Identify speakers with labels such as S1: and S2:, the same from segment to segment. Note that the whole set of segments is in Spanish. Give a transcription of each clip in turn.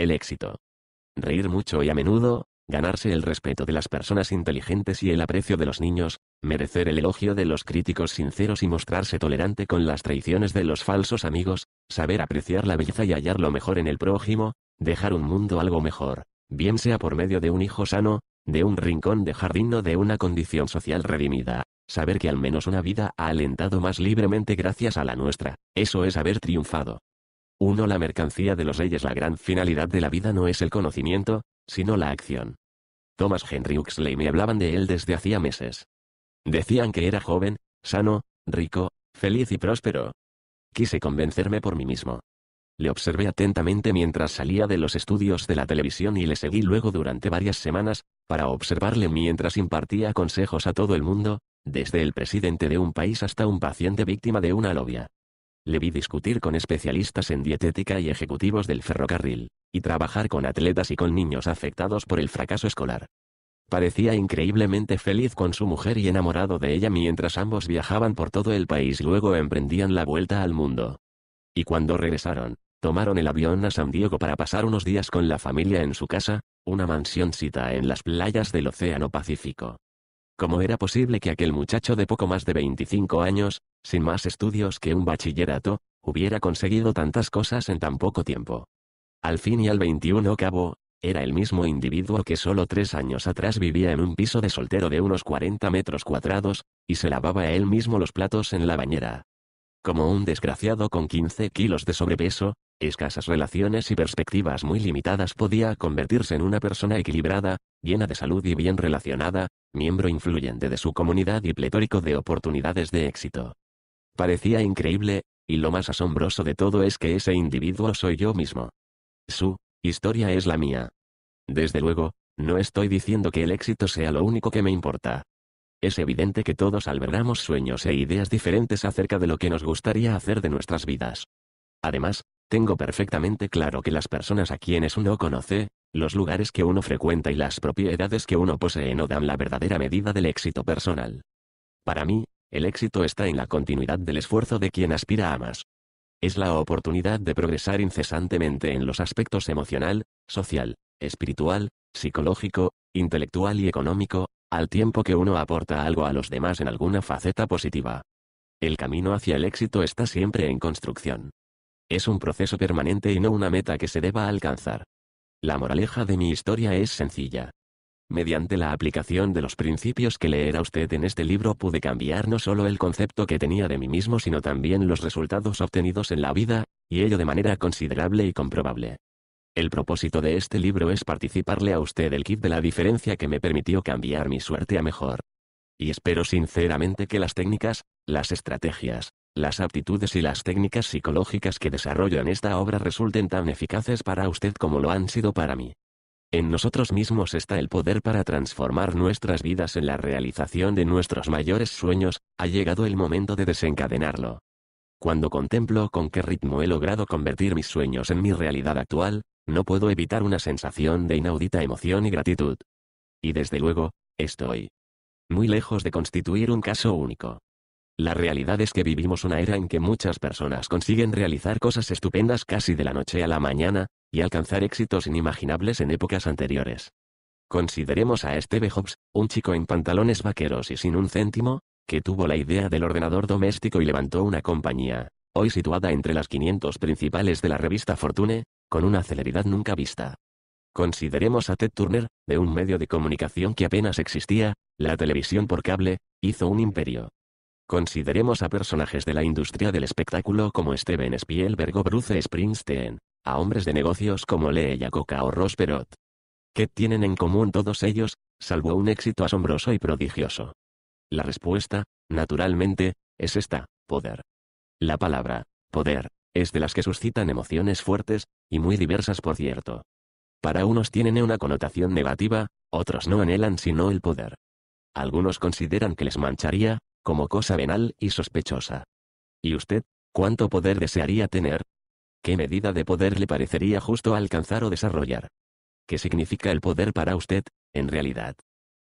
S1: El éxito. Reír mucho y a menudo, ganarse el respeto de las personas inteligentes y el aprecio de los niños, merecer el elogio de los críticos sinceros y mostrarse tolerante con las traiciones de los falsos amigos, saber apreciar la belleza y hallar lo mejor en el prójimo, dejar un mundo algo mejor, bien sea por medio de un hijo sano, de un rincón de jardín o de una condición social redimida. Saber que al menos una vida ha alentado más libremente gracias a la nuestra, eso es haber triunfado. 1. La mercancía de los reyes. La gran finalidad de la vida no es el conocimiento, sino la acción. Thomas Henry Huxley me hablaban de él desde hacía meses. Decían que era joven, sano, rico, feliz y próspero. Quise convencerme por mí mismo. Le observé atentamente mientras salía de los estudios de la televisión y le seguí luego durante varias semanas, para observarle mientras impartía consejos a todo el mundo, desde el presidente de un país hasta un paciente víctima de una lobia. Le vi discutir con especialistas en dietética y ejecutivos del ferrocarril, y trabajar con atletas y con niños afectados por el fracaso escolar. Parecía increíblemente feliz con su mujer y enamorado de ella mientras ambos viajaban por todo el país luego emprendían la vuelta al mundo. Y cuando regresaron, tomaron el avión a San Diego para pasar unos días con la familia en su casa, una mansióncita en las playas del Océano Pacífico. ¿Cómo era posible que aquel muchacho de poco más de 25 años, sin más estudios que un bachillerato, hubiera conseguido tantas cosas en tan poco tiempo? Al fin y al 21 cabo, era el mismo individuo que solo tres años atrás vivía en un piso de soltero de unos 40 metros cuadrados, y se lavaba él mismo los platos en la bañera. Como un desgraciado con 15 kilos de sobrepeso, escasas relaciones y perspectivas muy limitadas podía convertirse en una persona equilibrada, llena de salud y bien relacionada, miembro influyente de su comunidad y pletórico de oportunidades de éxito. Parecía increíble, y lo más asombroso de todo es que ese individuo soy yo mismo. Su historia es la mía. Desde luego, no estoy diciendo que el éxito sea lo único que me importa. Es evidente que todos albergamos sueños e ideas diferentes acerca de lo que nos gustaría hacer de nuestras vidas. Además, tengo perfectamente claro que las personas a quienes uno conoce, los lugares que uno frecuenta y las propiedades que uno posee no dan la verdadera medida del éxito personal. Para mí, el éxito está en la continuidad del esfuerzo de quien aspira a más. Es la oportunidad de progresar incesantemente en los aspectos emocional, social, espiritual, psicológico, intelectual y económico, al tiempo que uno aporta algo a los demás en alguna faceta positiva. El camino hacia el éxito está siempre en construcción. Es un proceso permanente y no una meta que se deba alcanzar. La moraleja de mi historia es sencilla. Mediante la aplicación de los principios que leerá usted en este libro pude cambiar no solo el concepto que tenía de mí mismo sino también los resultados obtenidos en la vida, y ello de manera considerable y comprobable. El propósito de este libro es participarle a usted el kit de la diferencia que me permitió cambiar mi suerte a mejor. Y espero sinceramente que las técnicas, las estrategias, las aptitudes y las técnicas psicológicas que desarrollo en esta obra resulten tan eficaces para usted como lo han sido para mí. En nosotros mismos está el poder para transformar nuestras vidas en la realización de nuestros mayores sueños, ha llegado el momento de desencadenarlo. Cuando contemplo con qué ritmo he logrado convertir mis sueños en mi realidad actual, no puedo evitar una sensación de inaudita emoción y gratitud. Y desde luego, estoy muy lejos de constituir un caso único. La realidad es que vivimos una era en que muchas personas consiguen realizar cosas estupendas casi de la noche a la mañana, y alcanzar éxitos inimaginables en épocas anteriores. Consideremos a Steve Jobs, un chico en pantalones vaqueros y sin un céntimo, que tuvo la idea del ordenador doméstico y levantó una compañía, hoy situada entre las 500 principales de la revista Fortune, con una celeridad nunca vista. Consideremos a Ted Turner, de un medio de comunicación que apenas existía, la televisión por cable, hizo un imperio. Consideremos a personajes de la industria del espectáculo como Steven Spielberg o Bruce Springsteen, a hombres de negocios como Lee Coca o Ross Perot. ¿Qué tienen en común todos ellos, salvo un éxito asombroso y prodigioso? La respuesta, naturalmente, es esta, poder. La palabra, poder, es de las que suscitan emociones fuertes, y muy diversas por cierto. Para unos tienen una connotación negativa, otros no anhelan sino el poder. Algunos consideran que les mancharía, como cosa venal y sospechosa. ¿Y usted, cuánto poder desearía tener? ¿Qué medida de poder le parecería justo alcanzar o desarrollar? ¿Qué significa el poder para usted, en realidad?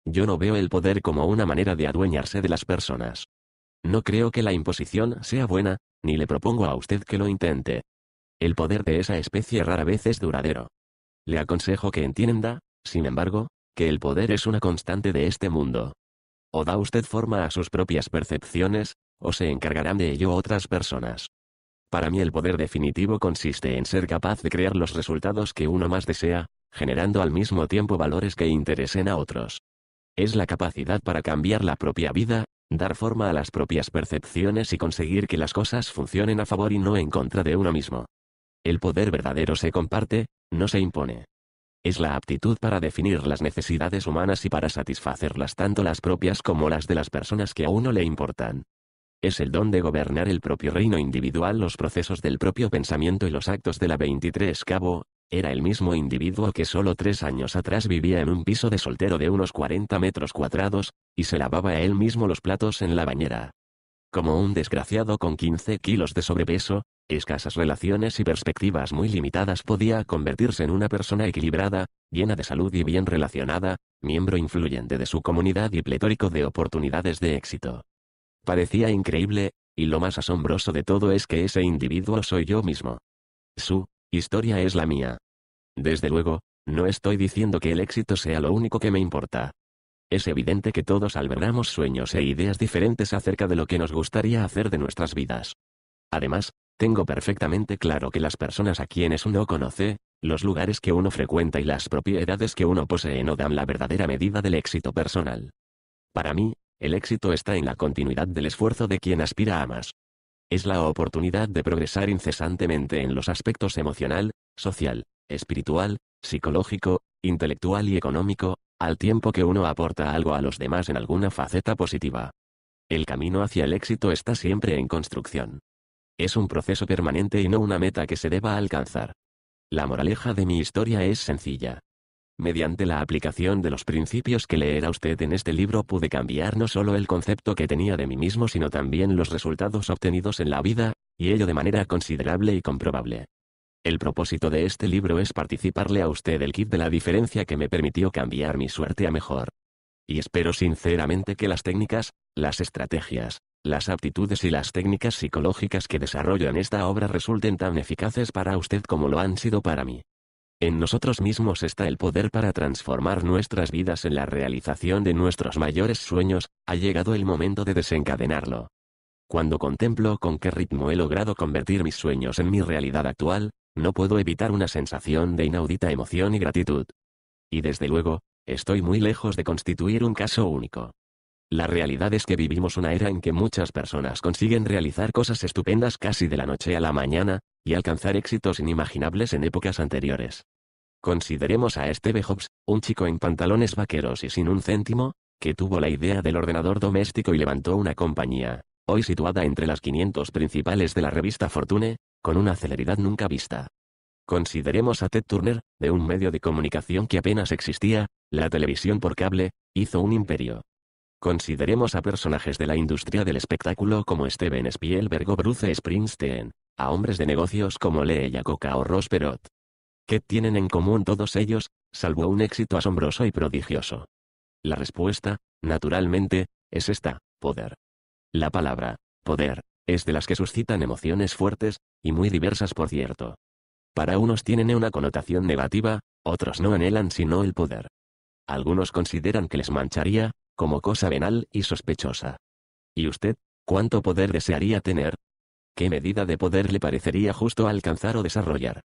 S1: Yo no veo el poder como una manera de adueñarse de las personas. No creo que la imposición sea buena, ni le propongo a usted que lo intente. El poder de esa especie rara vez es duradero. Le aconsejo que entienda, sin embargo, que el poder es una constante de este mundo. O da usted forma a sus propias percepciones, o se encargarán de ello otras personas. Para mí el poder definitivo consiste en ser capaz de crear los resultados que uno más desea, generando al mismo tiempo valores que interesen a otros. Es la capacidad para cambiar la propia vida, dar forma a las propias percepciones y conseguir que las cosas funcionen a favor y no en contra de uno mismo. El poder verdadero se comparte, no se impone. Es la aptitud para definir las necesidades humanas y para satisfacerlas tanto las propias como las de las personas que a uno le importan. Es el don de gobernar el propio reino individual, los procesos del propio pensamiento y los actos de la 23 cabo, era el mismo individuo que solo tres años atrás vivía en un piso de soltero de unos 40 metros cuadrados, y se lavaba a él mismo los platos en la bañera. Como un desgraciado con 15 kilos de sobrepeso, escasas relaciones y perspectivas muy limitadas podía convertirse en una persona equilibrada, llena de salud y bien relacionada, miembro influyente de su comunidad y pletórico de oportunidades de éxito. Parecía increíble, y lo más asombroso de todo es que ese individuo soy yo mismo. Su historia es la mía. Desde luego, no estoy diciendo que el éxito sea lo único que me importa. Es evidente que todos albergamos sueños e ideas diferentes acerca de lo que nos gustaría hacer de nuestras vidas. Además, tengo perfectamente claro que las personas a quienes uno conoce, los lugares que uno frecuenta y las propiedades que uno posee no dan la verdadera medida del éxito personal. Para mí, el éxito está en la continuidad del esfuerzo de quien aspira a más es la oportunidad de progresar incesantemente en los aspectos emocional, social, espiritual, psicológico, intelectual y económico, al tiempo que uno aporta algo a los demás en alguna faceta positiva. El camino hacia el éxito está siempre en construcción. Es un proceso permanente y no una meta que se deba alcanzar. La moraleja de mi historia es sencilla. Mediante la aplicación de los principios que leerá usted en este libro pude cambiar no solo el concepto que tenía de mí mismo sino también los resultados obtenidos en la vida, y ello de manera considerable y comprobable. El propósito de este libro es participarle a usted el kit de la diferencia que me permitió cambiar mi suerte a mejor. Y espero sinceramente que las técnicas, las estrategias, las aptitudes y las técnicas psicológicas que desarrollo en esta obra resulten tan eficaces para usted como lo han sido para mí. En nosotros mismos está el poder para transformar nuestras vidas en la realización de nuestros mayores sueños, ha llegado el momento de desencadenarlo. Cuando contemplo con qué ritmo he logrado convertir mis sueños en mi realidad actual, no puedo evitar una sensación de inaudita emoción y gratitud. Y desde luego, estoy muy lejos de constituir un caso único. La realidad es que vivimos una era en que muchas personas consiguen realizar cosas estupendas casi de la noche a la mañana, y alcanzar éxitos inimaginables en épocas anteriores. Consideremos a Steve Jobs, un chico en pantalones vaqueros y sin un céntimo, que tuvo la idea del ordenador doméstico y levantó una compañía, hoy situada entre las 500 principales de la revista Fortune, con una celeridad nunca vista. Consideremos a Ted Turner, de un medio de comunicación que apenas existía, la televisión por cable, hizo un imperio. Consideremos a personajes de la industria del espectáculo como Steven Spielberg o Bruce Springsteen, a hombres de negocios como Lee Coca o Ross Perot. ¿Qué tienen en común todos ellos, salvo un éxito asombroso y prodigioso? La respuesta, naturalmente, es esta, poder. La palabra, poder, es de las que suscitan emociones fuertes, y muy diversas por cierto. Para unos tienen una connotación negativa, otros no anhelan sino el poder. Algunos consideran que les mancharía, como cosa venal y sospechosa. ¿Y usted, cuánto poder desearía tener? ¿Qué medida de poder le parecería justo alcanzar o desarrollar?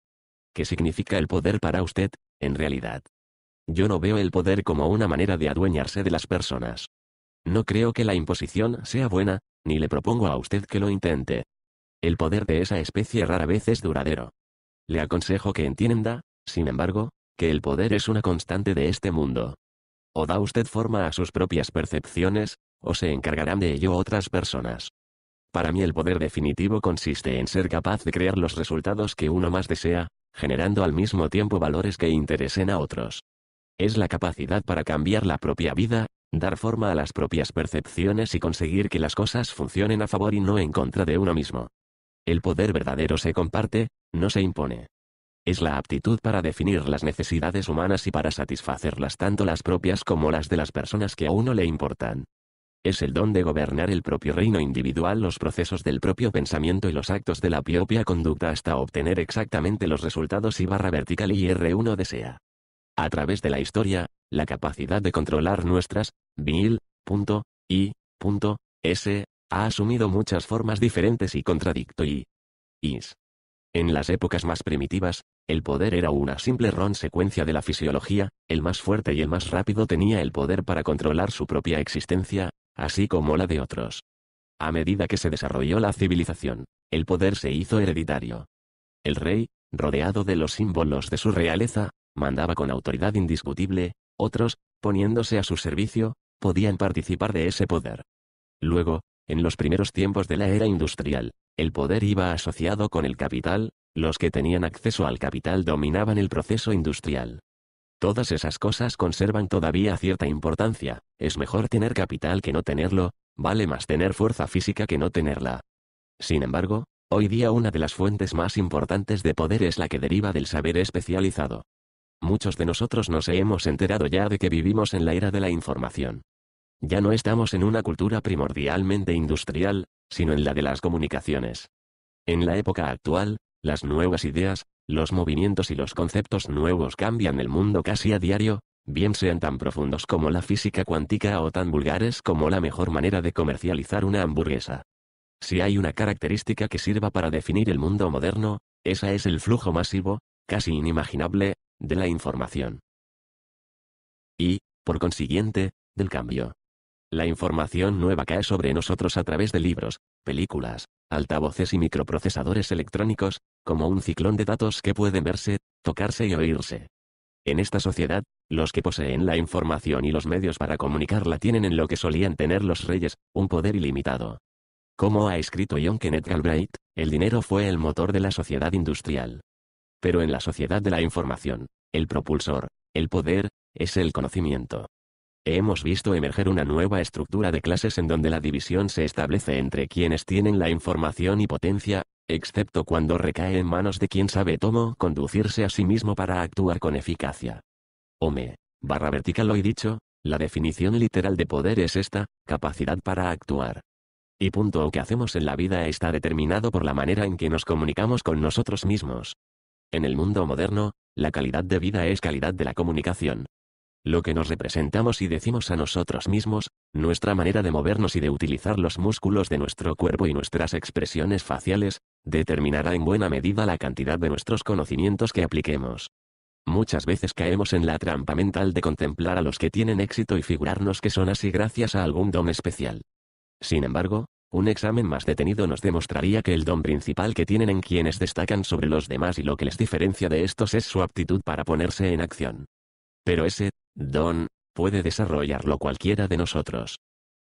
S1: ¿Qué significa el poder para usted, en realidad? Yo no veo el poder como una manera de adueñarse de las personas. No creo que la imposición sea buena, ni le propongo a usted que lo intente. El poder de esa especie rara vez es duradero. Le aconsejo que entienda, sin embargo, que el poder es una constante de este mundo o da usted forma a sus propias percepciones, o se encargarán de ello otras personas. Para mí el poder definitivo consiste en ser capaz de crear los resultados que uno más desea, generando al mismo tiempo valores que interesen a otros. Es la capacidad para cambiar la propia vida, dar forma a las propias percepciones y conseguir que las cosas funcionen a favor y no en contra de uno mismo. El poder verdadero se comparte, no se impone es la aptitud para definir las necesidades humanas y para satisfacerlas tanto las propias como las de las personas que a uno le importan. Es el don de gobernar el propio reino individual, los procesos del propio pensamiento y los actos de la propia conducta hasta obtener exactamente los resultados y barra vertical y R1 desea. A través de la historia, la capacidad de controlar nuestras, vil, punto, y, punto, s, ha asumido muchas formas diferentes y contradicto contradictorias. En las épocas más primitivas, el poder era una simple secuencia de la fisiología, el más fuerte y el más rápido tenía el poder para controlar su propia existencia, así como la de otros. A medida que se desarrolló la civilización, el poder se hizo hereditario. El rey, rodeado de los símbolos de su realeza, mandaba con autoridad indiscutible, otros, poniéndose a su servicio, podían participar de ese poder. Luego, en los primeros tiempos de la era industrial, el poder iba asociado con el capital, los que tenían acceso al capital dominaban el proceso industrial. Todas esas cosas conservan todavía cierta importancia, es mejor tener capital que no tenerlo, vale más tener fuerza física que no tenerla. Sin embargo, hoy día una de las fuentes más importantes de poder es la que deriva del saber especializado. Muchos de nosotros nos hemos enterado ya de que vivimos en la era de la información. Ya no estamos en una cultura primordialmente industrial, sino en la de las comunicaciones. En la época actual, las nuevas ideas, los movimientos y los conceptos nuevos cambian el mundo casi a diario, bien sean tan profundos como la física cuántica o tan vulgares como la mejor manera de comercializar una hamburguesa. Si hay una característica que sirva para definir el mundo moderno, esa es el flujo masivo, casi inimaginable, de la información. Y, por consiguiente, del cambio. La información nueva cae sobre nosotros a través de libros, películas, altavoces y microprocesadores electrónicos, como un ciclón de datos que pueden verse, tocarse y oírse. En esta sociedad, los que poseen la información y los medios para comunicarla tienen en lo que solían tener los reyes, un poder ilimitado. Como ha escrito John Kenneth Galbraith, el dinero fue el motor de la sociedad industrial. Pero en la sociedad de la información, el propulsor, el poder, es el conocimiento. Hemos visto emerger una nueva estructura de clases en donde la división se establece entre quienes tienen la información y potencia, excepto cuando recae en manos de quien sabe cómo conducirse a sí mismo para actuar con eficacia. Ome, barra vertical he dicho, la definición literal de poder es esta, capacidad para actuar. Y punto Lo que hacemos en la vida está determinado por la manera en que nos comunicamos con nosotros mismos. En el mundo moderno, la calidad de vida es calidad de la comunicación lo que nos representamos y decimos a nosotros mismos, nuestra manera de movernos y de utilizar los músculos de nuestro cuerpo y nuestras expresiones faciales, determinará en buena medida la cantidad de nuestros conocimientos que apliquemos. Muchas veces caemos en la trampa mental de contemplar a los que tienen éxito y figurarnos que son así gracias a algún don especial. Sin embargo, un examen más detenido nos demostraría que el don principal que tienen en quienes destacan sobre los demás y lo que les diferencia de estos es su aptitud para ponerse en acción. Pero ese don, puede desarrollarlo cualquiera de nosotros.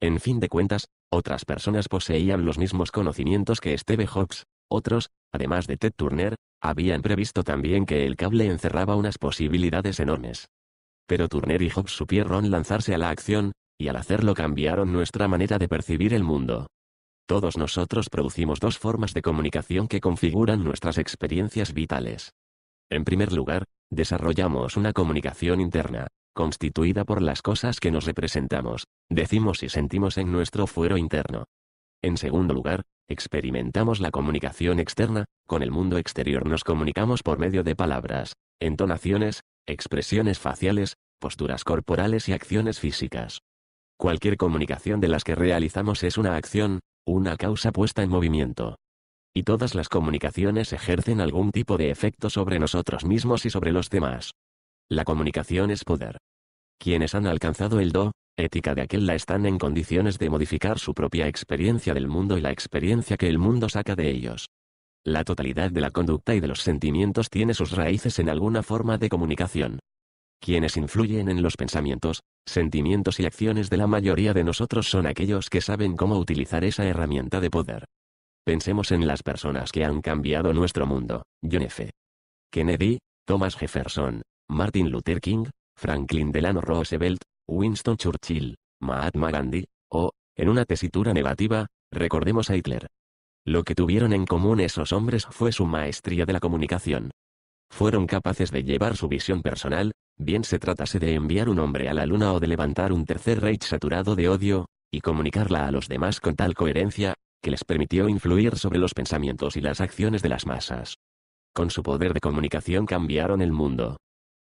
S1: En fin de cuentas, otras personas poseían los mismos conocimientos que Steve Jobs, otros, además de Ted Turner, habían previsto también que el cable encerraba unas posibilidades enormes. Pero Turner y Jobs supieron lanzarse a la acción, y al hacerlo cambiaron nuestra manera de percibir el mundo. Todos nosotros producimos dos formas de comunicación que configuran nuestras experiencias vitales. En primer lugar, desarrollamos una comunicación interna, constituida por las cosas que nos representamos, decimos y sentimos en nuestro fuero interno. En segundo lugar, experimentamos la comunicación externa, con el mundo exterior nos comunicamos por medio de palabras, entonaciones, expresiones faciales, posturas corporales y acciones físicas. Cualquier comunicación de las que realizamos es una acción, una causa puesta en movimiento. Y todas las comunicaciones ejercen algún tipo de efecto sobre nosotros mismos y sobre los demás. La comunicación es poder. Quienes han alcanzado el do, ética de aquel la están en condiciones de modificar su propia experiencia del mundo y la experiencia que el mundo saca de ellos. La totalidad de la conducta y de los sentimientos tiene sus raíces en alguna forma de comunicación. Quienes influyen en los pensamientos, sentimientos y acciones de la mayoría de nosotros son aquellos que saben cómo utilizar esa herramienta de poder. Pensemos en las personas que han cambiado nuestro mundo, John F. Kennedy, Thomas Jefferson, Martin Luther King, Franklin Delano Roosevelt, Winston Churchill, Mahatma Gandhi, o, en una tesitura negativa, recordemos a Hitler. Lo que tuvieron en común esos hombres fue su maestría de la comunicación. Fueron capaces de llevar su visión personal, bien se tratase de enviar un hombre a la luna o de levantar un tercer Reich saturado de odio, y comunicarla a los demás con tal coherencia, que les permitió influir sobre los pensamientos y las acciones de las masas. Con su poder de comunicación cambiaron el mundo.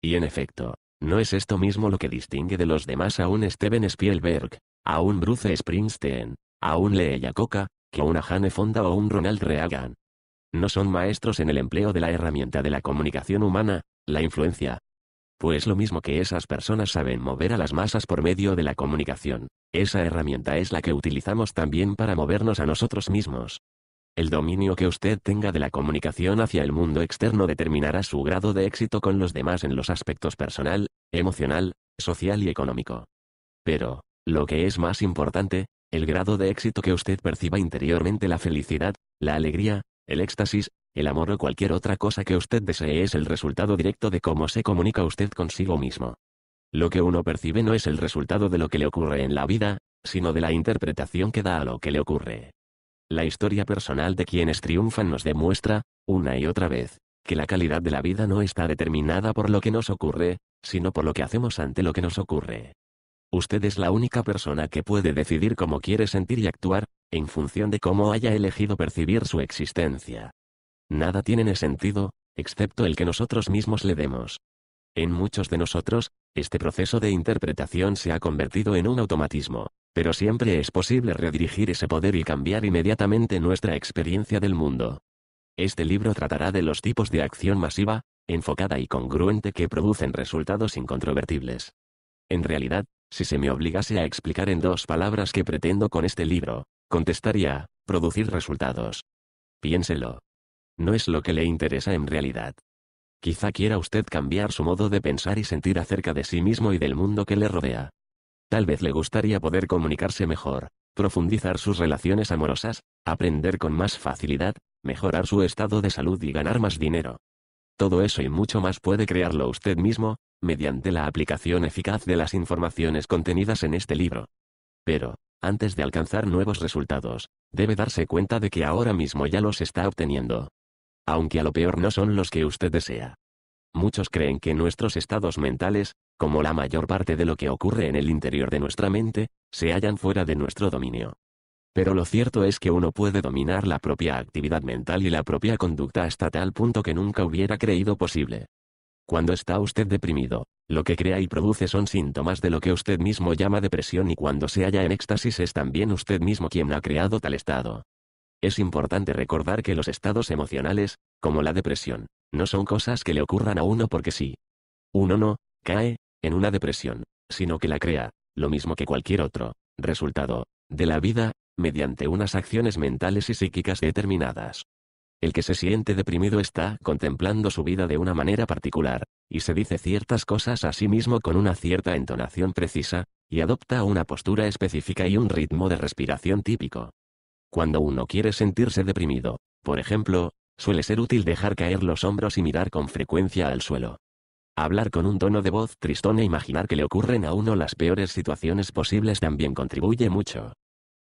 S1: Y en efecto, ¿no es esto mismo lo que distingue de los demás a un Steven Spielberg, a un Bruce Springsteen, a un Leia Coca, que una Jane Fonda o un Ronald Reagan? No son maestros en el empleo de la herramienta de la comunicación humana, la influencia. Pues lo mismo que esas personas saben mover a las masas por medio de la comunicación, esa herramienta es la que utilizamos también para movernos a nosotros mismos. El dominio que usted tenga de la comunicación hacia el mundo externo determinará su grado de éxito con los demás en los aspectos personal, emocional, social y económico. Pero, lo que es más importante, el grado de éxito que usted perciba interiormente la felicidad, la alegría, el éxtasis, el amor o cualquier otra cosa que usted desee es el resultado directo de cómo se comunica usted consigo mismo. Lo que uno percibe no es el resultado de lo que le ocurre en la vida, sino de la interpretación que da a lo que le ocurre. La historia personal de quienes triunfan nos demuestra, una y otra vez, que la calidad de la vida no está determinada por lo que nos ocurre, sino por lo que hacemos ante lo que nos ocurre. Usted es la única persona que puede decidir cómo quiere sentir y actuar, en función de cómo haya elegido percibir su existencia. Nada tiene sentido, excepto el que nosotros mismos le demos. En muchos de nosotros, este proceso de interpretación se ha convertido en un automatismo. Pero siempre es posible redirigir ese poder y cambiar inmediatamente nuestra experiencia del mundo. Este libro tratará de los tipos de acción masiva, enfocada y congruente que producen resultados incontrovertibles. En realidad, si se me obligase a explicar en dos palabras qué pretendo con este libro, contestaría, producir resultados. Piénselo. No es lo que le interesa en realidad. Quizá quiera usted cambiar su modo de pensar y sentir acerca de sí mismo y del mundo que le rodea. Tal vez le gustaría poder comunicarse mejor, profundizar sus relaciones amorosas, aprender con más facilidad, mejorar su estado de salud y ganar más dinero. Todo eso y mucho más puede crearlo usted mismo, mediante la aplicación eficaz de las informaciones contenidas en este libro. Pero, antes de alcanzar nuevos resultados, debe darse cuenta de que ahora mismo ya los está obteniendo. Aunque a lo peor no son los que usted desea. Muchos creen que nuestros estados mentales, como la mayor parte de lo que ocurre en el interior de nuestra mente, se hallan fuera de nuestro dominio. Pero lo cierto es que uno puede dominar la propia actividad mental y la propia conducta hasta tal punto que nunca hubiera creído posible. Cuando está usted deprimido, lo que crea y produce son síntomas de lo que usted mismo llama depresión y cuando se halla en éxtasis es también usted mismo quien ha creado tal estado. Es importante recordar que los estados emocionales, como la depresión, no son cosas que le ocurran a uno porque sí. Uno no, cae, en una depresión, sino que la crea, lo mismo que cualquier otro, resultado, de la vida, mediante unas acciones mentales y psíquicas determinadas. El que se siente deprimido está contemplando su vida de una manera particular, y se dice ciertas cosas a sí mismo con una cierta entonación precisa, y adopta una postura específica y un ritmo de respiración típico. Cuando uno quiere sentirse deprimido, por ejemplo, suele ser útil dejar caer los hombros y mirar con frecuencia al suelo. Hablar con un tono de voz tristón e imaginar que le ocurren a uno las peores situaciones posibles también contribuye mucho.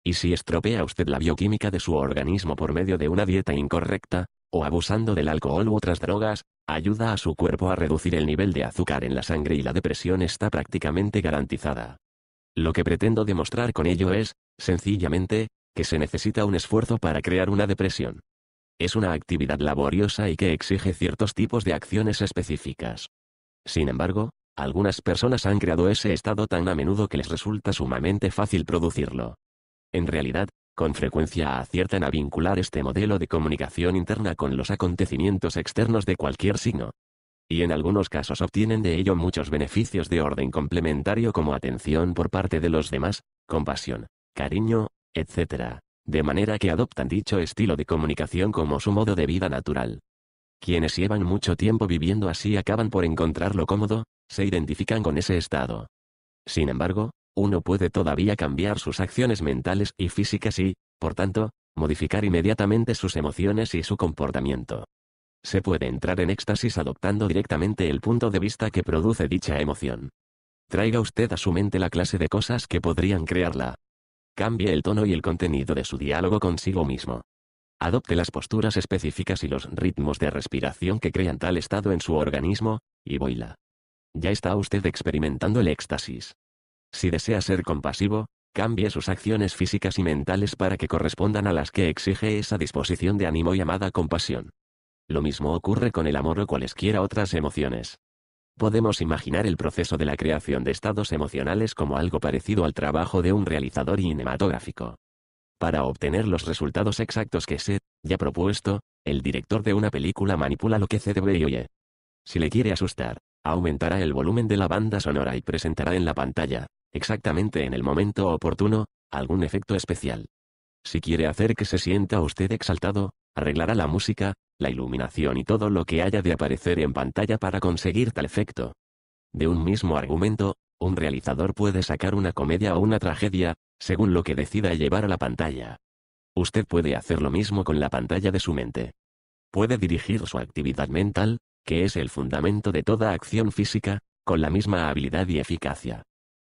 S1: Y si estropea usted la bioquímica de su organismo por medio de una dieta incorrecta, o abusando del alcohol u otras drogas, ayuda a su cuerpo a reducir el nivel de azúcar en la sangre y la depresión está prácticamente garantizada. Lo que pretendo demostrar con ello es, sencillamente, que se necesita un esfuerzo para crear una depresión. Es una actividad laboriosa y que exige ciertos tipos de acciones específicas. Sin embargo, algunas personas han creado ese estado tan a menudo que les resulta sumamente fácil producirlo. En realidad, con frecuencia aciertan a vincular este modelo de comunicación interna con los acontecimientos externos de cualquier signo. Y en algunos casos obtienen de ello muchos beneficios de orden complementario como atención por parte de los demás, compasión, cariño, etc. De manera que adoptan dicho estilo de comunicación como su modo de vida natural. Quienes llevan mucho tiempo viviendo así acaban por encontrarlo cómodo, se identifican con ese estado. Sin embargo, uno puede todavía cambiar sus acciones mentales y físicas y, por tanto, modificar inmediatamente sus emociones y su comportamiento. Se puede entrar en éxtasis adoptando directamente el punto de vista que produce dicha emoción. Traiga usted a su mente la clase de cosas que podrían crearla. Cambie el tono y el contenido de su diálogo consigo mismo adopte las posturas específicas y los ritmos de respiración que crean tal estado en su organismo, y boila. Ya está usted experimentando el éxtasis. Si desea ser compasivo, cambie sus acciones físicas y mentales para que correspondan a las que exige esa disposición de ánimo llamada compasión. Lo mismo ocurre con el amor o cualesquiera otras emociones. Podemos imaginar el proceso de la creación de estados emocionales como algo parecido al trabajo de un realizador cinematográfico. Para obtener los resultados exactos que se ya propuesto, el director de una película manipula lo que se debe y oye. Si le quiere asustar, aumentará el volumen de la banda sonora y presentará en la pantalla, exactamente en el momento oportuno, algún efecto especial. Si quiere hacer que se sienta usted exaltado, arreglará la música, la iluminación y todo lo que haya de aparecer en pantalla para conseguir tal efecto. De un mismo argumento, un realizador puede sacar una comedia o una tragedia, según lo que decida llevar a la pantalla. Usted puede hacer lo mismo con la pantalla de su mente. Puede dirigir su actividad mental, que es el fundamento de toda acción física, con la misma habilidad y eficacia.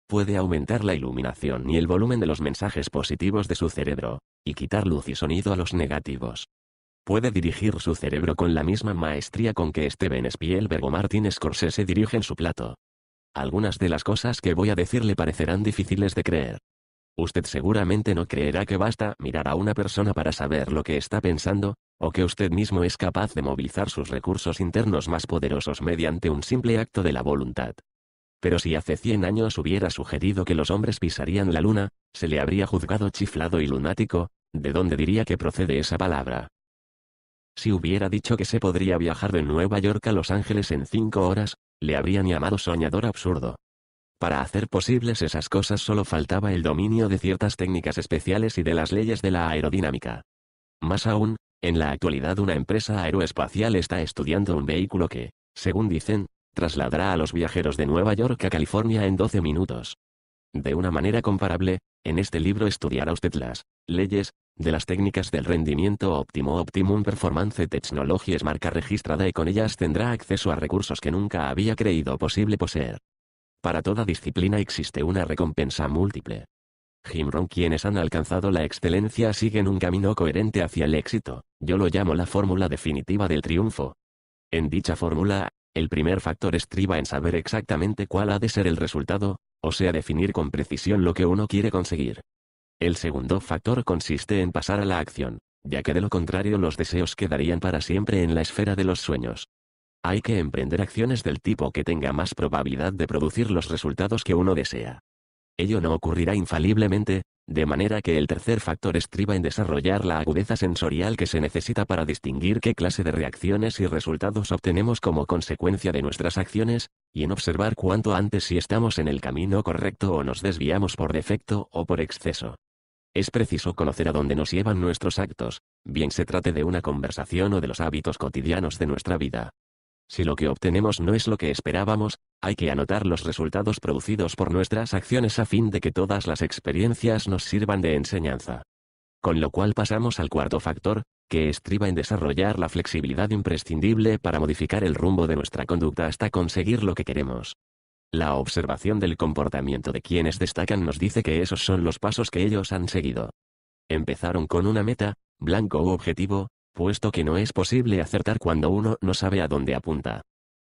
S1: Puede aumentar la iluminación y el volumen de los mensajes positivos de su cerebro, y quitar luz y sonido a los negativos. Puede dirigir su cerebro con la misma maestría con que Steven Spielberg o Martin Scorsese dirigen su plato. Algunas de las cosas que voy a decir le parecerán difíciles de creer, Usted seguramente no creerá que basta mirar a una persona para saber lo que está pensando, o que usted mismo es capaz de movilizar sus recursos internos más poderosos mediante un simple acto de la voluntad. Pero si hace 100 años hubiera sugerido que los hombres pisarían la luna, se le habría juzgado chiflado y lunático, ¿de dónde diría que procede esa palabra? Si hubiera dicho que se podría viajar de Nueva York a Los Ángeles en cinco horas, le habrían llamado soñador absurdo. Para hacer posibles esas cosas solo faltaba el dominio de ciertas técnicas especiales y de las leyes de la aerodinámica. Más aún, en la actualidad una empresa aeroespacial está estudiando un vehículo que, según dicen, trasladará a los viajeros de Nueva York a California en 12 minutos. De una manera comparable, en este libro estudiará usted las leyes de las técnicas del rendimiento óptimo Optimum Performance Technology marca registrada y con ellas tendrá acceso a recursos que nunca había creído posible poseer. Para toda disciplina existe una recompensa múltiple. Jim quienes han alcanzado la excelencia siguen un camino coherente hacia el éxito, yo lo llamo la fórmula definitiva del triunfo. En dicha fórmula, el primer factor estriba en saber exactamente cuál ha de ser el resultado, o sea definir con precisión lo que uno quiere conseguir. El segundo factor consiste en pasar a la acción, ya que de lo contrario los deseos quedarían para siempre en la esfera de los sueños. Hay que emprender acciones del tipo que tenga más probabilidad de producir los resultados que uno desea. Ello no ocurrirá infaliblemente, de manera que el tercer factor estriba en desarrollar la agudeza sensorial que se necesita para distinguir qué clase de reacciones y resultados obtenemos como consecuencia de nuestras acciones, y en observar cuanto antes si estamos en el camino correcto o nos desviamos por defecto o por exceso. Es preciso conocer a dónde nos llevan nuestros actos, bien se trate de una conversación o de los hábitos cotidianos de nuestra vida. Si lo que obtenemos no es lo que esperábamos, hay que anotar los resultados producidos por nuestras acciones a fin de que todas las experiencias nos sirvan de enseñanza. Con lo cual pasamos al cuarto factor, que estriba en desarrollar la flexibilidad imprescindible para modificar el rumbo de nuestra conducta hasta conseguir lo que queremos. La observación del comportamiento de quienes destacan nos dice que esos son los pasos que ellos han seguido. Empezaron con una meta, blanco u objetivo, puesto que no es posible acertar cuando uno no sabe a dónde apunta.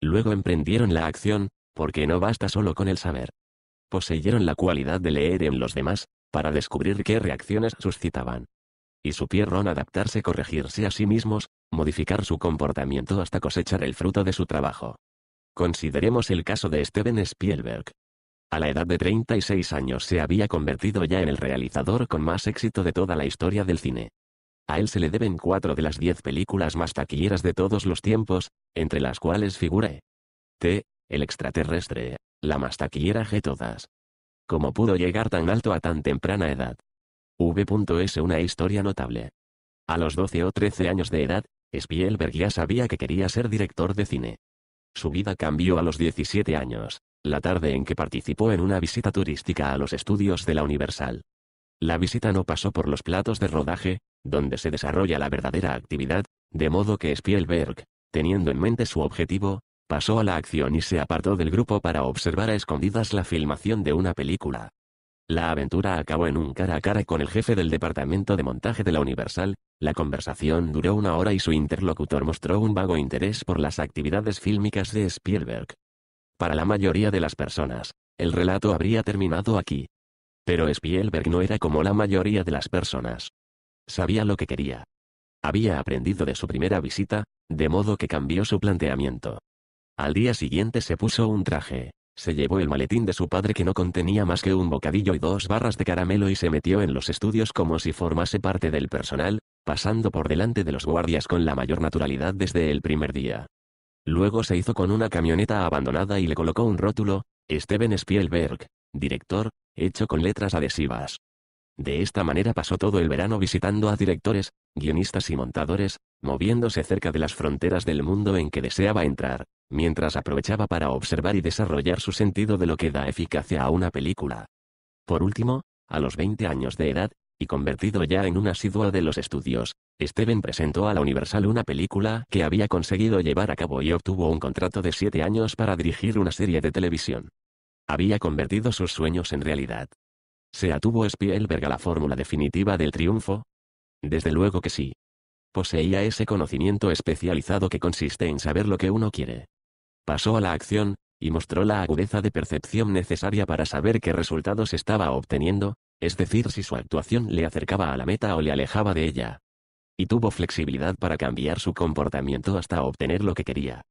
S1: Luego emprendieron la acción, porque no basta solo con el saber. Poseyeron la cualidad de leer en los demás, para descubrir qué reacciones suscitaban. Y supieron adaptarse, corregirse a sí mismos, modificar su comportamiento hasta cosechar el fruto de su trabajo. Consideremos el caso de Steven Spielberg. A la edad de 36 años se había convertido ya en el realizador con más éxito de toda la historia del cine. A él se le deben cuatro de las diez películas más taquilleras de todos los tiempos, entre las cuales figura T. El extraterrestre, la más taquillera de todas. ¿Cómo pudo llegar tan alto a tan temprana edad? V.S. Una historia notable. A los 12 o 13 años de edad, Spielberg ya sabía que quería ser director de cine. Su vida cambió a los 17 años, la tarde en que participó en una visita turística a los estudios de la Universal. La visita no pasó por los platos de rodaje, donde se desarrolla la verdadera actividad, de modo que Spielberg, teniendo en mente su objetivo, pasó a la acción y se apartó del grupo para observar a escondidas la filmación de una película. La aventura acabó en un cara a cara con el jefe del departamento de montaje de la Universal, la conversación duró una hora y su interlocutor mostró un vago interés por las actividades fílmicas de Spielberg. Para la mayoría de las personas, el relato habría terminado aquí, pero Spielberg no era como la mayoría de las personas. Sabía lo que quería. Había aprendido de su primera visita, de modo que cambió su planteamiento. Al día siguiente se puso un traje, se llevó el maletín de su padre que no contenía más que un bocadillo y dos barras de caramelo y se metió en los estudios como si formase parte del personal, pasando por delante de los guardias con la mayor naturalidad desde el primer día. Luego se hizo con una camioneta abandonada y le colocó un rótulo, Steven Spielberg, director, hecho con letras adhesivas. De esta manera pasó todo el verano visitando a directores, guionistas y montadores, moviéndose cerca de las fronteras del mundo en que deseaba entrar, mientras aprovechaba para observar y desarrollar su sentido de lo que da eficacia a una película. Por último, a los 20 años de edad, y convertido ya en un asiduo de los estudios, Steven presentó a la Universal una película que había conseguido llevar a cabo y obtuvo un contrato de siete años para dirigir una serie de televisión. Había convertido sus sueños en realidad. ¿Se atuvo Spielberg a la fórmula definitiva del triunfo? Desde luego que sí. Poseía ese conocimiento especializado que consiste en saber lo que uno quiere. Pasó a la acción, y mostró la agudeza de percepción necesaria para saber qué resultados estaba obteniendo, es decir, si su actuación le acercaba a la meta o le alejaba de ella. Y tuvo flexibilidad para cambiar su comportamiento hasta obtener lo que quería.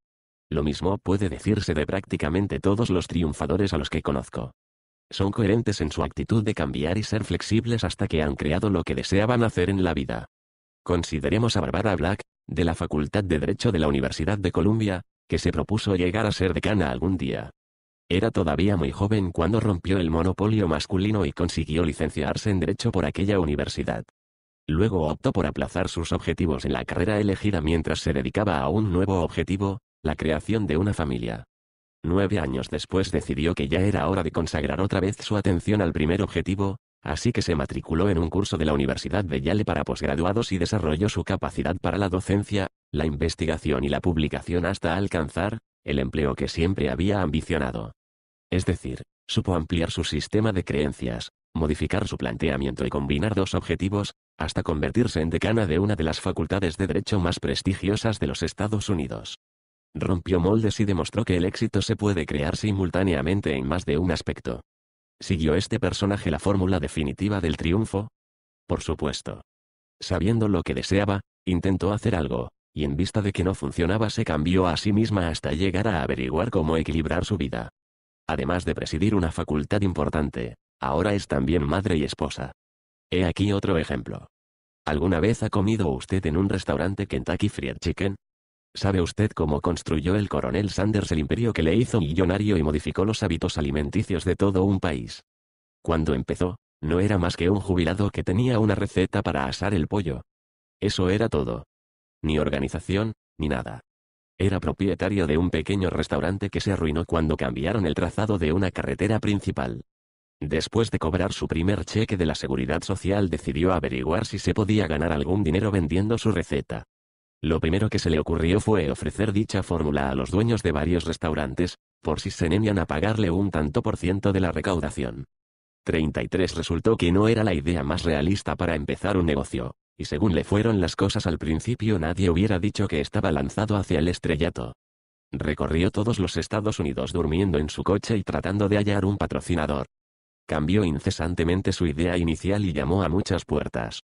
S1: Lo mismo puede decirse de prácticamente todos los triunfadores a los que conozco. Son coherentes en su actitud de cambiar y ser flexibles hasta que han creado lo que deseaban hacer en la vida. Consideremos a Barbara Black, de la Facultad de Derecho de la Universidad de Columbia, que se propuso llegar a ser decana algún día. Era todavía muy joven cuando rompió el monopolio masculino y consiguió licenciarse en Derecho por aquella universidad. Luego optó por aplazar sus objetivos en la carrera elegida mientras se dedicaba a un nuevo objetivo, la creación de una familia. Nueve años después decidió que ya era hora de consagrar otra vez su atención al primer objetivo, así que se matriculó en un curso de la Universidad de Yale para posgraduados y desarrolló su capacidad para la docencia, la investigación y la publicación hasta alcanzar, el empleo que siempre había ambicionado. Es decir, supo ampliar su sistema de creencias, modificar su planteamiento y combinar dos objetivos, hasta convertirse en decana de una de las facultades de derecho más prestigiosas de los Estados Unidos. Rompió moldes y demostró que el éxito se puede crear simultáneamente en más de un aspecto. ¿Siguió este personaje la fórmula definitiva del triunfo? Por supuesto. Sabiendo lo que deseaba, intentó hacer algo, y en vista de que no funcionaba se cambió a sí misma hasta llegar a averiguar cómo equilibrar su vida. Además de presidir una facultad importante, ahora es también madre y esposa. He aquí otro ejemplo. ¿Alguna vez ha comido usted en un restaurante Kentucky Fried Chicken? ¿Sabe usted cómo construyó el coronel Sanders el imperio que le hizo millonario y modificó los hábitos alimenticios de todo un país? Cuando empezó, no era más que un jubilado que tenía una receta para asar el pollo. Eso era todo. Ni organización, ni nada. Era propietario de un pequeño restaurante que se arruinó cuando cambiaron el trazado de una carretera principal. Después de cobrar su primer cheque de la Seguridad Social decidió averiguar si se podía ganar algún dinero vendiendo su receta. Lo primero que se le ocurrió fue ofrecer dicha fórmula a los dueños de varios restaurantes, por si se nevian a pagarle un tanto por ciento de la recaudación. 33 resultó que no era la idea más realista para empezar un negocio, y según le fueron las cosas al principio nadie hubiera dicho que estaba lanzado hacia el estrellato. Recorrió todos los Estados Unidos durmiendo en su coche y tratando de hallar un patrocinador. Cambió incesantemente su idea inicial y llamó a muchas puertas.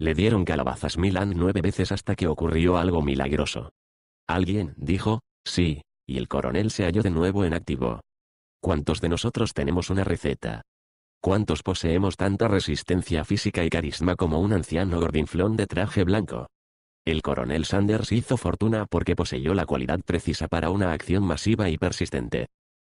S1: Le dieron calabazas Milan nueve veces hasta que ocurrió algo milagroso. Alguien, dijo, sí, y el coronel se halló de nuevo en activo. ¿Cuántos de nosotros tenemos una receta? ¿Cuántos poseemos tanta resistencia física y carisma como un anciano gordinflón de traje blanco? El coronel Sanders hizo fortuna porque poseyó la cualidad precisa para una acción masiva y persistente.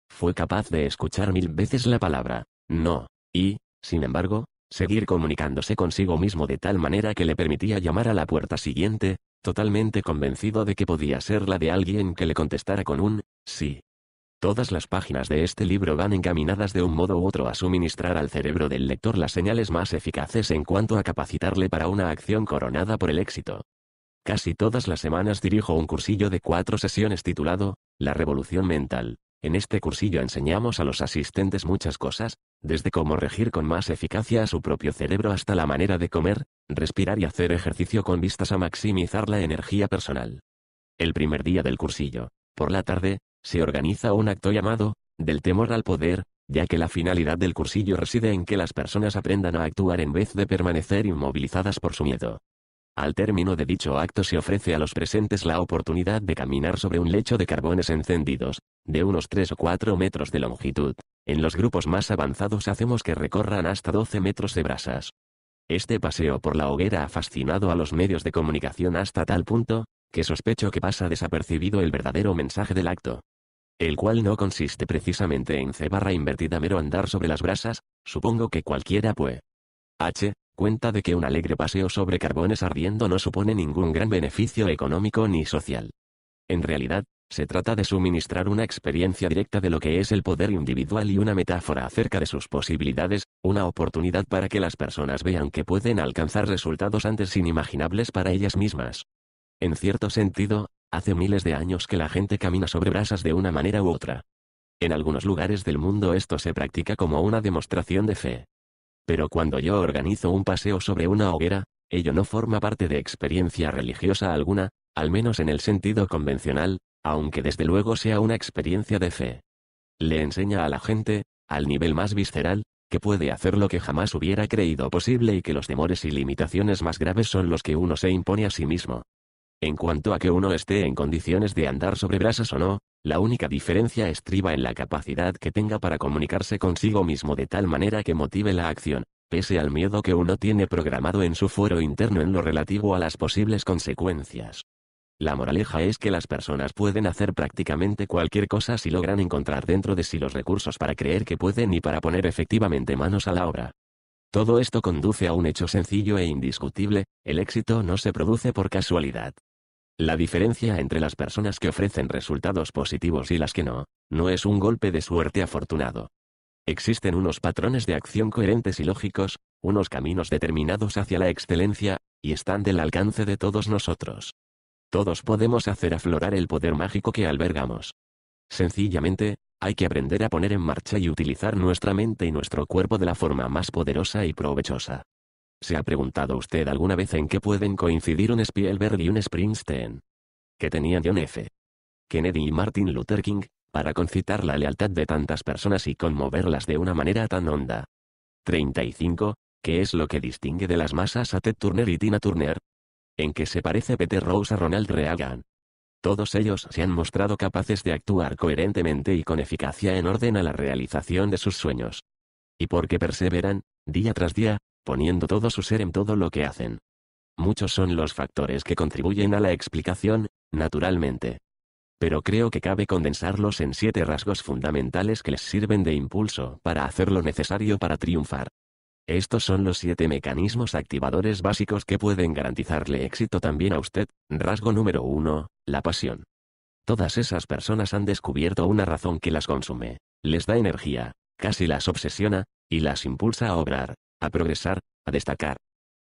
S1: Fue capaz de escuchar mil veces la palabra, no, y, sin embargo, seguir comunicándose consigo mismo de tal manera que le permitía llamar a la puerta siguiente, totalmente convencido de que podía ser la de alguien que le contestara con un sí. Todas las páginas de este libro van encaminadas de un modo u otro a suministrar al cerebro del lector las señales más eficaces en cuanto a capacitarle para una acción coronada por el éxito. Casi todas las semanas dirijo un cursillo de cuatro sesiones titulado La Revolución Mental. En este cursillo enseñamos a los asistentes muchas cosas, desde cómo regir con más eficacia a su propio cerebro hasta la manera de comer, respirar y hacer ejercicio con vistas a maximizar la energía personal. El primer día del cursillo, por la tarde, se organiza un acto llamado, del temor al poder, ya que la finalidad del cursillo reside en que las personas aprendan a actuar en vez de permanecer inmovilizadas por su miedo. Al término de dicho acto se ofrece a los presentes la oportunidad de caminar sobre un lecho de carbones encendidos, de unos 3 o 4 metros de longitud. En los grupos más avanzados hacemos que recorran hasta 12 metros de brasas. Este paseo por la hoguera ha fascinado a los medios de comunicación hasta tal punto, que sospecho que pasa desapercibido el verdadero mensaje del acto. El cual no consiste precisamente en cebarra invertida mero andar sobre las brasas, supongo que cualquiera puede. H cuenta de que un alegre paseo sobre carbones ardiendo no supone ningún gran beneficio económico ni social. En realidad, se trata de suministrar una experiencia directa de lo que es el poder individual y una metáfora acerca de sus posibilidades, una oportunidad para que las personas vean que pueden alcanzar resultados antes inimaginables para ellas mismas. En cierto sentido, hace miles de años que la gente camina sobre brasas de una manera u otra. En algunos lugares del mundo esto se practica como una demostración de fe. Pero cuando yo organizo un paseo sobre una hoguera, ello no forma parte de experiencia religiosa alguna, al menos en el sentido convencional, aunque desde luego sea una experiencia de fe. Le enseña a la gente, al nivel más visceral, que puede hacer lo que jamás hubiera creído posible y que los temores y limitaciones más graves son los que uno se impone a sí mismo. En cuanto a que uno esté en condiciones de andar sobre brasas o no, la única diferencia estriba en la capacidad que tenga para comunicarse consigo mismo de tal manera que motive la acción, pese al miedo que uno tiene programado en su fuero interno en lo relativo a las posibles consecuencias. La moraleja es que las personas pueden hacer prácticamente cualquier cosa si logran encontrar dentro de sí los recursos para creer que pueden y para poner efectivamente manos a la obra. Todo esto conduce a un hecho sencillo e indiscutible, el éxito no se produce por casualidad. La diferencia entre las personas que ofrecen resultados positivos y las que no, no es un golpe de suerte afortunado. Existen unos patrones de acción coherentes y lógicos, unos caminos determinados hacia la excelencia, y están del alcance de todos nosotros. Todos podemos hacer aflorar el poder mágico que albergamos. Sencillamente, hay que aprender a poner en marcha y utilizar nuestra mente y nuestro cuerpo de la forma más poderosa y provechosa. ¿Se ha preguntado usted alguna vez en qué pueden coincidir un Spielberg y un Springsteen? Que tenían John F. Kennedy y Martin Luther King, para concitar la lealtad de tantas personas y conmoverlas de una manera tan honda. 35. ¿Qué es lo que distingue de las masas a Ted Turner y Tina Turner? ¿En qué se parece Peter Rose a Ronald Reagan? Todos ellos se han mostrado capaces de actuar coherentemente y con eficacia en orden a la realización de sus sueños. Y porque perseveran, día tras día, poniendo todo su ser en todo lo que hacen. Muchos son los factores que contribuyen a la explicación, naturalmente. Pero creo que cabe condensarlos en siete rasgos fundamentales que les sirven de impulso para hacer lo necesario para triunfar. Estos son los siete mecanismos activadores básicos que pueden garantizarle éxito también a usted. Rasgo número uno, La pasión. Todas esas personas han descubierto una razón que las consume, les da energía, casi las obsesiona, y las impulsa a obrar a progresar, a destacar.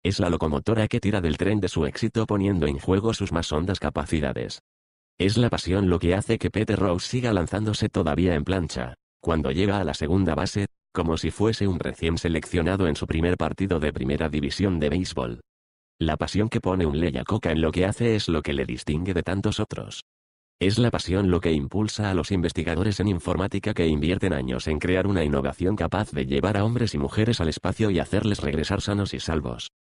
S1: Es la locomotora que tira del tren de su éxito poniendo en juego sus más hondas capacidades. Es la pasión lo que hace que Peter Rose siga lanzándose todavía en plancha, cuando llega a la segunda base, como si fuese un recién seleccionado en su primer partido de primera división de béisbol. La pasión que pone un Leia en lo que hace es lo que le distingue de tantos otros. Es la pasión lo que impulsa a los investigadores en informática que invierten años en crear una innovación capaz de llevar a hombres y mujeres al espacio y hacerles regresar sanos y salvos.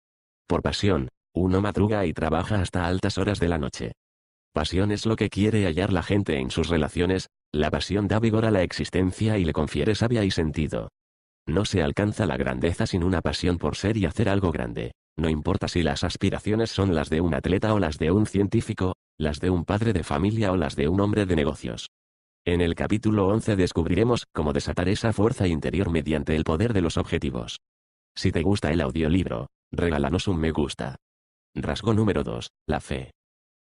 S1: Por pasión, uno madruga y trabaja hasta altas horas de la noche. Pasión es lo que quiere hallar la gente en sus relaciones, la pasión da vigor a la existencia y le confiere sabia y sentido. No se alcanza la grandeza sin una pasión por ser y hacer algo grande. No importa si las aspiraciones son las de un atleta o las de un científico, las de un padre de familia o las de un hombre de negocios. En el capítulo 11 descubriremos cómo desatar esa fuerza interior mediante el poder de los objetivos. Si te gusta el audiolibro, regálanos un me gusta. Rasgo número 2. La fe.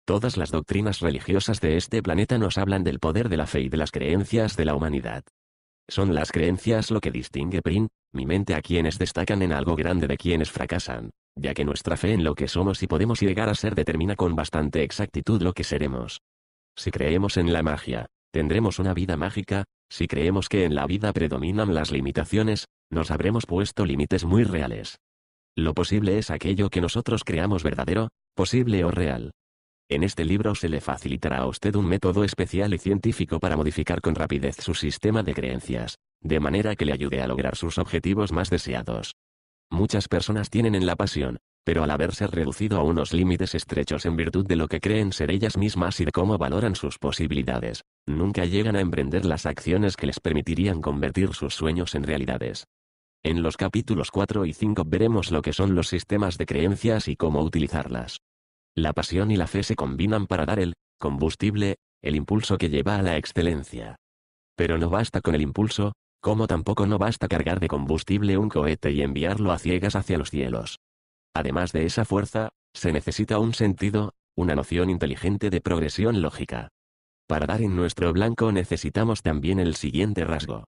S1: Todas las doctrinas religiosas de este planeta nos hablan del poder de la fe y de las creencias de la humanidad. Son las creencias lo que distingue Prin, mi mente a quienes destacan en algo grande de quienes fracasan, ya que nuestra fe en lo que somos y podemos llegar a ser determina con bastante exactitud lo que seremos. Si creemos en la magia, tendremos una vida mágica, si creemos que en la vida predominan las limitaciones, nos habremos puesto límites muy reales. Lo posible es aquello que nosotros creamos verdadero, posible o real. En este libro se le facilitará a usted un método especial y científico para modificar con rapidez su sistema de creencias, de manera que le ayude a lograr sus objetivos más deseados. Muchas personas tienen en la pasión, pero al haberse reducido a unos límites estrechos en virtud de lo que creen ser ellas mismas y de cómo valoran sus posibilidades, nunca llegan a emprender las acciones que les permitirían convertir sus sueños en realidades. En los capítulos 4 y 5 veremos lo que son los sistemas de creencias y cómo utilizarlas. La pasión y la fe se combinan para dar el combustible, el impulso que lleva a la excelencia. Pero no basta con el impulso, como tampoco no basta cargar de combustible un cohete y enviarlo a ciegas hacia los cielos. Además de esa fuerza, se necesita un sentido, una noción inteligente de progresión lógica. Para dar en nuestro blanco necesitamos también el siguiente rasgo.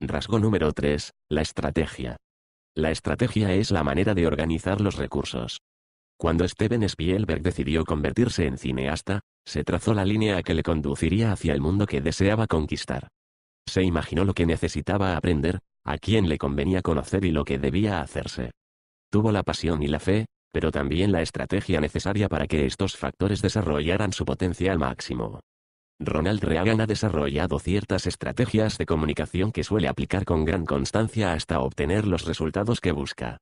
S1: Rasgo número 3, la estrategia. La estrategia es la manera de organizar los recursos. Cuando Steven Spielberg decidió convertirse en cineasta, se trazó la línea que le conduciría hacia el mundo que deseaba conquistar. Se imaginó lo que necesitaba aprender, a quién le convenía conocer y lo que debía hacerse. Tuvo la pasión y la fe, pero también la estrategia necesaria para que estos factores desarrollaran su potencial máximo. Ronald Reagan ha desarrollado ciertas estrategias de comunicación que suele aplicar con gran constancia hasta obtener los resultados que busca.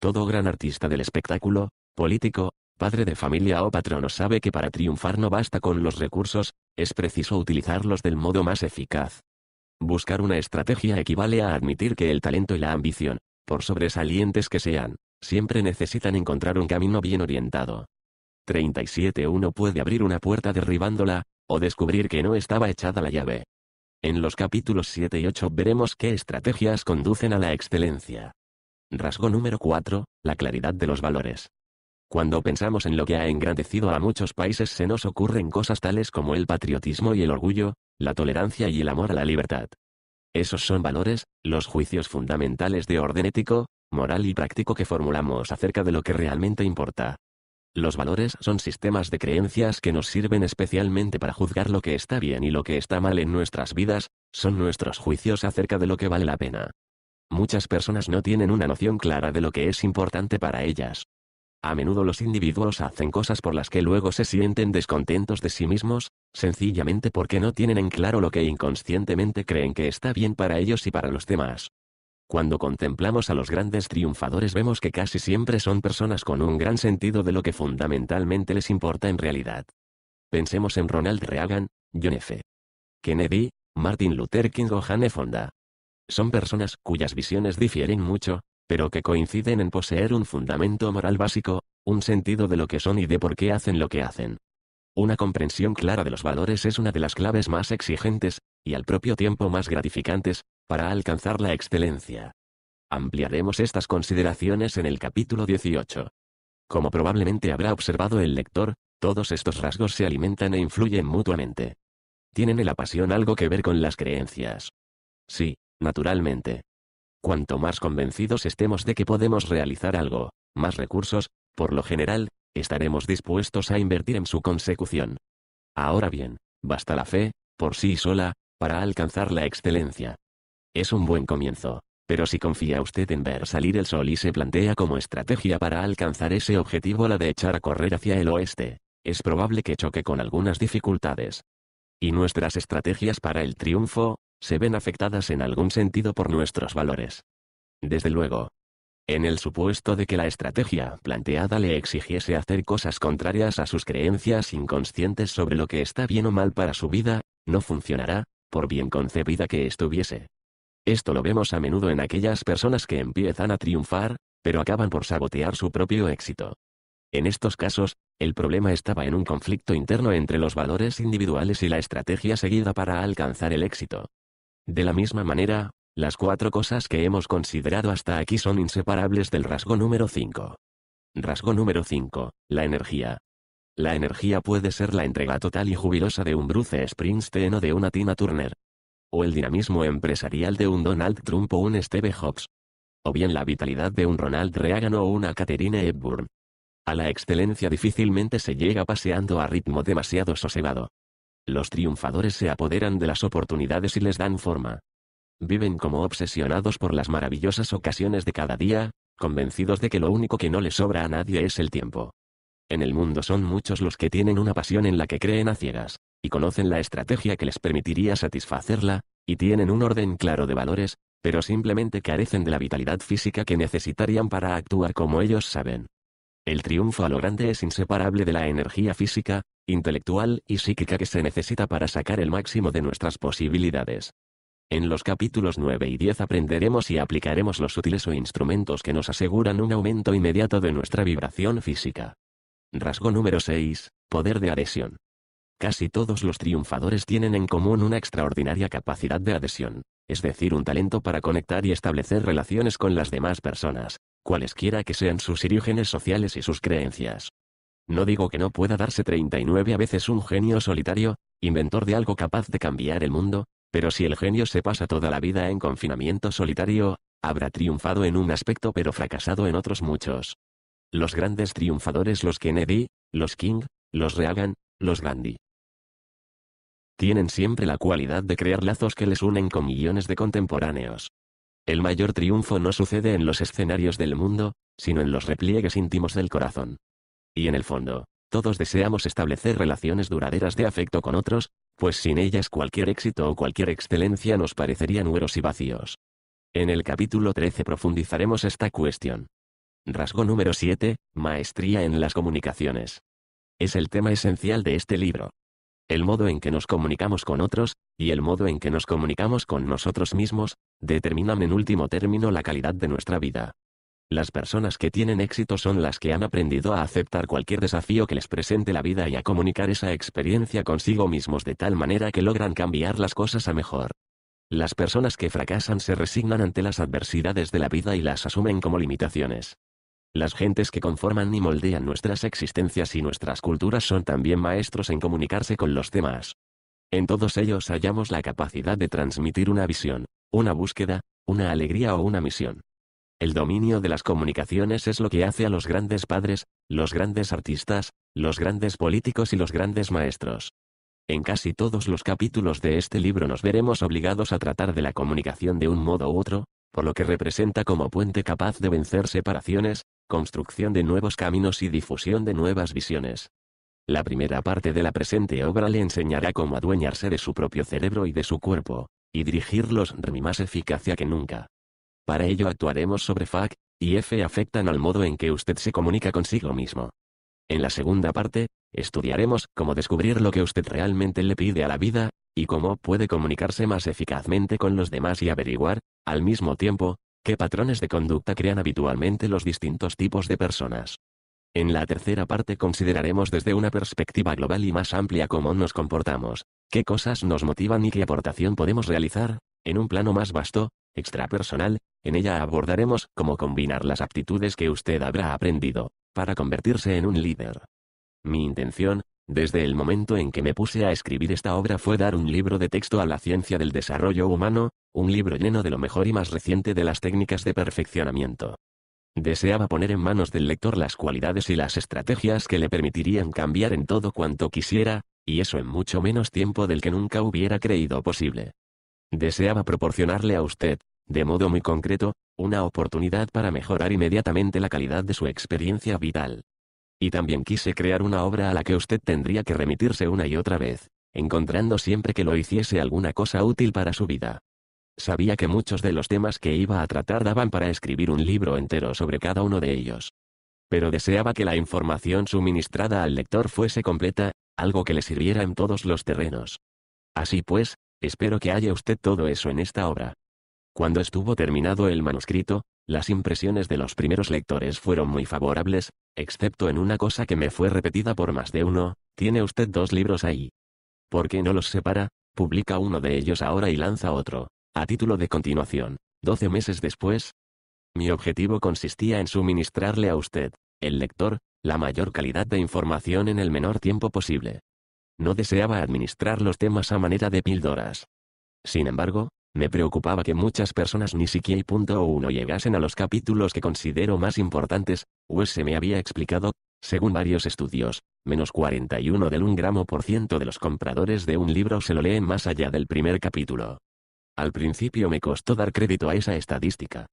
S1: Todo gran artista del espectáculo, político, padre de familia o patrono sabe que para triunfar no basta con los recursos, es preciso utilizarlos del modo más eficaz. Buscar una estrategia equivale a admitir que el talento y la ambición, por sobresalientes que sean, siempre necesitan encontrar un camino bien orientado. 37. Uno puede abrir una puerta derribándola, o descubrir que no estaba echada la llave. En los capítulos 7 y 8 veremos qué estrategias conducen a la excelencia. Rasgo número 4, la claridad de los valores. Cuando pensamos en lo que ha engrandecido a muchos países se nos ocurren cosas tales como el patriotismo y el orgullo, la tolerancia y el amor a la libertad. Esos son valores, los juicios fundamentales de orden ético, moral y práctico que formulamos acerca de lo que realmente importa. Los valores son sistemas de creencias que nos sirven especialmente para juzgar lo que está bien y lo que está mal en nuestras vidas, son nuestros juicios acerca de lo que vale la pena. Muchas personas no tienen una noción clara de lo que es importante para ellas. A menudo los individuos hacen cosas por las que luego se sienten descontentos de sí mismos, sencillamente porque no tienen en claro lo que inconscientemente creen que está bien para ellos y para los demás. Cuando contemplamos a los grandes triunfadores vemos que casi siempre son personas con un gran sentido de lo que fundamentalmente les importa en realidad. Pensemos en Ronald Reagan, John F. Kennedy, Martin Luther King o Jane Fonda. Son personas cuyas visiones difieren mucho, pero que coinciden en poseer un fundamento moral básico, un sentido de lo que son y de por qué hacen lo que hacen. Una comprensión clara de los valores es una de las claves más exigentes, y al propio tiempo más gratificantes, para alcanzar la excelencia. Ampliaremos estas consideraciones en el capítulo 18. Como probablemente habrá observado el lector, todos estos rasgos se alimentan e influyen mutuamente. Tienen en la pasión algo que ver con las creencias. Sí, naturalmente. Cuanto más convencidos estemos de que podemos realizar algo, más recursos, por lo general, estaremos dispuestos a invertir en su consecución. Ahora bien, basta la fe, por sí sola, para alcanzar la excelencia. Es un buen comienzo, pero si confía usted en ver salir el sol y se plantea como estrategia para alcanzar ese objetivo la de echar a correr hacia el oeste, es probable que choque con algunas dificultades. Y nuestras estrategias para el triunfo, se ven afectadas en algún sentido por nuestros valores. Desde luego. En el supuesto de que la estrategia planteada le exigiese hacer cosas contrarias a sus creencias inconscientes sobre lo que está bien o mal para su vida, no funcionará, por bien concebida que estuviese. Esto lo vemos a menudo en aquellas personas que empiezan a triunfar, pero acaban por sabotear su propio éxito. En estos casos, el problema estaba en un conflicto interno entre los valores individuales y la estrategia seguida para alcanzar el éxito. De la misma manera, las cuatro cosas que hemos considerado hasta aquí son inseparables del rasgo número 5. Rasgo número 5. La energía. La energía puede ser la entrega total y jubilosa de un Bruce Springsteen o de una Tina Turner. O el dinamismo empresarial de un Donald Trump o un Steve Jobs. O bien la vitalidad de un Ronald Reagan o una Katherine Hepburn. A la excelencia difícilmente se llega paseando a ritmo demasiado sosegado. Los triunfadores se apoderan de las oportunidades y les dan forma. Viven como obsesionados por las maravillosas ocasiones de cada día, convencidos de que lo único que no les sobra a nadie es el tiempo. En el mundo son muchos los que tienen una pasión en la que creen a ciegas, y conocen la estrategia que les permitiría satisfacerla, y tienen un orden claro de valores, pero simplemente carecen de la vitalidad física que necesitarían para actuar como ellos saben. El triunfo a lo grande es inseparable de la energía física, intelectual y psíquica que se necesita para sacar el máximo de nuestras posibilidades. En los capítulos 9 y 10 aprenderemos y aplicaremos los útiles o instrumentos que nos aseguran un aumento inmediato de nuestra vibración física. Rasgo número 6. Poder de adhesión. Casi todos los triunfadores tienen en común una extraordinaria capacidad de adhesión, es decir, un talento para conectar y establecer relaciones con las demás personas, cualesquiera que sean sus orígenes sociales y sus creencias. No digo que no pueda darse 39 a veces un genio solitario, inventor de algo capaz de cambiar el mundo, pero si el genio se pasa toda la vida en confinamiento solitario, habrá triunfado en un aspecto pero fracasado en otros muchos. Los grandes triunfadores los Kennedy, los King, los Reagan, los Gandhi. Tienen siempre la cualidad de crear lazos que les unen con millones de contemporáneos. El mayor triunfo no sucede en los escenarios del mundo, sino en los repliegues íntimos del corazón. Y en el fondo, todos deseamos establecer relaciones duraderas de afecto con otros, pues sin ellas cualquier éxito o cualquier excelencia nos parecerían hueros y vacíos. En el capítulo 13 profundizaremos esta cuestión. Rasgo número 7, Maestría en las comunicaciones. Es el tema esencial de este libro. El modo en que nos comunicamos con otros, y el modo en que nos comunicamos con nosotros mismos, determinan en último término la calidad de nuestra vida. Las personas que tienen éxito son las que han aprendido a aceptar cualquier desafío que les presente la vida y a comunicar esa experiencia consigo mismos de tal manera que logran cambiar las cosas a mejor. Las personas que fracasan se resignan ante las adversidades de la vida y las asumen como limitaciones. Las gentes que conforman y moldean nuestras existencias y nuestras culturas son también maestros en comunicarse con los demás. En todos ellos hallamos la capacidad de transmitir una visión, una búsqueda, una alegría o una misión. El dominio de las comunicaciones es lo que hace a los grandes padres, los grandes artistas, los grandes políticos y los grandes maestros. En casi todos los capítulos de este libro nos veremos obligados a tratar de la comunicación de un modo u otro, por lo que representa como puente capaz de vencer separaciones, construcción de nuevos caminos y difusión de nuevas visiones. La primera parte de la presente obra le enseñará cómo adueñarse de su propio cerebro y de su cuerpo, y dirigirlos de más eficacia que nunca. Para ello actuaremos sobre FAC, y F afectan al modo en que usted se comunica consigo mismo. En la segunda parte, estudiaremos cómo descubrir lo que usted realmente le pide a la vida, y cómo puede comunicarse más eficazmente con los demás y averiguar, al mismo tiempo, qué patrones de conducta crean habitualmente los distintos tipos de personas. En la tercera parte consideraremos desde una perspectiva global y más amplia cómo nos comportamos, qué cosas nos motivan y qué aportación podemos realizar, en un plano más vasto, extrapersonal, en ella abordaremos cómo combinar las aptitudes que usted habrá aprendido, para convertirse en un líder. Mi intención, desde el momento en que me puse a escribir esta obra fue dar un libro de texto a la ciencia del desarrollo humano, un libro lleno de lo mejor y más reciente de las técnicas de perfeccionamiento. Deseaba poner en manos del lector las cualidades y las estrategias que le permitirían cambiar en todo cuanto quisiera, y eso en mucho menos tiempo del que nunca hubiera creído posible. Deseaba proporcionarle a usted, de modo muy concreto, una oportunidad para mejorar inmediatamente la calidad de su experiencia vital. Y también quise crear una obra a la que usted tendría que remitirse una y otra vez, encontrando siempre que lo hiciese alguna cosa útil para su vida. Sabía que muchos de los temas que iba a tratar daban para escribir un libro entero sobre cada uno de ellos. Pero deseaba que la información suministrada al lector fuese completa, algo que le sirviera en todos los terrenos. Así pues, Espero que haya usted todo eso en esta obra. Cuando estuvo terminado el manuscrito, las impresiones de los primeros lectores fueron muy favorables, excepto en una cosa que me fue repetida por más de uno, tiene usted dos libros ahí. ¿Por qué no los separa? Publica uno de ellos ahora y lanza otro, a título de continuación, 12 meses después. Mi objetivo consistía en suministrarle a usted, el lector, la mayor calidad de información en el menor tiempo posible. No deseaba administrar los temas a manera de píldoras. Sin embargo, me preocupaba que muchas personas ni siquiera punto uno llegasen a los capítulos que considero más importantes, o pues se me había explicado, según varios estudios, menos 41 del 1 gramo por ciento de los compradores de un libro se lo leen más allá del primer capítulo. Al principio me costó dar crédito a esa estadística.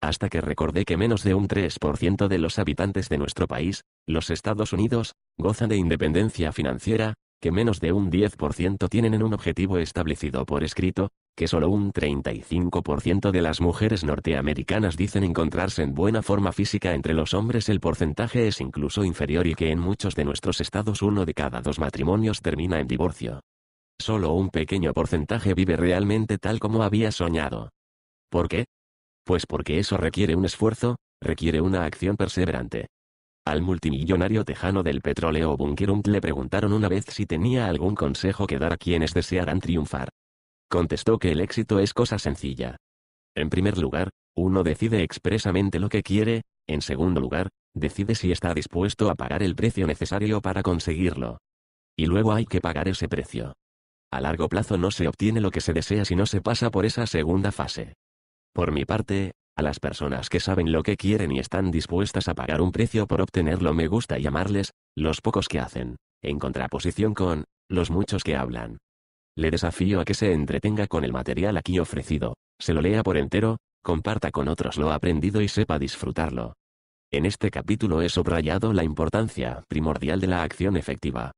S1: Hasta que recordé que menos de un 3% de los habitantes de nuestro país, los Estados Unidos, gozan de independencia financiera, que menos de un 10% tienen en un objetivo establecido por escrito, que solo un 35% de las mujeres norteamericanas dicen encontrarse en buena forma física entre los hombres el porcentaje es incluso inferior y que en muchos de nuestros estados uno de cada dos matrimonios termina en divorcio. Solo un pequeño porcentaje vive realmente tal como había soñado. ¿Por qué? Pues porque eso requiere un esfuerzo, requiere una acción perseverante, al multimillonario tejano del petróleo Bunkerunt le preguntaron una vez si tenía algún consejo que dar a quienes desearan triunfar. Contestó que el éxito es cosa sencilla. En primer lugar, uno decide expresamente lo que quiere, en segundo lugar, decide si está dispuesto a pagar el precio necesario para conseguirlo. Y luego hay que pagar ese precio. A largo plazo no se obtiene lo que se desea si no se pasa por esa segunda fase. Por mi parte, a las personas que saben lo que quieren y están dispuestas a pagar un precio por obtenerlo me gusta llamarles, los pocos que hacen, en contraposición con, los muchos que hablan. Le desafío a que se entretenga con el material aquí ofrecido, se lo lea por entero, comparta con otros lo aprendido y sepa disfrutarlo. En este capítulo he subrayado la importancia primordial de la acción efectiva.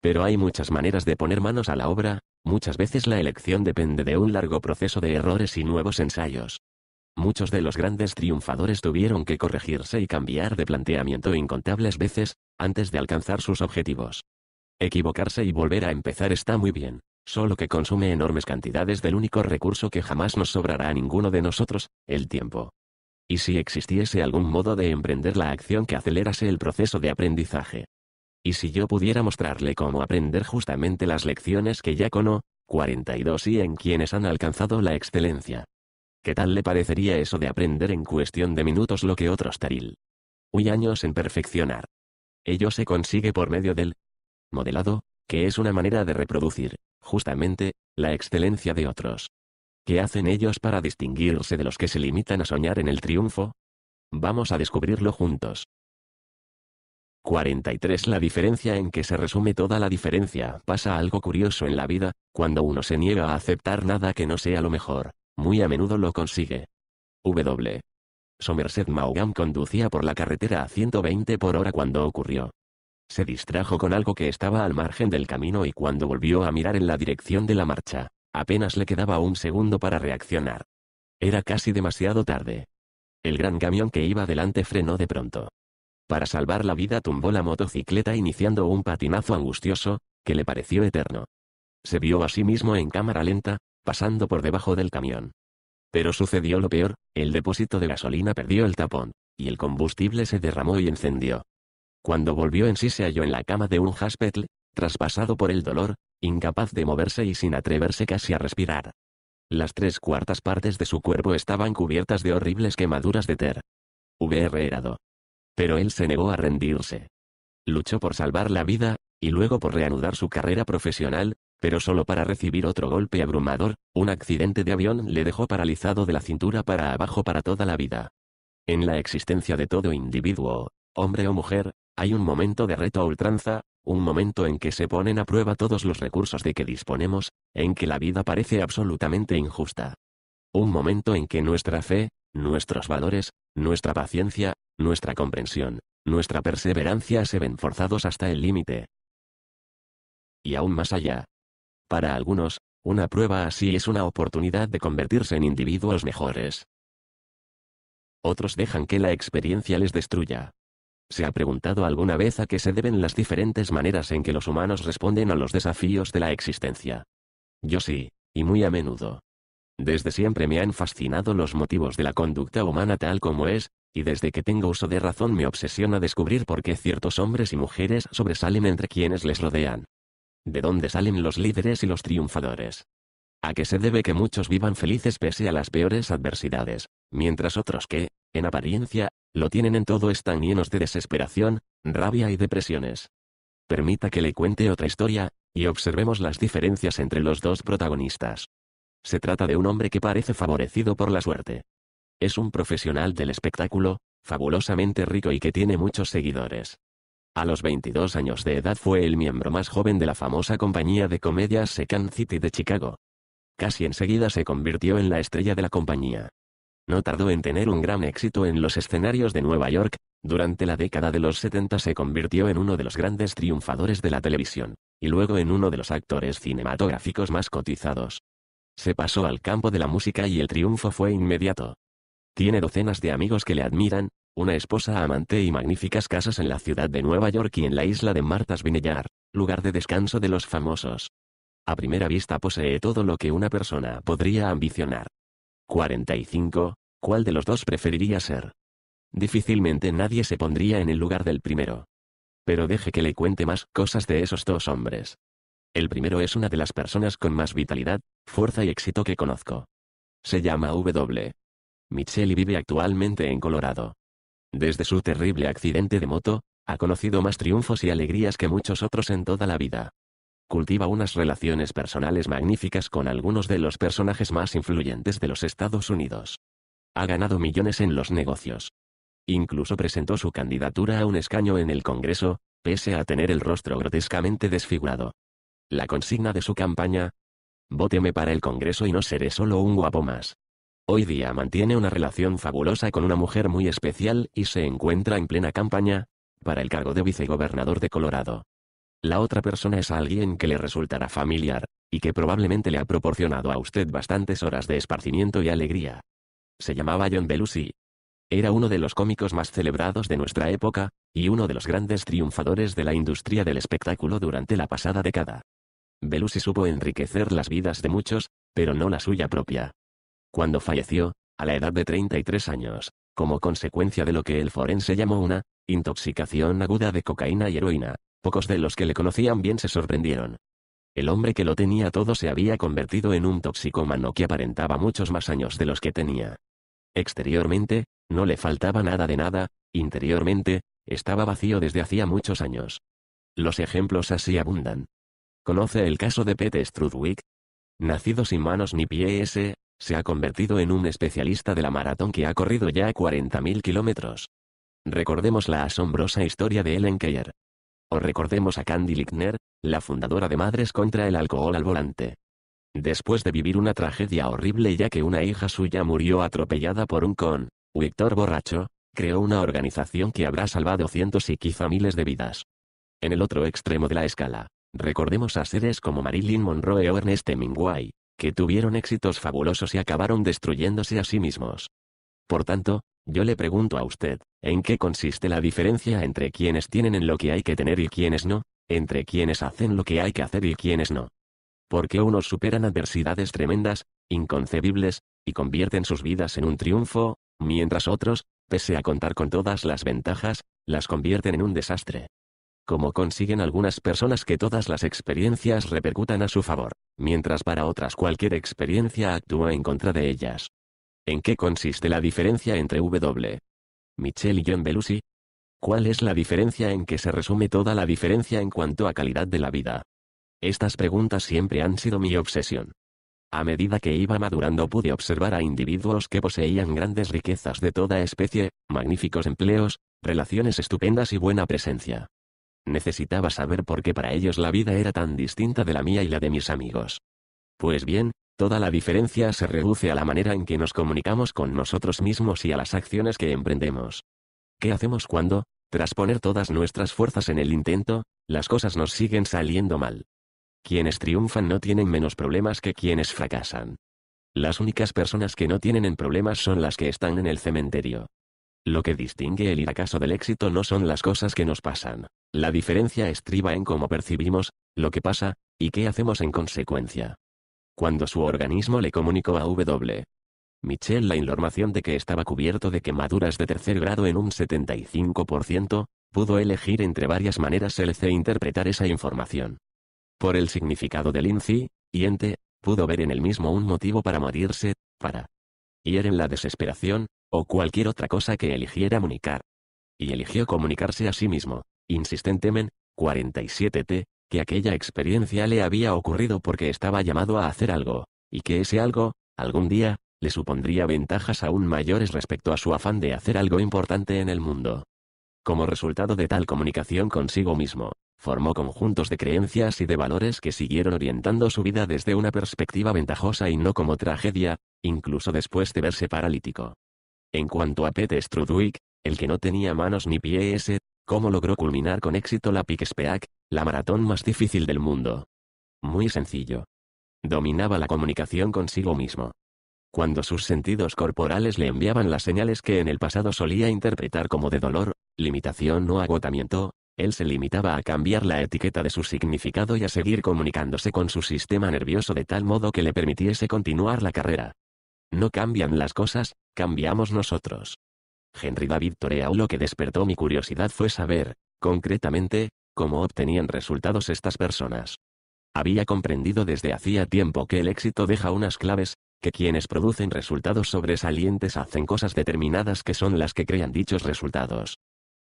S1: Pero hay muchas maneras de poner manos a la obra, muchas veces la elección depende de un largo proceso de errores y nuevos ensayos. Muchos de los grandes triunfadores tuvieron que corregirse y cambiar de planteamiento incontables veces, antes de alcanzar sus objetivos. Equivocarse y volver a empezar está muy bien, solo que consume enormes cantidades del único recurso que jamás nos sobrará a ninguno de nosotros, el tiempo. ¿Y si existiese algún modo de emprender la acción que acelerase el proceso de aprendizaje? ¿Y si yo pudiera mostrarle cómo aprender justamente las lecciones que ya cono, 42 y en quienes han alcanzado la excelencia? ¿Qué tal le parecería eso de aprender en cuestión de minutos lo que otros taril? Uy años en perfeccionar. Ello se consigue por medio del modelado, que es una manera de reproducir, justamente, la excelencia de otros. ¿Qué hacen ellos para distinguirse de los que se limitan a soñar en el triunfo? Vamos a descubrirlo juntos. 43. La diferencia en que se resume toda la diferencia. Pasa algo curioso en la vida, cuando uno se niega a aceptar nada que no sea lo mejor. Muy a menudo lo consigue. W. Somerset Maugham conducía por la carretera a 120 por hora cuando ocurrió. Se distrajo con algo que estaba al margen del camino y cuando volvió a mirar en la dirección de la marcha, apenas le quedaba un segundo para reaccionar. Era casi demasiado tarde. El gran camión que iba delante frenó de pronto. Para salvar la vida tumbó la motocicleta iniciando un patinazo angustioso, que le pareció eterno. Se vio a sí mismo en cámara lenta, pasando por debajo del camión. Pero sucedió lo peor, el depósito de gasolina perdió el tapón, y el combustible se derramó y encendió. Cuando volvió en sí se halló en la cama de un hospital, traspasado por el dolor, incapaz de moverse y sin atreverse casi a respirar. Las tres cuartas partes de su cuerpo estaban cubiertas de horribles quemaduras de ter. VR herado Pero él se negó a rendirse. Luchó por salvar la vida, y luego por reanudar su carrera profesional, pero solo para recibir otro golpe abrumador, un accidente de avión le dejó paralizado de la cintura para abajo para toda la vida. En la existencia de todo individuo, hombre o mujer, hay un momento de reto a ultranza, un momento en que se ponen a prueba todos los recursos de que disponemos, en que la vida parece absolutamente injusta. Un momento en que nuestra fe, nuestros valores, nuestra paciencia, nuestra comprensión, nuestra perseverancia se ven forzados hasta el límite. Y aún más allá, para algunos, una prueba así es una oportunidad de convertirse en individuos mejores. Otros dejan que la experiencia les destruya. ¿Se ha preguntado alguna vez a qué se deben las diferentes maneras en que los humanos responden a los desafíos de la existencia? Yo sí, y muy a menudo. Desde siempre me han fascinado los motivos de la conducta humana tal como es, y desde que tengo uso de razón me obsesiona descubrir por qué ciertos hombres y mujeres sobresalen entre quienes les rodean. ¿De dónde salen los líderes y los triunfadores? ¿A qué se debe que muchos vivan felices pese a las peores adversidades, mientras otros que, en apariencia, lo tienen en todo están llenos de desesperación, rabia y depresiones? Permita que le cuente otra historia, y observemos las diferencias entre los dos protagonistas. Se trata de un hombre que parece favorecido por la suerte. Es un profesional del espectáculo, fabulosamente rico y que tiene muchos seguidores. A los 22 años de edad fue el miembro más joven de la famosa compañía de comedias Second City de Chicago. Casi enseguida se convirtió en la estrella de la compañía. No tardó en tener un gran éxito en los escenarios de Nueva York, durante la década de los 70 se convirtió en uno de los grandes triunfadores de la televisión, y luego en uno de los actores cinematográficos más cotizados. Se pasó al campo de la música y el triunfo fue inmediato. Tiene docenas de amigos que le admiran, una esposa amante y magníficas casas en la ciudad de Nueva York y en la isla de Martha's Vineyard, lugar de descanso de los famosos. A primera vista posee todo lo que una persona podría ambicionar. 45. ¿Cuál de los dos preferiría ser? Difícilmente nadie se pondría en el lugar del primero. Pero deje que le cuente más cosas de esos dos hombres. El primero es una de las personas con más vitalidad, fuerza y éxito que conozco. Se llama W. Michelle y vive actualmente en Colorado. Desde su terrible accidente de moto, ha conocido más triunfos y alegrías que muchos otros en toda la vida. Cultiva unas relaciones personales magníficas con algunos de los personajes más influyentes de los Estados Unidos. Ha ganado millones en los negocios. Incluso presentó su candidatura a un escaño en el Congreso, pese a tener el rostro grotescamente desfigurado. La consigna de su campaña, Vóteme para el Congreso y no seré solo un guapo más. Hoy día mantiene una relación fabulosa con una mujer muy especial y se encuentra en plena campaña para el cargo de vicegobernador de Colorado. La otra persona es alguien que le resultará familiar, y que probablemente le ha proporcionado a usted bastantes horas de esparcimiento y alegría. Se llamaba John Belushi. Era uno de los cómicos más celebrados de nuestra época, y uno de los grandes triunfadores de la industria del espectáculo durante la pasada década. Belushi supo enriquecer las vidas de muchos, pero no la suya propia cuando falleció, a la edad de 33 años, como consecuencia de lo que el forense llamó una intoxicación aguda de cocaína y heroína. Pocos de los que le conocían bien se sorprendieron. El hombre que lo tenía todo se había convertido en un toxicómano que aparentaba muchos más años de los que tenía. Exteriormente, no le faltaba nada de nada, interiormente, estaba vacío desde hacía muchos años. Los ejemplos así abundan. ¿Conoce el caso de Pete Strudwick? Nacido sin manos ni pies, se ha convertido en un especialista de la maratón que ha corrido ya 40.000 kilómetros. Recordemos la asombrosa historia de Ellen Keyer. O recordemos a Candy Lickner, la fundadora de Madres contra el Alcohol al Volante. Después de vivir una tragedia horrible ya que una hija suya murió atropellada por un con, Víctor Borracho, creó una organización que habrá salvado cientos y quizá miles de vidas. En el otro extremo de la escala, recordemos a seres como Marilyn Monroe o Ernest Hemingway, que tuvieron éxitos fabulosos y acabaron destruyéndose a sí mismos. Por tanto, yo le pregunto a usted, ¿en qué consiste la diferencia entre quienes tienen en lo que hay que tener y quienes no, entre quienes hacen lo que hay que hacer y quienes no? Porque unos superan adversidades tremendas, inconcebibles, y convierten sus vidas en un triunfo, mientras otros, pese a contar con todas las ventajas, las convierten en un desastre como consiguen algunas personas que todas las experiencias repercutan a su favor, mientras para otras cualquier experiencia actúa en contra de ellas. ¿En qué consiste la diferencia entre W. Michel y John Belushi? ¿Cuál es la diferencia en que se resume toda la diferencia en cuanto a calidad de la vida? Estas preguntas siempre han sido mi obsesión. A medida que iba madurando pude observar a individuos que poseían grandes riquezas de toda especie, magníficos empleos, relaciones estupendas y buena presencia. Necesitaba saber por qué para ellos la vida era tan distinta de la mía y la de mis amigos. Pues bien, toda la diferencia se reduce a la manera en que nos comunicamos con nosotros mismos y a las acciones que emprendemos. ¿Qué hacemos cuando, tras poner todas nuestras fuerzas en el intento, las cosas nos siguen saliendo mal? Quienes triunfan no tienen menos problemas que quienes fracasan. Las únicas personas que no tienen en problemas son las que están en el cementerio. Lo que distingue el fracaso del éxito no son las cosas que nos pasan. La diferencia estriba en cómo percibimos, lo que pasa, y qué hacemos en consecuencia. Cuando su organismo le comunicó a W. Michelle la información de que estaba cubierto de quemaduras de tercer grado en un 75%, pudo elegir entre varias maneras el C interpretar esa información. Por el significado del INCI, y ENTE, pudo ver en el mismo un motivo para morirse, para y en la desesperación, o cualquier otra cosa que eligiera comunicar. Y eligió comunicarse a sí mismo, insistentemente, 47t, que aquella experiencia le había ocurrido porque estaba llamado a hacer algo, y que ese algo, algún día, le supondría ventajas aún mayores respecto a su afán de hacer algo importante en el mundo. Como resultado de tal comunicación consigo mismo, formó conjuntos de creencias y de valores que siguieron orientando su vida desde una perspectiva ventajosa y no como tragedia, incluso después de verse paralítico. En cuanto a Pete Strudwick, el que no tenía manos ni pies, cómo logró culminar con éxito la Pikespeak, la maratón más difícil del mundo. Muy sencillo. Dominaba la comunicación consigo mismo. Cuando sus sentidos corporales le enviaban las señales que en el pasado solía interpretar como de dolor, limitación o agotamiento, él se limitaba a cambiar la etiqueta de su significado y a seguir comunicándose con su sistema nervioso de tal modo que le permitiese continuar la carrera. No cambian las cosas, cambiamos nosotros. Henry David Toreau lo que despertó mi curiosidad fue saber, concretamente, cómo obtenían resultados estas personas. Había comprendido desde hacía tiempo que el éxito deja unas claves, que quienes producen resultados sobresalientes hacen cosas determinadas que son las que crean dichos resultados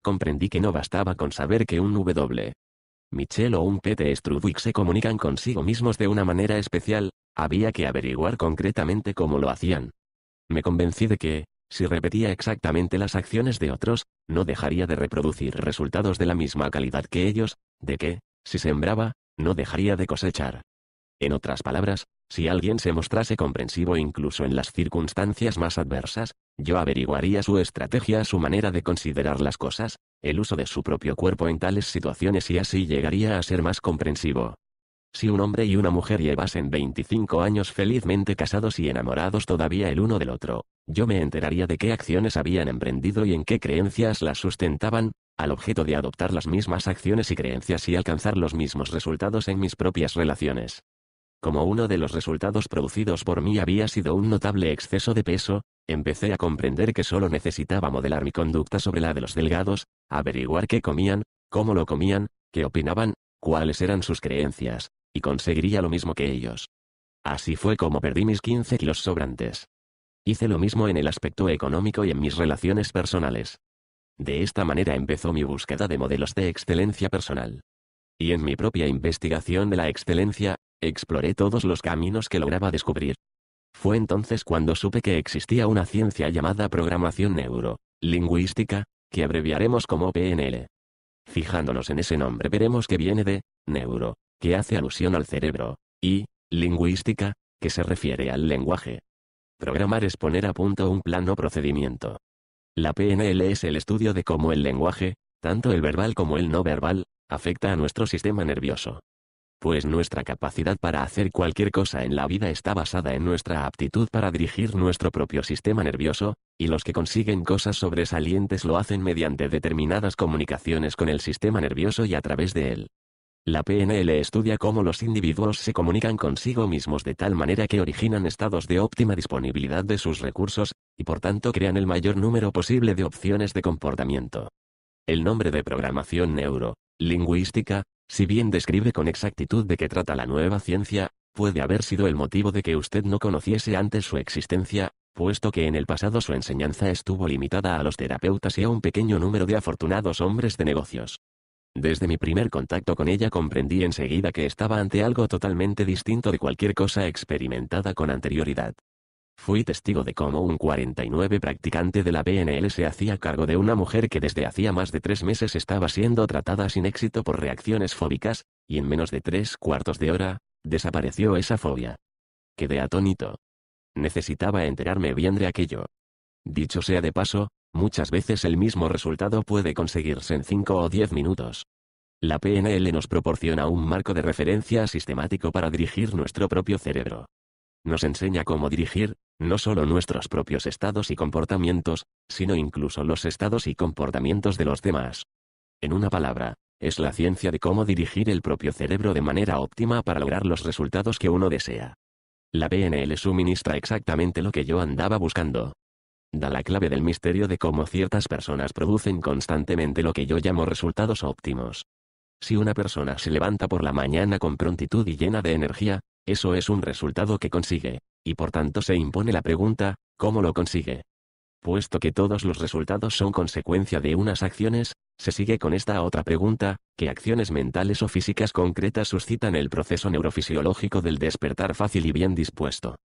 S1: comprendí que no bastaba con saber que un W. Michel o un P.T. Strudwick se comunican consigo mismos de una manera especial, había que averiguar concretamente cómo lo hacían. Me convencí de que, si repetía exactamente las acciones de otros, no dejaría de reproducir resultados de la misma calidad que ellos, de que, si sembraba, no dejaría de cosechar. En otras palabras, si alguien se mostrase comprensivo incluso en las circunstancias más adversas, yo averiguaría su estrategia, su manera de considerar las cosas, el uso de su propio cuerpo en tales situaciones y así llegaría a ser más comprensivo. Si un hombre y una mujer llevasen 25 años felizmente casados y enamorados todavía el uno del otro, yo me enteraría de qué acciones habían emprendido y en qué creencias las sustentaban, al objeto de adoptar las mismas acciones y creencias y alcanzar los mismos resultados en mis propias relaciones. Como uno de los resultados producidos por mí había sido un notable exceso de peso, empecé a comprender que solo necesitaba modelar mi conducta sobre la de los delgados, averiguar qué comían, cómo lo comían, qué opinaban, cuáles eran sus creencias, y conseguiría lo mismo que ellos. Así fue como perdí mis 15 kilos sobrantes. Hice lo mismo en el aspecto económico y en mis relaciones personales. De esta manera empezó mi búsqueda de modelos de excelencia personal. Y en mi propia investigación de la excelencia, Exploré todos los caminos que lograba descubrir. Fue entonces cuando supe que existía una ciencia llamada programación neurolingüística, que abreviaremos como PNL. Fijándonos en ese nombre veremos que viene de neuro, que hace alusión al cerebro, y lingüística, que se refiere al lenguaje. Programar es poner a punto un plano procedimiento. La PNL es el estudio de cómo el lenguaje, tanto el verbal como el no verbal, afecta a nuestro sistema nervioso pues nuestra capacidad para hacer cualquier cosa en la vida está basada en nuestra aptitud para dirigir nuestro propio sistema nervioso, y los que consiguen cosas sobresalientes lo hacen mediante determinadas comunicaciones con el sistema nervioso y a través de él. La PNL estudia cómo los individuos se comunican consigo mismos de tal manera que originan estados de óptima disponibilidad de sus recursos, y por tanto crean el mayor número posible de opciones de comportamiento. El nombre de programación neuro, lingüística, si bien describe con exactitud de qué trata la nueva ciencia, puede haber sido el motivo de que usted no conociese antes su existencia, puesto que en el pasado su enseñanza estuvo limitada a los terapeutas y a un pequeño número de afortunados hombres de negocios. Desde mi primer contacto con ella comprendí enseguida que estaba ante algo totalmente distinto de cualquier cosa experimentada con anterioridad. Fui testigo de cómo un 49 practicante de la PNL se hacía cargo de una mujer que desde hacía más de tres meses estaba siendo tratada sin éxito por reacciones fóbicas, y en menos de tres cuartos de hora, desapareció esa fobia. Quedé atónito. Necesitaba enterarme bien de aquello. Dicho sea de paso, muchas veces el mismo resultado puede conseguirse en 5 o 10 minutos. La PNL nos proporciona un marco de referencia sistemático para dirigir nuestro propio cerebro nos enseña cómo dirigir, no solo nuestros propios estados y comportamientos, sino incluso los estados y comportamientos de los demás. En una palabra, es la ciencia de cómo dirigir el propio cerebro de manera óptima para lograr los resultados que uno desea. La B.N.L. suministra exactamente lo que yo andaba buscando. Da la clave del misterio de cómo ciertas personas producen constantemente lo que yo llamo resultados óptimos. Si una persona se levanta por la mañana con prontitud y llena de energía, eso es un resultado que consigue, y por tanto se impone la pregunta, ¿cómo lo consigue? Puesto que todos los resultados son consecuencia de unas acciones, se sigue con esta otra pregunta, ¿qué acciones mentales o físicas concretas suscitan el proceso neurofisiológico del despertar fácil y bien dispuesto?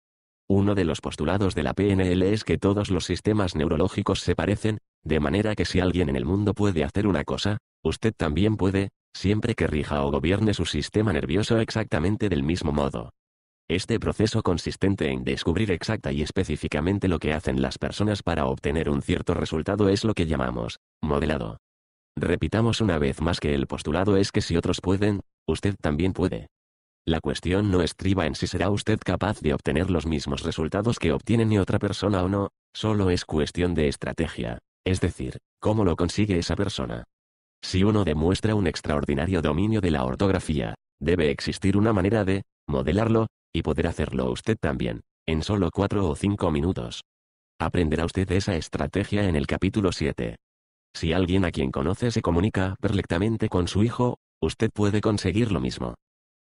S1: Uno de los postulados de la PNL es que todos los sistemas neurológicos se parecen, de manera que si alguien en el mundo puede hacer una cosa, usted también puede, siempre que rija o gobierne su sistema nervioso exactamente del mismo modo. Este proceso consistente en descubrir exacta y específicamente lo que hacen las personas para obtener un cierto resultado es lo que llamamos modelado. Repitamos una vez más que el postulado es que si otros pueden, usted también puede. La cuestión no estriba en si será usted capaz de obtener los mismos resultados que obtiene ni otra persona o no, solo es cuestión de estrategia, es decir, cómo lo consigue esa persona. Si uno demuestra un extraordinario dominio de la ortografía, debe existir una manera de modelarlo, y poder hacerlo usted también, en solo cuatro o cinco minutos. Aprenderá usted esa estrategia en el capítulo 7. Si alguien a quien conoce se comunica perfectamente con su hijo, usted puede conseguir lo mismo.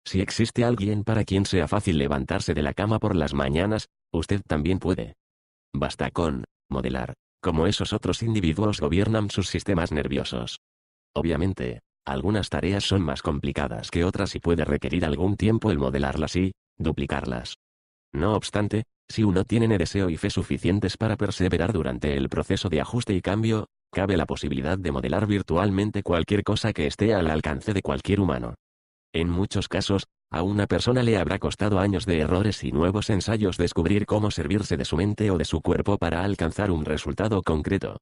S1: Si existe alguien para quien sea fácil levantarse de la cama por las mañanas, usted también puede. Basta con modelar, como esos otros individuos gobiernan sus sistemas nerviosos. Obviamente, algunas tareas son más complicadas que otras y puede requerir algún tiempo el modelarlas y duplicarlas. No obstante, si uno tiene deseo y fe suficientes para perseverar durante el proceso de ajuste y cambio, cabe la posibilidad de modelar virtualmente cualquier cosa que esté al alcance de cualquier humano. En muchos casos, a una persona le habrá costado años de errores y nuevos ensayos descubrir cómo servirse de su mente o de su cuerpo para alcanzar un resultado concreto.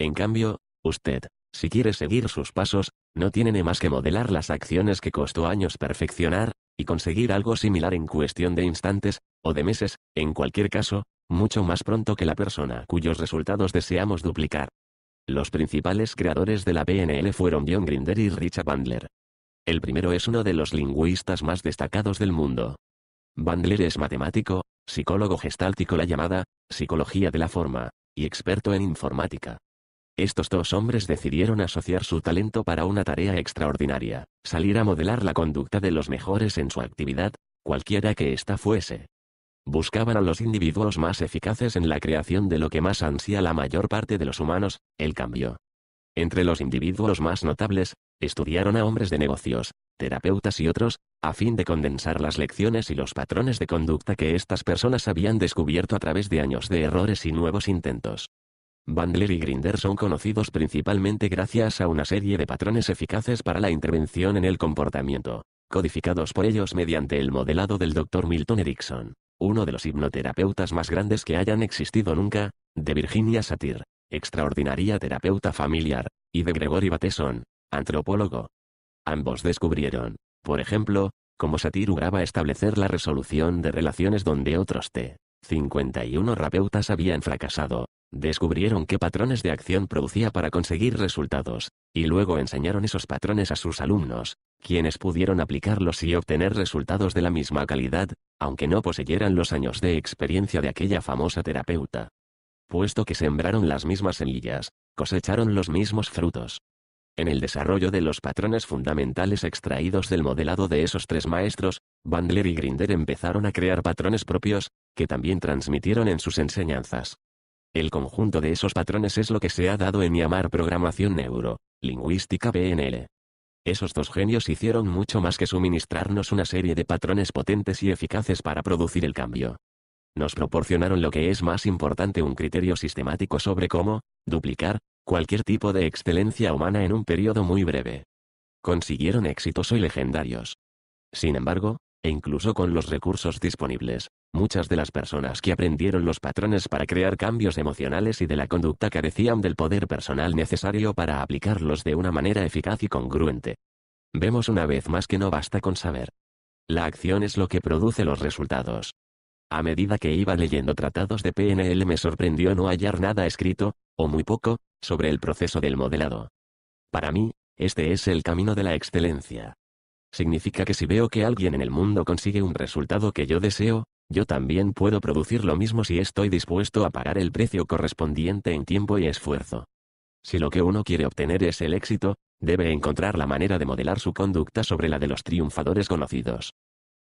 S1: En cambio, Usted, si quiere seguir sus pasos, no tiene más que modelar las acciones que costó años perfeccionar, y conseguir algo similar en cuestión de instantes, o de meses, en cualquier caso, mucho más pronto que la persona cuyos resultados deseamos duplicar. Los principales creadores de la PNL fueron John Grinder y Richard Bandler. El primero es uno de los lingüistas más destacados del mundo. Bandler es matemático, psicólogo gestáltico la llamada, psicología de la forma, y experto en informática. Estos dos hombres decidieron asociar su talento para una tarea extraordinaria, salir a modelar la conducta de los mejores en su actividad, cualquiera que ésta fuese. Buscaban a los individuos más eficaces en la creación de lo que más ansía la mayor parte de los humanos, el cambio. Entre los individuos más notables, estudiaron a hombres de negocios, terapeutas y otros, a fin de condensar las lecciones y los patrones de conducta que estas personas habían descubierto a través de años de errores y nuevos intentos. Bandler y Grinder son conocidos principalmente gracias a una serie de patrones eficaces para la intervención en el comportamiento, codificados por ellos mediante el modelado del Dr. Milton Erickson, uno de los hipnoterapeutas más grandes que hayan existido nunca, de Virginia Satir, extraordinaria terapeuta familiar, y de Gregory Bateson, antropólogo. Ambos descubrieron, por ejemplo, cómo Satir lograba establecer la resolución de relaciones donde otros T. 51 terapeutas habían fracasado, Descubrieron qué patrones de acción producía para conseguir resultados, y luego enseñaron esos patrones a sus alumnos, quienes pudieron aplicarlos y obtener resultados de la misma calidad, aunque no poseyeran los años de experiencia de aquella famosa terapeuta. Puesto que sembraron las mismas semillas, cosecharon los mismos frutos. En el desarrollo de los patrones fundamentales extraídos del modelado de esos tres maestros, Bandler y Grinder empezaron a crear patrones propios, que también transmitieron en sus enseñanzas. El conjunto de esos patrones es lo que se ha dado en llamar programación neuro, lingüística PNL. Esos dos genios hicieron mucho más que suministrarnos una serie de patrones potentes y eficaces para producir el cambio. Nos proporcionaron lo que es más importante un criterio sistemático sobre cómo, duplicar, cualquier tipo de excelencia humana en un periodo muy breve. Consiguieron éxitos y legendarios. Sin embargo, e incluso con los recursos disponibles, muchas de las personas que aprendieron los patrones para crear cambios emocionales y de la conducta carecían del poder personal necesario para aplicarlos de una manera eficaz y congruente. Vemos una vez más que no basta con saber. La acción es lo que produce los resultados. A medida que iba leyendo tratados de PNL me sorprendió no hallar nada escrito, o muy poco, sobre el proceso del modelado. Para mí, este es el camino de la excelencia. Significa que si veo que alguien en el mundo consigue un resultado que yo deseo, yo también puedo producir lo mismo si estoy dispuesto a pagar el precio correspondiente en tiempo y esfuerzo. Si lo que uno quiere obtener es el éxito, debe encontrar la manera de modelar su conducta sobre la de los triunfadores conocidos.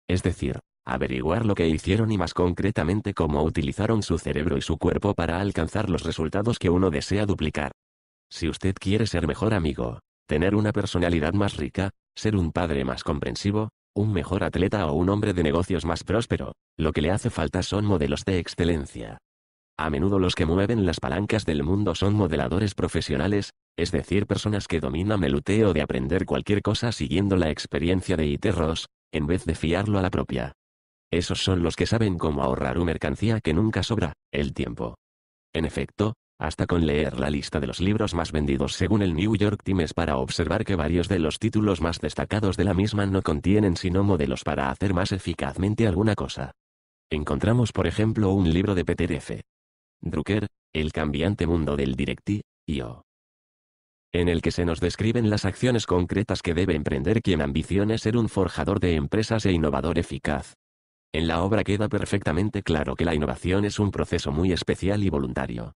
S1: Es decir, averiguar lo que hicieron y más concretamente cómo utilizaron su cerebro y su cuerpo para alcanzar los resultados que uno desea duplicar. Si usted quiere ser mejor amigo, tener una personalidad más rica, ser un padre más comprensivo, un mejor atleta o un hombre de negocios más próspero, lo que le hace falta son modelos de excelencia. A menudo los que mueven las palancas del mundo son modeladores profesionales, es decir, personas que dominan el uteo de aprender cualquier cosa siguiendo la experiencia de Iterros, en vez de fiarlo a la propia. Esos son los que saben cómo ahorrar una mercancía que nunca sobra, el tiempo. En efecto, hasta con leer la lista de los libros más vendidos según el New York Times para observar que varios de los títulos más destacados de la misma no contienen sino modelos para hacer más eficazmente alguna cosa. Encontramos por ejemplo un libro de Peter F. Drucker, El cambiante mundo del directi, En el que se nos describen las acciones concretas que debe emprender quien ambicione ser un forjador de empresas e innovador eficaz. En la obra queda perfectamente claro que la innovación es un proceso muy especial y voluntario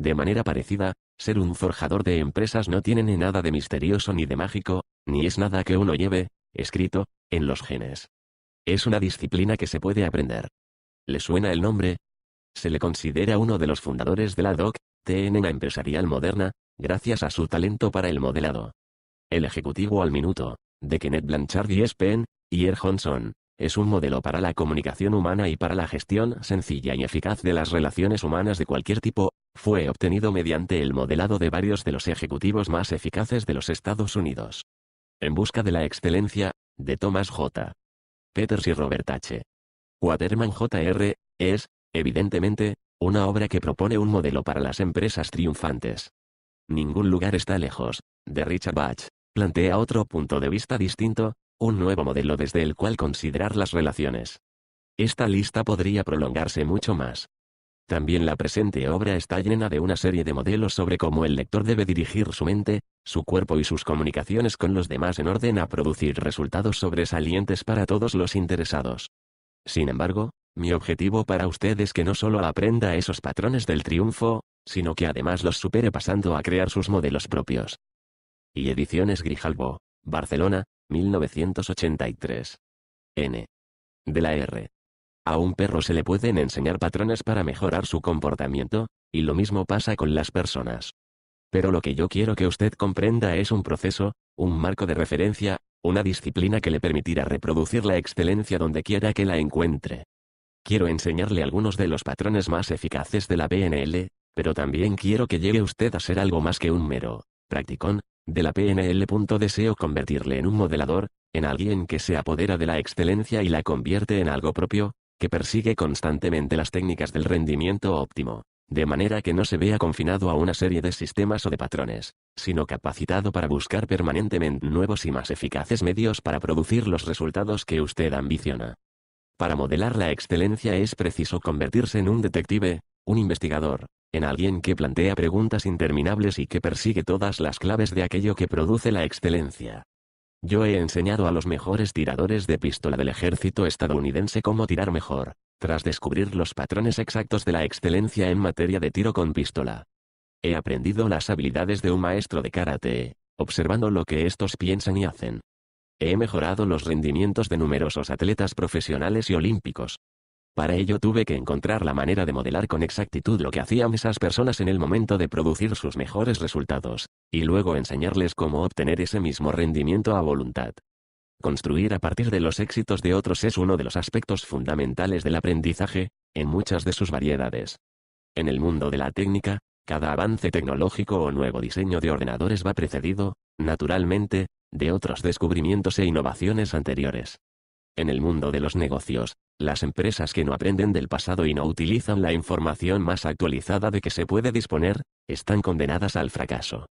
S1: de manera parecida, ser un forjador de empresas no tiene ni nada de misterioso ni de mágico, ni es nada que uno lleve, escrito, en los genes. Es una disciplina que se puede aprender. ¿Le suena el nombre? Se le considera uno de los fundadores de la DOC, TNN empresarial moderna, gracias a su talento para el modelado. El ejecutivo al minuto, de Kenneth Blanchard y Penn, y Er Johnson, es un modelo para la comunicación humana y para la gestión sencilla y eficaz de las relaciones humanas de cualquier tipo, fue obtenido mediante el modelado de varios de los ejecutivos más eficaces de los Estados Unidos. En busca de la excelencia, de Thomas J. Peters y Robert H. Waterman Jr., es, evidentemente, una obra que propone un modelo para las empresas triunfantes. Ningún lugar está lejos, de Richard Bach, plantea otro punto de vista distinto, un nuevo modelo desde el cual considerar las relaciones. Esta lista podría prolongarse mucho más. También la presente obra está llena de una serie de modelos sobre cómo el lector debe dirigir su mente, su cuerpo y sus comunicaciones con los demás en orden a producir resultados sobresalientes para todos los interesados. Sin embargo, mi objetivo para usted es que no solo aprenda esos patrones del triunfo, sino que además los supere pasando a crear sus modelos propios. Y Ediciones Grijalbo, Barcelona, 1983. N. De la R. A un perro se le pueden enseñar patrones para mejorar su comportamiento, y lo mismo pasa con las personas. Pero lo que yo quiero que usted comprenda es un proceso, un marco de referencia, una disciplina que le permitirá reproducir la excelencia donde quiera que la encuentre. Quiero enseñarle algunos de los patrones más eficaces de la PNL, pero también quiero que llegue usted a ser algo más que un mero practicón de la PNL. Deseo convertirle en un modelador, en alguien que se apodera de la excelencia y la convierte en algo propio, que persigue constantemente las técnicas del rendimiento óptimo, de manera que no se vea confinado a una serie de sistemas o de patrones, sino capacitado para buscar permanentemente nuevos y más eficaces medios para producir los resultados que usted ambiciona. Para modelar la excelencia es preciso convertirse en un detective, un investigador, en alguien que plantea preguntas interminables y que persigue todas las claves de aquello que produce la excelencia. Yo he enseñado a los mejores tiradores de pistola del ejército estadounidense cómo tirar mejor, tras descubrir los patrones exactos de la excelencia en materia de tiro con pistola. He aprendido las habilidades de un maestro de karate, observando lo que estos piensan y hacen. He mejorado los rendimientos de numerosos atletas profesionales y olímpicos, para ello tuve que encontrar la manera de modelar con exactitud lo que hacían esas personas en el momento de producir sus mejores resultados, y luego enseñarles cómo obtener ese mismo rendimiento a voluntad. Construir a partir de los éxitos de otros es uno de los aspectos fundamentales del aprendizaje, en muchas de sus variedades. En el mundo de la técnica, cada avance tecnológico o nuevo diseño de ordenadores va precedido, naturalmente, de otros descubrimientos e innovaciones anteriores. En el mundo de los negocios, las empresas que no aprenden del pasado y no utilizan la información más actualizada de que se puede disponer, están condenadas al fracaso.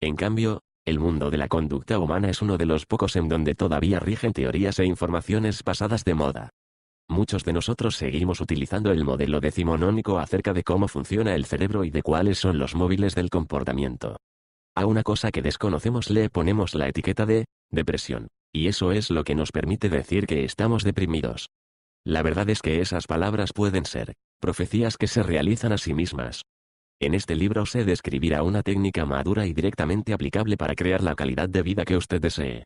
S1: En cambio, el mundo de la conducta humana es uno de los pocos en donde todavía rigen teorías e informaciones pasadas de moda. Muchos de nosotros seguimos utilizando el modelo decimonónico acerca de cómo funciona el cerebro y de cuáles son los móviles del comportamiento. A una cosa que desconocemos le ponemos la etiqueta de depresión, y eso es lo que nos permite decir que estamos deprimidos. La verdad es que esas palabras pueden ser profecías que se realizan a sí mismas. En este libro se describirá una técnica madura y directamente aplicable para crear la calidad de vida que usted desee.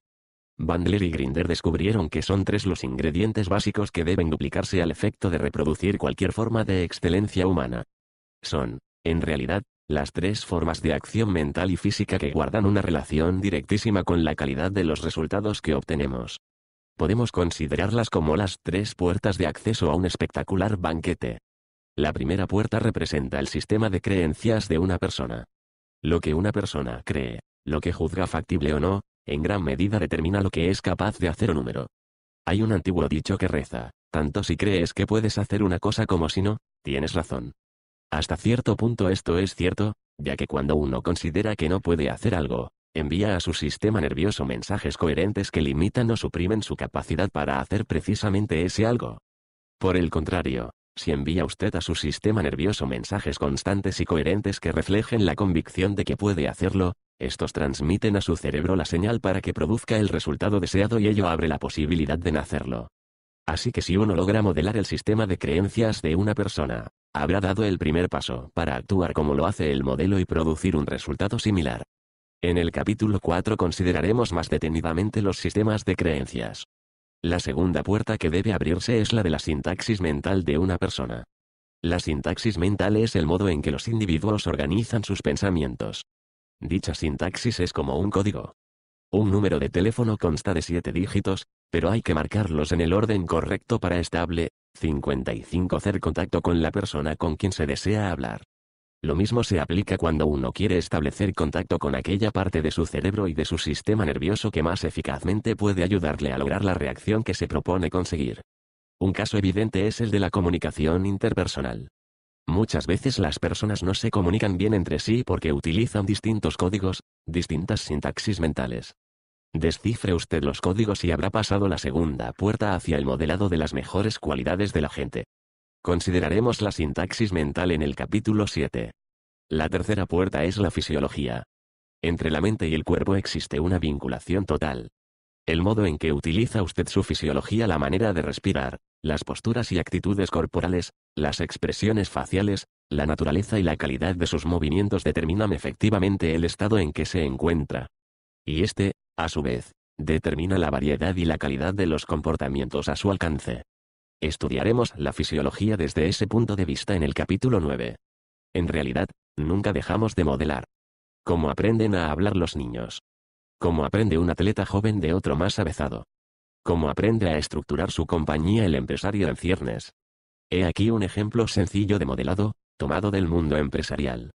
S1: Bandler y Grinder descubrieron que son tres los ingredientes básicos que deben duplicarse al efecto de reproducir cualquier forma de excelencia humana. Son, en realidad, las tres formas de acción mental y física que guardan una relación directísima con la calidad de los resultados que obtenemos. Podemos considerarlas como las tres puertas de acceso a un espectacular banquete. La primera puerta representa el sistema de creencias de una persona. Lo que una persona cree, lo que juzga factible o no, en gran medida determina lo que es capaz de hacer o número. Hay un antiguo dicho que reza, tanto si crees que puedes hacer una cosa como si no, tienes razón. Hasta cierto punto esto es cierto, ya que cuando uno considera que no puede hacer algo, envía a su sistema nervioso mensajes coherentes que limitan o suprimen su capacidad para hacer precisamente ese algo. Por el contrario, si envía usted a su sistema nervioso mensajes constantes y coherentes que reflejen la convicción de que puede hacerlo, estos transmiten a su cerebro la señal para que produzca el resultado deseado y ello abre la posibilidad de nacerlo. Así que si uno logra modelar el sistema de creencias de una persona, habrá dado el primer paso para actuar como lo hace el modelo y producir un resultado similar. En el capítulo 4 consideraremos más detenidamente los sistemas de creencias. La segunda puerta que debe abrirse es la de la sintaxis mental de una persona. La sintaxis mental es el modo en que los individuos organizan sus pensamientos. Dicha sintaxis es como un código. Un número de teléfono consta de siete dígitos, pero hay que marcarlos en el orden correcto para estable, 55. Hacer contacto con la persona con quien se desea hablar. Lo mismo se aplica cuando uno quiere establecer contacto con aquella parte de su cerebro y de su sistema nervioso que más eficazmente puede ayudarle a lograr la reacción que se propone conseguir. Un caso evidente es el de la comunicación interpersonal. Muchas veces las personas no se comunican bien entre sí porque utilizan distintos códigos, distintas sintaxis mentales, Descifre usted los códigos y habrá pasado la segunda puerta hacia el modelado de las mejores cualidades de la gente. Consideraremos la sintaxis mental en el capítulo 7. La tercera puerta es la fisiología. Entre la mente y el cuerpo existe una vinculación total. El modo en que utiliza usted su fisiología, la manera de respirar, las posturas y actitudes corporales, las expresiones faciales, la naturaleza y la calidad de sus movimientos determinan efectivamente el estado en que se encuentra. Y este, a su vez, determina la variedad y la calidad de los comportamientos a su alcance. Estudiaremos la fisiología desde ese punto de vista en el capítulo 9. En realidad, nunca dejamos de modelar. Cómo aprenden a hablar los niños. Cómo aprende un atleta joven de otro más avezado. Cómo aprende a estructurar su compañía el empresario en ciernes. He aquí un ejemplo sencillo de modelado, tomado del mundo empresarial.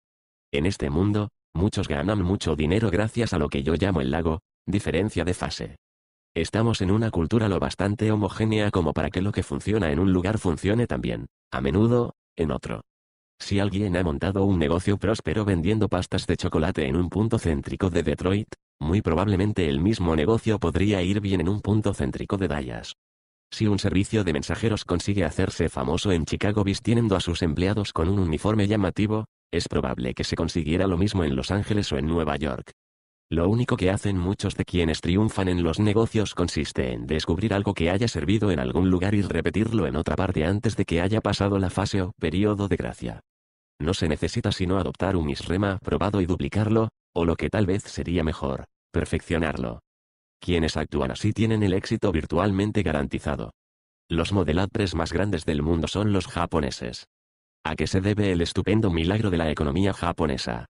S1: En este mundo, muchos ganan mucho dinero gracias a lo que yo llamo el lago, Diferencia de fase. Estamos en una cultura lo bastante homogénea como para que lo que funciona en un lugar funcione también, a menudo, en otro. Si alguien ha montado un negocio próspero vendiendo pastas de chocolate en un punto céntrico de Detroit, muy probablemente el mismo negocio podría ir bien en un punto céntrico de Dallas. Si un servicio de mensajeros consigue hacerse famoso en Chicago vistiendo a sus empleados con un uniforme llamativo, es probable que se consiguiera lo mismo en Los Ángeles o en Nueva York. Lo único que hacen muchos de quienes triunfan en los negocios consiste en descubrir algo que haya servido en algún lugar y repetirlo en otra parte antes de que haya pasado la fase o periodo de gracia. No se necesita sino adoptar un misrema probado y duplicarlo, o lo que tal vez sería mejor, perfeccionarlo. Quienes actúan así tienen el éxito virtualmente garantizado. Los modeladores más grandes del mundo son los japoneses. ¿A qué se debe el estupendo milagro de la economía japonesa?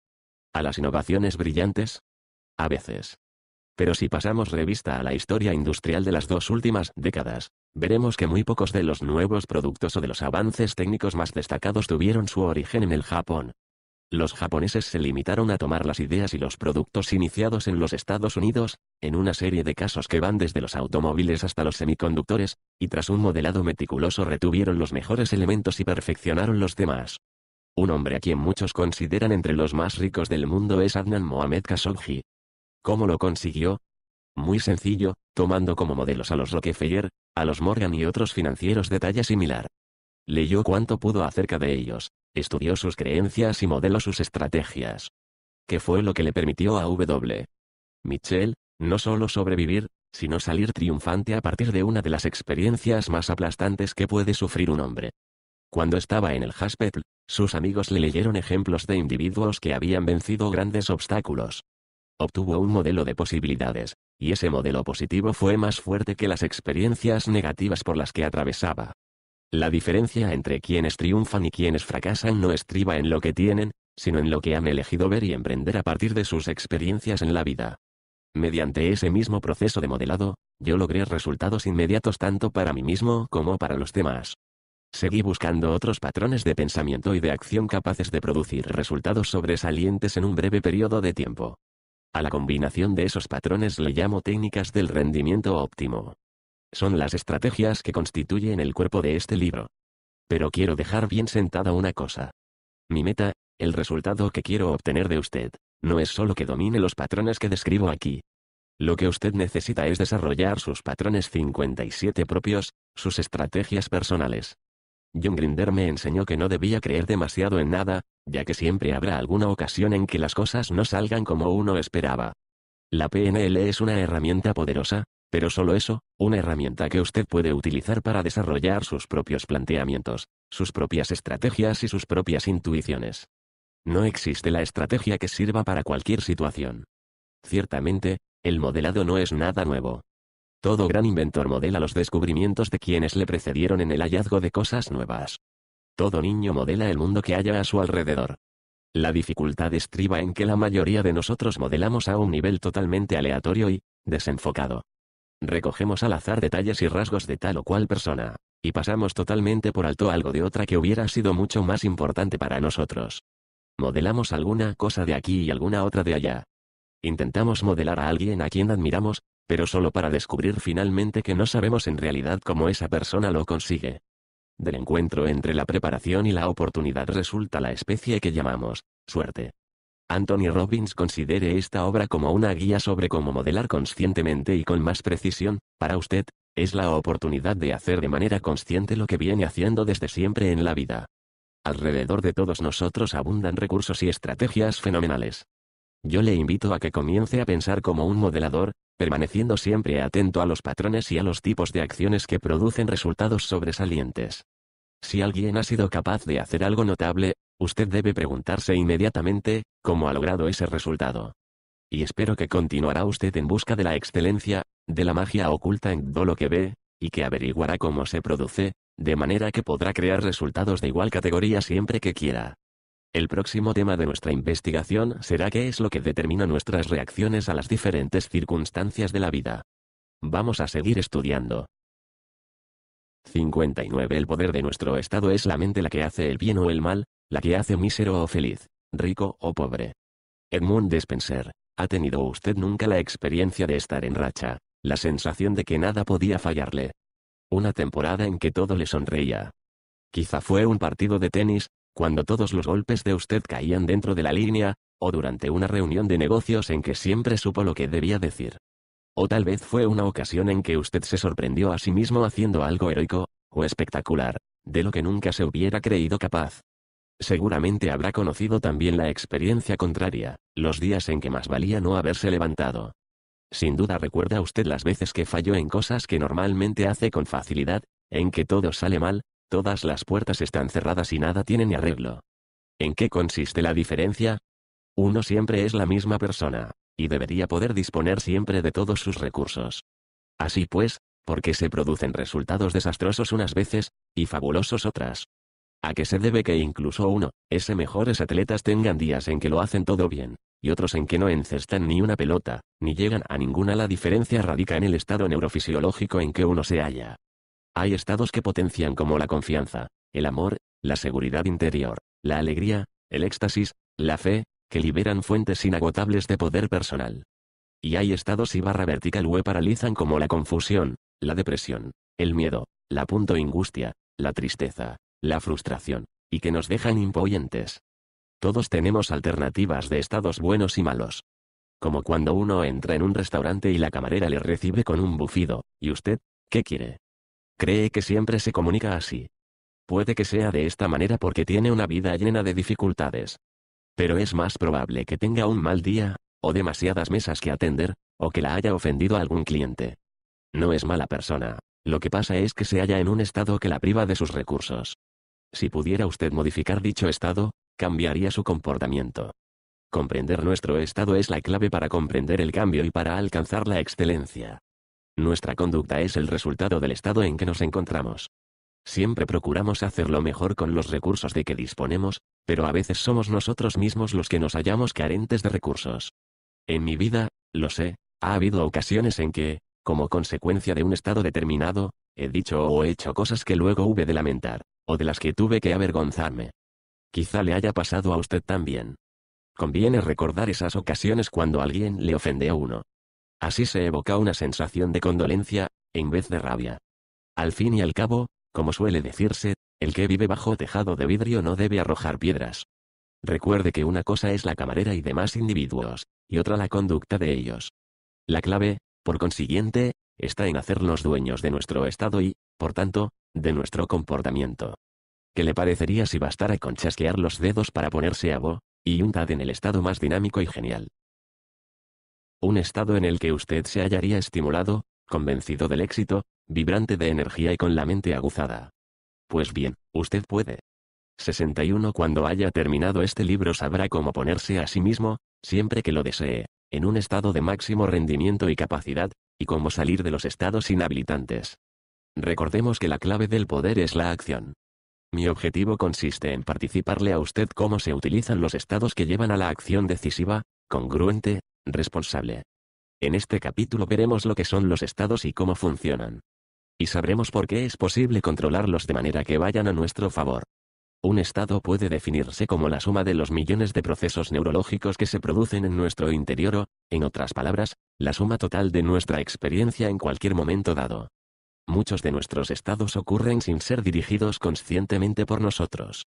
S1: ¿A las innovaciones brillantes? A veces. Pero si pasamos revista a la historia industrial de las dos últimas décadas, veremos que muy pocos de los nuevos productos o de los avances técnicos más destacados tuvieron su origen en el Japón. Los japoneses se limitaron a tomar las ideas y los productos iniciados en los Estados Unidos, en una serie de casos que van desde los automóviles hasta los semiconductores, y tras un modelado meticuloso retuvieron los mejores elementos y perfeccionaron los demás. Un hombre a quien muchos consideran entre los más ricos del mundo es Adnan Mohamed Khashoggi, ¿Cómo lo consiguió? Muy sencillo, tomando como modelos a los Rockefeller, a los Morgan y otros financieros de talla similar. Leyó cuanto pudo acerca de ellos, estudió sus creencias y modeló sus estrategias. Que fue lo que le permitió a W. Mitchell, no solo sobrevivir, sino salir triunfante a partir de una de las experiencias más aplastantes que puede sufrir un hombre. Cuando estaba en el Haspetl, sus amigos le leyeron ejemplos de individuos que habían vencido grandes obstáculos, obtuvo un modelo de posibilidades, y ese modelo positivo fue más fuerte que las experiencias negativas por las que atravesaba. La diferencia entre quienes triunfan y quienes fracasan no estriba en lo que tienen, sino en lo que han elegido ver y emprender a partir de sus experiencias en la vida. Mediante ese mismo proceso de modelado, yo logré resultados inmediatos tanto para mí mismo como para los demás. Seguí buscando otros patrones de pensamiento y de acción capaces de producir resultados sobresalientes en un breve periodo de tiempo. A la combinación de esos patrones le llamo técnicas del rendimiento óptimo. Son las estrategias que constituyen el cuerpo de este libro. Pero quiero dejar bien sentada una cosa. Mi meta, el resultado que quiero obtener de usted, no es solo que domine los patrones que describo aquí. Lo que usted necesita es desarrollar sus patrones 57 propios, sus estrategias personales, John Grinder me enseñó que no debía creer demasiado en nada, ya que siempre habrá alguna ocasión en que las cosas no salgan como uno esperaba. La PNL es una herramienta poderosa, pero solo eso, una herramienta que usted puede utilizar para desarrollar sus propios planteamientos, sus propias estrategias y sus propias intuiciones. No existe la estrategia que sirva para cualquier situación. Ciertamente, el modelado no es nada nuevo. Todo gran inventor modela los descubrimientos de quienes le precedieron en el hallazgo de cosas nuevas. Todo niño modela el mundo que haya a su alrededor. La dificultad estriba en que la mayoría de nosotros modelamos a un nivel totalmente aleatorio y desenfocado. Recogemos al azar detalles y rasgos de tal o cual persona, y pasamos totalmente por alto algo de otra que hubiera sido mucho más importante para nosotros. Modelamos alguna cosa de aquí y alguna otra de allá. Intentamos modelar a alguien a quien admiramos, pero solo para descubrir finalmente que no sabemos en realidad cómo esa persona lo consigue. Del encuentro entre la preparación y la oportunidad resulta la especie que llamamos suerte. Anthony Robbins considere esta obra como una guía sobre cómo modelar conscientemente y con más precisión, para usted, es la oportunidad de hacer de manera consciente lo que viene haciendo desde siempre en la vida. Alrededor de todos nosotros abundan recursos y estrategias fenomenales. Yo le invito a que comience a pensar como un modelador, permaneciendo siempre atento a los patrones y a los tipos de acciones que producen resultados sobresalientes. Si alguien ha sido capaz de hacer algo notable, usted debe preguntarse inmediatamente, ¿cómo ha logrado ese resultado? Y espero que continuará usted en busca de la excelencia, de la magia oculta en todo lo que ve, y que averiguará cómo se produce, de manera que podrá crear resultados de igual categoría siempre que quiera. El próximo tema de nuestra investigación será qué es lo que determina nuestras reacciones a las diferentes circunstancias de la vida. Vamos a seguir estudiando. 59. El poder de nuestro estado es la mente la que hace el bien o el mal, la que hace mísero o feliz, rico o pobre. Edmund Spencer, ¿ha tenido usted nunca la experiencia de estar en racha, la sensación de que nada podía fallarle? Una temporada en que todo le sonreía. Quizá fue un partido de tenis, cuando todos los golpes de usted caían dentro de la línea, o durante una reunión de negocios en que siempre supo lo que debía decir. O tal vez fue una ocasión en que usted se sorprendió a sí mismo haciendo algo heroico, o espectacular, de lo que nunca se hubiera creído capaz. Seguramente habrá conocido también la experiencia contraria, los días en que más valía no haberse levantado. Sin duda recuerda usted las veces que falló en cosas que normalmente hace con facilidad, en que todo sale mal, Todas las puertas están cerradas y nada tienen arreglo. ¿En qué consiste la diferencia? Uno siempre es la misma persona, y debería poder disponer siempre de todos sus recursos. Así pues, porque se producen resultados desastrosos unas veces, y fabulosos otras. ¿A qué se debe que incluso uno, ese mejores atletas tengan días en que lo hacen todo bien, y otros en que no encestan ni una pelota, ni llegan a ninguna? La diferencia radica en el estado neurofisiológico en que uno se halla, hay estados que potencian como la confianza, el amor, la seguridad interior, la alegría, el éxtasis, la fe, que liberan fuentes inagotables de poder personal. Y hay estados y barra vertical que paralizan como la confusión, la depresión, el miedo, la punto angustia, la tristeza, la frustración, y que nos dejan impoyentes. Todos tenemos alternativas de estados buenos y malos. Como cuando uno entra en un restaurante y la camarera le recibe con un bufido, ¿y usted? ¿Qué quiere? Cree que siempre se comunica así. Puede que sea de esta manera porque tiene una vida llena de dificultades. Pero es más probable que tenga un mal día, o demasiadas mesas que atender, o que la haya ofendido algún cliente. No es mala persona, lo que pasa es que se halla en un estado que la priva de sus recursos. Si pudiera usted modificar dicho estado, cambiaría su comportamiento. Comprender nuestro estado es la clave para comprender el cambio y para alcanzar la excelencia. Nuestra conducta es el resultado del estado en que nos encontramos. Siempre procuramos hacerlo mejor con los recursos de que disponemos, pero a veces somos nosotros mismos los que nos hallamos carentes de recursos. En mi vida, lo sé, ha habido ocasiones en que, como consecuencia de un estado determinado, he dicho o hecho cosas que luego hube de lamentar, o de las que tuve que avergonzarme. Quizá le haya pasado a usted también. Conviene recordar esas ocasiones cuando alguien le ofende a uno, Así se evoca una sensación de condolencia, en vez de rabia. Al fin y al cabo, como suele decirse, el que vive bajo tejado de vidrio no debe arrojar piedras. Recuerde que una cosa es la camarera y demás individuos, y otra la conducta de ellos. La clave, por consiguiente, está en hacernos dueños de nuestro estado y, por tanto, de nuestro comportamiento. ¿Qué le parecería si bastara con chasquear los dedos para ponerse a bo, y untad en el estado más dinámico y genial? un estado en el que usted se hallaría estimulado, convencido del éxito, vibrante de energía y con la mente aguzada. Pues bien, usted puede. 61 Cuando haya terminado este libro sabrá cómo ponerse a sí mismo, siempre que lo desee, en un estado de máximo rendimiento y capacidad, y cómo salir de los estados inhabilitantes. Recordemos que la clave del poder es la acción. Mi objetivo consiste en participarle a usted cómo se utilizan los estados que llevan a la acción decisiva, congruente, responsable. En este capítulo veremos lo que son los estados y cómo funcionan. Y sabremos por qué es posible controlarlos de manera que vayan a nuestro favor. Un estado puede definirse como la suma de los millones de procesos neurológicos que se producen en nuestro interior o, en otras palabras, la suma total de nuestra experiencia en cualquier momento dado. Muchos de nuestros estados ocurren sin ser dirigidos conscientemente por nosotros.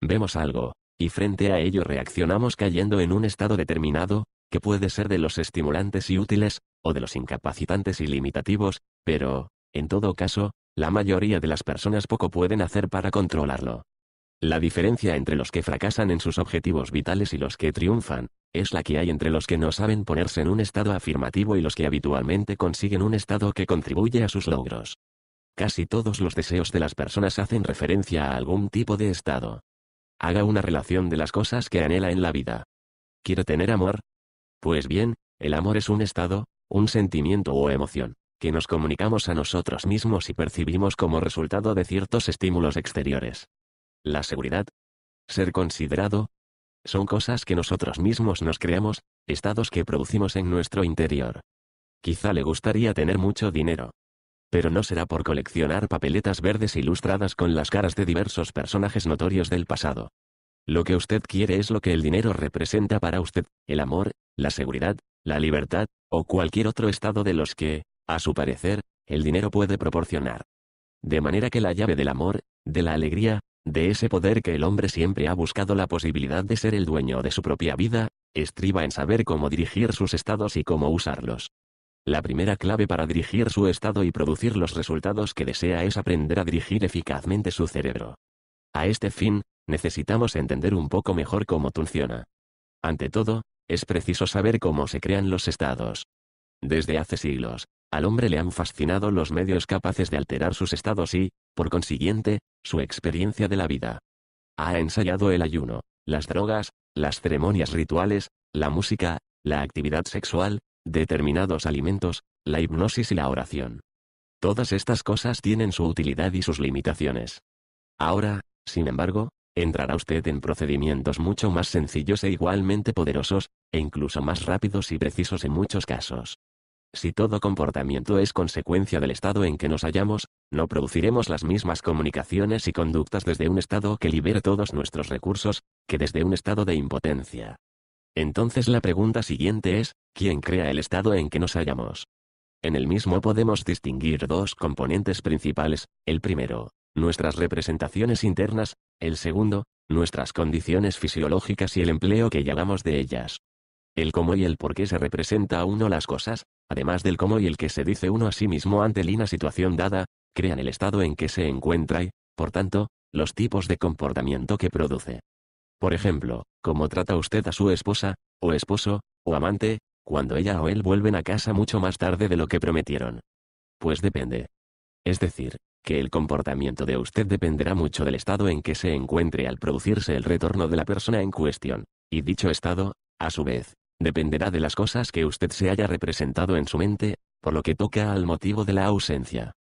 S1: Vemos algo, y frente a ello reaccionamos cayendo en un estado determinado, que puede ser de los estimulantes y útiles, o de los incapacitantes y limitativos, pero, en todo caso, la mayoría de las personas poco pueden hacer para controlarlo. La diferencia entre los que fracasan en sus objetivos vitales y los que triunfan, es la que hay entre los que no saben ponerse en un estado afirmativo y los que habitualmente consiguen un estado que contribuye a sus logros. Casi todos los deseos de las personas hacen referencia a algún tipo de estado. Haga una relación de las cosas que anhela en la vida. Quiero tener amor, pues bien, el amor es un estado, un sentimiento o emoción, que nos comunicamos a nosotros mismos y percibimos como resultado de ciertos estímulos exteriores. La seguridad. Ser considerado. Son cosas que nosotros mismos nos creamos, estados que producimos en nuestro interior. Quizá le gustaría tener mucho dinero. Pero no será por coleccionar papeletas verdes ilustradas con las caras de diversos personajes notorios del pasado, lo que usted quiere es lo que el dinero representa para usted, el amor, la seguridad, la libertad, o cualquier otro estado de los que, a su parecer, el dinero puede proporcionar. De manera que la llave del amor, de la alegría, de ese poder que el hombre siempre ha buscado la posibilidad de ser el dueño de su propia vida, estriba en saber cómo dirigir sus estados y cómo usarlos. La primera clave para dirigir su estado y producir los resultados que desea es aprender a dirigir eficazmente su cerebro. A este fin, necesitamos entender un poco mejor cómo funciona. Ante todo, es preciso saber cómo se crean los estados. Desde hace siglos, al hombre le han fascinado los medios capaces de alterar sus estados y, por consiguiente, su experiencia de la vida. Ha ensayado el ayuno, las drogas, las ceremonias rituales, la música, la actividad sexual, determinados alimentos, la hipnosis y la oración. Todas estas cosas tienen su utilidad y sus limitaciones. Ahora, sin embargo, entrará usted en procedimientos mucho más sencillos e igualmente poderosos, e incluso más rápidos y precisos en muchos casos. Si todo comportamiento es consecuencia del estado en que nos hallamos, no produciremos las mismas comunicaciones y conductas desde un estado que libere todos nuestros recursos, que desde un estado de impotencia. Entonces la pregunta siguiente es, ¿quién crea el estado en que nos hallamos? En el mismo podemos distinguir dos componentes principales, el primero, nuestras representaciones internas, el segundo, nuestras condiciones fisiológicas y el empleo que llamamos de ellas. El cómo y el por qué se representa a uno las cosas, además del cómo y el que se dice uno a sí mismo ante una situación dada, crean el estado en que se encuentra y, por tanto, los tipos de comportamiento que produce. Por ejemplo, cómo trata usted a su esposa, o esposo, o amante, cuando ella o él vuelven a casa mucho más tarde de lo que prometieron. Pues depende. Es decir, que el comportamiento de usted dependerá mucho del estado en que se encuentre al producirse el retorno de la persona en cuestión, y dicho estado, a su vez, dependerá de las cosas que usted se haya representado en su mente, por lo que toca al motivo de la ausencia.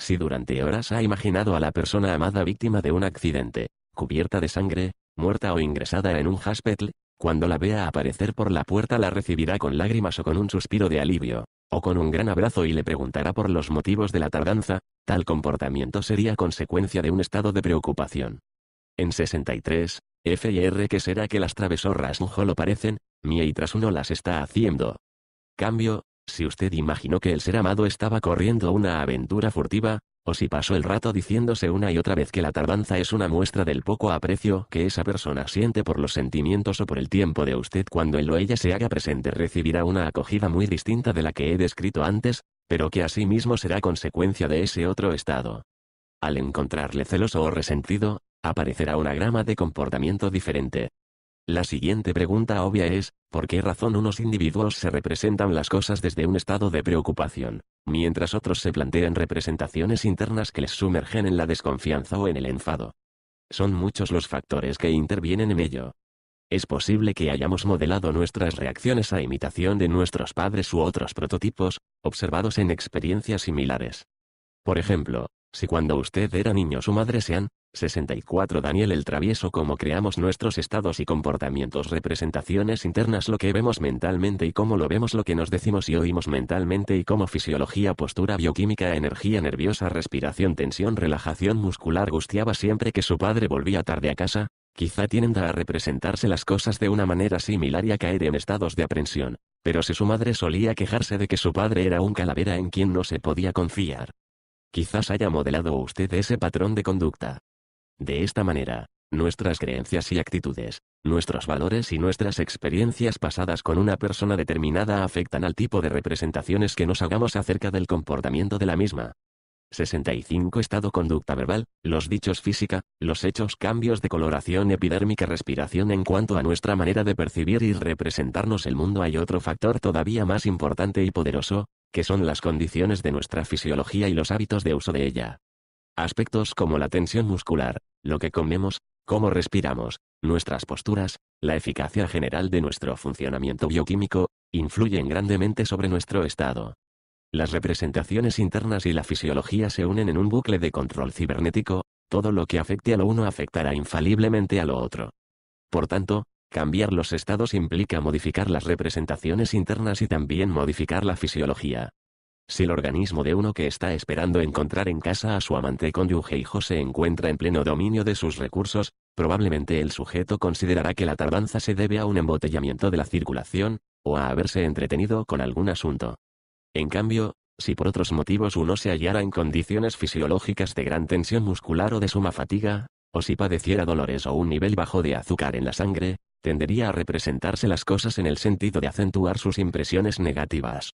S1: Si durante horas ha imaginado a la persona amada víctima de un accidente, cubierta de sangre, muerta o ingresada en un hospital, cuando la vea aparecer por la puerta la recibirá con lágrimas o con un suspiro de alivio, o con un gran abrazo y le preguntará por los motivos de la tardanza, tal comportamiento sería consecuencia de un estado de preocupación. En 63, F y R que será que las travesorras no lo parecen, mientras tras uno las está haciendo. Cambio, si usted imaginó que el ser amado estaba corriendo una aventura furtiva, o si pasó el rato diciéndose una y otra vez que la tardanza es una muestra del poco aprecio que esa persona siente por los sentimientos o por el tiempo de usted cuando él o ella se haga presente recibirá una acogida muy distinta de la que he descrito antes, pero que asimismo será consecuencia de ese otro estado. Al encontrarle celoso o resentido, aparecerá una grama de comportamiento diferente, la siguiente pregunta obvia es, ¿por qué razón unos individuos se representan las cosas desde un estado de preocupación, mientras otros se plantean representaciones internas que les sumergen en la desconfianza o en el enfado? Son muchos los factores que intervienen en ello. Es posible que hayamos modelado nuestras reacciones a imitación de nuestros padres u otros prototipos, observados en experiencias similares. Por ejemplo, si cuando usted era niño su madre sean, 64 Daniel el travieso cómo creamos nuestros estados y comportamientos representaciones internas lo que vemos mentalmente y cómo lo vemos lo que nos decimos y oímos mentalmente y cómo fisiología postura bioquímica energía nerviosa respiración tensión relajación muscular gustiaba siempre que su padre volvía tarde a casa, quizá tienda a representarse las cosas de una manera similar y a caer en estados de aprensión, pero si su madre solía quejarse de que su padre era un calavera en quien no se podía confiar, Quizás haya modelado usted ese patrón de conducta. De esta manera, nuestras creencias y actitudes, nuestros valores y nuestras experiencias pasadas con una persona determinada afectan al tipo de representaciones que nos hagamos acerca del comportamiento de la misma. 65 Estado conducta verbal, los dichos física, los hechos cambios de coloración epidérmica respiración en cuanto a nuestra manera de percibir y representarnos el mundo hay otro factor todavía más importante y poderoso, que son las condiciones de nuestra fisiología y los hábitos de uso de ella. Aspectos como la tensión muscular, lo que comemos, cómo respiramos, nuestras posturas, la eficacia general de nuestro funcionamiento bioquímico, influyen grandemente sobre nuestro estado. Las representaciones internas y la fisiología se unen en un bucle de control cibernético, todo lo que afecte a lo uno afectará infaliblemente a lo otro. Por tanto, cambiar los estados implica modificar las representaciones internas y también modificar la fisiología. Si el organismo de uno que está esperando encontrar en casa a su amante cónyuge hijo se encuentra en pleno dominio de sus recursos, probablemente el sujeto considerará que la tardanza se debe a un embotellamiento de la circulación, o a haberse entretenido con algún asunto. En cambio, si por otros motivos uno se hallara en condiciones fisiológicas de gran tensión muscular o de suma fatiga, o si padeciera dolores o un nivel bajo de azúcar en la sangre, tendería a representarse las cosas en el sentido de acentuar sus impresiones negativas.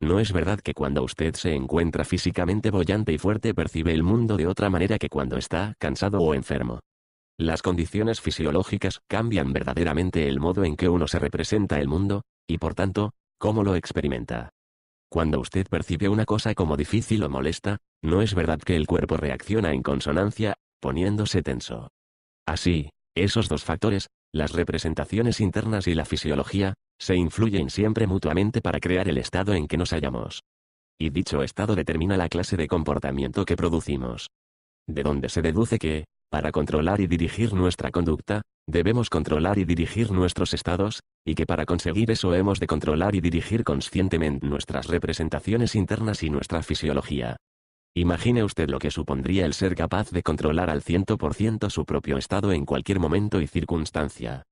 S1: No es verdad que cuando usted se encuentra físicamente bollante y fuerte percibe el mundo de otra manera que cuando está cansado o enfermo. Las condiciones fisiológicas cambian verdaderamente el modo en que uno se representa el mundo, y por tanto, cómo lo experimenta. Cuando usted percibe una cosa como difícil o molesta, no es verdad que el cuerpo reacciona en consonancia, poniéndose tenso. Así, esos dos factores, las representaciones internas y la fisiología, se influyen siempre mutuamente para crear el estado en que nos hallamos. Y dicho estado determina la clase de comportamiento que producimos. De donde se deduce que, para controlar y dirigir nuestra conducta, Debemos controlar y dirigir nuestros estados, y que para conseguir eso hemos de controlar y dirigir conscientemente nuestras representaciones internas y nuestra fisiología. Imagine usted lo que supondría el ser capaz de controlar al 100% su propio estado en cualquier momento y circunstancia.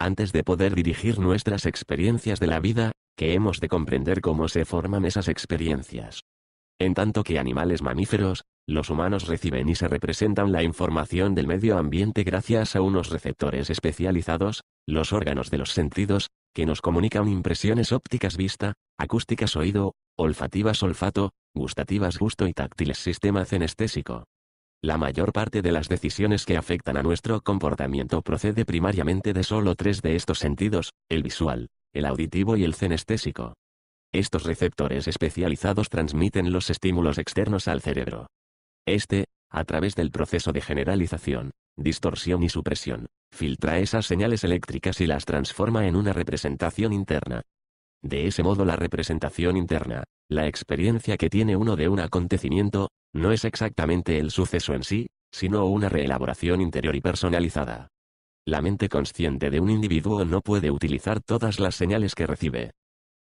S1: Antes de poder dirigir nuestras experiencias de la vida, que hemos de comprender cómo se forman esas experiencias. En tanto que animales mamíferos, los humanos reciben y se representan la información del medio ambiente gracias a unos receptores especializados, los órganos de los sentidos, que nos comunican impresiones ópticas vista, acústicas oído, olfativas olfato, gustativas gusto y táctiles sistema cenestésico. La mayor parte de las decisiones que afectan a nuestro comportamiento procede primariamente de solo tres de estos sentidos, el visual, el auditivo y el cenestésico. Estos receptores especializados transmiten los estímulos externos al cerebro, este, a través del proceso de generalización, distorsión y supresión, filtra esas señales eléctricas y las transforma en una representación interna. De ese modo la representación interna, la experiencia que tiene uno de un acontecimiento, no es exactamente el suceso en sí, sino una reelaboración interior y personalizada. La mente consciente de un individuo no puede utilizar todas las señales que recibe,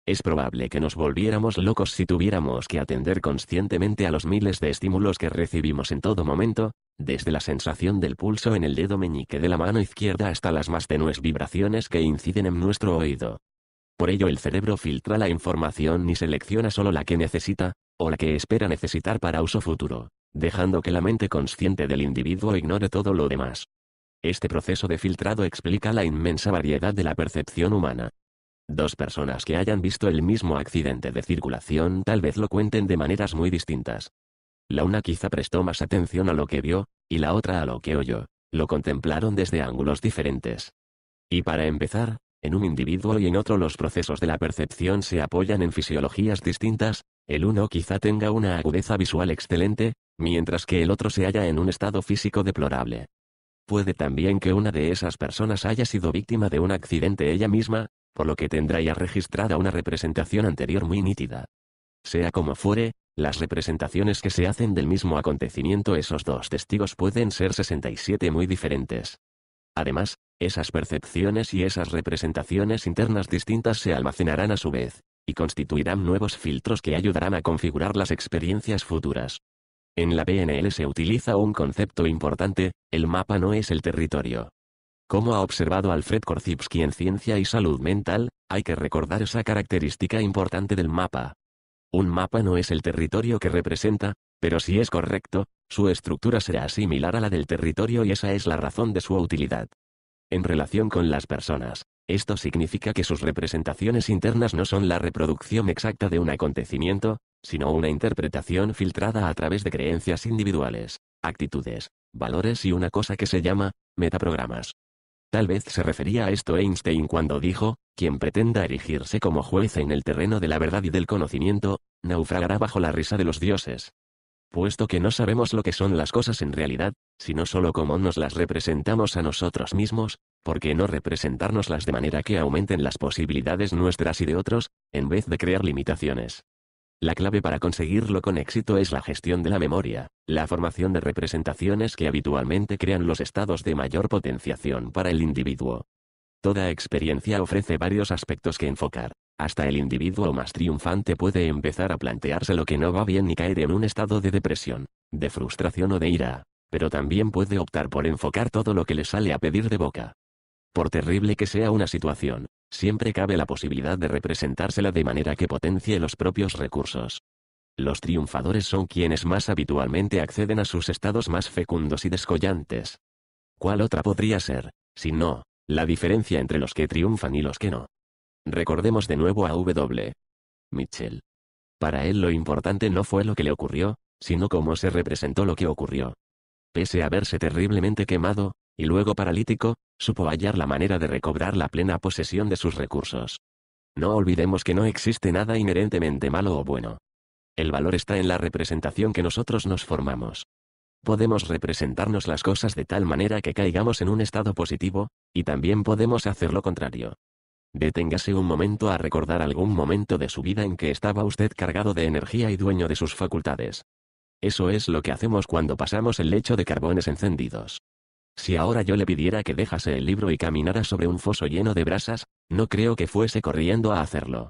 S1: es probable que nos volviéramos locos si tuviéramos que atender conscientemente a los miles de estímulos que recibimos en todo momento, desde la sensación del pulso en el dedo meñique de la mano izquierda hasta las más tenues vibraciones que inciden en nuestro oído. Por ello el cerebro filtra la información y selecciona solo la que necesita, o la que espera necesitar para uso futuro, dejando que la mente consciente del individuo ignore todo lo demás. Este proceso de filtrado explica la inmensa variedad de la percepción humana, Dos personas que hayan visto el mismo accidente de circulación tal vez lo cuenten de maneras muy distintas. La una quizá prestó más atención a lo que vio, y la otra a lo que oyó. Lo contemplaron desde ángulos diferentes. Y para empezar, en un individuo y en otro los procesos de la percepción se apoyan en fisiologías distintas, el uno quizá tenga una agudeza visual excelente, mientras que el otro se halla en un estado físico deplorable. Puede también que una de esas personas haya sido víctima de un accidente ella misma, por lo que tendrá ya registrada una representación anterior muy nítida. Sea como fuere, las representaciones que se hacen del mismo acontecimiento esos dos testigos pueden ser 67 muy diferentes. Además, esas percepciones y esas representaciones internas distintas se almacenarán a su vez, y constituirán nuevos filtros que ayudarán a configurar las experiencias futuras. En la PNL se utiliza un concepto importante, el mapa no es el territorio. Como ha observado Alfred Korzybski en Ciencia y Salud Mental, hay que recordar esa característica importante del mapa. Un mapa no es el territorio que representa, pero si es correcto, su estructura será similar a la del territorio y esa es la razón de su utilidad. En relación con las personas, esto significa que sus representaciones internas no son la reproducción exacta de un acontecimiento, sino una interpretación filtrada a través de creencias individuales, actitudes, valores y una cosa que se llama metaprogramas. Tal vez se refería a esto Einstein cuando dijo, quien pretenda erigirse como juez en el terreno de la verdad y del conocimiento, naufragará bajo la risa de los dioses. Puesto que no sabemos lo que son las cosas en realidad, sino solo cómo nos las representamos a nosotros mismos, ¿por qué no representárnoslas de manera que aumenten las posibilidades nuestras y de otros, en vez de crear limitaciones? La clave para conseguirlo con éxito es la gestión de la memoria, la formación de representaciones que habitualmente crean los estados de mayor potenciación para el individuo. Toda experiencia ofrece varios aspectos que enfocar. Hasta el individuo más triunfante puede empezar a plantearse lo que no va bien y caer en un estado de depresión, de frustración o de ira, pero también puede optar por enfocar todo lo que le sale a pedir de boca. Por terrible que sea una situación, siempre cabe la posibilidad de representársela de manera que potencie los propios recursos. Los triunfadores son quienes más habitualmente acceden a sus estados más fecundos y descollantes. ¿Cuál otra podría ser, si no, la diferencia entre los que triunfan y los que no? Recordemos de nuevo a W. Mitchell. Para él lo importante no fue lo que le ocurrió, sino cómo se representó lo que ocurrió. Pese a verse terriblemente quemado, y luego paralítico, supo hallar la manera de recobrar la plena posesión de sus recursos. No olvidemos que no existe nada inherentemente malo o bueno. El valor está en la representación que nosotros nos formamos. Podemos representarnos las cosas de tal manera que caigamos en un estado positivo, y también podemos hacer lo contrario. Deténgase un momento a recordar algún momento de su vida en que estaba usted cargado de energía y dueño de sus facultades. Eso es lo que hacemos cuando pasamos el lecho de carbones encendidos. Si ahora yo le pidiera que dejase el libro y caminara sobre un foso lleno de brasas, no creo que fuese corriendo a hacerlo.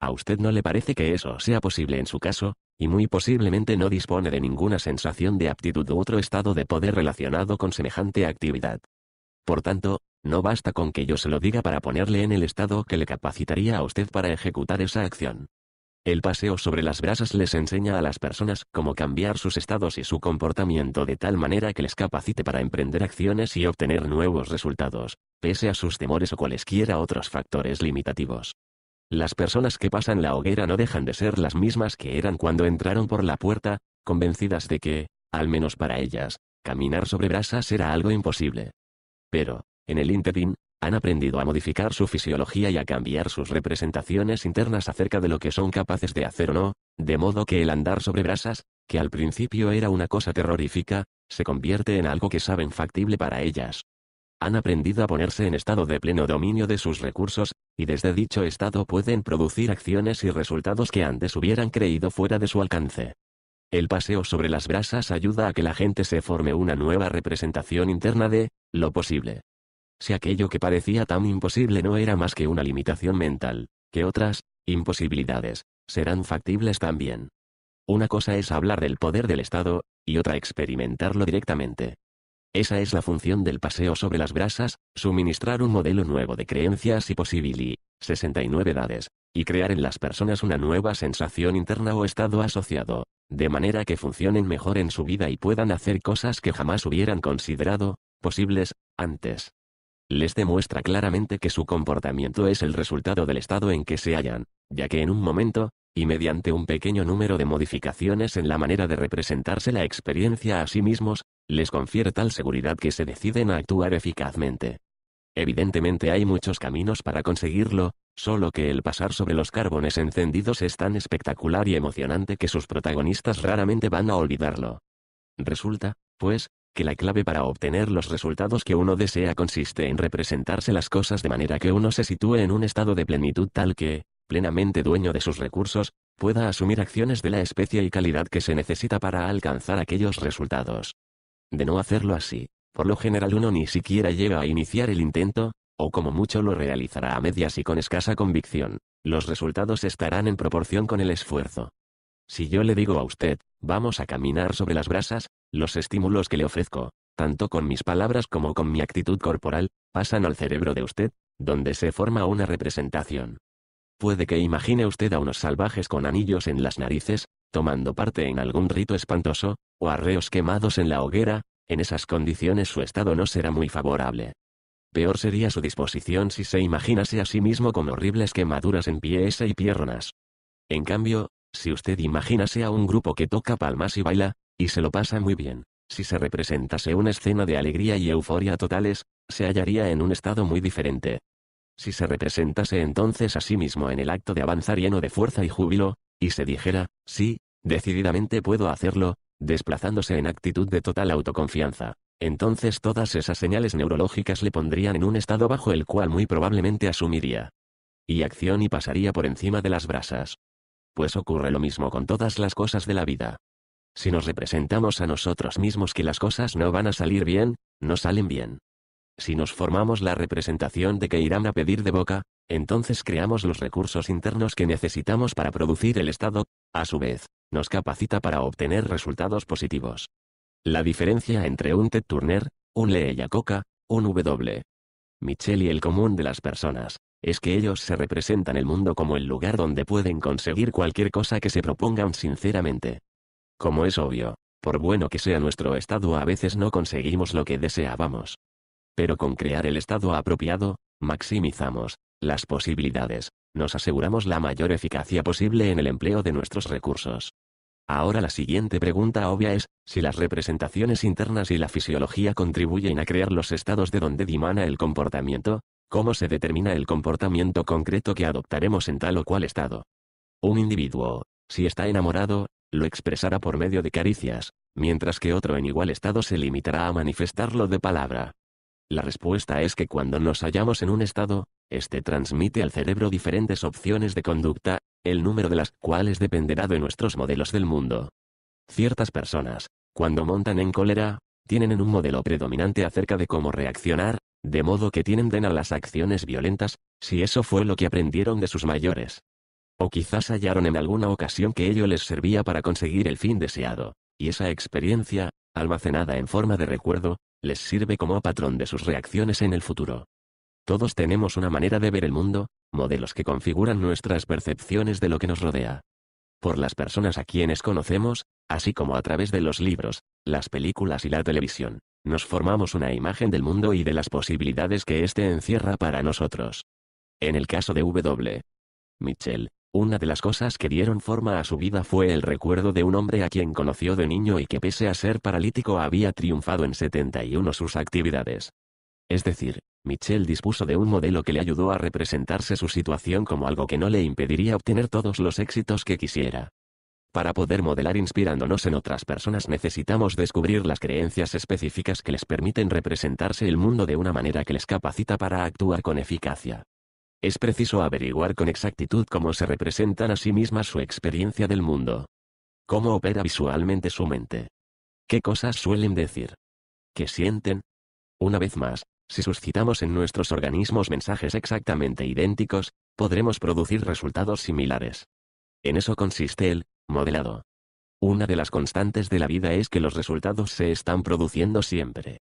S1: A usted no le parece que eso sea posible en su caso, y muy posiblemente no dispone de ninguna sensación de aptitud u otro estado de poder relacionado con semejante actividad. Por tanto, no basta con que yo se lo diga para ponerle en el estado que le capacitaría a usted para ejecutar esa acción. El paseo sobre las brasas les enseña a las personas cómo cambiar sus estados y su comportamiento de tal manera que les capacite para emprender acciones y obtener nuevos resultados, pese a sus temores o cualesquiera otros factores limitativos. Las personas que pasan la hoguera no dejan de ser las mismas que eran cuando entraron por la puerta, convencidas de que, al menos para ellas, caminar sobre brasas era algo imposible. Pero, en el interín, han aprendido a modificar su fisiología y a cambiar sus representaciones internas acerca de lo que son capaces de hacer o no, de modo que el andar sobre brasas, que al principio era una cosa terrorífica, se convierte en algo que saben factible para ellas. Han aprendido a ponerse en estado de pleno dominio de sus recursos, y desde dicho estado pueden producir acciones y resultados que antes hubieran creído fuera de su alcance. El paseo sobre las brasas ayuda a que la gente se forme una nueva representación interna de, lo posible si aquello que parecía tan imposible no era más que una limitación mental, que otras, imposibilidades, serán factibles también. Una cosa es hablar del poder del Estado, y otra experimentarlo directamente. Esa es la función del paseo sobre las brasas, suministrar un modelo nuevo de creencias y posibilidades, 69 edades, y crear en las personas una nueva sensación interna o estado asociado, de manera que funcionen mejor en su vida y puedan hacer cosas que jamás hubieran considerado, posibles, antes les demuestra claramente que su comportamiento es el resultado del estado en que se hallan, ya que en un momento, y mediante un pequeño número de modificaciones en la manera de representarse la experiencia a sí mismos, les confiere tal seguridad que se deciden a actuar eficazmente. Evidentemente hay muchos caminos para conseguirlo, solo que el pasar sobre los carbones encendidos es tan espectacular y emocionante que sus protagonistas raramente van a olvidarlo. Resulta, pues, que la clave para obtener los resultados que uno desea consiste en representarse las cosas de manera que uno se sitúe en un estado de plenitud tal que, plenamente dueño de sus recursos, pueda asumir acciones de la especie y calidad que se necesita para alcanzar aquellos resultados. De no hacerlo así, por lo general uno ni siquiera llega a iniciar el intento, o como mucho lo realizará a medias y con escasa convicción, los resultados estarán en proporción con el esfuerzo. Si yo le digo a usted, vamos a caminar sobre las brasas, los estímulos que le ofrezco, tanto con mis palabras como con mi actitud corporal, pasan al cerebro de usted, donde se forma una representación. Puede que imagine usted a unos salvajes con anillos en las narices, tomando parte en algún rito espantoso, o arreos quemados en la hoguera, en esas condiciones su estado no será muy favorable. Peor sería su disposición si se imaginase a sí mismo con horribles quemaduras en pies y piernas. En cambio, si usted imaginase a un grupo que toca palmas y baila, y se lo pasa muy bien. Si se representase una escena de alegría y euforia totales, se hallaría en un estado muy diferente. Si se representase entonces a sí mismo en el acto de avanzar lleno de fuerza y júbilo, y se dijera, sí, decididamente puedo hacerlo, desplazándose en actitud de total autoconfianza, entonces todas esas señales neurológicas le pondrían en un estado bajo el cual muy probablemente asumiría. Y acción y pasaría por encima de las brasas. Pues ocurre lo mismo con todas las cosas de la vida. Si nos representamos a nosotros mismos que las cosas no van a salir bien, no salen bien. Si nos formamos la representación de que irán a pedir de boca, entonces creamos los recursos internos que necesitamos para producir el estado, a su vez, nos capacita para obtener resultados positivos. La diferencia entre un Ted Turner, un Lee Coca, un W. Michel y el común de las personas, es que ellos se representan el mundo como el lugar donde pueden conseguir cualquier cosa que se propongan sinceramente. Como es obvio, por bueno que sea nuestro estado a veces no conseguimos lo que deseábamos. Pero con crear el estado apropiado, maximizamos las posibilidades, nos aseguramos la mayor eficacia posible en el empleo de nuestros recursos. Ahora la siguiente pregunta obvia es, si las representaciones internas y la fisiología contribuyen a crear los estados de donde dimana el comportamiento, ¿cómo se determina el comportamiento concreto que adoptaremos en tal o cual estado? Un individuo, si está enamorado, lo expresará por medio de caricias, mientras que otro en igual estado se limitará a manifestarlo de palabra. La respuesta es que cuando nos hallamos en un estado, este transmite al cerebro diferentes opciones de conducta, el número de las cuales dependerá de nuestros modelos del mundo. Ciertas personas, cuando montan en cólera, tienen en un modelo predominante acerca de cómo reaccionar, de modo que den a las acciones violentas, si eso fue lo que aprendieron de sus mayores. O quizás hallaron en alguna ocasión que ello les servía para conseguir el fin deseado, y esa experiencia, almacenada en forma de recuerdo, les sirve como patrón de sus reacciones en el futuro. Todos tenemos una manera de ver el mundo, modelos que configuran nuestras percepciones de lo que nos rodea. Por las personas a quienes conocemos, así como a través de los libros, las películas y la televisión, nos formamos una imagen del mundo y de las posibilidades que éste encierra para nosotros. En el caso de W. Mitchell, una de las cosas que dieron forma a su vida fue el recuerdo de un hombre a quien conoció de niño y que pese a ser paralítico había triunfado en 71 sus actividades. Es decir, Michelle dispuso de un modelo que le ayudó a representarse su situación como algo que no le impediría obtener todos los éxitos que quisiera. Para poder modelar inspirándonos en otras personas necesitamos descubrir las creencias específicas que les permiten representarse el mundo de una manera que les capacita para actuar con eficacia. Es preciso averiguar con exactitud cómo se representan a sí mismas su experiencia del mundo. Cómo opera visualmente su mente. ¿Qué cosas suelen decir? ¿Qué sienten? Una vez más, si suscitamos en nuestros organismos mensajes exactamente idénticos, podremos producir resultados similares. En eso consiste el modelado. Una de las constantes de la vida es que los resultados se están produciendo siempre.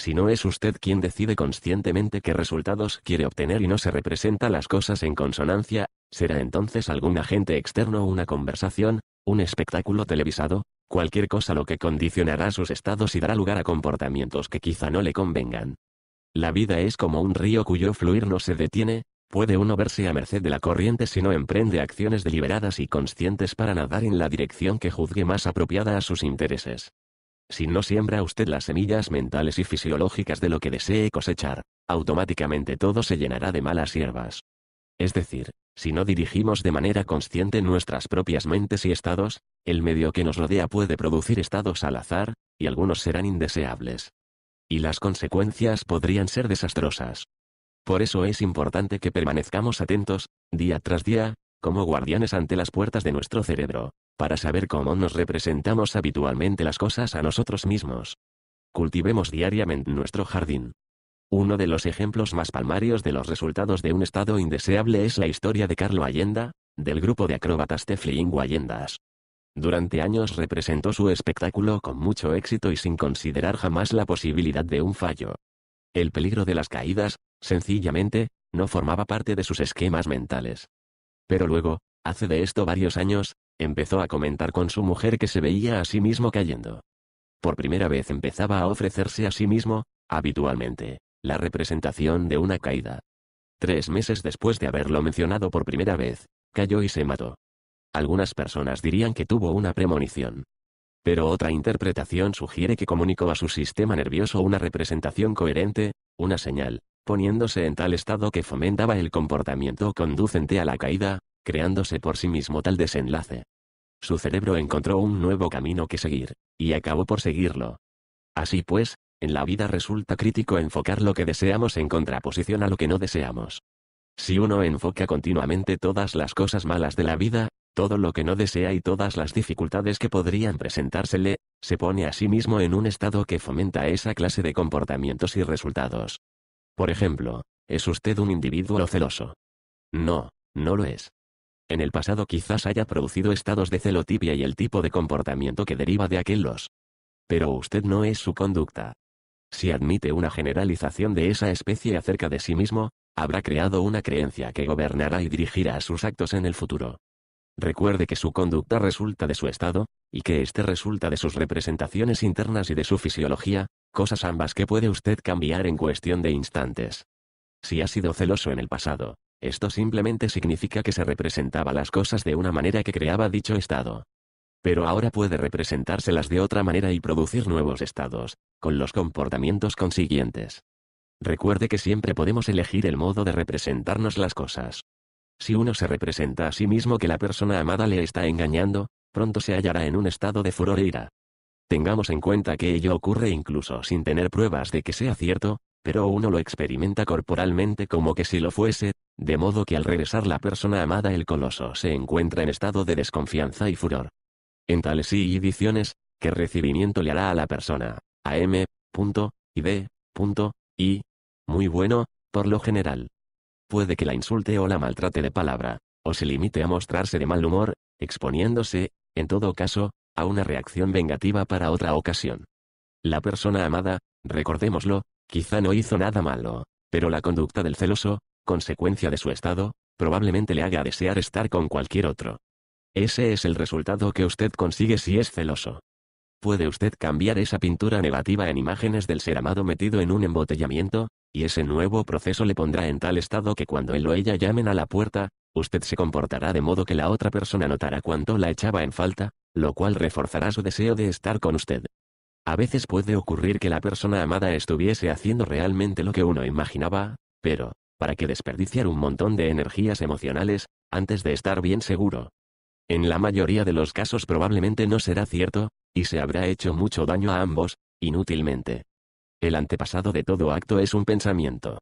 S1: Si no es usted quien decide conscientemente qué resultados quiere obtener y no se representa las cosas en consonancia, será entonces algún agente externo o una conversación, un espectáculo televisado, cualquier cosa lo que condicionará sus estados y dará lugar a comportamientos que quizá no le convengan. La vida es como un río cuyo fluir no se detiene, puede uno verse a merced de la corriente si no emprende acciones deliberadas y conscientes para nadar en la dirección que juzgue más apropiada a sus intereses. Si no siembra usted las semillas mentales y fisiológicas de lo que desee cosechar, automáticamente todo se llenará de malas hierbas. Es decir, si no dirigimos de manera consciente nuestras propias mentes y estados, el medio que nos rodea puede producir estados al azar, y algunos serán indeseables. Y las consecuencias podrían ser desastrosas. Por eso es importante que permanezcamos atentos, día tras día, como guardianes ante las puertas de nuestro cerebro, para saber cómo nos representamos habitualmente las cosas a nosotros mismos. Cultivemos diariamente nuestro jardín. Uno de los ejemplos más palmarios de los resultados de un estado indeseable es la historia de Carlo Allenda, del grupo de acróbatas Teflingo Allendas. Durante años representó su espectáculo con mucho éxito y sin considerar jamás la posibilidad de un fallo. El peligro de las caídas, sencillamente, no formaba parte de sus esquemas mentales. Pero luego, hace de esto varios años, empezó a comentar con su mujer que se veía a sí mismo cayendo. Por primera vez empezaba a ofrecerse a sí mismo, habitualmente, la representación de una caída. Tres meses después de haberlo mencionado por primera vez, cayó y se mató. Algunas personas dirían que tuvo una premonición. Pero otra interpretación sugiere que comunicó a su sistema nervioso una representación coherente, una señal, poniéndose en tal estado que fomentaba el comportamiento conducente a la caída, creándose por sí mismo tal desenlace. Su cerebro encontró un nuevo camino que seguir, y acabó por seguirlo. Así pues, en la vida resulta crítico enfocar lo que deseamos en contraposición a lo que no deseamos. Si uno enfoca continuamente todas las cosas malas de la vida, todo lo que no desea y todas las dificultades que podrían presentársele, se pone a sí mismo en un estado que fomenta esa clase de comportamientos y resultados. Por ejemplo, ¿es usted un individuo celoso? No, no lo es. En el pasado quizás haya producido estados de celotipia y el tipo de comportamiento que deriva de aquellos. Pero usted no es su conducta. Si admite una generalización de esa especie acerca de sí mismo, habrá creado una creencia que gobernará y dirigirá sus actos en el futuro. Recuerde que su conducta resulta de su estado, y que éste resulta de sus representaciones internas y de su fisiología, cosas ambas que puede usted cambiar en cuestión de instantes. Si ha sido celoso en el pasado, esto simplemente significa que se representaba las cosas de una manera que creaba dicho estado. Pero ahora puede representárselas de otra manera y producir nuevos estados, con los comportamientos consiguientes. Recuerde que siempre podemos elegir el modo de representarnos las cosas. Si uno se representa a sí mismo que la persona amada le está engañando, pronto se hallará en un estado de furor e ira. Tengamos en cuenta que ello ocurre incluso sin tener pruebas de que sea cierto, pero uno lo experimenta corporalmente como que si lo fuese, de modo que al regresar la persona amada el coloso se encuentra en estado de desconfianza y furor. En tales y ediciones, ¿qué recibimiento le hará a la persona? AM. Punto, B, Punto, y. Muy bueno, por lo general. Puede que la insulte o la maltrate de palabra, o se limite a mostrarse de mal humor, exponiéndose, en todo caso, a una reacción vengativa para otra ocasión. La persona amada, recordémoslo, Quizá no hizo nada malo, pero la conducta del celoso, consecuencia de su estado, probablemente le haga desear estar con cualquier otro. Ese es el resultado que usted consigue si es celoso. Puede usted cambiar esa pintura negativa en imágenes del ser amado metido en un embotellamiento, y ese nuevo proceso le pondrá en tal estado que cuando él o ella llamen a la puerta, usted se comportará de modo que la otra persona notará cuánto la echaba en falta, lo cual reforzará su deseo de estar con usted. A veces puede ocurrir que la persona amada estuviese haciendo realmente lo que uno imaginaba, pero, ¿para qué desperdiciar un montón de energías emocionales, antes de estar bien seguro? En la mayoría de los casos probablemente no será cierto, y se habrá hecho mucho daño a ambos, inútilmente. El antepasado de todo acto es un pensamiento.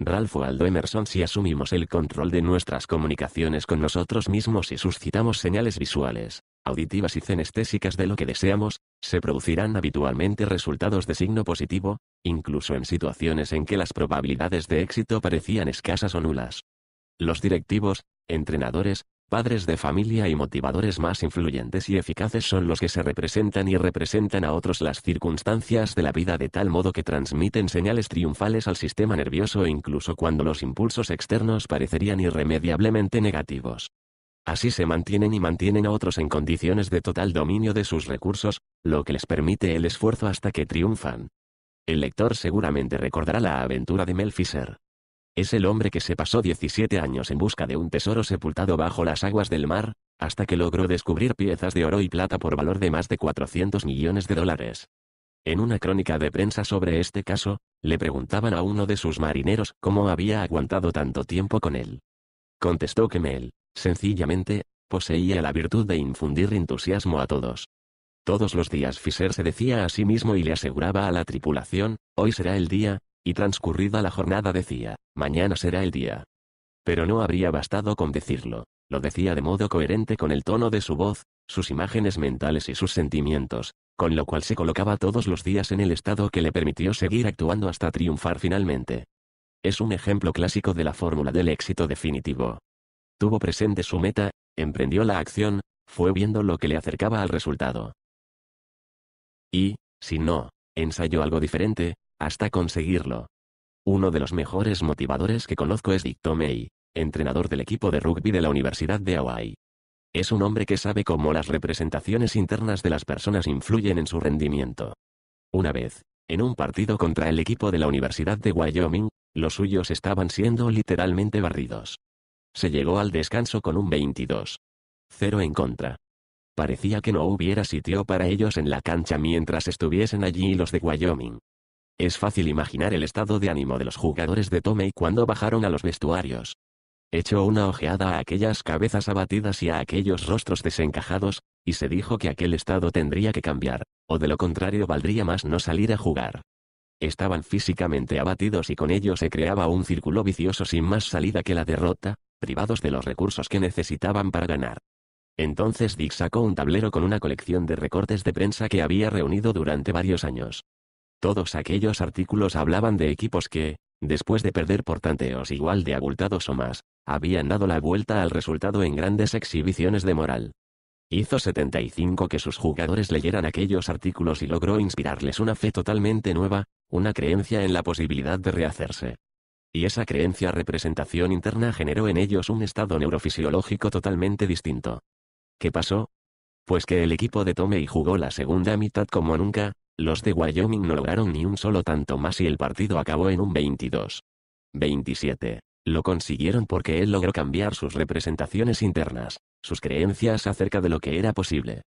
S1: Ralph Waldo Emerson Si asumimos el control de nuestras comunicaciones con nosotros mismos y suscitamos señales visuales, auditivas y cenestésicas de lo que deseamos, se producirán habitualmente resultados de signo positivo, incluso en situaciones en que las probabilidades de éxito parecían escasas o nulas. Los directivos, entrenadores, padres de familia y motivadores más influyentes y eficaces son los que se representan y representan a otros las circunstancias de la vida de tal modo que transmiten señales triunfales al sistema nervioso incluso cuando los impulsos externos parecerían irremediablemente negativos. Así se mantienen y mantienen a otros en condiciones de total dominio de sus recursos, lo que les permite el esfuerzo hasta que triunfan. El lector seguramente recordará la aventura de Mel Fisher. Es el hombre que se pasó 17 años en busca de un tesoro sepultado bajo las aguas del mar, hasta que logró descubrir piezas de oro y plata por valor de más de 400 millones de dólares. En una crónica de prensa sobre este caso, le preguntaban a uno de sus marineros cómo había aguantado tanto tiempo con él. Contestó que Mel, Sencillamente, poseía la virtud de infundir entusiasmo a todos. Todos los días Fisher se decía a sí mismo y le aseguraba a la tripulación, hoy será el día, y transcurrida la jornada decía, mañana será el día. Pero no habría bastado con decirlo, lo decía de modo coherente con el tono de su voz, sus imágenes mentales y sus sentimientos, con lo cual se colocaba todos los días en el estado que le permitió seguir actuando hasta triunfar finalmente. Es un ejemplo clásico de la fórmula del éxito definitivo. Tuvo presente su meta, emprendió la acción, fue viendo lo que le acercaba al resultado. Y, si no, ensayó algo diferente, hasta conseguirlo. Uno de los mejores motivadores que conozco es Dick Tomei, entrenador del equipo de rugby de la Universidad de Hawaii. Es un hombre que sabe cómo las representaciones internas de las personas influyen en su rendimiento. Una vez, en un partido contra el equipo de la Universidad de Wyoming, los suyos estaban siendo literalmente barridos. Se llegó al descanso con un 22. 0 en contra. Parecía que no hubiera sitio para ellos en la cancha mientras estuviesen allí los de Wyoming. Es fácil imaginar el estado de ánimo de los jugadores de Tomei cuando bajaron a los vestuarios. Echó una ojeada a aquellas cabezas abatidas y a aquellos rostros desencajados, y se dijo que aquel estado tendría que cambiar, o de lo contrario valdría más no salir a jugar. Estaban físicamente abatidos y con ello se creaba un círculo vicioso sin más salida que la derrota, privados de los recursos que necesitaban para ganar. Entonces Dick sacó un tablero con una colección de recortes de prensa que había reunido durante varios años. Todos aquellos artículos hablaban de equipos que, después de perder por tanteos igual de abultados o más, habían dado la vuelta al resultado en grandes exhibiciones de moral. Hizo 75 que sus jugadores leyeran aquellos artículos y logró inspirarles una fe totalmente nueva, una creencia en la posibilidad de rehacerse y esa creencia representación interna generó en ellos un estado neurofisiológico totalmente distinto. ¿Qué pasó? Pues que el equipo de y jugó la segunda mitad como nunca, los de Wyoming no lograron ni un solo tanto más y el partido acabó en un 22. 27. Lo consiguieron porque él logró cambiar sus representaciones internas, sus creencias acerca de lo que era posible.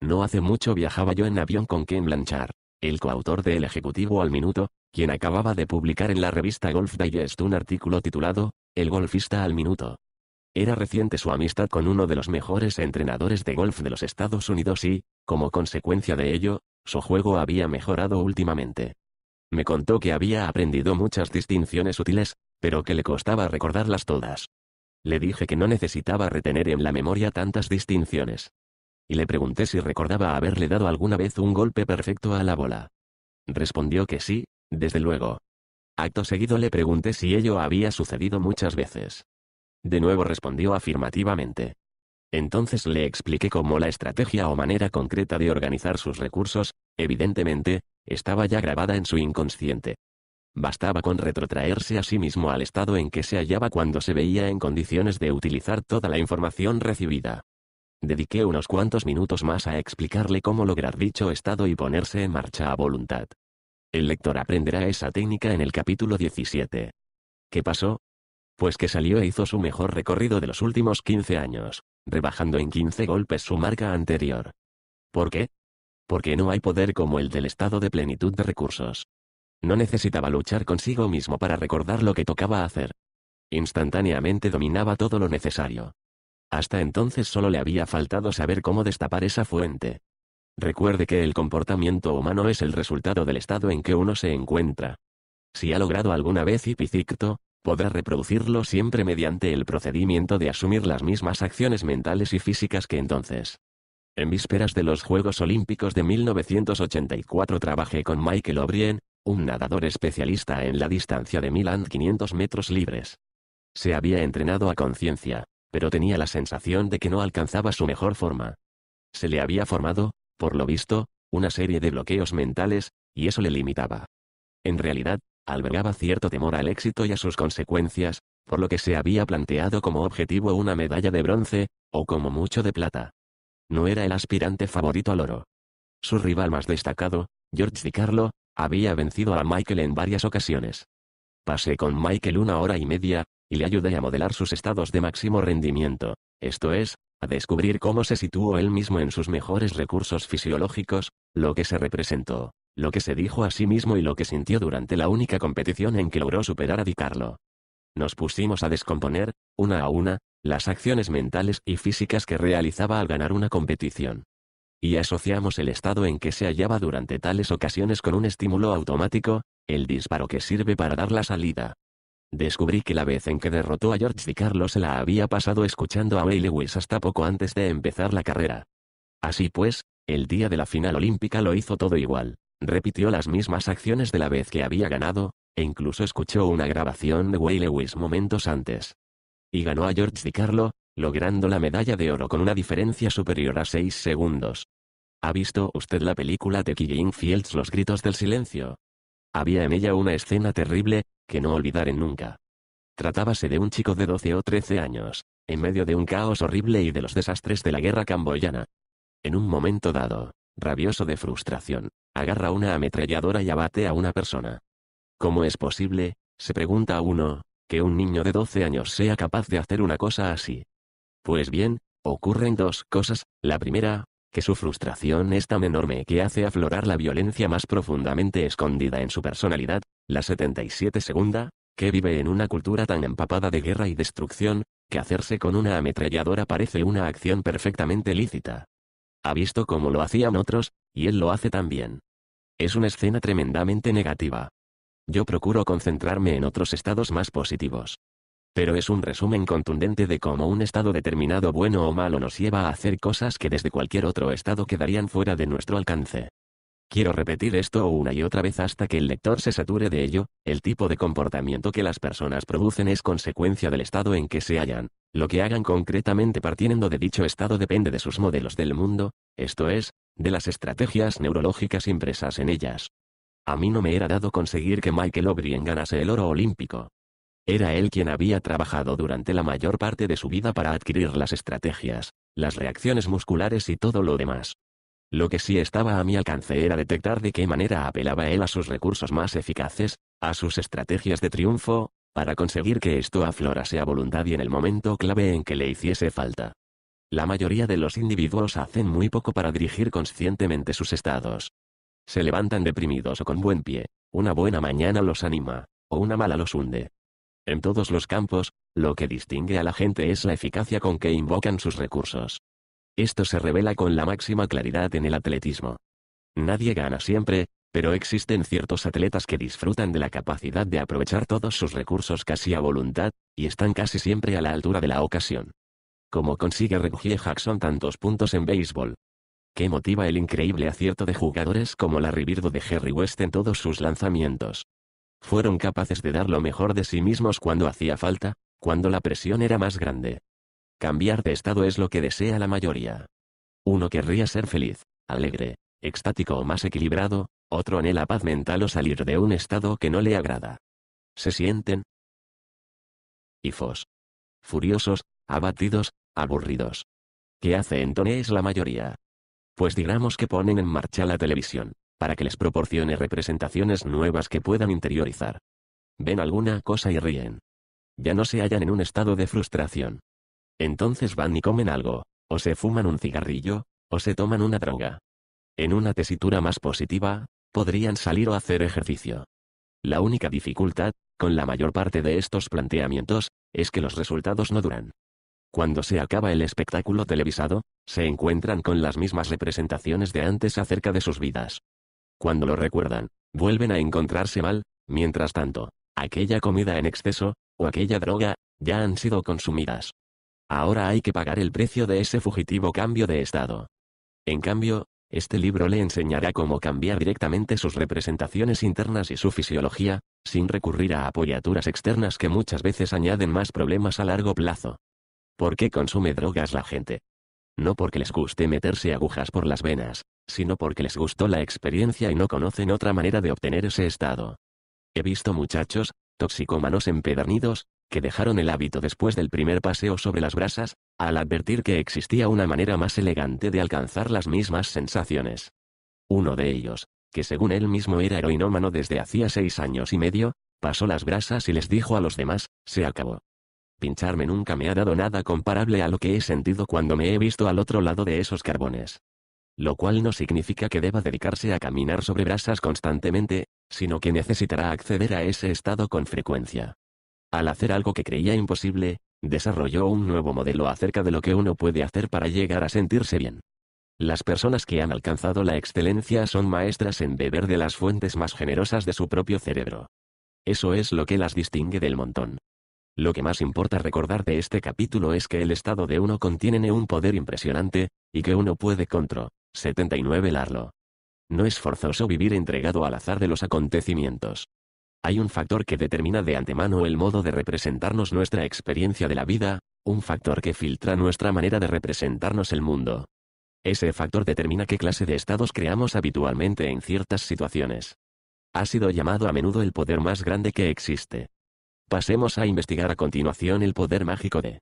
S1: No hace mucho viajaba yo en avión con Ken Blanchard, el coautor de El Ejecutivo al Minuto, quien acababa de publicar en la revista Golf Digest un artículo titulado, El golfista al minuto. Era reciente su amistad con uno de los mejores entrenadores de golf de los Estados Unidos y, como consecuencia de ello, su juego había mejorado últimamente. Me contó que había aprendido muchas distinciones útiles, pero que le costaba recordarlas todas. Le dije que no necesitaba retener en la memoria tantas distinciones. Y le pregunté si recordaba haberle dado alguna vez un golpe perfecto a la bola. Respondió que sí, desde luego. Acto seguido le pregunté si ello había sucedido muchas veces. De nuevo respondió afirmativamente. Entonces le expliqué cómo la estrategia o manera concreta de organizar sus recursos, evidentemente, estaba ya grabada en su inconsciente. Bastaba con retrotraerse a sí mismo al estado en que se hallaba cuando se veía en condiciones de utilizar toda la información recibida. Dediqué unos cuantos minutos más a explicarle cómo lograr dicho estado y ponerse en marcha a voluntad. El lector aprenderá esa técnica en el capítulo 17. ¿Qué pasó? Pues que salió e hizo su mejor recorrido de los últimos 15 años, rebajando en 15 golpes su marca anterior. ¿Por qué? Porque no hay poder como el del estado de plenitud de recursos. No necesitaba luchar consigo mismo para recordar lo que tocaba hacer. Instantáneamente dominaba todo lo necesario. Hasta entonces solo le había faltado saber cómo destapar esa fuente. Recuerde que el comportamiento humano es el resultado del estado en que uno se encuentra. Si ha logrado alguna vez hipicicto, podrá reproducirlo siempre mediante el procedimiento de asumir las mismas acciones mentales y físicas que entonces. En vísperas de los Juegos Olímpicos de 1984 trabajé con Michael O'Brien, un nadador especialista en la distancia de 1500 metros libres. Se había entrenado a conciencia, pero tenía la sensación de que no alcanzaba su mejor forma. Se le había formado, por lo visto, una serie de bloqueos mentales, y eso le limitaba. En realidad, albergaba cierto temor al éxito y a sus consecuencias, por lo que se había planteado como objetivo una medalla de bronce, o como mucho de plata. No era el aspirante favorito al oro. Su rival más destacado, George DiCarlo, había vencido a Michael en varias ocasiones. Pasé con Michael una hora y media, y le ayudé a modelar sus estados de máximo rendimiento, esto es, a descubrir cómo se situó él mismo en sus mejores recursos fisiológicos, lo que se representó, lo que se dijo a sí mismo y lo que sintió durante la única competición en que logró superar a Dicarlo. Nos pusimos a descomponer, una a una, las acciones mentales y físicas que realizaba al ganar una competición. Y asociamos el estado en que se hallaba durante tales ocasiones con un estímulo automático, el disparo que sirve para dar la salida, Descubrí que la vez en que derrotó a George DiCarlo se la había pasado escuchando a Ray Lewis hasta poco antes de empezar la carrera. Así pues, el día de la final olímpica lo hizo todo igual. Repitió las mismas acciones de la vez que había ganado, e incluso escuchó una grabación de Way Lewis momentos antes. Y ganó a George Di logrando la medalla de oro con una diferencia superior a 6 segundos. ¿Ha visto usted la película de Killing Fields Los Gritos del Silencio? Había en ella una escena terrible, que no olvidaré nunca. Tratábase de un chico de 12 o 13 años, en medio de un caos horrible y de los desastres de la guerra camboyana. En un momento dado, rabioso de frustración, agarra una ametralladora y abate a una persona. ¿Cómo es posible, se pregunta uno, que un niño de 12 años sea capaz de hacer una cosa así? Pues bien, ocurren dos cosas, la primera, que su frustración es tan enorme que hace aflorar la violencia más profundamente escondida en su personalidad, la 77 segunda, que vive en una cultura tan empapada de guerra y destrucción, que hacerse con una ametralladora parece una acción perfectamente lícita. Ha visto cómo lo hacían otros, y él lo hace también. Es una escena tremendamente negativa. Yo procuro concentrarme en otros estados más positivos pero es un resumen contundente de cómo un estado determinado bueno o malo nos lleva a hacer cosas que desde cualquier otro estado quedarían fuera de nuestro alcance. Quiero repetir esto una y otra vez hasta que el lector se sature de ello, el tipo de comportamiento que las personas producen es consecuencia del estado en que se hallan, lo que hagan concretamente partiendo de dicho estado depende de sus modelos del mundo, esto es, de las estrategias neurológicas impresas en ellas. A mí no me era dado conseguir que Michael O'Brien ganase el oro olímpico, era él quien había trabajado durante la mayor parte de su vida para adquirir las estrategias, las reacciones musculares y todo lo demás. Lo que sí estaba a mi alcance era detectar de qué manera apelaba él a sus recursos más eficaces, a sus estrategias de triunfo, para conseguir que esto aflorase a voluntad y en el momento clave en que le hiciese falta. La mayoría de los individuos hacen muy poco para dirigir conscientemente sus estados. Se levantan deprimidos o con buen pie, una buena mañana los anima, o una mala los hunde. En todos los campos, lo que distingue a la gente es la eficacia con que invocan sus recursos. Esto se revela con la máxima claridad en el atletismo. Nadie gana siempre, pero existen ciertos atletas que disfrutan de la capacidad de aprovechar todos sus recursos casi a voluntad, y están casi siempre a la altura de la ocasión. ¿Cómo consigue Reggie Jackson tantos puntos en béisbol. ¿Qué motiva el increíble acierto de jugadores como la Ribirdo de Jerry West en todos sus lanzamientos. Fueron capaces de dar lo mejor de sí mismos cuando hacía falta, cuando la presión era más grande. Cambiar de estado es lo que desea la mayoría. Uno querría ser feliz, alegre, extático o más equilibrado, otro anhela paz mental o salir de un
S2: estado que no le agrada. Se sienten Hifos. Furiosos, abatidos, aburridos. ¿Qué hace entonces la mayoría?
S1: Pues digamos que ponen en marcha la televisión, para que les proporcione representaciones nuevas que puedan interiorizar. Ven alguna cosa y ríen. Ya no se hallan en un estado de frustración. Entonces van y comen algo, o se fuman un cigarrillo, o se toman una droga. En una tesitura más positiva, podrían salir o hacer ejercicio. La única dificultad, con la mayor parte de estos planteamientos, es que los resultados no duran. Cuando se acaba el espectáculo televisado, se encuentran con las mismas representaciones de antes acerca de sus vidas. Cuando lo recuerdan, vuelven a encontrarse mal, mientras tanto, aquella comida en exceso, o aquella droga, ya han sido consumidas. Ahora hay que pagar el precio de ese fugitivo cambio de estado. En cambio, este libro le enseñará cómo cambiar directamente sus representaciones internas y su fisiología, sin recurrir a apoyaturas externas que muchas veces añaden más problemas a largo plazo. ¿Por qué consume drogas la gente? No porque les guste meterse agujas por las venas, sino porque les gustó la experiencia y no conocen otra manera de obtener ese estado. He visto muchachos, toxicómanos empedernidos, que dejaron el hábito después del primer paseo sobre las brasas, al advertir que existía una manera más elegante de alcanzar las mismas sensaciones. Uno de ellos, que según él mismo era heroinómano desde hacía seis años y medio, pasó las brasas y les dijo a los demás, se acabó. Pincharme nunca me ha dado nada comparable a lo que he sentido cuando me he visto al otro lado de esos carbones lo cual no significa que deba dedicarse a caminar sobre brasas constantemente, sino que necesitará acceder a ese estado con frecuencia. Al hacer algo que creía imposible, desarrolló un nuevo modelo acerca de lo que uno puede hacer para llegar a sentirse bien. Las personas que han alcanzado la excelencia son maestras en beber de las fuentes más generosas de su propio cerebro. Eso es lo que las distingue del montón. Lo que más importa recordar de este capítulo es que el estado de uno contiene un poder impresionante, y que uno puede controlar 79 Larlo. No es forzoso vivir entregado al azar de los acontecimientos. Hay un factor que determina de antemano el modo de representarnos nuestra experiencia de la vida, un factor que filtra nuestra manera de representarnos el mundo. Ese factor determina qué clase de estados creamos habitualmente en ciertas situaciones. Ha sido llamado a menudo el poder más grande que existe. Pasemos a investigar a continuación el poder mágico de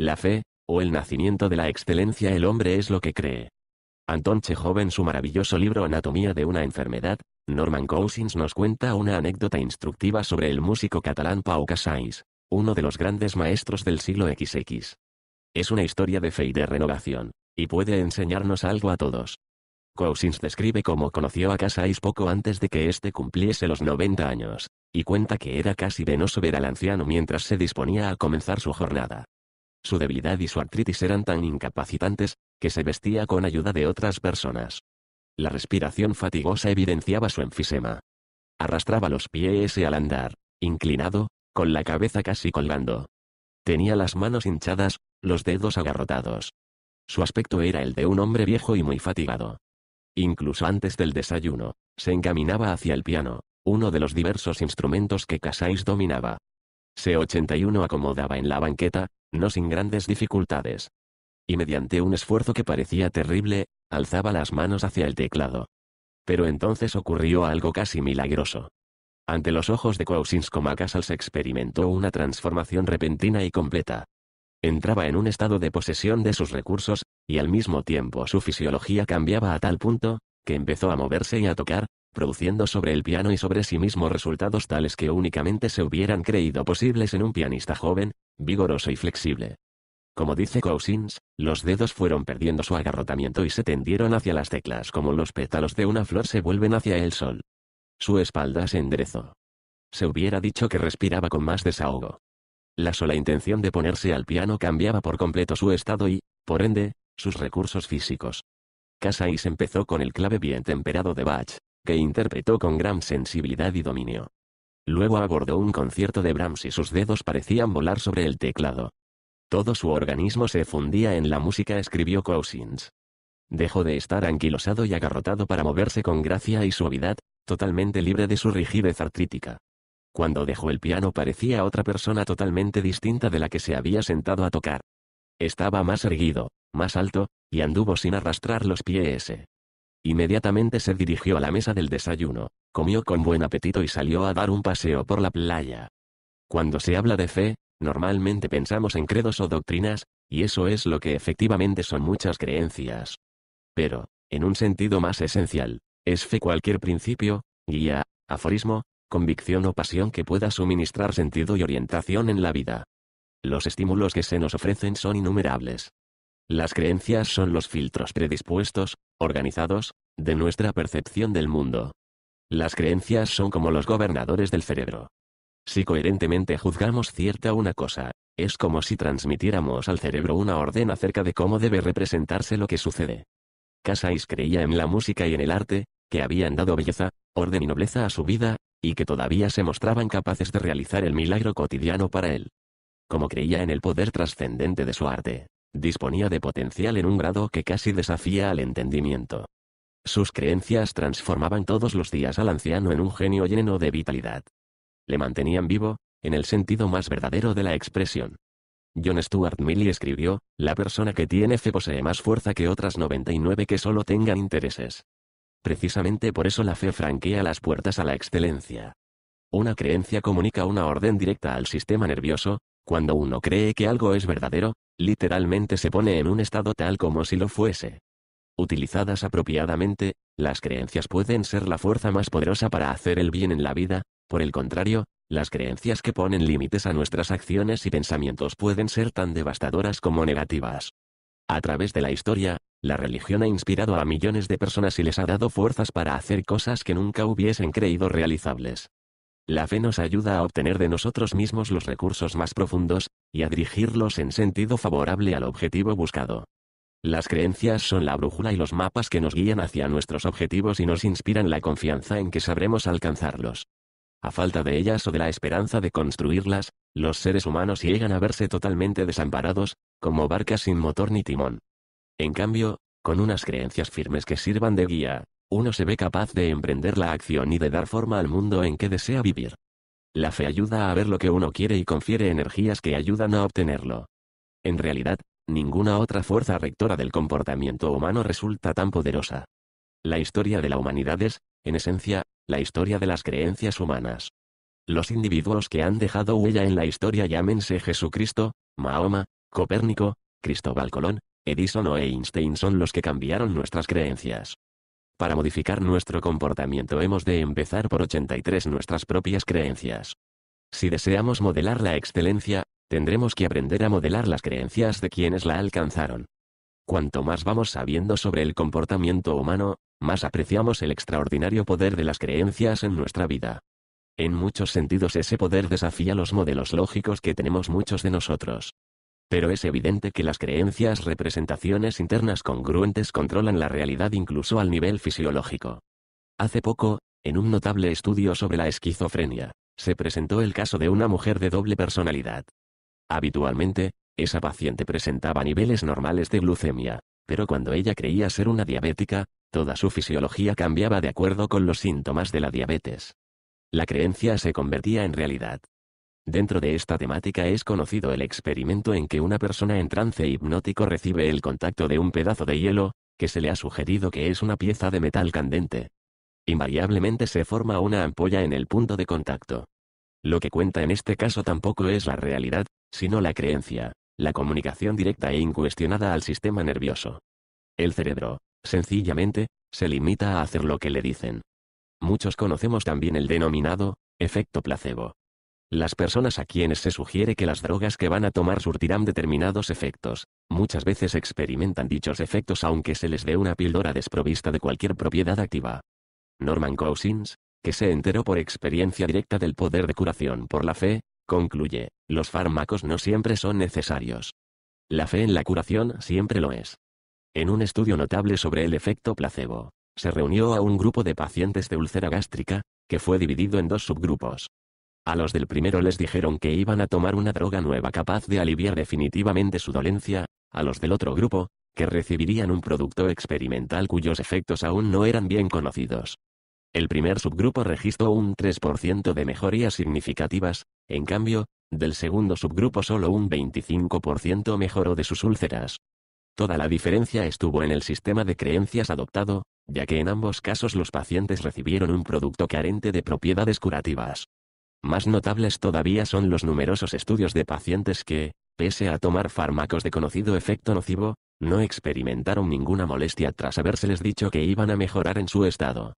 S1: la fe, o el nacimiento de la excelencia el hombre es lo que cree. Anton Chejov en su maravilloso libro Anatomía de una enfermedad, Norman Cousins nos cuenta una anécdota instructiva sobre el músico catalán Pau Casais, uno de los grandes maestros del siglo XX. Es una historia de fe y de renovación, y puede enseñarnos algo a todos. Cousins describe cómo conoció a Casais poco antes de que éste cumpliese los 90 años, y cuenta que era casi venoso ver al anciano mientras se disponía a comenzar su jornada. Su debilidad y su artritis eran tan incapacitantes, que se vestía con ayuda de otras personas. La respiración fatigosa evidenciaba su enfisema. Arrastraba los pies y al andar, inclinado, con la cabeza casi colgando. Tenía las manos hinchadas, los dedos agarrotados. Su aspecto era el de un hombre viejo y muy fatigado. Incluso antes del desayuno, se encaminaba hacia el piano, uno de los diversos instrumentos que Casais dominaba, C-81 acomodaba en la banqueta, no sin grandes dificultades. Y mediante un esfuerzo que parecía terrible, alzaba las manos hacia el teclado. Pero entonces ocurrió algo casi milagroso. Ante los ojos de Cousinsko se experimentó una transformación repentina y completa. Entraba en un estado de posesión de sus recursos, y al mismo tiempo su fisiología cambiaba a tal punto, que empezó a moverse y a tocar, produciendo sobre el piano y sobre sí mismo resultados tales que únicamente se hubieran creído posibles en un pianista joven, vigoroso y flexible. Como dice Cousins, los dedos fueron perdiendo su agarrotamiento y se tendieron hacia las teclas como los pétalos de una flor se vuelven hacia el sol. Su espalda se enderezó. Se hubiera dicho que respiraba con más desahogo. La sola intención de ponerse al piano cambiaba por completo su estado y, por ende, sus recursos físicos. Casais empezó con el clave bien temperado de Bach, que interpretó con gran sensibilidad y dominio. Luego abordó un concierto de Brahms y sus dedos parecían volar sobre el teclado. Todo su organismo se fundía en la música, escribió Cousins. Dejó de estar anquilosado y agarrotado para moverse con gracia y suavidad, totalmente libre de su rigidez artrítica. Cuando dejó el piano parecía otra persona totalmente distinta de la que se había sentado a tocar. Estaba más erguido, más alto, y anduvo sin arrastrar los pies. Inmediatamente se dirigió a la mesa del desayuno, comió con buen apetito y salió a dar un paseo por la playa. Cuando se habla de fe, normalmente pensamos en credos o doctrinas, y eso es lo que efectivamente son muchas creencias. Pero, en un sentido más esencial, es fe cualquier principio, guía, aforismo, convicción o pasión que pueda suministrar sentido y orientación en la vida. Los estímulos que se nos ofrecen son innumerables, las creencias son los filtros predispuestos, organizados, de nuestra percepción del mundo. Las creencias son como los gobernadores del cerebro. Si coherentemente juzgamos cierta una cosa, es como si transmitiéramos al cerebro una orden acerca de cómo debe representarse lo que sucede. Casais creía en la música y en el arte, que habían dado belleza, orden y nobleza a su vida, y que todavía se mostraban capaces de realizar el milagro cotidiano para él. Como creía en el poder trascendente de su arte, Disponía de potencial en un grado que casi desafía al entendimiento. Sus creencias transformaban todos los días al anciano en un genio lleno de vitalidad. Le mantenían vivo, en el sentido más verdadero de la expresión. John Stuart Mill escribió, La persona que tiene fe posee más fuerza que otras 99 que solo tengan intereses. Precisamente por eso la fe franquea las puertas a la excelencia. Una creencia comunica una orden directa al sistema nervioso, cuando uno cree que algo es verdadero, literalmente se pone en un estado tal como si lo fuese. Utilizadas apropiadamente, las creencias pueden ser la fuerza más poderosa para hacer el bien en la vida, por el contrario, las creencias que ponen límites a nuestras acciones y pensamientos pueden ser tan devastadoras como negativas. A través de la historia, la religión ha inspirado a millones de personas y les ha dado fuerzas para hacer cosas que nunca hubiesen creído realizables. La fe nos ayuda a obtener de nosotros mismos los recursos más profundos, y a dirigirlos en sentido favorable al objetivo buscado. Las creencias son la brújula y los mapas que nos guían hacia nuestros objetivos y nos inspiran la confianza en que sabremos alcanzarlos. A falta de ellas o de la esperanza de construirlas, los seres humanos llegan a verse totalmente desamparados, como barcas sin motor ni timón. En cambio, con unas creencias firmes que sirvan de guía, uno se ve capaz de emprender la acción y de dar forma al mundo en que desea vivir. La fe ayuda a ver lo que uno quiere y confiere energías que ayudan a obtenerlo. En realidad, ninguna otra fuerza rectora del comportamiento humano resulta tan poderosa. La historia de la humanidad es, en esencia, la historia de las creencias humanas. Los individuos que han dejado huella en la historia llámense Jesucristo, Mahoma, Copérnico, Cristóbal Colón, Edison o Einstein son los que cambiaron nuestras creencias. Para modificar nuestro comportamiento hemos de empezar por 83 nuestras propias creencias. Si deseamos modelar la excelencia, tendremos que aprender a modelar las creencias de quienes la alcanzaron. Cuanto más vamos sabiendo sobre el comportamiento humano, más apreciamos el extraordinario poder de las creencias en nuestra vida. En muchos sentidos ese poder desafía los modelos lógicos que tenemos muchos de nosotros. Pero es evidente que las creencias representaciones internas congruentes controlan la realidad incluso al nivel fisiológico. Hace poco, en un notable estudio sobre la esquizofrenia, se presentó el caso de una mujer de doble personalidad. Habitualmente, esa paciente presentaba niveles normales de glucemia, pero cuando ella creía ser una diabética, toda su fisiología cambiaba de acuerdo con los síntomas de la diabetes. La creencia se convertía en realidad. Dentro de esta temática es conocido el experimento en que una persona en trance hipnótico recibe el contacto de un pedazo de hielo, que se le ha sugerido que es una pieza de metal candente. Invariablemente se forma una ampolla en el punto de contacto. Lo que cuenta en este caso tampoco es la realidad, sino la creencia, la comunicación directa e incuestionada al sistema nervioso. El cerebro, sencillamente, se limita a hacer lo que le dicen. Muchos conocemos también el denominado efecto placebo. Las personas a quienes se sugiere que las drogas que van a tomar surtirán determinados efectos, muchas veces experimentan dichos efectos aunque se les dé una píldora desprovista de cualquier propiedad activa. Norman Cousins, que se enteró por experiencia directa del poder de curación por la fe, concluye, los fármacos no siempre son necesarios. La fe en la curación siempre lo es. En un estudio notable sobre el efecto placebo, se reunió a un grupo de pacientes de úlcera gástrica, que fue dividido en dos subgrupos. A los del primero les dijeron que iban a tomar una droga nueva capaz de aliviar definitivamente su dolencia, a los del otro grupo, que recibirían un producto experimental cuyos efectos aún no eran bien conocidos. El primer subgrupo registró un 3% de mejorías significativas, en cambio, del segundo subgrupo solo un 25% mejoró de sus úlceras. Toda la diferencia estuvo en el sistema de creencias adoptado, ya que en ambos casos los pacientes recibieron un producto carente de propiedades curativas. Más notables todavía son los numerosos estudios de pacientes que, pese a tomar fármacos de conocido efecto nocivo, no experimentaron ninguna molestia tras habérseles dicho que iban a mejorar en su estado.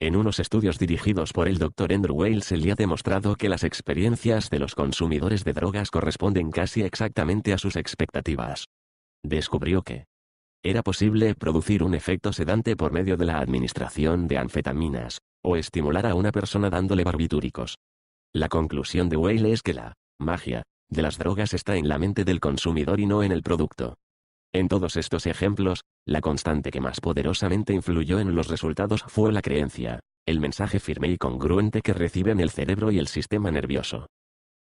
S1: En unos estudios dirigidos por el doctor Andrew Wales se le ha demostrado que las experiencias de los consumidores de drogas corresponden casi exactamente a sus expectativas. Descubrió que era posible producir un efecto sedante por medio de la administración de anfetaminas, o estimular a una persona dándole barbitúricos. La conclusión de Weil es que la magia de las drogas está en la mente del consumidor y no en el producto. En todos estos ejemplos, la constante que más poderosamente influyó en los resultados fue la creencia, el mensaje firme y congruente que reciben el cerebro y el sistema nervioso.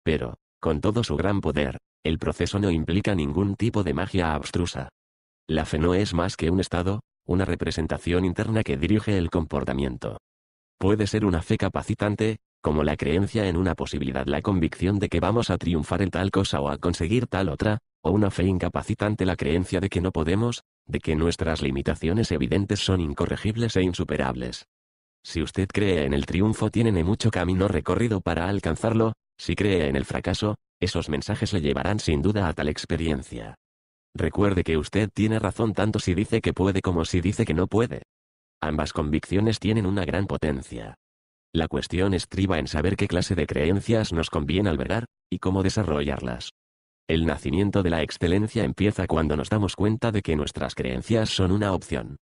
S1: Pero, con todo su gran poder, el proceso no implica ningún tipo de magia abstrusa. La fe no es más que un estado, una representación interna que dirige el comportamiento. Puede ser una fe capacitante, como la creencia en una posibilidad, la convicción de que vamos a triunfar en tal cosa o a conseguir tal otra, o una fe incapacitante, la creencia de que no podemos, de que nuestras limitaciones evidentes son incorregibles e insuperables. Si usted cree en el triunfo tiene mucho camino recorrido para alcanzarlo, si cree en el fracaso, esos mensajes le llevarán sin duda a tal experiencia. Recuerde que usted tiene razón tanto si dice que puede como si dice que no puede. Ambas convicciones tienen una gran potencia. La cuestión estriba en saber qué clase de creencias nos conviene albergar, y cómo desarrollarlas. El nacimiento de la excelencia empieza cuando nos damos cuenta de que nuestras creencias son una opción.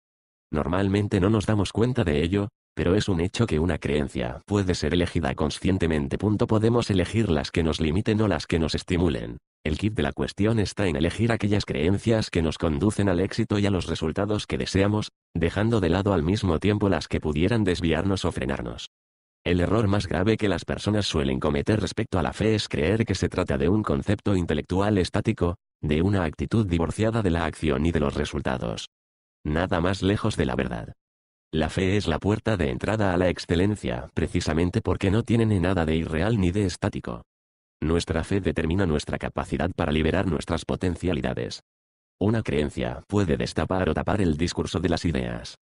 S1: Normalmente no nos damos cuenta de ello, pero es un hecho que una creencia puede ser elegida conscientemente. Podemos elegir las que nos limiten o las que nos estimulen. El kit de la cuestión está en elegir aquellas creencias que nos conducen al éxito y a los resultados que deseamos, dejando de lado al mismo tiempo las que pudieran desviarnos o frenarnos. El error más grave que las personas suelen cometer respecto a la fe es creer que se trata de un concepto intelectual estático, de una actitud divorciada de la acción y de los resultados. Nada más lejos de la verdad. La fe es la puerta de entrada a la excelencia, precisamente porque no tiene ni nada de irreal ni de estático. Nuestra fe determina nuestra capacidad para liberar nuestras potencialidades. Una creencia puede destapar o tapar el discurso de las ideas.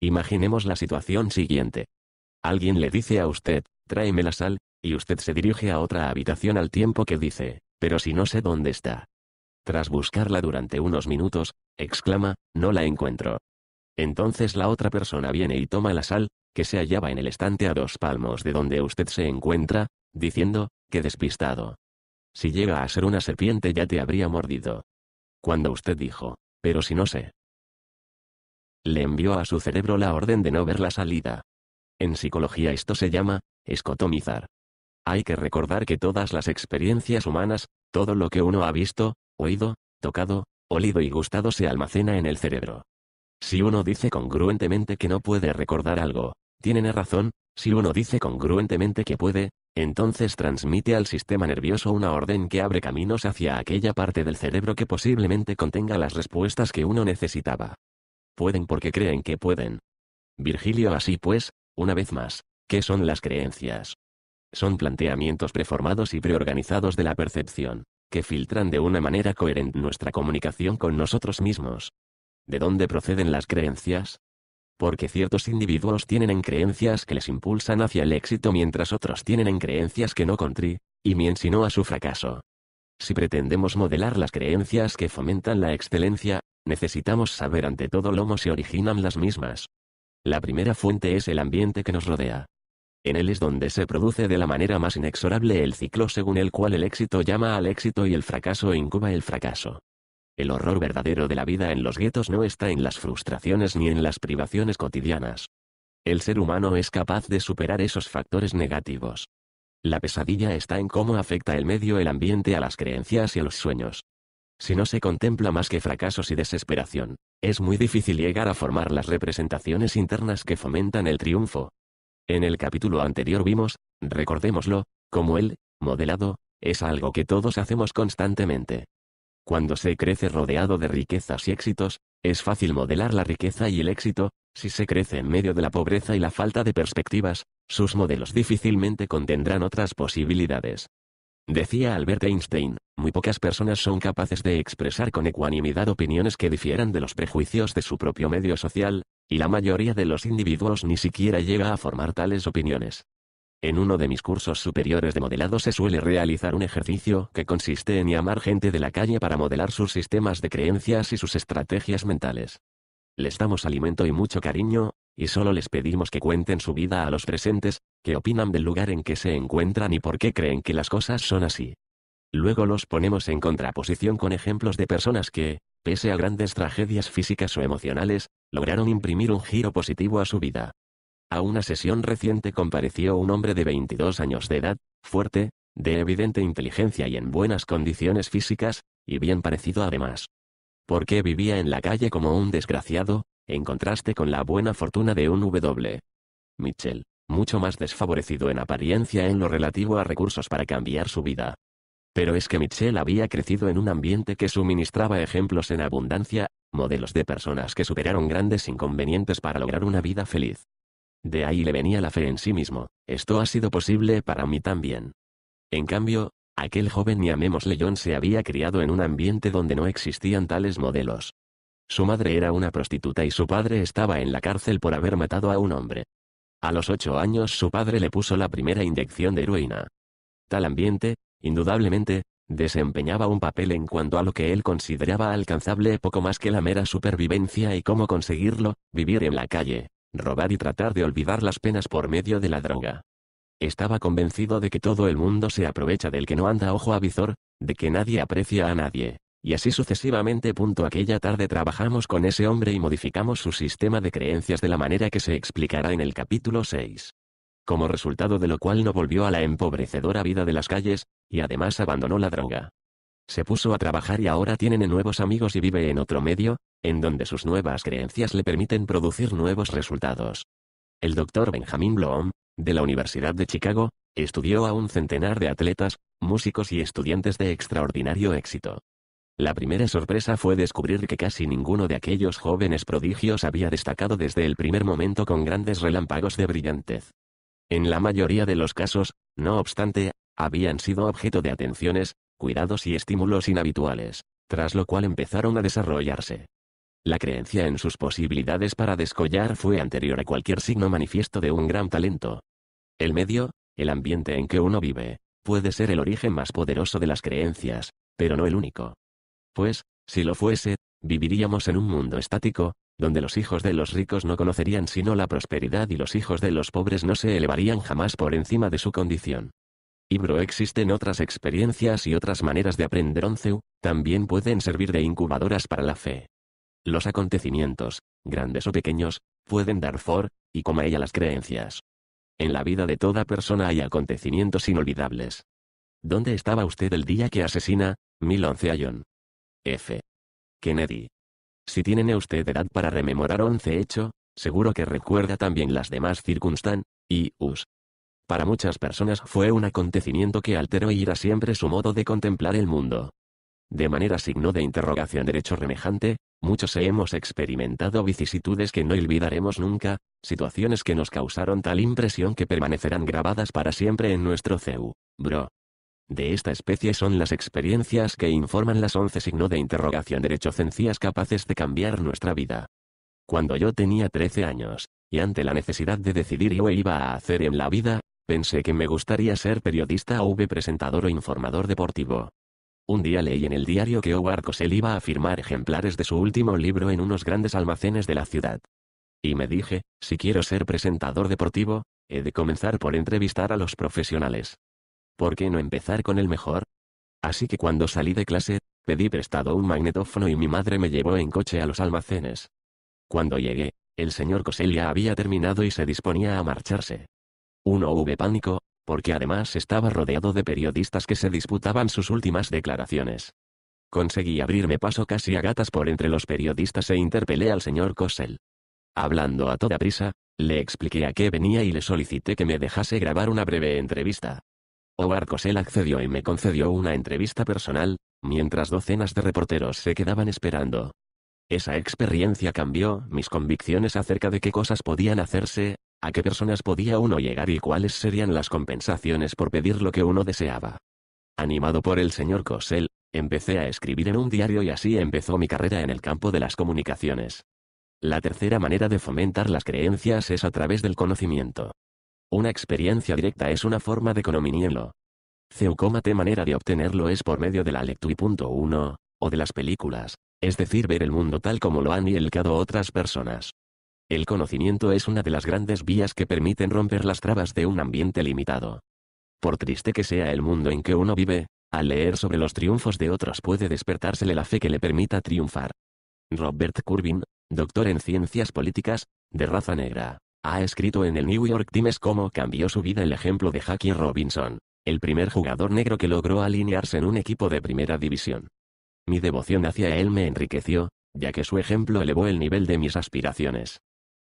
S1: Imaginemos la situación siguiente. Alguien le dice a usted, tráeme la sal, y usted se dirige a otra habitación al tiempo que dice, pero si no sé dónde está. Tras buscarla durante unos minutos, exclama, no la encuentro. Entonces la otra persona viene y toma la sal, que se hallaba en el estante a dos palmos de donde usted se encuentra, diciendo, qué despistado. Si llega a ser una serpiente ya te habría mordido. Cuando usted dijo, pero si no sé. Le envió a su cerebro la orden de no ver la salida. En psicología esto se llama, escotomizar. Hay que recordar que todas las experiencias humanas, todo lo que uno ha visto, oído, tocado, olido y gustado se almacena en el cerebro. Si uno dice congruentemente que no puede recordar algo, tiene razón, si uno dice congruentemente que puede, entonces transmite al sistema nervioso una orden que abre caminos hacia aquella parte del cerebro que posiblemente contenga las respuestas que uno necesitaba. Pueden porque creen que pueden. Virgilio así pues, una vez más, ¿qué son las creencias? Son planteamientos preformados y preorganizados de la percepción, que filtran de una manera coherente nuestra comunicación con nosotros mismos. ¿De dónde proceden las creencias? Porque ciertos individuos tienen en creencias que les impulsan hacia el éxito mientras otros tienen en creencias que no contribuyen sino a su fracaso. Si pretendemos modelar las creencias que fomentan la excelencia, necesitamos saber ante todo cómo se originan las mismas, la primera fuente es el ambiente que nos rodea. En él es donde se produce de la manera más inexorable el ciclo según el cual el éxito llama al éxito y el fracaso incuba el fracaso. El horror verdadero de la vida en los guetos no está en las frustraciones ni en las privaciones cotidianas. El ser humano es capaz de superar esos factores negativos. La pesadilla está en cómo afecta el medio el ambiente a las creencias y a los sueños. Si no se contempla más que fracasos y desesperación, es muy difícil llegar a formar las representaciones internas que fomentan el triunfo. En el capítulo anterior vimos, recordémoslo, como el modelado es algo que todos hacemos constantemente. Cuando se crece rodeado de riquezas y éxitos, es fácil modelar la riqueza y el éxito, si se crece en medio de la pobreza y la falta de perspectivas, sus modelos difícilmente contendrán otras posibilidades. Decía Albert Einstein, muy pocas personas son capaces de expresar con ecuanimidad opiniones que difieran de los prejuicios de su propio medio social, y la mayoría de los individuos ni siquiera llega a formar tales opiniones. En uno de mis cursos superiores de modelado se suele realizar un ejercicio que consiste en llamar gente de la calle para modelar sus sistemas de creencias y sus estrategias mentales. Les damos alimento y mucho cariño, y solo les pedimos que cuenten su vida a los presentes, que opinan del lugar en que se encuentran y por qué creen que las cosas son así. Luego los ponemos en contraposición con ejemplos de personas que, pese a grandes tragedias físicas o emocionales, lograron imprimir un giro positivo a su vida. A una sesión reciente compareció un hombre de 22 años de edad, fuerte, de evidente inteligencia y en buenas condiciones físicas, y bien parecido además. ¿Por qué vivía en la calle como un desgraciado? en contraste con la buena fortuna de un W. Mitchell, mucho más desfavorecido en apariencia en lo relativo a recursos para cambiar su vida. Pero es que Mitchell había crecido en un ambiente que suministraba ejemplos en abundancia, modelos de personas que superaron grandes inconvenientes para lograr una vida feliz. De ahí le venía la fe en sí mismo, esto ha sido posible para mí también. En cambio, aquel joven y amemos John se había criado en un ambiente donde no existían tales modelos, su madre era una prostituta y su padre estaba en la cárcel por haber matado a un hombre. A los ocho años su padre le puso la primera inyección de heroína. Tal ambiente, indudablemente, desempeñaba un papel en cuanto a lo que él consideraba alcanzable poco más que la mera supervivencia y cómo conseguirlo, vivir en la calle, robar y tratar de olvidar las penas por medio de la droga. Estaba convencido de que todo el mundo se aprovecha del que no anda ojo a visor, de que nadie aprecia a nadie y así sucesivamente. Aquella tarde trabajamos con ese hombre y modificamos su sistema de creencias de la manera que se explicará en el capítulo 6. Como resultado de lo cual no volvió a la empobrecedora vida de las calles, y además abandonó la droga. Se puso a trabajar y ahora tiene nuevos amigos y vive en otro medio, en donde sus nuevas creencias le permiten producir nuevos resultados. El doctor Benjamin Bloom, de la Universidad de Chicago, estudió a un centenar de atletas, músicos y estudiantes de extraordinario éxito. La primera sorpresa fue descubrir que casi ninguno de aquellos jóvenes prodigios había destacado desde el primer momento con grandes relámpagos de brillantez. En la mayoría de los casos, no obstante, habían sido objeto de atenciones, cuidados y estímulos inhabituales, tras lo cual empezaron a desarrollarse. La creencia en sus posibilidades para descollar fue anterior a cualquier signo manifiesto de un gran talento. El medio, el ambiente en que uno vive, puede ser el origen más poderoso de las creencias, pero no el único. Pues, si lo fuese, viviríamos en un mundo estático, donde los hijos de los ricos no conocerían sino la prosperidad y los hijos de los pobres no se elevarían jamás por encima de su condición. Y bro existen otras experiencias y otras maneras de aprender onceu, también pueden servir de incubadoras para la fe. Los acontecimientos, grandes o pequeños, pueden dar for, y como ella las creencias. En la vida de toda persona hay acontecimientos inolvidables. ¿Dónde estaba usted el día que asesina, mil Ayón? F. Kennedy. Si tiene usted edad para rememorar once hecho, seguro que recuerda también las demás circunstancias, y us. Para muchas personas fue un acontecimiento que alteró y irá siempre su modo de contemplar el mundo. De manera signo de interrogación derecho remejante, muchos hemos experimentado vicisitudes que no olvidaremos nunca, situaciones que nos causaron tal impresión que permanecerán grabadas para siempre en nuestro bro. De esta especie son las experiencias que informan las once signos de interrogación derechocencías capaces de cambiar nuestra vida. Cuando yo tenía 13 años, y ante la necesidad de decidir yo iba a hacer en la vida, pensé que me gustaría ser periodista o presentador o informador deportivo. Un día leí en el diario que Howard Cosell iba a firmar ejemplares de su último libro en unos grandes almacenes de la ciudad. Y me dije, si quiero ser presentador deportivo, he de comenzar por entrevistar a los profesionales. ¿por qué no empezar con el mejor? Así que cuando salí de clase, pedí prestado un magnetófono y mi madre me llevó en coche a los almacenes. Cuando llegué, el señor Cosell ya había terminado y se disponía a marcharse. Uno hubo pánico, porque además estaba rodeado de periodistas que se disputaban sus últimas declaraciones. Conseguí abrirme paso casi a gatas por entre los periodistas e interpelé al señor Cosell. Hablando a toda prisa, le expliqué a qué venía y le solicité que me dejase grabar una breve entrevista. Howard Cosell accedió y me concedió una entrevista personal, mientras docenas de reporteros se quedaban esperando. Esa experiencia cambió mis convicciones acerca de qué cosas podían hacerse, a qué personas podía uno llegar y cuáles serían las compensaciones por pedir lo que uno deseaba. Animado por el señor Cosell, empecé a escribir en un diario y así empezó mi carrera en el campo de las comunicaciones. La tercera manera de fomentar las creencias es a través del conocimiento. Una experiencia directa es una forma de conominielo. Ceucómate manera de obtenerlo es por medio de la lectura. o de las películas, es decir, ver el mundo tal como lo han elcado otras personas. El conocimiento es una de las grandes vías que permiten romper las trabas de un ambiente limitado. Por triste que sea el mundo en que uno vive, al leer sobre los triunfos de otros puede despertársele la fe que le permita triunfar. Robert Curvin, doctor en ciencias políticas, de raza negra, ha escrito en el New York Times cómo cambió su vida el ejemplo de Jackie Robinson, el primer jugador negro que logró alinearse en un equipo de primera división. Mi devoción hacia él me enriqueció, ya que su ejemplo elevó el nivel de mis aspiraciones.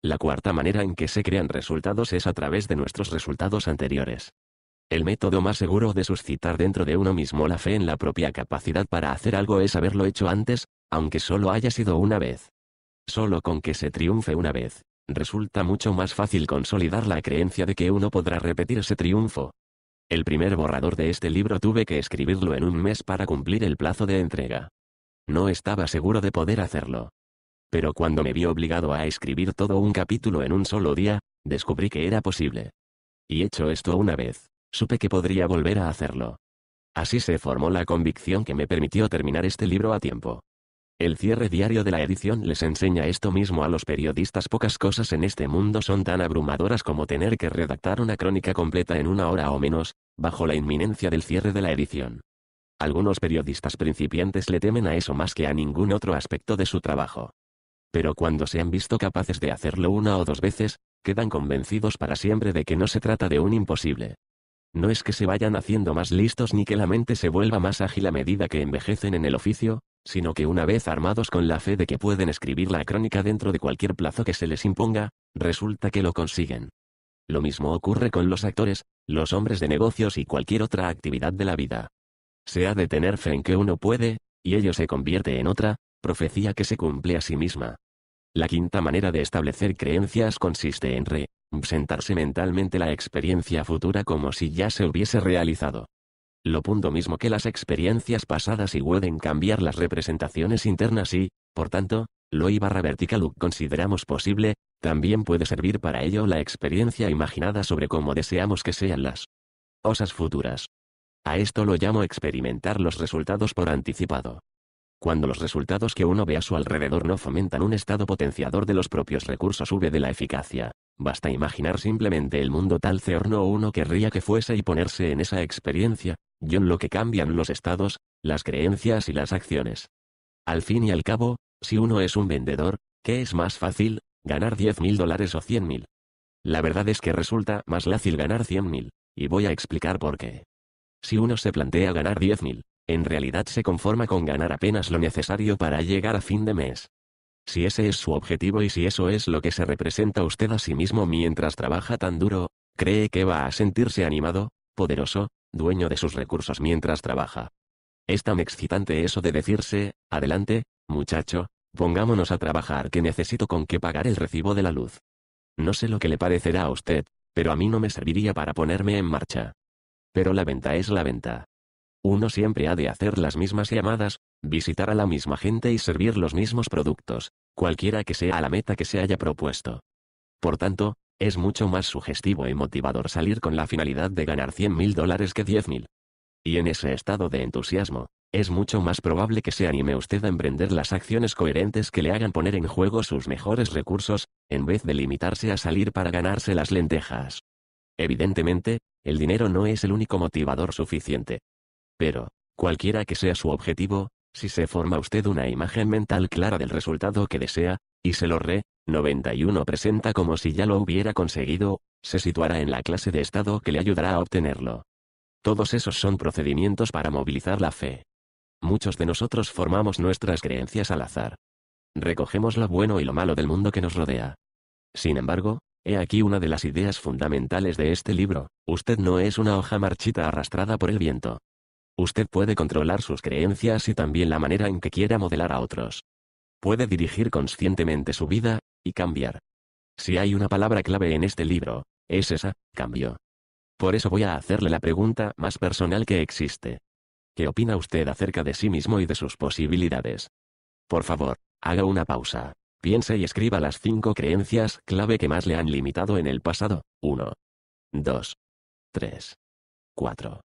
S1: La cuarta manera en que se crean resultados es a través de nuestros resultados anteriores. El método más seguro de suscitar dentro de uno mismo la fe en la propia capacidad para hacer algo es haberlo hecho antes, aunque solo haya sido una vez. Solo con que se triunfe una vez, resulta mucho más fácil consolidar la creencia de que uno podrá repetir ese triunfo. El primer borrador de este libro tuve que escribirlo en un mes para cumplir el plazo de entrega. No estaba seguro de poder hacerlo. Pero cuando me vi obligado a escribir todo un capítulo en un solo día, descubrí que era posible. Y hecho esto una vez, supe que podría volver a hacerlo. Así se formó la convicción que me permitió terminar este libro a tiempo. El cierre diario de la edición les enseña esto mismo a los periodistas. Pocas cosas en este mundo son tan abrumadoras como tener que redactar una crónica completa en una hora o menos, bajo la inminencia del cierre de la edición. Algunos periodistas principiantes le temen a eso más que a ningún otro aspecto de su trabajo. Pero cuando se han visto capaces de hacerlo una o dos veces, quedan convencidos para siempre de que no se trata de un imposible. No es que se vayan haciendo más listos ni que la mente se vuelva más ágil a medida que envejecen en el oficio, sino que una vez armados con la fe de que pueden escribir la crónica dentro de cualquier plazo que se les imponga, resulta que lo consiguen. Lo mismo ocurre con los actores, los hombres de negocios y cualquier otra actividad de la vida. Se ha de tener fe en que uno puede, y ello se convierte en otra, profecía que se cumple a sí misma. La quinta manera de establecer creencias consiste en re mentalmente la experiencia futura como si ya se hubiese realizado. Lo punto mismo que las experiencias pasadas y pueden cambiar las representaciones internas y, por tanto, lo y barra vertical consideramos posible, también puede servir para ello la experiencia imaginada sobre cómo deseamos que sean las cosas futuras. A esto lo llamo experimentar los resultados por anticipado. Cuando los resultados que uno ve a su alrededor no fomentan un estado potenciador de los propios recursos V de la eficacia, basta imaginar simplemente el mundo tal ceorno uno querría que fuese y ponerse en esa experiencia, y en lo que cambian los estados, las creencias y las acciones. Al fin y al cabo, si uno es un vendedor, ¿qué es más fácil, ganar 10.000 dólares o 100.000? La verdad es que resulta más fácil ganar 100.000, y voy a explicar por qué. Si uno se plantea ganar 10.000, en realidad se conforma con ganar apenas lo necesario para llegar a fin de mes. Si ese es su objetivo y si eso es lo que se representa usted a sí mismo mientras trabaja tan duro, cree que va a sentirse animado, poderoso, dueño de sus recursos mientras trabaja. Es tan excitante eso de decirse, adelante, muchacho, pongámonos a trabajar que necesito con qué pagar el recibo de la luz. No sé lo que le parecerá a usted, pero a mí no me serviría para ponerme en marcha. Pero la venta es la venta. Uno siempre ha de hacer las mismas llamadas, visitar a la misma gente y servir los mismos productos, cualquiera que sea la meta que se haya propuesto. Por tanto, es mucho más sugestivo y motivador salir con la finalidad de ganar 100 mil dólares que 10 mil. Y en ese estado de entusiasmo, es mucho más probable que se anime usted a emprender las acciones coherentes que le hagan poner en juego sus mejores recursos, en vez de limitarse a salir para ganarse las lentejas. Evidentemente, el dinero no es el único motivador suficiente, pero, cualquiera que sea su objetivo, si se forma usted una imagen mental clara del resultado que desea, y se lo re, 91 presenta como si ya lo hubiera conseguido, se situará en la clase de estado que le ayudará a obtenerlo. Todos esos son procedimientos para movilizar la fe. Muchos de nosotros formamos nuestras creencias al azar. Recogemos lo bueno y lo malo del mundo que nos rodea. Sin embargo, he aquí una de las ideas fundamentales de este libro, usted no es una hoja marchita arrastrada por el viento. Usted puede controlar sus creencias y también la manera en que quiera modelar a otros. Puede dirigir conscientemente su vida, y cambiar. Si hay una palabra clave en este libro, es esa, cambio. Por eso voy a hacerle la pregunta más personal que existe. ¿Qué opina usted acerca de sí mismo y de sus posibilidades? Por favor, haga una pausa. Piense y escriba las cinco creencias clave que más le han limitado en el pasado. 1, 2, 3, 4,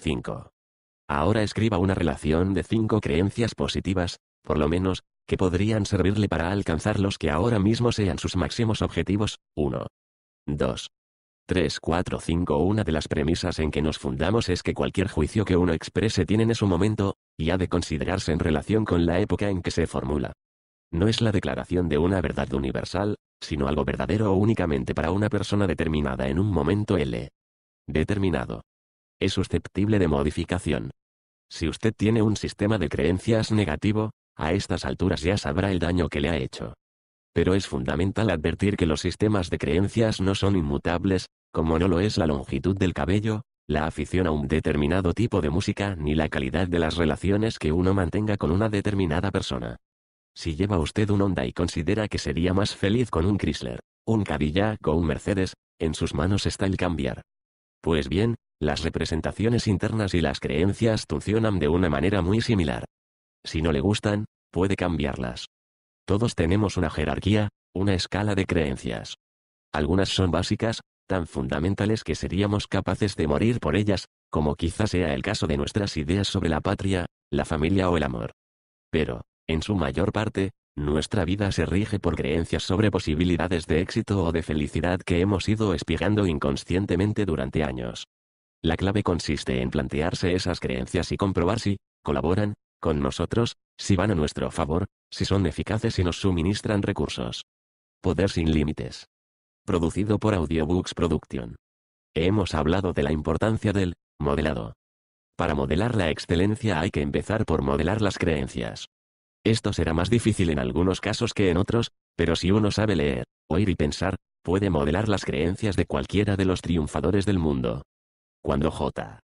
S1: 5. Ahora escriba una relación de cinco creencias positivas, por lo menos, que podrían servirle para alcanzar los que ahora mismo sean sus máximos objetivos. 1. 2. 3, 4, 5. Una de las premisas en que nos fundamos es que cualquier juicio que uno exprese tiene en su momento, y ha de considerarse en relación con la época en que se formula. No es la declaración de una verdad universal, sino algo verdadero únicamente para una persona determinada en un momento L. Determinado. Es susceptible de modificación. Si usted tiene un sistema de creencias negativo, a estas alturas ya sabrá el daño que le ha hecho. Pero es fundamental advertir que los sistemas de creencias no son inmutables, como no lo es la longitud del cabello, la afición a un determinado tipo de música ni la calidad de las relaciones que uno mantenga con una determinada persona. Si lleva usted un Honda y considera que sería más feliz con un Chrysler, un Cadillac o un Mercedes, en sus manos está el cambiar. Pues bien, las representaciones internas y las creencias funcionan de una manera muy similar. Si no le gustan, puede cambiarlas. Todos tenemos una jerarquía, una escala de creencias. Algunas son básicas, tan fundamentales que seríamos capaces de morir por ellas, como quizás sea el caso de nuestras ideas sobre la patria, la familia o el amor. Pero, en su mayor parte, nuestra vida se rige por creencias sobre posibilidades de éxito o de felicidad que hemos ido espigando inconscientemente durante años. La clave consiste en plantearse esas creencias y comprobar si colaboran con nosotros, si van a nuestro favor, si son eficaces y nos suministran recursos. Poder sin límites. Producido por Audiobooks Production. Hemos hablado de la importancia del modelado. Para modelar la excelencia hay que empezar por modelar las creencias. Esto será más difícil en algunos casos que en otros, pero si uno sabe leer, oír y pensar, puede modelar las creencias de cualquiera de los triunfadores del mundo. Cuando J.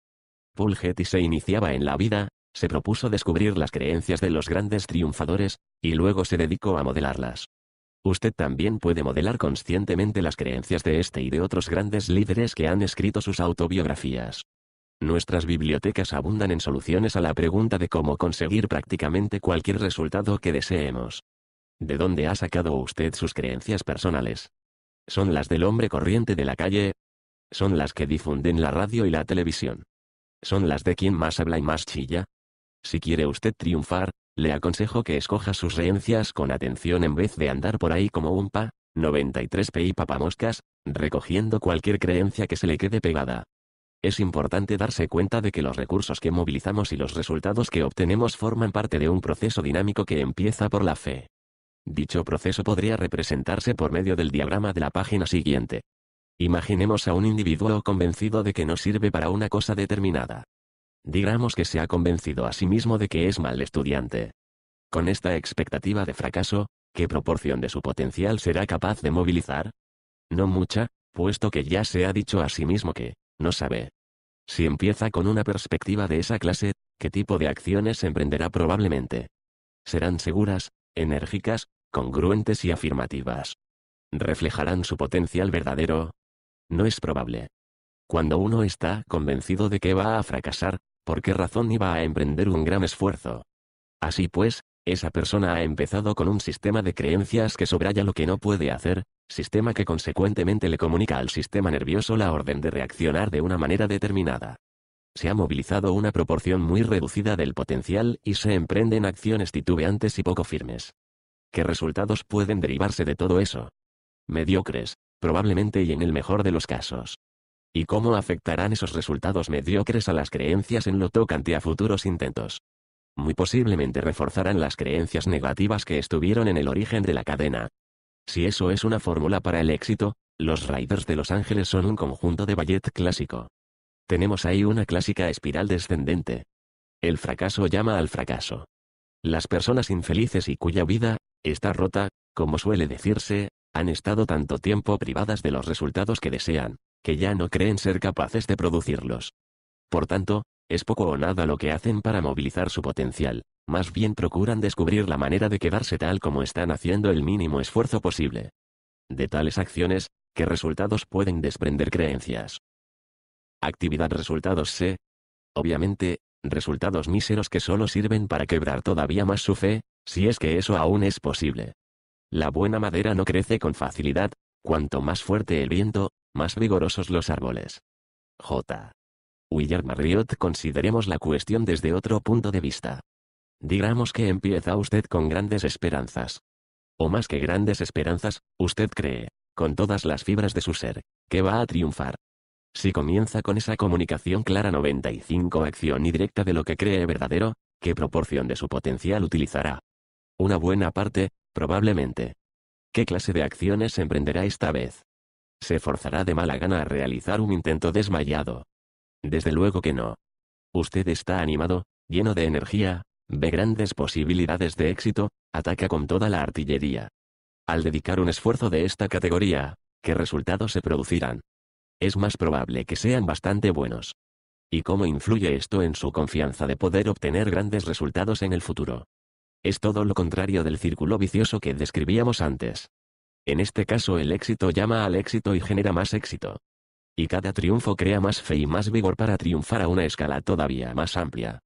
S1: Paul Getty se iniciaba en la vida, se propuso descubrir las creencias de los grandes triunfadores, y luego se dedicó a modelarlas. Usted también puede modelar conscientemente las creencias de este y de otros grandes líderes que han escrito sus autobiografías. Nuestras bibliotecas abundan en soluciones a la pregunta de cómo conseguir prácticamente cualquier resultado que deseemos. ¿De dónde ha sacado usted sus creencias personales? ¿Son las del hombre corriente de la calle, son las que difunden la radio y la televisión. Son las de quien más habla y más chilla. Si quiere usted triunfar, le aconsejo que escoja sus reencias con atención en vez de andar por ahí como un pa, 93 pi papamoscas, recogiendo cualquier creencia que se le quede pegada. Es importante darse cuenta de que los recursos que movilizamos y los resultados que obtenemos forman parte de un proceso dinámico que empieza por la fe. Dicho proceso podría representarse por medio del diagrama de la página siguiente. Imaginemos a un individuo convencido de que no sirve para una cosa determinada. Digamos que se ha convencido a sí mismo de que es mal estudiante. Con esta expectativa de fracaso, ¿qué proporción de su potencial será capaz de movilizar? No mucha, puesto que ya se ha dicho a sí mismo que, no sabe. Si empieza con una perspectiva de esa clase, ¿qué tipo de acciones emprenderá probablemente? Serán seguras, enérgicas, congruentes y afirmativas. Reflejarán su potencial verdadero, no es probable. Cuando uno está convencido de que va a fracasar, ¿por qué razón iba a emprender un gran esfuerzo? Así pues, esa persona ha empezado con un sistema de creencias que sobraya lo que no puede hacer, sistema que consecuentemente le comunica al sistema nervioso la orden de reaccionar de una manera determinada. Se ha movilizado una proporción muy reducida del potencial y se emprenden acciones titubeantes y poco firmes. ¿Qué resultados pueden derivarse de todo eso? Mediocres, probablemente y en el mejor de los casos. ¿Y cómo afectarán esos resultados mediocres a las creencias en lo tocante a futuros intentos? Muy posiblemente reforzarán las creencias negativas que estuvieron en el origen de la cadena. Si eso es una fórmula para el éxito, los Raiders de Los Ángeles son un conjunto de ballet clásico. Tenemos ahí una clásica espiral descendente. El fracaso llama al fracaso. Las personas infelices y cuya vida está rota, como suele decirse, han estado tanto tiempo privadas de los resultados que desean, que ya no creen ser capaces de producirlos. Por tanto, es poco o nada lo que hacen para movilizar su potencial, más bien procuran descubrir la manera de quedarse tal como están haciendo el mínimo esfuerzo posible. De tales acciones, ¿qué resultados pueden desprender creencias? Actividad resultados C. Obviamente, resultados míseros que solo sirven para quebrar todavía más su fe, si es que eso aún es posible. La buena madera no crece con facilidad, cuanto más fuerte el viento, más vigorosos los árboles. J. William Marriott consideremos la cuestión desde otro punto de vista. Digamos que empieza usted con grandes esperanzas. O más que grandes esperanzas, usted cree, con todas las fibras de su ser, que va a triunfar. Si comienza con esa comunicación clara 95 acción y directa de lo que cree verdadero, ¿qué proporción de su potencial utilizará? Una buena parte, Probablemente. ¿Qué clase de acciones emprenderá esta vez? Se forzará de mala gana a realizar un intento desmayado. Desde luego que no. Usted está animado, lleno de energía, ve grandes posibilidades de éxito, ataca con toda la artillería. Al dedicar un esfuerzo de esta categoría, ¿qué resultados se producirán? Es más probable que sean bastante buenos. ¿Y cómo influye esto en su confianza de poder obtener grandes resultados en el futuro? Es todo lo contrario del círculo vicioso que describíamos antes. En este caso el éxito llama al éxito y genera más éxito. Y cada triunfo crea más fe y más vigor para triunfar a una escala todavía más amplia.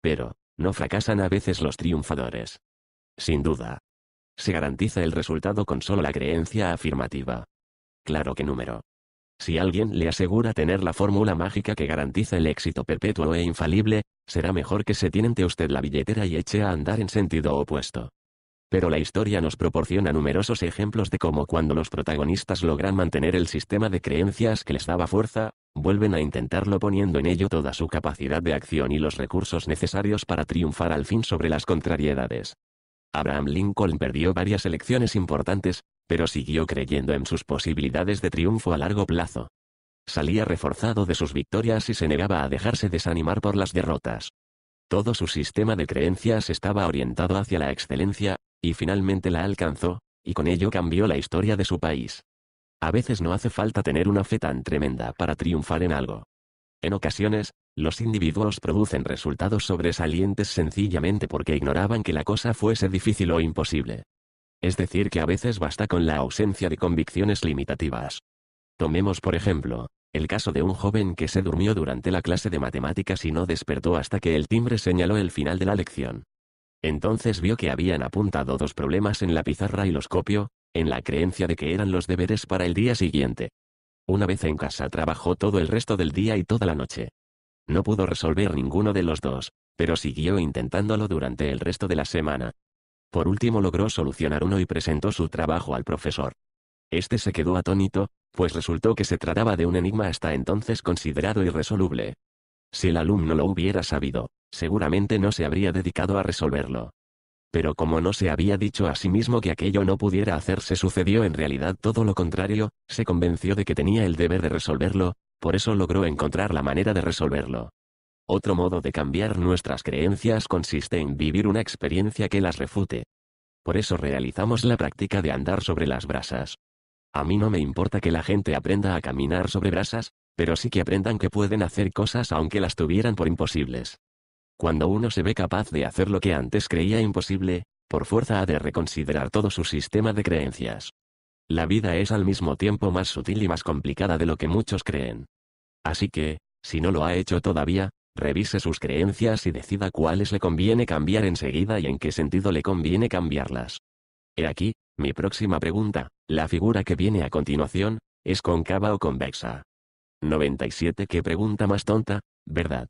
S1: Pero, no fracasan a veces los triunfadores. Sin duda. Se garantiza el resultado con solo la creencia afirmativa. Claro que número. Si alguien le asegura tener la fórmula mágica que garantiza el éxito perpetuo e infalible, Será mejor que se tiente usted la billetera y eche a andar en sentido opuesto. Pero la historia nos proporciona numerosos ejemplos de cómo cuando los protagonistas logran mantener el sistema de creencias que les daba fuerza, vuelven a intentarlo poniendo en ello toda su capacidad de acción y los recursos necesarios para triunfar al fin sobre las contrariedades. Abraham Lincoln perdió varias elecciones importantes, pero siguió creyendo en sus posibilidades de triunfo a largo plazo. Salía reforzado de sus victorias y se negaba a dejarse desanimar por las derrotas. Todo su sistema de creencias estaba orientado hacia la excelencia, y finalmente la alcanzó, y con ello cambió la historia de su país. A veces no hace falta tener una fe tan tremenda para triunfar en algo. En ocasiones, los individuos producen resultados sobresalientes sencillamente porque ignoraban que la cosa fuese difícil o imposible. Es decir, que a veces basta con la ausencia de convicciones limitativas. Tomemos por ejemplo, el caso de un joven que se durmió durante la clase de matemáticas y no despertó hasta que el timbre señaló el final de la lección. Entonces vio que habían apuntado dos problemas en la pizarra y los copió, en la creencia de que eran los deberes para el día siguiente. Una vez en casa trabajó todo el resto del día y toda la noche. No pudo resolver ninguno de los dos, pero siguió intentándolo durante el resto de la semana. Por último logró solucionar uno y presentó su trabajo al profesor. Este se quedó atónito, pues resultó que se trataba de un enigma hasta entonces considerado irresoluble. Si el alumno lo hubiera sabido, seguramente no se habría dedicado a resolverlo. Pero como no se había dicho a sí mismo que aquello no pudiera hacerse sucedió en realidad todo lo contrario, se convenció de que tenía el deber de resolverlo, por eso logró encontrar la manera de resolverlo. Otro modo de cambiar nuestras creencias consiste en vivir una experiencia que las refute. Por eso realizamos la práctica de andar sobre las brasas. A mí no me importa que la gente aprenda a caminar sobre brasas, pero sí que aprendan que pueden hacer cosas aunque las tuvieran por imposibles. Cuando uno se ve capaz de hacer lo que antes creía imposible, por fuerza ha de reconsiderar todo su sistema de creencias. La vida es al mismo tiempo más sutil y más complicada de lo que muchos creen. Así que, si no lo ha hecho todavía, revise sus creencias y decida cuáles le conviene cambiar enseguida y en qué sentido le conviene cambiarlas. He aquí, mi próxima pregunta, la figura que viene a continuación, ¿es concava o convexa? 97. Qué pregunta más tonta, ¿verdad?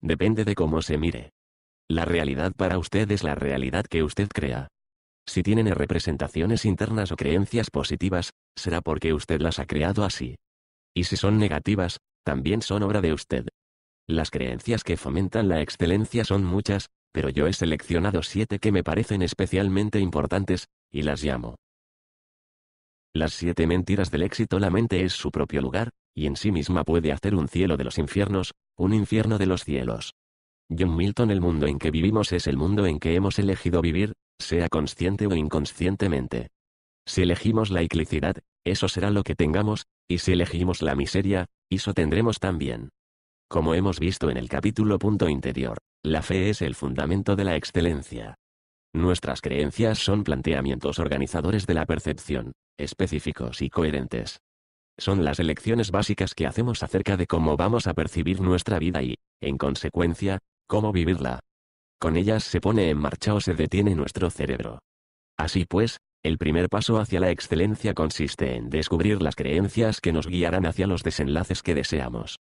S1: Depende de cómo se mire. La realidad para usted es la realidad que usted crea. Si tienen representaciones internas o creencias positivas, será porque usted las ha creado así. Y si son negativas, también son obra de usted. Las creencias que fomentan la excelencia son muchas, pero yo he seleccionado siete que me parecen especialmente importantes, y las llamo. Las siete mentiras del éxito La mente es su propio lugar, y en sí misma puede hacer un cielo de los infiernos, un infierno de los cielos. John Milton El mundo en que vivimos es el mundo en que hemos elegido vivir, sea consciente o inconscientemente. Si elegimos la iclicidad, eso será lo que tengamos, y si elegimos la miseria, eso tendremos también. Como hemos visto en el capítulo punto interior, la fe es el fundamento de la excelencia. Nuestras creencias son planteamientos organizadores de la percepción, específicos y coherentes. Son las elecciones básicas que hacemos acerca de cómo vamos a percibir nuestra vida y, en consecuencia, cómo vivirla. Con ellas se pone en marcha o se detiene nuestro cerebro. Así pues, el primer paso hacia la excelencia consiste en descubrir las creencias que nos guiarán hacia los desenlaces que deseamos.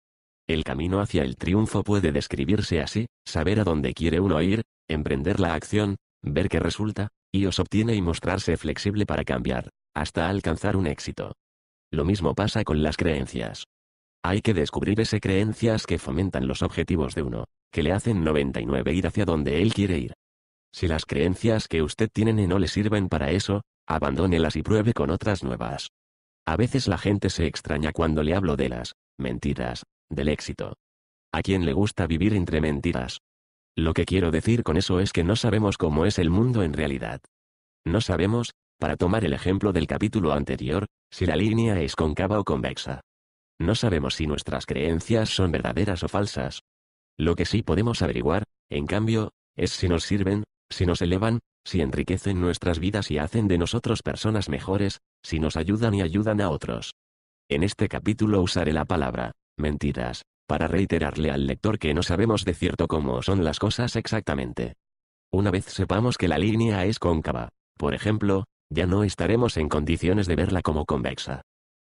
S1: El camino hacia el triunfo puede describirse así, saber a dónde quiere uno ir, emprender la acción, ver qué resulta, y os obtiene y mostrarse flexible para cambiar, hasta alcanzar un éxito. Lo mismo pasa con las creencias. Hay que descubrir ese creencias que fomentan los objetivos de uno, que le hacen 99 ir hacia donde él quiere ir. Si las creencias que usted tiene no le sirven para eso, abandónelas y pruebe con otras nuevas. A veces la gente se extraña cuando le hablo de las mentiras, del éxito. ¿A quién le gusta vivir entre mentiras? Lo que quiero decir con eso es que no sabemos cómo es el mundo en realidad. No sabemos, para tomar el ejemplo del capítulo anterior, si la línea es concava o convexa. No sabemos si nuestras creencias son verdaderas o falsas. Lo que sí podemos averiguar, en cambio, es si nos sirven, si nos elevan, si enriquecen nuestras vidas y hacen de nosotros personas mejores, si nos ayudan y ayudan a otros. En este capítulo usaré la palabra, mentiras, para reiterarle al lector que no sabemos de cierto cómo son las cosas exactamente. Una vez sepamos que la línea es cóncava, por ejemplo, ya no estaremos en condiciones de verla como convexa.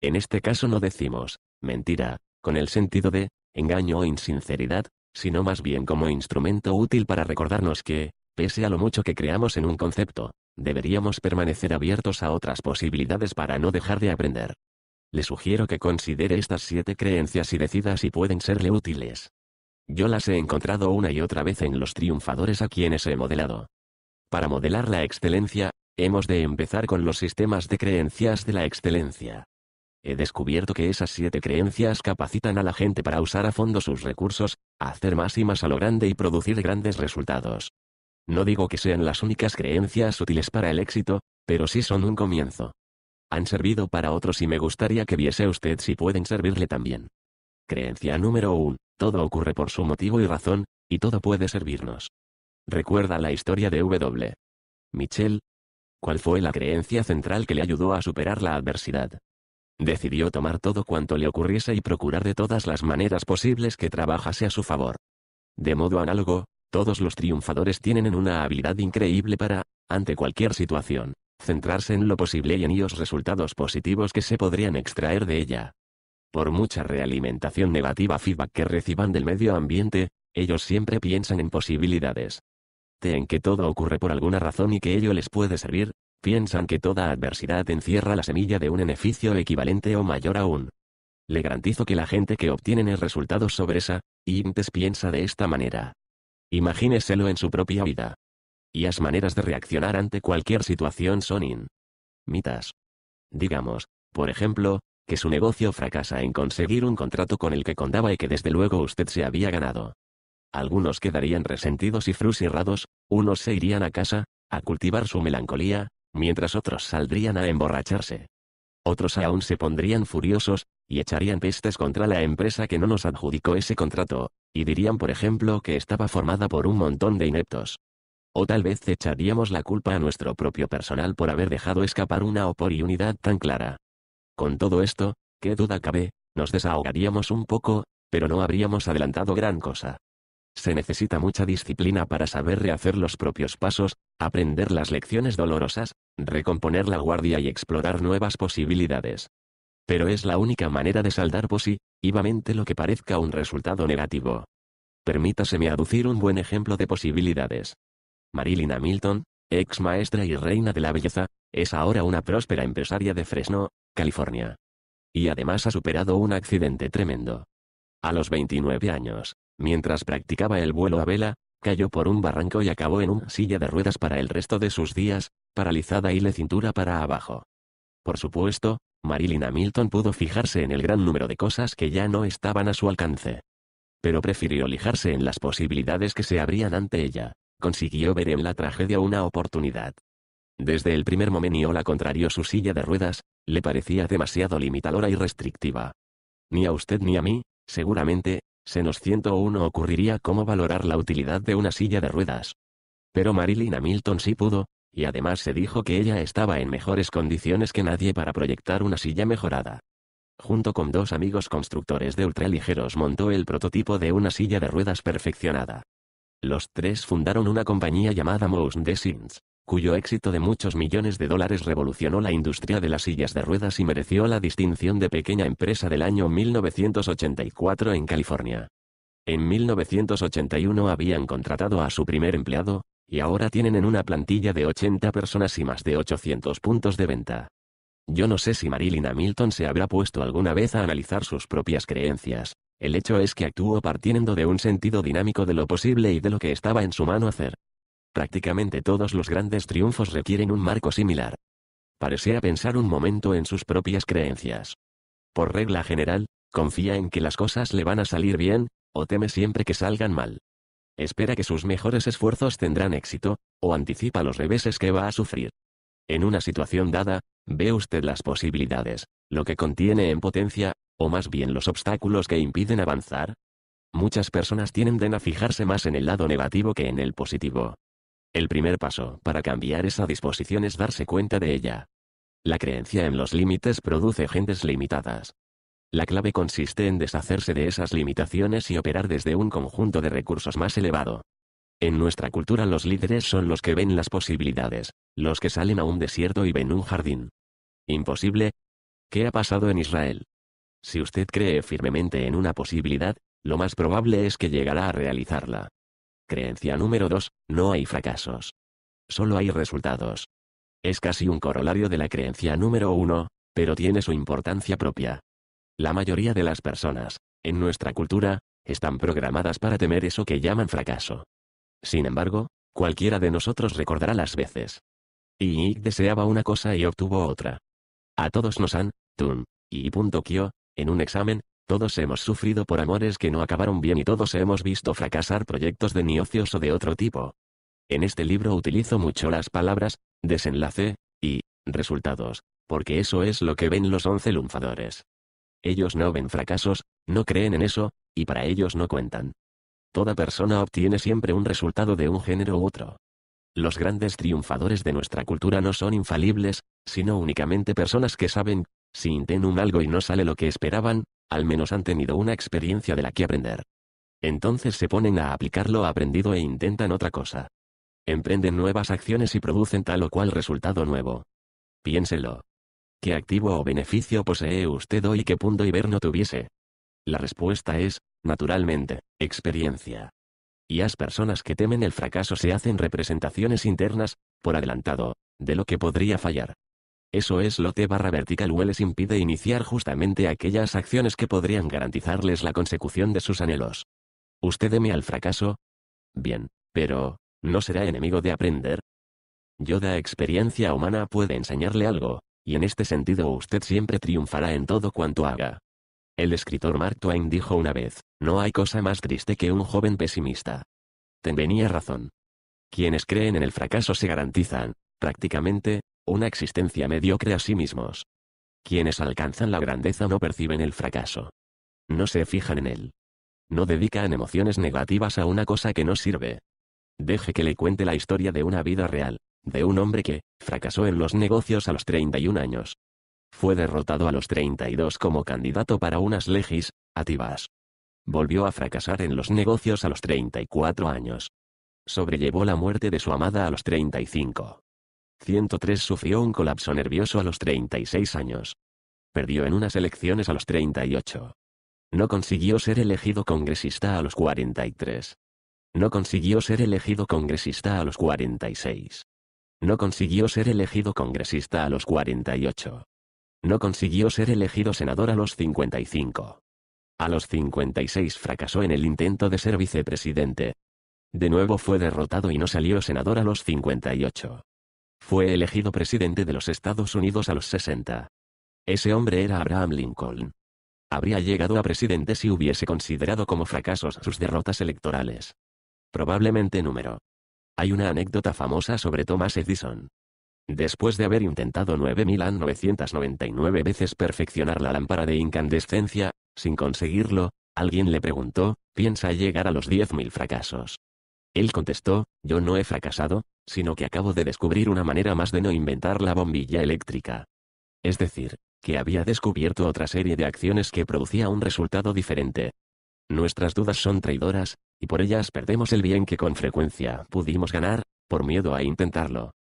S1: En este caso no decimos, mentira, con el sentido de, engaño o insinceridad, sino más bien como instrumento útil para recordarnos que, pese a lo mucho que creamos en un concepto, deberíamos permanecer abiertos a otras posibilidades para no dejar de aprender. Le sugiero que considere estas siete creencias y decida si pueden serle útiles. Yo las he encontrado una y otra vez en los triunfadores a quienes he modelado. Para modelar la excelencia, hemos de empezar con los sistemas de creencias de la excelencia. He descubierto que esas siete creencias capacitan a la gente para usar a fondo sus recursos, hacer más y más a lo grande y producir grandes resultados. No digo que sean las únicas creencias útiles para el éxito, pero sí son un comienzo. Han servido para otros y me gustaría que viese usted si pueden servirle también. Creencia número 1. Todo ocurre por su motivo y razón, y todo puede servirnos. Recuerda la historia de W. Michel. ¿Cuál fue la creencia central que le ayudó a superar la adversidad? Decidió tomar todo cuanto le ocurriese y procurar de todas las maneras posibles que trabajase a su favor. De modo análogo, todos los triunfadores tienen una habilidad increíble para, ante cualquier situación, centrarse en lo posible y en los resultados positivos que se podrían extraer de ella. Por mucha realimentación negativa feedback que reciban del medio ambiente, ellos siempre piensan en posibilidades. Ten que todo ocurre por alguna razón y que ello les puede servir, piensan que toda adversidad encierra la semilla de un beneficio equivalente o mayor aún. Le garantizo que la gente que obtiene resultado sobre esa, INTES piensa de esta manera. Imagíneselo en su propia vida. Y las maneras de reaccionar ante cualquier situación son in. Mitas. Digamos, por ejemplo, que su negocio fracasa en conseguir un contrato con el que contaba y que desde luego usted se había ganado. Algunos quedarían resentidos y frustrados, unos se irían a casa, a cultivar su melancolía, mientras otros saldrían a emborracharse. Otros aún se pondrían furiosos, y echarían pestes contra la empresa que no nos adjudicó ese contrato, y dirían por ejemplo que estaba formada por un montón de ineptos. O tal vez echaríamos la culpa a nuestro propio personal por haber dejado escapar una oportunidad tan clara. Con todo esto, qué duda cabe, nos desahogaríamos un poco, pero no habríamos adelantado gran cosa. Se necesita mucha disciplina para saber rehacer los propios pasos, aprender las lecciones dolorosas, recomponer la guardia y explorar nuevas posibilidades. Pero es la única manera de saldar positivamente lo que parezca un resultado negativo. Permítaseme aducir un buen ejemplo de posibilidades. Marilyn Hamilton, ex maestra y reina de la belleza, es ahora una próspera empresaria de Fresno, California. Y además ha superado un accidente tremendo. A los 29 años, mientras practicaba el vuelo a vela, cayó por un barranco y acabó en una silla de ruedas para el resto de sus días, paralizada y la cintura para abajo. Por supuesto, Marilyn Hamilton pudo fijarse en el gran número de cosas que ya no estaban a su alcance. Pero prefirió lijarse en las posibilidades que se abrían ante ella consiguió ver en la tragedia una oportunidad. Desde el primer momento la contrario su silla de ruedas, le parecía demasiado limitadora y restrictiva. Ni a usted ni a mí, seguramente, se nos 101 ocurriría cómo valorar la utilidad de una silla de ruedas. Pero Marilyn Hamilton sí pudo, y además se dijo que ella estaba en mejores condiciones que nadie para proyectar una silla mejorada. Junto con dos amigos constructores de ultraligeros montó el prototipo de una silla de ruedas perfeccionada. Los tres fundaron una compañía llamada Mouse Designs, cuyo éxito de muchos millones de dólares revolucionó la industria de las sillas de ruedas y mereció la distinción de pequeña empresa del año 1984 en California. En 1981 habían contratado a su primer empleado, y ahora tienen en una plantilla de 80 personas y más de 800 puntos de venta. Yo no sé si Marilyn Hamilton se habrá puesto alguna vez a analizar sus propias creencias, el hecho es que actuó partiendo de un sentido dinámico de lo posible y de lo que estaba en su mano hacer. Prácticamente todos los grandes triunfos requieren un marco similar. Parecía pensar un momento en sus propias creencias. Por regla general, confía en que las cosas le van a salir bien, o teme siempre que salgan mal. Espera que sus mejores esfuerzos tendrán éxito, o anticipa los reveses que va a sufrir. En una situación dada, ve usted las posibilidades, lo que contiene en potencia, o más bien los obstáculos que impiden avanzar? Muchas personas tienden a fijarse más en el lado negativo que en el positivo. El primer paso para cambiar esa disposición es darse cuenta de ella. La creencia en los límites produce gentes limitadas. La clave consiste en deshacerse de esas limitaciones y operar desde un conjunto de recursos más elevado. En nuestra cultura los líderes son los que ven las posibilidades, los que salen a un desierto y ven un jardín. Imposible. ¿Qué ha pasado en Israel? Si usted cree firmemente en una posibilidad, lo más probable es que llegará a realizarla. Creencia número 2, no hay fracasos. Solo hay resultados. Es casi un corolario de la creencia número 1, pero tiene su importancia propia. La mayoría de las personas, en nuestra cultura, están programadas para temer eso que llaman fracaso. Sin embargo, cualquiera de nosotros recordará las veces. Y deseaba una cosa y obtuvo otra. A todos nos han, tun, y punto kyo, en un examen, todos hemos sufrido por amores que no acabaron bien y todos hemos visto fracasar proyectos de niocios o de otro tipo. En este libro utilizo mucho las palabras, desenlace, y, resultados, porque eso es lo que ven los once lunfadores. Ellos no ven fracasos, no creen en eso, y para ellos no cuentan. Toda persona obtiene siempre un resultado de un género u otro. Los grandes triunfadores de nuestra cultura no son infalibles, sino únicamente personas que saben si intentan algo y no sale lo que esperaban, al menos han tenido una experiencia de la que aprender. Entonces se ponen a aplicar lo aprendido e intentan otra cosa. Emprenden nuevas acciones y producen tal o cual resultado nuevo. Piénselo. ¿Qué activo o beneficio posee usted hoy que punto y no tuviese? La respuesta es, naturalmente, experiencia. Y las personas que temen el fracaso se hacen representaciones internas, por adelantado, de lo que podría fallar. Eso es lo que barra vertical hueles impide iniciar justamente aquellas acciones que podrían garantizarles la consecución de sus anhelos. ¿Usted deme al fracaso? Bien, pero, ¿no será enemigo de aprender? Yoda experiencia humana puede enseñarle algo, y en este sentido usted siempre triunfará en todo cuanto haga. El escritor Mark Twain dijo una vez, no hay cosa más triste que un joven pesimista. venía razón. Quienes creen en el fracaso se garantizan, prácticamente, una existencia mediocre a sí mismos. Quienes alcanzan la grandeza no perciben el fracaso. No se fijan en él. No dedican emociones negativas a una cosa que no sirve. Deje que le cuente la historia de una vida real, de un hombre que, fracasó en los negocios a los 31 años. Fue derrotado a los 32 como candidato para unas legis, ativas. Volvió a fracasar en los negocios a los 34 años. Sobrellevó la muerte de su amada a los 35. 103 sufrió un colapso nervioso a los 36 años. Perdió en unas elecciones a los 38. No consiguió ser elegido congresista a los 43. No consiguió ser elegido congresista a los 46. No consiguió ser elegido congresista a los 48. No consiguió ser elegido senador a los 55. A los 56 fracasó en el intento de ser vicepresidente. De nuevo fue derrotado y no salió senador a los 58. Fue elegido presidente de los Estados Unidos a los 60. Ese hombre era Abraham Lincoln. Habría llegado a presidente si hubiese considerado como fracasos sus derrotas electorales. Probablemente número. Hay una anécdota famosa sobre Thomas Edison. Después de haber intentado 9.999 veces perfeccionar la lámpara de incandescencia, sin conseguirlo, alguien le preguntó, ¿piensa llegar a los 10.000 fracasos? Él contestó, yo no he fracasado, sino que acabo de descubrir una manera más de no inventar la bombilla eléctrica. Es decir, que había descubierto otra serie de acciones que producía un resultado diferente. Nuestras dudas son traidoras, y por ellas perdemos el bien que con frecuencia pudimos ganar, por miedo a intentarlo.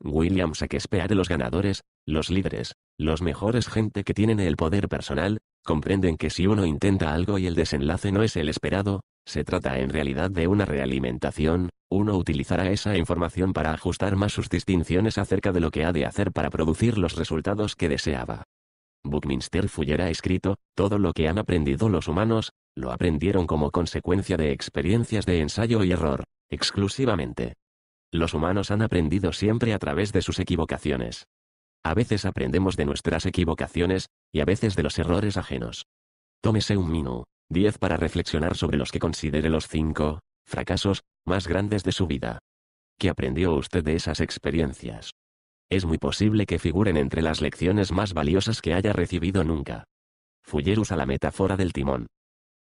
S1: que Shakespeare de los ganadores, los líderes, los mejores gente que tienen el poder personal, comprenden que si uno intenta algo y el desenlace no es el esperado, se trata en realidad de una realimentación, uno utilizará esa información para ajustar más sus distinciones acerca de lo que ha de hacer para producir los resultados que deseaba. Buckminster Fuller ha escrito, todo lo que han aprendido los humanos, lo aprendieron como consecuencia de experiencias de ensayo y error, exclusivamente. Los humanos han aprendido siempre a través de sus equivocaciones. A veces aprendemos de nuestras equivocaciones, y a veces de los errores ajenos. Tómese un minuto, 10 para reflexionar sobre los que considere los 5, fracasos, más grandes de su vida. ¿Qué aprendió usted de esas experiencias? Es muy posible que figuren entre las lecciones más valiosas que haya recibido nunca. Fuller usa la metáfora del timón.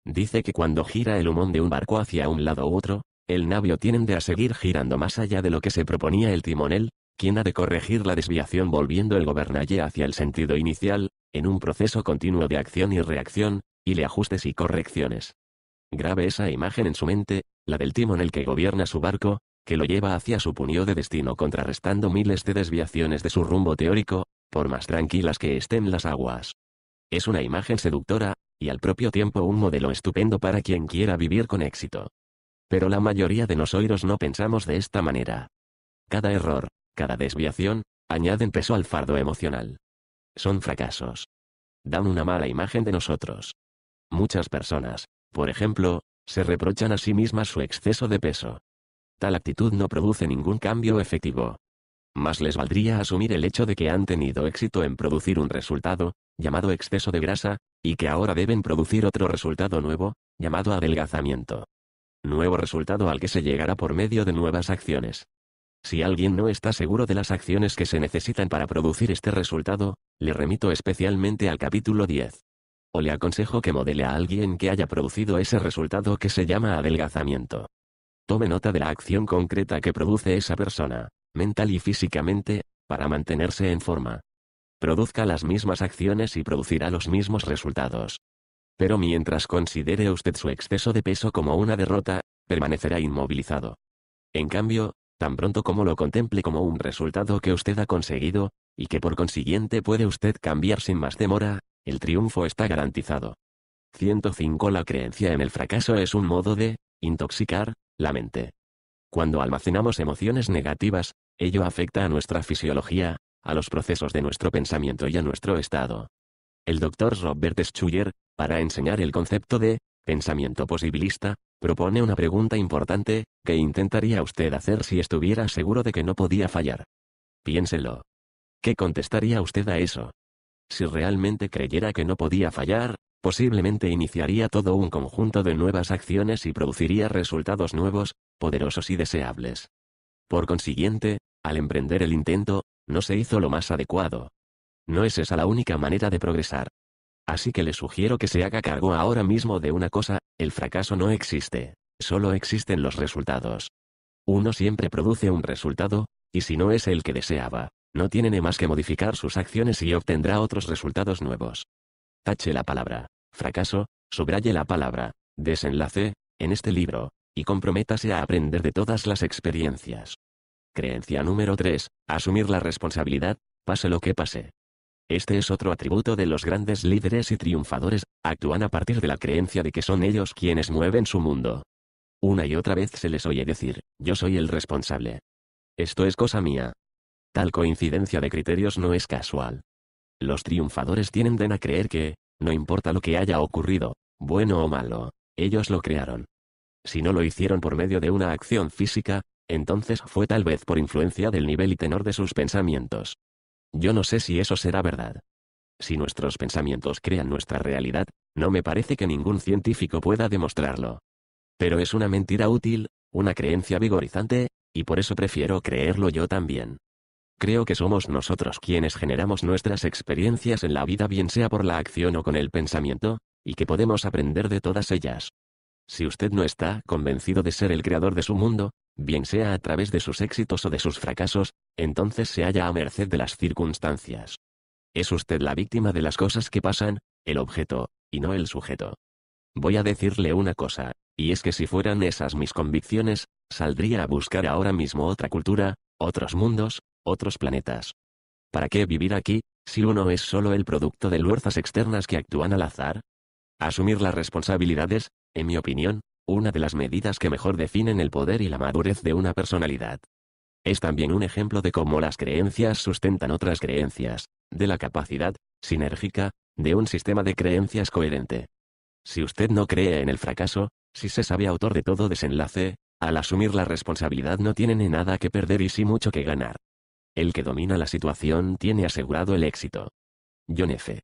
S1: Dice que cuando gira el humón de un barco hacia un lado u otro, el navio tiende a seguir girando más allá de lo que se proponía el timonel, quien ha de corregir la desviación volviendo el gobernalle hacia el sentido inicial, en un proceso continuo de acción y reacción, y le ajustes y correcciones. Grave esa imagen en su mente, la del timón el que gobierna su barco, que lo lleva hacia su puño de destino contrarrestando miles de desviaciones de su rumbo teórico, por más tranquilas que estén las aguas. Es una imagen seductora, y al propio tiempo un modelo estupendo para quien quiera vivir con éxito. Pero la mayoría de nosotros no pensamos de esta manera. Cada error, cada desviación, añaden peso al fardo emocional. Son fracasos. Dan una mala imagen de nosotros. Muchas personas, por ejemplo, se reprochan a sí mismas su exceso de peso. Tal actitud no produce ningún cambio efectivo. Más les valdría asumir el hecho de que han tenido éxito en producir un resultado, llamado exceso de grasa, y que ahora deben producir otro resultado nuevo, llamado adelgazamiento. Nuevo resultado al que se llegará por medio de nuevas acciones. Si alguien no está seguro de las acciones que se necesitan para producir este resultado, le remito especialmente al capítulo 10. O le aconsejo que modele a alguien que haya producido ese resultado que se llama adelgazamiento. Tome nota de la acción concreta que produce esa persona, mental y físicamente, para mantenerse en forma. Produzca las mismas acciones y producirá los mismos resultados. Pero mientras considere usted su exceso de peso como una derrota, permanecerá inmovilizado. En cambio, tan pronto como lo contemple como un resultado que usted ha conseguido, y que por consiguiente puede usted cambiar sin más demora, el triunfo está garantizado. 105 La creencia en el fracaso es un modo de intoxicar la mente. Cuando almacenamos emociones negativas, ello afecta a nuestra fisiología, a los procesos de nuestro pensamiento y a nuestro estado. El doctor Robert Schuller, para enseñar el concepto de pensamiento posibilista, propone una pregunta importante, que intentaría usted hacer si estuviera seguro de que no podía fallar? Piénselo. ¿Qué contestaría usted a eso? Si realmente creyera que no podía fallar, posiblemente iniciaría todo un conjunto de nuevas acciones y produciría resultados nuevos, poderosos y deseables. Por consiguiente, al emprender el intento, no se hizo lo más adecuado. No es esa la única manera de progresar. Así que le sugiero que se haga cargo ahora mismo de una cosa, el fracaso no existe, solo existen los resultados. Uno siempre produce un resultado, y si no es el que deseaba, no tiene más que modificar sus acciones y obtendrá otros resultados nuevos. Tache la palabra fracaso, subraye la palabra desenlace en este libro y comprométase a aprender de todas las experiencias. Creencia número 3. Asumir la responsabilidad, pase lo que pase. Este es otro atributo de los grandes líderes y triunfadores, actúan a partir de la creencia de que son ellos quienes mueven su mundo. Una y otra vez se les oye decir, yo soy el responsable. Esto es cosa mía, Tal coincidencia de criterios no es casual. Los triunfadores tienden a creer que, no importa lo que haya ocurrido, bueno o malo, ellos lo crearon. Si no lo hicieron por medio de una acción física, entonces fue tal vez por influencia del nivel y tenor de sus pensamientos. Yo no sé si eso será verdad. Si nuestros pensamientos crean nuestra realidad, no me parece que ningún científico pueda demostrarlo. Pero es una mentira útil, una creencia vigorizante, y por eso prefiero creerlo yo también. Creo que somos nosotros quienes generamos nuestras experiencias en la vida bien sea por la acción o con el pensamiento, y que podemos aprender de todas ellas. Si usted no está convencido de ser el creador de su mundo, bien sea a través de sus éxitos o de sus fracasos, entonces se halla a merced de las circunstancias. Es usted la víctima de las cosas que pasan, el objeto, y no el sujeto. Voy a decirle una cosa, y es que si fueran esas mis convicciones, saldría a buscar ahora mismo otra cultura, otros mundos, otros planetas. ¿Para qué vivir aquí, si uno es solo el producto de fuerzas externas que actúan al azar? Asumir las responsabilidades, en mi opinión, una de las medidas que mejor definen el poder y la madurez de una personalidad. Es también un ejemplo de cómo las creencias sustentan otras creencias, de la capacidad, sinérgica, de un sistema de creencias coherente. Si usted no cree en el fracaso, si se sabe autor de todo desenlace, al asumir la responsabilidad no tiene ni nada que perder y sí mucho que ganar. El que domina la situación tiene asegurado el éxito. John F.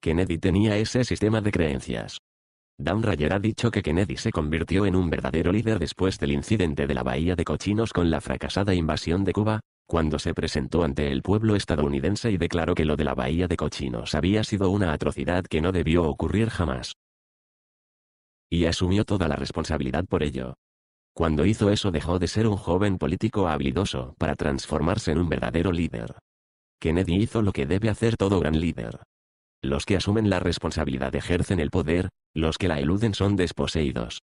S1: Kennedy tenía ese sistema de creencias. Dan ha dicho que Kennedy se convirtió en un verdadero líder después del incidente de la Bahía de Cochinos con la fracasada invasión de Cuba, cuando se presentó ante el pueblo estadounidense y declaró que lo de la Bahía de Cochinos había sido una atrocidad que no debió ocurrir jamás. Y asumió toda la responsabilidad por ello. Cuando hizo eso dejó de ser un joven político habilidoso para transformarse en un verdadero líder. Kennedy hizo lo que debe hacer todo gran líder. Los que asumen la responsabilidad ejercen el poder, los que la eluden son desposeídos.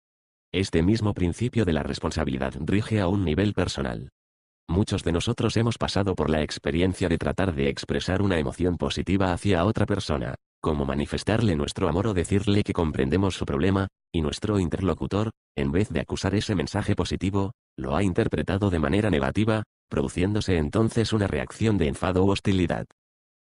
S1: Este mismo principio de la responsabilidad rige a un nivel personal. Muchos de nosotros hemos pasado por la experiencia de tratar de expresar una emoción positiva hacia otra persona, como manifestarle nuestro amor o decirle que comprendemos su problema, y nuestro interlocutor, en vez de acusar ese mensaje positivo, lo ha interpretado de manera negativa, produciéndose entonces una reacción de enfado o hostilidad.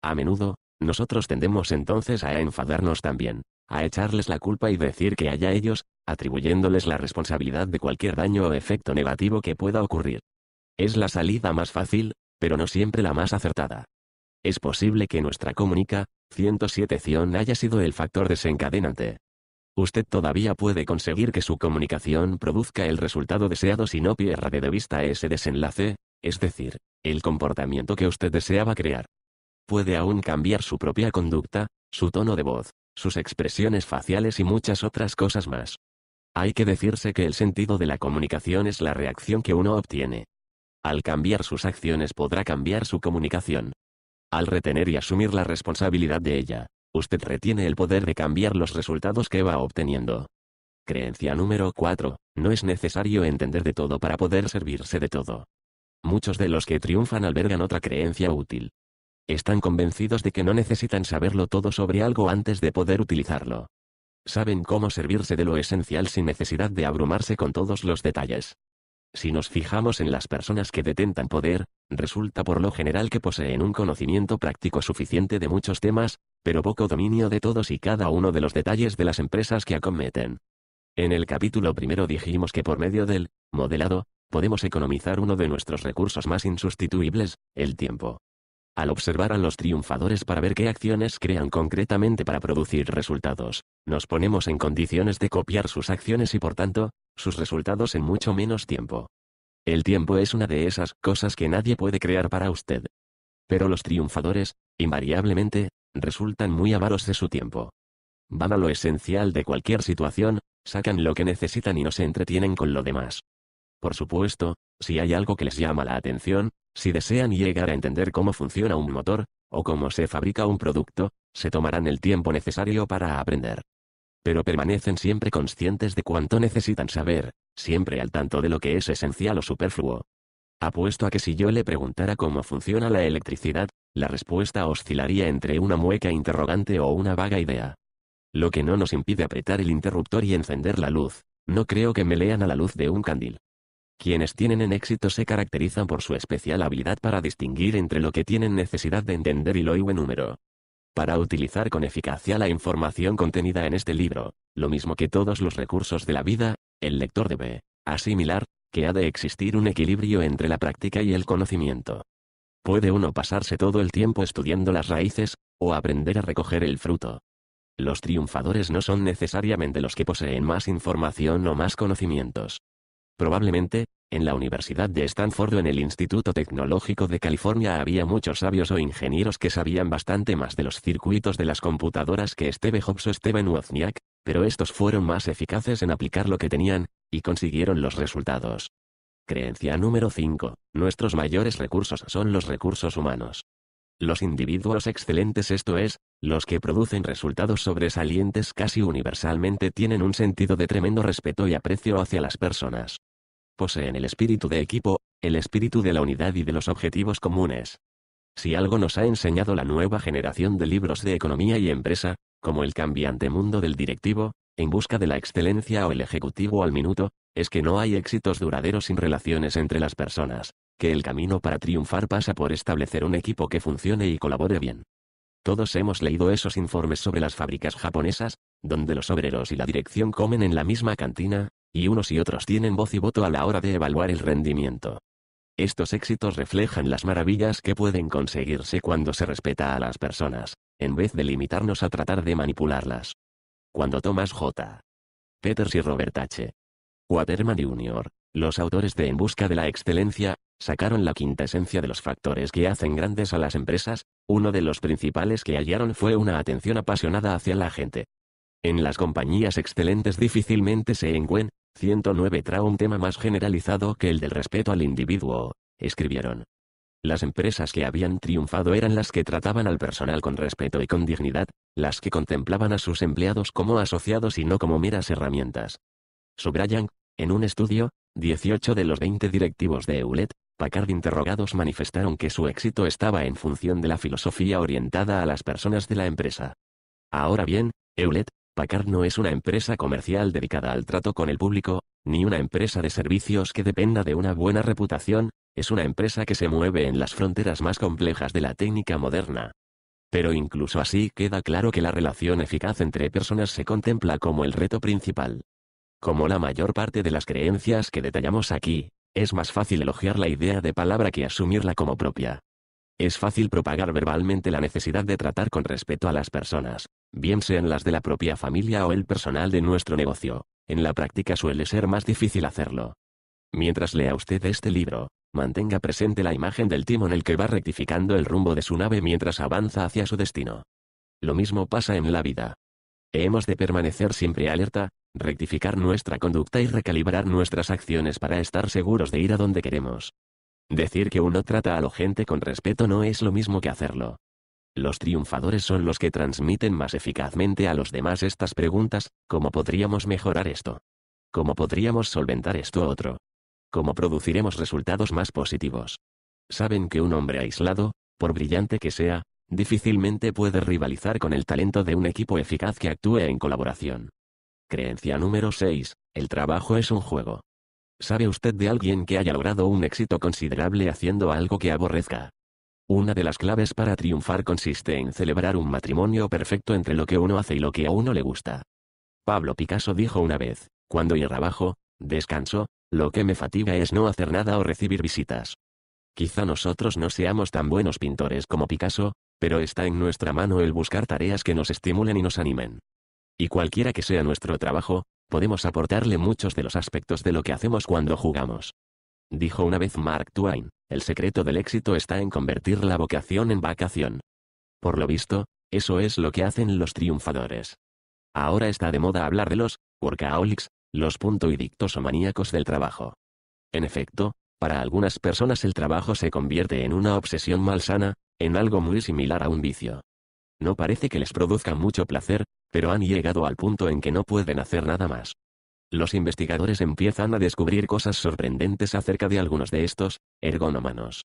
S1: A menudo, nosotros tendemos entonces a enfadarnos también, a echarles la culpa y decir que haya ellos, atribuyéndoles la responsabilidad de cualquier daño o efecto negativo que pueda ocurrir. Es la salida más fácil, pero no siempre la más acertada. Es posible que nuestra comunica, 107 Zion haya sido el factor desencadenante. Usted todavía puede conseguir que su comunicación produzca el resultado deseado si no pierde de vista ese desenlace, es decir, el comportamiento que usted deseaba crear. Puede aún cambiar su propia conducta, su tono de voz, sus expresiones faciales y muchas otras cosas más. Hay que decirse que el sentido de la comunicación es la reacción que uno obtiene. Al cambiar sus acciones podrá cambiar su comunicación. Al retener y asumir la responsabilidad de ella, usted retiene el poder de cambiar los resultados que va obteniendo. Creencia número 4. No es necesario entender de todo para poder servirse de todo. Muchos de los que triunfan albergan otra creencia útil. Están convencidos de que no necesitan saberlo todo sobre algo antes de poder utilizarlo. Saben cómo servirse de lo esencial sin necesidad de abrumarse con todos los detalles. Si nos fijamos en las personas que detentan poder, resulta por lo general que poseen un conocimiento práctico suficiente de muchos temas, pero poco dominio de todos y cada uno de los detalles de las empresas que acometen. En el capítulo primero dijimos que por medio del modelado, podemos economizar uno de nuestros recursos más insustituibles, el tiempo. Al observar a los triunfadores para ver qué acciones crean concretamente para producir resultados, nos ponemos en condiciones de copiar sus acciones y por tanto, sus resultados en mucho menos tiempo. El tiempo es una de esas cosas que nadie puede crear para usted. Pero los triunfadores, invariablemente, resultan muy avaros de su tiempo. Van a lo esencial de cualquier situación, sacan lo que necesitan y no se entretienen con lo demás. Por supuesto, si hay algo que les llama la atención, si desean llegar a entender cómo funciona un motor, o cómo se fabrica un producto, se tomarán el tiempo necesario para aprender pero permanecen siempre conscientes de cuánto necesitan saber, siempre al tanto de lo que es esencial o superfluo. Apuesto a que si yo le preguntara cómo funciona la electricidad, la respuesta oscilaría entre una mueca interrogante o una vaga idea. Lo que no nos impide apretar el interruptor y encender la luz, no creo que me lean a la luz de un candil. Quienes tienen en éxito se caracterizan por su especial habilidad para distinguir entre lo que tienen necesidad de entender y lo y número, para utilizar con eficacia la información contenida en este libro, lo mismo que todos los recursos de la vida, el lector debe asimilar que ha de existir un equilibrio entre la práctica y el conocimiento. Puede uno pasarse todo el tiempo estudiando las raíces, o aprender a recoger el fruto. Los triunfadores no son necesariamente los que poseen más información o más conocimientos. Probablemente, en la Universidad de Stanford o en el Instituto Tecnológico de California había muchos sabios o ingenieros que sabían bastante más de los circuitos de las computadoras que Steve Jobs o Steven Wozniak, pero estos fueron más eficaces en aplicar lo que tenían, y consiguieron los resultados. Creencia número 5. Nuestros mayores recursos son los recursos humanos. Los individuos excelentes, esto es, los que producen resultados sobresalientes casi universalmente tienen un sentido de tremendo respeto y aprecio hacia las personas poseen el espíritu de equipo, el espíritu de la unidad y de los objetivos comunes. Si algo nos ha enseñado la nueva generación de libros de economía y empresa, como el cambiante mundo del directivo, en busca de la excelencia o el ejecutivo al minuto, es que no hay éxitos duraderos sin relaciones entre las personas, que el camino para triunfar pasa por establecer un equipo que funcione y colabore bien. Todos hemos leído esos informes sobre las fábricas japonesas, donde los obreros y la dirección comen en la misma cantina, y unos y otros tienen voz y voto a la hora de evaluar el rendimiento. Estos éxitos reflejan las maravillas que pueden conseguirse cuando se respeta a las personas, en vez de limitarnos a tratar de manipularlas. Cuando Thomas J. Peters y Robert H. Waterman Jr., los autores de En Busca de la Excelencia, sacaron la quinta esencia de los factores que hacen grandes a las empresas, uno de los principales que hallaron fue una atención apasionada hacia la gente, en las compañías excelentes difícilmente se engüen, 109 trae un tema más generalizado que el del respeto al individuo, escribieron. Las empresas que habían triunfado eran las que trataban al personal con respeto y con dignidad, las que contemplaban a sus empleados como asociados y no como meras herramientas. Subrayan, en un estudio, 18 de los 20 directivos de Eulet, Packard interrogados manifestaron que su éxito estaba en función de la filosofía orientada a las personas de la empresa. Ahora bien, Eulet, Pacar no es una empresa comercial dedicada al trato con el público, ni una empresa de servicios que dependa de una buena reputación, es una empresa que se mueve en las fronteras más complejas de la técnica moderna. Pero incluso así queda claro que la relación eficaz entre personas se contempla como el reto principal. Como la mayor parte de las creencias que detallamos aquí, es más fácil elogiar la idea de palabra que asumirla como propia. Es fácil propagar verbalmente la necesidad de tratar con respeto a las personas, bien sean las de la propia familia o el personal de nuestro negocio. En la práctica suele ser más difícil hacerlo. Mientras lea usted este libro, mantenga presente la imagen del timón el que va rectificando el rumbo de su nave mientras avanza hacia su destino. Lo mismo pasa en la vida. Hemos de permanecer siempre alerta, rectificar nuestra conducta y recalibrar nuestras acciones para estar seguros de ir a donde queremos. Decir que uno trata a la gente con respeto no es lo mismo que hacerlo. Los triunfadores son los que transmiten más eficazmente a los demás estas preguntas, ¿cómo podríamos mejorar esto? ¿Cómo podríamos solventar esto otro? ¿Cómo produciremos resultados más positivos? Saben que un hombre aislado, por brillante que sea, difícilmente puede rivalizar con el talento de un equipo eficaz que actúe en colaboración. Creencia número 6. El trabajo es un juego. ¿Sabe usted de alguien que haya logrado un éxito considerable haciendo algo que aborrezca? Una de las claves para triunfar consiste en celebrar un matrimonio perfecto entre lo que uno hace y lo que a uno le gusta. Pablo Picasso dijo una vez, cuando ir trabajo, descanso, lo que me fatiga es no hacer nada o recibir visitas. Quizá nosotros no seamos tan buenos pintores como Picasso, pero está en nuestra mano el buscar tareas que nos estimulen y nos animen. Y cualquiera que sea nuestro trabajo, podemos aportarle muchos de los aspectos de lo que hacemos cuando jugamos. Dijo una vez Mark Twain. El secreto del éxito está en convertir la vocación en vacación. Por lo visto, eso es lo que hacen los triunfadores. Ahora está de moda hablar de los workaholics, los punto o maníacos del trabajo. En efecto, para algunas personas el trabajo se convierte en una obsesión malsana, en algo muy similar a un vicio. No parece que les produzca mucho placer, pero han llegado al punto en que no pueden hacer nada más. Los investigadores empiezan a descubrir cosas sorprendentes acerca de algunos de estos ergonómanos.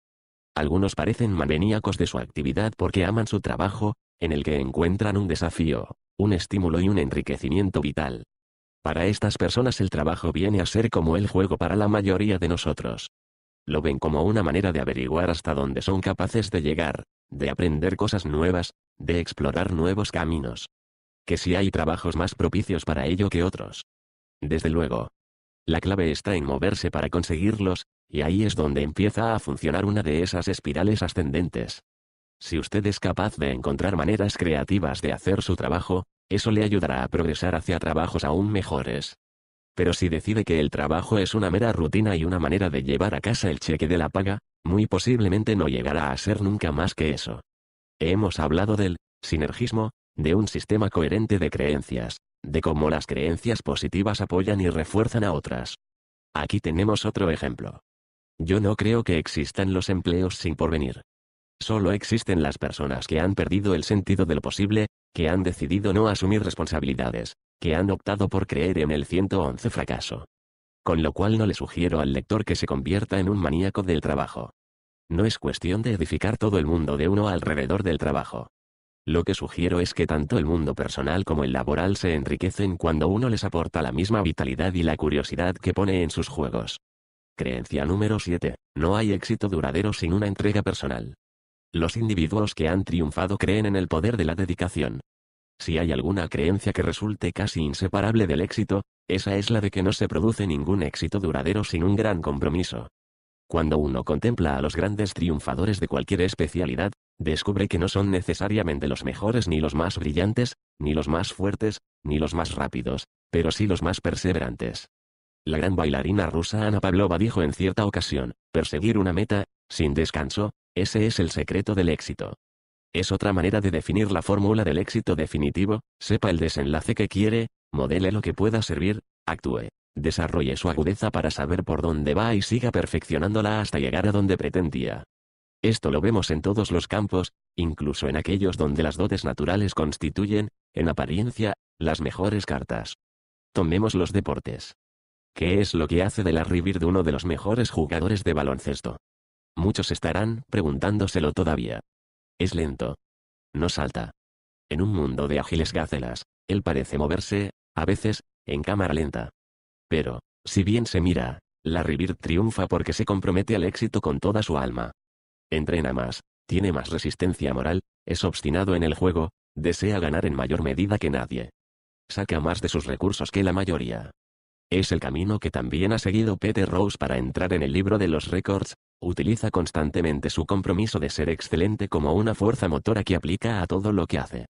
S1: Algunos parecen maníacos de su actividad porque aman su trabajo, en el que encuentran un desafío, un estímulo y un enriquecimiento vital. Para estas personas el trabajo viene a ser como el juego para la mayoría de nosotros. Lo ven como una manera de averiguar hasta dónde son capaces de llegar, de aprender cosas nuevas, de explorar nuevos caminos. Que si hay trabajos más propicios para ello que otros, desde luego. La clave está en moverse para conseguirlos, y ahí es donde empieza a funcionar una de esas espirales ascendentes. Si usted es capaz de encontrar maneras creativas de hacer su trabajo, eso le ayudará a progresar hacia trabajos aún mejores. Pero si decide que el trabajo es una mera rutina y una manera de llevar a casa el cheque de la paga, muy posiblemente no llegará a ser nunca más que eso. Hemos hablado del sinergismo, de un sistema coherente de creencias, de cómo las creencias positivas apoyan y refuerzan a otras. Aquí tenemos otro ejemplo. Yo no creo que existan los empleos sin porvenir. Solo existen las personas que han perdido el sentido de lo posible, que han decidido no asumir responsabilidades, que han optado por creer en el 111 fracaso. Con lo cual no le sugiero al lector que se convierta en un maníaco del trabajo. No es cuestión de edificar todo el mundo de uno alrededor del trabajo. Lo que sugiero es que tanto el mundo personal como el laboral se enriquecen cuando uno les aporta la misma vitalidad y la curiosidad que pone en sus juegos. Creencia número 7. No hay éxito duradero sin una entrega personal. Los individuos que han triunfado creen en el poder de la dedicación. Si hay alguna creencia que resulte casi inseparable del éxito, esa es la de que no se produce ningún éxito duradero sin un gran compromiso. Cuando uno contempla a los grandes triunfadores de cualquier especialidad, descubre que no son necesariamente los mejores ni los más brillantes, ni los más fuertes, ni los más rápidos, pero sí los más perseverantes. La gran bailarina rusa Ana Pavlova dijo en cierta ocasión, perseguir una meta, sin descanso, ese es el secreto del éxito. Es otra manera de definir la fórmula del éxito definitivo, sepa el desenlace que quiere, modele lo que pueda servir, actúe, desarrolle su agudeza para saber por dónde va y siga perfeccionándola hasta llegar a donde pretendía. Esto lo vemos en todos los campos, incluso en aquellos donde las dotes naturales constituyen, en apariencia, las mejores cartas. Tomemos los deportes. ¿Qué es lo que hace de la Rivir de uno de los mejores jugadores de baloncesto? Muchos estarán preguntándoselo todavía. Es lento. No salta. En un mundo de ágiles gacelas, él parece moverse, a veces, en cámara lenta. Pero, si bien se mira, la Rivir triunfa porque se compromete al éxito con toda su alma entrena más, tiene más resistencia moral, es obstinado en el juego, desea ganar en mayor medida que nadie. Saca más de sus recursos que la mayoría. Es el camino que también ha seguido Peter Rose para entrar en el libro de los récords, utiliza constantemente su compromiso de ser excelente como una fuerza motora que aplica a todo lo que hace.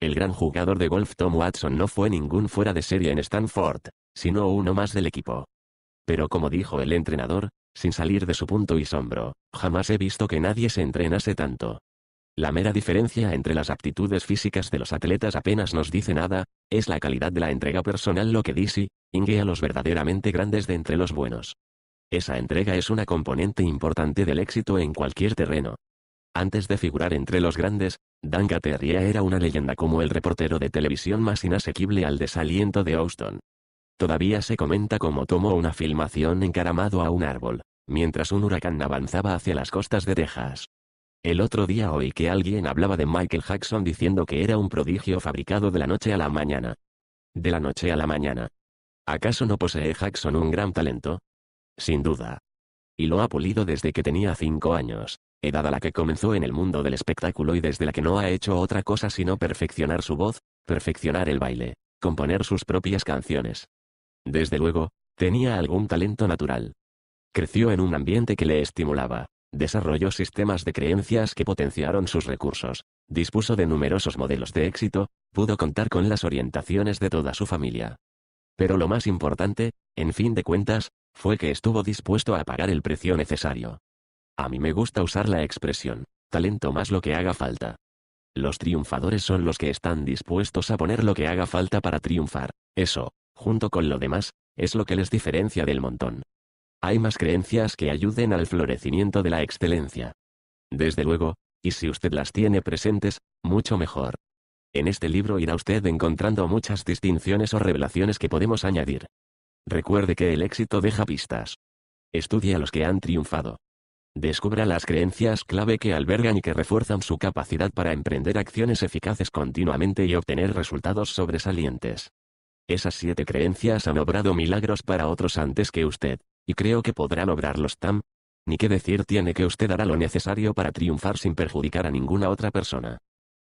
S1: El gran jugador de golf Tom Watson no fue ningún fuera de serie en Stanford, sino uno más del equipo. Pero como dijo el entrenador, sin salir de su punto y sombro, jamás he visto que nadie se entrenase tanto. La mera diferencia entre las aptitudes físicas de los atletas apenas nos dice nada, es la calidad de la entrega personal lo que dice, ingue a los verdaderamente grandes de entre los buenos. Esa entrega es una componente importante del éxito en cualquier terreno. Antes de figurar entre los grandes, Dan Gaterria era una leyenda como el reportero de televisión más inasequible al desaliento de Austin. Todavía se comenta cómo tomó una filmación encaramado a un árbol mientras un huracán avanzaba hacia las costas de Texas. El otro día oí que alguien hablaba de Michael Jackson diciendo que era un prodigio fabricado de la noche a la mañana. De la noche a la mañana. ¿Acaso no posee Jackson un gran talento? Sin duda. Y lo ha pulido desde que tenía cinco años, edad a la que comenzó en el mundo del espectáculo y desde la que no ha hecho otra cosa sino perfeccionar su voz, perfeccionar el baile, componer sus propias canciones. Desde luego, tenía algún talento natural, Creció en un ambiente que le estimulaba, desarrolló sistemas de creencias que potenciaron sus recursos, dispuso de numerosos modelos de éxito, pudo contar con las orientaciones de toda su familia. Pero lo más importante, en fin de cuentas, fue que estuvo dispuesto a pagar el precio necesario. A mí me gusta usar la expresión, talento más lo que haga falta. Los triunfadores son los que están dispuestos a poner lo que haga falta para triunfar, eso, junto con lo demás, es lo que les diferencia del montón. Hay más creencias que ayuden al florecimiento de la excelencia. Desde luego, y si usted las tiene presentes, mucho mejor. En este libro irá usted encontrando muchas distinciones o revelaciones que podemos añadir. Recuerde que el éxito deja pistas. Estudie a los que han triunfado. Descubra las creencias clave que albergan y que refuerzan su capacidad para emprender acciones eficaces continuamente y obtener resultados sobresalientes. Esas siete creencias han obrado milagros para otros antes que usted y creo que podrá lograrlos TAM, Ni qué decir tiene que usted hará lo necesario para triunfar sin perjudicar a ninguna otra persona.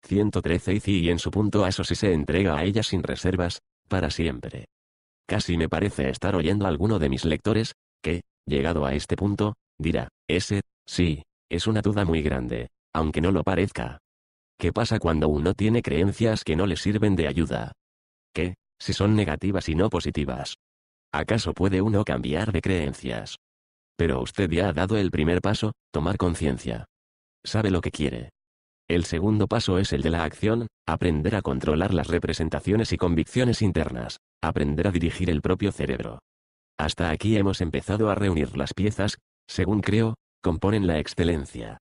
S1: 113 y y en su punto eso sí se entrega a ella sin reservas, para siempre. Casi me parece estar oyendo a alguno de mis lectores, que, llegado a este punto, dirá, ese, sí, es una duda muy grande, aunque no lo parezca. ¿Qué pasa cuando uno tiene creencias que no le sirven de ayuda? ¿Qué, si son negativas y no positivas, ¿Acaso puede uno cambiar de creencias? Pero usted ya ha dado el primer paso, tomar conciencia. Sabe lo que quiere. El segundo paso es el de la acción, aprender a controlar las representaciones y convicciones internas, aprender a dirigir el propio cerebro. Hasta aquí hemos empezado a reunir las piezas, según creo, componen la excelencia.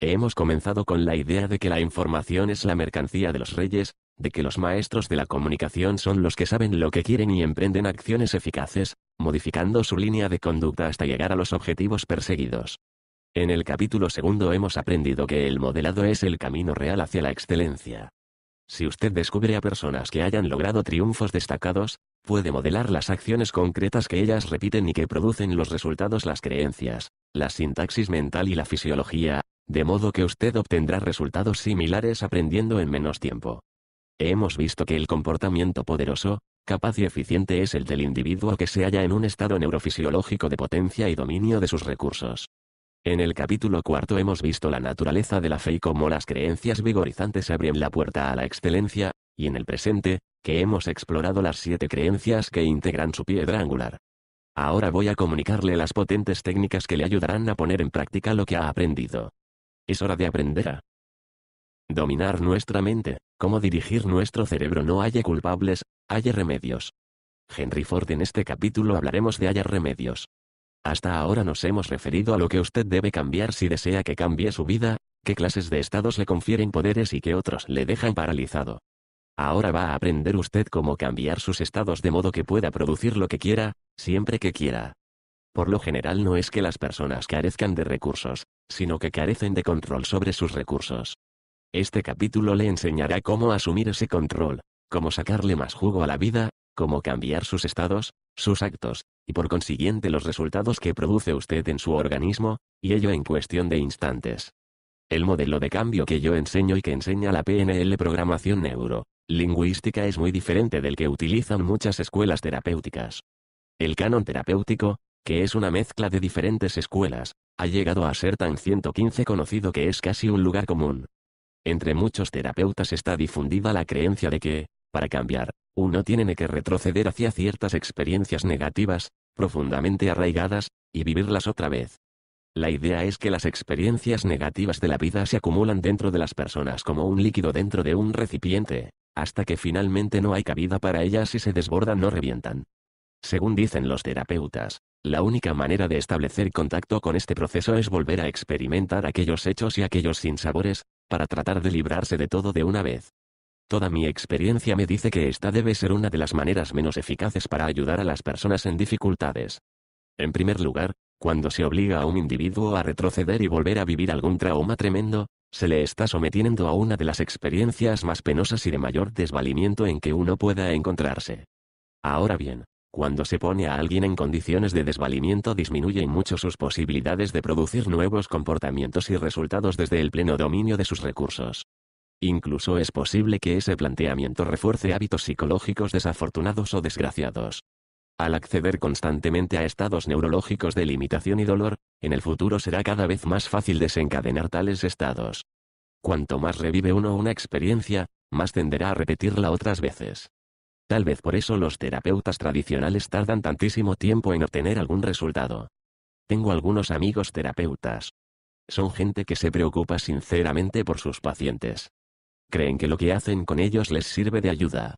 S1: Hemos comenzado con la idea de que la información es la mercancía de los reyes, de que los maestros de la comunicación son los que saben lo que quieren y emprenden acciones eficaces, modificando su línea de conducta hasta llegar a los objetivos perseguidos. En el capítulo segundo hemos aprendido que el modelado es el camino real hacia la excelencia. Si usted descubre a personas que hayan logrado triunfos destacados, puede modelar las acciones concretas que ellas repiten y que producen los resultados las creencias, la sintaxis mental y la fisiología, de modo que usted obtendrá resultados similares aprendiendo en menos tiempo. Hemos visto que el comportamiento poderoso, capaz y eficiente es el del individuo que se halla en un estado neurofisiológico de potencia y dominio de sus recursos. En el capítulo cuarto hemos visto la naturaleza de la fe y cómo las creencias vigorizantes abren la puerta a la excelencia, y en el presente, que hemos explorado las siete creencias que integran su piedra angular. Ahora voy a comunicarle las potentes técnicas que le ayudarán a poner en práctica lo que ha aprendido. Es hora de aprender a dominar nuestra mente, cómo dirigir nuestro cerebro no haya culpables, haya remedios. Henry Ford en este capítulo hablaremos de haya remedios. Hasta ahora nos hemos referido a lo que usted debe cambiar si desea que cambie su vida, qué clases de estados le confieren poderes y qué otros le dejan paralizado. Ahora va a aprender usted cómo cambiar sus estados de modo que pueda producir lo que quiera, siempre que quiera. Por lo general no es que las personas carezcan de recursos, sino que carecen de control sobre sus recursos. Este capítulo le enseñará cómo asumir ese control, cómo sacarle más jugo a la vida, cómo cambiar sus estados, sus actos, y por consiguiente los resultados que produce usted en su organismo, y ello en cuestión de instantes. El modelo de cambio que yo enseño y que enseña la PNL programación neuro, lingüística es muy diferente del que utilizan muchas escuelas terapéuticas. El canon terapéutico, que es una mezcla de diferentes escuelas, ha llegado a ser tan 115 conocido que es casi un lugar común. Entre muchos terapeutas está difundida la creencia de que, para cambiar, uno tiene que retroceder hacia ciertas experiencias negativas, profundamente arraigadas, y vivirlas otra vez. La idea es que las experiencias negativas de la vida se acumulan dentro de las personas como un líquido dentro de un recipiente, hasta que finalmente no hay cabida para ellas y se desbordan o revientan. Según dicen los terapeutas, la única manera de establecer contacto con este proceso es volver a experimentar aquellos hechos y aquellos sinsabores, para tratar de librarse de todo de una vez. Toda mi experiencia me dice que esta debe ser una de las maneras menos eficaces para ayudar a las personas en dificultades. En primer lugar, cuando se obliga a un individuo a retroceder y volver a vivir algún trauma tremendo, se le está sometiendo a una de las experiencias más penosas y de mayor desvalimiento en que uno pueda encontrarse. Ahora bien, cuando se pone a alguien en condiciones de desvalimiento disminuyen mucho sus posibilidades de producir nuevos comportamientos y resultados desde el pleno dominio de sus recursos. Incluso es posible que ese planteamiento refuerce hábitos psicológicos desafortunados o desgraciados. Al acceder constantemente a estados neurológicos de limitación y dolor, en el futuro será cada vez más fácil desencadenar tales estados. Cuanto más revive uno una experiencia, más tenderá a repetirla otras veces. Tal vez por eso los terapeutas tradicionales tardan tantísimo tiempo en obtener algún resultado. Tengo algunos amigos terapeutas. Son gente que se preocupa sinceramente por sus pacientes. Creen que lo que hacen con ellos les sirve de ayuda.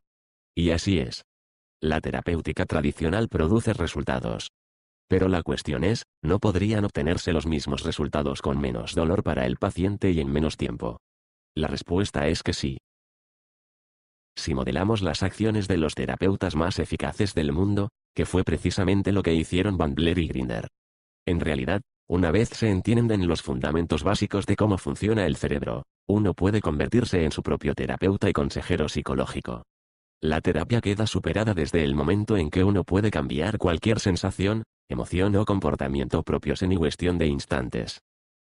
S1: Y así es. La terapéutica tradicional produce resultados. Pero la cuestión es, ¿no podrían obtenerse los mismos resultados con menos dolor para el paciente y en menos tiempo? La respuesta es que sí si modelamos las acciones de los terapeutas más eficaces del mundo, que fue precisamente lo que hicieron Van Bandler y Grinder. En realidad, una vez se entienden los fundamentos básicos de cómo funciona el cerebro, uno puede convertirse en su propio terapeuta y consejero psicológico. La terapia queda superada desde el momento en que uno puede cambiar cualquier sensación, emoción o comportamiento propios en cuestión de instantes.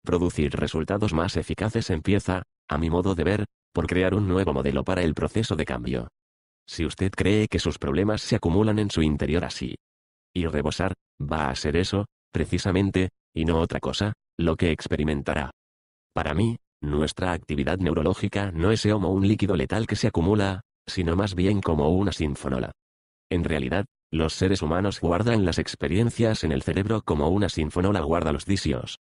S1: Producir resultados más eficaces empieza, a mi modo de ver, por crear un nuevo modelo para el proceso de cambio. Si usted cree que sus problemas se acumulan en su interior así, y rebosar, va a ser eso, precisamente, y no otra cosa, lo que experimentará. Para mí, nuestra actividad neurológica no es como un líquido letal que se acumula, sino más bien como una sinfonola. En realidad, los seres humanos guardan las experiencias en el cerebro como una sinfonola guarda los disios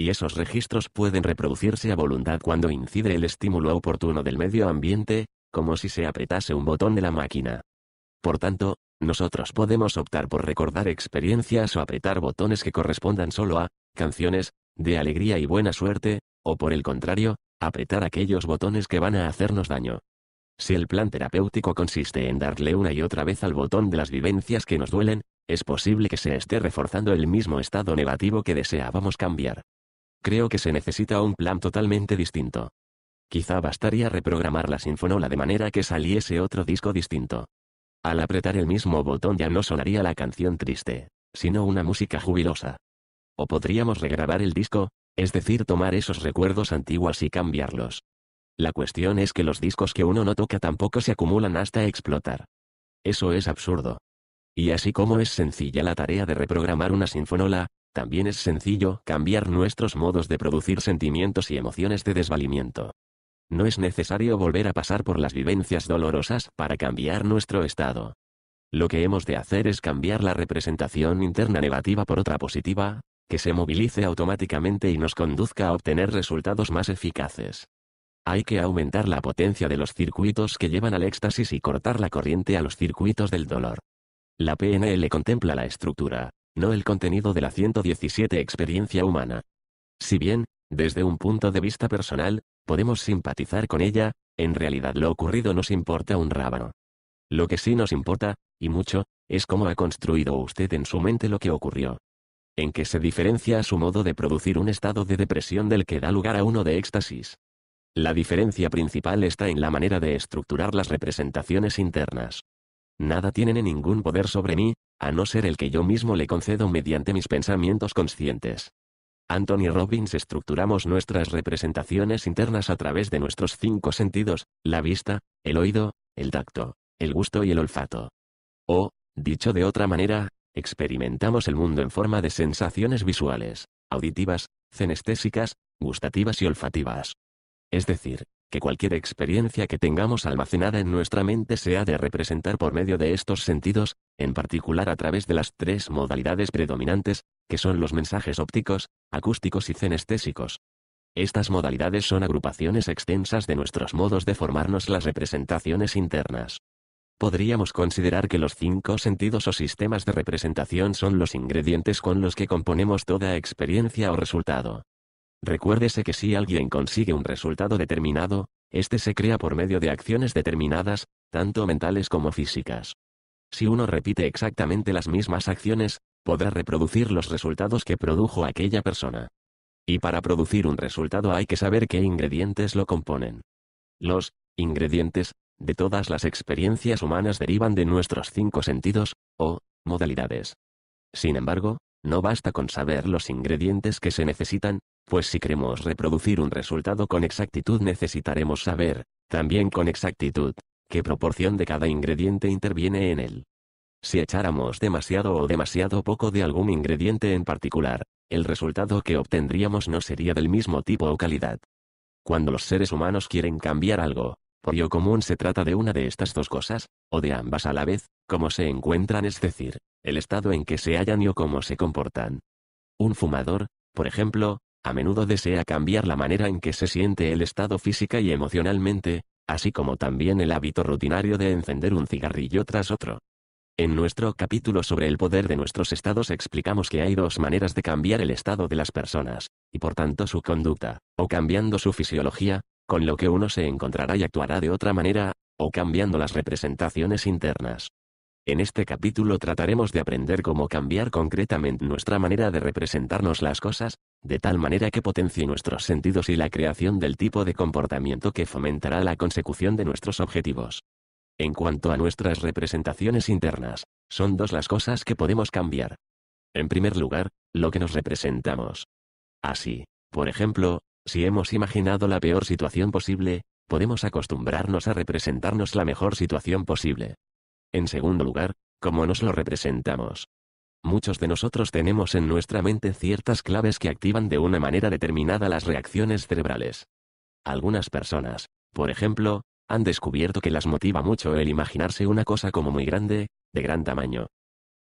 S1: y esos registros pueden reproducirse a voluntad cuando incide el estímulo oportuno del medio ambiente, como si se apretase un botón de la máquina. Por tanto, nosotros podemos optar por recordar experiencias o apretar botones que correspondan solo a canciones de alegría y buena suerte, o por el contrario, apretar aquellos botones que van a hacernos daño. Si el plan terapéutico consiste en darle una y otra vez al botón de las vivencias que nos duelen, es posible que se esté reforzando el mismo estado negativo que deseábamos cambiar. Creo que se necesita un plan totalmente distinto. Quizá bastaría reprogramar la sinfonola de manera que saliese otro disco distinto. Al apretar el mismo botón ya no sonaría la canción triste, sino una música jubilosa. O podríamos regrabar el disco, es decir, tomar esos recuerdos antiguos y cambiarlos. La cuestión es que los discos que uno no toca tampoco se acumulan hasta explotar. Eso es absurdo. Y así como es sencilla la tarea de reprogramar una sinfonola, también es sencillo cambiar nuestros modos de producir sentimientos y emociones de desvalimiento. No es necesario volver a pasar por las vivencias dolorosas para cambiar nuestro estado. Lo que hemos de hacer es cambiar la representación interna negativa por otra positiva, que se movilice automáticamente y nos conduzca a obtener resultados más eficaces. Hay que aumentar la potencia de los circuitos que llevan al éxtasis y cortar la corriente a los circuitos del dolor. La PNL contempla la estructura, no el contenido de la 117 experiencia humana. Si bien, desde un punto de vista personal, podemos simpatizar con ella, en realidad lo ocurrido nos importa un rábano. Lo que sí nos importa, y mucho, es cómo ha construido usted en su mente lo que ocurrió. En qué se diferencia a su modo de producir un estado de depresión del que da lugar a uno de éxtasis. La diferencia principal está en la manera de estructurar las representaciones internas nada tiene ningún poder sobre mí, a no ser el que yo mismo le concedo mediante mis pensamientos conscientes. Anthony Robbins estructuramos nuestras representaciones internas a través de nuestros cinco sentidos, la vista, el oído, el tacto, el gusto y el olfato. O, dicho de otra manera, experimentamos el mundo en forma de sensaciones visuales, auditivas, cenestésicas, gustativas y olfativas. Es decir, que cualquier experiencia que tengamos almacenada en nuestra mente se ha de representar por medio de estos sentidos, en particular a través de las tres modalidades predominantes, que son los mensajes ópticos, acústicos y cenestésicos. Estas modalidades son agrupaciones extensas de nuestros modos de formarnos las representaciones internas. Podríamos considerar que los cinco sentidos o sistemas de representación son los ingredientes con los que componemos toda experiencia o resultado. Recuérdese que si alguien consigue un resultado determinado, éste se crea por medio de acciones determinadas, tanto mentales como físicas. Si uno repite exactamente las mismas acciones, podrá reproducir los resultados que produjo aquella persona. Y para producir un resultado hay que saber qué ingredientes lo componen. Los ingredientes de todas las experiencias humanas derivan de nuestros cinco sentidos, o modalidades. Sin embargo, no basta con saber los ingredientes que se necesitan, pues si queremos reproducir un resultado con exactitud necesitaremos saber, también con exactitud, qué proporción de cada ingrediente interviene en él. Si echáramos demasiado o demasiado poco de algún ingrediente en particular, el resultado que obtendríamos no sería del mismo tipo o calidad. Cuando los seres humanos quieren cambiar algo, por lo común se trata de una de estas dos cosas, o de ambas a la vez, como se encuentran es decir, el estado en que se hallan y o cómo se comportan. Un fumador, por ejemplo, a menudo desea cambiar la manera en que se siente el estado física y emocionalmente, así como también el hábito rutinario de encender un cigarrillo tras otro. En nuestro capítulo sobre el poder de nuestros estados explicamos que hay dos maneras de cambiar el estado de las personas, y por tanto su conducta, o cambiando su fisiología, con lo que uno se encontrará y actuará de otra manera, o cambiando las representaciones internas, en este capítulo trataremos de aprender cómo cambiar concretamente nuestra manera de representarnos las cosas, de tal manera que potencie nuestros sentidos y la creación del tipo de comportamiento que fomentará la consecución de nuestros objetivos. En cuanto a nuestras representaciones internas, son dos las cosas que podemos cambiar. En primer lugar, lo que nos representamos. Así, por ejemplo, si hemos imaginado la peor situación posible, podemos acostumbrarnos a representarnos la mejor situación posible. En segundo lugar, cómo nos lo representamos. Muchos de nosotros tenemos en nuestra mente ciertas claves que activan de una manera determinada las reacciones cerebrales. Algunas personas, por ejemplo, han descubierto que las motiva mucho el imaginarse una cosa como muy grande, de gran tamaño.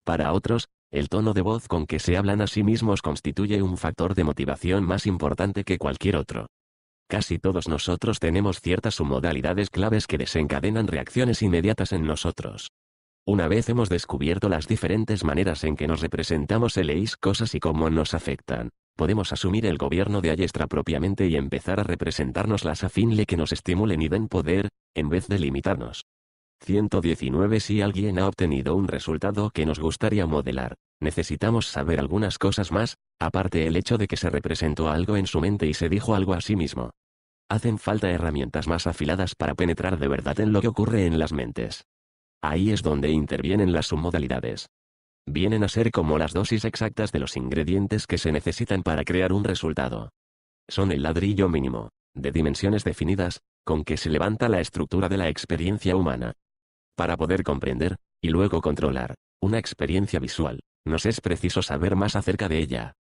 S1: Para otros, el tono de voz con que se hablan a sí mismos constituye un factor de motivación más importante que cualquier otro. Casi todos nosotros tenemos ciertas submodalidades claves que desencadenan reacciones inmediatas en nosotros. Una vez hemos descubierto las diferentes maneras en que nos representamos leis cosas y cómo nos afectan, podemos asumir el gobierno de Ayestra propiamente y empezar a representarnos las de que nos estimulen y den poder, en vez de limitarnos. 119 Si alguien ha obtenido un resultado que nos gustaría modelar, necesitamos saber algunas cosas más, aparte el hecho de que se representó algo en su mente y se dijo algo a sí mismo hacen falta herramientas más afiladas para penetrar de verdad en lo que ocurre en las mentes. Ahí es donde intervienen las submodalidades. Vienen a ser como las dosis exactas de los ingredientes que se necesitan para crear un resultado. Son el ladrillo mínimo, de dimensiones definidas, con que se levanta la estructura de la experiencia humana. Para poder comprender, y luego controlar, una experiencia visual, nos es preciso saber más acerca de ella.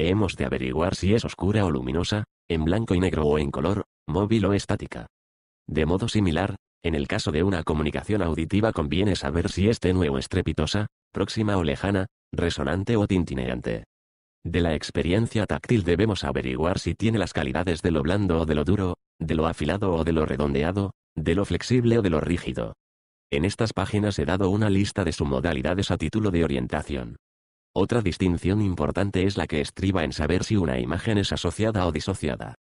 S1: Hemos de averiguar si es oscura o luminosa, en blanco y negro o en color, móvil o estática. De modo similar, en el caso de una comunicación auditiva conviene saber si es tenue o estrepitosa, próxima o lejana, resonante o tintineante. De la experiencia táctil debemos averiguar si tiene las calidades de lo blando o de lo duro, de lo afilado o de lo redondeado, de lo flexible o de lo rígido. En estas páginas he dado una lista de sus modalidades a título de orientación. Otra distinción importante es la que estriba en saber si una imagen es asociada o disociada.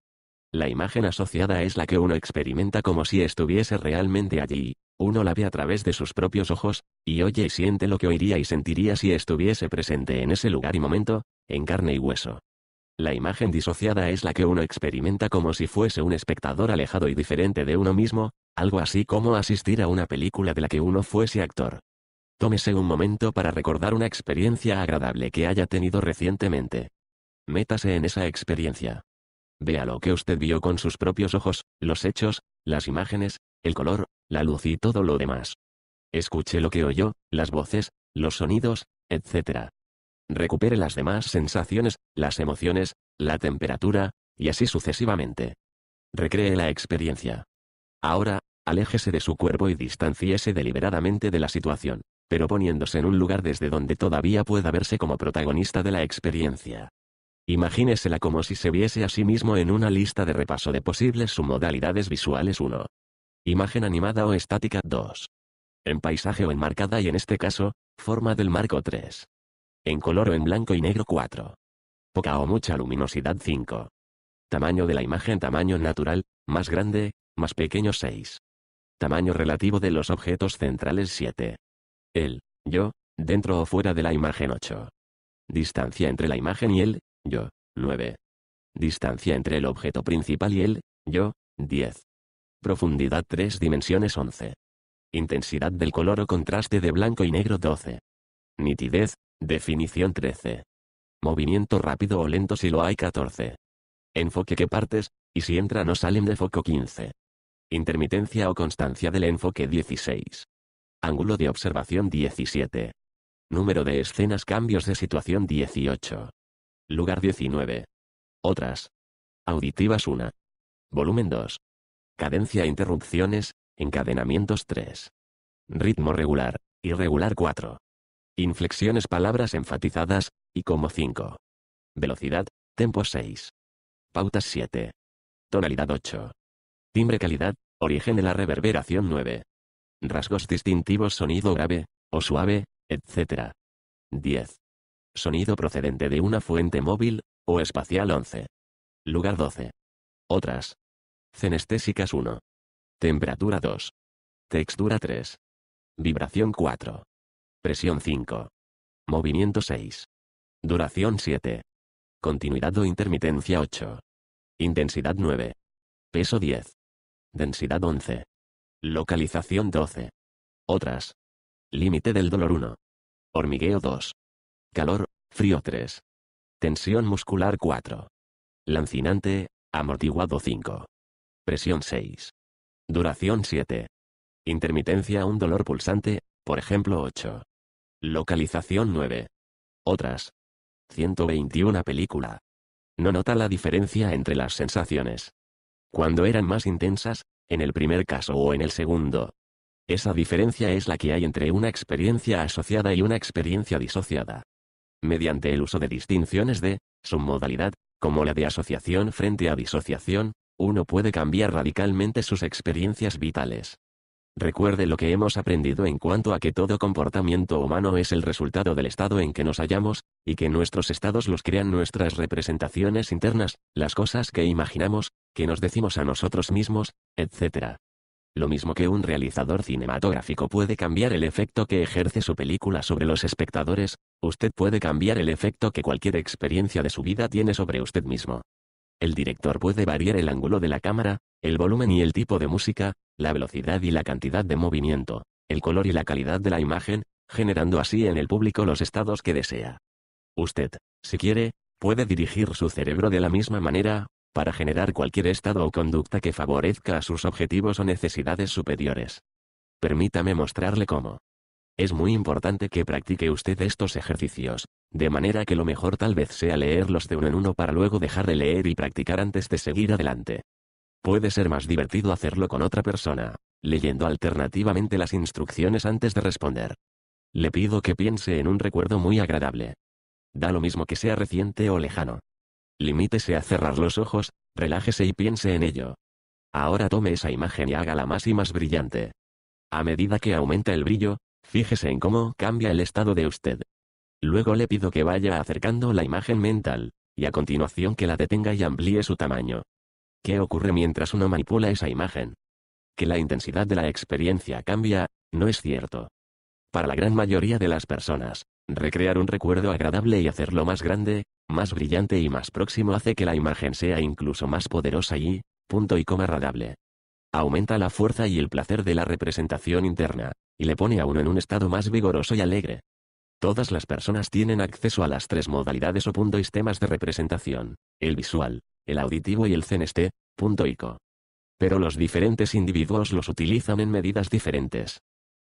S1: La imagen asociada es la que uno experimenta como si estuviese realmente allí, uno la ve a través de sus propios ojos, y oye y siente lo que oiría y sentiría si estuviese presente en ese lugar y momento, en carne y hueso. La imagen disociada es la que uno experimenta como si fuese un espectador alejado y diferente de uno mismo, algo así como asistir a una película de la que uno fuese actor. Tómese un momento para recordar una experiencia agradable que haya tenido recientemente. Métase en esa experiencia. Vea lo que usted vio con sus propios ojos, los hechos, las imágenes, el color, la luz y todo lo demás. Escuche lo que oyó, las voces, los sonidos, etc. Recupere las demás sensaciones, las emociones, la temperatura, y así sucesivamente. Recree la experiencia. Ahora, aléjese de su cuerpo y distanciese deliberadamente de la situación pero poniéndose en un lugar desde donde todavía pueda verse como protagonista de la experiencia. Imagínesela como si se viese a sí mismo en una lista de repaso de posibles submodalidades visuales 1. Imagen animada o estática 2. En paisaje o enmarcada y en este caso, forma del marco 3. En color o en blanco y negro 4. Poca o mucha luminosidad 5. Tamaño de la imagen tamaño natural, más grande, más pequeño 6. Tamaño relativo de los objetos centrales 7. El, yo, dentro o fuera de la imagen 8. Distancia entre la imagen y el, yo, 9. Distancia entre el objeto principal y el, yo, 10. Profundidad 3 dimensiones 11. Intensidad del color o contraste de blanco y negro 12. Nitidez, definición 13. Movimiento rápido o lento si lo hay 14. Enfoque que partes, y si entra o salen de foco 15. Intermitencia o constancia del enfoque 16. Ángulo de observación 17. Número de escenas cambios de situación 18. Lugar 19. Otras. Auditivas 1. Volumen 2. Cadencia interrupciones, encadenamientos 3. Ritmo regular, irregular 4. Inflexiones palabras enfatizadas, y como 5. Velocidad, tempo 6. Pautas 7. Tonalidad 8. Timbre calidad, origen de la reverberación 9. Rasgos distintivos sonido grave, o suave, etc. 10. Sonido procedente de una fuente móvil, o espacial 11. Lugar 12. Otras. Cenestésicas 1. Temperatura 2. Textura 3. Vibración 4. Presión 5. Movimiento 6. Duración 7. Continuidad o intermitencia 8. Intensidad 9.
S2: Peso 10. Densidad 11. Localización 12. Otras. Límite del dolor 1. Hormigueo 2. Calor, frío 3.
S1: Tensión muscular 4. Lancinante, amortiguado 5. Presión 6. Duración 7. Intermitencia un dolor pulsante, por ejemplo 8. Localización 9. Otras. 121 película. No nota la diferencia entre las sensaciones. Cuando eran más intensas, en el primer caso o en el segundo. Esa diferencia es la que hay entre una experiencia asociada y una experiencia disociada. Mediante el uso de distinciones de su modalidad, como la de asociación frente a disociación, uno puede cambiar radicalmente sus experiencias vitales. Recuerde lo que hemos aprendido en cuanto a que todo comportamiento humano es el resultado del estado en que nos hallamos, y que nuestros estados los crean nuestras representaciones internas, las cosas que imaginamos, que nos decimos a nosotros mismos, etc. Lo mismo que un realizador cinematográfico puede cambiar el efecto que ejerce su película sobre los espectadores, usted puede cambiar el efecto que cualquier experiencia de su vida tiene sobre usted mismo. El director puede variar el ángulo de la cámara, el volumen y el tipo de música, la velocidad y la cantidad de movimiento, el color y la calidad de la imagen, generando así en el público los estados que desea. Usted, si quiere, puede dirigir su cerebro de la misma manera, para generar cualquier estado o conducta que favorezca a sus objetivos o necesidades superiores. Permítame mostrarle cómo. Es muy importante que practique usted estos ejercicios, de manera que lo mejor tal vez sea leerlos de uno en uno para luego dejar de leer y practicar antes de seguir adelante. Puede ser más divertido hacerlo con otra persona, leyendo alternativamente las instrucciones antes de responder. Le pido que piense en un recuerdo muy agradable. Da lo mismo que sea reciente o lejano. Limítese a cerrar los ojos, relájese y piense en ello. Ahora tome esa imagen y hágala más y más brillante. A medida que aumenta el brillo, fíjese en cómo cambia el estado de usted. Luego le pido que vaya acercando la imagen mental, y a continuación que la detenga y amplíe su tamaño. ¿Qué ocurre mientras uno manipula esa imagen? Que la intensidad de la experiencia cambia, no es cierto. Para la gran mayoría de las personas, recrear un recuerdo agradable y hacerlo más grande, más brillante y más próximo hace que la imagen sea incluso más poderosa y, punto y coma agradable. Aumenta la fuerza y el placer de la representación interna, y le pone a uno en un estado más vigoroso y alegre. Todas las personas tienen acceso a las tres modalidades o punto y temas de representación, el visual, el auditivo y el CNST, punto Pero los diferentes individuos los utilizan en medidas diferentes.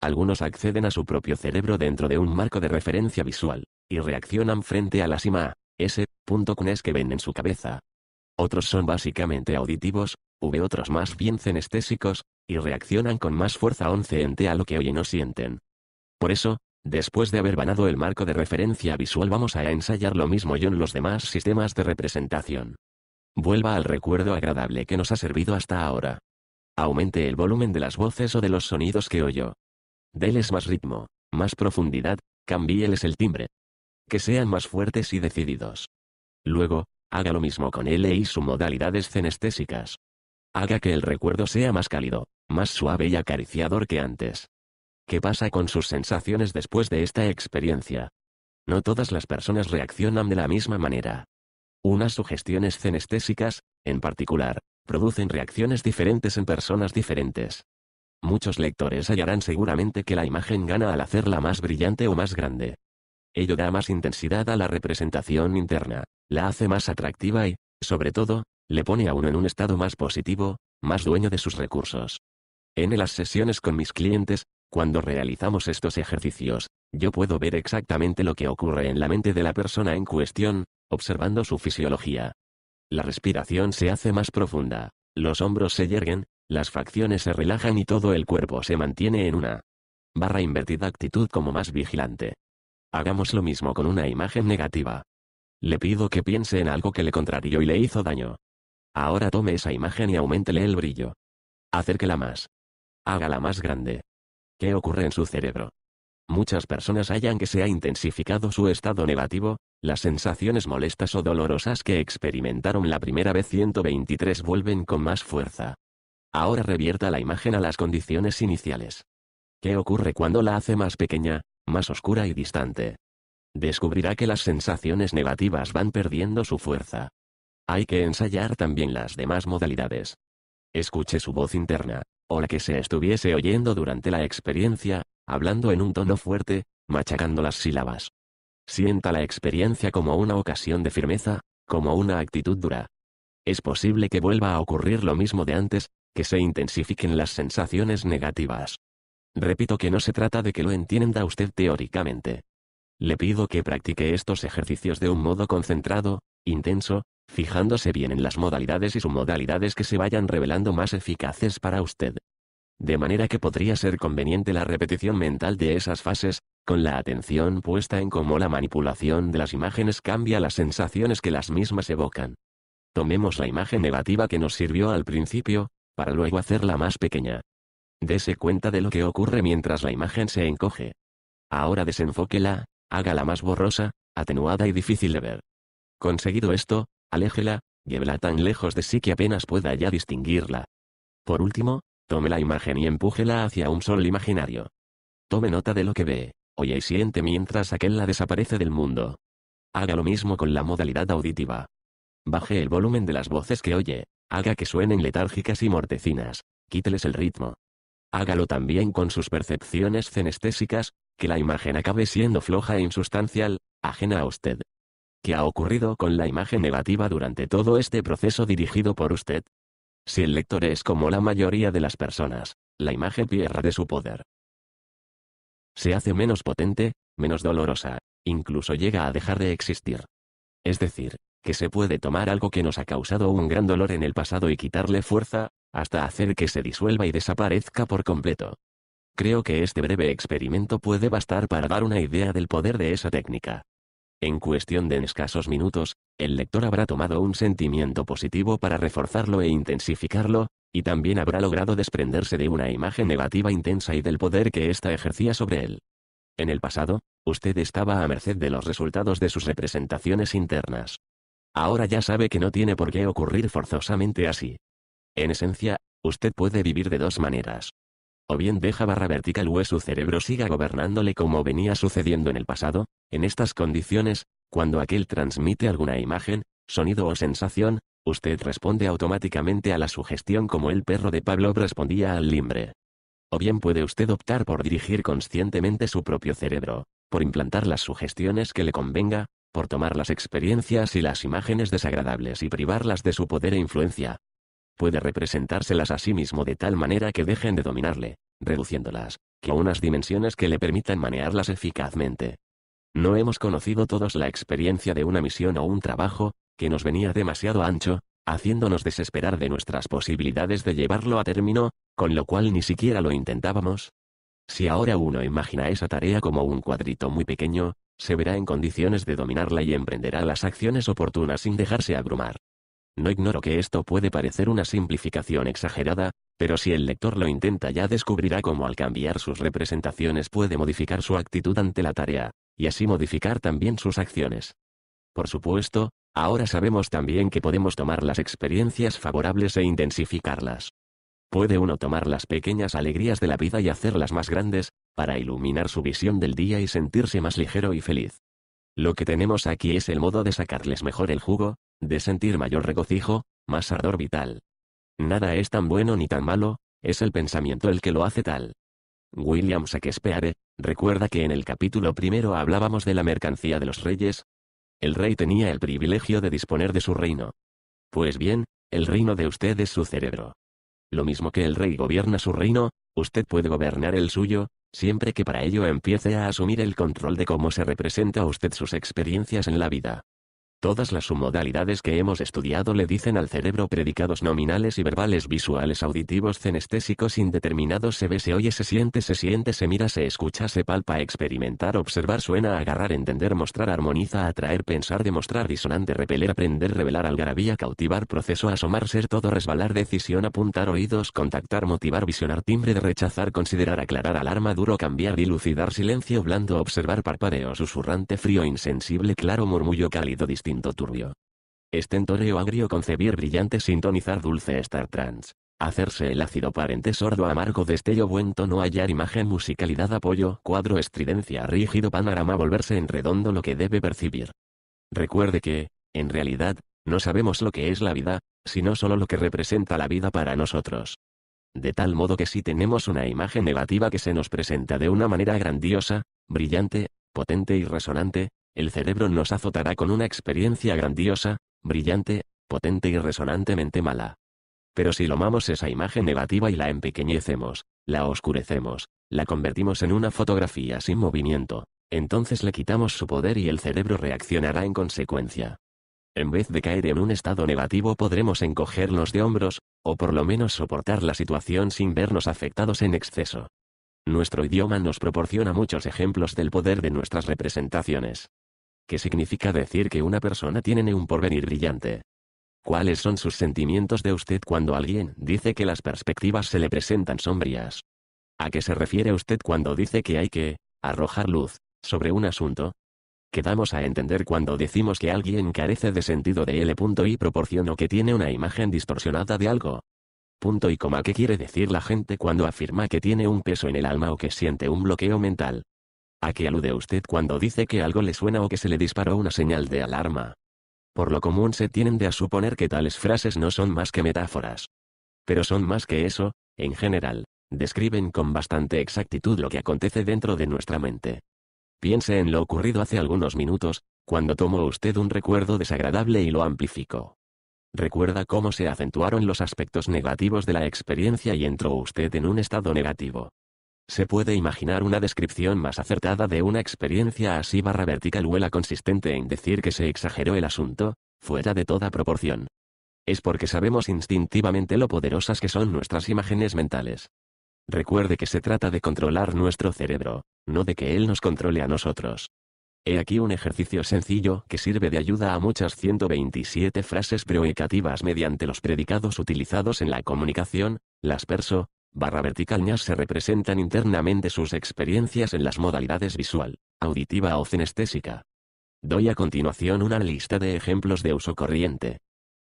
S1: Algunos acceden a su propio cerebro dentro de un marco de referencia visual, y reaccionan frente a la sima, S, punto e que ven en su cabeza. Otros son básicamente auditivos, V otros más bien cenestésicos, y reaccionan con más fuerza 11 ente a lo que oyen o sienten. Por eso, después de haber ganado el marco de referencia visual vamos a ensayar lo mismo yo en los demás sistemas de representación vuelva al recuerdo agradable que nos ha servido hasta ahora. Aumente el volumen de las voces o de los sonidos que oyó. Deles más ritmo, más profundidad, cambieles el timbre. Que sean más fuertes y decididos. Luego, haga lo mismo con él y sus modalidades cenestésicas. Haga que el recuerdo sea más cálido, más suave y acariciador que antes. ¿Qué pasa con sus sensaciones después de esta experiencia? No todas las personas reaccionan de la misma manera. Unas sugestiones cenestésicas, en particular, producen reacciones diferentes en personas diferentes. Muchos lectores hallarán seguramente que la imagen gana al hacerla más brillante o más grande. Ello da más intensidad a la representación interna, la hace más atractiva y, sobre todo, le pone a uno en un estado más positivo, más dueño de sus recursos. En las sesiones con mis clientes, cuando realizamos estos ejercicios, yo puedo ver exactamente lo que ocurre en la mente de la persona en cuestión, observando su fisiología. La respiración se hace más profunda, los hombros se yerguen, las facciones se relajan y todo el cuerpo se mantiene en una barra invertida actitud como más vigilante. Hagamos lo mismo con una imagen negativa. Le pido que piense en algo que le contrarió y le hizo daño. Ahora tome esa imagen y aumentele el brillo. Acérquela más. Hágala más grande. ¿Qué ocurre en su cerebro? Muchas personas hallan que se ha intensificado su estado negativo, las sensaciones molestas o dolorosas que experimentaron la primera vez 123 vuelven con más fuerza. Ahora revierta la imagen a las condiciones iniciales. ¿Qué ocurre cuando la hace más pequeña, más oscura y distante? Descubrirá que las sensaciones negativas van perdiendo su fuerza. Hay que ensayar también las demás modalidades. Escuche su voz interna, o la que se estuviese oyendo durante la experiencia, hablando en un tono fuerte, machacando las sílabas. Sienta la experiencia como una ocasión de firmeza, como una actitud dura. Es posible que vuelva a ocurrir lo mismo de antes, que se intensifiquen las sensaciones negativas. Repito que no se trata de que lo entienda usted teóricamente. Le pido que practique estos ejercicios de un modo concentrado, intenso, fijándose bien en las modalidades y submodalidades que se vayan revelando más eficaces para usted. De manera que podría ser conveniente la repetición mental de esas fases, con la atención puesta en cómo la manipulación de las imágenes cambia las sensaciones que las mismas evocan. Tomemos la imagen negativa que nos sirvió al principio, para luego hacerla más pequeña. Dese cuenta de lo que ocurre mientras la imagen se encoge. Ahora desenfóquela, hágala más borrosa, atenuada y difícil de ver. Conseguido esto, aléjela, llévela tan lejos de sí que apenas pueda ya distinguirla. Por último, tome la imagen y empújela hacia un sol imaginario. Tome nota de lo que ve y siente mientras la desaparece del mundo. Haga lo mismo con la modalidad auditiva. Baje el volumen de las voces que oye, haga que suenen letárgicas y mortecinas, quíteles el ritmo. Hágalo también con sus percepciones cenestésicas, que la imagen acabe siendo floja e insustancial, ajena a usted. ¿Qué ha ocurrido con la imagen negativa durante todo este proceso dirigido por usted? Si el lector es como la mayoría de las personas, la imagen pierde su poder, se hace menos potente, menos dolorosa, incluso llega a dejar de existir. Es decir, que se puede tomar algo que nos ha causado un gran dolor en el pasado y quitarle fuerza, hasta hacer que se disuelva y desaparezca por completo. Creo que este breve experimento puede bastar para dar una idea del poder de esa técnica. En cuestión de escasos minutos, el lector habrá tomado un sentimiento positivo para reforzarlo e intensificarlo, y también habrá logrado desprenderse de una imagen negativa intensa y del poder que ésta ejercía sobre él. En el pasado, usted estaba a merced de los resultados de sus representaciones internas. Ahora ya sabe que no tiene por qué ocurrir forzosamente así. En esencia, usted puede vivir de dos maneras. O bien deja barra vertical o su cerebro siga gobernándole como venía sucediendo en el pasado, en estas condiciones, cuando aquel transmite alguna imagen, sonido o sensación, Usted responde automáticamente a la sugestión como el perro de Pablo respondía al limbre. O bien puede usted optar por dirigir conscientemente su propio cerebro, por implantar las sugestiones que le convenga, por tomar las experiencias y las imágenes desagradables y privarlas de su poder e influencia. Puede representárselas a sí mismo de tal manera que dejen de dominarle, reduciéndolas, que a unas dimensiones que le permitan manearlas eficazmente. No hemos conocido todos la experiencia de una misión o un trabajo, que nos venía demasiado ancho, haciéndonos desesperar de nuestras posibilidades de llevarlo a término, con lo cual ni siquiera lo intentábamos. Si ahora uno imagina esa tarea como un cuadrito muy pequeño, se verá en condiciones de dominarla y emprenderá las acciones oportunas sin dejarse abrumar. No ignoro que esto puede parecer una simplificación exagerada, pero si el lector lo intenta ya descubrirá cómo al cambiar sus representaciones puede modificar su actitud ante la tarea, y así modificar también sus acciones. Por supuesto, Ahora sabemos también que podemos tomar las experiencias favorables e intensificarlas. Puede uno tomar las pequeñas alegrías de la vida y hacerlas más grandes, para iluminar su visión del día y sentirse más ligero y feliz. Lo que tenemos aquí es el modo de sacarles mejor el jugo, de sentir mayor regocijo, más ardor vital. Nada es tan bueno ni tan malo, es el pensamiento el que lo hace tal. William Shakespeare, recuerda que en el capítulo primero hablábamos de la mercancía de los reyes, el rey tenía el privilegio de disponer de su reino. Pues bien, el reino de usted es su cerebro. Lo mismo que el rey gobierna su reino, usted puede gobernar el suyo, siempre que para ello empiece a asumir el control de cómo se representa usted sus experiencias en la vida. Todas las submodalidades que hemos estudiado le dicen al cerebro predicados nominales y verbales visuales auditivos cenestésicos indeterminados se ve se oye se siente se siente se mira se escucha se palpa experimentar observar suena agarrar entender mostrar armoniza atraer pensar demostrar disonante repeler aprender revelar algarabía cautivar proceso asomar ser todo resbalar decisión apuntar oídos contactar motivar visionar timbre de rechazar considerar aclarar alarma duro cambiar dilucidar silencio blando observar parpadeo susurrante frío insensible claro murmullo cálido distinto turbio turbio. Estentoreo agrio concebir brillante sintonizar dulce estar trans. Hacerse el ácido parente sordo amargo destello buen tono hallar imagen musicalidad apoyo cuadro estridencia rígido panorama volverse en redondo lo que debe percibir. Recuerde que, en realidad, no sabemos lo que es la vida, sino solo lo que representa la vida para nosotros. De tal modo que si tenemos una imagen negativa que se nos presenta de una manera grandiosa, brillante, potente y resonante, el cerebro nos azotará con una experiencia grandiosa, brillante, potente y resonantemente mala. Pero si lomamos esa imagen negativa y la empequeñecemos, la oscurecemos, la convertimos en una fotografía sin movimiento, entonces le quitamos su poder y el cerebro reaccionará en consecuencia. En vez de caer en un estado negativo podremos encogernos de hombros, o por lo menos soportar la situación sin vernos afectados en exceso. Nuestro idioma nos proporciona muchos ejemplos del poder de nuestras representaciones. ¿Qué significa decir que una persona tiene un porvenir brillante. ¿Cuáles son sus sentimientos de usted cuando alguien dice que las perspectivas se le presentan sombrías? ¿A qué se refiere usted cuando dice que hay que arrojar luz sobre un asunto? ¿Qué damos a entender cuando decimos que alguien carece de sentido de L. y proporciono que tiene una imagen distorsionada de algo. Punto y ¿Qué quiere decir la gente cuando afirma que tiene un peso en el alma o que siente un bloqueo mental? ¿A qué alude usted cuando dice que algo le suena o que se le disparó una señal de alarma? Por lo común se tienen de a suponer que tales frases no son más que metáforas. Pero son más que eso, en general, describen con bastante exactitud lo que acontece dentro de nuestra mente. Piense en lo ocurrido hace algunos minutos, cuando tomó usted un recuerdo desagradable y lo amplificó. Recuerda cómo se acentuaron los aspectos negativos de la experiencia y entró usted en un estado negativo. ¿Se puede imaginar una descripción más acertada de una experiencia así barra vertical huela consistente en decir que se exageró el asunto, fuera de toda proporción? Es porque sabemos instintivamente lo poderosas que son nuestras imágenes mentales. Recuerde que se trata de controlar nuestro cerebro, no de que él nos controle a nosotros. He aquí un ejercicio sencillo que sirve de ayuda a muchas 127 frases proecativas mediante los predicados utilizados en la comunicación, las perso, barra vertical ñas se representan internamente sus experiencias en las modalidades visual, auditiva o cenestésica. Doy a continuación una lista de ejemplos de uso corriente.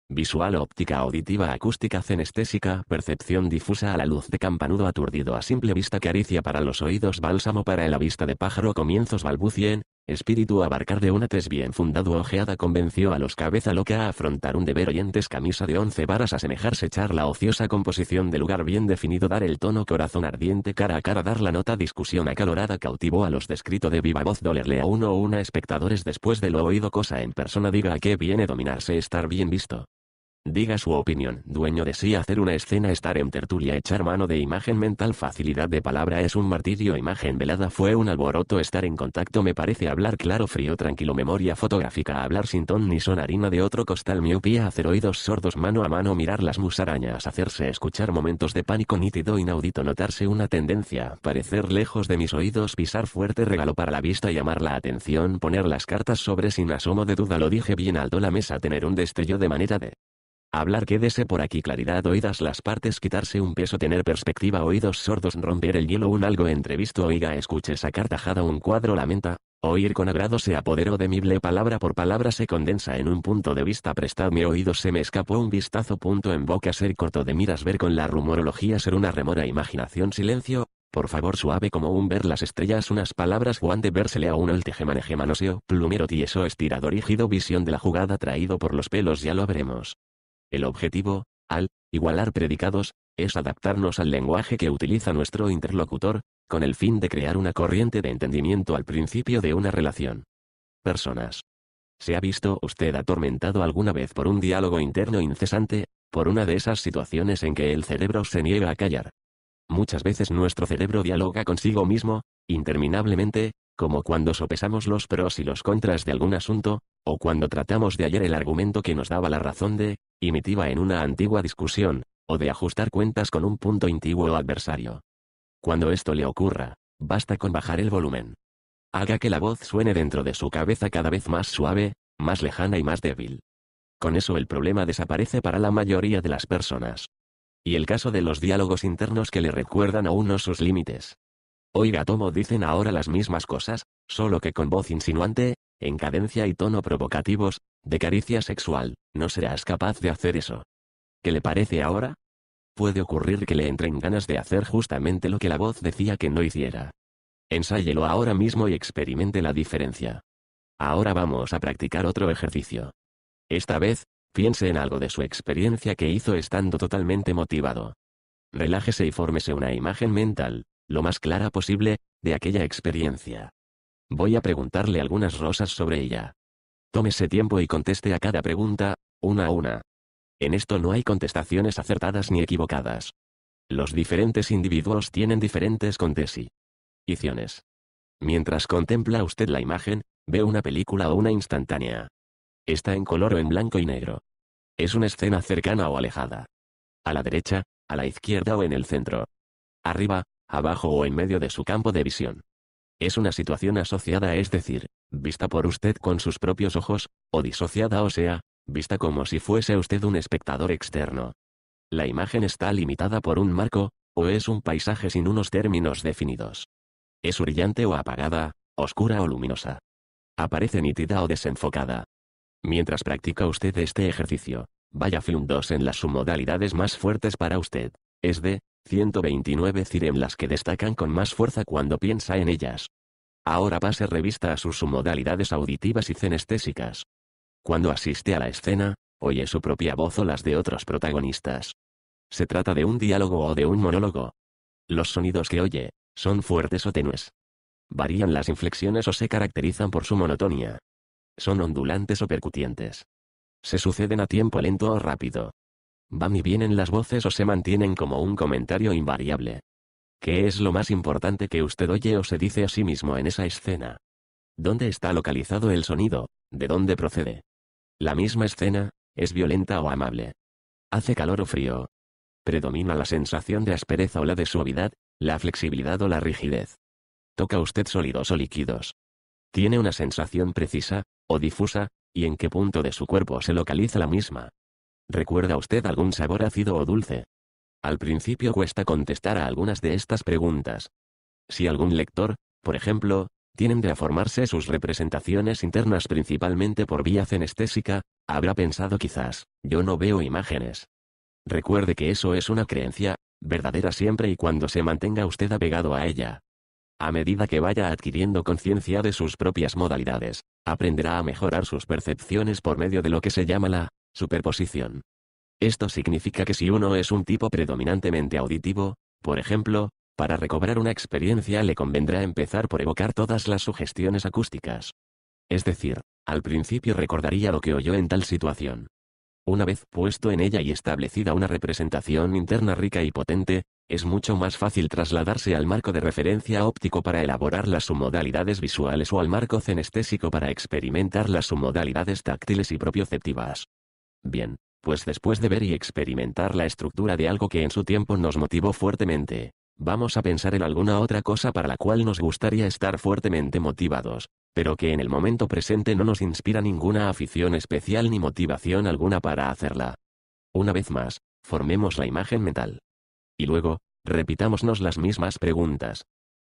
S1: Visual óptica auditiva acústica cenestésica percepción difusa a la luz de campanudo aturdido a simple vista caricia para los oídos bálsamo para la vista de pájaro comienzos balbucien, Espíritu abarcar de una tres bien fundado ojeada convenció a los cabeza loca a afrontar un deber oyentes camisa de once varas a asemejarse la ociosa composición de lugar bien definido dar el tono corazón ardiente cara a cara dar la nota discusión acalorada cautivó a los descrito de viva voz dolerle a uno o una espectadores después de lo oído cosa en persona diga a qué viene dominarse estar bien visto. Diga su opinión, dueño de sí hacer una escena estar en tertulia echar mano de imagen mental facilidad de palabra es un martirio imagen velada fue un alboroto estar en contacto me parece hablar claro frío tranquilo memoria fotográfica hablar sin ton ni son harina de otro costal miopía hacer oídos sordos mano a mano mirar las musarañas hacerse escuchar momentos de pánico nítido inaudito notarse una tendencia parecer lejos de mis oídos pisar fuerte regalo para la vista llamar la atención poner las cartas sobre sin asomo de duda lo dije bien alto la mesa tener un destello de manera de Hablar quédese por aquí claridad oídas las partes quitarse un peso tener perspectiva oídos sordos romper el hielo un algo entrevisto oiga escuche sacar tajada un cuadro lamenta, oír con agrado se apoderó de mi ble palabra por palabra se condensa en un punto de vista mi oído se me escapó un vistazo punto en boca ser corto de miras ver con la rumorología ser una remora imaginación silencio, por favor suave como un ver las estrellas unas palabras Juan de versele a uno el tejemaneje manoseo plumero tieso estirador rígido visión de la jugada traído por los pelos ya lo veremos. El objetivo, al igualar predicados, es adaptarnos al lenguaje que utiliza nuestro interlocutor, con el fin de crear una corriente de entendimiento al principio de una relación. Personas. ¿Se ha visto usted atormentado alguna vez por un diálogo interno incesante, por una de esas situaciones en que el cerebro se niega a callar? Muchas veces nuestro cerebro dialoga consigo mismo, interminablemente, como cuando sopesamos los pros y los contras de algún asunto, o cuando tratamos de hallar el argumento que nos daba la razón de, imitiva en una antigua discusión, o de ajustar cuentas con un punto antiguo o adversario. Cuando esto le ocurra, basta con bajar el volumen. Haga que la voz suene dentro de su cabeza cada vez más suave, más lejana y más débil. Con eso el problema desaparece para la mayoría de las personas. Y el caso de los diálogos internos que le recuerdan a uno sus límites, Oiga Tomo dicen ahora las mismas cosas, solo que con voz insinuante, en cadencia y tono provocativos, de caricia sexual, no serás capaz de hacer eso. ¿Qué le parece ahora? Puede ocurrir que le entren ganas de hacer justamente lo que la voz decía que no hiciera. Ensáyelo ahora mismo y experimente la diferencia. Ahora vamos a practicar otro ejercicio. Esta vez, piense en algo de su experiencia que hizo estando totalmente motivado. Relájese y fórmese una imagen mental, lo más clara posible, de aquella experiencia. Voy a preguntarle algunas rosas sobre ella. Tómese tiempo y conteste a cada pregunta, una a una. En esto no hay contestaciones acertadas ni equivocadas. Los diferentes individuos tienen diferentes contesiciones. Mientras contempla usted la imagen, ve una película o una instantánea. Está en color o en blanco y negro. Es una escena cercana o alejada. A la derecha, a la izquierda o en el centro. Arriba, abajo o en medio de su campo de visión. Es una situación asociada, es decir, vista por usted con sus propios ojos, o disociada o sea, vista como si fuese usted un espectador externo. La imagen está limitada por un marco, o es un paisaje sin unos términos definidos. Es brillante o apagada, oscura o luminosa. Aparece nítida o desenfocada. Mientras practica usted este ejercicio, vaya 2 en las submodalidades más fuertes para usted. Es de 129 Cirem las que destacan con más fuerza cuando piensa en ellas. Ahora pase revista a sus modalidades auditivas y cenestésicas. Cuando asiste a la escena, oye su propia voz o las de otros protagonistas. Se trata de un diálogo o de un monólogo. Los sonidos que oye, son fuertes o tenues. Varían las inflexiones o se caracterizan por su monotonía. Son ondulantes o percutientes. Se suceden a tiempo lento o rápido. ¿Van y vienen las voces o se mantienen como un comentario invariable? ¿Qué es lo más importante que usted oye o se dice a sí mismo en esa escena? ¿Dónde está localizado el sonido? ¿De dónde procede? La misma escena, ¿es violenta o amable? ¿Hace calor o frío? ¿Predomina la sensación de aspereza o la de suavidad, la flexibilidad o la rigidez? ¿Toca usted sólidos o líquidos? ¿Tiene una sensación precisa, o difusa, y en qué punto de su cuerpo se localiza la misma? ¿Recuerda usted algún sabor ácido o dulce? Al principio cuesta contestar a algunas de estas preguntas. Si algún lector, por ejemplo, tiene a formarse sus representaciones internas principalmente por vía cenestésica, habrá pensado quizás, yo no veo imágenes. Recuerde que eso es una creencia, verdadera siempre y cuando se mantenga usted apegado a ella. A medida que vaya adquiriendo conciencia de sus propias modalidades, aprenderá a mejorar sus percepciones por medio de lo que se llama la Superposición. Esto significa que si uno es un tipo predominantemente auditivo, por ejemplo, para recobrar una experiencia le convendrá empezar por evocar todas las sugestiones acústicas. Es decir, al principio recordaría lo que oyó en tal situación. Una vez puesto en ella y establecida una representación interna rica y potente, es mucho más fácil trasladarse al marco de referencia óptico para elaborar las submodalidades visuales o al marco cenestésico para experimentar las submodalidades táctiles y propioceptivas. Bien, pues después de ver y experimentar la estructura de algo que en su tiempo nos motivó fuertemente, vamos a pensar en alguna otra cosa para la cual nos gustaría estar fuertemente motivados, pero que en el momento presente no nos inspira ninguna afición especial ni motivación alguna para hacerla. Una vez más, formemos la imagen mental. Y luego, repitámonos las mismas preguntas.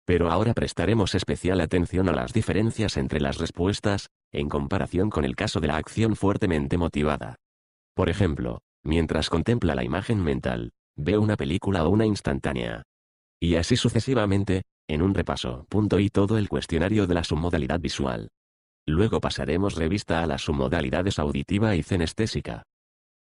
S1: Pero ahora prestaremos especial atención a las diferencias entre las respuestas, en comparación con el caso de la acción fuertemente motivada. Por ejemplo, mientras contempla la imagen mental, ve una película o una instantánea. Y así sucesivamente, en un repaso. Punto y todo el cuestionario de la submodalidad visual. Luego pasaremos revista a las submodalidades auditiva y cenestésica.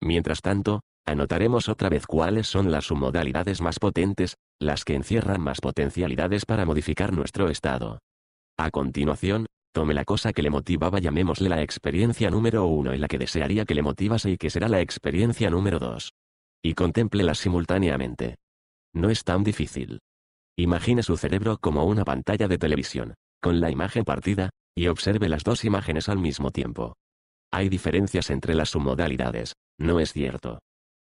S1: Mientras tanto, anotaremos otra vez cuáles son las submodalidades más potentes, las que encierran más potencialidades para modificar nuestro estado. A continuación, Tome la cosa que le motivaba, llamémosle la experiencia número uno y la que desearía que le motivase y que será la experiencia número dos. Y contémplela simultáneamente. No es tan difícil. Imagine su cerebro como una pantalla de televisión, con la imagen partida, y observe las dos imágenes al mismo tiempo. Hay diferencias entre las submodalidades, no es cierto.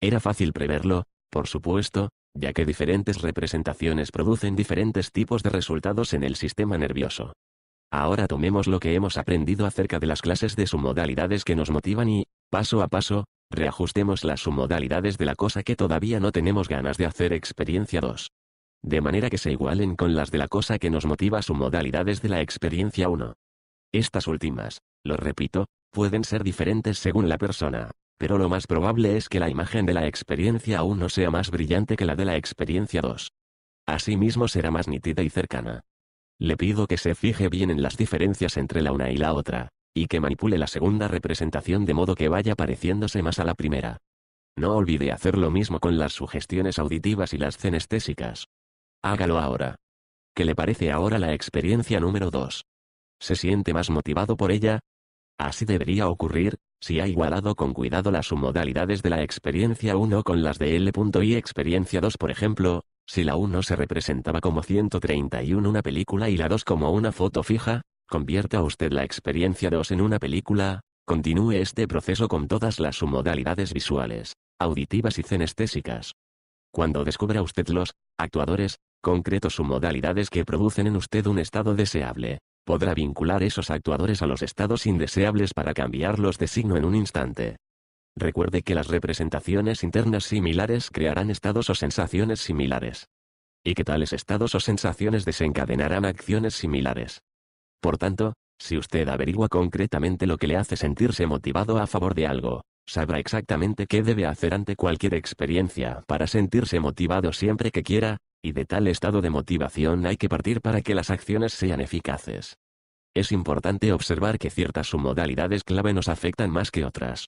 S1: Era fácil preverlo, por supuesto, ya que diferentes representaciones producen diferentes tipos de resultados en el sistema nervioso. Ahora tomemos lo que hemos aprendido acerca de las clases de submodalidades que nos motivan y, paso a paso, reajustemos las submodalidades de la cosa que todavía no tenemos ganas de hacer experiencia 2. De manera que se igualen con las de la cosa que nos motiva submodalidades de la experiencia 1. Estas últimas, lo repito, pueden ser diferentes según la persona, pero lo más probable es que la imagen de la experiencia 1 sea más brillante que la de la experiencia 2. Asimismo será más nítida y cercana. Le pido que se fije bien en las diferencias entre la una y la otra, y que manipule la segunda representación de modo que vaya pareciéndose más a la primera. No olvide hacer lo mismo con las sugestiones auditivas y las cenestésicas. Hágalo ahora. ¿Qué le parece ahora la experiencia número 2? ¿Se siente más motivado por ella? Así debería ocurrir, si ha igualado con cuidado las submodalidades de la experiencia 1 con las de l.i. experiencia 2 por ejemplo, si la 1 se representaba como 131 una película y la 2 como una foto fija, convierta usted la experiencia 2 en una película, continúe este proceso con todas las submodalidades visuales, auditivas y cenestésicas. Cuando descubra usted los actuadores, concretos submodalidades que producen en usted un estado deseable, podrá vincular esos actuadores a los estados indeseables para cambiarlos de signo en un instante. Recuerde que las representaciones internas similares crearán estados o sensaciones similares. Y que tales estados o sensaciones desencadenarán acciones similares. Por tanto, si usted averigua concretamente lo que le hace sentirse motivado a favor de algo, sabrá exactamente qué debe hacer ante cualquier experiencia para sentirse motivado siempre que quiera, y de tal estado de motivación hay que partir para que las acciones sean eficaces. Es importante observar que ciertas submodalidades clave nos afectan más que otras.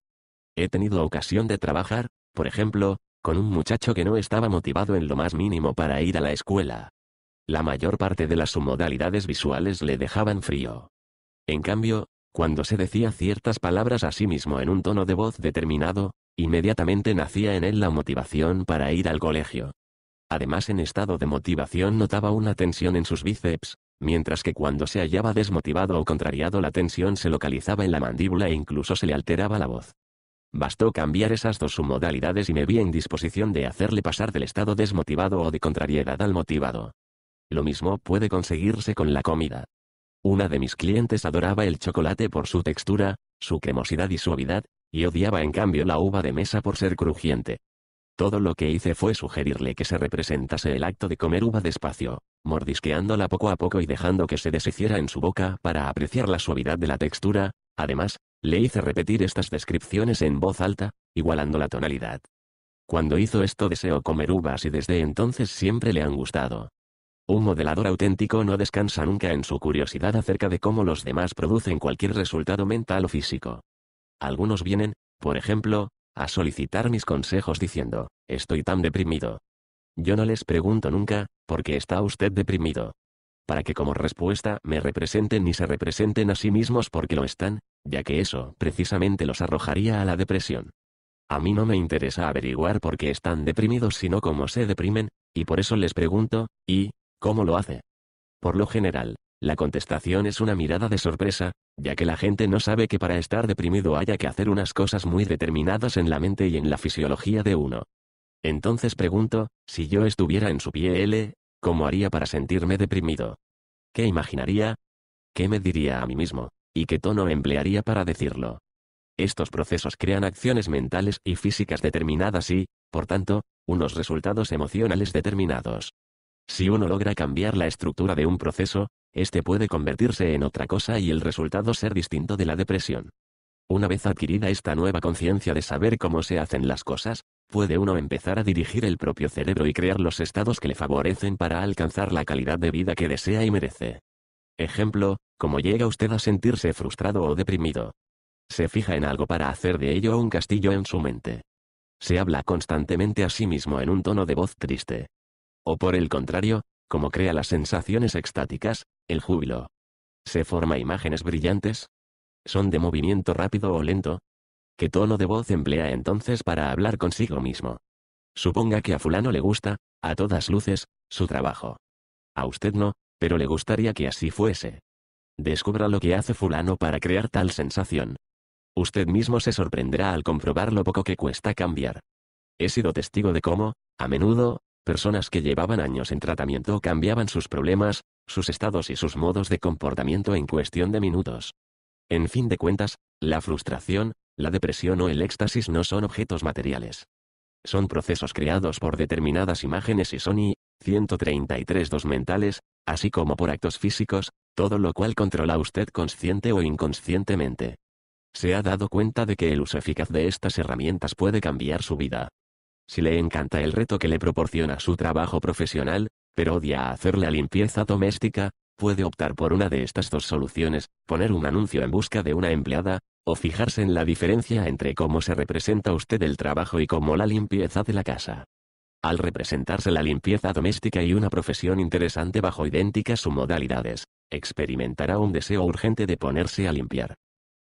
S1: He tenido ocasión de trabajar, por ejemplo, con un muchacho que no estaba motivado en lo más mínimo para ir a la escuela. La mayor parte de las submodalidades visuales le dejaban frío. En cambio, cuando se decía ciertas palabras a sí mismo en un tono de voz determinado, inmediatamente nacía en él la motivación para ir al colegio. Además en estado de motivación notaba una tensión en sus bíceps, mientras que cuando se hallaba desmotivado o contrariado la tensión se localizaba en la mandíbula e incluso se le alteraba la voz. Bastó cambiar esas dos submodalidades y me vi en disposición de hacerle pasar del estado desmotivado o de contrariedad al motivado. Lo mismo puede conseguirse con la comida. Una de mis clientes adoraba el chocolate por su textura, su cremosidad y suavidad, y odiaba en cambio la uva de mesa por ser crujiente. Todo lo que hice fue sugerirle que se representase el acto de comer uva despacio, mordisqueándola poco a poco y dejando que se deshiciera en su boca para apreciar la suavidad de la textura, además, le hice repetir estas descripciones en voz alta, igualando la tonalidad. Cuando hizo esto deseó comer uvas y desde entonces siempre le han gustado. Un modelador auténtico no descansa nunca en su curiosidad acerca de cómo los demás producen cualquier resultado mental o físico. Algunos vienen, por ejemplo, a solicitar mis consejos diciendo, estoy tan deprimido. Yo no les pregunto nunca, ¿por qué está usted deprimido? para que como respuesta me representen y se representen a sí mismos porque lo están, ya que eso precisamente los arrojaría a la depresión. A mí no me interesa averiguar por qué están deprimidos sino cómo se deprimen, y por eso les pregunto, ¿y cómo lo hace? Por lo general, la contestación es una mirada de sorpresa, ya que la gente no sabe que para estar deprimido haya que hacer unas cosas muy determinadas en la mente y en la fisiología de uno. Entonces pregunto, si yo estuviera en su pie piel, ¿Cómo haría para sentirme deprimido? ¿Qué imaginaría? ¿Qué me diría a mí mismo? ¿Y qué tono emplearía para decirlo? Estos procesos crean acciones mentales y físicas determinadas y, por tanto, unos resultados emocionales determinados. Si uno logra cambiar la estructura de un proceso, este puede convertirse en otra cosa y el resultado ser distinto de la depresión. Una vez adquirida esta nueva conciencia de saber cómo se hacen las cosas, puede uno empezar a dirigir el propio cerebro y crear los estados que le favorecen para alcanzar la calidad de vida que desea y merece. Ejemplo, como llega usted a sentirse frustrado o deprimido. Se fija en algo para hacer de ello un castillo en su mente. Se habla constantemente a sí mismo en un tono de voz triste. O por el contrario, como crea las sensaciones extáticas, el júbilo. Se forma imágenes brillantes. Son de movimiento rápido o lento, ¿Qué tono de voz emplea entonces para hablar consigo mismo? Suponga que a fulano le gusta, a todas luces, su trabajo. A usted no, pero le gustaría que así fuese. Descubra lo que hace fulano para crear tal sensación. Usted mismo se sorprenderá al comprobar lo poco que cuesta cambiar. He sido testigo de cómo, a menudo, personas que llevaban años en tratamiento cambiaban sus problemas, sus estados y sus modos de comportamiento en cuestión de minutos. En fin de cuentas, la frustración, la depresión o el éxtasis no son objetos materiales. Son procesos creados por determinadas imágenes y son y, 133 dos mentales, así como por actos físicos, todo lo cual controla usted consciente o inconscientemente. Se ha dado cuenta de que el uso eficaz de estas herramientas puede cambiar su vida. Si le encanta el reto que le proporciona su trabajo profesional, pero odia hacer la limpieza doméstica, puede optar por una de estas dos soluciones, poner un anuncio en busca de una empleada, o fijarse en la diferencia entre cómo se representa usted el trabajo y cómo la limpieza de la casa. Al representarse la limpieza doméstica y una profesión interesante bajo idénticas submodalidades, experimentará un deseo urgente de ponerse a limpiar.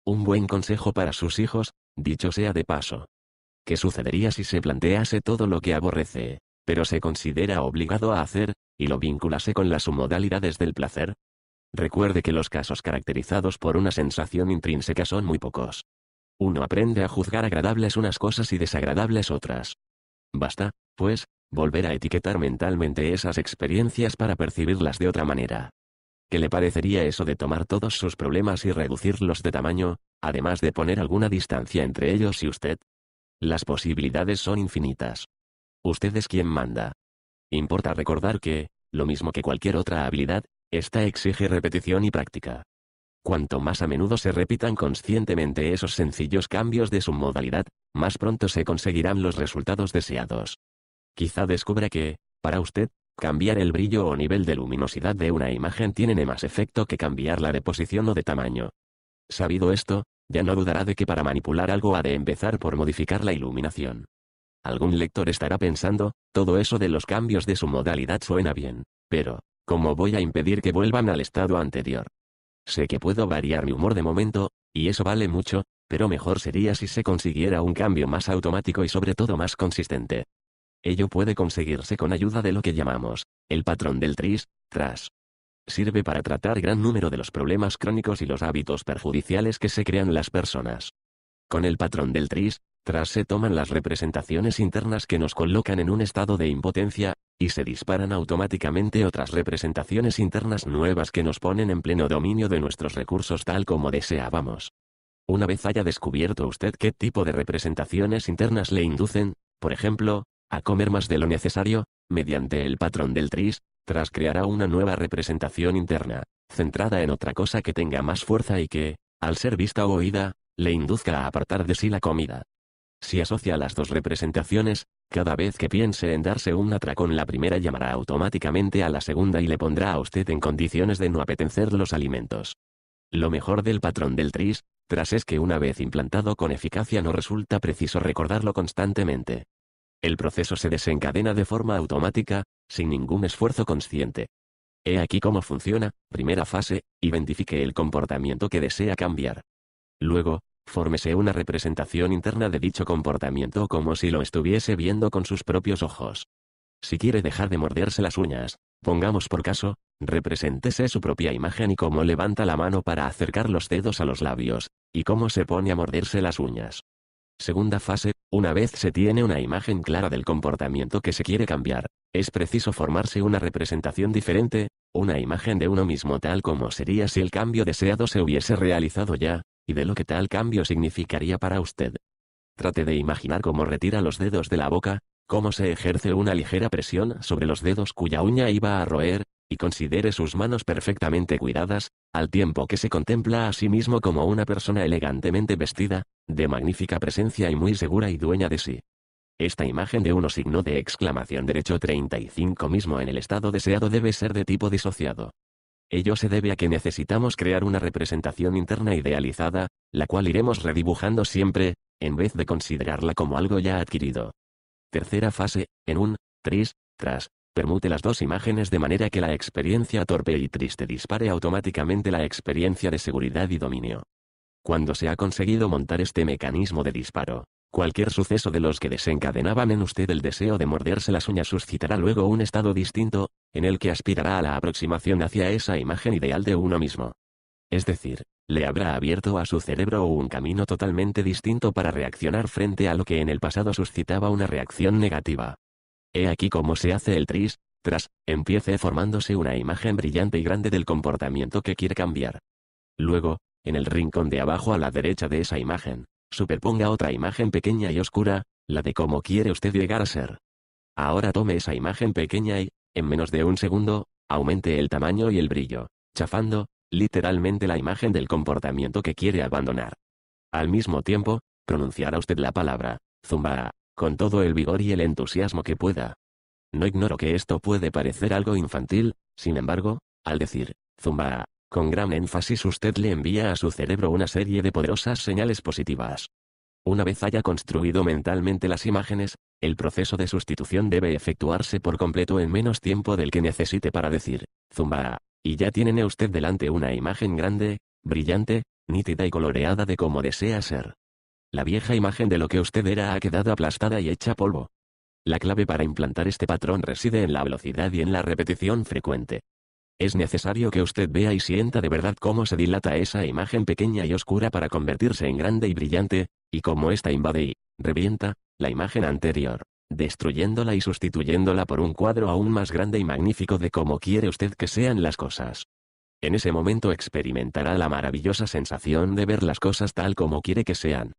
S1: Un buen consejo para sus hijos, dicho sea de paso. ¿Qué sucedería si se plantease todo lo que aborrece, pero se considera obligado a hacer, y lo vinculase con las submodalidades del placer? Recuerde que los casos caracterizados por una sensación intrínseca son muy pocos. Uno aprende a juzgar agradables unas cosas y desagradables otras. Basta, pues, volver a etiquetar mentalmente esas experiencias para percibirlas de otra manera. ¿Qué le parecería eso de tomar todos sus problemas y reducirlos de tamaño, además de poner alguna distancia entre ellos y usted? Las posibilidades son infinitas. Usted es quien manda. Importa recordar que, lo mismo que cualquier otra habilidad, esta exige repetición y práctica. Cuanto más a menudo se repitan conscientemente esos sencillos cambios de su modalidad, más pronto se conseguirán los resultados deseados. Quizá descubra que, para usted, cambiar el brillo o nivel de luminosidad de una imagen tiene más efecto que cambiarla de posición o de tamaño. Sabido esto, ya no dudará de que para manipular algo ha de empezar por modificar la iluminación. Algún lector estará pensando, todo eso de los cambios de su modalidad suena bien, pero, ¿Cómo voy a impedir que vuelvan al estado anterior? Sé que puedo variar mi humor de momento, y eso vale mucho, pero mejor sería si se consiguiera un cambio más automático y sobre todo más consistente. Ello puede conseguirse con ayuda de lo que llamamos el patrón del tris, tras. Sirve para tratar gran número de los problemas crónicos y los hábitos perjudiciales que se crean las personas. Con el patrón del tris, tras se toman las representaciones internas que nos colocan en un estado de impotencia, y se disparan automáticamente otras representaciones internas nuevas que nos ponen en pleno dominio de nuestros recursos tal como deseábamos. Una vez haya descubierto usted qué tipo de representaciones internas le inducen, por ejemplo, a comer más de lo necesario, mediante el patrón del tris, tras creará una nueva representación interna, centrada en otra cosa que tenga más fuerza y que, al ser vista o oída, le induzca a apartar de sí la comida. Si asocia las dos representaciones, cada vez que piense en darse un atracón la primera llamará automáticamente a la segunda y le pondrá a usted en condiciones de no apetecer los alimentos. Lo mejor del patrón del tris, tras es que una vez implantado con eficacia no resulta preciso recordarlo constantemente. El proceso se desencadena de forma automática, sin ningún esfuerzo consciente. He aquí cómo funciona, primera fase, identifique el comportamiento que desea cambiar. Luego, Fórmese una representación interna de dicho comportamiento como si lo estuviese viendo con sus propios ojos. Si quiere dejar de morderse las uñas, pongamos por caso, represéntese su propia imagen y cómo levanta la mano para acercar los dedos a los labios, y cómo se pone a morderse las uñas. Segunda fase, una vez se tiene una imagen clara del comportamiento que se quiere cambiar, es preciso formarse una representación diferente, una imagen de uno mismo tal como sería si el cambio deseado se hubiese realizado ya, y de lo que tal cambio significaría para usted. Trate de imaginar cómo retira los dedos de la boca, cómo se ejerce una ligera presión sobre los dedos cuya uña iba a roer, y considere sus manos perfectamente cuidadas, al tiempo que se contempla a sí mismo como una persona elegantemente vestida, de magnífica presencia y muy segura y dueña de sí. Esta imagen de uno signo de exclamación derecho 35 mismo en el estado deseado debe ser de tipo disociado. Ello se debe a que necesitamos crear una representación interna idealizada, la cual iremos redibujando siempre, en vez de considerarla como algo ya adquirido. Tercera fase, en un, tris, tras, permute las dos imágenes de manera que la experiencia torpe y triste dispare automáticamente la experiencia de seguridad y dominio. Cuando se ha conseguido montar este mecanismo de disparo, Cualquier suceso de los que desencadenaban en usted el deseo de morderse las uñas suscitará luego un estado distinto, en el que aspirará a la aproximación hacia esa imagen ideal de uno mismo. Es decir, le habrá abierto a su cerebro un camino totalmente distinto para reaccionar frente a lo que en el pasado suscitaba una reacción negativa. He aquí cómo se hace el tris, tras, empiece formándose una imagen brillante y grande del comportamiento que quiere cambiar. Luego, en el rincón de abajo a la derecha de esa imagen, Superponga otra imagen pequeña y oscura, la de cómo quiere usted llegar a ser. Ahora tome esa imagen pequeña y, en menos de un segundo, aumente el tamaño y el brillo, chafando, literalmente la imagen del comportamiento que quiere abandonar. Al mismo tiempo, pronunciará usted la palabra, zumba, con todo el vigor y el entusiasmo que pueda. No ignoro que esto puede parecer algo infantil, sin embargo, al decir, zumba, con gran énfasis usted le envía a su cerebro una serie de poderosas señales positivas. Una vez haya construido mentalmente las imágenes, el proceso de sustitución debe efectuarse por completo en menos tiempo del que necesite para decir, zumba, y ya tiene usted delante una imagen grande, brillante, nítida y coloreada de cómo desea ser. La vieja imagen de lo que usted era ha quedado aplastada y hecha polvo. La clave para implantar este patrón reside en la velocidad y en la repetición frecuente. Es necesario que usted vea y sienta de verdad cómo se dilata esa imagen pequeña y oscura para convertirse en grande y brillante, y cómo ésta invade y revienta la imagen anterior, destruyéndola y sustituyéndola por un cuadro aún más grande y magnífico de cómo quiere usted que sean las cosas. En ese momento experimentará la maravillosa sensación de ver las cosas tal como quiere que sean.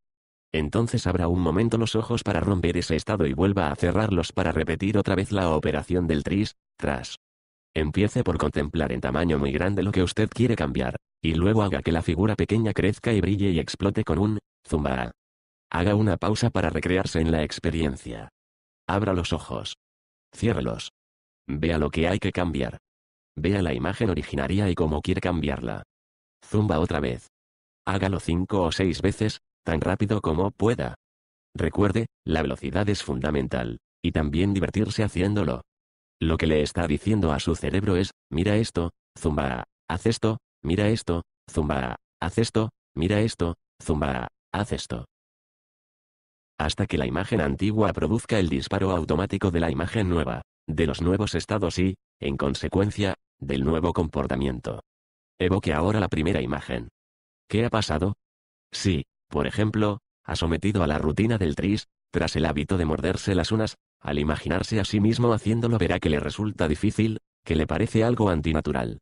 S1: Entonces habrá un momento los ojos para romper ese estado y vuelva a cerrarlos para repetir otra vez la operación del tris, tras. Empiece por contemplar en tamaño muy grande lo que usted quiere cambiar, y luego haga que la figura pequeña crezca y brille y explote con un zumba. Haga una pausa para recrearse en la experiencia. Abra los ojos. Ciérrelos. Vea lo que hay que cambiar. Vea la imagen originaria y cómo quiere cambiarla. Zumba otra vez. Hágalo cinco o seis veces, tan rápido como pueda. Recuerde, la velocidad es fundamental, y también divertirse haciéndolo. Lo que le está diciendo a su cerebro es, mira esto, zumba, haz esto, mira esto, zumba, haz esto, mira esto, zumba, haz esto. Hasta que la imagen antigua produzca el disparo automático de la imagen nueva, de los nuevos estados y, en consecuencia, del nuevo comportamiento. Evoque ahora la primera imagen. ¿Qué ha pasado? Si, por ejemplo, ha sometido a la rutina del tris, tras el hábito de morderse las unas, al imaginarse a sí mismo haciéndolo verá que le resulta difícil, que le parece algo antinatural.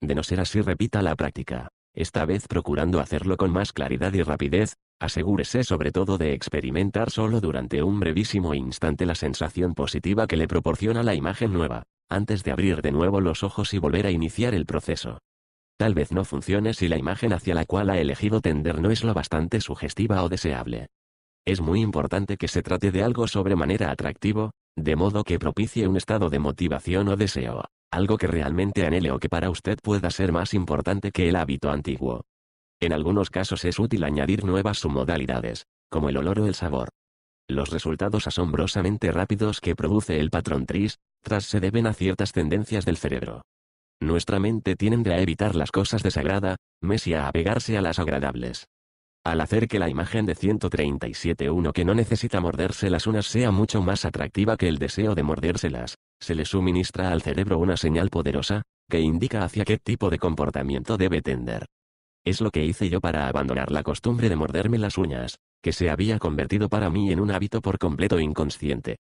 S1: De no ser así repita la práctica, esta vez procurando hacerlo con más claridad y rapidez, asegúrese sobre todo de experimentar solo durante un brevísimo instante la sensación positiva que le proporciona la imagen nueva, antes de abrir de nuevo los ojos y volver a iniciar el proceso. Tal vez no funcione si la imagen hacia la cual ha elegido tender no es lo bastante sugestiva o deseable. Es muy importante que se trate de algo sobremanera atractivo, de modo que propicie un estado de motivación o deseo, algo que realmente anhele o que para usted pueda ser más importante que el hábito antiguo. En algunos casos es útil añadir nuevas submodalidades, como el olor o el sabor. Los resultados asombrosamente rápidos que produce el patrón TRIS, tras se deben a ciertas tendencias del cerebro. Nuestra mente tiende a evitar las cosas desagrada, mes y a apegarse a las agradables al hacer que la imagen de 137.1 que no necesita morderse las unas sea mucho más atractiva que el deseo de mordérselas, se le suministra al cerebro una señal poderosa, que indica hacia qué tipo de comportamiento debe tender. Es lo que hice yo para abandonar la costumbre de morderme las uñas, que se había convertido para mí en un hábito por completo inconsciente.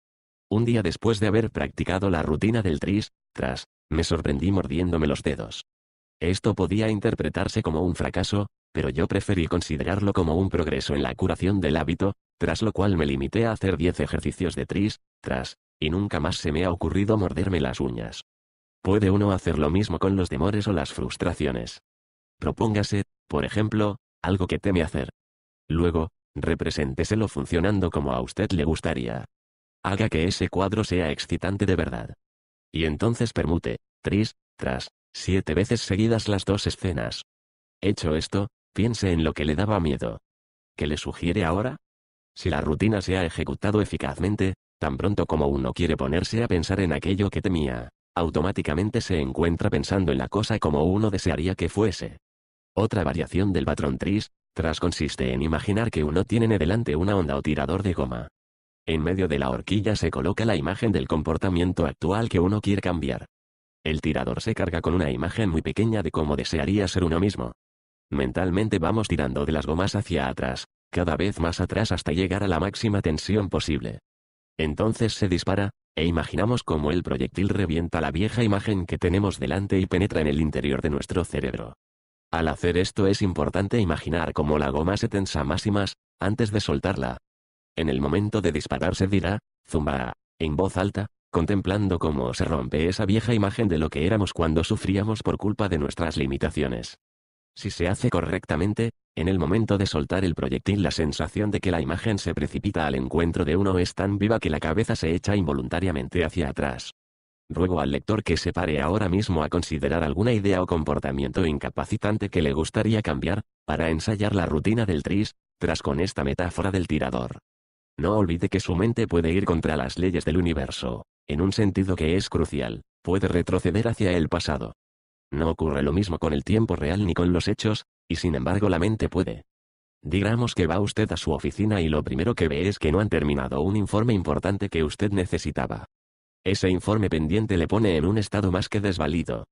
S1: Un día después de haber practicado la rutina del tris, tras, me sorprendí mordiéndome los dedos. Esto podía interpretarse como un fracaso, pero yo preferí considerarlo como un progreso en la curación del hábito, tras lo cual me limité a hacer 10 ejercicios de tris, tras, y nunca más se me ha ocurrido morderme las uñas. Puede uno hacer lo mismo con los temores o las frustraciones. Propóngase, por ejemplo, algo que teme hacer. Luego, represénteselo funcionando como a usted le gustaría. Haga que ese cuadro sea excitante de verdad. Y entonces permute, tris, tras, siete veces seguidas las dos escenas. Hecho esto, piense en lo que le daba miedo. ¿Qué le sugiere ahora? Si la rutina se ha ejecutado eficazmente, tan pronto como uno quiere ponerse a pensar en aquello que temía, automáticamente se encuentra pensando en la cosa como uno desearía que fuese. Otra variación del patrón tris, tras consiste en imaginar que uno tiene delante una onda o tirador de goma. En medio de la horquilla se coloca la imagen del comportamiento actual que uno quiere cambiar. El tirador se carga con una imagen muy pequeña de cómo desearía ser uno mismo. Mentalmente vamos tirando de las gomas hacia atrás, cada vez más atrás hasta llegar a la máxima tensión posible. Entonces se dispara, e imaginamos cómo el proyectil revienta la vieja imagen que tenemos delante y penetra en el interior de nuestro cerebro. Al hacer esto es importante imaginar cómo la goma se tensa más y más, antes de soltarla. En el momento de disparar se dirá, zumba, en voz alta, contemplando cómo se rompe esa vieja imagen de lo que éramos cuando sufríamos por culpa de nuestras limitaciones. Si se hace correctamente, en el momento de soltar el proyectil la sensación de que la imagen se precipita al encuentro de uno es tan viva que la cabeza se echa involuntariamente hacia atrás. Ruego al lector que se pare ahora mismo a considerar alguna idea o comportamiento incapacitante que le gustaría cambiar, para ensayar la rutina del tris, tras con esta metáfora del tirador. No olvide que su mente puede ir contra las leyes del universo en un sentido que es crucial, puede retroceder hacia el pasado. No ocurre lo mismo con el tiempo real ni con los hechos, y sin embargo la mente puede. Digamos que va usted a su oficina y lo primero que ve es que no han terminado un informe importante que usted necesitaba. Ese informe pendiente le pone en un estado más que desvalido.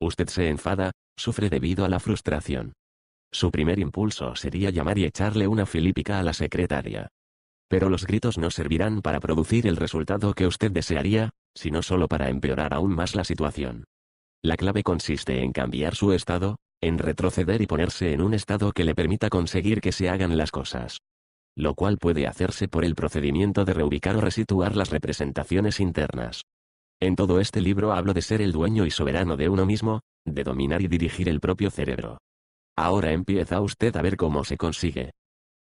S1: Usted se enfada, sufre debido a la frustración. Su primer impulso sería llamar y echarle una filípica a la secretaria. Pero los gritos no servirán para producir el resultado que usted desearía, sino solo para empeorar aún más la situación. La clave consiste en cambiar su estado, en retroceder y ponerse en un estado que le permita conseguir que se hagan las cosas. Lo cual puede hacerse por el procedimiento de reubicar o resituar las representaciones internas. En todo este libro hablo de ser el dueño y soberano de uno mismo, de dominar y dirigir el propio cerebro. Ahora empieza usted a ver cómo se consigue.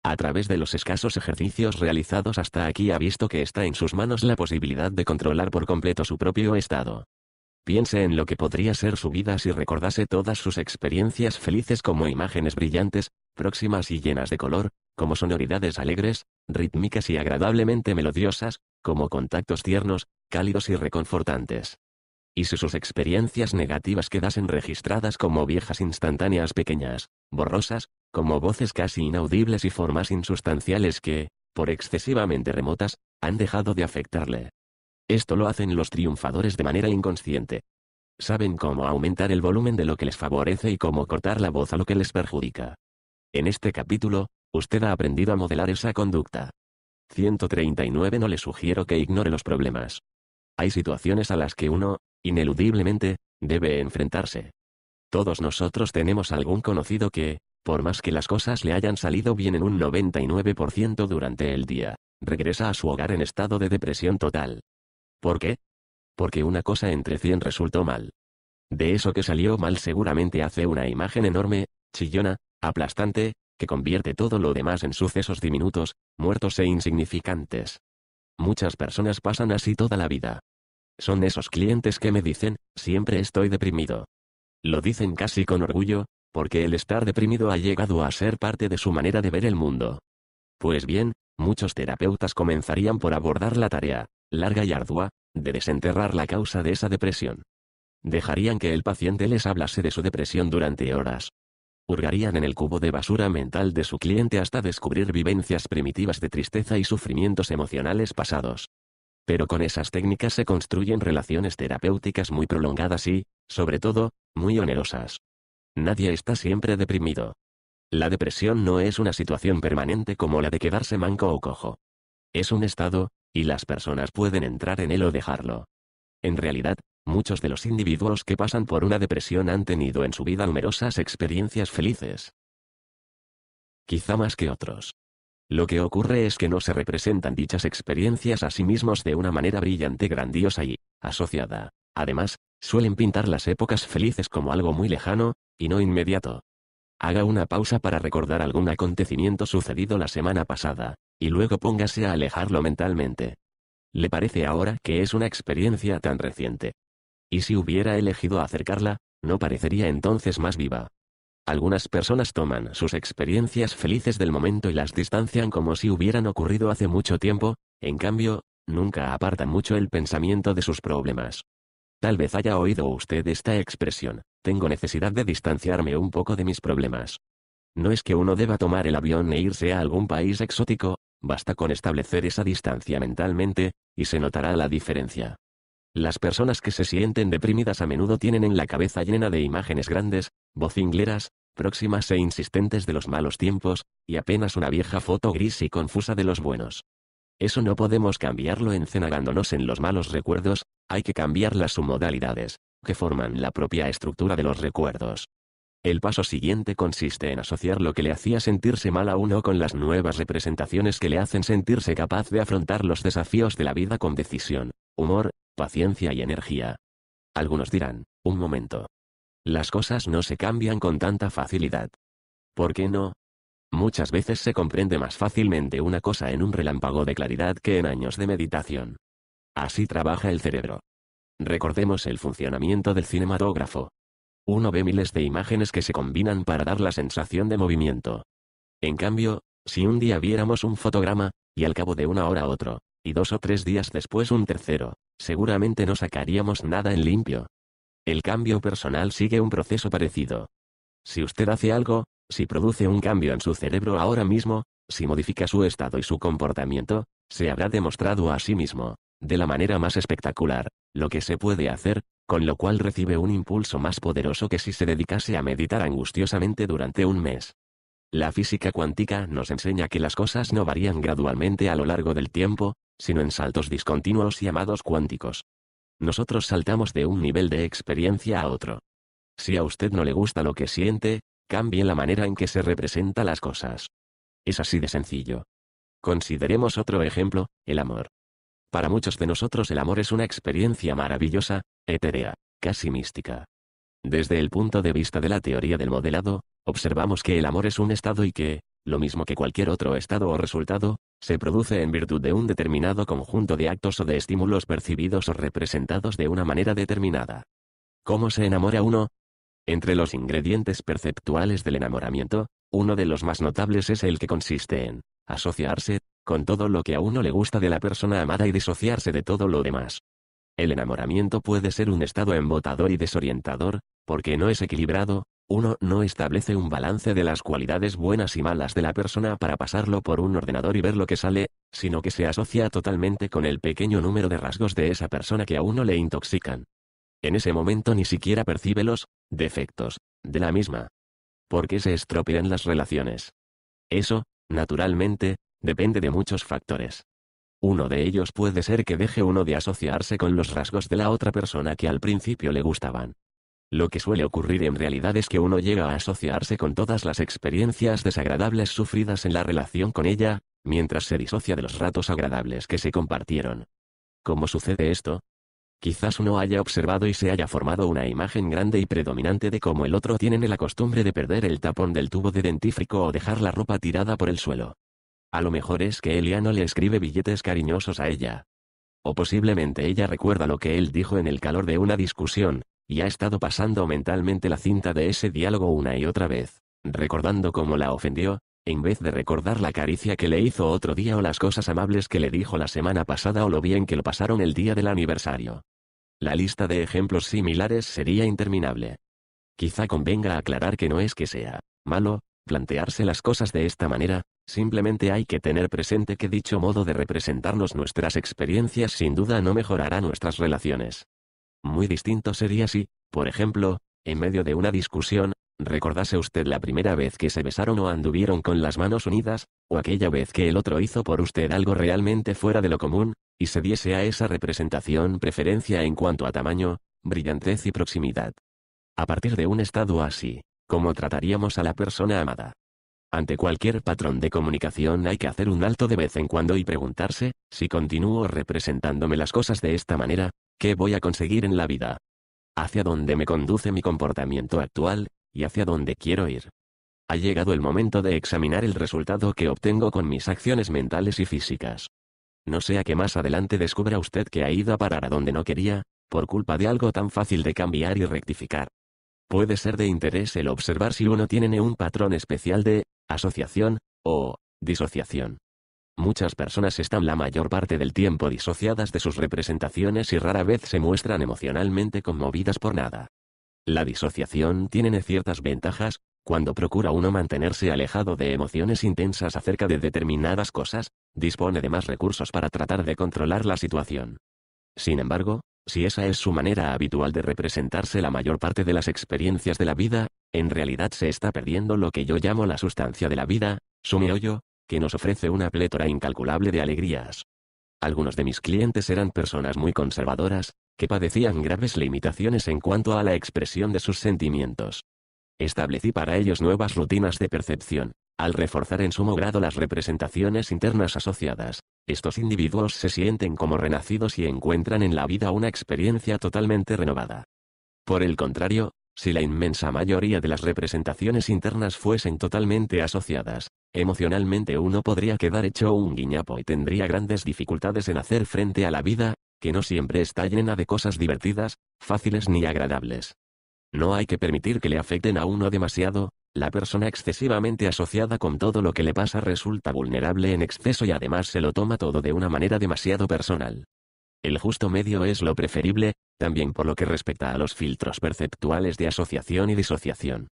S1: A través de los escasos ejercicios realizados hasta aquí ha visto que está en sus manos la posibilidad de controlar por completo su propio estado. Piense en lo que podría ser su vida si recordase todas sus experiencias felices como imágenes brillantes, próximas y llenas de color, como sonoridades alegres, rítmicas y agradablemente melodiosas, como contactos tiernos, cálidos y reconfortantes. Y si sus experiencias negativas quedasen registradas como viejas instantáneas pequeñas, borrosas, como voces casi inaudibles y formas insustanciales que, por excesivamente remotas, han dejado de afectarle. Esto lo hacen los triunfadores de manera inconsciente. Saben cómo aumentar el volumen de lo que les favorece y cómo cortar la voz a lo que les perjudica. En este capítulo, usted ha aprendido a modelar esa conducta. 139 No le sugiero que ignore los problemas. Hay situaciones a las que uno, ineludiblemente, debe enfrentarse. Todos nosotros tenemos algún conocido que, por más que las cosas le hayan salido bien en un 99% durante el día, regresa a su hogar en estado de depresión total. ¿Por qué? Porque una cosa entre 100 resultó mal. De eso que salió mal seguramente hace una imagen enorme, chillona, aplastante, que convierte todo lo demás en sucesos diminutos, muertos e insignificantes. Muchas personas pasan así toda la vida. Son esos clientes que me dicen, siempre estoy deprimido. Lo dicen casi con orgullo, porque el estar deprimido ha llegado a ser parte de su manera de ver el mundo. Pues bien, muchos terapeutas comenzarían por abordar la tarea, larga y ardua, de desenterrar la causa de esa depresión. Dejarían que el paciente les hablase de su depresión durante horas. Hurgarían en el cubo de basura mental de su cliente hasta descubrir vivencias primitivas de tristeza y sufrimientos emocionales pasados. Pero con esas técnicas se construyen relaciones terapéuticas muy prolongadas y, sobre todo, muy onerosas. Nadie está siempre deprimido. La depresión no es una situación permanente como la de quedarse manco o cojo. Es un estado, y las personas pueden entrar en él o dejarlo. En realidad, muchos de los individuos que pasan por una depresión han tenido en su vida numerosas experiencias felices. Quizá más que otros. Lo que ocurre es que no se representan dichas experiencias a sí mismos de una manera brillante, grandiosa y asociada. Además, suelen pintar las épocas felices como algo muy lejano, y no inmediato. Haga una pausa para recordar algún acontecimiento sucedido la semana pasada, y luego póngase a alejarlo mentalmente. ¿Le parece ahora que es una experiencia tan reciente? Y si hubiera elegido acercarla, no parecería entonces más viva. Algunas personas toman sus experiencias felices del momento y las distancian como si hubieran ocurrido hace mucho tiempo, en cambio, nunca apartan mucho el pensamiento de sus problemas. Tal vez haya oído usted esta expresión, tengo necesidad de distanciarme un poco de mis problemas. No es que uno deba tomar el avión e irse a algún país exótico, basta con establecer esa distancia mentalmente, y se notará la diferencia. Las personas que se sienten deprimidas a menudo tienen en la cabeza llena de imágenes grandes, vocingleras, próximas e insistentes de los malos tiempos, y apenas una vieja foto gris y confusa de los buenos. Eso no podemos cambiarlo encenagándonos en los malos recuerdos, hay que cambiar las submodalidades, que forman la propia estructura de los recuerdos. El paso siguiente consiste en asociar lo que le hacía sentirse mal a uno con las nuevas representaciones que le hacen sentirse capaz de afrontar los desafíos de la vida con decisión, humor, paciencia y energía. Algunos dirán, un momento. Las cosas no se cambian con tanta facilidad. ¿Por qué no? Muchas veces se comprende más fácilmente una cosa en un relámpago de claridad que en años de meditación. Así trabaja el cerebro. Recordemos el funcionamiento del cinematógrafo. Uno ve miles de imágenes que se combinan para dar la sensación de movimiento. En cambio, si un día viéramos un fotograma, y al cabo de una hora otro, y dos o tres días después un tercero, seguramente no sacaríamos nada en limpio. El cambio personal sigue un proceso parecido. Si usted hace algo, si produce un cambio en su cerebro ahora mismo, si modifica su estado y su comportamiento, se habrá demostrado a sí mismo, de la manera más espectacular, lo que se puede hacer, con lo cual recibe un impulso más poderoso que si se dedicase a meditar angustiosamente durante un mes. La física cuántica nos enseña que las cosas no varían gradualmente a lo largo del tiempo, sino en saltos discontinuos llamados cuánticos. Nosotros saltamos de un nivel de experiencia a otro. Si a usted no le gusta lo que siente, cambien la manera en que se representa las cosas. Es así de sencillo. Consideremos otro ejemplo, el amor. Para muchos de nosotros el amor es una experiencia maravillosa, etérea, casi mística. Desde el punto de vista de la teoría del modelado, observamos que el amor es un estado y que, lo mismo que cualquier otro estado o resultado, se produce en virtud de un determinado conjunto de actos o de estímulos percibidos o representados de una manera determinada. ¿Cómo se enamora uno? Entre los ingredientes perceptuales del enamoramiento, uno de los más notables es el que consiste en asociarse con todo lo que a uno le gusta de la persona amada y disociarse de todo lo demás. El enamoramiento puede ser un estado embotador y desorientador, porque no es equilibrado, uno no establece un balance de las cualidades buenas y malas de la persona para pasarlo por un ordenador y ver lo que sale, sino que se asocia totalmente con el pequeño número de rasgos de esa persona que a uno le intoxican. En ese momento ni siquiera percibe los defectos de la misma. ¿Por qué se estropean las relaciones? Eso, naturalmente, depende de muchos factores. Uno de ellos puede ser que deje uno de asociarse con los rasgos de la otra persona que al principio le gustaban. Lo que suele ocurrir en realidad es que uno llega a asociarse con todas las experiencias desagradables sufridas en la relación con ella, mientras se disocia de los ratos agradables que se compartieron. ¿Cómo sucede esto? Quizás uno haya observado y se haya formado una imagen grande y predominante de cómo el otro tiene la costumbre de perder el tapón del tubo de dentífrico o dejar la ropa tirada por el suelo. A lo mejor es que Eliano le escribe billetes cariñosos a ella. O posiblemente ella recuerda lo que él dijo en el calor de una discusión, y ha estado pasando mentalmente la cinta de ese diálogo una y otra vez, recordando cómo la ofendió, en vez de recordar la caricia que le hizo otro día o las cosas amables que le dijo la semana pasada o lo bien que lo pasaron el día del aniversario. La lista de ejemplos similares sería interminable. Quizá convenga aclarar que no es que sea malo plantearse las cosas de esta manera, simplemente hay que tener presente que dicho modo de representarnos nuestras experiencias sin duda no mejorará nuestras relaciones. Muy distinto sería si, por ejemplo, en medio de una discusión, ¿Recordase usted la primera vez que se besaron o anduvieron con las manos unidas, o aquella vez que el otro hizo por usted algo realmente fuera de lo común, y se diese a esa representación preferencia en cuanto a tamaño, brillantez y proximidad? A partir de un estado así, ¿cómo trataríamos a la persona amada? Ante cualquier patrón de comunicación hay que hacer un alto de vez en cuando y preguntarse, si continúo representándome las cosas de esta manera, ¿qué voy a conseguir en la vida? ¿Hacia dónde me conduce mi comportamiento actual? y hacia dónde quiero ir. Ha llegado el momento de examinar el resultado que obtengo con mis acciones mentales y físicas. No sea que más adelante descubra usted que ha ido a parar a donde no quería, por culpa de algo tan fácil de cambiar y rectificar. Puede ser de interés el observar si uno tiene un patrón especial de asociación o disociación. Muchas personas están la mayor parte del tiempo disociadas de sus representaciones y rara vez se muestran emocionalmente conmovidas por nada. La disociación tiene ciertas ventajas, cuando procura uno mantenerse alejado de emociones intensas acerca de determinadas cosas, dispone de más recursos para tratar de controlar la situación. Sin embargo, si esa es su manera habitual de representarse la mayor parte de las experiencias de la vida, en realidad se está perdiendo lo que yo llamo la sustancia de la vida, su meollo, que nos ofrece una plétora incalculable de alegrías. Algunos de mis clientes eran personas muy conservadoras, que padecían graves limitaciones en cuanto a la expresión de sus sentimientos. Establecí para ellos nuevas rutinas de percepción, al reforzar en sumo grado las representaciones internas asociadas, estos individuos se sienten como renacidos y encuentran en la vida una experiencia totalmente renovada. Por el contrario, si la inmensa mayoría de las representaciones internas fuesen totalmente asociadas, emocionalmente uno podría quedar hecho un guiñapo y tendría grandes dificultades en hacer frente a la vida, que no siempre está llena de cosas divertidas, fáciles ni agradables. No hay que permitir que le afecten a uno demasiado, la persona excesivamente asociada con todo lo que le pasa resulta vulnerable en exceso y además se lo toma todo de una manera demasiado personal. El justo medio es lo preferible, también por lo que respecta a los filtros perceptuales de asociación y disociación.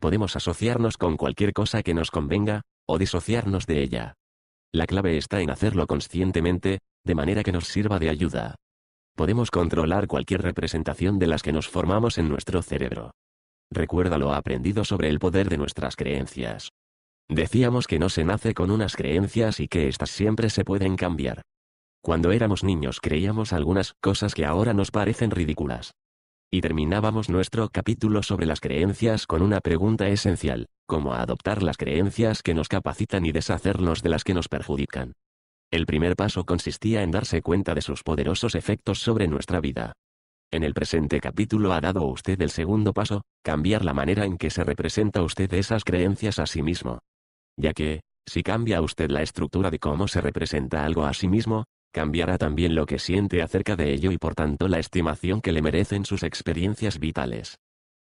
S1: Podemos asociarnos con cualquier cosa que nos convenga, o disociarnos de ella. La clave está en hacerlo conscientemente, de manera que nos sirva de ayuda. Podemos controlar cualquier representación de las que nos formamos en nuestro cerebro. Recuerda lo aprendido sobre el poder de nuestras creencias. Decíamos que no se nace con unas creencias y que éstas siempre se pueden cambiar. Cuando éramos niños creíamos algunas cosas que ahora nos parecen ridículas. Y terminábamos nuestro capítulo sobre las creencias con una pregunta esencial, cómo adoptar las creencias que nos capacitan y deshacernos de las que nos perjudican. El primer paso consistía en darse cuenta de sus poderosos efectos sobre nuestra vida. En el presente capítulo ha dado usted el segundo paso, cambiar la manera en que se representa usted esas creencias a sí mismo. Ya que, si cambia usted la estructura de cómo se representa algo a sí mismo, cambiará también lo que siente acerca de ello y por tanto la estimación que le merecen sus experiencias vitales.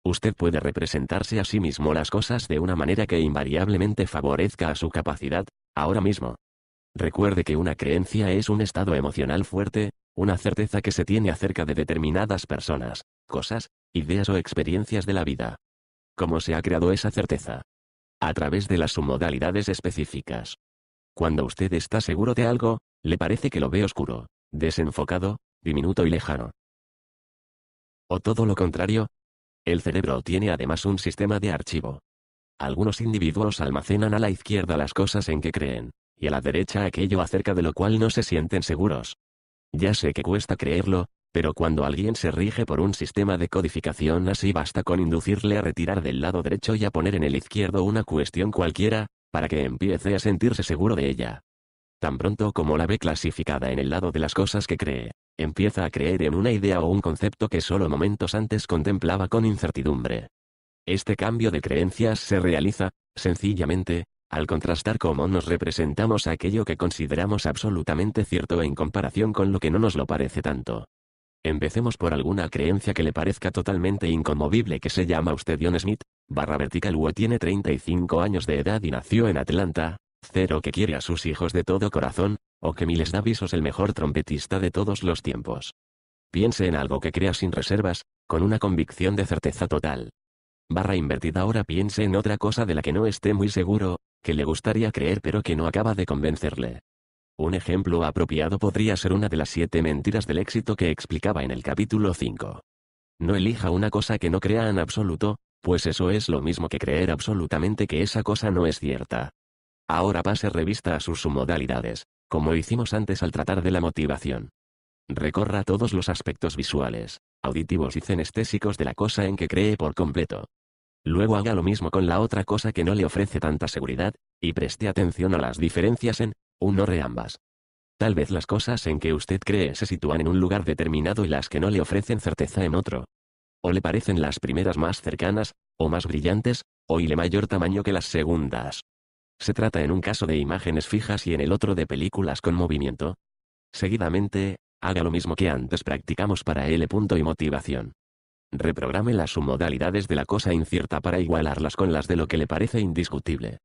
S1: Usted puede representarse a sí mismo las cosas de una manera que invariablemente favorezca a su capacidad, ahora mismo. Recuerde que una creencia es un estado emocional fuerte, una certeza que se tiene acerca de determinadas personas, cosas, ideas o experiencias de la vida. ¿Cómo se ha creado esa certeza? A través de las submodalidades específicas. Cuando usted está seguro de algo, le parece que lo ve oscuro, desenfocado, diminuto y lejano. O todo lo contrario. El cerebro tiene además un sistema de archivo. Algunos individuos almacenan a la izquierda las cosas en que creen, y a la derecha aquello acerca de lo cual no se sienten seguros. Ya sé que cuesta creerlo, pero cuando alguien se rige por un sistema de codificación así basta con inducirle a retirar del lado derecho y a poner en el izquierdo una cuestión cualquiera, para que empiece a sentirse seguro de ella. Tan pronto como la ve clasificada en el lado de las cosas que cree, empieza a creer en una idea o un concepto que solo momentos antes contemplaba con incertidumbre. Este cambio de creencias se realiza, sencillamente, al contrastar cómo nos representamos aquello que consideramos absolutamente cierto en comparación con lo que no nos lo parece tanto. Empecemos por alguna creencia que le parezca totalmente inconmovible que se llama usted John Smith, barra vertical Wu tiene 35 años de edad y nació en Atlanta, cero que quiere a sus hijos de todo corazón, o que Miles Davis es el mejor trompetista de todos los tiempos. Piense en algo que crea sin reservas, con una convicción de certeza total. Barra invertida ahora piense en otra cosa de la que no esté muy seguro, que le gustaría creer pero que no acaba de convencerle. Un ejemplo apropiado podría ser una de las siete mentiras del éxito que explicaba en el capítulo 5. No elija una cosa que no crea en absoluto, pues eso es lo mismo que creer absolutamente que esa cosa no es cierta. Ahora pase revista a sus submodalidades, como hicimos antes al tratar de la motivación. Recorra todos los aspectos visuales, auditivos y cenestésicos de la cosa en que cree por completo. Luego haga lo mismo con la otra cosa que no le ofrece tanta seguridad, y preste atención a las diferencias en, uno re ambas. Tal vez las cosas en que usted cree se sitúan en un lugar determinado y las que no le ofrecen certeza en otro, o le parecen las primeras más cercanas, o más brillantes, o y le mayor tamaño que las segundas. Se trata en un caso de imágenes fijas y en el otro de películas con movimiento. Seguidamente, haga lo mismo que antes practicamos para L. y motivación. Reprograme las submodalidades de la cosa incierta para igualarlas con las de lo que le parece indiscutible.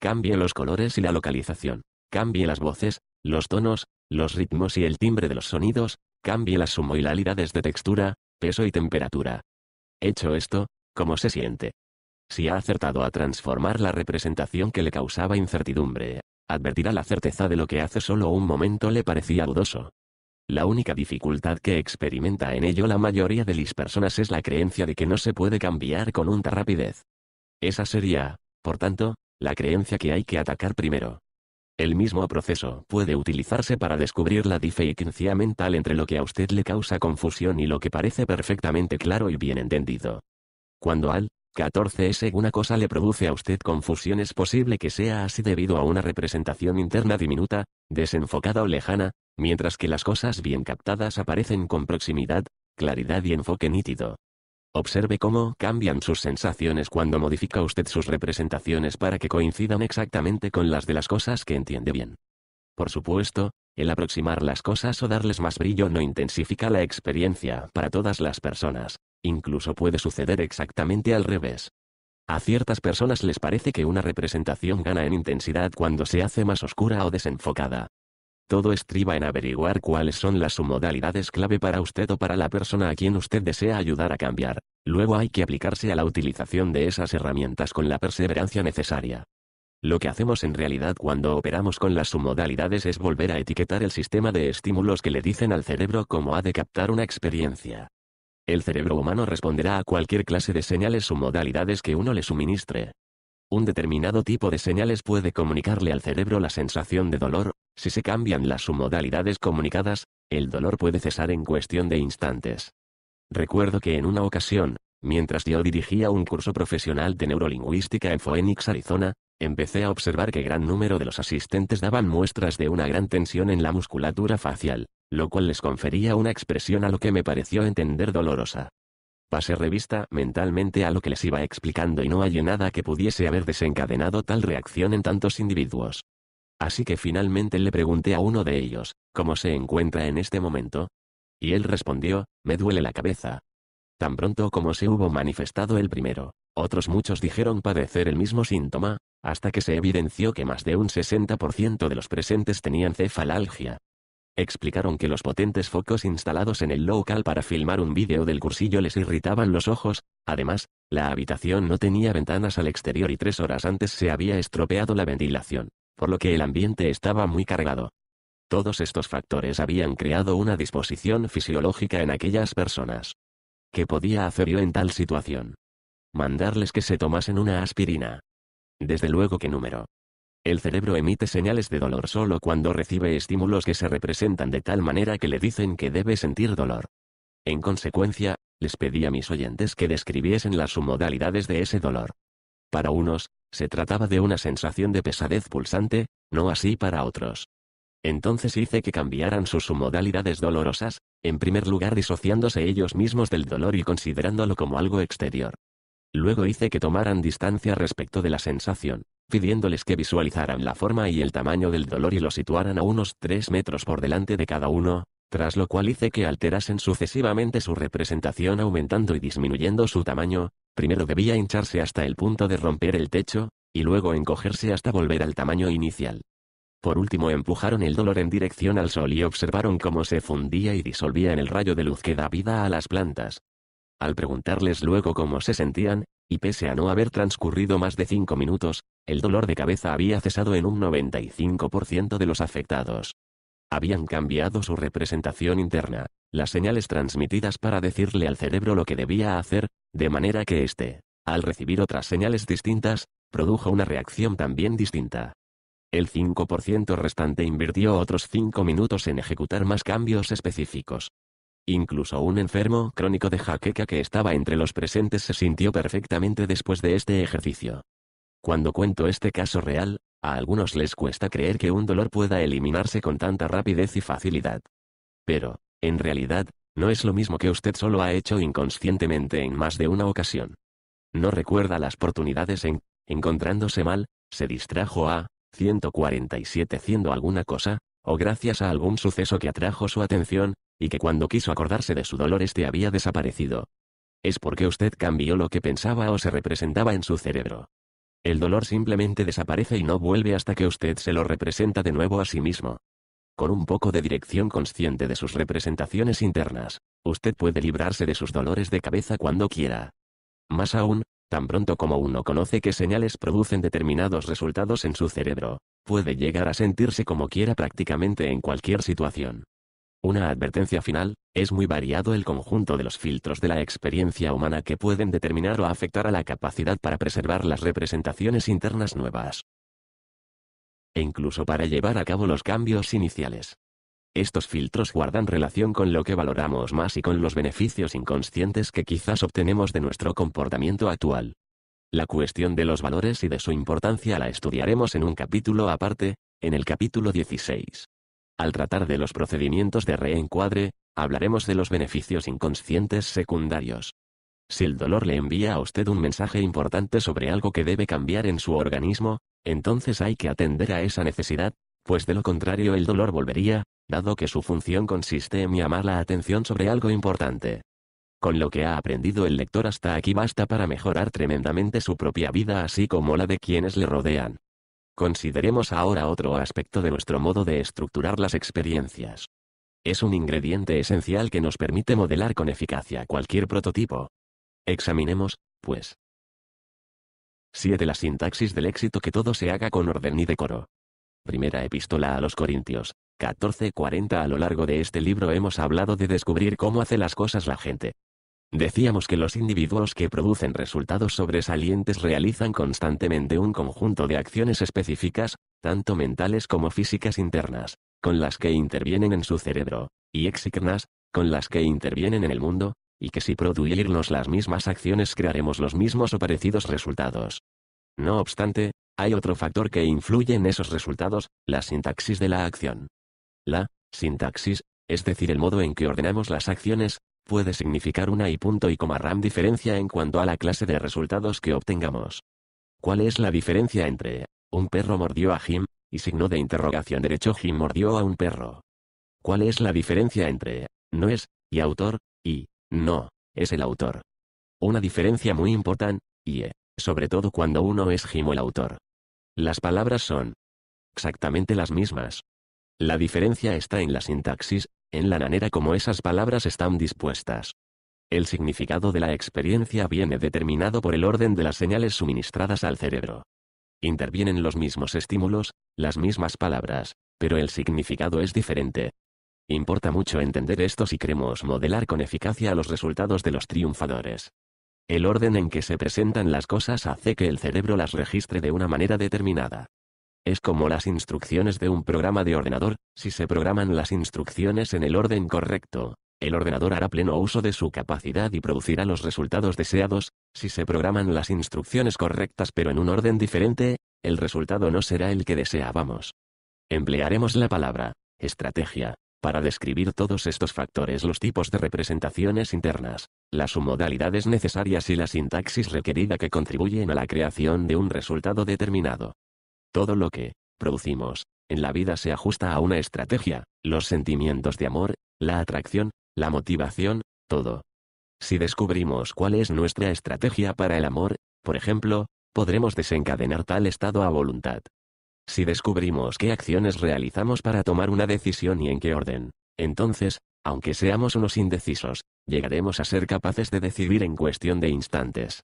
S1: Cambie los colores y la localización. Cambie las voces, los tonos, los ritmos y el timbre de los sonidos, cambie las submodalidades de textura, peso y temperatura. Hecho esto, ¿cómo se siente? Si ha acertado a transformar la representación que le causaba incertidumbre, advertirá la certeza de lo que hace solo un momento le parecía dudoso. La única dificultad que experimenta en ello la mayoría de las personas es la creencia de que no se puede cambiar con unta rapidez. Esa sería, por tanto, la creencia que hay que atacar primero. El mismo proceso puede utilizarse para descubrir la diferencia mental entre lo que a usted le causa confusión y lo que parece perfectamente claro y bien entendido. Cuando al 14S una cosa le produce a usted confusión es posible que sea así debido a una representación interna diminuta, desenfocada o lejana, mientras que las cosas bien captadas aparecen con proximidad, claridad y enfoque nítido. Observe cómo cambian sus sensaciones cuando modifica usted sus representaciones para que coincidan exactamente con las de las cosas que entiende bien. Por supuesto, el aproximar las cosas o darles más brillo no intensifica la experiencia para todas las personas, incluso puede suceder exactamente al revés. A ciertas personas les parece que una representación gana en intensidad cuando se hace más oscura o desenfocada, todo estriba en averiguar cuáles son las submodalidades clave para usted o para la persona a quien usted desea ayudar a cambiar. Luego hay que aplicarse a la utilización de esas herramientas con la perseverancia necesaria. Lo que hacemos en realidad cuando operamos con las submodalidades es volver a etiquetar el sistema de estímulos que le dicen al cerebro cómo ha de captar una experiencia. El cerebro humano responderá a cualquier clase de señales o modalidades que uno le suministre. Un determinado tipo de señales puede comunicarle al cerebro la sensación de dolor, si se cambian las submodalidades comunicadas, el dolor puede cesar en cuestión de instantes. Recuerdo que en una ocasión, mientras yo dirigía un curso profesional de neurolingüística en Phoenix, Arizona, empecé a observar que gran número de los asistentes daban muestras de una gran tensión en la musculatura facial, lo cual les confería una expresión a lo que me pareció entender dolorosa. Pasé revista mentalmente a lo que les iba explicando y no hallé nada que pudiese haber desencadenado tal reacción en tantos individuos. Así que finalmente le pregunté a uno de ellos, ¿cómo se encuentra en este momento? Y él respondió, me duele la cabeza. Tan pronto como se hubo manifestado el primero, otros muchos dijeron padecer el mismo síntoma, hasta que se evidenció que más de un 60% de los presentes tenían cefalalgia. Explicaron que los potentes focos instalados en el local para filmar un vídeo del cursillo les irritaban los ojos, además, la habitación no tenía ventanas al exterior y tres horas antes se había estropeado la ventilación por lo que el ambiente estaba muy cargado. Todos estos factores habían creado una disposición fisiológica en aquellas personas. ¿Qué podía hacer yo en tal situación? Mandarles que se tomasen una aspirina. Desde luego que número. El cerebro emite señales de dolor solo cuando recibe estímulos que se representan de tal manera que le dicen que debe sentir dolor. En consecuencia, les pedí a mis oyentes que describiesen las submodalidades de ese dolor. Para unos, se trataba de una sensación de pesadez pulsante, no así para otros. Entonces hice que cambiaran sus modalidades dolorosas, en primer lugar disociándose ellos mismos del dolor y considerándolo como algo exterior. Luego hice que tomaran distancia respecto de la sensación, pidiéndoles que visualizaran la forma y el tamaño del dolor y lo situaran a unos 3 metros por delante de cada uno, tras lo cual hice que alterasen sucesivamente su representación aumentando y disminuyendo su tamaño, primero debía hincharse hasta el punto de romper el techo, y luego encogerse hasta volver al tamaño inicial. Por último empujaron el dolor en dirección al sol y observaron cómo se fundía y disolvía en el rayo de luz que da vida a las plantas. Al preguntarles luego cómo se sentían, y pese a no haber transcurrido más de cinco minutos, el dolor de cabeza había cesado en un 95% de los afectados. Habían cambiado su representación interna, las señales transmitidas para decirle al cerebro lo que debía hacer, de manera que éste, al recibir otras señales distintas, produjo una reacción también distinta. El 5% restante invirtió otros 5 minutos en ejecutar más cambios específicos. Incluso un enfermo crónico de jaqueca que estaba entre los presentes se sintió perfectamente después de este ejercicio. Cuando cuento este caso real, a algunos les cuesta creer que un dolor pueda eliminarse con tanta rapidez y facilidad. Pero, en realidad, no es lo mismo que usted solo ha hecho inconscientemente en más de una ocasión. No recuerda las oportunidades en, encontrándose mal, se distrajo a 147 haciendo alguna cosa, o gracias a algún suceso que atrajo su atención, y que cuando quiso acordarse de su dolor este había desaparecido. Es porque usted cambió lo que pensaba o se representaba en su cerebro. El dolor simplemente desaparece y no vuelve hasta que usted se lo representa de nuevo a sí mismo. Con un poco de dirección consciente de sus representaciones internas, usted puede librarse de sus dolores de cabeza cuando quiera. Más aún, tan pronto como uno conoce que señales producen determinados resultados en su cerebro, puede llegar a sentirse como quiera prácticamente en cualquier situación. Una advertencia final, es muy variado el conjunto de los filtros de la experiencia humana que pueden determinar o afectar a la capacidad para preservar las representaciones internas nuevas. E incluso para llevar a cabo los cambios iniciales. Estos filtros guardan relación con lo que valoramos más y con los beneficios inconscientes que quizás obtenemos de nuestro comportamiento actual. La cuestión de los valores y de su importancia la estudiaremos en un capítulo aparte, en el capítulo 16. Al tratar de los procedimientos de reencuadre, hablaremos de los beneficios inconscientes secundarios. Si el dolor le envía a usted un mensaje importante sobre algo que debe cambiar en su organismo, entonces hay que atender a esa necesidad, pues de lo contrario el dolor volvería, dado que su función consiste en llamar la atención sobre algo importante. Con lo que ha aprendido el lector hasta aquí basta para mejorar tremendamente su propia vida así como la de quienes le rodean. Consideremos ahora otro aspecto de nuestro modo de estructurar las experiencias. Es un ingrediente esencial que nos permite modelar con eficacia cualquier prototipo. Examinemos, pues. 7. La sintaxis del éxito que todo se haga con orden y decoro. Primera epístola a los Corintios, 14.40 A lo largo de este libro hemos hablado de descubrir cómo hace las cosas la gente, Decíamos que los individuos que producen resultados sobresalientes realizan constantemente un conjunto de acciones específicas, tanto mentales como físicas internas, con las que intervienen en su cerebro, y externas, con las que intervienen en el mundo, y que si producirnos las mismas acciones crearemos los mismos o parecidos resultados. No obstante, hay otro factor que influye en esos resultados, la sintaxis de la acción. La sintaxis, es decir, el modo en que ordenamos las acciones, puede significar una y punto y coma RAM diferencia en cuanto a la clase de resultados que obtengamos. ¿Cuál es la diferencia entre un perro mordió a Jim y signo de interrogación derecho Jim mordió a un perro? ¿Cuál es la diferencia entre no es y autor y no es el autor? Una diferencia muy importante y sobre todo cuando uno es Jim o el autor. Las palabras son exactamente las mismas. La diferencia está en la sintaxis, en la manera como esas palabras están dispuestas. El significado de la experiencia viene determinado por el orden de las señales suministradas al cerebro. Intervienen los mismos estímulos, las mismas palabras, pero el significado es diferente. Importa mucho entender esto si queremos modelar con eficacia los resultados de los triunfadores. El orden en que se presentan las cosas hace que el cerebro las registre de una manera determinada. Es como las instrucciones de un programa de ordenador, si se programan las instrucciones en el orden correcto, el ordenador hará pleno uso de su capacidad y producirá los resultados deseados, si se programan las instrucciones correctas pero en un orden diferente, el resultado no será el que deseábamos. Emplearemos la palabra, estrategia, para describir todos estos factores, los tipos de representaciones internas, las submodalidades necesarias y la sintaxis requerida que contribuyen a la creación de un resultado determinado. Todo lo que producimos en la vida se ajusta a una estrategia, los sentimientos de amor, la atracción, la motivación, todo. Si descubrimos cuál es nuestra estrategia para el amor, por ejemplo, podremos desencadenar tal estado a voluntad. Si descubrimos qué acciones realizamos para tomar una decisión y en qué orden, entonces, aunque seamos unos indecisos, llegaremos a ser capaces de decidir en cuestión de instantes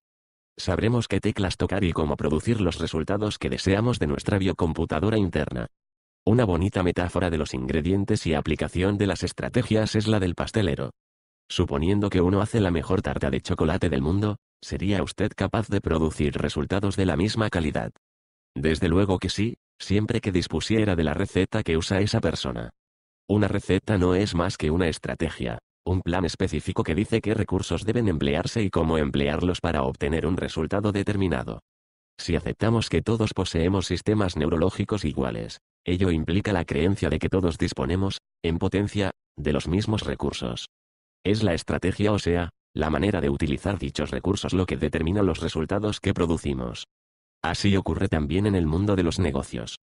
S1: sabremos qué teclas tocar y cómo producir los resultados que deseamos de nuestra biocomputadora interna. Una bonita metáfora de los ingredientes y aplicación de las estrategias es la del pastelero. Suponiendo que uno hace la mejor tarta de chocolate del mundo, ¿sería usted capaz de producir resultados de la misma calidad? Desde luego que sí, siempre que dispusiera de la receta que usa esa persona. Una receta no es más que una estrategia, un plan específico que dice qué recursos deben emplearse y cómo emplearlos para obtener un resultado determinado. Si aceptamos que todos poseemos sistemas neurológicos iguales, ello implica la creencia de que todos disponemos, en potencia, de los mismos recursos. Es la estrategia o sea, la manera de utilizar dichos recursos lo que determina los resultados que producimos. Así ocurre también en el mundo de los negocios.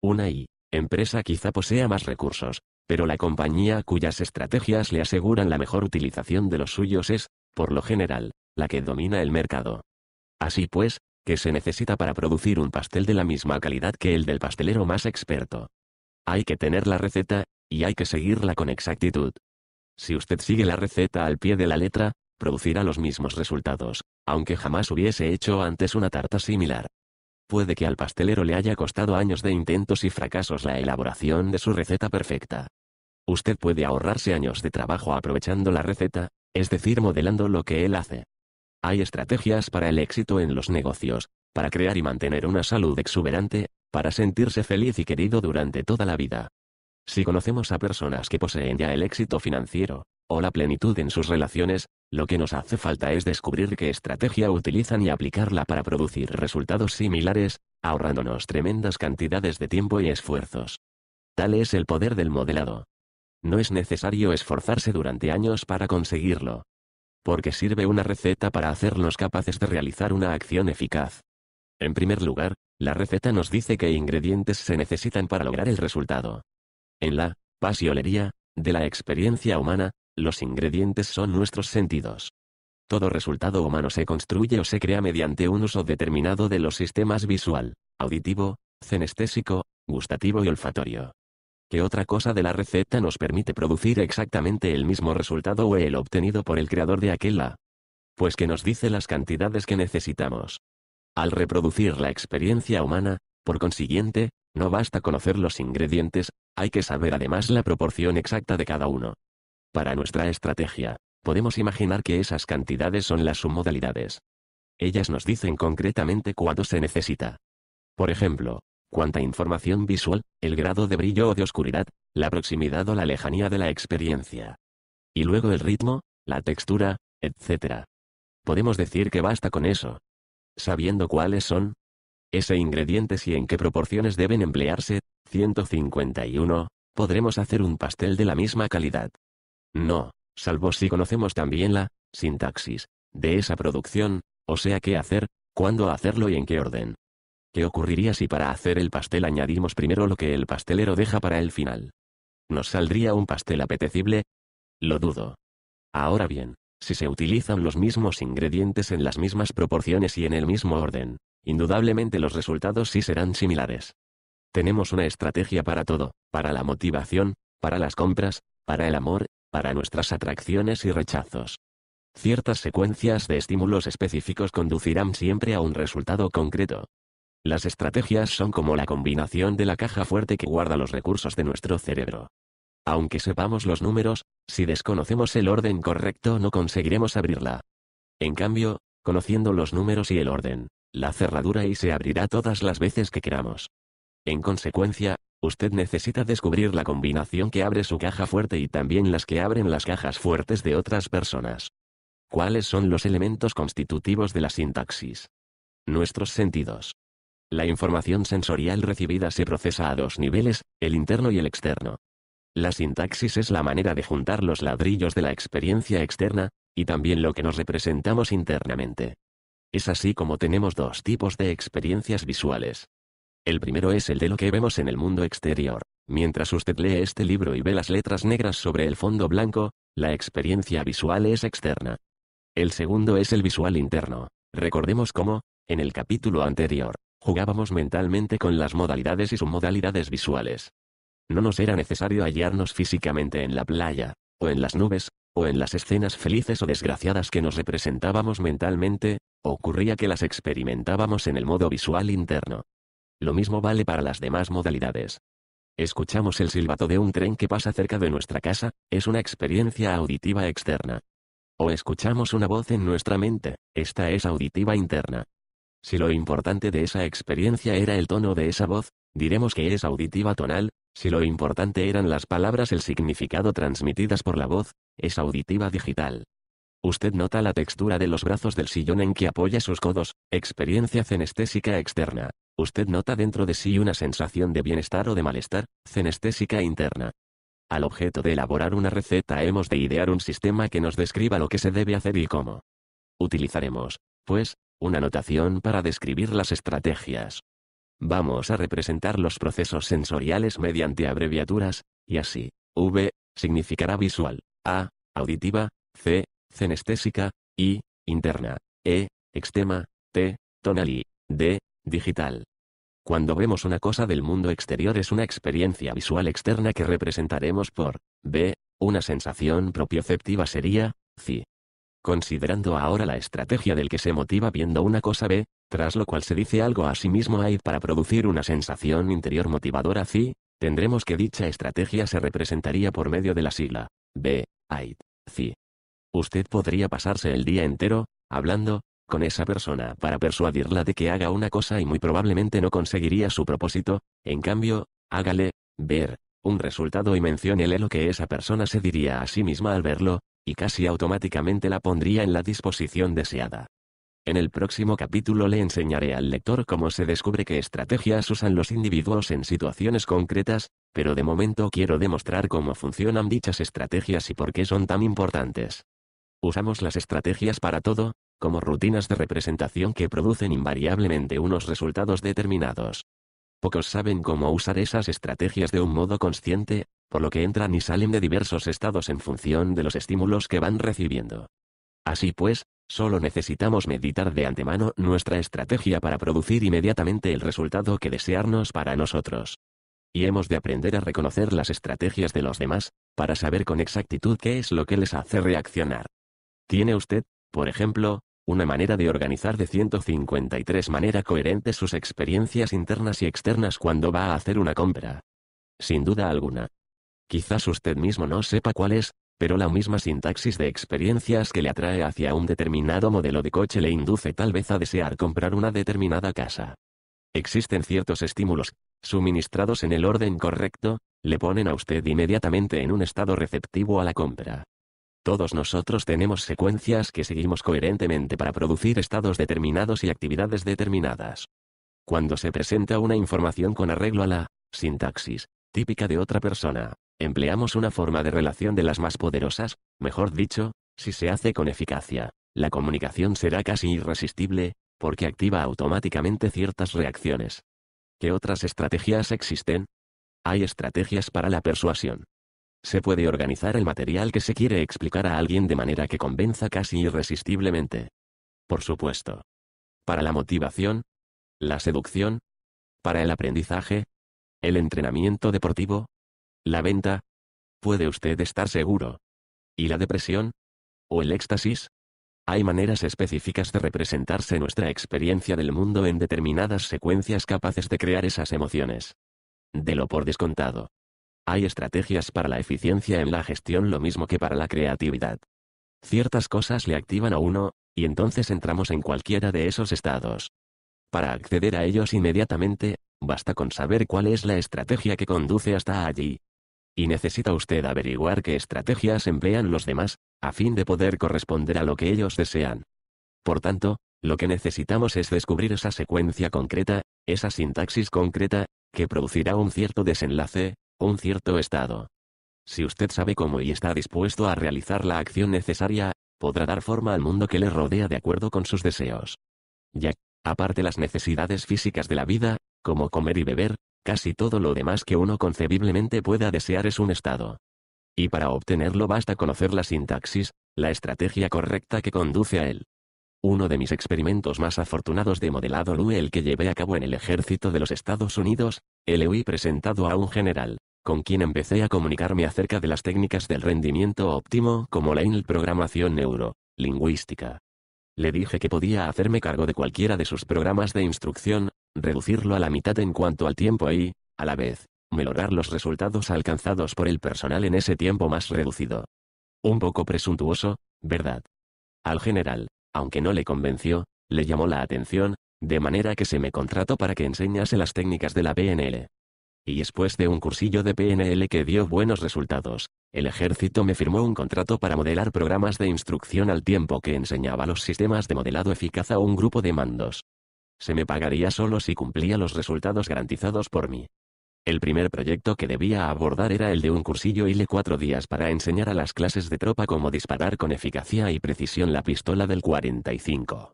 S1: Una I, empresa quizá posea más recursos, pero la compañía cuyas estrategias le aseguran la mejor utilización de los suyos es, por lo general, la que domina el mercado. Así pues, ¿qué se necesita para producir un pastel de la misma calidad que el del pastelero más experto. Hay que tener la receta, y hay que seguirla con exactitud. Si usted sigue la receta al pie de la letra, producirá los mismos resultados, aunque jamás hubiese hecho antes una tarta similar. Puede que al pastelero le haya costado años de intentos y fracasos la elaboración de su receta perfecta. Usted puede ahorrarse años de trabajo aprovechando la receta, es decir, modelando lo que él hace. Hay estrategias para el éxito en los negocios, para crear y mantener una salud exuberante, para sentirse feliz y querido durante toda la vida. Si conocemos a personas que poseen ya el éxito financiero, o la plenitud en sus relaciones, lo que nos hace falta es descubrir qué estrategia utilizan y aplicarla para producir resultados similares, ahorrándonos tremendas cantidades de tiempo y esfuerzos. Tal es el poder del modelado. No es necesario esforzarse durante años para conseguirlo. Porque sirve una receta para hacernos capaces de realizar una acción eficaz. En primer lugar, la receta nos dice qué ingredientes se necesitan para lograr el resultado. En la pasiolería de la experiencia humana, los ingredientes son nuestros sentidos. Todo resultado humano se construye o se crea mediante un uso determinado de los sistemas visual, auditivo, cenestésico, gustativo y olfatorio. ¿Qué otra cosa de la receta nos permite producir exactamente el mismo resultado o el obtenido por el creador de aquella. Pues que nos dice las cantidades que necesitamos. Al reproducir la experiencia humana, por consiguiente, no basta conocer los ingredientes, hay que saber además la proporción exacta de cada uno. Para nuestra estrategia, podemos imaginar que esas cantidades son las submodalidades. Ellas nos dicen concretamente cuándo se necesita. Por ejemplo, cuánta información visual, el grado de brillo o de oscuridad, la proximidad o la lejanía de la experiencia. Y luego el ritmo, la textura, etc. Podemos decir que basta con eso. Sabiendo cuáles son ese ingredientes y en qué proporciones deben emplearse, 151, podremos hacer un pastel de la misma calidad. No, salvo si conocemos también la sintaxis de esa producción, o sea qué hacer, cuándo hacerlo y en qué orden. ¿Qué ocurriría si para hacer el pastel añadimos primero lo que el pastelero deja para el final? ¿Nos saldría un pastel apetecible? Lo dudo. Ahora bien, si se utilizan los mismos ingredientes en las mismas proporciones y en el mismo orden, indudablemente los resultados sí serán similares. Tenemos una estrategia para todo, para la motivación, para las compras, para el amor, para nuestras atracciones y rechazos. Ciertas secuencias de estímulos específicos conducirán siempre a un resultado concreto, las estrategias son como la combinación de la caja fuerte que guarda los recursos de nuestro cerebro. Aunque sepamos los números, si desconocemos el orden correcto no conseguiremos abrirla. En cambio, conociendo los números y el orden, la cerradura y se abrirá todas las veces que queramos. En consecuencia, usted necesita descubrir la combinación que abre su caja fuerte y también las que abren las cajas fuertes de otras personas. ¿Cuáles son los elementos constitutivos de la sintaxis? Nuestros sentidos. La información sensorial recibida se procesa a dos niveles, el interno y el externo. La sintaxis es la manera de juntar los ladrillos de la experiencia externa, y también lo que nos representamos internamente. Es así como tenemos dos tipos de experiencias visuales. El primero es el de lo que vemos en el mundo exterior. Mientras usted lee este libro y ve las letras negras sobre el fondo blanco, la experiencia visual es externa. El segundo es el visual interno. Recordemos cómo, en el capítulo anterior, Jugábamos mentalmente con las modalidades y submodalidades visuales. No nos era necesario hallarnos físicamente en la playa, o en las nubes, o en las escenas felices o desgraciadas que nos representábamos mentalmente, ocurría que las experimentábamos en el modo visual interno. Lo mismo vale para las demás modalidades. Escuchamos el silbato de un tren que pasa cerca de nuestra casa, es una experiencia auditiva externa. O escuchamos una voz en nuestra mente, esta es auditiva interna. Si lo importante de esa experiencia era el tono de esa voz, diremos que es auditiva tonal, si lo importante eran las palabras el significado transmitidas por la voz, es auditiva digital. Usted nota la textura de los brazos del sillón en que apoya sus codos, experiencia cenestésica externa. Usted nota dentro de sí una sensación de bienestar o de malestar, cenestésica interna. Al objeto de elaborar una receta hemos de idear un sistema que nos describa lo que se debe hacer y cómo. Utilizaremos, pues, una notación para describir las estrategias. Vamos a representar los procesos sensoriales mediante abreviaturas, y así, V, significará visual, A, auditiva, C, cenestésica, I, interna, E, extema, T, tonal y D, digital. Cuando vemos una cosa del mundo exterior es una experiencia visual externa que representaremos por B, una sensación propioceptiva sería, C. Considerando ahora la estrategia del que se motiva viendo una cosa B, tras lo cual se dice algo a sí mismo A para producir una sensación interior motivadora C, tendremos que dicha estrategia se representaría por medio de la sigla B, AID, C. Usted podría pasarse el día entero, hablando, con esa persona para persuadirla de que haga una cosa y muy probablemente no conseguiría su propósito, en cambio, hágale, ver, un resultado y menciónele lo que esa persona se diría a sí misma al verlo, y casi automáticamente la pondría en la disposición deseada. En el próximo capítulo le enseñaré al lector cómo se descubre qué estrategias usan los individuos en situaciones concretas, pero de momento quiero demostrar cómo funcionan dichas estrategias y por qué son tan importantes. Usamos las estrategias para todo, como rutinas de representación que producen invariablemente unos resultados determinados. Pocos saben cómo usar esas estrategias de un modo consciente, por lo que entran y salen de diversos estados en función de los estímulos que van recibiendo. Así pues, solo necesitamos meditar de antemano nuestra estrategia para producir inmediatamente el resultado que desearnos para nosotros. Y hemos de aprender a reconocer las estrategias de los demás, para saber con exactitud qué es lo que les hace reaccionar. ¿Tiene usted, por ejemplo, una manera de organizar de 153 manera coherente sus experiencias internas y externas cuando va a hacer una compra. Sin duda alguna. Quizás usted mismo no sepa cuál es, pero la misma sintaxis de experiencias que le atrae hacia un determinado modelo de coche le induce tal vez a desear comprar una determinada casa. Existen ciertos estímulos, suministrados en el orden correcto, le ponen a usted inmediatamente en un estado receptivo a la compra. Todos nosotros tenemos secuencias que seguimos coherentemente para producir estados determinados y actividades determinadas. Cuando se presenta una información con arreglo a la sintaxis típica de otra persona, empleamos una forma de relación de las más poderosas, mejor dicho, si se hace con eficacia, la comunicación será casi irresistible, porque activa automáticamente ciertas reacciones. ¿Qué otras estrategias existen? Hay estrategias para la persuasión, se puede organizar el material que se quiere explicar a alguien de manera que convenza casi irresistiblemente. Por supuesto. Para la motivación, la seducción, para el aprendizaje, el entrenamiento deportivo, la venta, puede usted estar seguro. ¿Y la depresión? ¿O el éxtasis? Hay maneras específicas de representarse nuestra experiencia del mundo en determinadas secuencias capaces de crear esas emociones. De lo por descontado. Hay estrategias para la eficiencia en la gestión lo mismo que para la creatividad. Ciertas cosas le activan a uno, y entonces entramos en cualquiera de esos estados. Para acceder a ellos inmediatamente, basta con saber cuál es la estrategia que conduce hasta allí. Y necesita usted averiguar qué estrategias emplean los demás, a fin de poder corresponder a lo que ellos desean. Por tanto, lo que necesitamos es descubrir esa secuencia concreta, esa sintaxis concreta, que producirá un cierto desenlace, un cierto estado. Si usted sabe cómo y está dispuesto a realizar la acción necesaria, podrá dar forma al mundo que le rodea de acuerdo con sus deseos. Ya, aparte las necesidades físicas de la vida, como comer y beber, casi todo lo demás que uno concebiblemente pueda desear es un estado. Y para obtenerlo basta conocer la sintaxis, la estrategia correcta que conduce a él. Uno de mis experimentos más afortunados de modelado LUE el que llevé a cabo en el ejército de los Estados Unidos, LUI e presentado a un general con quien empecé a comunicarme acerca de las técnicas del rendimiento óptimo como la INL programación neurolingüística. Le dije que podía hacerme cargo de cualquiera de sus programas de instrucción, reducirlo a la mitad en cuanto al tiempo y, a la vez, mejorar los resultados alcanzados por el personal en ese tiempo más reducido. Un poco presuntuoso, ¿verdad? Al general, aunque no le convenció, le llamó la atención, de manera que se me contrató para que enseñase las técnicas de la PNL y después de un cursillo de PNL que dio buenos resultados, el ejército me firmó un contrato para modelar programas de instrucción al tiempo que enseñaba los sistemas de modelado eficaz a un grupo de mandos. Se me pagaría solo si cumplía los resultados garantizados por mí. El primer proyecto que debía abordar era el de un cursillo y le cuatro días para enseñar a las clases de tropa cómo disparar con eficacia y precisión la pistola del 45.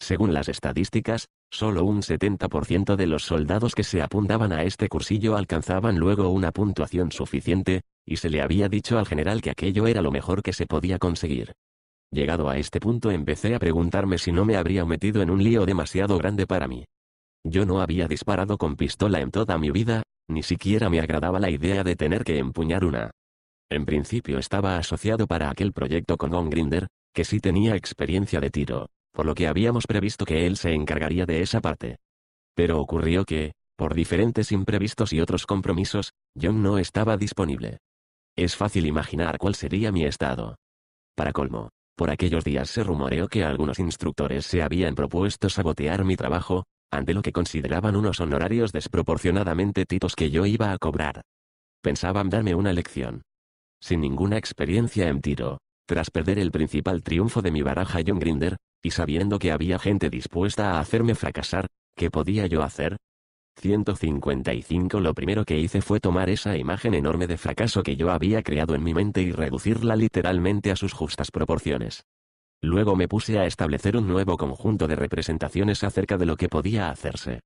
S1: Según las estadísticas, solo un 70% de los soldados que se apuntaban a este cursillo alcanzaban luego una puntuación suficiente, y se le había dicho al general que aquello era lo mejor que se podía conseguir. Llegado a este punto empecé a preguntarme si no me habría metido en un lío demasiado grande para mí. Yo no había disparado con pistola en toda mi vida, ni siquiera me agradaba la idea de tener que empuñar una. En principio estaba asociado para aquel proyecto con Don Grinder, que sí tenía experiencia de tiro por lo que habíamos previsto que él se encargaría de esa parte. Pero ocurrió que, por diferentes imprevistos y otros compromisos, John no estaba disponible. Es fácil imaginar cuál sería mi estado. Para colmo, por aquellos días se rumoreó que algunos instructores se habían propuesto sabotear mi trabajo, ante lo que consideraban unos honorarios desproporcionadamente titos que yo iba a cobrar. Pensaban darme una lección. Sin ninguna experiencia en tiro, tras perder el principal triunfo de mi baraja John Grinder, y sabiendo que había gente dispuesta a hacerme fracasar, ¿qué podía yo hacer? 155 Lo primero que hice fue tomar esa imagen enorme de fracaso que yo había creado en mi mente y reducirla literalmente a sus justas proporciones. Luego me puse a establecer un nuevo conjunto de representaciones acerca de lo que podía hacerse.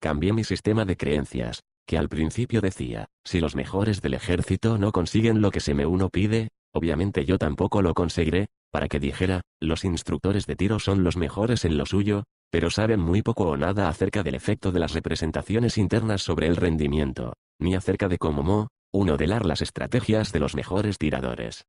S1: Cambié mi sistema de creencias, que al principio decía, si los mejores del ejército no consiguen lo que se me uno pide, obviamente yo tampoco lo conseguiré, para que dijera, los instructores de tiro son los mejores en lo suyo, pero saben muy poco o nada acerca del efecto de las representaciones internas sobre el rendimiento, ni acerca de cómo mo, uno delar las estrategias de los mejores tiradores.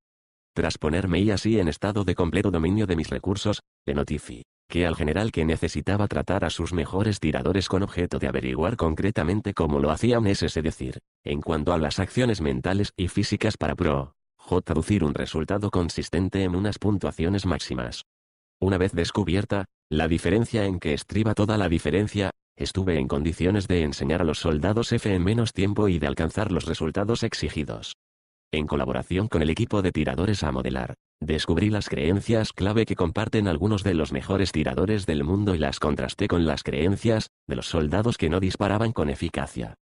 S1: Tras ponerme y así en estado de completo dominio de mis recursos, le notifi que al general que necesitaba tratar a sus mejores tiradores con objeto de averiguar concretamente cómo lo hacían es decir, en cuanto a las acciones mentales y físicas para pro Traducir un resultado consistente en unas puntuaciones máximas. Una vez descubierta, la diferencia en que estriba toda la diferencia, estuve en condiciones de enseñar a los soldados F en menos tiempo y de alcanzar los resultados exigidos. En colaboración con el equipo de tiradores a modelar, descubrí las creencias clave que comparten algunos de los mejores tiradores del mundo y las contrasté con las creencias de los soldados que no disparaban con eficacia.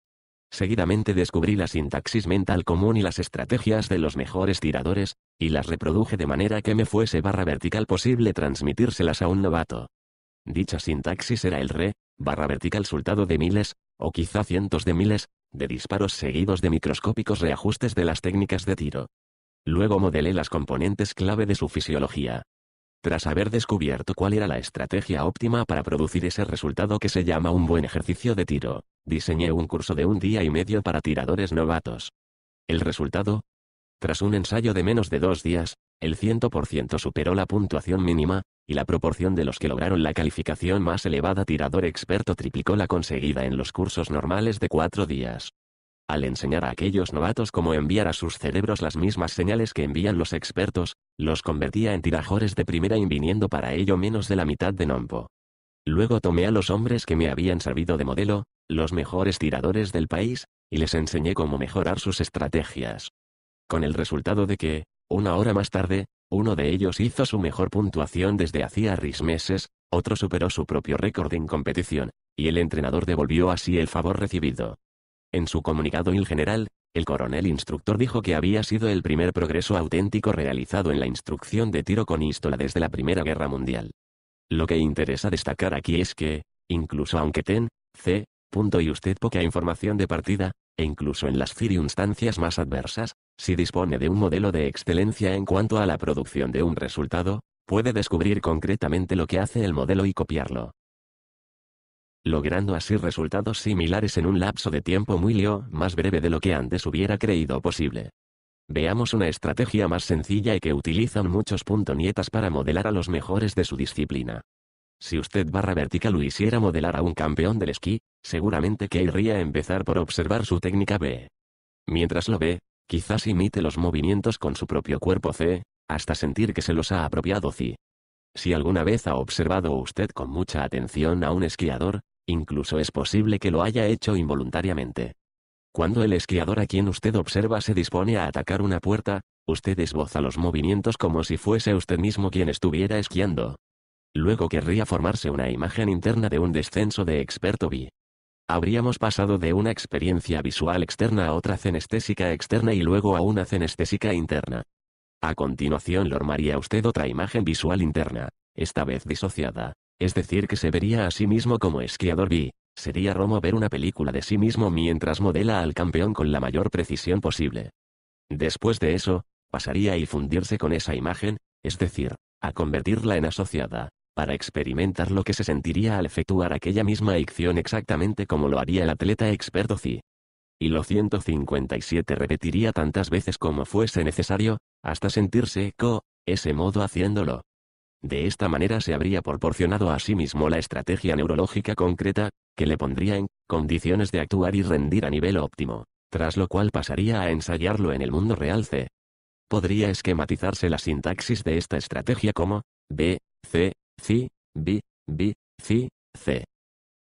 S1: Seguidamente descubrí la sintaxis mental común y las estrategias de los mejores tiradores, y las reproduje de manera que me fuese barra vertical posible transmitírselas a un novato. Dicha sintaxis era el re, barra vertical resultado de miles, o quizá cientos de miles, de disparos seguidos de microscópicos reajustes de las técnicas de tiro. Luego modelé las componentes clave de su fisiología. Tras haber descubierto cuál era la estrategia óptima para producir ese resultado que se llama un buen ejercicio de tiro, diseñé un curso de un día y medio para tiradores novatos. ¿El resultado? Tras un ensayo de menos de dos días, el 100% superó la puntuación mínima, y la proporción de los que lograron la calificación más elevada tirador experto triplicó la conseguida en los cursos normales de cuatro días. Al enseñar a aquellos novatos cómo enviar a sus cerebros las mismas señales que envían los expertos, los convertía en tirajores de primera inviniendo para ello menos de la mitad de Nompo. Luego tomé a los hombres que me habían servido de modelo, los mejores tiradores del país, y les enseñé cómo mejorar sus estrategias. Con el resultado de que, una hora más tarde, uno de ellos hizo su mejor puntuación desde hacía seis meses, otro superó su propio récord en competición, y el entrenador devolvió así el favor recibido. En su comunicado il general, el coronel instructor dijo que había sido el primer progreso auténtico realizado en la instrucción de tiro con ístola desde la Primera Guerra Mundial. Lo que interesa destacar aquí es que, incluso aunque ten, c, y usted poca información de partida, e incluso en las circunstancias más adversas, si dispone de un modelo de excelencia en cuanto a la producción de un resultado, puede descubrir concretamente lo que hace el modelo y copiarlo logrando así resultados similares en un lapso de tiempo muy lío, más breve de lo que antes hubiera creído posible. Veamos una estrategia más sencilla y que utilizan muchos puntonietas para modelar a los mejores de su disciplina. Si usted barra vertical lo hiciera modelar a un campeón del esquí, seguramente que iría a empezar por observar su técnica B. Mientras lo ve, quizás imite los movimientos con su propio cuerpo C, hasta sentir que se los ha apropiado C. Si alguna vez ha observado usted con mucha atención a un esquiador, incluso es posible que lo haya hecho involuntariamente. Cuando el esquiador a quien usted observa se dispone a atacar una puerta, usted esboza los movimientos como si fuese usted mismo quien estuviera esquiando. Luego querría formarse una imagen interna de un descenso de experto B. Habríamos pasado de una experiencia visual externa a otra cenestésica externa y luego a una cenestésica interna. A continuación lo armaría usted otra imagen visual interna, esta vez disociada, es decir que se vería a sí mismo como esquiador B. Sería Romo ver una película de sí mismo mientras modela al campeón con la mayor precisión posible. Después de eso, pasaría a difundirse con esa imagen, es decir, a convertirla en asociada, para experimentar lo que se sentiría al efectuar aquella misma acción exactamente como lo haría el atleta experto C y lo 157 repetiría tantas veces como fuese necesario, hasta sentirse eco, ese modo haciéndolo. De esta manera se habría proporcionado a sí mismo la estrategia neurológica concreta, que le pondría en condiciones de actuar y rendir a nivel óptimo, tras lo cual pasaría a ensayarlo en el mundo real C. Podría esquematizarse la sintaxis de esta estrategia como B, C, C, B, B, C, C.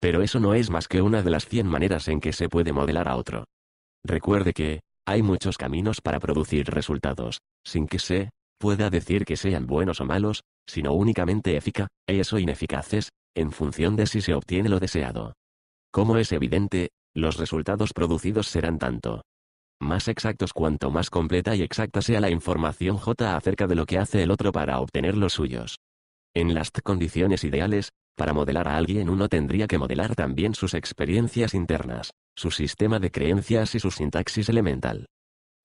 S1: Pero eso no es más que una de las 100 maneras en que se puede modelar a otro. Recuerde que, hay muchos caminos para producir resultados, sin que se pueda decir que sean buenos o malos, sino únicamente eficaz, o ineficaces, en función de si se obtiene lo deseado. Como es evidente, los resultados producidos serán tanto más exactos cuanto más completa y exacta sea la información J acerca de lo que hace el otro para obtener los suyos. En las condiciones ideales, para modelar a alguien uno tendría que modelar también sus experiencias internas, su sistema de creencias y su sintaxis elemental.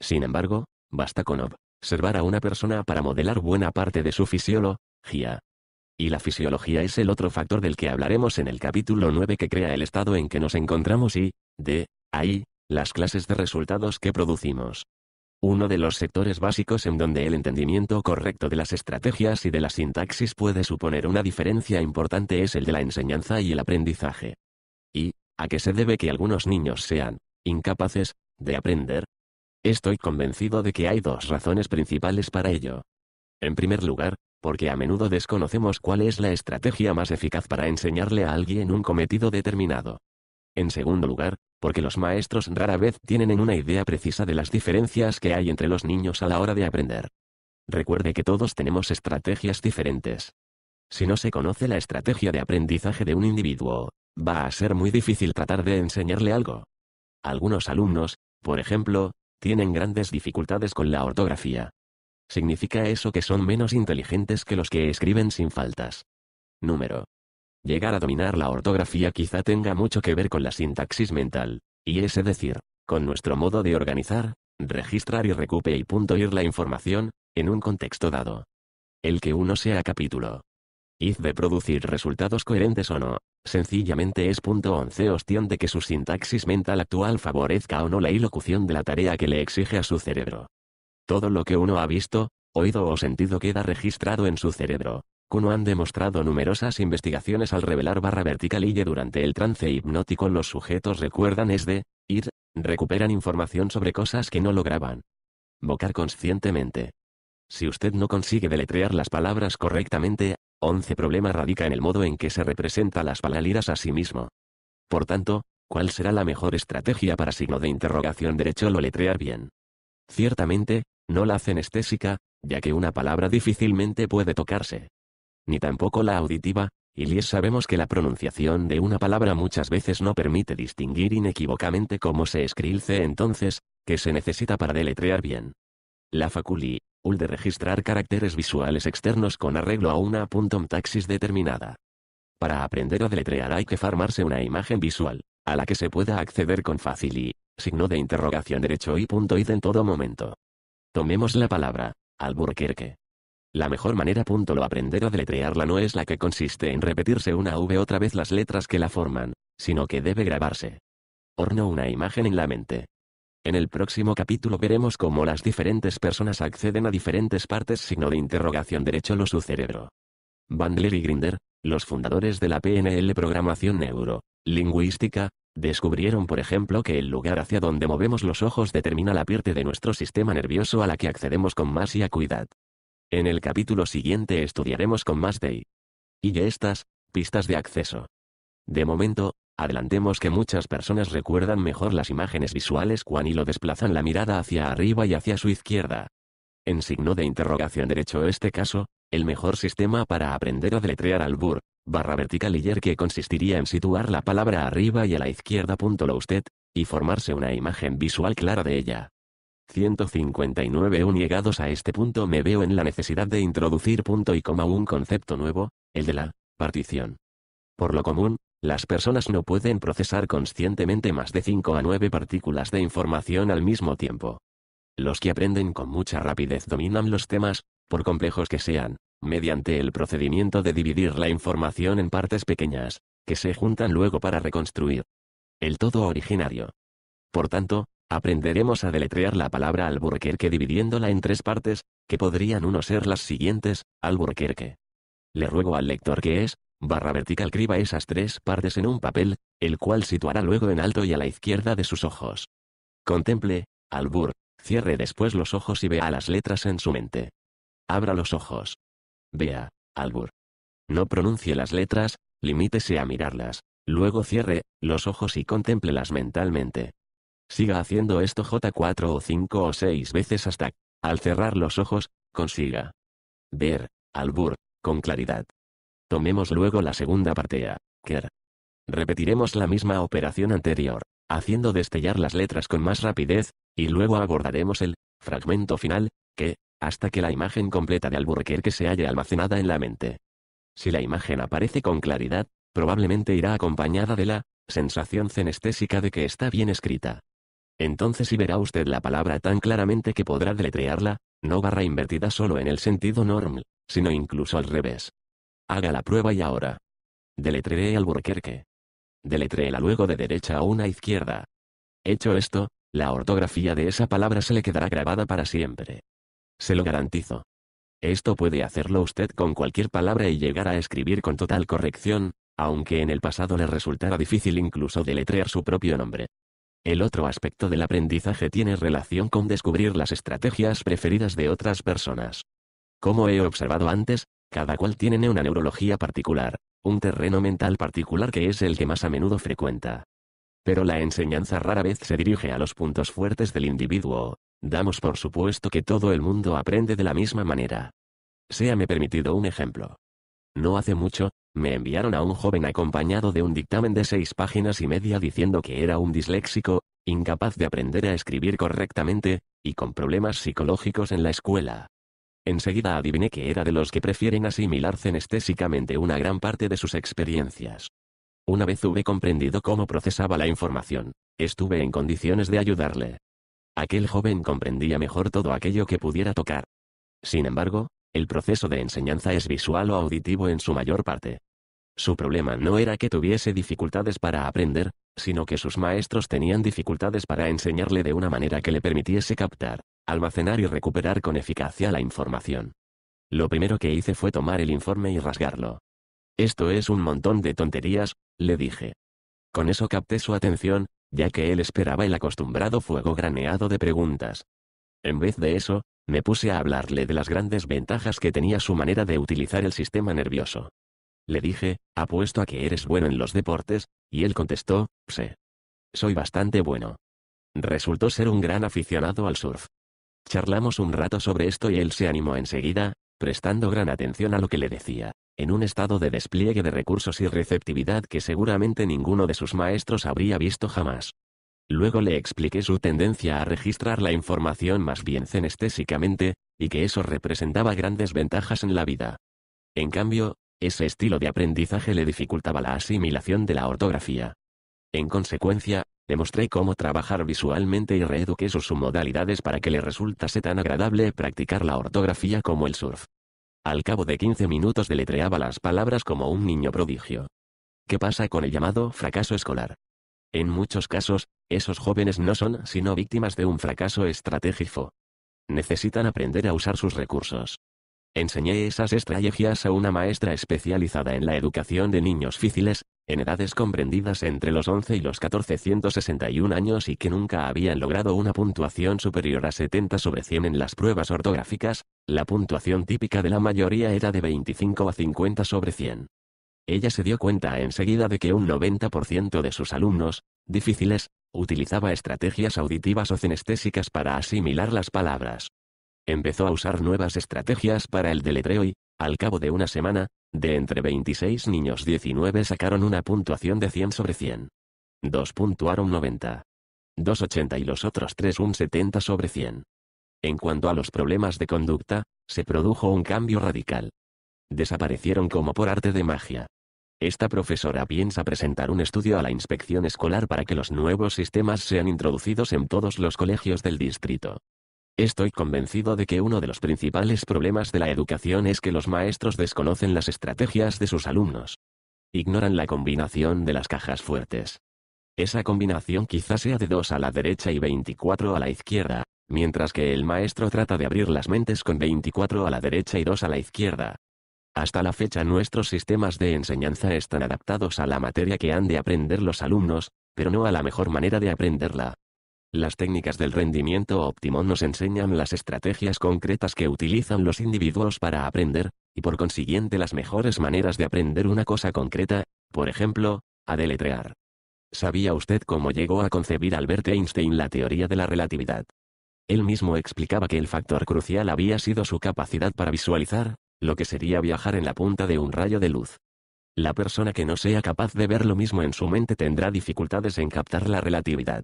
S1: Sin embargo, basta con observar a una persona para modelar buena parte de su fisiología. Y la fisiología es el otro factor del que hablaremos en el capítulo 9 que crea el estado en que nos encontramos y, de ahí, las clases de resultados que producimos uno de los sectores básicos en donde el entendimiento correcto de las estrategias y de la sintaxis puede suponer una diferencia importante es el de la enseñanza y el aprendizaje. ¿Y a qué se debe que algunos niños sean incapaces de aprender? Estoy convencido de que hay dos razones principales para ello. En primer lugar, porque a menudo desconocemos cuál es la estrategia más eficaz para enseñarle a alguien un cometido determinado. En segundo lugar, porque los maestros rara vez tienen una idea precisa de las diferencias que hay entre los niños a la hora de aprender. Recuerde que todos tenemos estrategias diferentes. Si no se conoce la estrategia de aprendizaje de un individuo, va a ser muy difícil tratar de enseñarle algo. Algunos alumnos, por ejemplo, tienen grandes dificultades con la ortografía. ¿Significa eso que son menos inteligentes que los que escriben sin faltas? Número Llegar a dominar la ortografía quizá tenga mucho que ver con la sintaxis mental, y es decir, con nuestro modo de organizar, registrar y recupe y punto ir la información, en un contexto dado. El que uno sea capítulo. Y de producir resultados coherentes o no, sencillamente es punto 11 ostión de que su sintaxis mental actual favorezca o no la ilocución de la tarea que le exige a su cerebro. Todo lo que uno ha visto, oído o sentido queda registrado en su cerebro, como han demostrado numerosas investigaciones al revelar barra vertical y durante el trance hipnótico los sujetos recuerdan es de, ir, recuperan información sobre cosas que no lograban. Bocar conscientemente. Si usted no consigue deletrear las palabras correctamente, 11 problema radica en el modo en que se representa las palaliras a sí mismo. Por tanto, ¿cuál será la mejor estrategia para signo de interrogación derecho lo letrear bien? Ciertamente, no la hacen estésica, ya que una palabra difícilmente puede tocarse ni tampoco la auditiva, y les sabemos que la pronunciación de una palabra muchas veces no permite distinguir inequívocamente cómo se escribe entonces, que se necesita para deletrear bien. La faculi, ul de registrar caracteres visuales externos con arreglo a una taxis determinada. Para aprender a deletrear hay que formarse una imagen visual, a la que se pueda acceder con fácil y, signo de interrogación derecho y punto id en todo momento. Tomemos la palabra, Alburquerque. La mejor manera. punto, Lo aprender o deletrearla no es la que consiste en repetirse una V otra vez las letras que la forman, sino que debe grabarse. Horno una imagen en la mente. En el próximo capítulo veremos cómo las diferentes personas acceden a diferentes partes signo de interrogación derecho lo su cerebro. Bandler y Grinder, los fundadores de la PNL programación neuro, lingüística, descubrieron por ejemplo que el lugar hacia donde movemos los ojos determina la parte de nuestro sistema nervioso a la que accedemos con más y acuidad. En el capítulo siguiente estudiaremos con más de y estas pistas de acceso. De momento, adelantemos que muchas personas recuerdan mejor las imágenes visuales cuando lo desplazan la mirada hacia arriba y hacia su izquierda. En signo de interrogación derecho este caso, el mejor sistema para aprender o deletrear al bur, barra vertical y que consistiría en situar la palabra arriba y a la izquierda. Lo usted, y formarse una imagen visual clara de ella. 159 Un llegados a este punto me veo en la necesidad de introducir punto y coma un concepto nuevo, el de la partición. Por lo común, las personas no pueden procesar conscientemente más de 5 a 9 partículas de información al mismo tiempo. Los que aprenden con mucha rapidez dominan los temas, por complejos que sean, mediante el procedimiento de dividir la información en partes pequeñas, que se juntan luego para reconstruir el todo originario. Por tanto, Aprenderemos a deletrear la palabra Alburquerque dividiéndola en tres partes, que podrían uno ser las siguientes, Alburquerque. Le ruego al lector que es, barra vertical criba esas tres partes en un papel, el cual situará luego en alto y a la izquierda de sus ojos. Contemple, albur, cierre después los ojos y vea las letras en su mente. Abra los ojos. Vea, albur. No pronuncie las letras, limítese a mirarlas, luego cierre los ojos y contémplelas mentalmente. Siga haciendo esto J4 o 5 o 6 veces hasta, al cerrar los ojos, consiga ver, albur, con claridad. Tomemos luego la segunda parte A, Kerr. Repetiremos la misma operación anterior, haciendo destellar las letras con más rapidez, y luego abordaremos el fragmento final, que, hasta que la imagen completa de que se haya almacenada en la mente. Si la imagen aparece con claridad, probablemente irá acompañada de la sensación cenestésica de que está bien escrita. Entonces si verá usted la palabra tan claramente que podrá deletrearla, no barra invertida solo en el sentido normal, sino incluso al revés. Haga la prueba y ahora. Deletree Alburquerque. la luego de derecha a una izquierda. Hecho esto, la ortografía de esa palabra se le quedará grabada para siempre. Se lo garantizo. Esto puede hacerlo usted con cualquier palabra y llegar a escribir con total corrección, aunque en el pasado le resultara difícil incluso deletrear su propio nombre. El otro aspecto del aprendizaje tiene relación con descubrir las estrategias preferidas de otras personas. Como he observado antes, cada cual tiene una neurología particular, un terreno mental particular que es el que más a menudo frecuenta. Pero la enseñanza rara vez se dirige a los puntos fuertes del individuo. Damos por supuesto que todo el mundo aprende de la misma manera. Sea me permitido un ejemplo. No hace mucho, me enviaron a un joven acompañado de un dictamen de seis páginas y media diciendo que era un disléxico, incapaz de aprender a escribir correctamente, y con problemas psicológicos en la escuela. Enseguida adiviné que era de los que prefieren asimilar cenestésicamente una gran parte de sus experiencias. Una vez hube comprendido cómo procesaba la información, estuve en condiciones de ayudarle. Aquel joven comprendía mejor todo aquello que pudiera tocar. Sin embargo, el proceso de enseñanza es visual o auditivo en su mayor parte. Su problema no era que tuviese dificultades para aprender, sino que sus maestros tenían dificultades para enseñarle de una manera que le permitiese captar, almacenar y recuperar con eficacia la información. Lo primero que hice fue tomar el informe y rasgarlo. Esto es un montón de tonterías, le dije. Con eso capté su atención, ya que él esperaba el acostumbrado fuego graneado de preguntas. En vez de eso, me puse a hablarle de las grandes ventajas que tenía su manera de utilizar el sistema nervioso. Le dije, apuesto a que eres bueno en los deportes, y él contestó, sé. Soy bastante bueno. Resultó ser un gran aficionado al surf. Charlamos un rato sobre esto y él se animó enseguida, prestando gran atención a lo que le decía, en un estado de despliegue de recursos y receptividad que seguramente ninguno de sus maestros habría visto jamás. Luego le expliqué su tendencia a registrar la información más bien cenestésicamente, y que eso representaba grandes ventajas en la vida. En cambio, ese estilo de aprendizaje le dificultaba la asimilación de la ortografía. En consecuencia, le mostré cómo trabajar visualmente y reeduqué sus modalidades para que le resultase tan agradable practicar la ortografía como el surf. Al cabo de 15 minutos deletreaba las palabras como un niño prodigio. ¿Qué pasa con el llamado fracaso escolar? En muchos casos, esos jóvenes no son sino víctimas de un fracaso estratégico. Necesitan aprender a usar sus recursos. Enseñé esas estrategias a una maestra especializada en la educación de niños fíciles, en edades comprendidas entre los 11 y los 1461 años y que nunca habían logrado una puntuación superior a 70 sobre 100 en las pruebas ortográficas, la puntuación típica de la mayoría era de 25 a 50 sobre 100. Ella se dio cuenta enseguida de que un 90% de sus alumnos, difíciles, utilizaba estrategias auditivas o cinestésicas para asimilar las palabras. Empezó a usar nuevas estrategias para el deletreo y, al cabo de una semana, de entre 26 niños 19 sacaron una puntuación de 100 sobre 100. Dos puntuaron 90. 80 y los otros tres un 70 sobre 100. En cuanto a los problemas de conducta, se produjo un cambio radical. Desaparecieron como por arte de magia. Esta profesora piensa presentar un estudio a la inspección escolar para que los nuevos sistemas sean introducidos en todos los colegios del distrito. Estoy convencido de que uno de los principales problemas de la educación es que los maestros desconocen las estrategias de sus alumnos. Ignoran la combinación de las cajas fuertes. Esa combinación quizás sea de 2 a la derecha y 24 a la izquierda, mientras que el maestro trata de abrir las mentes con 24 a la derecha y 2 a la izquierda, hasta la fecha nuestros sistemas de enseñanza están adaptados a la materia que han de aprender los alumnos, pero no a la mejor manera de aprenderla. Las técnicas del rendimiento óptimo nos enseñan las estrategias concretas que utilizan los individuos para aprender, y por consiguiente las mejores maneras de aprender una cosa concreta, por ejemplo, a deletrear. ¿Sabía usted cómo llegó a concebir Albert Einstein la teoría de la relatividad? Él mismo explicaba que el factor crucial había sido su capacidad para visualizar, lo que sería viajar en la punta de un rayo de luz. La persona que no sea capaz de ver lo mismo en su mente tendrá dificultades en captar la relatividad.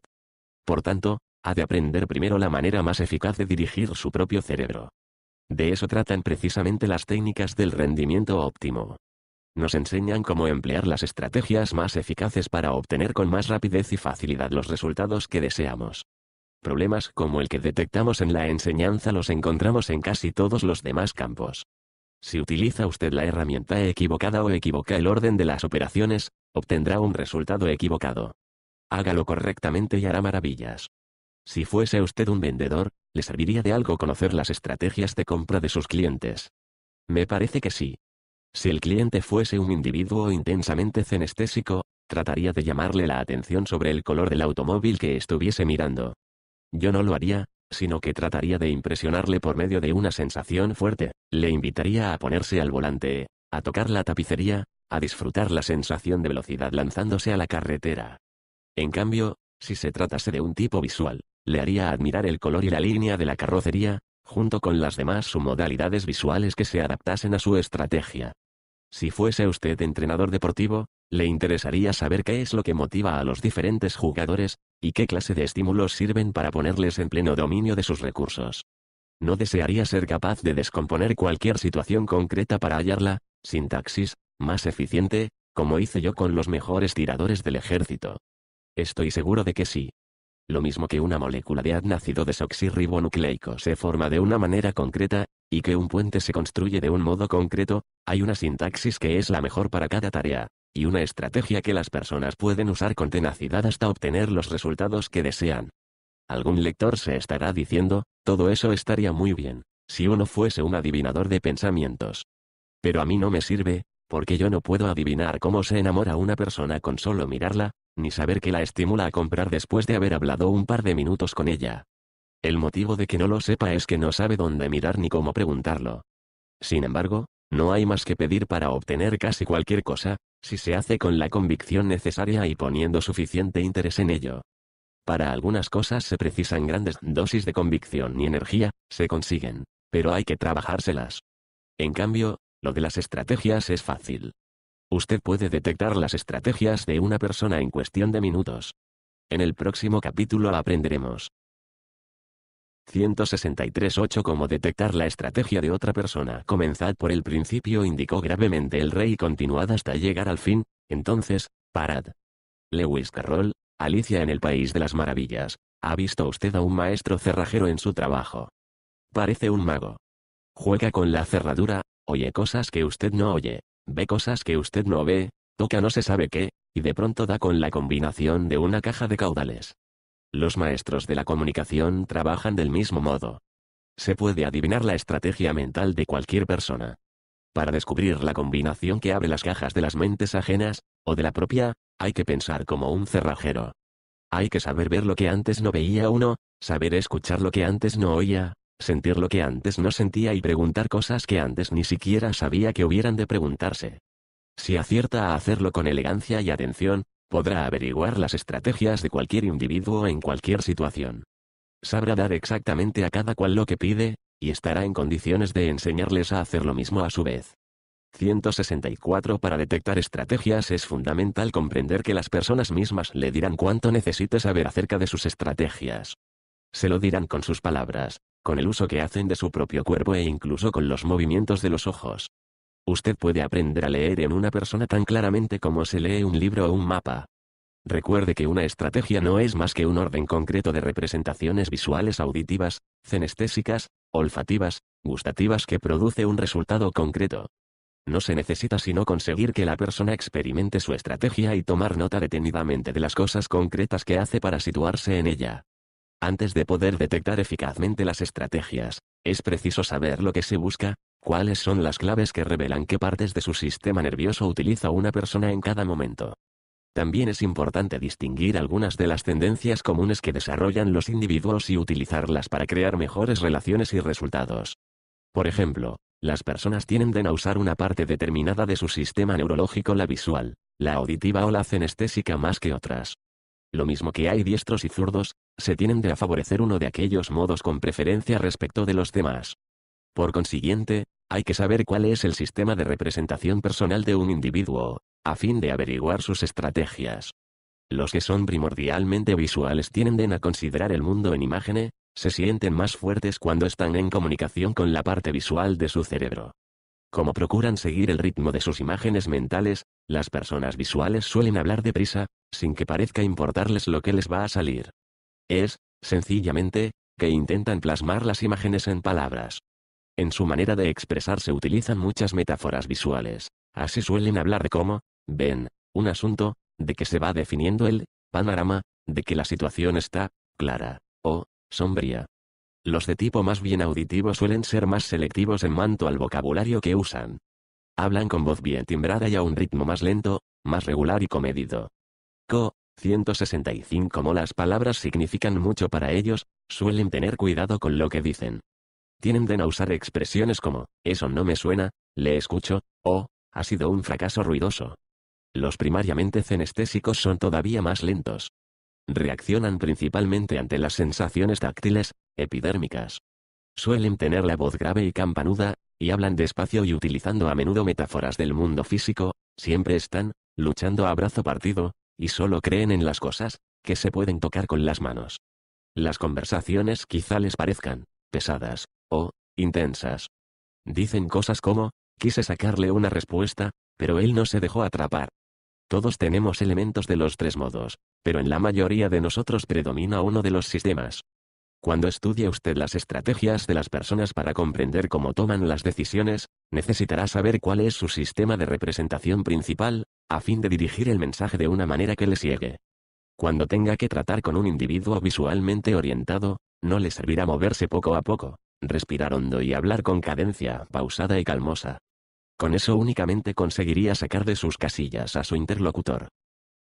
S1: Por tanto, ha de aprender primero la manera más eficaz de dirigir su propio cerebro. De eso tratan precisamente las técnicas del rendimiento óptimo. Nos enseñan cómo emplear las estrategias más eficaces para obtener con más rapidez y facilidad los resultados que deseamos. Problemas como el que detectamos en la enseñanza los encontramos en casi todos los demás campos. Si utiliza usted la herramienta equivocada o equivoca el orden de las operaciones, obtendrá un resultado equivocado. Hágalo correctamente y hará maravillas. Si fuese usted un vendedor, le serviría de algo conocer las estrategias de compra de sus clientes. Me parece que sí. Si el cliente fuese un individuo intensamente cenestésico, trataría de llamarle la atención sobre el color del automóvil que estuviese mirando. Yo no lo haría, sino que trataría de impresionarle por medio de una sensación fuerte, le invitaría a ponerse al volante, a tocar la tapicería, a disfrutar la sensación de velocidad lanzándose a la carretera. En cambio, si se tratase de un tipo visual, le haría admirar el color y la línea de la carrocería, junto con las demás submodalidades visuales que se adaptasen a su estrategia. Si fuese usted entrenador deportivo, le interesaría saber qué es lo que motiva a los diferentes jugadores, y qué clase de estímulos sirven para ponerles en pleno dominio de sus recursos. No desearía ser capaz de descomponer cualquier situación concreta para hallarla, sintaxis, más eficiente, como hice yo con los mejores tiradores del ejército. Estoy seguro de que sí. Lo mismo que una molécula de adnácido desoxirribonucleico se forma de una manera concreta, y que un puente se construye de un modo concreto, hay una sintaxis que es la mejor para cada tarea y una estrategia que las personas pueden usar con tenacidad hasta obtener los resultados que desean. Algún lector se estará diciendo, todo eso estaría muy bien, si uno fuese un adivinador de pensamientos. Pero a mí no me sirve, porque yo no puedo adivinar cómo se enamora una persona con solo mirarla, ni saber qué la estimula a comprar después de haber hablado un par de minutos con ella. El motivo de que no lo sepa es que no sabe dónde mirar ni cómo preguntarlo. Sin embargo, no hay más que pedir para obtener casi cualquier cosa, si se hace con la convicción necesaria y poniendo suficiente interés en ello. Para algunas cosas se precisan grandes dosis de convicción y energía, se consiguen, pero hay que trabajárselas. En cambio, lo de las estrategias es fácil. Usted puede detectar las estrategias de una persona en cuestión de minutos. En el próximo capítulo aprenderemos. 163.8 Cómo detectar la estrategia de otra persona. Comenzad por el principio, indicó gravemente el rey, y continuad hasta llegar al fin, entonces, parad. Lewis Carroll, Alicia en el País de las Maravillas, ha visto usted a un maestro cerrajero en su trabajo. Parece un mago. Juega con la cerradura, oye cosas que usted no oye, ve cosas que usted no ve, toca no se sabe qué, y de pronto da con la combinación de una caja de caudales. Los maestros de la comunicación trabajan del mismo modo. Se puede adivinar la estrategia mental de cualquier persona. Para descubrir la combinación que abre las cajas de las mentes ajenas, o de la propia, hay que pensar como un cerrajero. Hay que saber ver lo que antes no veía uno, saber escuchar lo que antes no oía, sentir lo que antes no sentía y preguntar cosas que antes ni siquiera sabía que hubieran de preguntarse. Si acierta a hacerlo con elegancia y atención, Podrá averiguar las estrategias de cualquier individuo en cualquier situación. Sabrá dar exactamente a cada cual lo que pide, y estará en condiciones de enseñarles a hacer lo mismo a su vez. 164 Para detectar estrategias es fundamental comprender que las personas mismas le dirán cuánto necesite saber acerca de sus estrategias. Se lo dirán con sus palabras, con el uso que hacen de su propio cuerpo e incluso con los movimientos de los ojos. Usted puede aprender a leer en una persona tan claramente como se lee un libro o un mapa. Recuerde que una estrategia no es más que un orden concreto de representaciones visuales auditivas, cenestésicas, olfativas, gustativas que produce un resultado concreto. No se necesita sino conseguir que la persona experimente su estrategia y tomar nota detenidamente de las cosas concretas que hace para situarse en ella. Antes de poder detectar eficazmente las estrategias, es preciso saber lo que se busca, ¿Cuáles son las claves que revelan qué partes de su sistema nervioso utiliza una persona en cada momento? También es importante distinguir algunas de las tendencias comunes que desarrollan los individuos y utilizarlas para crear mejores relaciones y resultados. Por ejemplo, las personas tienden a usar una parte determinada de su sistema neurológico, la visual, la auditiva o la cenestésica más que otras. Lo mismo que hay diestros y zurdos, se tienen a favorecer uno de aquellos modos con preferencia respecto de los demás. Por consiguiente, hay que saber cuál es el sistema de representación personal de un individuo, a fin de averiguar sus estrategias. Los que son primordialmente visuales tienden a considerar el mundo en imágenes, se sienten más fuertes cuando están en comunicación con la parte visual de su cerebro. Como procuran seguir el ritmo de sus imágenes mentales, las personas visuales suelen hablar deprisa, sin que parezca importarles lo que les va a salir. Es, sencillamente, que intentan plasmar las imágenes en palabras. En su manera de expresarse utilizan muchas metáforas visuales. Así suelen hablar de cómo ven un asunto, de que se va definiendo el panorama, de que la situación está clara o sombría. Los de tipo más bien auditivo suelen ser más selectivos en manto al vocabulario que usan. Hablan con voz bien timbrada y a un ritmo más lento, más regular y comedido. Co 165 Como las palabras significan mucho para ellos, suelen tener cuidado con lo que dicen tienden a usar expresiones como, eso no me suena, le escucho, o, ha sido un fracaso ruidoso. Los primariamente cenestésicos son todavía más lentos. Reaccionan principalmente ante las sensaciones táctiles, epidérmicas. Suelen tener la voz grave y campanuda, y hablan despacio y utilizando a menudo metáforas del mundo físico, siempre están, luchando a brazo partido, y solo creen en las cosas, que se pueden tocar con las manos. Las conversaciones quizá les parezcan, pesadas, o, intensas. Dicen cosas como, quise sacarle una respuesta, pero él no se dejó atrapar. Todos tenemos elementos de los tres modos, pero en la mayoría de nosotros predomina uno de los sistemas. Cuando estudie usted las estrategias de las personas para comprender cómo toman las decisiones, necesitará saber cuál es su sistema de representación principal, a fin de dirigir el mensaje de una manera que le sigue. Cuando tenga que tratar con un individuo visualmente orientado, no le servirá moverse poco a poco respirar hondo y hablar con cadencia pausada y calmosa. Con eso únicamente conseguiría sacar de sus casillas a su interlocutor.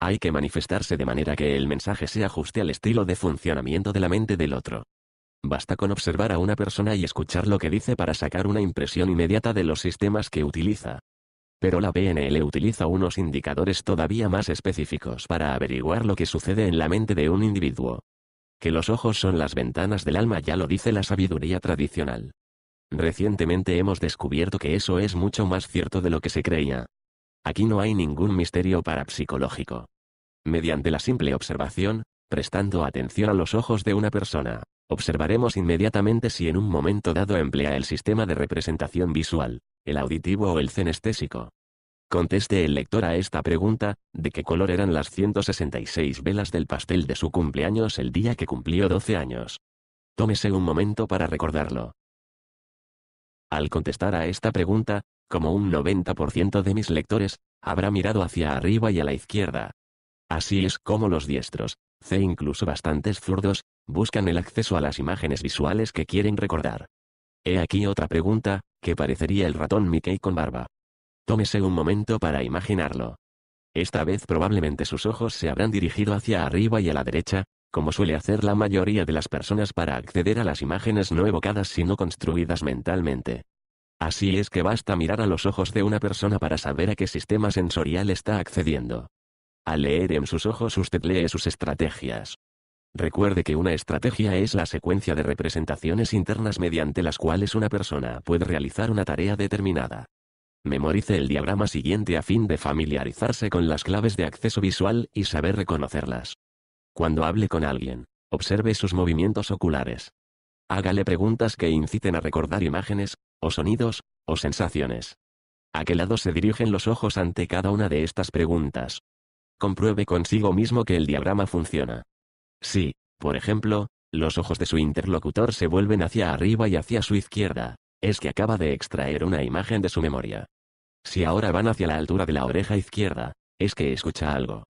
S1: Hay que manifestarse de manera que el mensaje se ajuste al estilo de funcionamiento de la mente del otro. Basta con observar a una persona y escuchar lo que dice para sacar una impresión inmediata de los sistemas que utiliza. Pero la PNL utiliza unos indicadores todavía más específicos para averiguar lo que sucede en la mente de un individuo que los ojos son las ventanas del alma ya lo dice la sabiduría tradicional. Recientemente hemos descubierto que eso es mucho más cierto de lo que se creía. Aquí no hay ningún misterio parapsicológico. Mediante la simple observación, prestando atención a los ojos de una persona, observaremos inmediatamente si en un momento dado emplea el sistema de representación visual, el auditivo o el cenestésico. Conteste el lector a esta pregunta, ¿de qué color eran las 166 velas del pastel de su cumpleaños el día que cumplió 12 años? Tómese un momento para recordarlo. Al contestar a esta pregunta, como un 90% de mis lectores, habrá mirado hacia arriba y a la izquierda. Así es como los diestros, c. incluso bastantes zurdos, buscan el acceso a las imágenes visuales que quieren recordar. He aquí otra pregunta, que parecería el ratón Mickey con barba. Tómese un momento para imaginarlo. Esta vez probablemente sus ojos se habrán dirigido hacia arriba y a la derecha, como suele hacer la mayoría de las personas para acceder a las imágenes no evocadas sino construidas mentalmente. Así es que basta mirar a los ojos de una persona para saber a qué sistema sensorial está accediendo. Al leer en sus ojos usted lee sus estrategias. Recuerde que una estrategia es la secuencia de representaciones internas mediante las cuales una persona puede realizar una tarea determinada. Memorice el diagrama siguiente a fin de familiarizarse con las claves de acceso visual y saber reconocerlas. Cuando hable con alguien, observe sus movimientos oculares. Hágale preguntas que inciten a recordar imágenes, o sonidos, o sensaciones. ¿A qué lado se dirigen los ojos ante cada una de estas preguntas? Compruebe consigo mismo que el diagrama funciona. Si, por ejemplo, los ojos de su interlocutor se vuelven hacia arriba y hacia su izquierda, es que acaba de extraer una imagen de su memoria. Si ahora van hacia la altura de la oreja izquierda, es que escucha algo.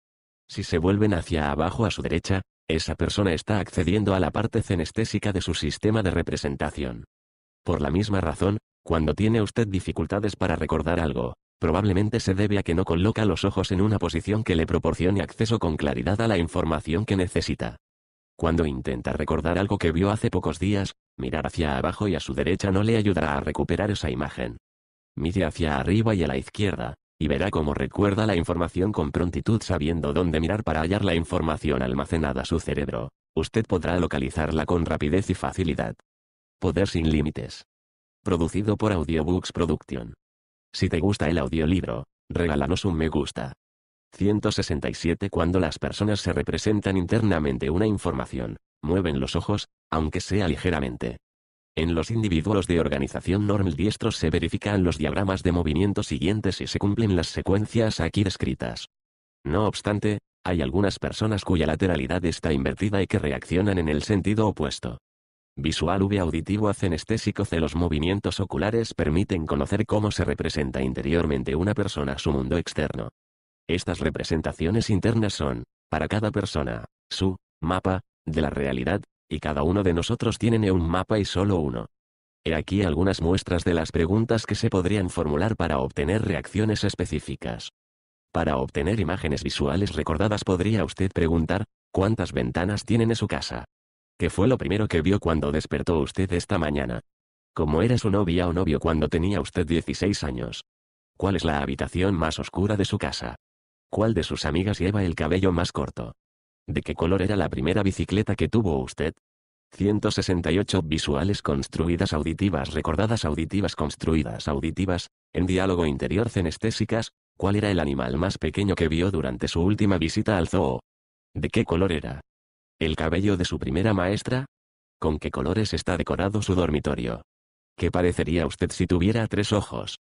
S1: Si se vuelven hacia abajo a su derecha, esa persona está accediendo a la parte cenestésica de su sistema de representación. Por la misma razón, cuando tiene usted dificultades para recordar algo, probablemente se debe a que no coloca los ojos en una posición que le proporcione acceso con claridad a la información que necesita. Cuando intenta recordar algo que vio hace pocos días, mirar hacia abajo y a su derecha no le ayudará a recuperar esa imagen. Mire hacia arriba y a la izquierda, y verá cómo recuerda la información con prontitud sabiendo dónde mirar para hallar la información almacenada a su cerebro. Usted podrá localizarla con rapidez y facilidad. Poder sin límites. Producido por Audiobooks Production. Si te gusta el audiolibro, regálanos un me gusta. 167 Cuando las personas se representan internamente una información, mueven los ojos, aunque sea ligeramente. En los individuos de organización normal diestros se verifican los diagramas de movimiento siguientes y se cumplen las secuencias aquí descritas. No obstante, hay algunas personas cuya lateralidad está invertida y que reaccionan en el sentido opuesto. Visual V auditivo acenestésico C. Los movimientos oculares permiten conocer cómo se representa interiormente una persona su mundo externo. Estas representaciones internas son, para cada persona, su mapa de la realidad, y cada uno de nosotros tiene un mapa y solo uno. He aquí algunas muestras de las preguntas que se podrían formular para obtener reacciones específicas. Para obtener imágenes visuales recordadas podría usted preguntar, ¿cuántas ventanas tiene en su casa? ¿Qué fue lo primero que vio cuando despertó usted esta mañana? ¿Cómo era su novia o novio cuando tenía usted 16 años? ¿Cuál es la habitación más oscura de su casa? ¿Cuál de sus amigas lleva el cabello más corto? ¿De qué color era la primera bicicleta que tuvo usted? 168 visuales construidas auditivas recordadas auditivas construidas auditivas, en diálogo interior cenestésicas, ¿cuál era el animal más pequeño que vio durante su última visita al zoo? ¿De qué color era? ¿El cabello de su primera maestra? ¿Con qué colores está decorado su dormitorio? ¿Qué parecería usted si tuviera tres ojos?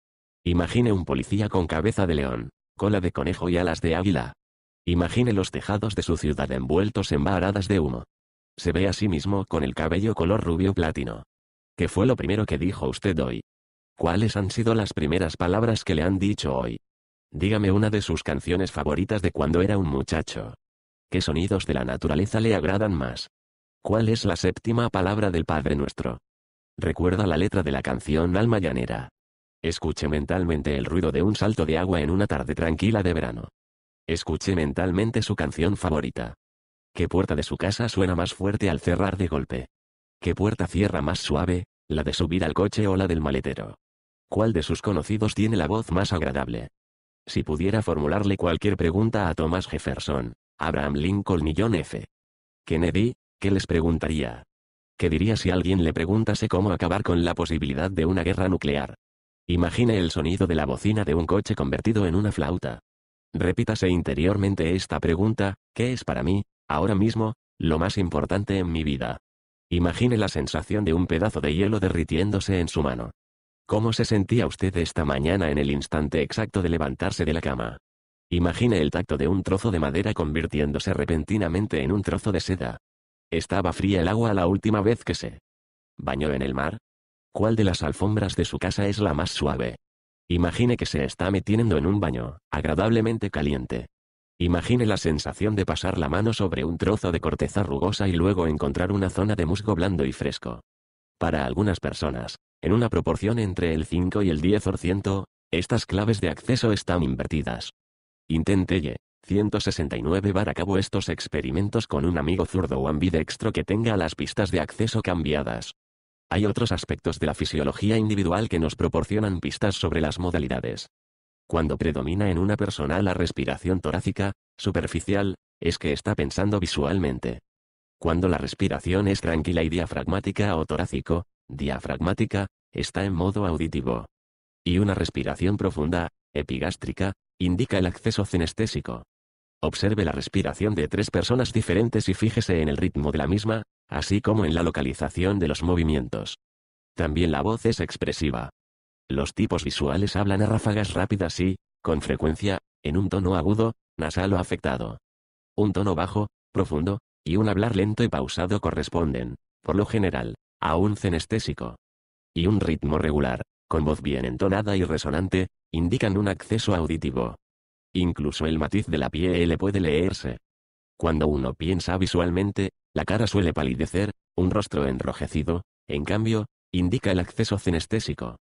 S1: Imagine un policía con cabeza de león cola de conejo y alas de águila. Imagine los tejados de su ciudad envueltos en varadas de humo. Se ve a sí mismo con el cabello color rubio platino. ¿Qué fue lo primero que dijo usted hoy? ¿Cuáles han sido las primeras palabras que le han dicho hoy? Dígame una de sus canciones favoritas de cuando era un muchacho. ¿Qué sonidos de la naturaleza le agradan más? ¿Cuál es la séptima palabra del Padre Nuestro? Recuerda la letra de la canción Alma Llanera. Escuche mentalmente el ruido de un salto de agua en una tarde tranquila de verano. Escuche mentalmente su canción favorita. ¿Qué puerta de su casa suena más fuerte al cerrar de golpe? ¿Qué puerta cierra más suave, la de subir al coche o la del maletero? ¿Cuál de sus conocidos tiene la voz más agradable? Si pudiera formularle cualquier pregunta a Thomas Jefferson, Abraham Lincoln y John F. Kennedy, ¿qué les preguntaría? ¿Qué diría si alguien le preguntase cómo acabar con la posibilidad de una guerra nuclear? Imagine el sonido de la bocina de un coche convertido en una flauta. Repítase interiormente esta pregunta, ¿qué es para mí, ahora mismo, lo más importante en mi vida? Imagine la sensación de un pedazo de hielo derritiéndose en su mano. ¿Cómo se sentía usted esta mañana en el instante exacto de levantarse de la cama? Imagine el tacto de un trozo de madera convirtiéndose repentinamente en un trozo de seda. ¿Estaba fría el agua la última vez que se bañó en el mar? ¿Cuál de las alfombras de su casa es la más suave? Imagine que se está metiendo en un baño, agradablemente caliente. Imagine la sensación de pasar la mano sobre un trozo de corteza rugosa y luego encontrar una zona de musgo blando y fresco. Para algunas personas, en una proporción entre el 5 y el 10%, estas claves de acceso están invertidas. Intente 169 bar a cabo estos experimentos con un amigo zurdo o ambidextro que tenga las pistas de acceso cambiadas. Hay otros aspectos de la fisiología individual que nos proporcionan pistas sobre las modalidades. Cuando predomina en una persona la respiración torácica, superficial, es que está pensando visualmente. Cuando la respiración es tranquila y diafragmática o torácico, diafragmática, está en modo auditivo. Y una respiración profunda, epigástrica, indica el acceso cinestésico. Observe la respiración de tres personas diferentes y fíjese en el ritmo de la misma, así como en la localización de los movimientos. También la voz es expresiva. Los tipos visuales hablan a ráfagas rápidas y, con frecuencia, en un tono agudo, nasal o afectado. Un tono bajo, profundo, y un hablar lento y pausado corresponden, por lo general, a un cenestésico. Y un ritmo regular, con voz bien entonada y resonante, indican un acceso auditivo. Incluso el matiz de la piel puede leerse. Cuando uno piensa visualmente, la cara suele palidecer, un rostro enrojecido, en cambio, indica el acceso cinestésico.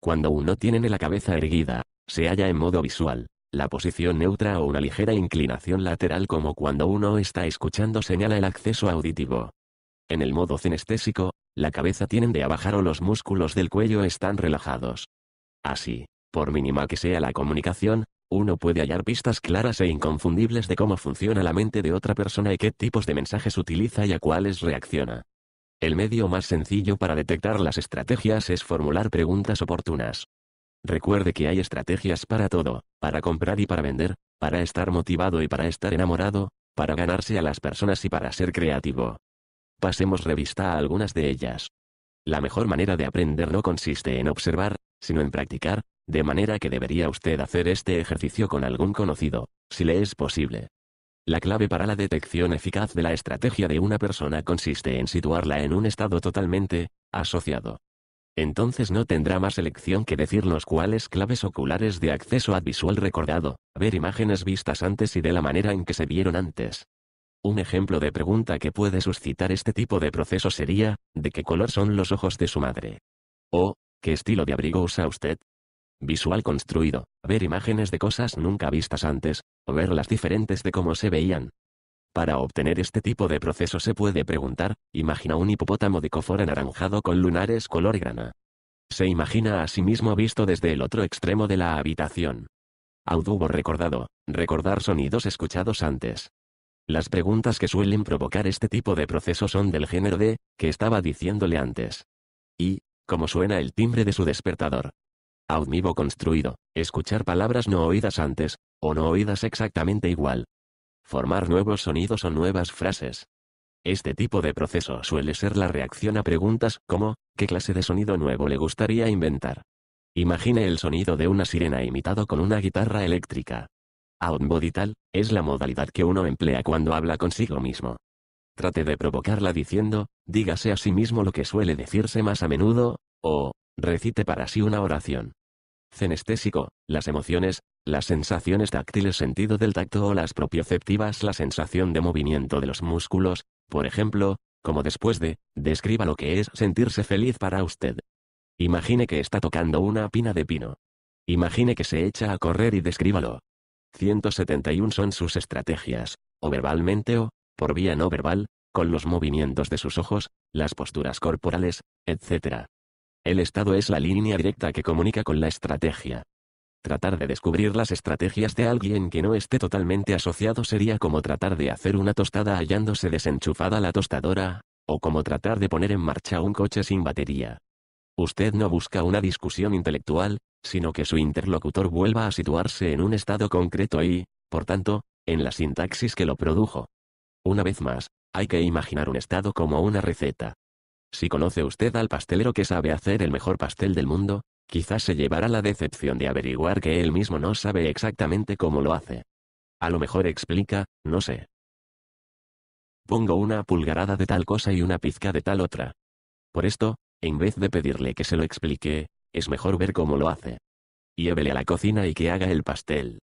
S1: Cuando uno tiene la cabeza erguida, se halla en modo visual, la posición neutra o una ligera inclinación lateral como cuando uno está escuchando señala el acceso auditivo. En el modo cinestésico, la cabeza tiene a bajar o los músculos del cuello están relajados. Así, por mínima que sea la comunicación, uno puede hallar pistas claras e inconfundibles de cómo funciona la mente de otra persona y qué tipos de mensajes utiliza y a cuáles reacciona. El medio más sencillo para detectar las estrategias es formular preguntas oportunas. Recuerde que hay estrategias para todo, para comprar y para vender, para estar motivado y para estar enamorado, para ganarse a las personas y para ser creativo. Pasemos revista a algunas de ellas. La mejor manera de aprender no consiste en observar, sino en practicar, de manera que debería usted hacer este ejercicio con algún conocido, si le es posible. La clave para la detección eficaz de la estrategia de una persona consiste en situarla en un estado totalmente asociado. Entonces no tendrá más elección que decirnos cuáles claves oculares de acceso visual recordado, ver imágenes vistas antes y de la manera en que se vieron antes. Un ejemplo de pregunta que puede suscitar este tipo de proceso sería, ¿de qué color son los ojos de su madre? O, ¿qué estilo de abrigo usa usted? Visual construido, ver imágenes de cosas nunca vistas antes, o verlas diferentes de cómo se veían. Para obtener este tipo de proceso se puede preguntar, imagina un hipopótamo de cofor anaranjado con lunares color grana. Se imagina a sí mismo visto desde el otro extremo de la habitación. Audubo recordado, recordar sonidos escuchados antes. Las preguntas que suelen provocar este tipo de proceso son del género de, que estaba diciéndole antes. Y, cómo suena el timbre de su despertador, vivo construido, escuchar palabras no oídas antes, o no oídas exactamente igual. Formar nuevos sonidos o nuevas frases. Este tipo de proceso suele ser la reacción a preguntas como, ¿qué clase de sonido nuevo le gustaría inventar? Imagine el sonido de una sirena imitado con una guitarra eléctrica. tal es la modalidad que uno emplea cuando habla consigo mismo. Trate de provocarla diciendo, dígase a sí mismo lo que suele decirse más a menudo, o, Recite para sí una oración. Cenestésico, las emociones, las sensaciones táctiles sentido del tacto o las propioceptivas la sensación de movimiento de los músculos, por ejemplo, como después de, describa lo que es sentirse feliz para usted. Imagine que está tocando una pina de pino. Imagine que se echa a correr y descríbalo. 171 son sus estrategias, o verbalmente o, por vía no verbal, con los movimientos de sus ojos, las posturas corporales, etc. El estado es la línea directa que comunica con la estrategia. Tratar de descubrir las estrategias de alguien que no esté totalmente asociado sería como tratar de hacer una tostada hallándose desenchufada la tostadora, o como tratar de poner en marcha un coche sin batería. Usted no busca una discusión intelectual, sino que su interlocutor vuelva a situarse en un estado concreto y, por tanto, en la sintaxis que lo produjo. Una vez más, hay que imaginar un estado como una receta. Si conoce usted al pastelero que sabe hacer el mejor pastel del mundo, quizás se llevará la decepción de averiguar que él mismo no sabe exactamente cómo lo hace. A lo mejor explica, no sé. Pongo una pulgarada de tal cosa y una pizca de tal otra. Por esto, en vez de pedirle que se lo explique, es mejor ver cómo lo hace. Llévele a la cocina y que haga el pastel.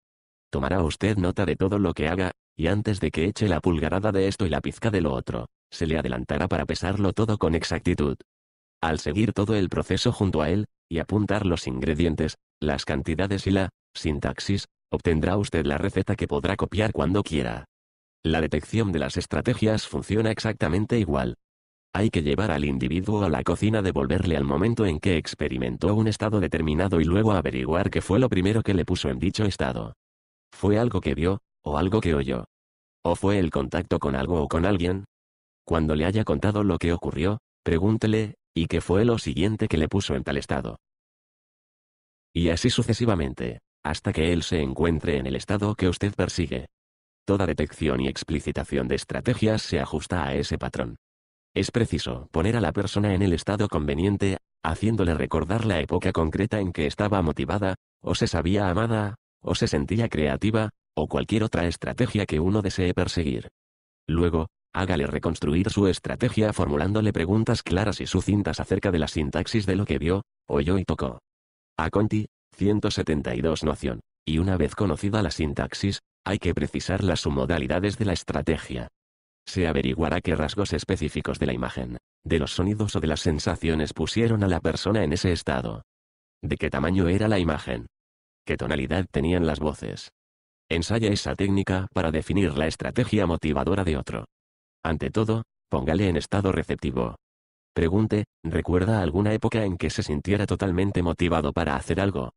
S1: Tomará usted nota de todo lo que haga, y antes de que eche la pulgarada de esto y la pizca de lo otro, se le adelantará para pesarlo todo con exactitud. Al seguir todo el proceso junto a él, y apuntar los ingredientes, las cantidades y la sintaxis, obtendrá usted la receta que podrá copiar cuando quiera. La detección de las estrategias funciona exactamente igual. Hay que llevar al individuo a la cocina, volverle al momento en que experimentó un estado determinado y luego averiguar qué fue lo primero que le puso en dicho estado. ¿Fue algo que vio, o algo que oyó. ¿O fue el contacto con algo o con alguien? Cuando le haya contado lo que ocurrió, pregúntele, ¿y qué fue lo siguiente que le puso en tal estado? Y así sucesivamente, hasta que él se encuentre en el estado que usted persigue. Toda detección y explicitación de estrategias se ajusta a ese patrón. Es preciso poner a la persona en el estado conveniente, haciéndole recordar la época concreta en que estaba motivada, o se sabía amada, o se sentía creativa, o cualquier otra estrategia que uno desee perseguir. Luego, hágale reconstruir su estrategia formulándole preguntas claras y sucintas acerca de la sintaxis de lo que vio, oyó y tocó. A Conti, 172 noción, y una vez conocida la sintaxis, hay que precisar las submodalidades de la estrategia. Se averiguará qué rasgos específicos de la imagen, de los sonidos o de las sensaciones pusieron a la persona en ese estado. De qué tamaño era la imagen. Qué tonalidad tenían las voces. Ensaya esa técnica para definir la estrategia motivadora de otro. Ante todo, póngale en estado receptivo. Pregunte, ¿recuerda alguna época en que se sintiera totalmente motivado para hacer algo?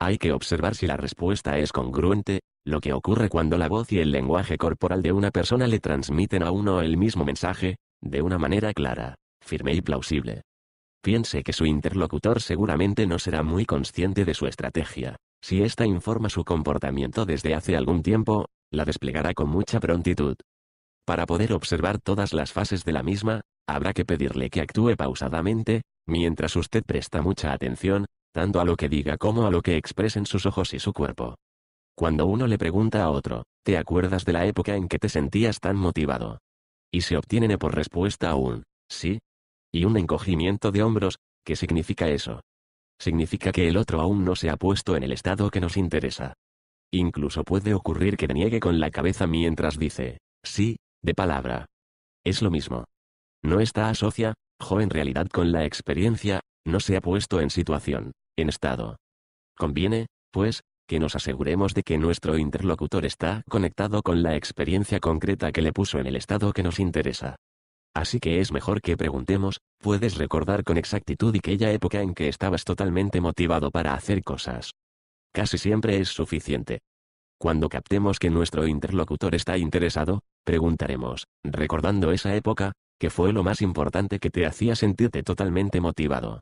S1: Hay que observar si la respuesta es congruente, lo que ocurre cuando la voz y el lenguaje corporal de una persona le transmiten a uno el mismo mensaje, de una manera clara, firme y plausible. Piense que su interlocutor seguramente no será muy consciente de su estrategia, si ésta informa su comportamiento desde hace algún tiempo, la desplegará con mucha prontitud. Para poder observar todas las fases de la misma, habrá que pedirle que actúe pausadamente, mientras usted presta mucha atención, tanto a lo que diga como a lo que expresen sus ojos y su cuerpo. Cuando uno le pregunta a otro, ¿te acuerdas de la época en que te sentías tan motivado? Y se obtiene por respuesta un sí y un encogimiento de hombros, ¿qué significa eso? significa que el otro aún no se ha puesto en el estado que nos interesa. Incluso puede ocurrir que deniegue con la cabeza mientras dice, sí, de palabra. Es lo mismo. No está asocia, jo en realidad con la experiencia, no se ha puesto en situación, en estado. Conviene, pues, que nos aseguremos de que nuestro interlocutor está conectado con la experiencia concreta que le puso en el estado que nos interesa. Así que es mejor que preguntemos, ¿puedes recordar con exactitud aquella época en que estabas totalmente motivado para hacer cosas? Casi siempre es suficiente. Cuando captemos que nuestro interlocutor está interesado, preguntaremos, recordando esa época, ¿qué fue lo más importante que te hacía sentirte totalmente motivado?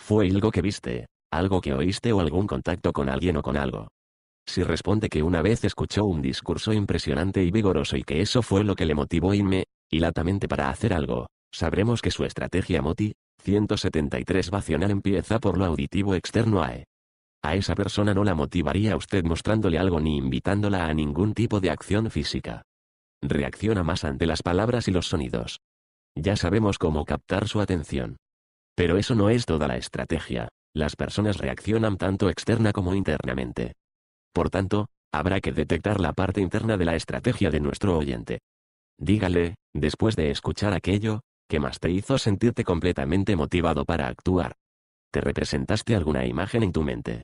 S1: ¿Fue algo que viste, algo que oíste o algún contacto con alguien o con algo? Si responde que una vez escuchó un discurso impresionante y vigoroso y que eso fue lo que le motivó y me y latamente para hacer algo, sabremos que su estrategia MOTI, 173 vacional empieza por lo auditivo externo AE. A esa persona no la motivaría usted mostrándole algo ni invitándola a ningún tipo de acción física. Reacciona más ante las palabras y los sonidos. Ya sabemos cómo captar su atención. Pero eso no es toda la estrategia, las personas reaccionan tanto externa como internamente. Por tanto, habrá que detectar la parte interna de la estrategia de nuestro oyente. Dígale, Después de escuchar aquello, ¿qué más te hizo sentirte completamente motivado para actuar? ¿Te representaste alguna imagen en tu mente?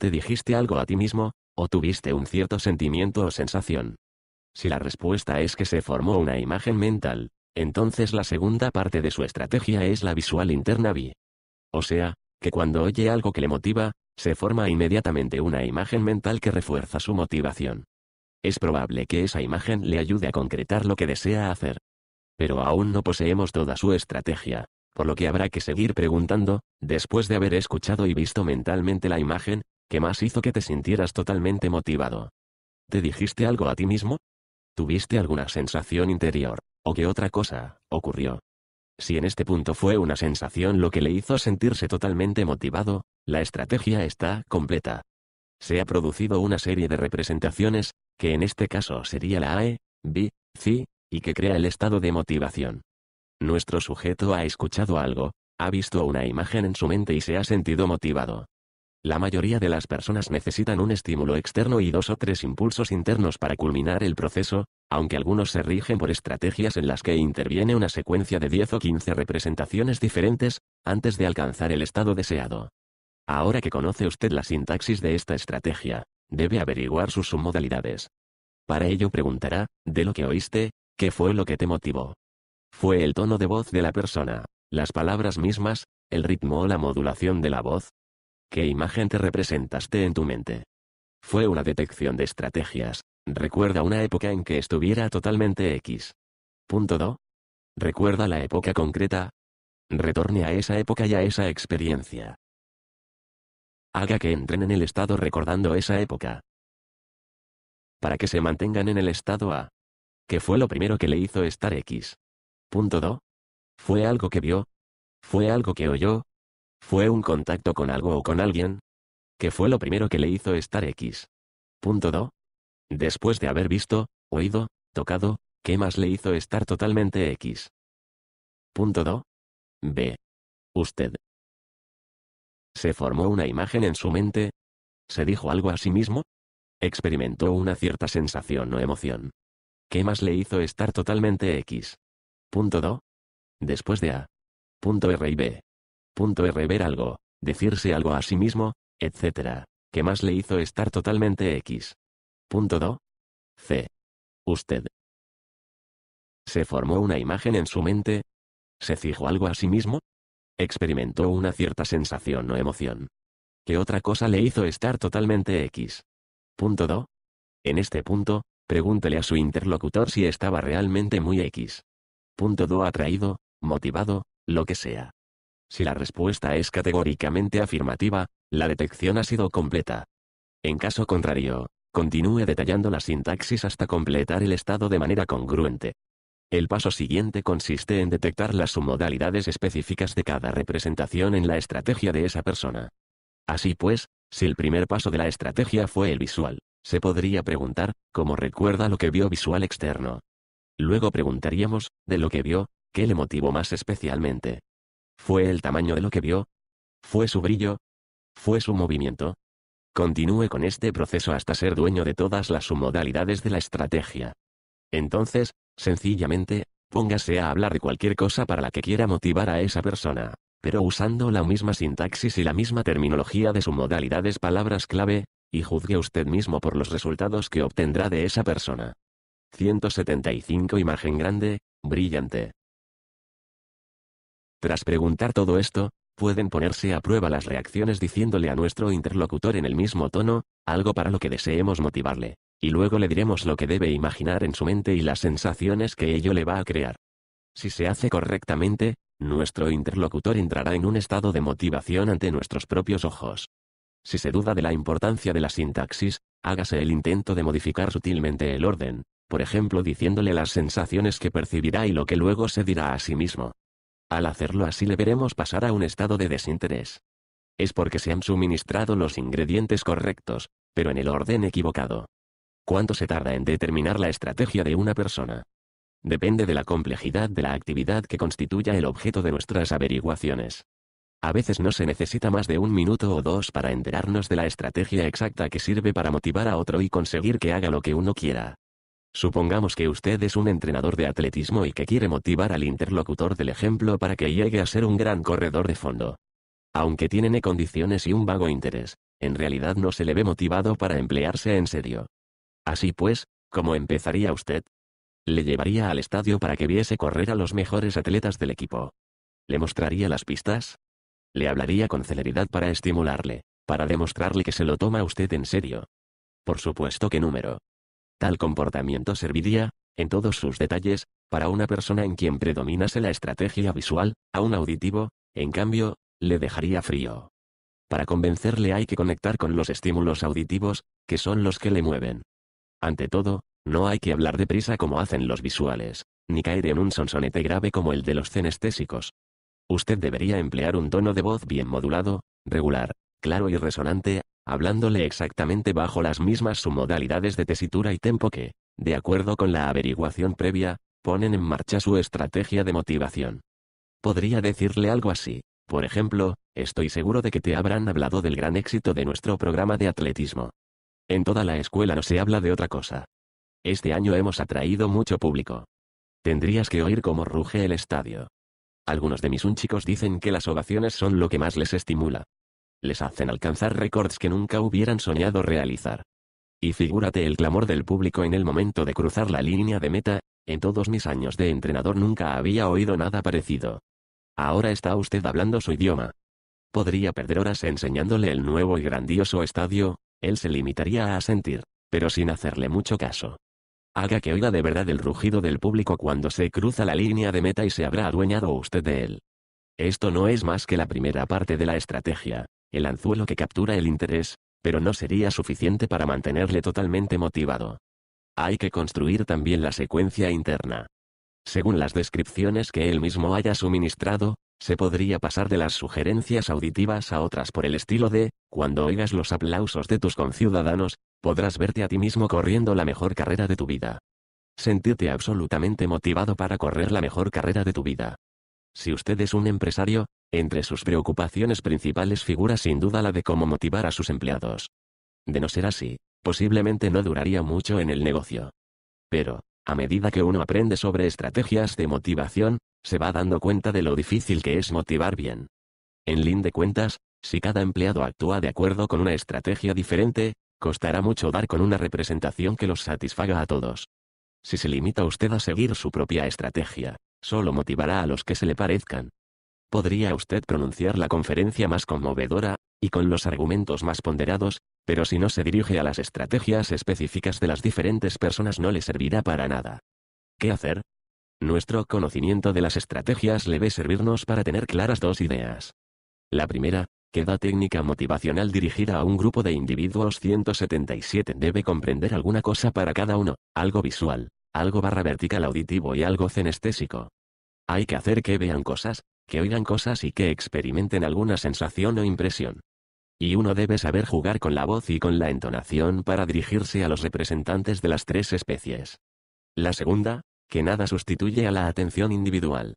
S1: ¿Te dijiste algo a ti mismo, o tuviste un cierto sentimiento o sensación? Si la respuesta es que se formó una imagen mental, entonces la segunda parte de su estrategia es la visual interna VI. O sea, que cuando oye algo que le motiva, se forma inmediatamente una imagen mental que refuerza su motivación. Es probable que esa imagen le ayude a concretar lo que desea hacer. Pero aún no poseemos toda su estrategia, por lo que habrá que seguir preguntando, después de haber escuchado y visto mentalmente la imagen, ¿qué más hizo que te sintieras totalmente motivado? ¿Te dijiste algo a ti mismo? ¿Tuviste alguna sensación interior? ¿O qué otra cosa ocurrió? Si en este punto fue una sensación lo que le hizo sentirse totalmente motivado, la estrategia está completa. Se ha producido una serie de representaciones, que en este caso sería la A, B, C, y que crea el estado de motivación. Nuestro sujeto ha escuchado algo, ha visto una imagen en su mente y se ha sentido motivado. La mayoría de las personas necesitan un estímulo externo y dos o tres impulsos internos para culminar el proceso, aunque algunos se rigen por estrategias en las que interviene una secuencia de 10 o 15 representaciones diferentes, antes de alcanzar el estado deseado. Ahora que conoce usted la sintaxis de esta estrategia, debe averiguar sus submodalidades. Para ello preguntará, de lo que oíste, ¿qué fue lo que te motivó? ¿Fue el tono de voz de la persona, las palabras mismas, el ritmo o la modulación de la voz? ¿Qué imagen te representaste en tu mente? Fue una detección de estrategias. Recuerda una época en que estuviera totalmente X. Punto 2. Recuerda la época concreta. Retorne a esa época y a esa experiencia haga que entren en el estado recordando esa época. Para que se mantengan en el estado A. ¿Qué fue lo primero que le hizo estar X. Punto 2. Fue algo que vio. Fue algo que oyó. Fue un contacto con algo o con alguien. ¿Qué fue lo primero que le hizo estar X. Punto 2.
S2: Después de haber visto, oído, tocado, ¿qué más le hizo estar totalmente X? Punto 2. B. Usted. Se formó una imagen en su mente. ¿Se dijo algo a sí mismo? Experimentó una
S1: cierta sensación o emoción. ¿Qué más le hizo estar totalmente X? Punto do. Después de A. Punto R y B. Punto R ver algo, decirse algo a sí mismo, etc. ¿Qué más le hizo estar totalmente X? Punto do. C. Usted. Se formó una imagen en su mente. ¿Se fijó algo a sí mismo? Experimentó una cierta sensación o emoción. ¿Qué otra cosa le hizo estar totalmente X. Punto 2. En este punto, pregúntele a su interlocutor si estaba realmente muy X. Punto 2. Atraído, motivado, lo que sea. Si la respuesta es categóricamente afirmativa, la detección ha sido completa. En caso contrario, continúe detallando la sintaxis hasta completar el estado de manera congruente. El paso siguiente consiste en detectar las submodalidades específicas de cada representación en la estrategia de esa persona. Así pues, si el primer paso de la estrategia fue el visual, se podría preguntar, ¿cómo recuerda lo que vio visual externo? Luego preguntaríamos, de lo que vio, ¿qué le motivó más especialmente? ¿Fue el tamaño de lo que vio? ¿Fue su brillo? ¿Fue su movimiento? Continúe con este proceso hasta ser dueño de todas las submodalidades de la estrategia. Entonces, Sencillamente, póngase a hablar de cualquier cosa para la que quiera motivar a esa persona, pero usando la misma sintaxis y la misma terminología de su modalidades palabras clave, y juzgue usted mismo por los resultados que obtendrá de esa persona. 175 Imagen grande, brillante. Tras preguntar todo esto, pueden ponerse a prueba las reacciones diciéndole a nuestro interlocutor en el mismo tono, algo para lo que deseemos motivarle. Y luego le diremos lo que debe imaginar en su mente y las sensaciones que ello le va a crear. Si se hace correctamente, nuestro interlocutor entrará en un estado de motivación ante nuestros propios ojos. Si se duda de la importancia de la sintaxis, hágase el intento de modificar sutilmente el orden, por ejemplo diciéndole las sensaciones que percibirá y lo que luego se dirá a sí mismo. Al hacerlo así le veremos pasar a un estado de desinterés. Es porque se han suministrado los ingredientes correctos, pero en el orden equivocado. ¿Cuánto se tarda en determinar la estrategia de una persona? Depende de la complejidad de la actividad que constituya el objeto de nuestras averiguaciones. A veces no se necesita más de un minuto o dos para enterarnos de la estrategia exacta que sirve para motivar a otro y conseguir que haga lo que uno quiera. Supongamos que usted es un entrenador de atletismo y que quiere motivar al interlocutor del ejemplo para que llegue a ser un gran corredor de fondo. Aunque tiene condiciones y un vago interés, en realidad no se le ve motivado para emplearse en serio. Así pues, ¿cómo empezaría usted? Le llevaría al estadio para que viese correr a los mejores atletas del equipo. Le mostraría las pistas. Le hablaría con celeridad para estimularle, para demostrarle que se lo toma usted en serio. Por supuesto que número. Tal comportamiento serviría, en todos sus detalles, para una persona en quien predominase la estrategia visual, a un auditivo, en cambio, le dejaría frío. Para convencerle hay que conectar con los estímulos auditivos, que son los que le mueven. Ante todo, no hay que hablar deprisa como hacen los visuales, ni caer en un sonsonete grave como el de los cenestésicos. Usted debería emplear un tono de voz bien modulado, regular, claro y resonante, hablándole exactamente bajo las mismas submodalidades de tesitura y tempo que, de acuerdo con la averiguación previa, ponen en marcha su estrategia de motivación. Podría decirle algo así, por ejemplo, estoy seguro de que te habrán hablado del gran éxito de nuestro programa de atletismo. En toda la escuela no se habla de otra cosa. Este año hemos atraído mucho público. Tendrías que oír cómo ruge el estadio. Algunos de mis un dicen que las ovaciones son lo que más les estimula. Les hacen alcanzar récords que nunca hubieran soñado realizar. Y figúrate el clamor del público en el momento de cruzar la línea de meta, en todos mis años de entrenador nunca había oído nada parecido. Ahora está usted hablando su idioma. Podría perder horas enseñándole el nuevo y grandioso estadio, él se limitaría a asentir, pero sin hacerle mucho caso. Haga que oiga de verdad el rugido del público cuando se cruza la línea de meta y se habrá adueñado usted de él. Esto no es más que la primera parte de la estrategia, el anzuelo que captura el interés, pero no sería suficiente para mantenerle totalmente motivado. Hay que construir también la secuencia interna. Según las descripciones que él mismo haya suministrado, se podría pasar de las sugerencias auditivas a otras por el estilo de, cuando oigas los aplausos de tus conciudadanos, podrás verte a ti mismo corriendo la mejor carrera de tu vida. Sentirte absolutamente motivado para correr la mejor carrera de tu vida. Si usted es un empresario, entre sus preocupaciones principales figura sin duda la de cómo motivar a sus empleados. De no ser así, posiblemente no duraría mucho en el negocio. Pero, a medida que uno aprende sobre estrategias de motivación, se va dando cuenta de lo difícil que es motivar bien. En línea de cuentas, si cada empleado actúa de acuerdo con una estrategia diferente, costará mucho dar con una representación que los satisfaga a todos. Si se limita usted a seguir su propia estrategia, solo motivará a los que se le parezcan. Podría usted pronunciar la conferencia más conmovedora, y con los argumentos más ponderados, pero si no se dirige a las estrategias específicas de las diferentes personas no le servirá para nada. ¿Qué hacer? Nuestro conocimiento de las estrategias debe servirnos para tener claras dos ideas. La primera, que da técnica motivacional dirigida a un grupo de individuos 177 debe comprender alguna cosa para cada uno, algo visual, algo barra vertical auditivo y algo cenestésico. Hay que hacer que vean cosas, que oigan cosas y que experimenten alguna sensación o impresión. Y uno debe saber jugar con la voz y con la entonación para dirigirse a los representantes de las tres especies. La segunda, que nada sustituye a la atención individual.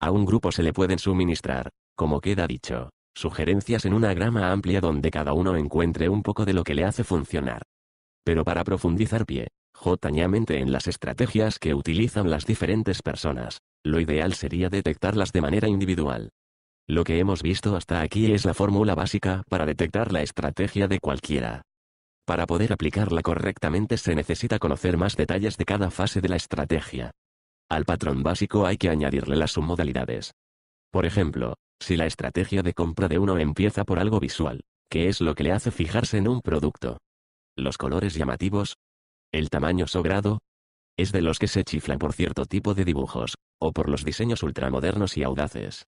S1: A un grupo se le pueden suministrar, como queda dicho, sugerencias en una grama amplia donde cada uno encuentre un poco de lo que le hace funcionar. Pero para profundizar pie, jotañamente en las estrategias que utilizan las diferentes personas, lo ideal sería detectarlas de manera individual. Lo que hemos visto hasta aquí es la fórmula básica para detectar la estrategia de cualquiera. Para poder aplicarla correctamente se necesita conocer más detalles de cada fase de la estrategia. Al patrón básico hay que añadirle las submodalidades. Por ejemplo, si la estrategia de compra de uno empieza por algo visual, que es lo que le hace fijarse en un producto. Los colores llamativos. El tamaño sobrado. Es de los que se chiflan por cierto tipo de dibujos, o por los diseños ultramodernos y audaces.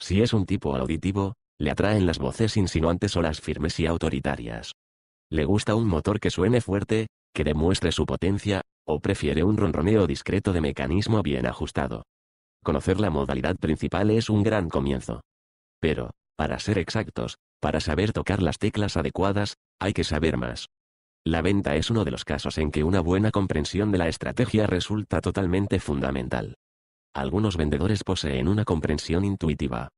S1: Si es un tipo auditivo, le atraen las voces insinuantes o las firmes y autoritarias. Le gusta un motor que suene fuerte, que demuestre su potencia, o prefiere un ronroneo discreto de mecanismo bien ajustado. Conocer la modalidad principal es un gran comienzo. Pero, para ser exactos, para saber tocar las teclas adecuadas, hay que saber más. La venta es uno de los casos en que una buena comprensión de la estrategia resulta totalmente fundamental. Algunos vendedores poseen una comprensión intuitiva.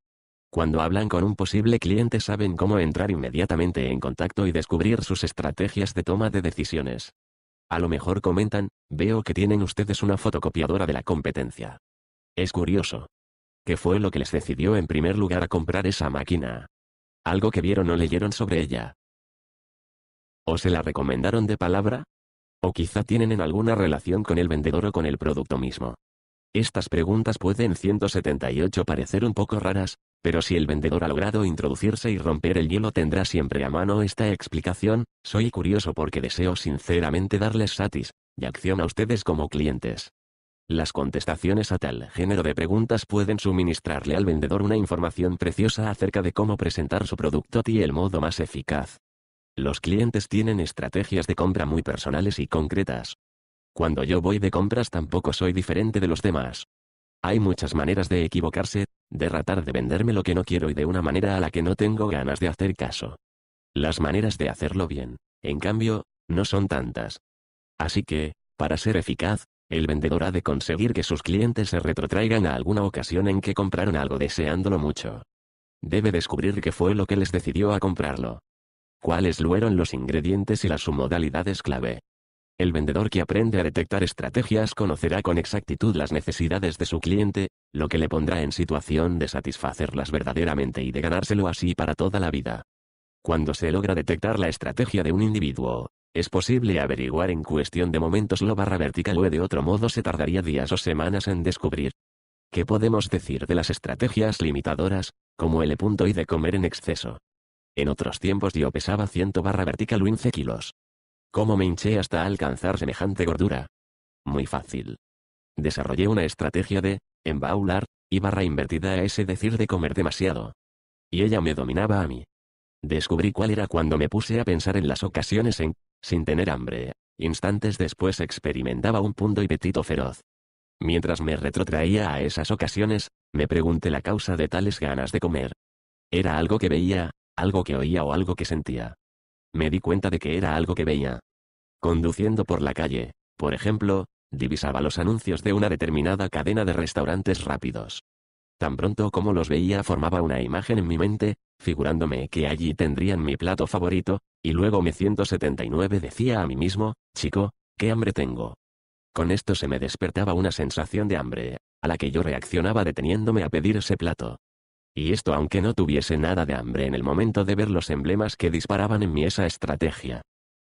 S1: Cuando hablan con un posible cliente saben cómo entrar inmediatamente en contacto y descubrir sus estrategias de toma de decisiones. A lo mejor comentan, veo que tienen ustedes una fotocopiadora de la competencia. Es curioso. ¿Qué fue lo que les decidió en primer lugar a comprar esa máquina? Algo que vieron o leyeron sobre ella. ¿O se la recomendaron de palabra? ¿O quizá tienen en alguna relación con el vendedor o con el producto mismo? Estas preguntas pueden 178 parecer un poco raras, pero si el vendedor ha logrado introducirse y romper el hielo tendrá siempre a mano esta explicación, soy curioso porque deseo sinceramente darles satis, y acción a ustedes como clientes. Las contestaciones a tal género de preguntas pueden suministrarle al vendedor una información preciosa acerca de cómo presentar su producto y el modo más eficaz. Los clientes tienen estrategias de compra muy personales y concretas, cuando yo voy de compras tampoco soy diferente de los demás. Hay muchas maneras de equivocarse, de tratar de venderme lo que no quiero y de una manera a la que no tengo ganas de hacer caso. Las maneras de hacerlo bien, en cambio, no son tantas. Así que, para ser eficaz, el vendedor ha de conseguir que sus clientes se retrotraigan a alguna ocasión en que compraron algo deseándolo mucho. Debe descubrir qué fue lo que les decidió a comprarlo. Cuáles fueron los ingredientes y las submodalidades clave. El vendedor que aprende a detectar estrategias conocerá con exactitud las necesidades de su cliente, lo que le pondrá en situación de satisfacerlas verdaderamente y de ganárselo así para toda la vida. Cuando se logra detectar la estrategia de un individuo, es posible averiguar en cuestión de momentos lo barra vertical o de otro modo se tardaría días o semanas en descubrir. ¿Qué podemos decir de las estrategias limitadoras, como el punto y de comer en exceso? En otros tiempos yo pesaba 100 barra vertical 15 kilos. ¿Cómo me hinché hasta alcanzar semejante gordura? Muy fácil. Desarrollé una estrategia de, embaular, y barra invertida a ese decir de comer demasiado. Y ella me dominaba a mí. Descubrí cuál era cuando me puse a pensar en las ocasiones en, sin tener hambre, instantes después experimentaba un punto y petito feroz. Mientras me retrotraía a esas ocasiones, me pregunté la causa de tales ganas de comer. Era algo que veía, algo que oía o algo que sentía. Me di cuenta de que era algo que veía. Conduciendo por la calle, por ejemplo, divisaba los anuncios de una determinada cadena de restaurantes rápidos. Tan pronto como los veía formaba una imagen en mi mente, figurándome que allí tendrían mi plato favorito, y luego me 179 decía a mí mismo, chico, qué hambre tengo. Con esto se me despertaba una sensación de hambre, a la que yo reaccionaba deteniéndome a pedir ese plato. Y esto aunque no tuviese nada de hambre en el momento de ver los emblemas que disparaban en mí esa estrategia.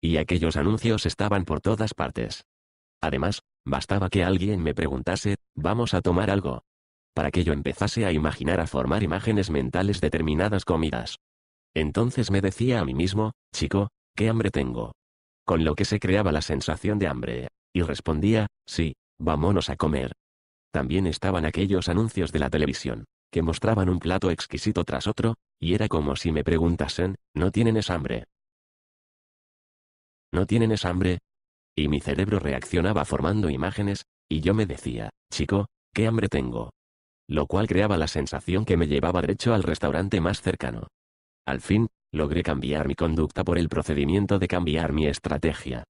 S1: Y aquellos anuncios estaban por todas partes. Además, bastaba que alguien me preguntase, ¿vamos a tomar algo? Para que yo empezase a imaginar a formar imágenes mentales determinadas comidas. Entonces me decía a mí mismo, chico, ¿qué hambre tengo? Con lo que se creaba la sensación de hambre. Y respondía, sí, vámonos a comer. También estaban aquellos anuncios de la televisión que mostraban un plato exquisito tras otro, y era como si me preguntasen, ¿no tienen hambre? ¿No tienen hambre? Y mi cerebro reaccionaba formando imágenes, y yo me decía, chico, ¿qué hambre tengo? Lo cual creaba la sensación que me llevaba derecho al restaurante más cercano. Al fin, logré cambiar mi conducta por el procedimiento de cambiar mi estrategia.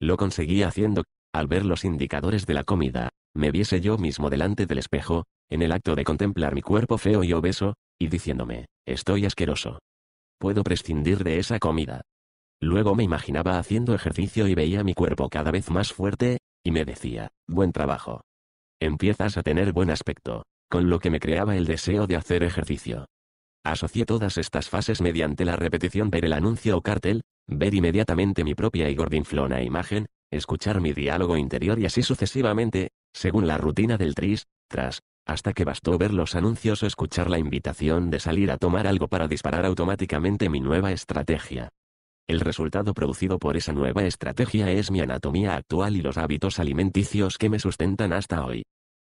S1: Lo conseguí haciendo al ver los indicadores de la comida, me viese yo mismo delante del espejo, en el acto de contemplar mi cuerpo feo y obeso, y diciéndome, estoy asqueroso. Puedo prescindir de esa comida. Luego me imaginaba haciendo ejercicio y veía mi cuerpo cada vez más fuerte, y me decía, buen trabajo. Empiezas a tener buen aspecto, con lo que me creaba el deseo de hacer ejercicio. Asocié todas estas fases mediante la repetición ver el anuncio o cartel, ver inmediatamente mi propia y gordinflona imagen, escuchar mi diálogo interior y así sucesivamente, según la rutina del tris, tras, hasta que bastó ver los anuncios o escuchar la invitación de salir a tomar algo para disparar automáticamente mi nueva estrategia. El resultado producido por esa nueva estrategia es mi anatomía actual y los hábitos alimenticios que me sustentan hasta hoy.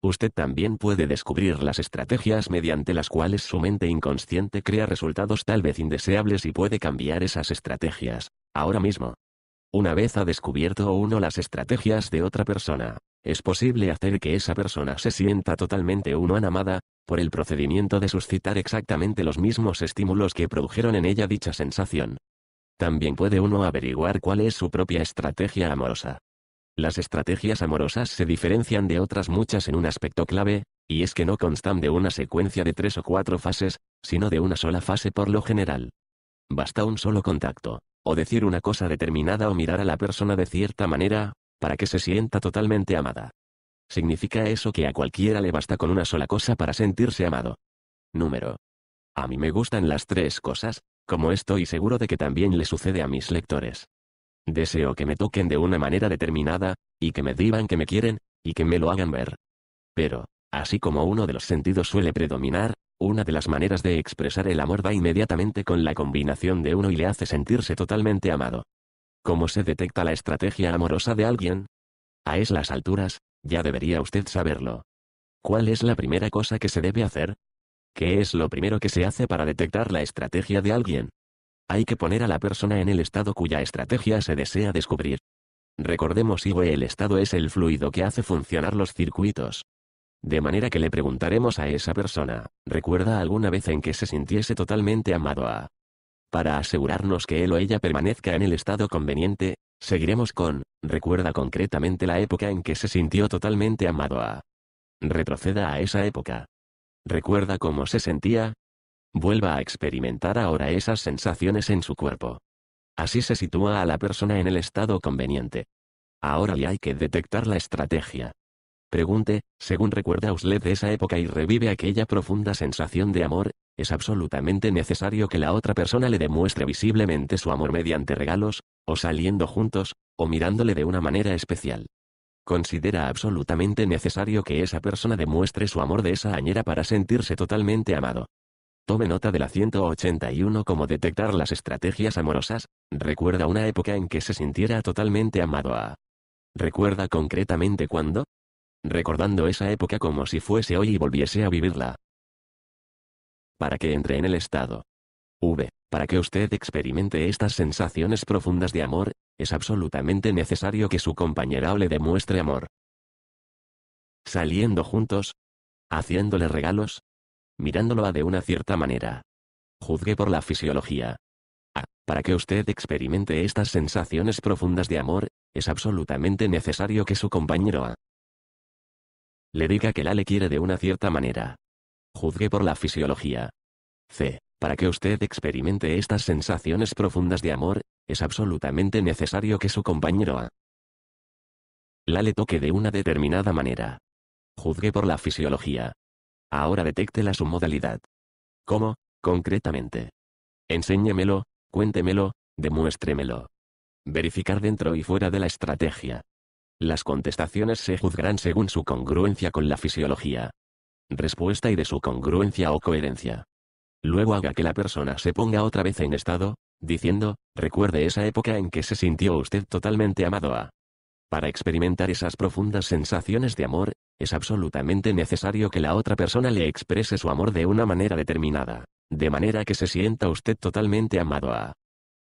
S1: Usted también puede descubrir las estrategias mediante las cuales su mente inconsciente crea resultados tal vez indeseables y puede cambiar esas estrategias, ahora mismo. Una vez ha descubierto uno las estrategias de otra persona, es posible hacer que esa persona se sienta totalmente uno amada, por el procedimiento de suscitar exactamente los mismos estímulos que produjeron en ella dicha sensación. También puede uno averiguar cuál es su propia estrategia amorosa. Las estrategias amorosas se diferencian de otras muchas en un aspecto clave, y es que no constan de una secuencia de tres o cuatro fases, sino de una sola fase por lo general. Basta un solo contacto, o decir una cosa determinada o mirar a la persona de cierta manera, para que se sienta totalmente amada. Significa eso que a cualquiera le basta con una sola cosa para sentirse amado. Número. A mí me gustan las tres cosas, como estoy seguro de que también le sucede a mis lectores. Deseo que me toquen de una manera determinada, y que me digan que me quieren, y que me lo hagan ver. Pero, así como uno de los sentidos suele predominar, una de las maneras de expresar el amor va inmediatamente con la combinación de uno y le hace sentirse totalmente amado. ¿Cómo se detecta la estrategia amorosa de alguien? A esas alturas, ya debería usted saberlo. ¿Cuál es la primera cosa que se debe hacer? ¿Qué es lo primero que se hace para detectar la estrategia de alguien? Hay que poner a la persona en el estado cuya estrategia se desea descubrir. Recordemos que el estado es el fluido que hace funcionar los circuitos. De manera que le preguntaremos a esa persona, ¿recuerda alguna vez en que se sintiese totalmente amado a? Para asegurarnos que él o ella permanezca en el estado conveniente, seguiremos con, recuerda concretamente la época en que se sintió totalmente amado a. Retroceda a esa época. Recuerda cómo se sentía. Vuelva a experimentar ahora esas sensaciones en su cuerpo. Así se sitúa a la persona en el estado conveniente. Ahora ya hay que detectar la estrategia. Pregunte, según recuerda usted de esa época y revive aquella profunda sensación de amor, es absolutamente necesario que la otra persona le demuestre visiblemente su amor mediante regalos, o saliendo juntos, o mirándole de una manera especial. Considera absolutamente necesario que esa persona demuestre su amor de esa añera para sentirse totalmente amado. Tome nota de la 181 como detectar las estrategias amorosas, recuerda una época en que se sintiera totalmente amado a... Recuerda concretamente cuándo, recordando esa época como si fuese hoy y volviese a vivirla. Para que entre en el estado. V. Para que usted experimente estas sensaciones profundas de amor, es absolutamente necesario que su compañera le demuestre amor. Saliendo juntos. Haciéndole regalos. a de una cierta manera. Juzgue por la fisiología. A. Para que usted experimente estas sensaciones profundas de amor, es absolutamente necesario que su compañero A le diga que la le quiere de una cierta manera. Juzgue por la fisiología. C. Para que usted experimente estas sensaciones profundas de amor, es absolutamente necesario que su compañero A. La le toque de una determinada manera. Juzgue por la fisiología. Ahora la su modalidad. ¿Cómo? Concretamente. Enséñemelo, cuéntemelo, demuéstremelo. Verificar dentro y fuera de la estrategia. Las contestaciones se juzgarán según su congruencia con la fisiología. Respuesta y de su congruencia o coherencia. Luego haga que la persona se ponga otra vez en estado, diciendo, recuerde esa época en que se sintió usted totalmente amado a. Para experimentar esas profundas sensaciones de amor, es absolutamente necesario que la otra persona le exprese su amor de una manera determinada, de manera que se sienta usted totalmente amado a.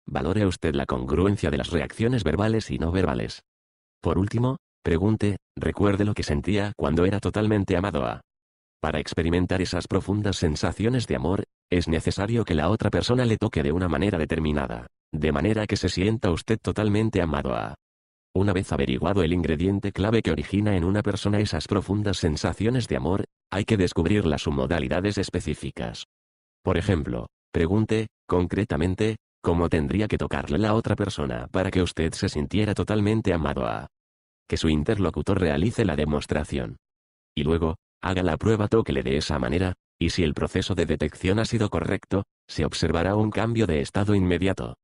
S1: Valore usted la congruencia de las reacciones verbales y no verbales. Por último, pregunte, recuerde lo que sentía cuando era totalmente amado a. Para experimentar esas profundas sensaciones de amor, es necesario que la otra persona le toque de una manera determinada, de manera que se sienta usted totalmente amado a. Una vez averiguado el ingrediente clave que origina en una persona esas profundas sensaciones de amor, hay que descubrir las submodalidades específicas. Por ejemplo, pregunte, concretamente, cómo tendría que tocarle la otra persona para que usted se sintiera totalmente amado a que su interlocutor realice la demostración. Y luego, haga la prueba toque de esa manera, y si el proceso de detección ha sido correcto, se observará un cambio de estado inmediato.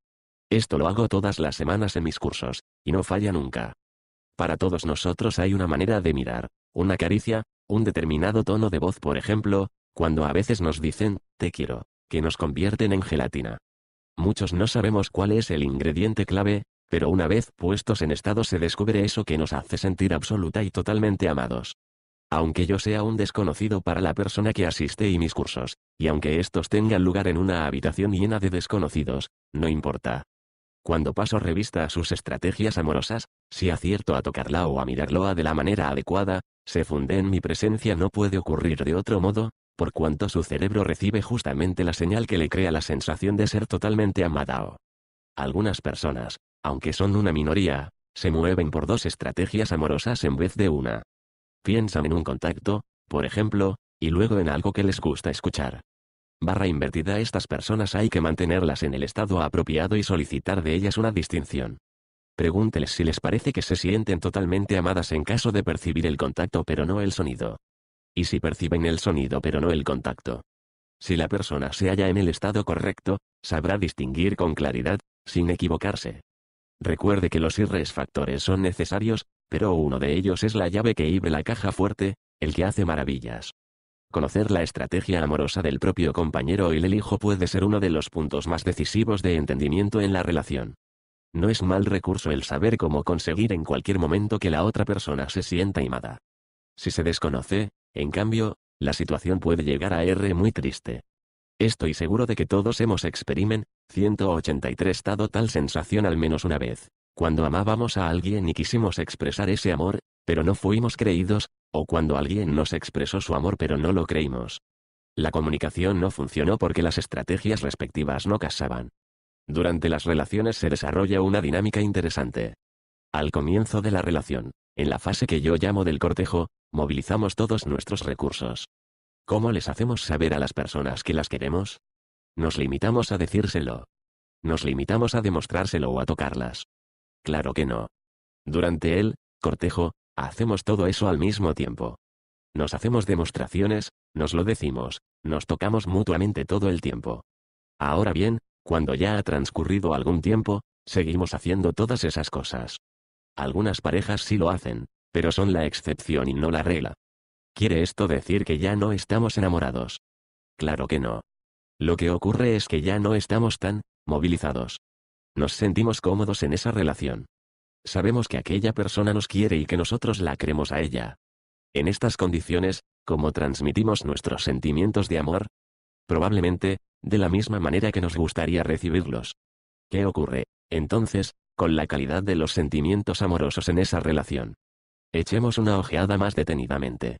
S1: Esto lo hago todas las semanas en mis cursos, y no falla nunca. Para todos nosotros hay una manera de mirar, una caricia, un determinado tono de voz, por ejemplo, cuando a veces nos dicen, te quiero, que nos convierten en gelatina. Muchos no sabemos cuál es el ingrediente clave, pero una vez puestos en estado se descubre eso que nos hace sentir absoluta y totalmente amados. Aunque yo sea un desconocido para la persona que asiste y mis cursos, y aunque estos tengan lugar en una habitación llena de desconocidos, no importa. Cuando paso revista a sus estrategias amorosas, si acierto a tocarla o a mirarlo a de la manera adecuada, se funde en mi presencia no puede ocurrir de otro modo, por cuanto su cerebro recibe justamente la señal que le crea la sensación de ser totalmente amada o. Algunas personas, aunque son una minoría, se mueven por dos estrategias amorosas en vez de una. Piensan en un contacto, por ejemplo, y luego en algo que les gusta escuchar. Barra invertida estas personas hay que mantenerlas en el estado apropiado y solicitar de ellas una distinción. Pregúnteles si les parece que se sienten totalmente amadas en caso de percibir el contacto pero no el sonido. Y si perciben el sonido pero no el contacto. Si la persona se halla en el estado correcto, sabrá distinguir con claridad, sin equivocarse. Recuerde que los irres factores son necesarios, pero uno de ellos es la llave que abre la caja fuerte, el que hace maravillas. Conocer la estrategia amorosa del propio compañero y el hijo puede ser uno de los puntos más decisivos de entendimiento en la relación. No es mal recurso el saber cómo conseguir en cualquier momento que la otra persona se sienta imada. Si se desconoce, en cambio, la situación puede llegar a R muy triste. Estoy seguro de que todos hemos experimentado 183 estado tal sensación al menos una vez. Cuando amábamos a alguien y quisimos expresar ese amor, pero no fuimos creídos, o cuando alguien nos expresó su amor pero no lo creímos. La comunicación no funcionó porque las estrategias respectivas no casaban. Durante las relaciones se desarrolla una dinámica interesante. Al comienzo de la relación, en la fase que yo llamo del cortejo, movilizamos todos nuestros recursos, ¿Cómo les hacemos saber a las personas que las queremos? Nos limitamos a decírselo. Nos limitamos a demostrárselo o a tocarlas. Claro que no. Durante el cortejo, hacemos todo eso al mismo tiempo. Nos hacemos demostraciones, nos lo decimos, nos tocamos mutuamente todo el tiempo. Ahora bien, cuando ya ha transcurrido algún tiempo, seguimos haciendo todas esas cosas. Algunas parejas sí lo hacen, pero son la excepción y no la regla. ¿Quiere esto decir que ya no estamos enamorados? Claro que no. Lo que ocurre es que ya no estamos tan movilizados. Nos sentimos cómodos en esa relación. Sabemos que aquella persona nos quiere y que nosotros la creemos a ella. En estas condiciones, ¿cómo transmitimos nuestros sentimientos de amor? Probablemente, de la misma manera que nos gustaría recibirlos. ¿Qué ocurre, entonces, con la calidad de los sentimientos amorosos en esa relación? Echemos una ojeada más detenidamente.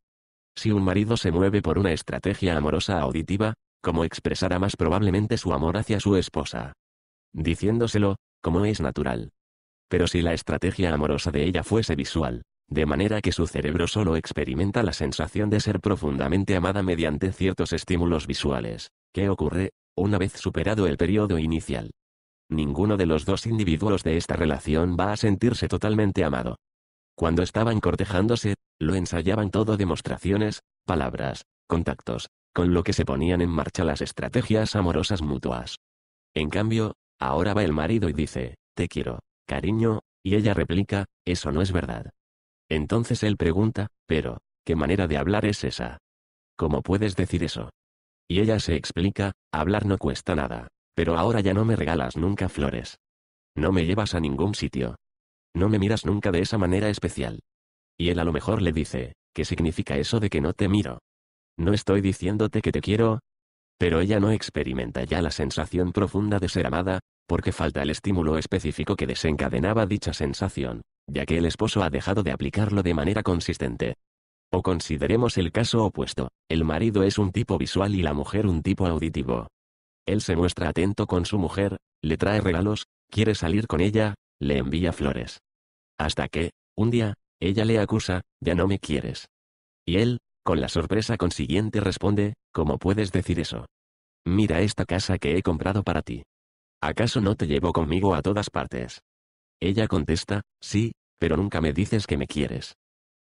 S1: Si un marido se mueve por una estrategia amorosa auditiva, ¿cómo expresará más probablemente su amor hacia su esposa? Diciéndoselo, como es natural. Pero si la estrategia amorosa de ella fuese visual, de manera que su cerebro solo experimenta la sensación de ser profundamente amada mediante ciertos estímulos visuales, ¿qué ocurre, una vez superado el periodo inicial? Ninguno de los dos individuos de esta relación va a sentirse totalmente amado, cuando estaban cortejándose, lo ensayaban todo demostraciones, palabras, contactos, con lo que se ponían en marcha las estrategias amorosas mutuas. En cambio, ahora va el marido y dice, te quiero, cariño, y ella replica, eso no es verdad. Entonces él pregunta, pero, ¿qué manera de hablar es esa? ¿Cómo puedes decir eso? Y ella se explica, hablar no cuesta nada, pero ahora ya no me regalas nunca flores. No me llevas a ningún sitio, no me miras nunca de esa manera especial. Y él a lo mejor le dice, ¿qué significa eso de que no te miro? No estoy diciéndote que te quiero. Pero ella no experimenta ya la sensación profunda de ser amada, porque falta el estímulo específico que desencadenaba dicha sensación, ya que el esposo ha dejado de aplicarlo de manera consistente. O consideremos el caso opuesto, el marido es un tipo visual y la mujer un tipo auditivo. Él se muestra atento con su mujer, le trae regalos, quiere salir con ella, le envía flores. Hasta que, un día, ella le acusa, ya no me quieres. Y él, con la sorpresa consiguiente responde, ¿cómo puedes decir eso? Mira esta casa que he comprado para ti. ¿Acaso no te llevo conmigo a todas partes? Ella contesta, sí, pero nunca me dices que me quieres.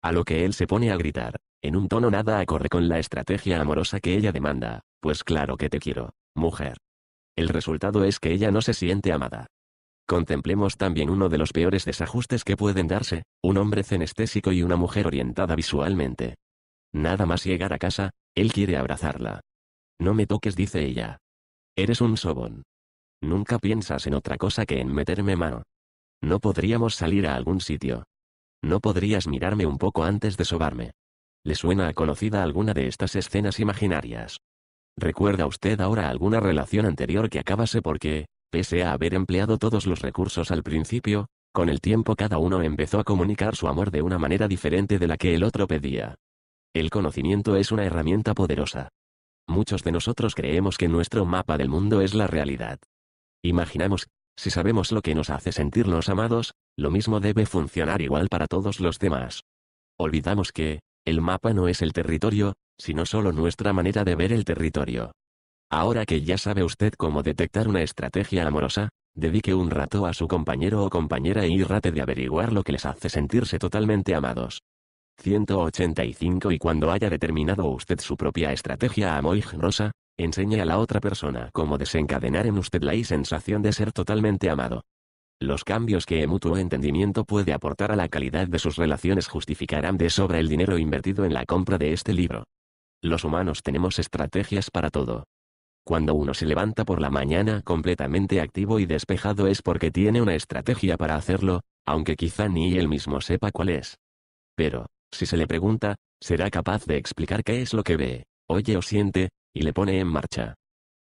S1: A lo que él se pone a gritar, en un tono nada acorde con la estrategia amorosa que ella demanda, pues claro que te quiero, mujer. El resultado es que ella no se siente amada. Contemplemos también uno de los peores desajustes que pueden darse, un hombre cenestésico y una mujer orientada visualmente. Nada más llegar a casa, él quiere abrazarla. No me toques, dice ella. Eres un sobón. Nunca piensas en otra cosa que en meterme mano. No podríamos salir a algún sitio. No podrías mirarme un poco antes de sobarme. ¿Le suena a conocida alguna de estas escenas imaginarias? ¿Recuerda usted ahora alguna relación anterior que acabase porque, Pese a haber empleado todos los recursos al principio, con el tiempo cada uno empezó a comunicar su amor de una manera diferente de la que el otro pedía. El conocimiento es una herramienta poderosa. Muchos de nosotros creemos que nuestro mapa del mundo es la realidad. Imaginamos, si sabemos lo que nos hace sentirnos amados, lo mismo debe funcionar igual para todos los demás. Olvidamos que, el mapa no es el territorio, sino solo nuestra manera de ver el territorio. Ahora que ya sabe usted cómo detectar una estrategia amorosa, dedique un rato a su compañero o compañera y rate de averiguar lo que les hace sentirse totalmente amados. 185 Y cuando haya determinado usted su propia estrategia amorosa, enseñe a la otra persona cómo desencadenar en usted la sensación de ser totalmente amado. Los cambios que el mutuo entendimiento puede aportar a la calidad de sus relaciones justificarán de sobra el dinero invertido en la compra de este libro. Los humanos tenemos estrategias para todo. Cuando uno se levanta por la mañana completamente activo y despejado es porque tiene una estrategia para hacerlo, aunque quizá ni él mismo sepa cuál es. Pero, si se le pregunta, será capaz de explicar qué es lo que ve, oye o siente, y le pone en marcha.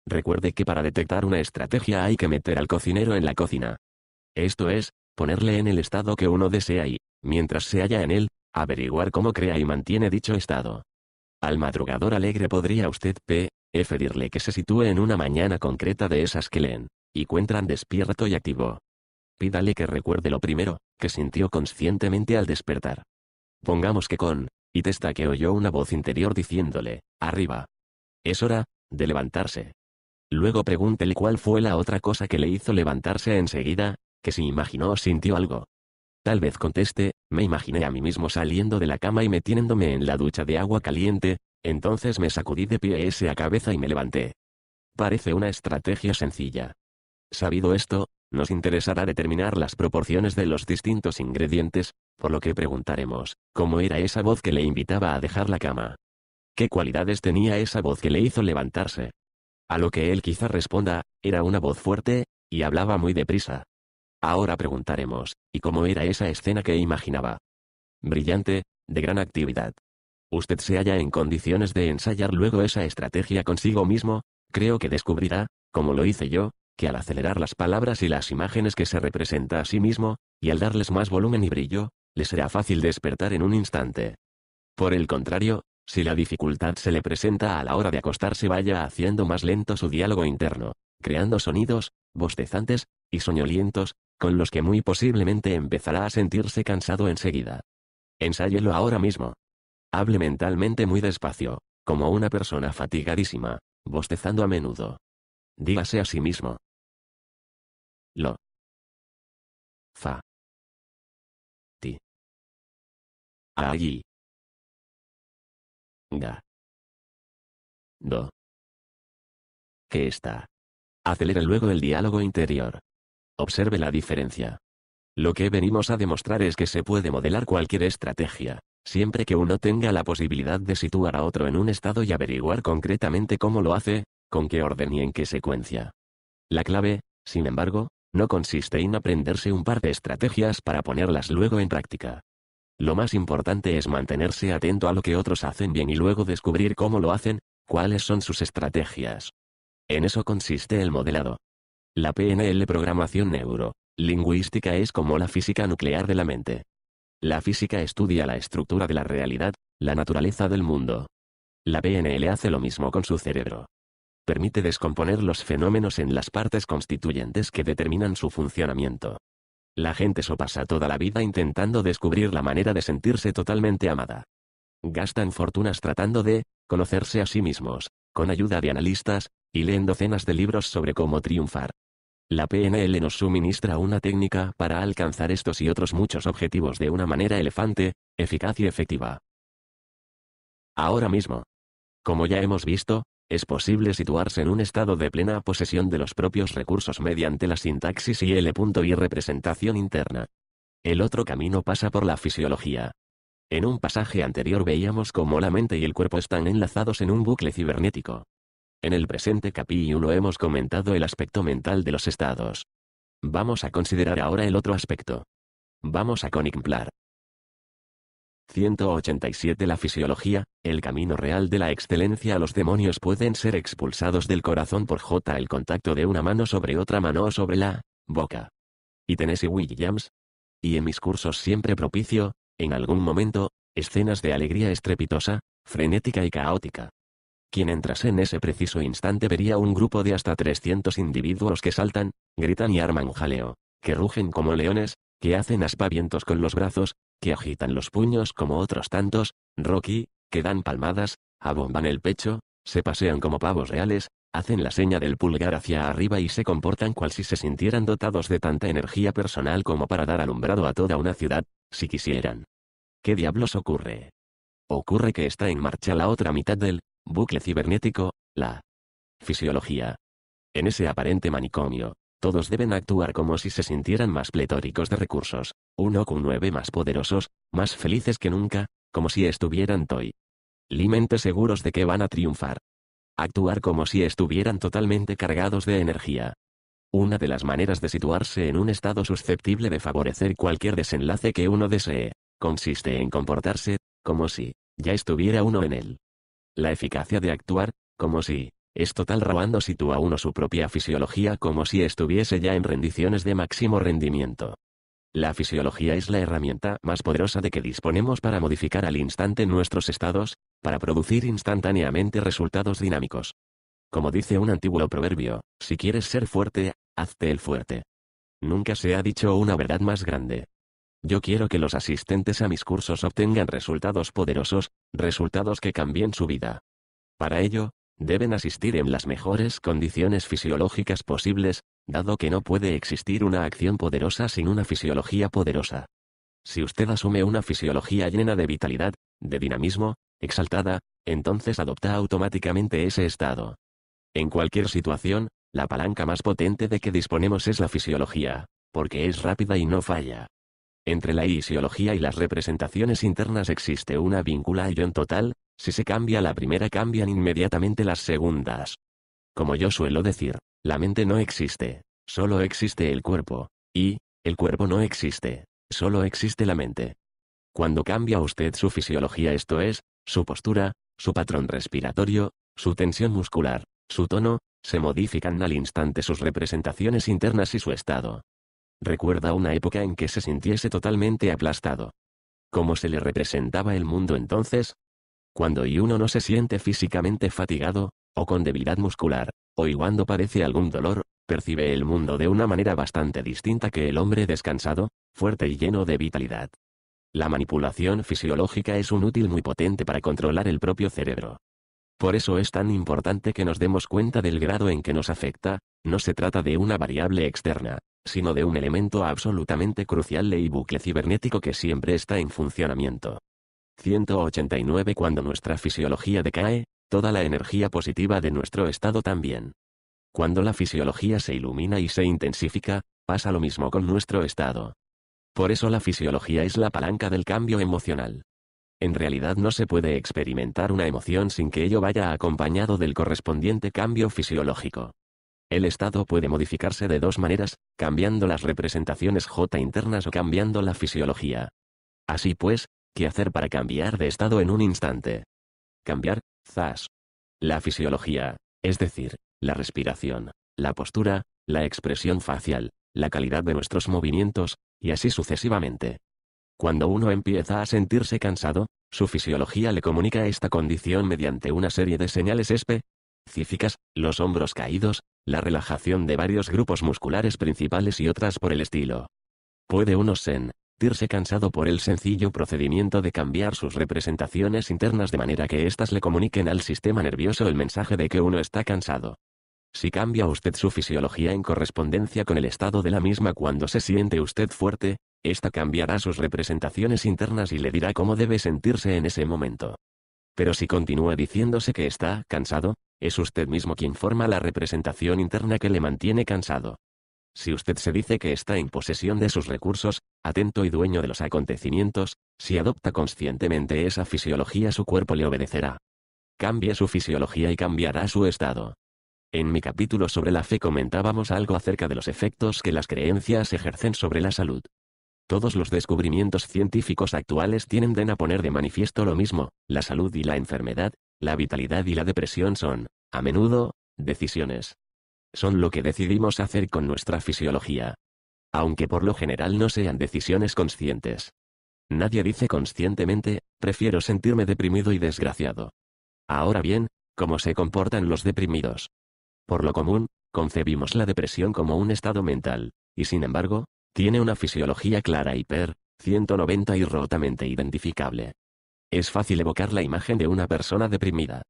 S1: Recuerde que para detectar una estrategia hay que meter al cocinero en la cocina. Esto es, ponerle en el estado que uno desea y, mientras se halla en él, averiguar cómo crea y mantiene dicho estado. Al madrugador alegre podría usted p. F. que se sitúe en una mañana concreta de esas que leen, y encuentran despierto y activo. Pídale que recuerde lo primero, que sintió conscientemente al despertar. Pongamos que con, y testa que oyó una voz interior diciéndole, arriba. Es hora, de levantarse. Luego pregúntele cuál fue la otra cosa que le hizo levantarse enseguida, que si imaginó o sintió algo. Tal vez conteste, me imaginé a mí mismo saliendo de la cama y metiéndome en la ducha de agua caliente, entonces me sacudí de pie a cabeza y me levanté. Parece una estrategia sencilla. Sabido esto, nos interesará determinar las proporciones de los distintos ingredientes, por lo que preguntaremos, ¿cómo era esa voz que le invitaba a dejar la cama? ¿Qué cualidades tenía esa voz que le hizo levantarse? A lo que él quizá responda, era una voz fuerte, y hablaba muy deprisa. Ahora preguntaremos, ¿y cómo era esa escena que imaginaba? Brillante, de gran actividad usted se halla en condiciones de ensayar luego esa estrategia consigo mismo, creo que descubrirá, como lo hice yo, que al acelerar las palabras y las imágenes que se representa a sí mismo, y al darles más volumen y brillo, le será fácil despertar en un instante. Por el contrario, si la dificultad se le presenta a la hora de acostarse vaya haciendo más lento su diálogo interno, creando sonidos, bostezantes, y soñolientos, con los que muy posiblemente empezará a sentirse cansado enseguida. Ensáyelo ahora mismo. Hable mentalmente muy despacio, como una persona fatigadísima,
S2: bostezando a menudo. Dígase a sí mismo. Lo. Fa. Ti. Allí. Ga. Do. Que está. Acelere luego el diálogo interior.
S1: Observe la diferencia. Lo que venimos a demostrar es que se puede modelar cualquier estrategia, Siempre que uno tenga la posibilidad de situar a otro en un estado y averiguar concretamente cómo lo hace, con qué orden y en qué secuencia. La clave, sin embargo, no consiste en aprenderse un par de estrategias para ponerlas luego en práctica. Lo más importante es mantenerse atento a lo que otros hacen bien y luego descubrir cómo lo hacen, cuáles son sus estrategias. En eso consiste el modelado. La PNL programación neuro, lingüística es como la física nuclear de la mente. La física estudia la estructura de la realidad, la naturaleza del mundo. La BNL hace lo mismo con su cerebro. Permite descomponer los fenómenos en las partes constituyentes que determinan su funcionamiento. La gente so pasa toda la vida intentando descubrir la manera de sentirse totalmente amada. Gastan fortunas tratando de conocerse a sí mismos, con ayuda de analistas, y leen docenas de libros sobre cómo triunfar, la PNL nos suministra una técnica para alcanzar estos y otros muchos objetivos de una manera elefante, eficaz y efectiva. Ahora mismo. Como ya hemos visto, es posible situarse en un estado de plena posesión de los propios recursos mediante la sintaxis y L. y representación interna. El otro camino pasa por la fisiología. En un pasaje anterior veíamos cómo la mente y el cuerpo están enlazados en un bucle cibernético. En el presente capítulo hemos comentado el aspecto mental de los estados. Vamos a considerar ahora el otro aspecto. Vamos a contemplar. 187 La fisiología, el camino real de la excelencia Los demonios pueden ser expulsados del corazón por J. El contacto de una mano sobre otra mano o sobre la boca. Y Tennessee Williams. Y en mis cursos siempre propicio, en algún momento, escenas de alegría estrepitosa, frenética y caótica. Quien entrase en ese preciso instante vería un grupo de hasta 300 individuos que saltan, gritan y arman jaleo, que rugen como leones, que hacen aspavientos con los brazos, que agitan los puños como otros tantos, Rocky, que dan palmadas, abomban el pecho, se pasean como pavos reales, hacen la seña del pulgar hacia arriba y se comportan cual si se sintieran dotados de tanta energía personal como para dar alumbrado a toda una ciudad, si quisieran. ¿Qué diablos ocurre? Ocurre que está en marcha la otra mitad del bucle cibernético, la fisiología. En ese aparente manicomio, todos deben actuar como si se sintieran más pletóricos de recursos, uno con nueve más poderosos, más felices que nunca, como si estuvieran toy. Limente seguros de que van a triunfar. Actuar como si estuvieran totalmente cargados de energía. Una de las maneras de situarse en un estado susceptible de favorecer cualquier desenlace que uno desee, consiste en comportarse, como si, ya estuviera uno en él. La eficacia de actuar, como si, es total robando sitúa uno su propia fisiología como si estuviese ya en rendiciones de máximo rendimiento. La fisiología es la herramienta más poderosa de que disponemos para modificar al instante nuestros estados, para producir instantáneamente resultados dinámicos. Como dice un antiguo proverbio, si quieres ser fuerte, hazte el fuerte. Nunca se ha dicho una verdad más grande. Yo quiero que los asistentes a mis cursos obtengan resultados poderosos, resultados que cambien su vida. Para ello, deben asistir en las mejores condiciones fisiológicas posibles, dado que no puede existir una acción poderosa sin una fisiología poderosa. Si usted asume una fisiología llena de vitalidad, de dinamismo, exaltada, entonces adopta automáticamente ese estado. En cualquier situación, la palanca más potente de que disponemos es la fisiología, porque es rápida y no falla. Entre la fisiología y las representaciones internas existe una en total, si se cambia la primera cambian inmediatamente las segundas. Como yo suelo decir, la mente no existe, solo existe el cuerpo, y, el cuerpo no existe, solo existe la mente. Cuando cambia usted su fisiología, esto es, su postura, su patrón respiratorio, su tensión muscular, su tono, se modifican al instante sus representaciones internas y su estado recuerda una época en que se sintiese totalmente aplastado. ¿Cómo se le representaba el mundo entonces? Cuando y uno no se siente físicamente fatigado, o con debilidad muscular, o cuando padece algún dolor, percibe el mundo de una manera bastante distinta que el hombre descansado, fuerte y lleno de vitalidad. La manipulación fisiológica es un útil muy potente para controlar el propio cerebro. Por eso es tan importante que nos demos cuenta del grado en que nos afecta, no se trata de una variable externa, sino de un elemento absolutamente crucial ley bucle cibernético que siempre está en funcionamiento. 189 Cuando nuestra fisiología decae, toda la energía positiva de nuestro estado también. Cuando la fisiología se ilumina y se intensifica, pasa lo mismo con nuestro estado. Por eso la fisiología es la palanca del cambio emocional. En realidad no se puede experimentar una emoción sin que ello vaya acompañado del correspondiente cambio fisiológico. El estado puede modificarse de dos maneras, cambiando las representaciones J internas o cambiando la fisiología. Así pues, ¿qué hacer para cambiar de estado en un instante? Cambiar, zas. La fisiología, es decir, la respiración, la postura, la expresión facial, la calidad de nuestros movimientos, y así sucesivamente. Cuando uno empieza a sentirse cansado, su fisiología le comunica esta condición mediante una serie de señales sp cíficas, los hombros caídos, la relajación de varios grupos musculares principales y otras por el estilo. Puede uno sentirse cansado por el sencillo procedimiento de cambiar sus representaciones internas de manera que éstas le comuniquen al sistema nervioso el mensaje de que uno está cansado. Si cambia usted su fisiología en correspondencia con el estado de la misma cuando se siente usted fuerte, esta cambiará sus representaciones internas y le dirá cómo debe sentirse en ese momento. Pero si continúa diciéndose que está cansado, es usted mismo quien forma la representación interna que le mantiene cansado. Si usted se dice que está en posesión de sus recursos, atento y dueño de los acontecimientos, si adopta conscientemente esa fisiología su cuerpo le obedecerá. Cambie su fisiología y cambiará su estado. En mi capítulo sobre la fe comentábamos algo acerca de los efectos que las creencias ejercen sobre la salud. Todos los descubrimientos científicos actuales tienden a poner de manifiesto lo mismo, la salud y la enfermedad, la vitalidad y la depresión son, a menudo, decisiones. Son lo que decidimos hacer con nuestra fisiología. Aunque por lo general no sean decisiones conscientes. Nadie dice conscientemente, prefiero sentirme deprimido y desgraciado. Ahora bien, ¿cómo se comportan los deprimidos? Por lo común, concebimos la depresión como un estado mental, y sin embargo, tiene una fisiología clara y per 190 y rotamente identificable. Es fácil evocar la imagen de una persona deprimida.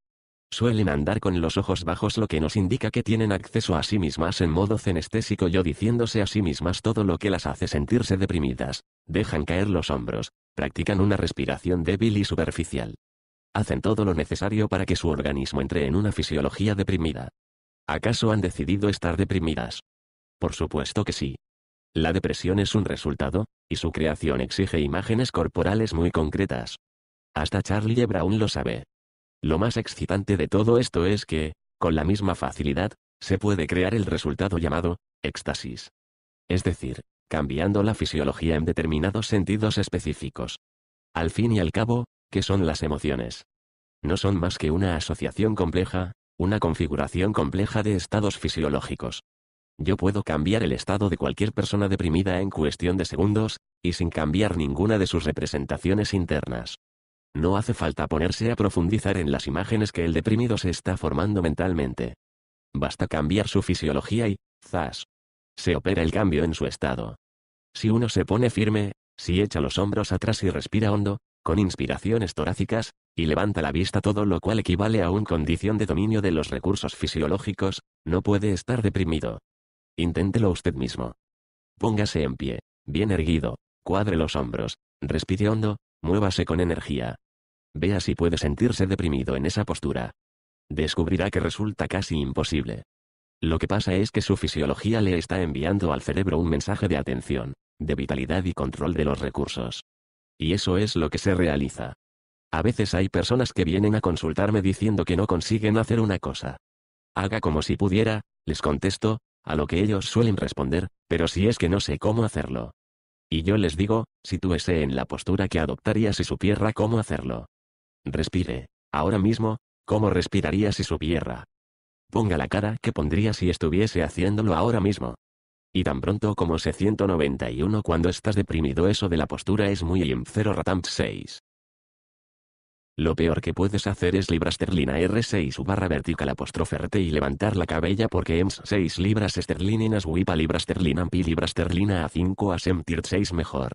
S1: Suelen andar con los ojos bajos lo que nos indica que tienen acceso a sí mismas en modo cenestésico yo diciéndose a sí mismas todo lo que las hace sentirse deprimidas, dejan caer los hombros, practican una respiración débil y superficial. Hacen todo lo necesario para que su organismo entre en una fisiología deprimida. ¿Acaso han decidido estar deprimidas? Por supuesto que sí. La depresión es un resultado, y su creación exige imágenes corporales muy concretas. Hasta Charlie e. Brown lo sabe. Lo más excitante de todo esto es que, con la misma facilidad, se puede crear el resultado llamado, éxtasis. Es decir, cambiando la fisiología en determinados sentidos específicos. Al fin y al cabo, ¿qué son las emociones? No son más que una asociación compleja, una configuración compleja de estados fisiológicos. Yo puedo cambiar el estado de cualquier persona deprimida en cuestión de segundos, y sin cambiar ninguna de sus representaciones internas. No hace falta ponerse a profundizar en las imágenes que el deprimido se está formando mentalmente. Basta cambiar su fisiología y, zas, se opera el cambio en su estado. Si uno se pone firme, si echa los hombros atrás y respira hondo, con inspiraciones torácicas, y levanta la vista todo lo cual equivale a una condición de dominio de los recursos fisiológicos, no puede estar deprimido. Inténtelo usted mismo. Póngase en pie, bien erguido, cuadre los hombros, respire hondo, muévase con energía. Vea si puede sentirse deprimido en esa postura. Descubrirá que resulta casi imposible. Lo que pasa es que su fisiología le está enviando al cerebro un mensaje de atención, de vitalidad y control de los recursos. Y eso es lo que se realiza. A veces hay personas que vienen a consultarme diciendo que no consiguen hacer una cosa. Haga como si pudiera, les contesto, a lo que ellos suelen responder, pero si es que no sé cómo hacerlo. Y yo les digo, si en la postura que adoptaría si supiera cómo hacerlo. Respire. Ahora mismo, ¿cómo respiraría si supiera? Ponga la cara que pondría si estuviese haciéndolo ahora mismo. Y tan pronto como se 191 cuando estás deprimido eso de la postura es muy en 0 Ratamp 6. Lo peor que puedes hacer es libra esterlina R6 barra vertical apóstrofe y levantar la cabella porque EMS 6 libras esterlina en aswipa libra esterlina ampi libra esterlina A5 a sentir 6 mejor.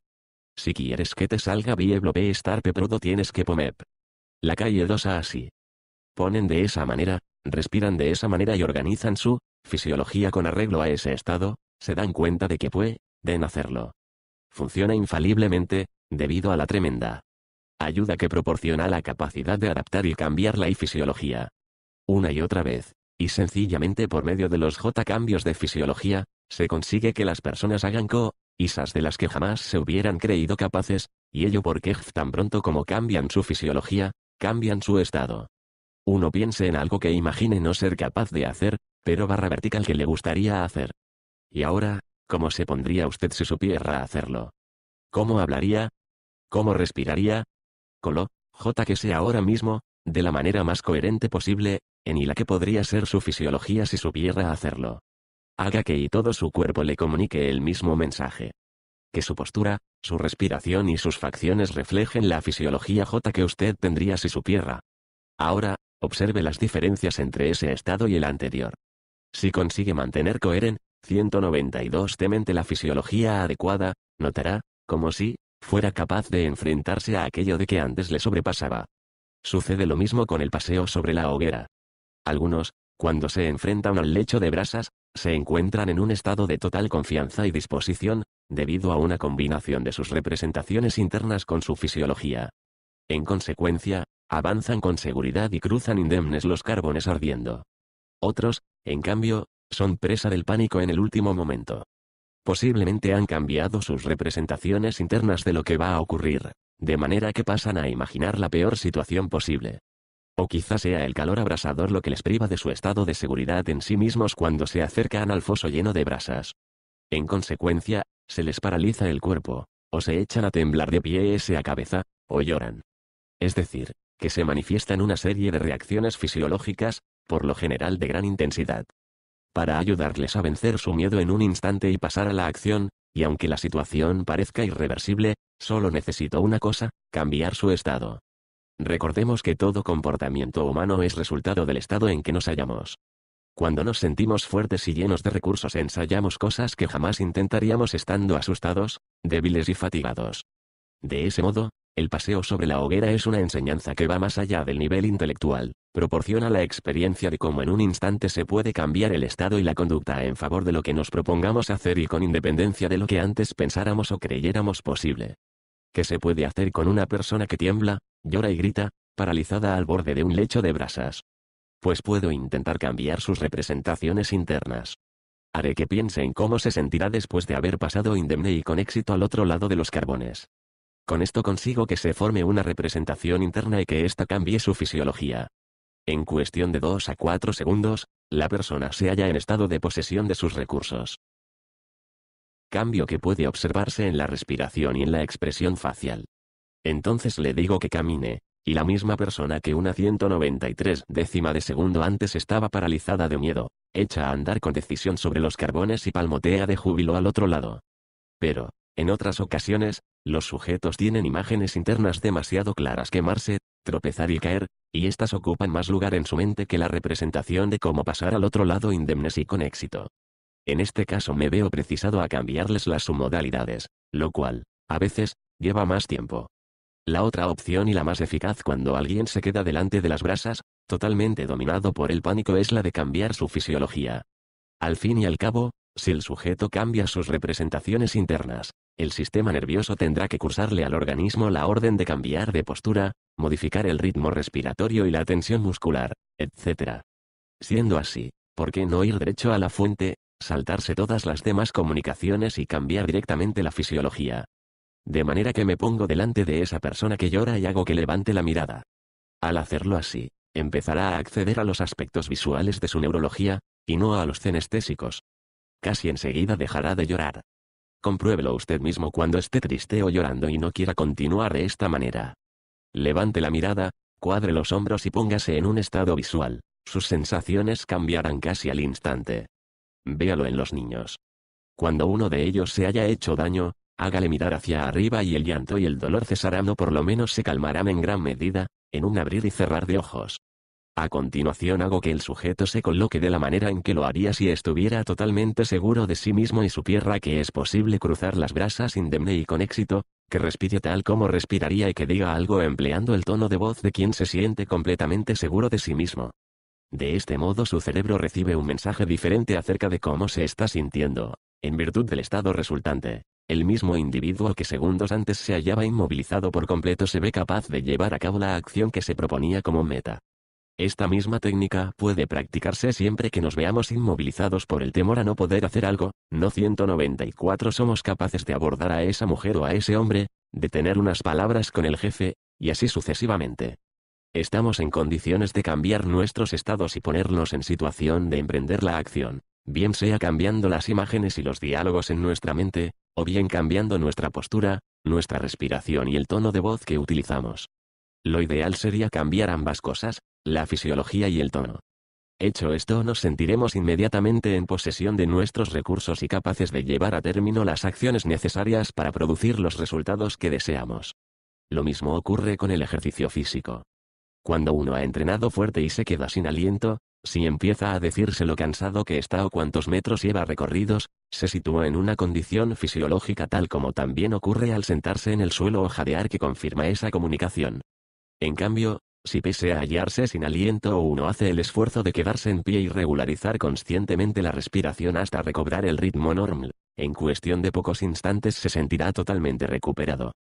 S1: Si quieres que te salga Bieblo B estar peprodo tienes que pomep. La calle 2 a así. Ponen de esa manera, respiran de esa manera y organizan su fisiología con arreglo a ese estado, se dan cuenta de que pueden hacerlo. Funciona infaliblemente, debido a la tremenda Ayuda que proporciona la capacidad de adaptar y cambiar la fisiología. Una y otra vez, y sencillamente por medio de los J cambios de fisiología, se consigue que las personas hagan co, isas de las que jamás se hubieran creído capaces, y ello porque tan pronto como cambian su fisiología, cambian su estado. Uno piense en algo que imagine no ser capaz de hacer, pero barra vertical que le gustaría hacer. Y ahora, ¿cómo se pondría usted si supiera hacerlo? ¿Cómo hablaría? ¿Cómo respiraría? Colo, J que sea ahora mismo, de la manera más coherente posible, en y la que podría ser su fisiología si supiera hacerlo. Haga que y todo su cuerpo le comunique el mismo mensaje. Que su postura, su respiración y sus facciones reflejen la fisiología J que usted tendría si supiera. Ahora, observe las diferencias entre ese estado y el anterior. Si consigue mantener coherente, 192 temente la fisiología adecuada, notará, como si, fuera capaz de enfrentarse a aquello de que antes le sobrepasaba. Sucede lo mismo con el paseo sobre la hoguera. Algunos, cuando se enfrentan al lecho de brasas, se encuentran en un estado de total confianza y disposición, debido a una combinación de sus representaciones internas con su fisiología. En consecuencia, avanzan con seguridad y cruzan indemnes los carbones ardiendo. Otros, en cambio, son presa del pánico en el último momento. Posiblemente han cambiado sus representaciones internas de lo que va a ocurrir, de manera que pasan a imaginar la peor situación posible. O quizás sea el calor abrasador lo que les priva de su estado de seguridad en sí mismos cuando se acercan al foso lleno de brasas. En consecuencia, se les paraliza el cuerpo, o se echan a temblar de pies a cabeza, o lloran. Es decir, que se manifiestan una serie de reacciones fisiológicas, por lo general de gran intensidad para ayudarles a vencer su miedo en un instante y pasar a la acción, y aunque la situación parezca irreversible, solo necesito una cosa, cambiar su estado. Recordemos que todo comportamiento humano es resultado del estado en que nos hallamos. Cuando nos sentimos fuertes y llenos de recursos ensayamos cosas que jamás intentaríamos estando asustados, débiles y fatigados. De ese modo, el paseo sobre la hoguera es una enseñanza que va más allá del nivel intelectual, proporciona la experiencia de cómo en un instante se puede cambiar el estado y la conducta en favor de lo que nos propongamos hacer y con independencia de lo que antes pensáramos o creyéramos posible. ¿Qué se puede hacer con una persona que tiembla, llora y grita, paralizada al borde de un lecho de brasas? Pues puedo intentar cambiar sus representaciones internas. Haré que piense en cómo se sentirá después de haber pasado indemne y con éxito al otro lado de los carbones. Con esto consigo que se forme una representación interna y que ésta cambie su fisiología. En cuestión de 2 a 4 segundos, la persona se halla en estado de posesión de sus recursos. Cambio que puede observarse en la respiración y en la expresión facial. Entonces le digo que camine, y la misma persona que una 193 décima de segundo antes estaba paralizada de miedo, echa a andar con decisión sobre los carbones y palmotea de júbilo al otro lado. Pero, en otras ocasiones, los sujetos tienen imágenes internas demasiado claras quemarse, tropezar y caer, y estas ocupan más lugar en su mente que la representación de cómo pasar al otro lado indemnes y con éxito. En este caso me veo precisado a cambiarles las submodalidades, lo cual, a veces, lleva más tiempo. La otra opción y la más eficaz cuando alguien se queda delante de las brasas, totalmente dominado por el pánico es la de cambiar su fisiología. Al fin y al cabo, si el sujeto cambia sus representaciones internas, el sistema nervioso tendrá que cursarle al organismo la orden de cambiar de postura, modificar el ritmo respiratorio y la tensión muscular, etc. Siendo así, ¿por qué no ir derecho a la fuente, saltarse todas las demás comunicaciones y cambiar directamente la fisiología? De manera que me pongo delante de esa persona que llora y hago que levante la mirada. Al hacerlo así, empezará a acceder a los aspectos visuales de su neurología, y no a los cenestésicos, casi enseguida dejará de llorar. Compruébelo usted mismo cuando esté triste o llorando y no quiera continuar de esta manera. Levante la mirada, cuadre los hombros y póngase en un estado visual. Sus sensaciones cambiarán casi al instante. Véalo en los niños. Cuando uno de ellos se haya hecho daño, hágale mirar hacia arriba y el llanto y el dolor cesarán o por lo menos se calmarán en gran medida, en un abrir y cerrar de ojos. A continuación hago que el sujeto se coloque de la manera en que lo haría si estuviera totalmente seguro de sí mismo y supiera que es posible cruzar las brasas indemne y con éxito, que respire tal como respiraría y que diga algo empleando el tono de voz de quien se siente completamente seguro de sí mismo. De este modo su cerebro recibe un mensaje diferente acerca de cómo se está sintiendo, en virtud del estado resultante. El mismo individuo que segundos antes se hallaba inmovilizado por completo se ve capaz de llevar a cabo la acción que se proponía como meta. Esta misma técnica puede practicarse siempre que nos veamos inmovilizados por el temor a no poder hacer algo, no 194 somos capaces de abordar a esa mujer o a ese hombre, de tener unas palabras con el jefe, y así sucesivamente. Estamos en condiciones de cambiar nuestros estados y ponernos en situación de emprender la acción, bien sea cambiando las imágenes y los diálogos en nuestra mente, o bien cambiando nuestra postura, nuestra respiración y el tono de voz que utilizamos. Lo ideal sería cambiar ambas cosas, la fisiología y el tono. Hecho esto nos sentiremos inmediatamente en posesión de nuestros recursos y capaces de llevar a término las acciones necesarias para producir los resultados que deseamos. Lo mismo ocurre con el ejercicio físico. Cuando uno ha entrenado fuerte y se queda sin aliento, si empieza a decirse lo cansado que está o cuántos metros lleva recorridos, se sitúa en una condición fisiológica tal como también ocurre al sentarse en el suelo o jadear que confirma esa comunicación. En cambio, si pese a hallarse sin aliento uno hace el esfuerzo de quedarse en pie y regularizar conscientemente la respiración hasta recobrar el ritmo normal, en cuestión de pocos instantes se sentirá totalmente recuperado.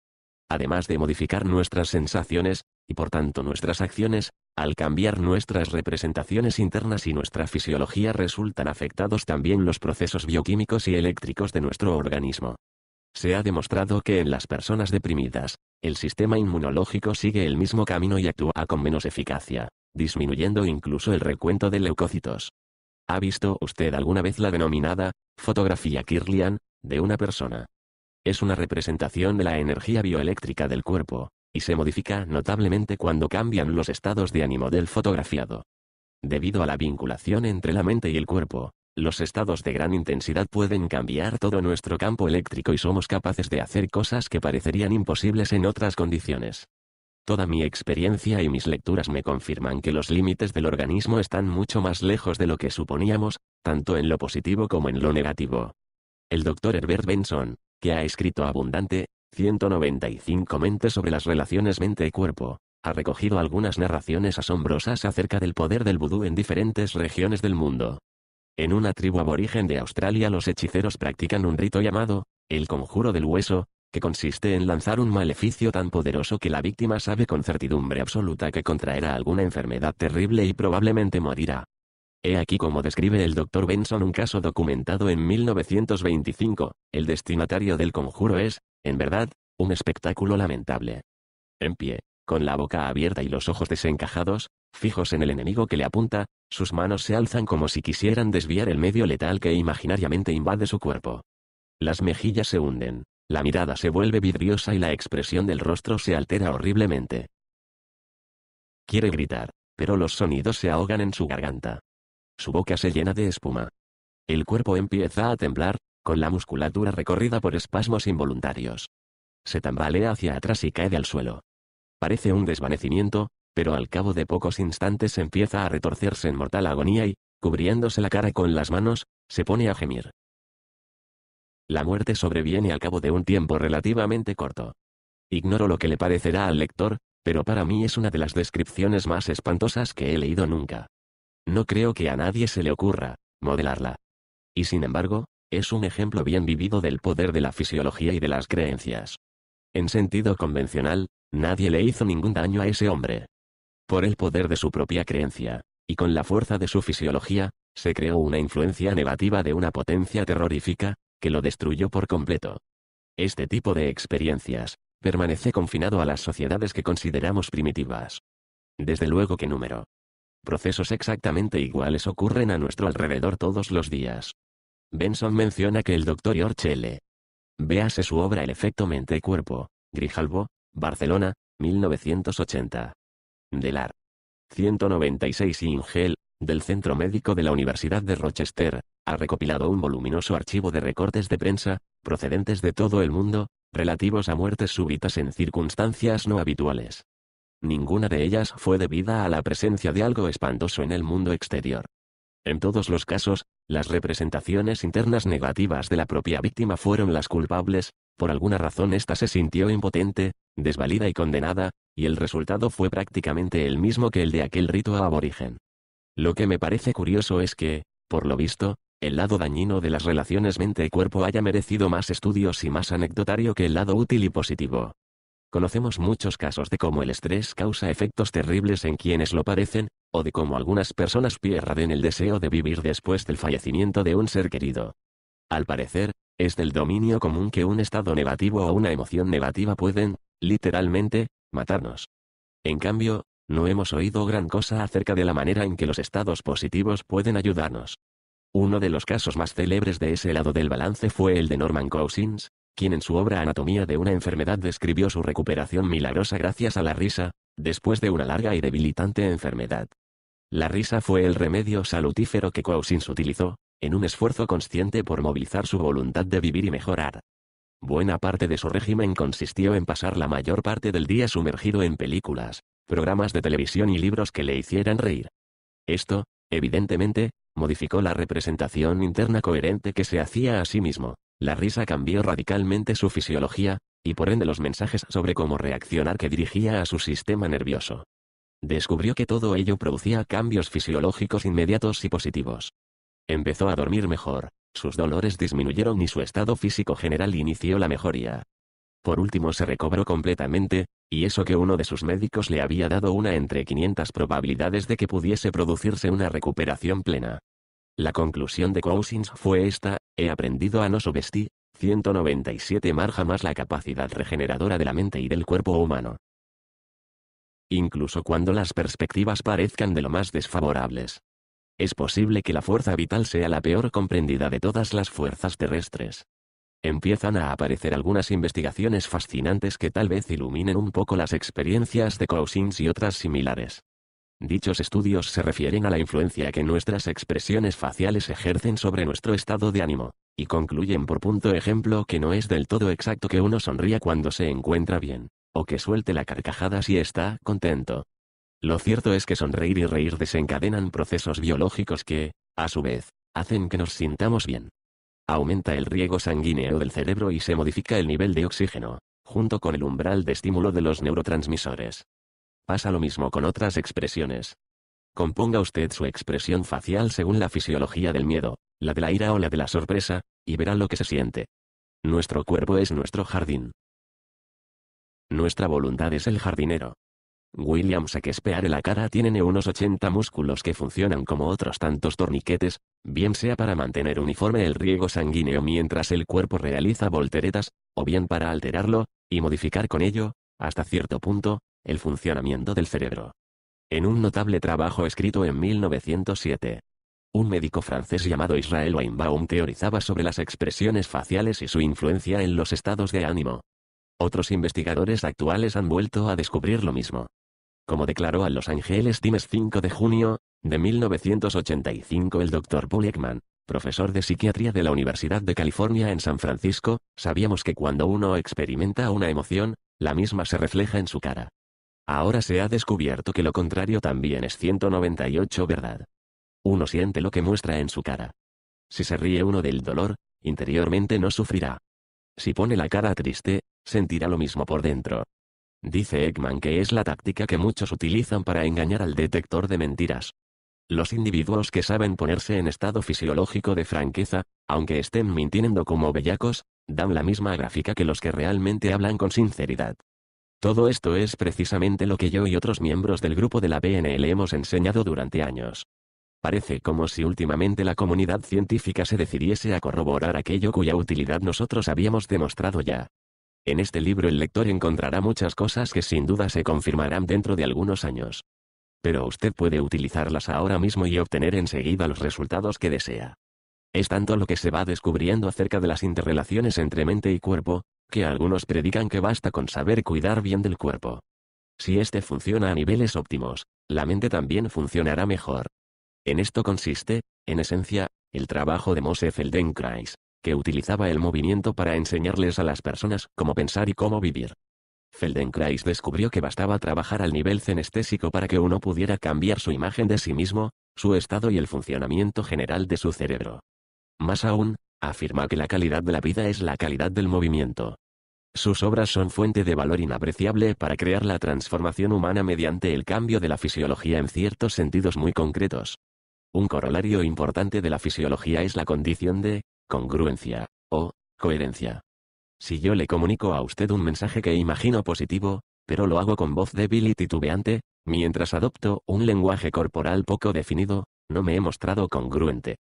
S1: Además de modificar nuestras sensaciones, y por tanto nuestras acciones, al cambiar nuestras representaciones internas y nuestra fisiología resultan afectados también los procesos bioquímicos y eléctricos de nuestro organismo. Se ha demostrado que en las personas deprimidas, el sistema inmunológico sigue el mismo camino y actúa con menos eficacia, disminuyendo incluso el recuento de leucocitos. ¿Ha visto usted alguna vez la denominada fotografía Kirlian de una persona? Es una representación de la energía bioeléctrica del cuerpo, y se modifica notablemente cuando cambian los estados de ánimo del fotografiado. Debido a la vinculación entre la mente y el cuerpo, los estados de gran intensidad pueden cambiar todo nuestro campo eléctrico y somos capaces de hacer cosas que parecerían imposibles en otras condiciones. Toda mi experiencia y mis lecturas me confirman que los límites del organismo están mucho más lejos de lo que suponíamos, tanto en lo positivo como en lo negativo. El doctor Herbert Benson, que ha escrito abundante, 195 mentes sobre las relaciones mente-cuerpo, ha recogido algunas narraciones asombrosas acerca del poder del vudú en diferentes regiones del mundo. En una tribu aborigen de Australia los hechiceros practican un rito llamado, el conjuro del hueso, que consiste en lanzar un maleficio tan poderoso que la víctima sabe con certidumbre absoluta que contraerá alguna enfermedad terrible y probablemente morirá. He aquí como describe el doctor Benson un caso documentado en 1925, el destinatario del conjuro es, en verdad, un espectáculo lamentable. En pie, con la boca abierta y los ojos desencajados, Fijos en el enemigo que le apunta, sus manos se alzan como si quisieran desviar el medio letal que imaginariamente invade su cuerpo. Las mejillas se hunden, la mirada se vuelve vidriosa y la expresión del rostro se altera horriblemente. Quiere gritar, pero los sonidos se ahogan en su garganta. Su boca se llena de espuma. El cuerpo empieza a temblar, con la musculatura recorrida por espasmos involuntarios. Se tambalea hacia atrás y cae al suelo. Parece un desvanecimiento, pero al cabo de pocos instantes empieza a retorcerse en mortal agonía y, cubriéndose la cara con las manos, se pone a gemir. La muerte sobreviene al cabo de un tiempo relativamente corto. Ignoro lo que le parecerá al lector, pero para mí es una de las descripciones más espantosas que he leído nunca. No creo que a nadie se le ocurra, modelarla. Y sin embargo, es un ejemplo bien vivido del poder de la fisiología y de las creencias. En sentido convencional, nadie le hizo ningún daño a ese hombre. Por el poder de su propia creencia, y con la fuerza de su fisiología, se creó una influencia negativa de una potencia terrorífica, que lo destruyó por completo. Este tipo de experiencias, permanece confinado a las sociedades que consideramos primitivas. Desde luego que número. Procesos exactamente iguales ocurren a nuestro alrededor todos los días. Benson menciona que el doctor Yorchele. L. Véase su obra El efecto mente-cuerpo, Grijalbo, Barcelona, 1980. DELAR. Ar. 196 Ingel, del Centro Médico de la Universidad de Rochester, ha recopilado un voluminoso archivo de recortes de prensa, procedentes de todo el mundo, relativos a muertes súbitas en circunstancias no habituales. Ninguna de ellas fue debida a la presencia de algo espantoso en el mundo exterior. En todos los casos, las representaciones internas negativas de la propia víctima fueron las culpables, por alguna razón ésta se sintió impotente, desvalida y condenada, y el resultado fue prácticamente el mismo que el de aquel rito aborigen. Lo que me parece curioso es que, por lo visto, el lado dañino de las relaciones mente-cuerpo haya merecido más estudios y más anecdotario que el lado útil y positivo. Conocemos muchos casos de cómo el estrés causa efectos terribles en quienes lo parecen, o de cómo algunas personas pierden el deseo de vivir después del fallecimiento de un ser querido. Al parecer, es del dominio común que un estado negativo o una emoción negativa pueden, literalmente, matarnos. En cambio, no hemos oído gran cosa acerca de la manera en que los estados positivos pueden ayudarnos. Uno de los casos más célebres de ese lado del balance fue el de Norman Cousins, quien en su obra Anatomía de una enfermedad describió su recuperación milagrosa gracias a la risa, después de una larga y debilitante enfermedad. La risa fue el remedio salutífero que Cousins utilizó, en un esfuerzo consciente por movilizar su voluntad de vivir y mejorar. Buena parte de su régimen consistió en pasar la mayor parte del día sumergido en películas, programas de televisión y libros que le hicieran reír. Esto, evidentemente, modificó la representación interna coherente que se hacía a sí mismo. La risa cambió radicalmente su fisiología, y por ende los mensajes sobre cómo reaccionar que dirigía a su sistema nervioso. Descubrió que todo ello producía cambios fisiológicos inmediatos y positivos. Empezó a dormir mejor, sus dolores disminuyeron y su estado físico general inició la mejoría. Por último se recobró completamente, y eso que uno de sus médicos le había dado una entre 500 probabilidades de que pudiese producirse una recuperación plena. La conclusión de Cousins fue esta, he aprendido a no subestimar 197 marja más la capacidad regeneradora de la mente y del cuerpo humano. Incluso cuando las perspectivas parezcan de lo más desfavorables, es posible que la fuerza vital sea la peor comprendida de todas las fuerzas terrestres. Empiezan a aparecer algunas investigaciones fascinantes que tal vez iluminen un poco las experiencias de Cousins y otras similares. Dichos estudios se refieren a la influencia que nuestras expresiones faciales ejercen sobre nuestro estado de ánimo, y concluyen por punto ejemplo que no es del todo exacto que uno sonría cuando se encuentra bien, o que suelte la carcajada si está contento, lo cierto es que sonreír y reír desencadenan procesos biológicos que, a su vez, hacen que nos sintamos bien. Aumenta el riego sanguíneo del cerebro y se modifica el nivel de oxígeno, junto con el umbral de estímulo de los neurotransmisores. Pasa lo mismo con otras expresiones. Componga usted su expresión facial según la fisiología del miedo, la de la ira o la de la sorpresa, y verá lo que se siente. Nuestro cuerpo es nuestro jardín. Nuestra voluntad es el jardinero. William Shakespeare la cara tiene unos 80 músculos que funcionan como otros tantos torniquetes, bien sea para mantener uniforme el riego sanguíneo mientras el cuerpo realiza volteretas, o bien para alterarlo, y modificar con ello, hasta cierto punto, el funcionamiento del cerebro. En un notable trabajo escrito en 1907, un médico francés llamado Israel Weinbaum teorizaba sobre las expresiones faciales y su influencia en los estados de ánimo. Otros investigadores actuales han vuelto a descubrir lo mismo. Como declaró a Los Ángeles Times 5 de junio de 1985 el Dr. Paul Ekman, profesor de psiquiatría de la Universidad de California en San Francisco, sabíamos que cuando uno experimenta una emoción, la misma se refleja en su cara. Ahora se ha descubierto que lo contrario también es 198 verdad. Uno siente lo que muestra en su cara. Si se ríe uno del dolor, interiormente no sufrirá. Si pone la cara triste, sentirá lo mismo por dentro. Dice Ekman que es la táctica que muchos utilizan para engañar al detector de mentiras. Los individuos que saben ponerse en estado fisiológico de franqueza, aunque estén mintiendo como bellacos, dan la misma gráfica que los que realmente hablan con sinceridad. Todo esto es precisamente lo que yo y otros miembros del grupo de la BNL hemos enseñado durante años. Parece como si últimamente la comunidad científica se decidiese a corroborar aquello cuya utilidad nosotros habíamos demostrado ya. En este libro el lector encontrará muchas cosas que sin duda se confirmarán dentro de algunos años. Pero usted puede utilizarlas ahora mismo y obtener enseguida los resultados que desea. Es tanto lo que se va descubriendo acerca de las interrelaciones entre mente y cuerpo, que algunos predican que basta con saber cuidar bien del cuerpo. Si este funciona a niveles óptimos, la mente también funcionará mejor. En esto consiste, en esencia, el trabajo de Mose Feldenkrais que utilizaba el movimiento para enseñarles a las personas cómo pensar y cómo vivir. Feldenkrais descubrió que bastaba trabajar al nivel cenestésico para que uno pudiera cambiar su imagen de sí mismo, su estado y el funcionamiento general de su cerebro. Más aún, afirma que la calidad de la vida es la calidad del movimiento. Sus obras son fuente de valor inapreciable para crear la transformación humana mediante el cambio de la fisiología en ciertos sentidos muy concretos. Un corolario importante de la fisiología es la condición de congruencia, o, coherencia. Si yo le comunico a usted un mensaje que imagino positivo, pero lo hago con voz débil y titubeante, mientras adopto un lenguaje corporal poco definido, no me he mostrado congruente.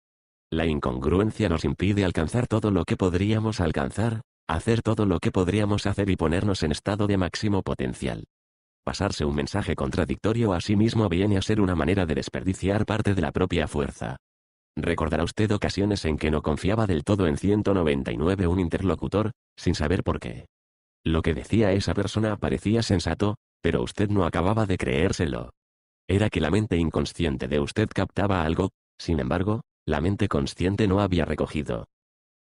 S1: La incongruencia nos impide alcanzar todo lo que podríamos alcanzar, hacer todo lo que podríamos hacer y ponernos en estado de máximo potencial. Pasarse un mensaje contradictorio a sí mismo viene a ser una manera de desperdiciar parte de la propia fuerza. Recordará usted ocasiones en que no confiaba del todo en 199 un interlocutor, sin saber por qué. Lo que decía esa persona parecía sensato, pero usted no acababa de creérselo. Era que la mente inconsciente de usted captaba algo, sin embargo, la mente consciente no había recogido.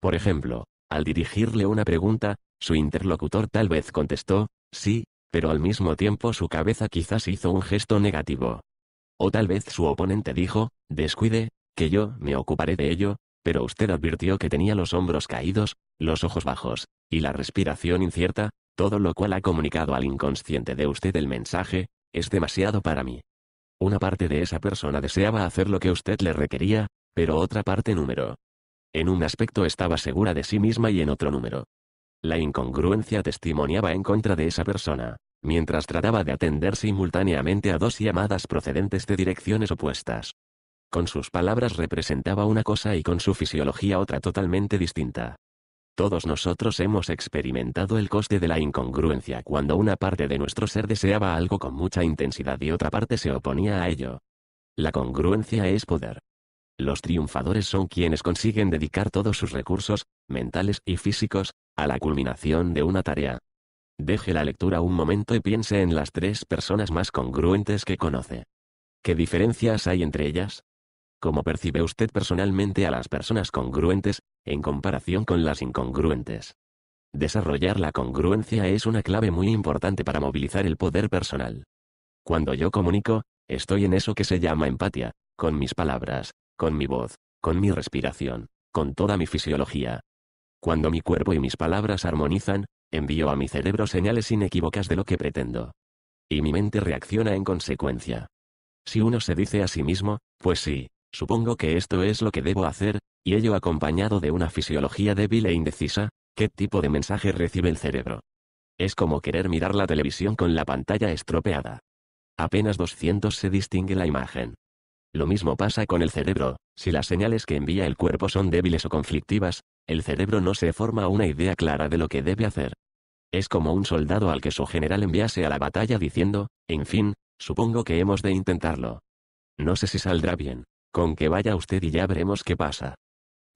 S1: Por ejemplo, al dirigirle una pregunta, su interlocutor tal vez contestó, sí, pero al mismo tiempo su cabeza quizás hizo un gesto negativo. O tal vez su oponente dijo, descuide, que yo me ocuparé de ello, pero usted advirtió que tenía los hombros caídos, los ojos bajos, y la respiración incierta, todo lo cual ha comunicado al inconsciente de usted el mensaje, es demasiado para mí. Una parte de esa persona deseaba hacer lo que usted le requería, pero otra parte número. En un aspecto estaba segura de sí misma y en otro número. La incongruencia testimoniaba en contra de esa persona, mientras trataba de atender simultáneamente a dos llamadas procedentes de direcciones opuestas. Con sus palabras representaba una cosa y con su fisiología otra totalmente distinta. Todos nosotros hemos experimentado el coste de la incongruencia cuando una parte de nuestro ser deseaba algo con mucha intensidad y otra parte se oponía a ello. La congruencia es poder. Los triunfadores son quienes consiguen dedicar todos sus recursos, mentales y físicos, a la culminación de una tarea. Deje la lectura un momento y piense en las tres personas más congruentes que conoce. ¿Qué diferencias hay entre ellas? ¿Cómo percibe usted personalmente a las personas congruentes, en comparación con las incongruentes? Desarrollar la congruencia es una clave muy importante para movilizar el poder personal. Cuando yo comunico, estoy en eso que se llama empatía, con mis palabras, con mi voz, con mi respiración, con toda mi fisiología. Cuando mi cuerpo y mis palabras armonizan, envío a mi cerebro señales inequívocas de lo que pretendo. Y mi mente reacciona en consecuencia. Si uno se dice a sí mismo, pues sí, Supongo que esto es lo que debo hacer, y ello acompañado de una fisiología débil e indecisa, ¿qué tipo de mensaje recibe el cerebro? Es como querer mirar la televisión con la pantalla estropeada. Apenas 200 se distingue la imagen. Lo mismo pasa con el cerebro, si las señales que envía el cuerpo son débiles o conflictivas, el cerebro no se forma una idea clara de lo que debe hacer. Es como un soldado al que su general enviase a la batalla diciendo, en fin, supongo que hemos de intentarlo. No sé si saldrá bien. Con que vaya usted y ya veremos qué pasa.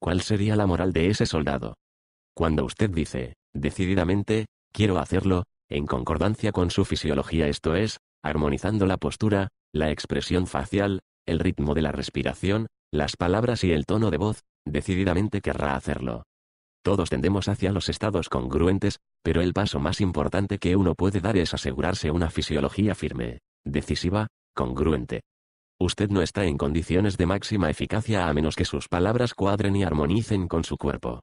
S1: ¿Cuál sería la moral de ese soldado? Cuando usted dice, decididamente, quiero hacerlo, en concordancia con su fisiología esto es, armonizando la postura, la expresión facial, el ritmo de la respiración, las palabras y el tono de voz, decididamente querrá hacerlo. Todos tendemos hacia los estados congruentes, pero el paso más importante que uno puede dar es asegurarse una fisiología firme, decisiva, congruente, Usted no está en condiciones de máxima eficacia a menos que sus palabras cuadren y armonicen con su cuerpo.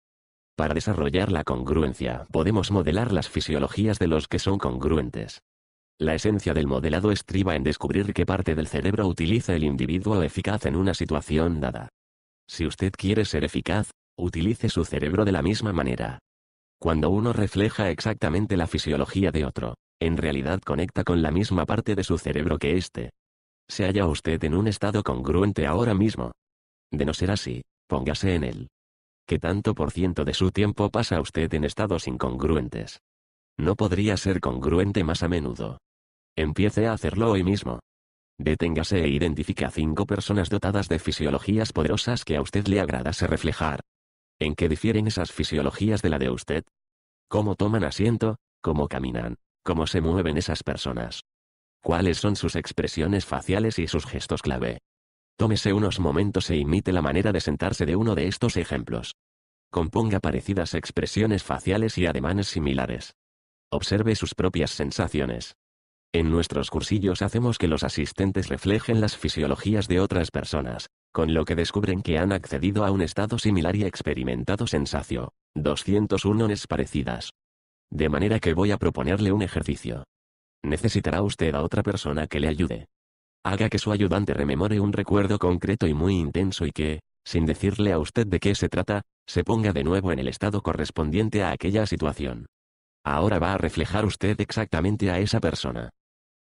S1: Para desarrollar la congruencia, podemos modelar las fisiologías de los que son congruentes. La esencia del modelado estriba en descubrir qué parte del cerebro utiliza el individuo eficaz en una situación dada. Si usted quiere ser eficaz, utilice su cerebro de la misma manera. Cuando uno refleja exactamente la fisiología de otro, en realidad conecta con la misma parte de su cerebro que éste, se halla usted en un estado congruente ahora mismo. De no ser así, póngase en él. ¿Qué tanto por ciento de su tiempo pasa usted en estados incongruentes? No podría ser congruente más a menudo. Empiece a hacerlo hoy mismo. Deténgase e identifique a cinco personas dotadas de fisiologías poderosas que a usted le agradase reflejar. ¿En qué difieren esas fisiologías de la de usted? ¿Cómo toman asiento? ¿Cómo caminan? ¿Cómo se mueven esas personas? cuáles son sus expresiones faciales y sus gestos clave. Tómese unos momentos e imite la manera de sentarse de uno de estos ejemplos. Componga parecidas expresiones faciales y ademanes similares. Observe sus propias sensaciones. En nuestros cursillos hacemos que los asistentes reflejen las fisiologías de otras personas, con lo que descubren que han accedido a un estado similar y experimentado sensación. 201 es parecidas. De manera que voy a proponerle un ejercicio necesitará usted a otra persona que le ayude. Haga que su ayudante rememore un recuerdo concreto y muy intenso y que, sin decirle a usted de qué se trata, se ponga de nuevo en el estado correspondiente a aquella situación. Ahora va a reflejar usted exactamente a esa persona.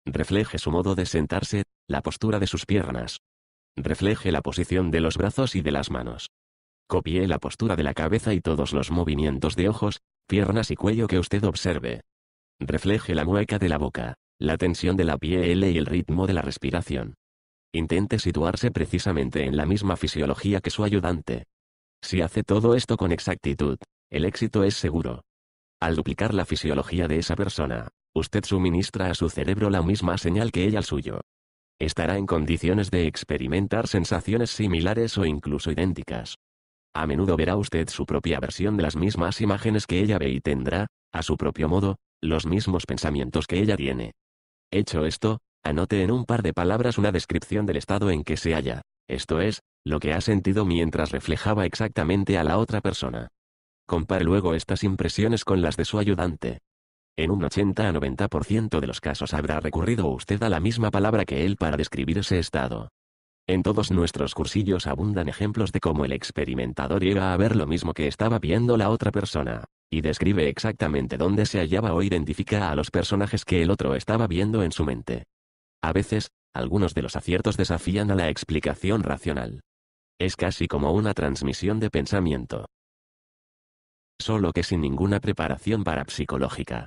S1: Refleje su modo de sentarse, la postura de sus piernas. Refleje la posición de los brazos y de las manos. Copie la postura de la cabeza y todos los movimientos de ojos, piernas y cuello que usted observe. Refleje la mueca de la boca, la tensión de la piel y el ritmo de la respiración. Intente situarse precisamente en la misma fisiología que su ayudante. Si hace todo esto con exactitud, el éxito es seguro. Al duplicar la fisiología de esa persona, usted suministra a su cerebro la misma señal que ella al suyo. Estará en condiciones de experimentar sensaciones similares o incluso idénticas. A menudo verá usted su propia versión de las mismas imágenes que ella ve y tendrá, a su propio modo, los mismos pensamientos que ella tiene. Hecho esto, anote en un par de palabras una descripción del estado en que se halla, esto es, lo que ha sentido mientras reflejaba exactamente a la otra persona. Compare luego estas impresiones con las de su ayudante. En un 80 a 90% de los casos habrá recurrido usted a la misma palabra que él para describir ese estado. En todos nuestros cursillos abundan ejemplos de cómo el experimentador llega a ver lo mismo que estaba viendo la otra persona y describe exactamente dónde se hallaba o identifica a los personajes que el otro estaba viendo en su mente. A veces, algunos de los aciertos desafían a la explicación racional. Es casi como una transmisión de pensamiento. Solo que sin ninguna preparación parapsicológica.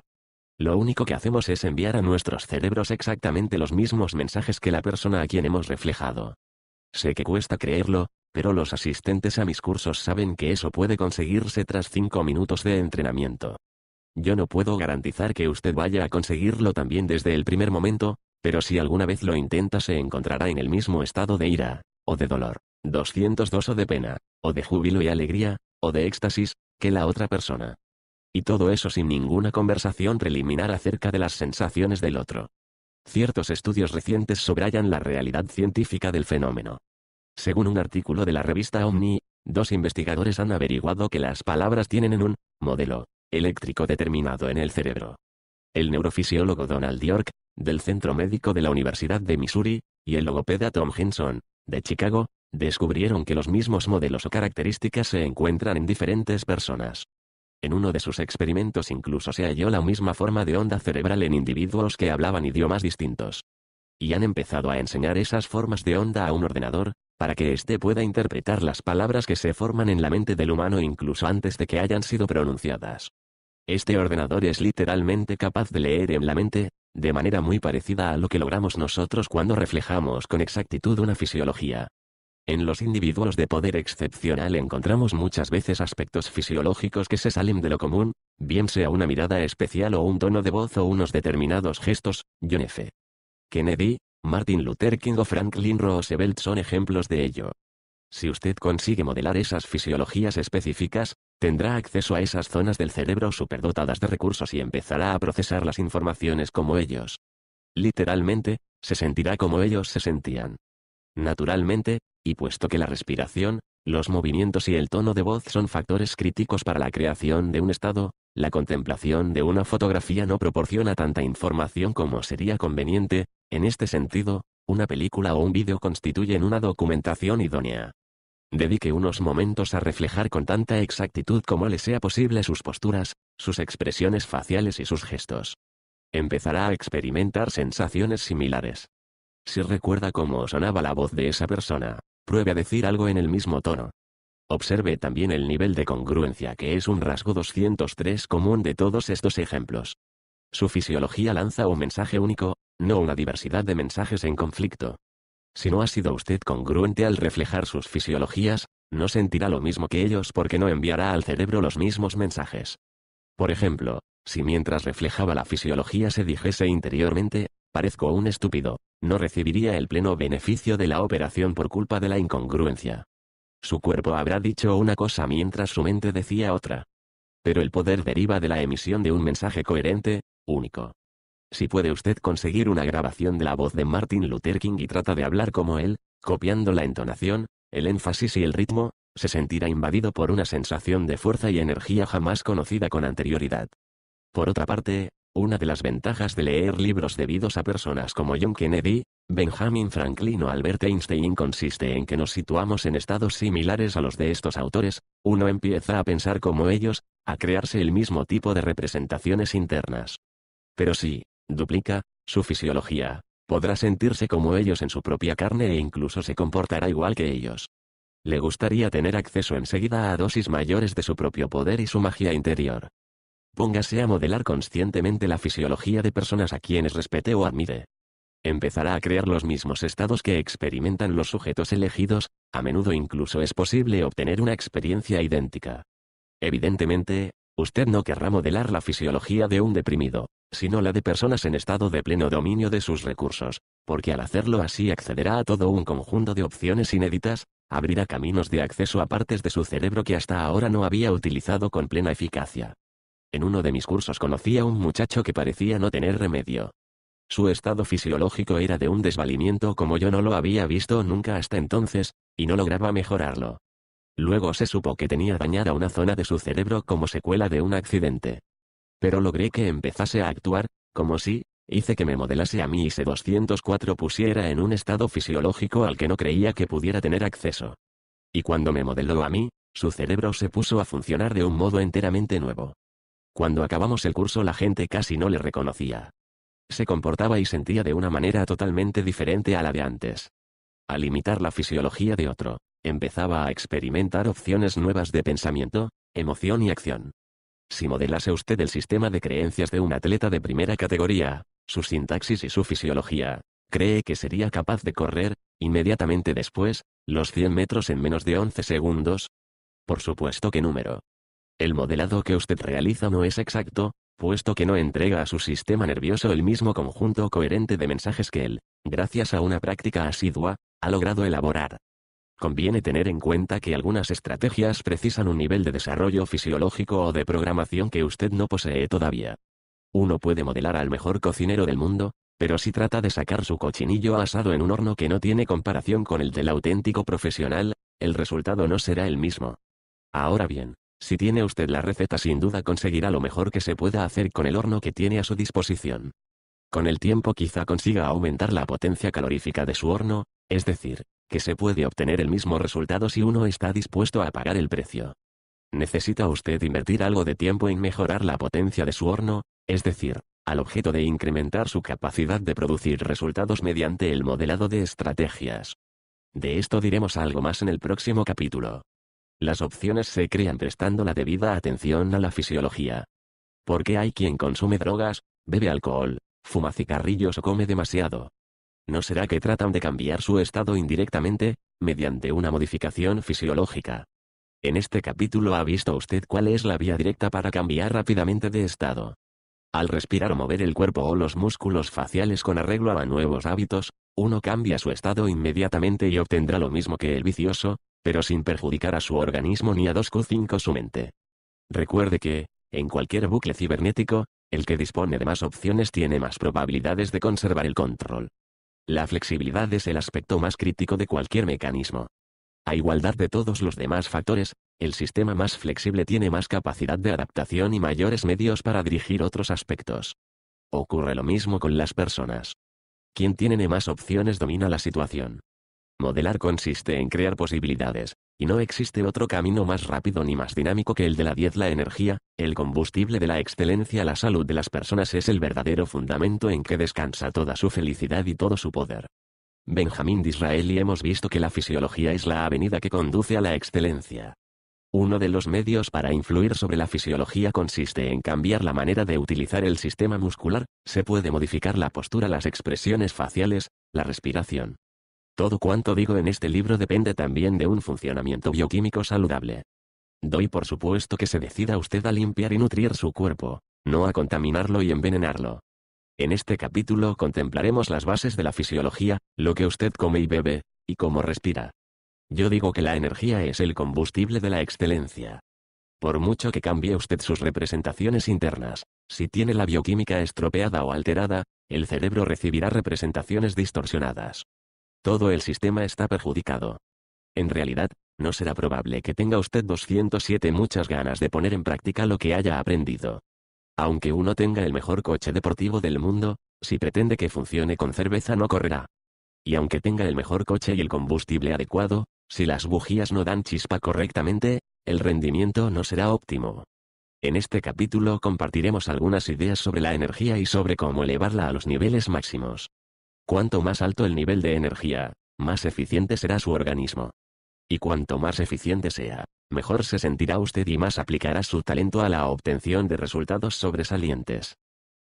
S1: Lo único que hacemos es enviar a nuestros cerebros exactamente los mismos mensajes que la persona a quien hemos reflejado. Sé que cuesta creerlo, pero los asistentes a mis cursos saben que eso puede conseguirse tras cinco minutos de entrenamiento. Yo no puedo garantizar que usted vaya a conseguirlo también desde el primer momento, pero si alguna vez lo intenta se encontrará en el mismo estado de ira, o de dolor, 202 o de pena, o de júbilo y alegría, o de éxtasis, que la otra persona. Y todo eso sin ninguna conversación preliminar acerca de las sensaciones del otro. Ciertos estudios recientes sobrayan la realidad científica del fenómeno. Según un artículo de la revista Omni, dos investigadores han averiguado que las palabras tienen en un modelo eléctrico determinado en el cerebro. El neurofisiólogo Donald York, del Centro Médico de la Universidad de Missouri, y el logopeda Tom Henson, de Chicago, descubrieron que los mismos modelos o características se encuentran en diferentes personas. En uno de sus experimentos incluso se halló la misma forma de onda cerebral en individuos que hablaban idiomas distintos. Y han empezado a enseñar esas formas de onda a un ordenador, para que éste pueda interpretar las palabras que se forman en la mente del humano incluso antes de que hayan sido pronunciadas. Este ordenador es literalmente capaz de leer en la mente, de manera muy parecida a lo que logramos nosotros cuando reflejamos con exactitud una fisiología. En los individuos de poder excepcional encontramos muchas veces aspectos fisiológicos que se salen de lo común, bien sea una mirada especial o un tono de voz o unos determinados gestos, John F. Kennedy, Martin Luther King o Franklin Roosevelt son ejemplos de ello. Si usted consigue modelar esas fisiologías específicas, tendrá acceso a esas zonas del cerebro superdotadas de recursos y empezará a procesar las informaciones como ellos. Literalmente, se sentirá como ellos se sentían. Naturalmente, y puesto que la respiración, los movimientos y el tono de voz son factores críticos para la creación de un estado, la contemplación de una fotografía no proporciona tanta información como sería conveniente, en este sentido, una película o un vídeo constituyen una documentación idónea. Dedique unos momentos a reflejar con tanta exactitud como le sea posible sus posturas, sus expresiones faciales y sus gestos. Empezará a experimentar sensaciones similares. Si recuerda cómo sonaba la voz de esa persona, Pruebe a decir algo en el mismo tono. Observe también el nivel de congruencia que es un rasgo 203 común de todos estos ejemplos. Su fisiología lanza un mensaje único, no una diversidad de mensajes en conflicto. Si no ha sido usted congruente al reflejar sus fisiologías, no sentirá lo mismo que ellos porque no enviará al cerebro los mismos mensajes. Por ejemplo, si mientras reflejaba la fisiología se dijese interiormente, Parezco un estúpido. No recibiría el pleno beneficio de la operación por culpa de la incongruencia. Su cuerpo habrá dicho una cosa mientras su mente decía otra. Pero el poder deriva de la emisión de un mensaje coherente, único. Si puede usted conseguir una grabación de la voz de Martin Luther King y trata de hablar como él, copiando la entonación, el énfasis y el ritmo, se sentirá invadido por una sensación de fuerza y energía jamás conocida con anterioridad. Por otra parte, una de las ventajas de leer libros debidos a personas como John Kennedy, Benjamin Franklin o Albert Einstein consiste en que nos situamos en estados similares a los de estos autores, uno empieza a pensar como ellos, a crearse el mismo tipo de representaciones internas. Pero si, duplica, su fisiología, podrá sentirse como ellos en su propia carne e incluso se comportará igual que ellos. Le gustaría tener acceso enseguida a dosis mayores de su propio poder y su magia interior. Póngase a modelar conscientemente la fisiología de personas a quienes respete o admire. Empezará a crear los mismos estados que experimentan los sujetos elegidos, a menudo incluso es posible obtener una experiencia idéntica. Evidentemente, usted no querrá modelar la fisiología de un deprimido, sino la de personas en estado de pleno dominio de sus recursos, porque al hacerlo así accederá a todo un conjunto de opciones inéditas, abrirá caminos de acceso a partes de su cerebro que hasta ahora no había utilizado con plena eficacia. En uno de mis cursos conocí a un muchacho que parecía no tener remedio. Su estado fisiológico era de un desvalimiento como yo no lo había visto nunca hasta entonces, y no lograba mejorarlo. Luego se supo que tenía dañada una zona de su cerebro como secuela de un accidente. Pero logré que empezase a actuar, como si, hice que me modelase a mí y se 204 pusiera en un estado fisiológico al que no creía que pudiera tener acceso. Y cuando me modeló a mí, su cerebro se puso a funcionar de un modo enteramente nuevo. Cuando acabamos el curso la gente casi no le reconocía. Se comportaba y sentía de una manera totalmente diferente a la de antes. Al imitar la fisiología de otro, empezaba a experimentar opciones nuevas de pensamiento, emoción y acción. Si modelase usted el sistema de creencias de un atleta de primera categoría, su sintaxis y su fisiología, cree que sería capaz de correr, inmediatamente después, los 100 metros en menos de 11 segundos. Por supuesto que número el modelado que usted realiza no es exacto, puesto que no entrega a su sistema nervioso el mismo conjunto coherente de mensajes que él, gracias a una práctica asidua, ha logrado elaborar. Conviene tener en cuenta que algunas estrategias precisan un nivel de desarrollo fisiológico o de programación que usted no posee todavía. Uno puede modelar al mejor cocinero del mundo, pero si trata de sacar su cochinillo asado en un horno que no tiene comparación con el del auténtico profesional, el resultado no será el mismo. Ahora bien, si tiene usted la receta sin duda conseguirá lo mejor que se pueda hacer con el horno que tiene a su disposición. Con el tiempo quizá consiga aumentar la potencia calorífica de su horno, es decir, que se puede obtener el mismo resultado si uno está dispuesto a pagar el precio. Necesita usted invertir algo de tiempo en mejorar la potencia de su horno, es decir, al objeto de incrementar su capacidad de producir resultados mediante el modelado de estrategias. De esto diremos algo más en el próximo capítulo. Las opciones se crean prestando la debida atención a la fisiología. Porque hay quien consume drogas, bebe alcohol, fuma cigarrillos o come demasiado. ¿No será que tratan de cambiar su estado indirectamente, mediante una modificación fisiológica? En este capítulo ha visto usted cuál es la vía directa para cambiar rápidamente de estado. Al respirar o mover el cuerpo o los músculos faciales con arreglo a nuevos hábitos, uno cambia su estado inmediatamente y obtendrá lo mismo que el vicioso, pero sin perjudicar a su organismo ni a 2Q5 su mente. Recuerde que, en cualquier bucle cibernético, el que dispone de más opciones tiene más probabilidades de conservar el control. La flexibilidad es el aspecto más crítico de cualquier mecanismo. A igualdad de todos los demás factores, el sistema más flexible tiene más capacidad de adaptación y mayores medios para dirigir otros aspectos. Ocurre lo mismo con las personas. Quien tiene más opciones domina la situación. Modelar consiste en crear posibilidades, y no existe otro camino más rápido ni más dinámico que el de la 10. La energía, el combustible de la excelencia, la salud de las personas es el verdadero fundamento en que descansa toda su felicidad y todo su poder. Benjamín Disraeli hemos visto que la fisiología es la avenida que conduce a la excelencia. Uno de los medios para influir sobre la fisiología consiste en cambiar la manera de utilizar el sistema muscular, se puede modificar la postura, las expresiones faciales, la respiración. Todo cuanto digo en este libro depende también de un funcionamiento bioquímico saludable. Doy por supuesto que se decida usted a limpiar y nutrir su cuerpo, no a contaminarlo y envenenarlo. En este capítulo contemplaremos las bases de la fisiología, lo que usted come y bebe, y cómo respira. Yo digo que la energía es el combustible de la excelencia. Por mucho que cambie usted sus representaciones internas, si tiene la bioquímica estropeada o alterada, el cerebro recibirá representaciones distorsionadas. Todo el sistema está perjudicado. En realidad, no será probable que tenga usted 207 muchas ganas de poner en práctica lo que haya aprendido. Aunque uno tenga el mejor coche deportivo del mundo, si pretende que funcione con cerveza no correrá. Y aunque tenga el mejor coche y el combustible adecuado, si las bujías no dan chispa correctamente, el rendimiento no será óptimo. En este capítulo compartiremos algunas ideas sobre la energía y sobre cómo elevarla a los niveles máximos. Cuanto más alto el nivel de energía, más eficiente será su organismo. Y cuanto más eficiente sea, mejor se sentirá usted y más aplicará su talento a la obtención de resultados sobresalientes.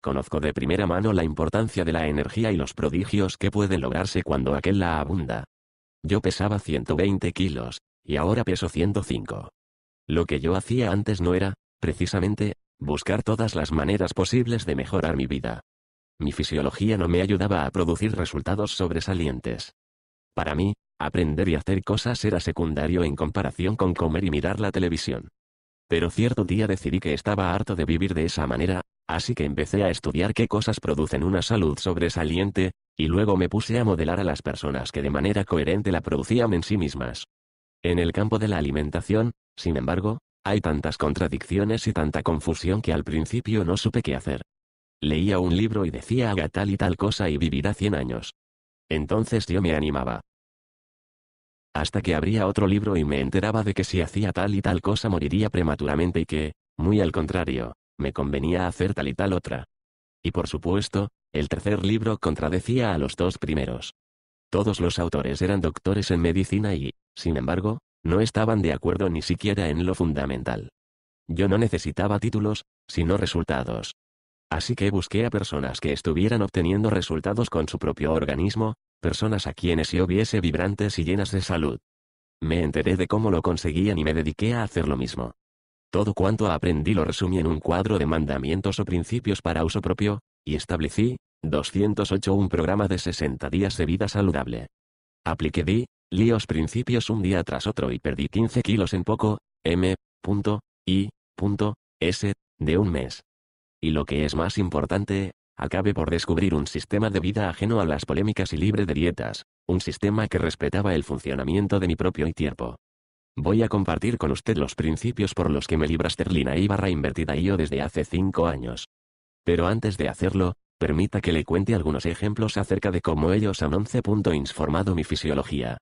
S1: Conozco de primera mano la importancia de la energía y los prodigios que pueden lograrse cuando aquel la abunda. Yo pesaba 120 kilos, y ahora peso 105. Lo que yo hacía antes no era, precisamente, buscar todas las maneras posibles de mejorar mi vida. Mi fisiología no me ayudaba a producir resultados sobresalientes. Para mí, aprender y hacer cosas era secundario en comparación con comer y mirar la televisión. Pero cierto día decidí que estaba harto de vivir de esa manera, así que empecé a estudiar qué cosas producen una salud sobresaliente, y luego me puse a modelar a las personas que de manera coherente la producían en sí mismas. En el campo de la alimentación, sin embargo, hay tantas contradicciones y tanta confusión que al principio no supe qué hacer. Leía un libro y decía haga tal y tal cosa y vivirá 100 años. Entonces yo me animaba. Hasta que abría otro libro y me enteraba de que si hacía tal y tal cosa moriría prematuramente y que, muy al contrario, me convenía hacer tal y tal otra. Y por supuesto, el tercer libro contradecía a los dos primeros. Todos los autores eran doctores en medicina y, sin embargo, no estaban de acuerdo ni siquiera en lo fundamental. Yo no necesitaba títulos, sino resultados. Así que busqué a personas que estuvieran obteniendo resultados con su propio organismo, personas a quienes yo viese vibrantes y llenas de salud. Me enteré de cómo lo conseguían y me dediqué a hacer lo mismo. Todo cuanto aprendí lo resumí en un cuadro de mandamientos o principios para uso propio, y establecí, 208 un programa de 60 días de vida saludable. Apliqué di, líos principios un día tras otro y perdí 15 kilos en poco, m, punto, i, s, de un mes. Y lo que es más importante, acabe por descubrir un sistema de vida ajeno a las polémicas y libre de dietas, un sistema que respetaba el funcionamiento de mi propio y tiempo. Voy a compartir con usted los principios por los que me libra sterlina y barra invertida yo desde hace 5 años. Pero antes de hacerlo, permita que le cuente algunos ejemplos acerca de cómo ellos han 11. Informado mi fisiología.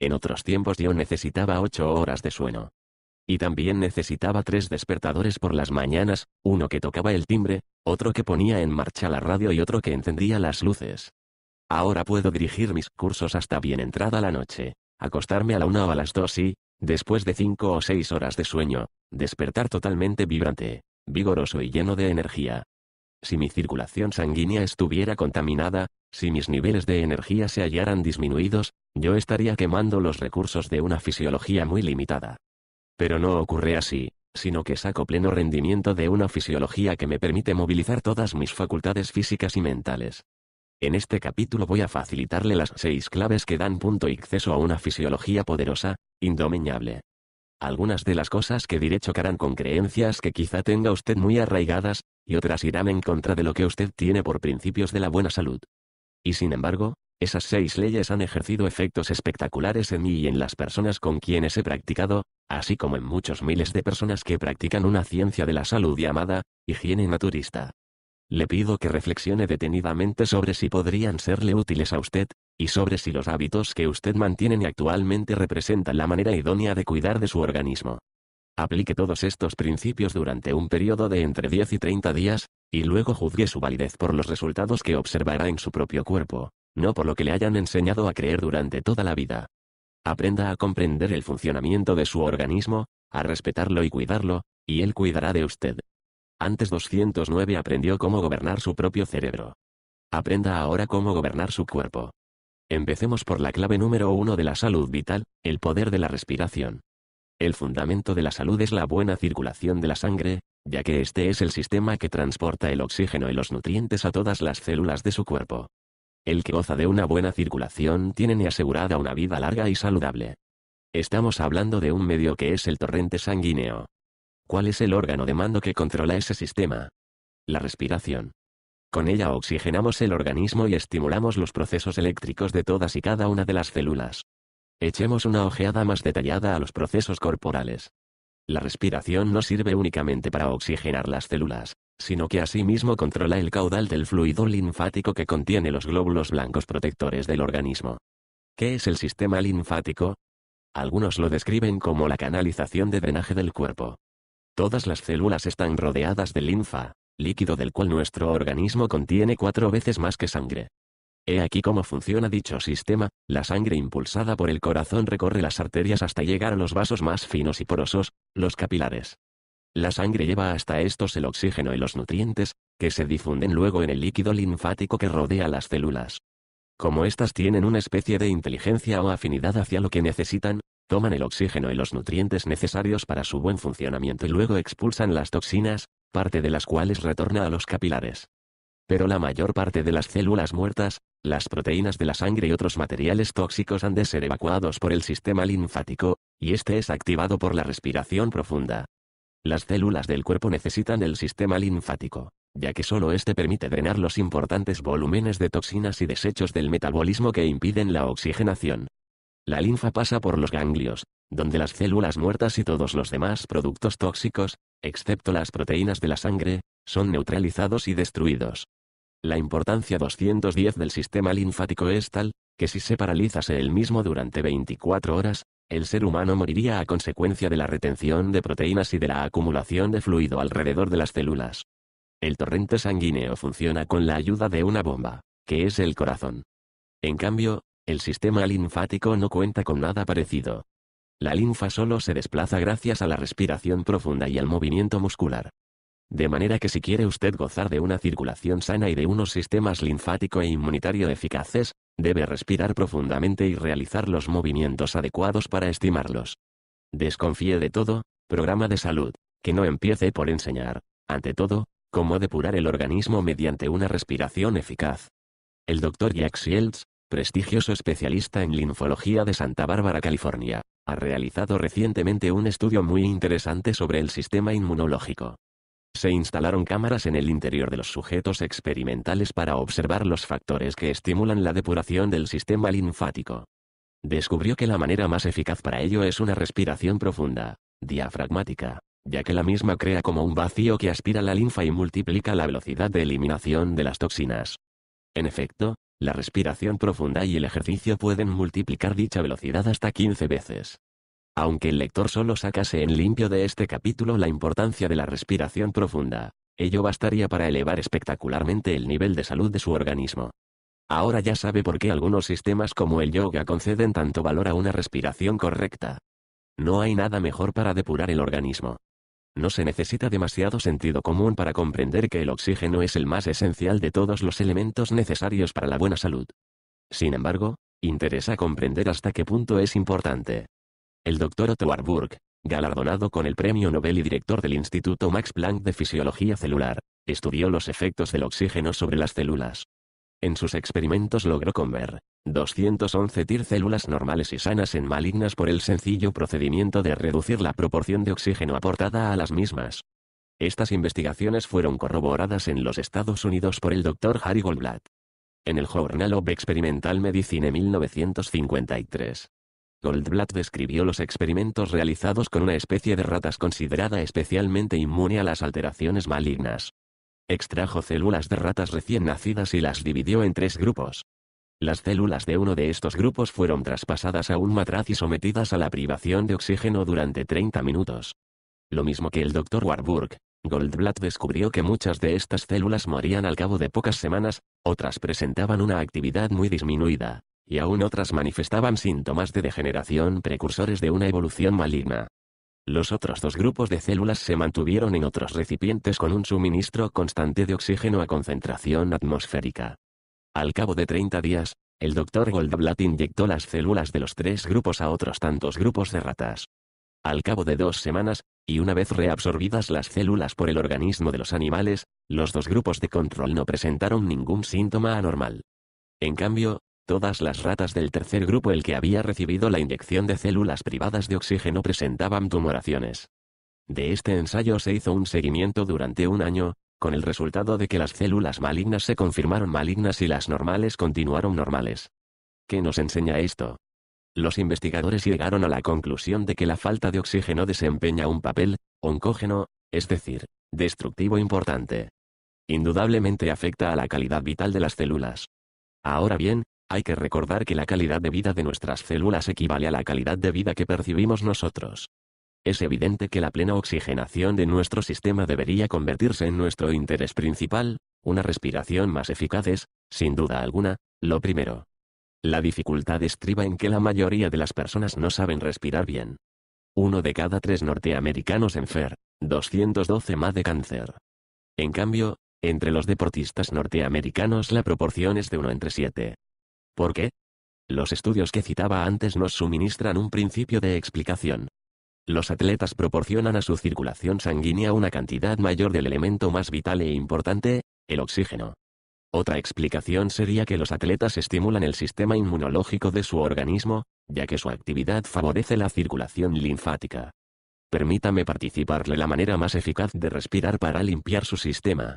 S1: En otros tiempos yo necesitaba 8 horas de sueño. Y también necesitaba tres despertadores por las mañanas, uno que tocaba el timbre, otro que ponía en marcha la radio y otro que encendía las luces. Ahora puedo dirigir mis cursos hasta bien entrada la noche, acostarme a la una o a las dos y, después de cinco o seis horas de sueño, despertar totalmente vibrante, vigoroso y lleno de energía si mi circulación sanguínea estuviera contaminada, si mis niveles de energía se hallaran disminuidos, yo estaría quemando los recursos de una fisiología muy limitada. Pero no ocurre así, sino que saco pleno rendimiento de una fisiología que me permite movilizar todas mis facultades físicas y mentales. En este capítulo voy a facilitarle las seis claves que dan punto y acceso a una fisiología poderosa, indomeñable, algunas de las cosas que diré chocarán con creencias que quizá tenga usted muy arraigadas, y otras irán en contra de lo que usted tiene por principios de la buena salud. Y sin embargo, esas seis leyes han ejercido efectos espectaculares en mí y en las personas con quienes he practicado, así como en muchos miles de personas que practican una ciencia de la salud llamada, higiene naturista. Le pido que reflexione detenidamente sobre si podrían serle útiles a usted, y sobre si los hábitos que usted mantiene actualmente representan la manera idónea de cuidar de su organismo. Aplique todos estos principios durante un periodo de entre 10 y 30 días, y luego juzgue su validez por los resultados que observará en su propio cuerpo, no por lo que le hayan enseñado a creer durante toda la vida. Aprenda a comprender el funcionamiento de su organismo, a respetarlo y cuidarlo, y él cuidará de usted. Antes 209 aprendió cómo gobernar su propio cerebro. Aprenda ahora cómo gobernar su cuerpo. Empecemos por la clave número uno de la salud vital, el poder de la respiración. El fundamento de la salud es la buena circulación de la sangre, ya que este es el sistema que transporta el oxígeno y los nutrientes a todas las células de su cuerpo. El que goza de una buena circulación tiene asegurada una vida larga y saludable. Estamos hablando de un medio que es el torrente sanguíneo. ¿Cuál es el órgano de mando que controla ese sistema? La respiración. Con ella oxigenamos el organismo y estimulamos los procesos eléctricos de todas y cada una de las células. Echemos una ojeada más detallada a los procesos corporales. La respiración no sirve únicamente para oxigenar las células, sino que asimismo controla el caudal del fluido linfático que contiene los glóbulos blancos protectores del organismo. ¿Qué es el sistema linfático? Algunos lo describen como la canalización de drenaje del cuerpo. Todas las células están rodeadas de linfa, líquido del cual nuestro organismo contiene cuatro veces más que sangre. He aquí cómo funciona dicho sistema, la sangre impulsada por el corazón recorre las arterias hasta llegar a los vasos más finos y porosos, los capilares. La sangre lleva hasta estos el oxígeno y los nutrientes, que se difunden luego en el líquido linfático que rodea las células. Como éstas tienen una especie de inteligencia o afinidad hacia lo que necesitan, toman el oxígeno y los nutrientes necesarios para su buen funcionamiento y luego expulsan las toxinas, parte de las cuales retorna a los capilares. Pero la mayor parte de las células muertas, las proteínas de la sangre y otros materiales tóxicos han de ser evacuados por el sistema linfático, y este es activado por la respiración profunda. Las células del cuerpo necesitan el sistema linfático, ya que solo este permite drenar los importantes volúmenes de toxinas y desechos del metabolismo que impiden la oxigenación. La linfa pasa por los ganglios, donde las células muertas y todos los demás productos tóxicos, excepto las proteínas de la sangre, son neutralizados y destruidos. La importancia 210 del sistema linfático es tal, que si se paralizase el mismo durante 24 horas, el ser humano moriría a consecuencia de la retención de proteínas y de la acumulación de fluido alrededor de las células. El torrente sanguíneo funciona con la ayuda de una bomba, que es el corazón. En cambio, el sistema linfático no cuenta con nada parecido. La linfa solo se desplaza gracias a la respiración profunda y al movimiento muscular. De manera que si quiere usted gozar de una circulación sana y de unos sistemas linfático e inmunitario eficaces, debe respirar profundamente y realizar los movimientos adecuados para estimarlos. Desconfíe de todo, programa de salud, que no empiece por enseñar, ante todo, cómo depurar el organismo mediante una respiración eficaz. El doctor Jack Shields, prestigioso especialista en linfología de Santa Bárbara, California, ha realizado recientemente un estudio muy interesante sobre el sistema inmunológico. Se instalaron cámaras en el interior de los sujetos experimentales para observar los factores que estimulan la depuración del sistema linfático. Descubrió que la manera más eficaz para ello es una respiración profunda, diafragmática, ya que la misma crea como un vacío que aspira la linfa y multiplica la velocidad de eliminación de las toxinas. En efecto, la respiración profunda y el ejercicio pueden multiplicar dicha velocidad hasta 15 veces. Aunque el lector solo sacase en limpio de este capítulo la importancia de la respiración profunda, ello bastaría para elevar espectacularmente el nivel de salud de su organismo. Ahora ya sabe por qué algunos sistemas como el yoga conceden tanto valor a una respiración correcta. No hay nada mejor para depurar el organismo. No se necesita demasiado sentido común para comprender que el oxígeno es el más esencial de todos los elementos necesarios para la buena salud. Sin embargo, interesa comprender hasta qué punto es importante. El doctor Otto Warburg, galardonado con el premio Nobel y director del Instituto Max Planck de Fisiología Celular, estudió los efectos del oxígeno sobre las células. En sus experimentos logró comer, 211 TIR células normales y sanas en malignas por el sencillo procedimiento de reducir la proporción de oxígeno aportada a las mismas. Estas investigaciones fueron corroboradas en los Estados Unidos por el Dr. Harry Goldblatt. En el Journal of Experimental Medicine 1953. Goldblatt describió los experimentos realizados con una especie de ratas considerada especialmente inmune a las alteraciones malignas. Extrajo células de ratas recién nacidas y las dividió en tres grupos. Las células de uno de estos grupos fueron traspasadas a un matraz y sometidas a la privación de oxígeno durante 30 minutos. Lo mismo que el Dr. Warburg, Goldblatt descubrió que muchas de estas células morían al cabo de pocas semanas, otras presentaban una actividad muy disminuida, y aún otras manifestaban síntomas de degeneración precursores de una evolución maligna. Los otros dos grupos de células se mantuvieron en otros recipientes con un suministro constante de oxígeno a concentración atmosférica. Al cabo de 30 días, el doctor Goldblatt inyectó las células de los tres grupos a otros tantos grupos de ratas. Al cabo de dos semanas, y una vez reabsorbidas las células por el organismo de los animales, los dos grupos de control no presentaron ningún síntoma anormal. En cambio, todas las ratas del tercer grupo el que había recibido la inyección de células privadas de oxígeno presentaban tumoraciones. De este ensayo se hizo un seguimiento durante un año, con el resultado de que las células malignas se confirmaron malignas y las normales continuaron normales. ¿Qué nos enseña esto? Los investigadores llegaron a la conclusión de que la falta de oxígeno desempeña un papel, oncógeno, es decir, destructivo importante. Indudablemente afecta a la calidad vital de las células. Ahora bien, hay que recordar que la calidad de vida de nuestras células equivale a la calidad de vida que percibimos nosotros. Es evidente que la plena oxigenación de nuestro sistema debería convertirse en nuestro interés principal, una respiración más eficaz es, sin duda alguna, lo primero. La dificultad estriba en que la mayoría de las personas no saben respirar bien. Uno de cada tres norteamericanos enfer, 212 más de cáncer. En cambio, entre los deportistas norteamericanos la proporción es de 1 entre 7. ¿Por qué? Los estudios que citaba antes nos suministran un principio de explicación, los atletas proporcionan a su circulación sanguínea una cantidad mayor del elemento más vital e importante, el oxígeno. Otra explicación sería que los atletas estimulan el sistema inmunológico de su organismo, ya que su actividad favorece la circulación linfática. Permítame participarle la manera más eficaz de respirar para limpiar su sistema.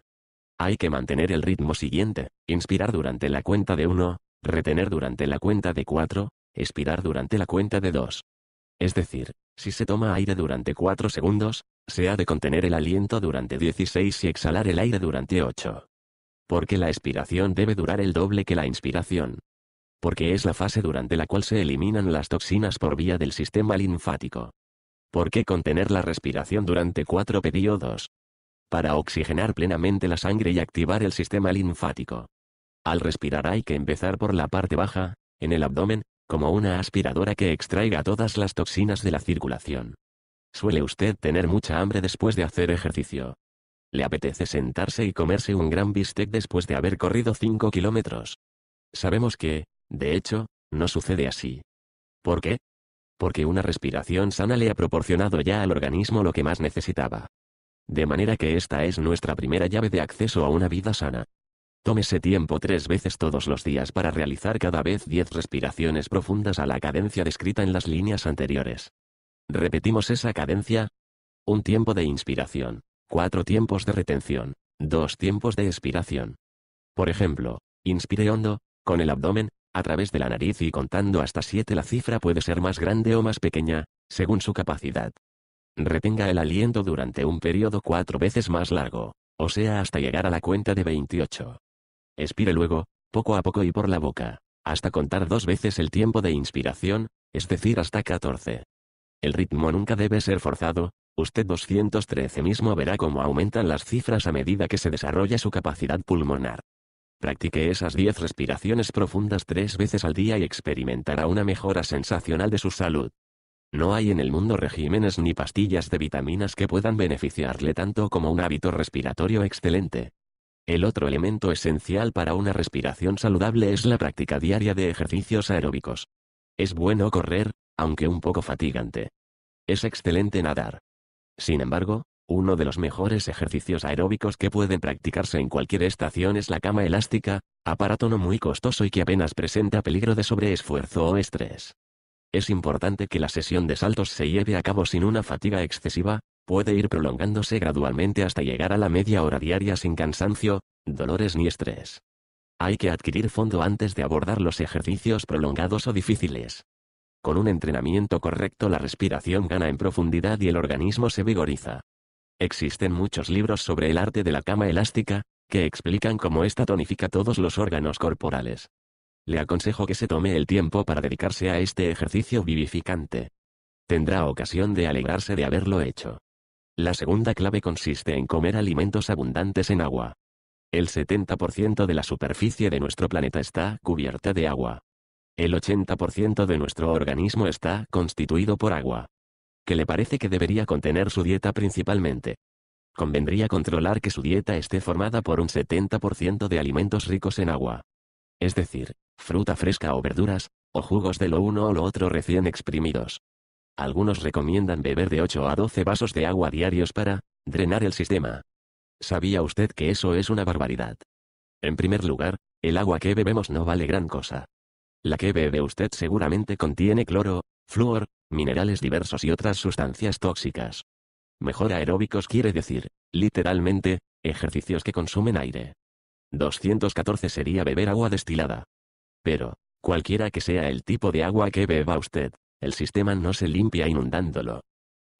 S1: Hay que mantener el ritmo siguiente, inspirar durante la cuenta de 1, retener durante la cuenta de 4, expirar durante la cuenta de 2. Es decir, si se toma aire durante 4 segundos, se ha de contener el aliento durante 16 y exhalar el aire durante 8. Porque la expiración debe durar el doble que la inspiración. Porque es la fase durante la cual se eliminan las toxinas por vía del sistema linfático. ¿Por qué contener la respiración durante 4 periodos? Para oxigenar plenamente la sangre y activar el sistema linfático. Al respirar hay que empezar por la parte baja, en el abdomen, como una aspiradora que extraiga todas las toxinas de la circulación. ¿Suele usted tener mucha hambre después de hacer ejercicio? ¿Le apetece sentarse y comerse un gran bistec después de haber corrido 5 kilómetros? Sabemos que, de hecho, no sucede así. ¿Por qué? Porque una respiración sana le ha proporcionado ya al organismo lo que más necesitaba. De manera que esta es nuestra primera llave de acceso a una vida sana. Tómese tiempo tres veces todos los días para realizar cada vez diez respiraciones profundas a la cadencia descrita en las líneas anteriores. Repetimos esa cadencia. Un tiempo de inspiración, cuatro tiempos de retención, dos tiempos de expiración. Por ejemplo, inspire hondo, con el abdomen, a través de la nariz y contando hasta siete la cifra puede ser más grande o más pequeña, según su capacidad. Retenga el aliento durante un periodo cuatro veces más largo, o sea hasta llegar a la cuenta de 28. Expire luego, poco a poco y por la boca, hasta contar dos veces el tiempo de inspiración, es decir, hasta 14. El ritmo nunca debe ser forzado, usted 213 mismo verá cómo aumentan las cifras a medida que se desarrolla su capacidad pulmonar. Practique esas 10 respiraciones profundas tres veces al día y experimentará una mejora sensacional de su salud. No hay en el mundo regímenes ni pastillas de vitaminas que puedan beneficiarle tanto como un hábito respiratorio excelente. El otro elemento esencial para una respiración saludable es la práctica diaria de ejercicios aeróbicos. Es bueno correr, aunque un poco fatigante. Es excelente nadar. Sin embargo, uno de los mejores ejercicios aeróbicos que pueden practicarse en cualquier estación es la cama elástica, aparato no muy costoso y que apenas presenta peligro de sobreesfuerzo o estrés. Es importante que la sesión de saltos se lleve a cabo sin una fatiga excesiva, puede ir prolongándose gradualmente hasta llegar a la media hora diaria sin cansancio, dolores ni estrés. Hay que adquirir fondo antes de abordar los ejercicios prolongados o difíciles. Con un entrenamiento correcto la respiración gana en profundidad y el organismo se vigoriza. Existen muchos libros sobre el arte de la cama elástica, que explican cómo esta tonifica todos los órganos corporales. Le aconsejo que se tome el tiempo para dedicarse a este ejercicio vivificante. Tendrá ocasión de alegrarse de haberlo hecho. La segunda clave consiste en comer alimentos abundantes en agua. El 70% de la superficie de nuestro planeta está cubierta de agua. El 80% de nuestro organismo está constituido por agua. ¿Qué le parece que debería contener su dieta principalmente? Convendría controlar que su dieta esté formada por un 70% de alimentos ricos en agua. Es decir, fruta fresca o verduras, o jugos de lo uno o lo otro recién exprimidos, algunos recomiendan beber de 8 a 12 vasos de agua diarios para drenar el sistema. ¿Sabía usted que eso es una barbaridad? En primer lugar, el agua que bebemos no vale gran cosa. La que bebe usted seguramente contiene cloro, flúor, minerales diversos y otras sustancias tóxicas. Mejor aeróbicos quiere decir, literalmente, ejercicios que consumen aire. 214 sería beber agua destilada. Pero, cualquiera que sea el tipo de agua que beba usted, el sistema no se limpia inundándolo.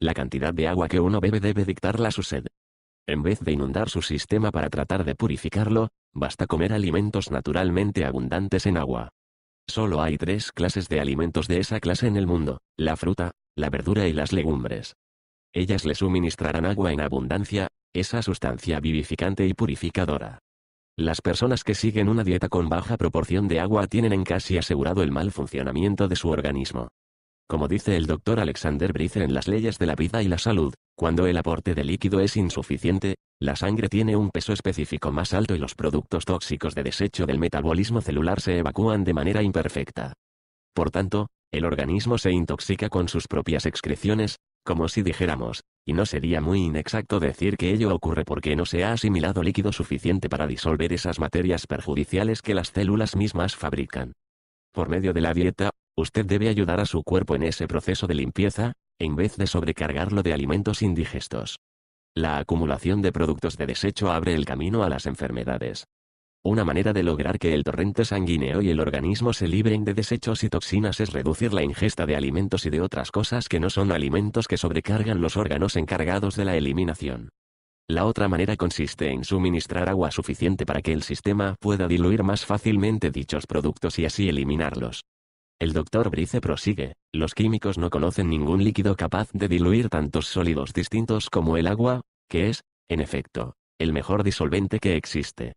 S1: La cantidad de agua que uno bebe debe dictarla su sed. En vez de inundar su sistema para tratar de purificarlo, basta comer alimentos naturalmente abundantes en agua. Solo hay tres clases de alimentos de esa clase en el mundo, la fruta, la verdura y las legumbres. Ellas le suministrarán agua en abundancia, esa sustancia vivificante y purificadora. Las personas que siguen una dieta con baja proporción de agua tienen en casi asegurado el mal funcionamiento de su organismo. Como dice el doctor Alexander Brice en las leyes de la vida y la salud, cuando el aporte de líquido es insuficiente, la sangre tiene un peso específico más alto y los productos tóxicos de desecho del metabolismo celular se evacúan de manera imperfecta. Por tanto, el organismo se intoxica con sus propias excreciones, como si dijéramos, y no sería muy inexacto decir que ello ocurre porque no se ha asimilado líquido suficiente para disolver esas materias perjudiciales que las células mismas fabrican. Por medio de la dieta, Usted debe ayudar a su cuerpo en ese proceso de limpieza, en vez de sobrecargarlo de alimentos indigestos. La acumulación de productos de desecho abre el camino a las enfermedades. Una manera de lograr que el torrente sanguíneo y el organismo se libren de desechos y toxinas es reducir la ingesta de alimentos y de otras cosas que no son alimentos que sobrecargan los órganos encargados de la eliminación. La otra manera consiste en suministrar agua suficiente para que el sistema pueda diluir más fácilmente dichos productos y así eliminarlos. El doctor Brice prosigue, los químicos no conocen ningún líquido capaz de diluir tantos sólidos distintos como el agua, que es, en efecto, el mejor disolvente que existe.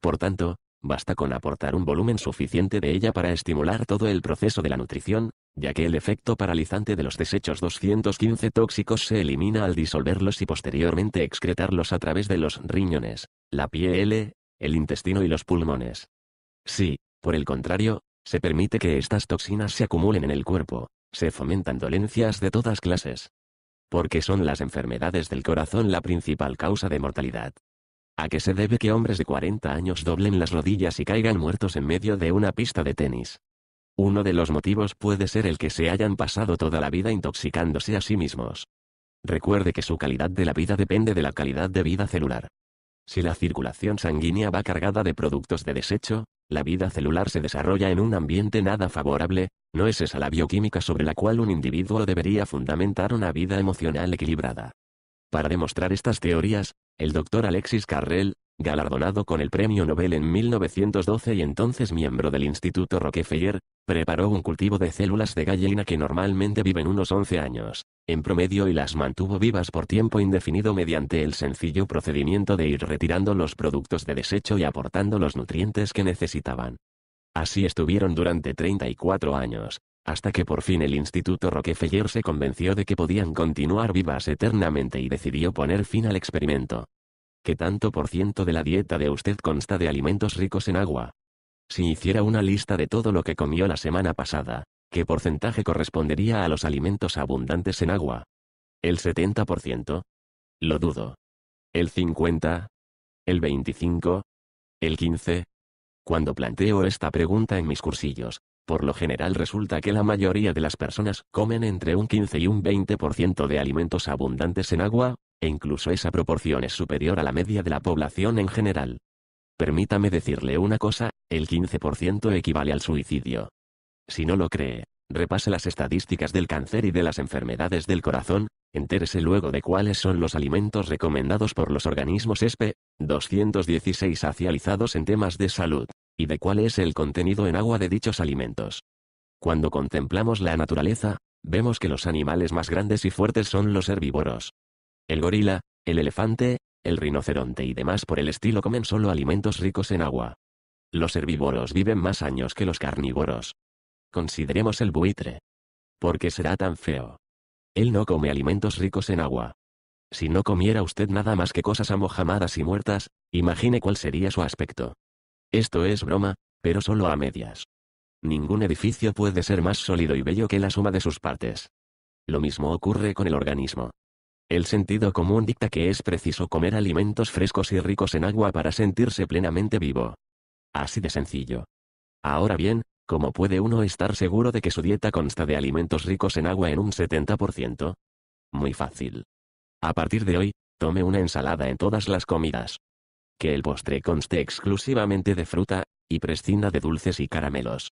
S1: Por tanto, basta con aportar un volumen suficiente de ella para estimular todo el proceso de la nutrición, ya que el efecto paralizante de los desechos 215 tóxicos se elimina al disolverlos y posteriormente excretarlos a través de los riñones, la piel, el intestino y los pulmones. Si, por el contrario, se permite que estas toxinas se acumulen en el cuerpo, se fomentan dolencias de todas clases. Porque son las enfermedades del corazón la principal causa de mortalidad. ¿A qué se debe que hombres de 40 años doblen las rodillas y caigan muertos en medio de una pista de tenis? Uno de los motivos puede ser el que se hayan pasado toda la vida intoxicándose a sí mismos. Recuerde que su calidad de la vida depende de la calidad de vida celular. Si la circulación sanguínea va cargada de productos de desecho, la vida celular se desarrolla en un ambiente nada favorable, no es esa la bioquímica sobre la cual un individuo debería fundamentar una vida emocional equilibrada. Para demostrar estas teorías, el doctor Alexis Carrell, galardonado con el Premio Nobel en 1912 y entonces miembro del Instituto Rockefeller, preparó un cultivo de células de gallina que normalmente viven unos 11 años, en promedio y las mantuvo vivas por tiempo indefinido mediante el sencillo procedimiento de ir retirando los productos de desecho y aportando los nutrientes que necesitaban. Así estuvieron durante 34 años, hasta que por fin el Instituto Rockefeller se convenció de que podían continuar vivas eternamente y decidió poner fin al experimento. ¿Qué tanto por ciento de la dieta de usted consta de alimentos ricos en agua? Si hiciera una lista de todo lo que comió la semana pasada, ¿qué porcentaje correspondería a los alimentos abundantes en agua? ¿El 70%? Lo dudo. ¿El 50? ¿El 25? ¿El 15? Cuando planteo esta pregunta en mis cursillos, por lo general resulta que la mayoría de las personas comen entre un 15 y un 20% de alimentos abundantes en agua, e incluso esa proporción es superior a la media de la población en general. Permítame decirle una cosa, el 15% equivale al suicidio. Si no lo cree, repase las estadísticas del cáncer y de las enfermedades del corazón, entérese luego de cuáles son los alimentos recomendados por los organismos ESPE, 216 socializados en temas de salud, y de cuál es el contenido en agua de dichos alimentos. Cuando contemplamos la naturaleza, vemos que los animales más grandes y fuertes son los herbívoros, el gorila, el elefante, el rinoceronte y demás por el estilo comen solo alimentos ricos en agua. Los herbívoros viven más años que los carnívoros. Consideremos el buitre. ¿Por qué será tan feo? Él no come alimentos ricos en agua. Si no comiera usted nada más que cosas amojamadas y muertas, imagine cuál sería su aspecto. Esto es broma, pero solo a medias. Ningún edificio puede ser más sólido y bello que la suma de sus partes. Lo mismo ocurre con el organismo. El sentido común dicta que es preciso comer alimentos frescos y ricos en agua para sentirse plenamente vivo. Así de sencillo. Ahora bien, ¿cómo puede uno estar seguro de que su dieta consta de alimentos ricos en agua en un 70%? Muy fácil. A partir de hoy, tome una ensalada en todas las comidas. Que el postre conste exclusivamente de fruta, y prescinda de dulces y caramelos.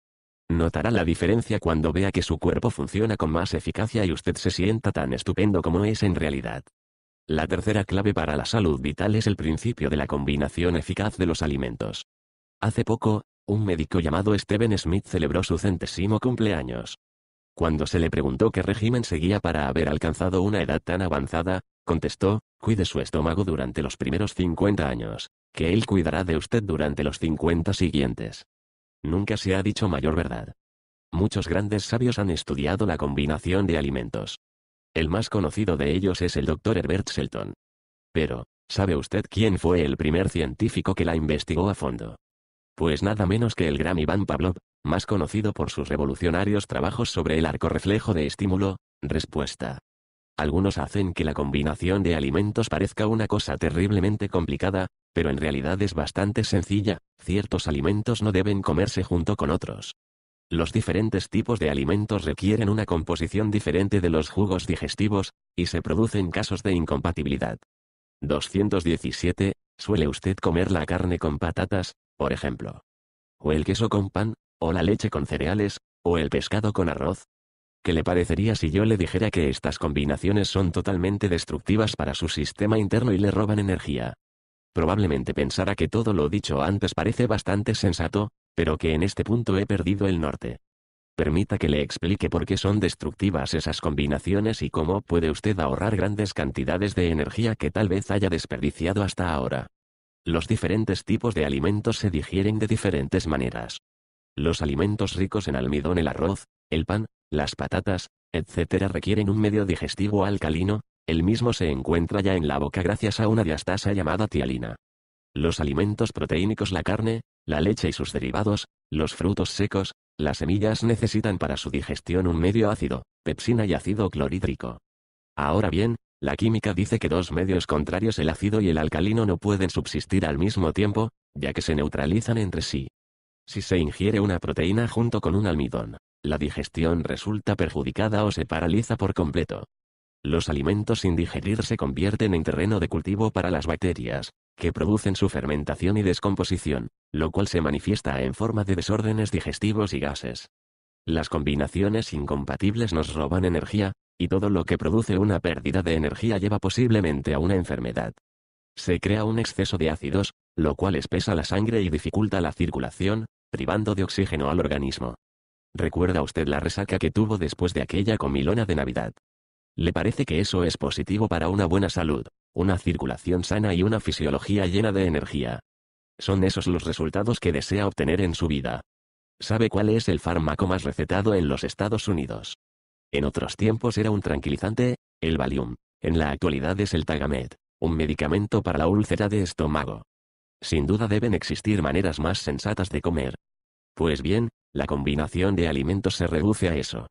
S1: Notará la diferencia cuando vea que su cuerpo funciona con más eficacia y usted se sienta tan estupendo como es en realidad. La tercera clave para la salud vital es el principio de la combinación eficaz de los alimentos. Hace poco, un médico llamado Steven Smith celebró su centésimo cumpleaños. Cuando se le preguntó qué régimen seguía para haber alcanzado una edad tan avanzada, contestó, cuide su estómago durante los primeros 50 años, que él cuidará de usted durante los 50 siguientes. Nunca se ha dicho mayor verdad. Muchos grandes sabios han estudiado la combinación de alimentos. El más conocido de ellos es el Dr. Herbert Shelton. Pero, ¿sabe usted quién fue el primer científico que la investigó a fondo? Pues nada menos que el gran Iván Pavlov, más conocido por sus revolucionarios trabajos sobre el arco reflejo de estímulo, respuesta. Algunos hacen que la combinación de alimentos parezca una cosa terriblemente complicada, pero en realidad es bastante sencilla, ciertos alimentos no deben comerse junto con otros. Los diferentes tipos de alimentos requieren una composición diferente de los jugos digestivos, y se producen casos de incompatibilidad. 217. ¿Suele usted comer la carne con patatas, por ejemplo? ¿O el queso con pan, o la leche con cereales, o el pescado con arroz? ¿Qué le parecería si yo le dijera que estas combinaciones son totalmente destructivas para su sistema interno y le roban energía? Probablemente pensará que todo lo dicho antes parece bastante sensato, pero que en este punto he perdido el norte. Permita que le explique por qué son destructivas esas combinaciones y cómo puede usted ahorrar grandes cantidades de energía que tal vez haya desperdiciado hasta ahora. Los diferentes tipos de alimentos se digieren de diferentes maneras. Los alimentos ricos en almidón, el arroz, el pan, las patatas, etc. requieren un medio digestivo alcalino, el mismo se encuentra ya en la boca gracias a una diastasa llamada tialina. Los alimentos proteínicos, la carne, la leche y sus derivados, los frutos secos, las semillas necesitan para su digestión un medio ácido, pepsina y ácido clorhídrico. Ahora bien, la química dice que dos medios contrarios, el ácido y el alcalino, no pueden subsistir al mismo tiempo, ya que se neutralizan entre sí. Si se ingiere una proteína junto con un almidón, la digestión resulta perjudicada o se paraliza por completo. Los alimentos sin digerir se convierten en terreno de cultivo para las bacterias, que producen su fermentación y descomposición, lo cual se manifiesta en forma de desórdenes digestivos y gases. Las combinaciones incompatibles nos roban energía, y todo lo que produce una pérdida de energía lleva posiblemente a una enfermedad. Se crea un exceso de ácidos, lo cual espesa la sangre y dificulta la circulación, privando de oxígeno al organismo. ¿Recuerda usted la resaca que tuvo después de aquella comilona de Navidad? ¿Le parece que eso es positivo para una buena salud, una circulación sana y una fisiología llena de energía? Son esos los resultados que desea obtener en su vida. ¿Sabe cuál es el fármaco más recetado en los Estados Unidos? En otros tiempos era un tranquilizante, el Valium. En la actualidad es el Tagamet, un medicamento para la úlcera de estómago. Sin duda deben existir maneras más sensatas de comer. Pues bien, la combinación de alimentos se reduce a eso.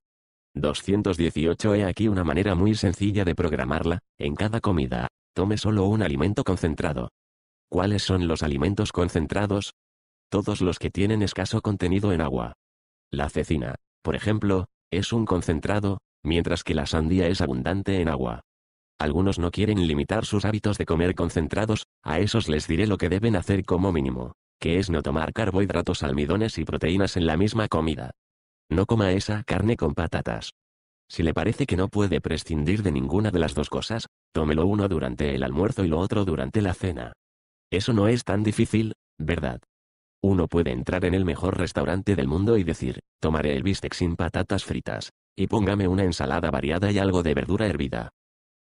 S1: 218 He aquí una manera muy sencilla de programarla, en cada comida, tome solo un alimento concentrado. ¿Cuáles son los alimentos concentrados? Todos los que tienen escaso contenido en agua. La cecina, por ejemplo, es un concentrado, mientras que la sandía es abundante en agua. Algunos no quieren limitar sus hábitos de comer concentrados, a esos les diré lo que deben hacer como mínimo, que es no tomar carbohidratos, almidones y proteínas en la misma comida. No coma esa carne con patatas. Si le parece que no puede prescindir de ninguna de las dos cosas, tómelo uno durante el almuerzo y lo otro durante la cena. Eso no es tan difícil, ¿verdad? Uno puede entrar en el mejor restaurante del mundo y decir, tomaré el bistec sin patatas fritas, y póngame una ensalada variada y algo de verdura hervida,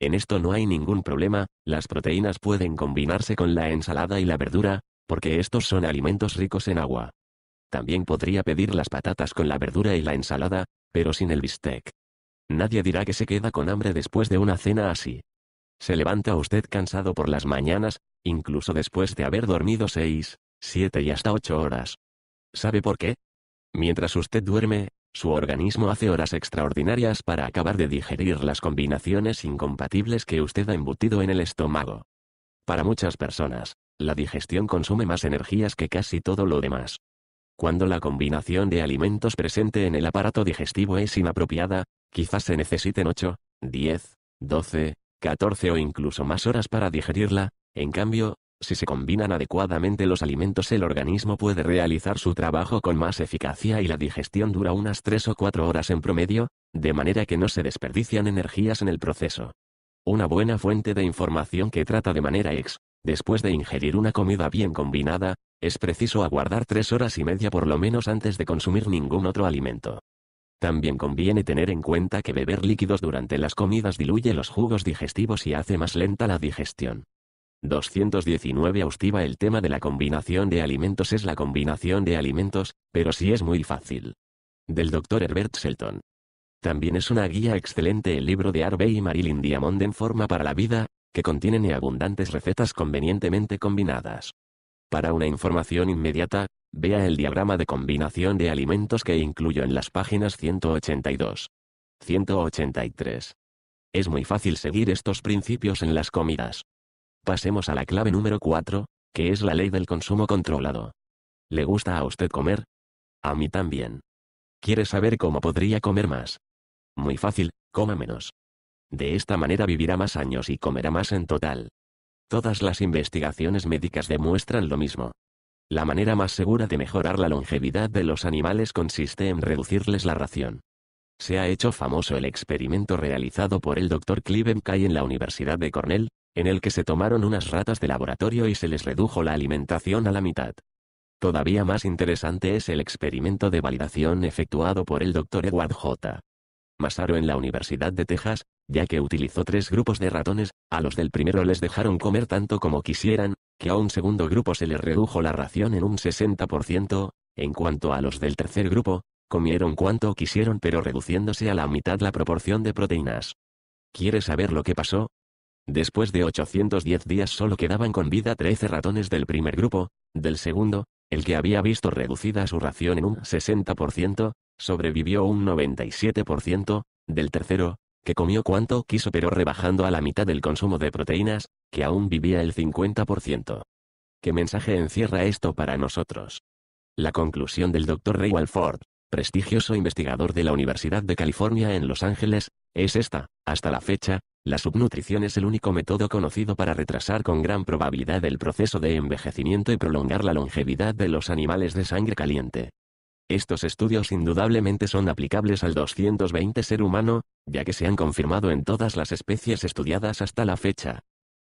S1: en esto no hay ningún problema, las proteínas pueden combinarse con la ensalada y la verdura, porque estos son alimentos ricos en agua. También podría pedir las patatas con la verdura y la ensalada, pero sin el bistec. Nadie dirá que se queda con hambre después de una cena así. Se levanta usted cansado por las mañanas, incluso después de haber dormido 6, 7 y hasta 8 horas. ¿Sabe por qué? Mientras usted duerme, su organismo hace horas extraordinarias para acabar de digerir las combinaciones incompatibles que usted ha embutido en el estómago. Para muchas personas, la digestión consume más energías que casi todo lo demás. Cuando la combinación de alimentos presente en el aparato digestivo es inapropiada, quizás se necesiten 8, 10, 12, 14 o incluso más horas para digerirla, en cambio, si se combinan adecuadamente los alimentos el organismo puede realizar su trabajo con más eficacia y la digestión dura unas 3 o 4 horas en promedio, de manera que no se desperdician energías en el proceso. Una buena fuente de información que trata de manera ex, después de ingerir una comida bien combinada, es preciso aguardar 3 horas y media por lo menos antes de consumir ningún otro alimento. También conviene tener en cuenta que beber líquidos durante las comidas diluye los jugos digestivos y hace más lenta la digestión. 219 Austiva El tema de la combinación de alimentos es la combinación de alimentos, pero sí es muy fácil. Del Dr. Herbert Shelton. También es una guía excelente el libro de Harvey y Marilyn Diamond en forma para la vida, que contiene abundantes recetas convenientemente combinadas. Para una información inmediata, vea el diagrama de combinación de alimentos que incluyo en las páginas 182. 183. Es muy fácil seguir estos principios en las comidas. Pasemos a la clave número 4, que es la ley del consumo controlado. ¿Le gusta a usted comer? A mí también. ¿Quiere saber cómo podría comer más? Muy fácil, coma menos. De esta manera vivirá más años y comerá más en total. Todas las investigaciones médicas demuestran lo mismo. La manera más segura de mejorar la longevidad de los animales consiste en reducirles la ración. Se ha hecho famoso el experimento realizado por el Dr. clive Kay en la Universidad de Cornell, en el que se tomaron unas ratas de laboratorio y se les redujo la alimentación a la mitad. Todavía más interesante es el experimento de validación efectuado por el Dr. Edward J. Masaro en la Universidad de Texas, ya que utilizó tres grupos de ratones, a los del primero les dejaron comer tanto como quisieran, que a un segundo grupo se les redujo la ración en un 60%, en cuanto a los del tercer grupo, comieron cuanto quisieron pero reduciéndose a la mitad la proporción de proteínas. ¿Quieres saber lo que pasó? Después de 810 días solo quedaban con vida 13 ratones del primer grupo, del segundo, el que había visto reducida su ración en un 60%, sobrevivió un 97%, del tercero, que comió cuanto quiso pero rebajando a la mitad el consumo de proteínas, que aún vivía el 50%. ¿Qué mensaje encierra esto para nosotros? La conclusión del Dr. Ray Walford, prestigioso investigador de la Universidad de California en Los Ángeles, es esta, hasta la fecha, la subnutrición es el único método conocido para retrasar con gran probabilidad el proceso de envejecimiento y prolongar la longevidad de los animales de sangre caliente. Estos estudios indudablemente son aplicables al 220 ser humano, ya que se han confirmado en todas las especies estudiadas hasta la fecha.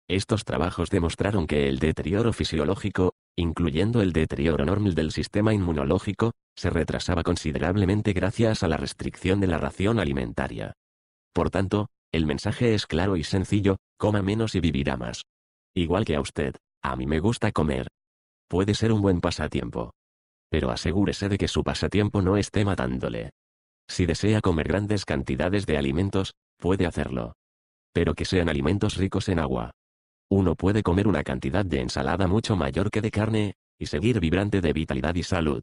S1: Estos trabajos demostraron que el deterioro fisiológico, incluyendo el deterioro normal del sistema inmunológico, se retrasaba considerablemente gracias a la restricción de la ración alimentaria. Por tanto, el mensaje es claro y sencillo, coma menos y vivirá más. Igual que a usted, a mí me gusta comer. Puede ser un buen pasatiempo. Pero asegúrese de que su pasatiempo no esté matándole. Si desea comer grandes cantidades de alimentos, puede hacerlo. Pero que sean alimentos ricos en agua. Uno puede comer una cantidad de ensalada mucho mayor que de carne, y seguir vibrante de vitalidad y salud.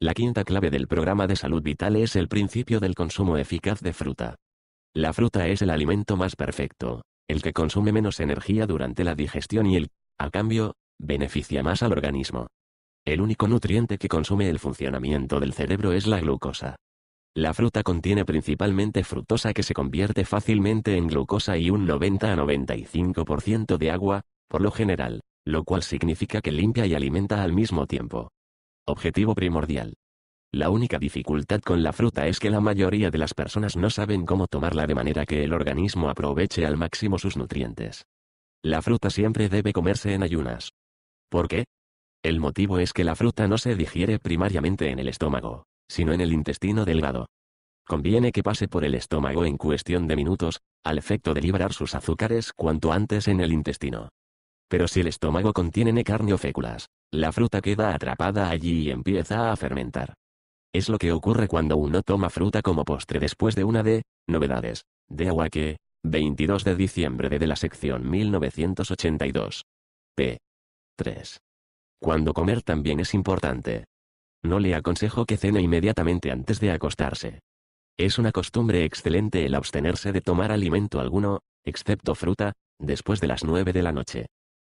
S1: La quinta clave del programa de salud vital es el principio del consumo eficaz de fruta. La fruta es el alimento más perfecto, el que consume menos energía durante la digestión y el, a cambio, beneficia más al organismo. El único nutriente que consume el funcionamiento del cerebro es la glucosa. La fruta contiene principalmente fructosa que se convierte fácilmente en glucosa y un 90 a 95% de agua, por lo general, lo cual significa que limpia y alimenta al mismo tiempo. Objetivo primordial. La única dificultad con la fruta es que la mayoría de las personas no saben cómo tomarla de manera que el organismo aproveche al máximo sus nutrientes. La fruta siempre debe comerse en ayunas. ¿Por qué? El motivo es que la fruta no se digiere primariamente en el estómago, sino en el intestino delgado. Conviene que pase por el estómago en cuestión de minutos, al efecto de liberar sus azúcares cuanto antes en el intestino. Pero si el estómago contiene carne o féculas, la fruta queda atrapada allí y empieza a fermentar. Es lo que ocurre cuando uno toma fruta como postre después de una de novedades de agua que 22 de diciembre de, la sección 1982. P. 3. Cuando comer también es importante. No le aconsejo que cene inmediatamente antes de acostarse. Es una costumbre excelente el abstenerse de tomar alimento alguno, excepto fruta, después de las 9 de la noche.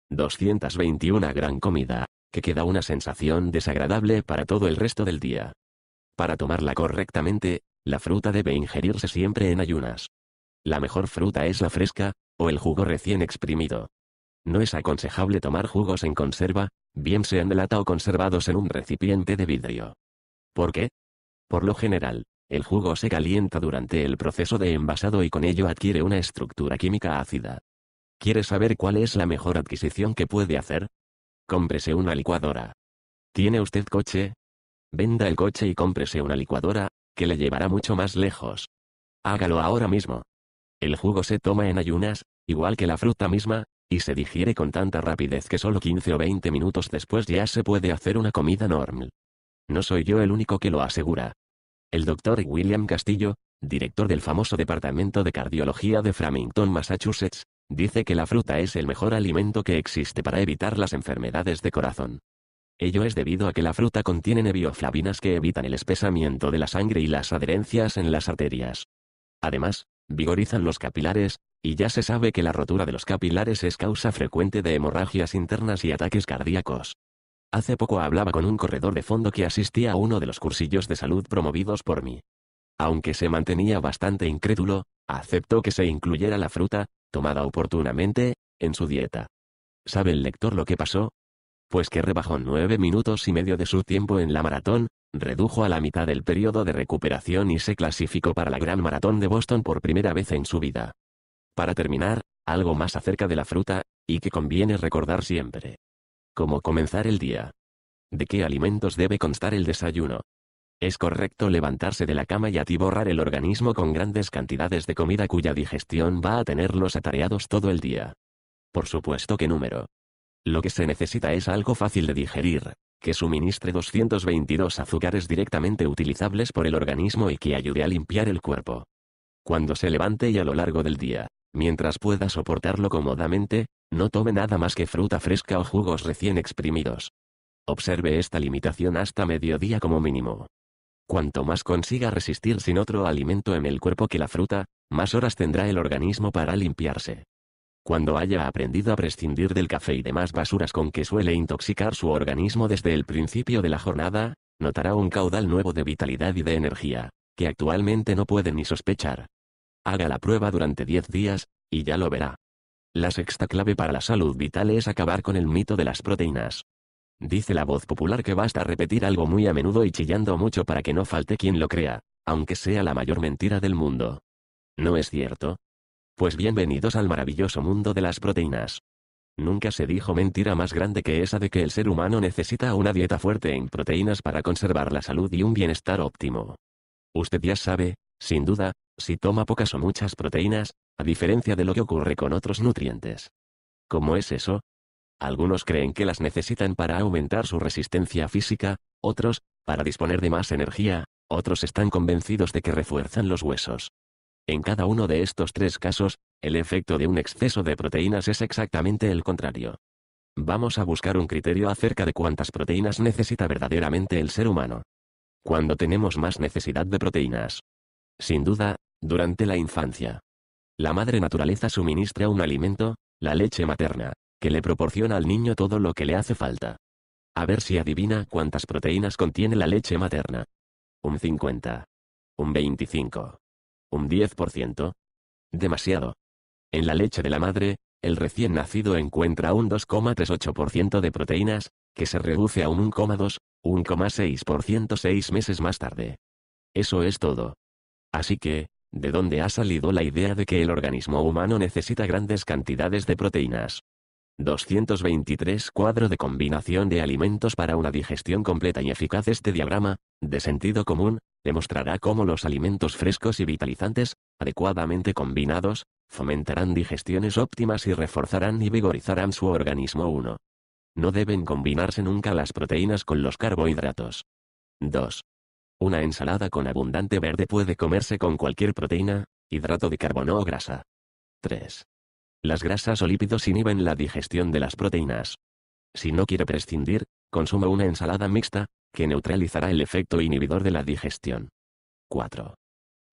S1: 221 gran comida, que queda una sensación desagradable para todo el resto del día. Para tomarla correctamente, la fruta debe ingerirse siempre en ayunas. La mejor fruta es la fresca, o el jugo recién exprimido. No es aconsejable tomar jugos en conserva, bien sean de lata o conservados en un recipiente de vidrio. ¿Por qué? Por lo general, el jugo se calienta durante el proceso de envasado y con ello adquiere una estructura química ácida. ¿Quiere saber cuál es la mejor adquisición que puede hacer? Cómprese una licuadora. ¿Tiene usted coche? Venda el coche y cómprese una licuadora, que le llevará mucho más lejos. Hágalo ahora mismo. El jugo se toma en ayunas, igual que la fruta misma, y se digiere con tanta rapidez que solo 15 o 20 minutos después ya se puede hacer una comida normal. No soy yo el único que lo asegura. El doctor William Castillo, director del famoso Departamento de Cardiología de Framington, Massachusetts, dice que la fruta es el mejor alimento que existe para evitar las enfermedades de corazón. Ello es debido a que la fruta contiene nebioflavinas que evitan el espesamiento de la sangre y las adherencias en las arterias. Además, vigorizan los capilares, y ya se sabe que la rotura de los capilares es causa frecuente de hemorragias internas y ataques cardíacos. Hace poco hablaba con un corredor de fondo que asistía a uno de los cursillos de salud promovidos por mí. Aunque se mantenía bastante incrédulo, aceptó que se incluyera la fruta, tomada oportunamente, en su dieta. ¿Sabe el lector lo que pasó? pues que rebajó nueve minutos y medio de su tiempo en la maratón, redujo a la mitad el periodo de recuperación y se clasificó para la Gran Maratón de Boston por primera vez en su vida. Para terminar, algo más acerca de la fruta, y que conviene recordar siempre. ¿Cómo comenzar el día? ¿De qué alimentos debe constar el desayuno? Es correcto levantarse de la cama y atiborrar el organismo con grandes cantidades de comida cuya digestión va a tenerlos atareados todo el día. Por supuesto que número lo que se necesita es algo fácil de digerir, que suministre 222 azúcares directamente utilizables por el organismo y que ayude a limpiar el cuerpo. Cuando se levante y a lo largo del día, mientras pueda soportarlo cómodamente, no tome nada más que fruta fresca o jugos recién exprimidos. Observe esta limitación hasta mediodía como mínimo. Cuanto más consiga resistir sin otro alimento en el cuerpo que la fruta, más horas tendrá el organismo para limpiarse. Cuando haya aprendido a prescindir del café y demás basuras con que suele intoxicar su organismo desde el principio de la jornada, notará un caudal nuevo de vitalidad y de energía, que actualmente no puede ni sospechar. Haga la prueba durante 10 días, y ya lo verá. La sexta clave para la salud vital es acabar con el mito de las proteínas. Dice la voz popular que basta repetir algo muy a menudo y chillando mucho para que no falte quien lo crea, aunque sea la mayor mentira del mundo. No es cierto, pues bienvenidos al maravilloso mundo de las proteínas. Nunca se dijo mentira más grande que esa de que el ser humano necesita una dieta fuerte en proteínas para conservar la salud y un bienestar óptimo. Usted ya sabe, sin duda, si toma pocas o muchas proteínas, a diferencia de lo que ocurre con otros nutrientes. ¿Cómo es eso? Algunos creen que las necesitan para aumentar su resistencia física, otros, para disponer de más energía, otros están convencidos de que refuerzan los huesos. En cada uno de estos tres casos, el efecto de un exceso de proteínas es exactamente el contrario. Vamos a buscar un criterio acerca de cuántas proteínas necesita verdaderamente el ser humano. Cuando tenemos más necesidad de proteínas. Sin duda, durante la infancia. La madre naturaleza suministra un alimento, la leche materna, que le proporciona al niño todo lo que le hace falta. A ver si adivina cuántas proteínas contiene la leche materna. Un 50. Un 25. ¿Un 10%? Demasiado. En la leche de la madre, el recién nacido encuentra un 2,38% de proteínas, que se reduce a un 1,2, 1,6% seis meses más tarde. Eso es todo. Así que, ¿de dónde ha salido la idea de que el organismo humano necesita grandes cantidades de proteínas? 223 Cuadro de combinación de alimentos para una digestión completa y eficaz Este diagrama, de sentido común, demostrará cómo los alimentos frescos y vitalizantes, adecuadamente combinados, fomentarán digestiones óptimas y reforzarán y vigorizarán su organismo 1. No deben combinarse nunca las proteínas con los carbohidratos. 2. Una ensalada con abundante verde puede comerse con cualquier proteína, hidrato de carbono o grasa. 3. Las grasas o lípidos inhiben la digestión de las proteínas. Si no quiere prescindir, consuma una ensalada mixta, que neutralizará el efecto inhibidor de la digestión. 4.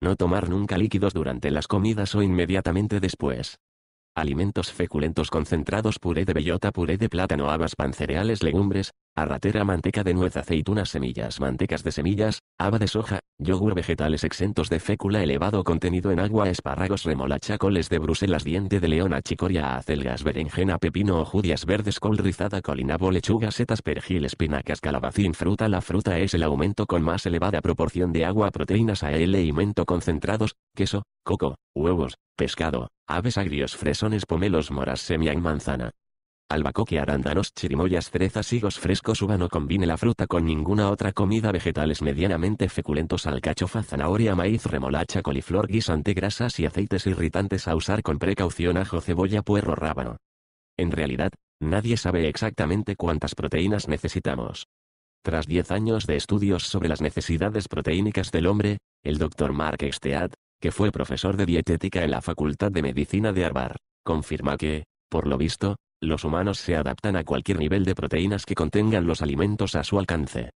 S1: No tomar nunca líquidos durante las comidas o inmediatamente después. Alimentos feculentos concentrados puré de bellota, puré de plátano, habas, pan, cereales, legumbres, arratera manteca de nuez aceitunas semillas mantecas de semillas, haba de soja, yogur vegetales exentos de fécula elevado contenido en agua espárragos remolacha coles de bruselas diente de leona chicoria acelgas berenjena pepino o judías verdes col rizada colinabo lechuga setas perejil espinacas calabacín fruta la fruta es el aumento con más elevada proporción de agua proteínas a y mento concentrados, queso, coco, huevos, pescado, aves agrios fresones pomelos moras semia y manzana. Albacoque, arándanos, chirimoyas, cerezas, higos frescos, uva. No combine la fruta con ninguna otra comida. Vegetales medianamente feculentos, alcachofa, zanahoria, maíz, remolacha, coliflor, guisante, grasas y aceites irritantes a usar con precaución. Ajo, cebolla, puerro, rábano. En realidad, nadie sabe exactamente cuántas proteínas necesitamos. Tras 10 años de estudios sobre las necesidades proteínicas del hombre, el doctor Mark Stead, que fue profesor de dietética en la Facultad de Medicina de Harvard, confirma que, por lo visto, los humanos se adaptan a cualquier nivel de proteínas que contengan los alimentos a su alcance.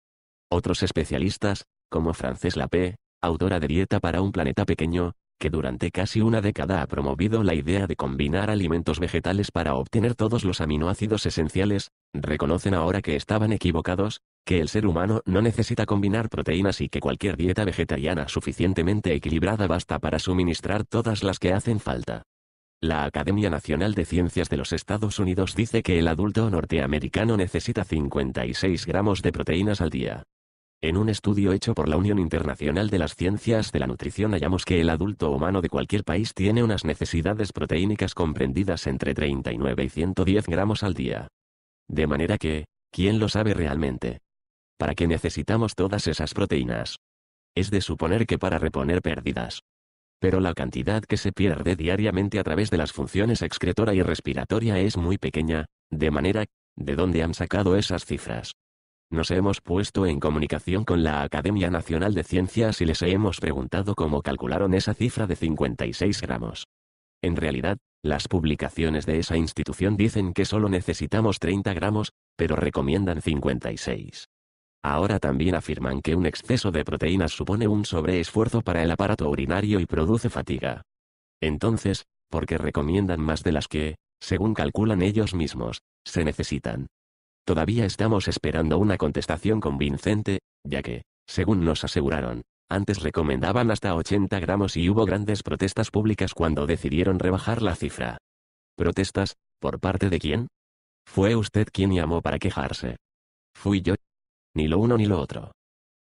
S1: Otros especialistas, como Frances Lapé, autora de Dieta para un planeta pequeño, que durante casi una década ha promovido la idea de combinar alimentos vegetales para obtener todos los aminoácidos esenciales, reconocen ahora que estaban equivocados, que el ser humano no necesita combinar proteínas y que cualquier dieta vegetariana suficientemente equilibrada basta para suministrar todas las que hacen falta. La Academia Nacional de Ciencias de los Estados Unidos dice que el adulto norteamericano necesita 56 gramos de proteínas al día. En un estudio hecho por la Unión Internacional de las Ciencias de la Nutrición hallamos que el adulto humano de cualquier país tiene unas necesidades proteínicas comprendidas entre 39 y 110 gramos al día. De manera que, ¿quién lo sabe realmente? ¿Para qué necesitamos todas esas proteínas? Es de suponer que para reponer pérdidas pero la cantidad que se pierde diariamente a través de las funciones excretora y respiratoria es muy pequeña, de manera, ¿de dónde han sacado esas cifras? Nos hemos puesto en comunicación con la Academia Nacional de Ciencias y les hemos preguntado cómo calcularon esa cifra de 56 gramos. En realidad, las publicaciones de esa institución dicen que solo necesitamos 30 gramos, pero recomiendan 56. Ahora también afirman que un exceso de proteínas supone un sobreesfuerzo para el aparato urinario y produce fatiga. Entonces, ¿por qué recomiendan más de las que, según calculan ellos mismos, se necesitan? Todavía estamos esperando una contestación convincente, ya que, según nos aseguraron, antes recomendaban hasta 80 gramos y hubo grandes protestas públicas cuando decidieron rebajar la cifra. ¿Protestas? ¿Por parte de quién? Fue usted quien llamó para quejarse. Fui yo, ni lo uno ni lo otro.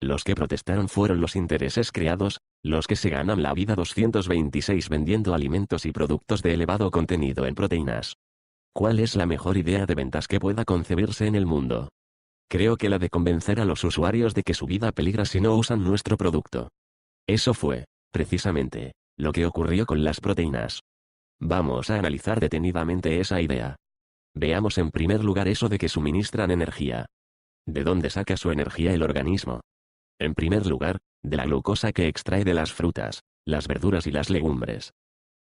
S1: Los que protestaron fueron los intereses creados, los que se ganan la vida 226 vendiendo alimentos y productos de elevado contenido en proteínas. ¿Cuál es la mejor idea de ventas que pueda concebirse en el mundo? Creo que la de convencer a los usuarios de que su vida peligra si no usan nuestro producto. Eso fue, precisamente, lo que ocurrió con las proteínas. Vamos a analizar detenidamente esa idea. Veamos en primer lugar eso de que suministran energía. ¿De dónde saca su energía el organismo? En primer lugar, de la glucosa que extrae de las frutas, las verduras y las legumbres.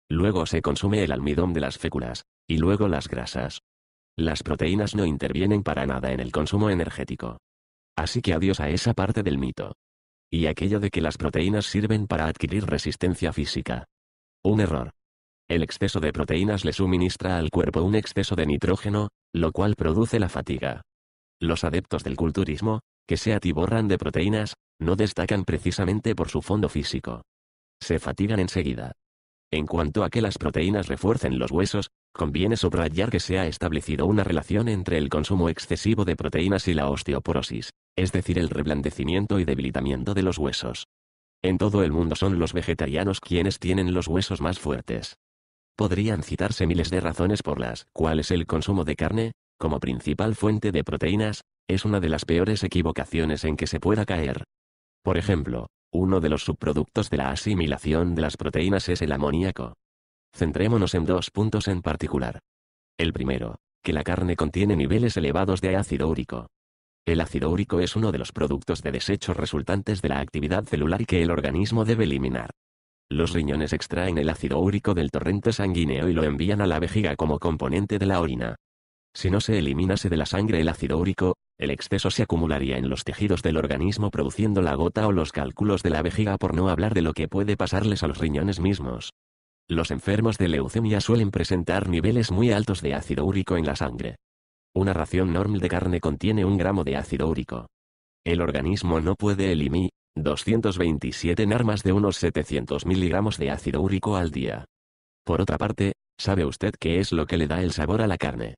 S1: Luego se consume el almidón de las féculas, y luego las grasas. Las proteínas no intervienen para nada en el consumo energético. Así que adiós a esa parte del mito. Y aquello de que las proteínas sirven para adquirir resistencia física. Un error. El exceso de proteínas le suministra al cuerpo un exceso de nitrógeno, lo cual produce la fatiga. Los adeptos del culturismo, que se atiborran de proteínas, no destacan precisamente por su fondo físico. Se fatigan enseguida. En cuanto a que las proteínas refuercen los huesos, conviene subrayar que se ha establecido una relación entre el consumo excesivo de proteínas y la osteoporosis, es decir, el reblandecimiento y debilitamiento de los huesos. En todo el mundo son los vegetarianos quienes tienen los huesos más fuertes. Podrían citarse miles de razones por las cuales el consumo de carne, como principal fuente de proteínas, es una de las peores equivocaciones en que se pueda caer. Por ejemplo, uno de los subproductos de la asimilación de las proteínas es el amoníaco. Centrémonos en dos puntos en particular. El primero, que la carne contiene niveles elevados de ácido úrico. El ácido úrico es uno de los productos de desechos resultantes de la actividad celular y que el organismo debe eliminar. Los riñones extraen el ácido úrico del torrente sanguíneo y lo envían a la vejiga como componente de la orina, si no se eliminase de la sangre el ácido úrico, el exceso se acumularía en los tejidos del organismo produciendo la gota o los cálculos de la vejiga por no hablar de lo que puede pasarles a los riñones mismos. Los enfermos de leucemia suelen presentar niveles muy altos de ácido úrico en la sangre. Una ración normal de carne contiene un gramo de ácido úrico. El organismo no puede eliminar 227 armas de unos 700 miligramos de ácido úrico al día. Por otra parte, ¿sabe usted qué es lo que le da el sabor a la carne?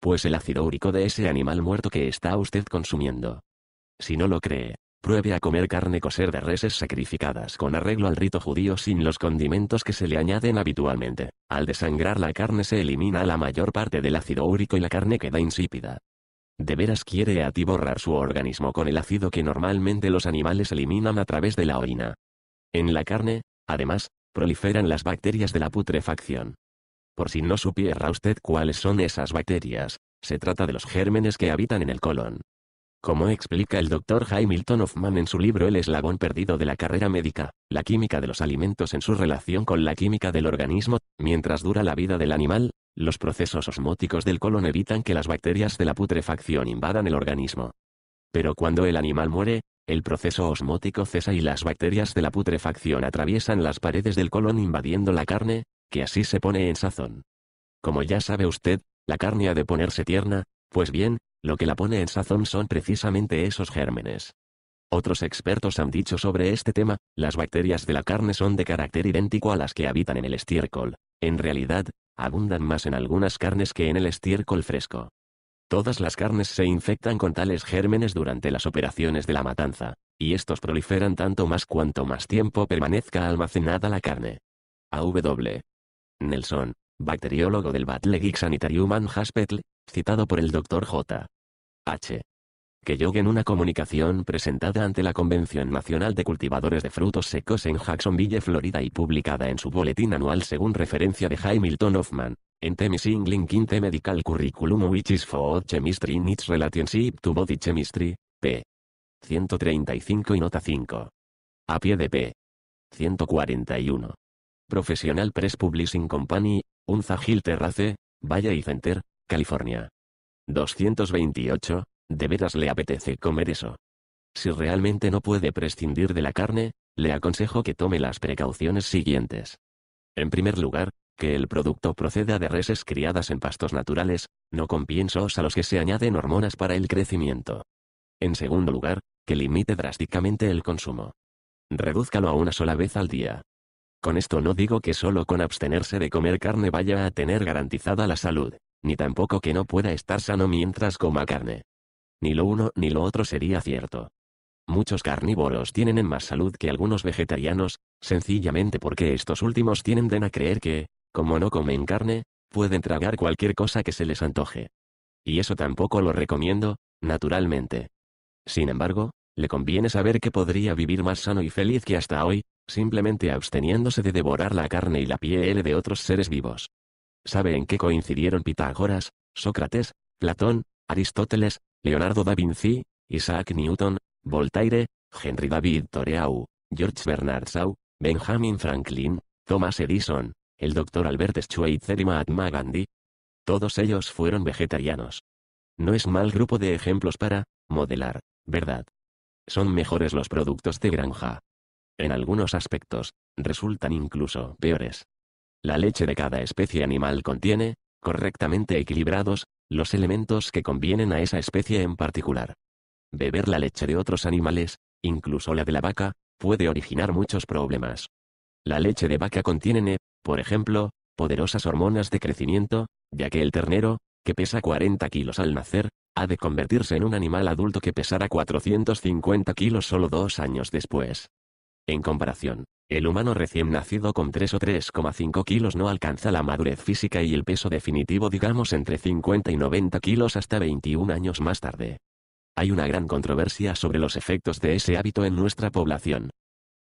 S1: pues el ácido úrico de ese animal muerto que está usted consumiendo. Si no lo cree, pruebe a comer carne coser de reses sacrificadas con arreglo al rito judío sin los condimentos que se le añaden habitualmente. Al desangrar la carne se elimina la mayor parte del ácido úrico y la carne queda insípida. De veras quiere atiborrar su organismo con el ácido que normalmente los animales eliminan a través de la orina. En la carne, además, proliferan las bacterias de la putrefacción, por si no supiera usted cuáles son esas bacterias, se trata de los gérmenes que habitan en el colon. Como explica el doctor Hamilton Hoffman en su libro El eslabón perdido de la carrera médica, la química de los alimentos en su relación con la química del organismo, mientras dura la vida del animal, los procesos osmóticos del colon evitan que las bacterias de la putrefacción invadan el organismo. Pero cuando el animal muere, el proceso osmótico cesa y las bacterias de la putrefacción atraviesan las paredes del colon invadiendo la carne, que así se pone en sazón. Como ya sabe usted, la carne ha de ponerse tierna, pues bien, lo que la pone en sazón son precisamente esos gérmenes. Otros expertos han dicho sobre este tema, las bacterias de la carne son de carácter idéntico a las que habitan en el estiércol. En realidad, abundan más en algunas carnes que en el estiércol fresco. Todas las carnes se infectan con tales gérmenes durante las operaciones de la matanza, y estos proliferan tanto más cuanto más tiempo permanezca almacenada la carne. AW. Nelson, bacteriólogo del Battle Sanitarium and Hospital, citado por el Dr. J. H. yo en una comunicación presentada ante la Convención Nacional de Cultivadores de Frutos Secos en Jacksonville, Florida y publicada en su boletín anual según referencia de Hamilton Hoffman, en Temis Singling the Medical Curriculum which is for chemistry in its relationship to body chemistry, p. 135 y nota 5. A pie de p. 141. Professional Press Publishing Company, Unza Hill Terrace, y Center, California. 228. ¿De veras le apetece comer eso? Si realmente no puede prescindir de la carne, le aconsejo que tome las precauciones siguientes. En primer lugar, que el producto proceda de reses criadas en pastos naturales, no con piensos a los que se añaden hormonas para el crecimiento. En segundo lugar, que limite drásticamente el consumo. Redúzcalo a una sola vez al día. Con esto no digo que solo con abstenerse de comer carne vaya a tener garantizada la salud, ni tampoco que no pueda estar sano mientras coma carne. Ni lo uno ni lo otro sería cierto. Muchos carnívoros tienen en más salud que algunos vegetarianos, sencillamente porque estos últimos tienen den a creer que, como no comen carne, pueden tragar cualquier cosa que se les antoje. Y eso tampoco lo recomiendo, naturalmente. Sin embargo, le conviene saber que podría vivir más sano y feliz que hasta hoy, simplemente absteniéndose de devorar la carne y la piel de otros seres vivos. ¿Sabe en qué coincidieron Pitágoras, Sócrates, Platón, Aristóteles, Leonardo da Vinci, Isaac Newton, Voltaire, Henry David Toreau, George Bernard Shaw, Benjamin Franklin, Thomas Edison, el doctor Albert Schweitzer y Mahatma Gandhi? Todos ellos fueron vegetarianos. No es mal grupo de ejemplos para modelar, ¿verdad? Son mejores los productos de granja, en algunos aspectos, resultan incluso peores. La leche de cada especie animal contiene, correctamente equilibrados, los elementos que convienen a esa especie en particular. Beber la leche de otros animales, incluso la de la vaca, puede originar muchos problemas. La leche de vaca contiene, por ejemplo, poderosas hormonas de crecimiento, ya que el ternero, que pesa 40 kilos al nacer, ha de convertirse en un animal adulto que pesará 450 kilos solo dos años después. En comparación, el humano recién nacido con 3 o 3,5 kilos no alcanza la madurez física y el peso definitivo digamos entre 50 y 90 kilos hasta 21 años más tarde. Hay una gran controversia sobre los efectos de ese hábito en nuestra población.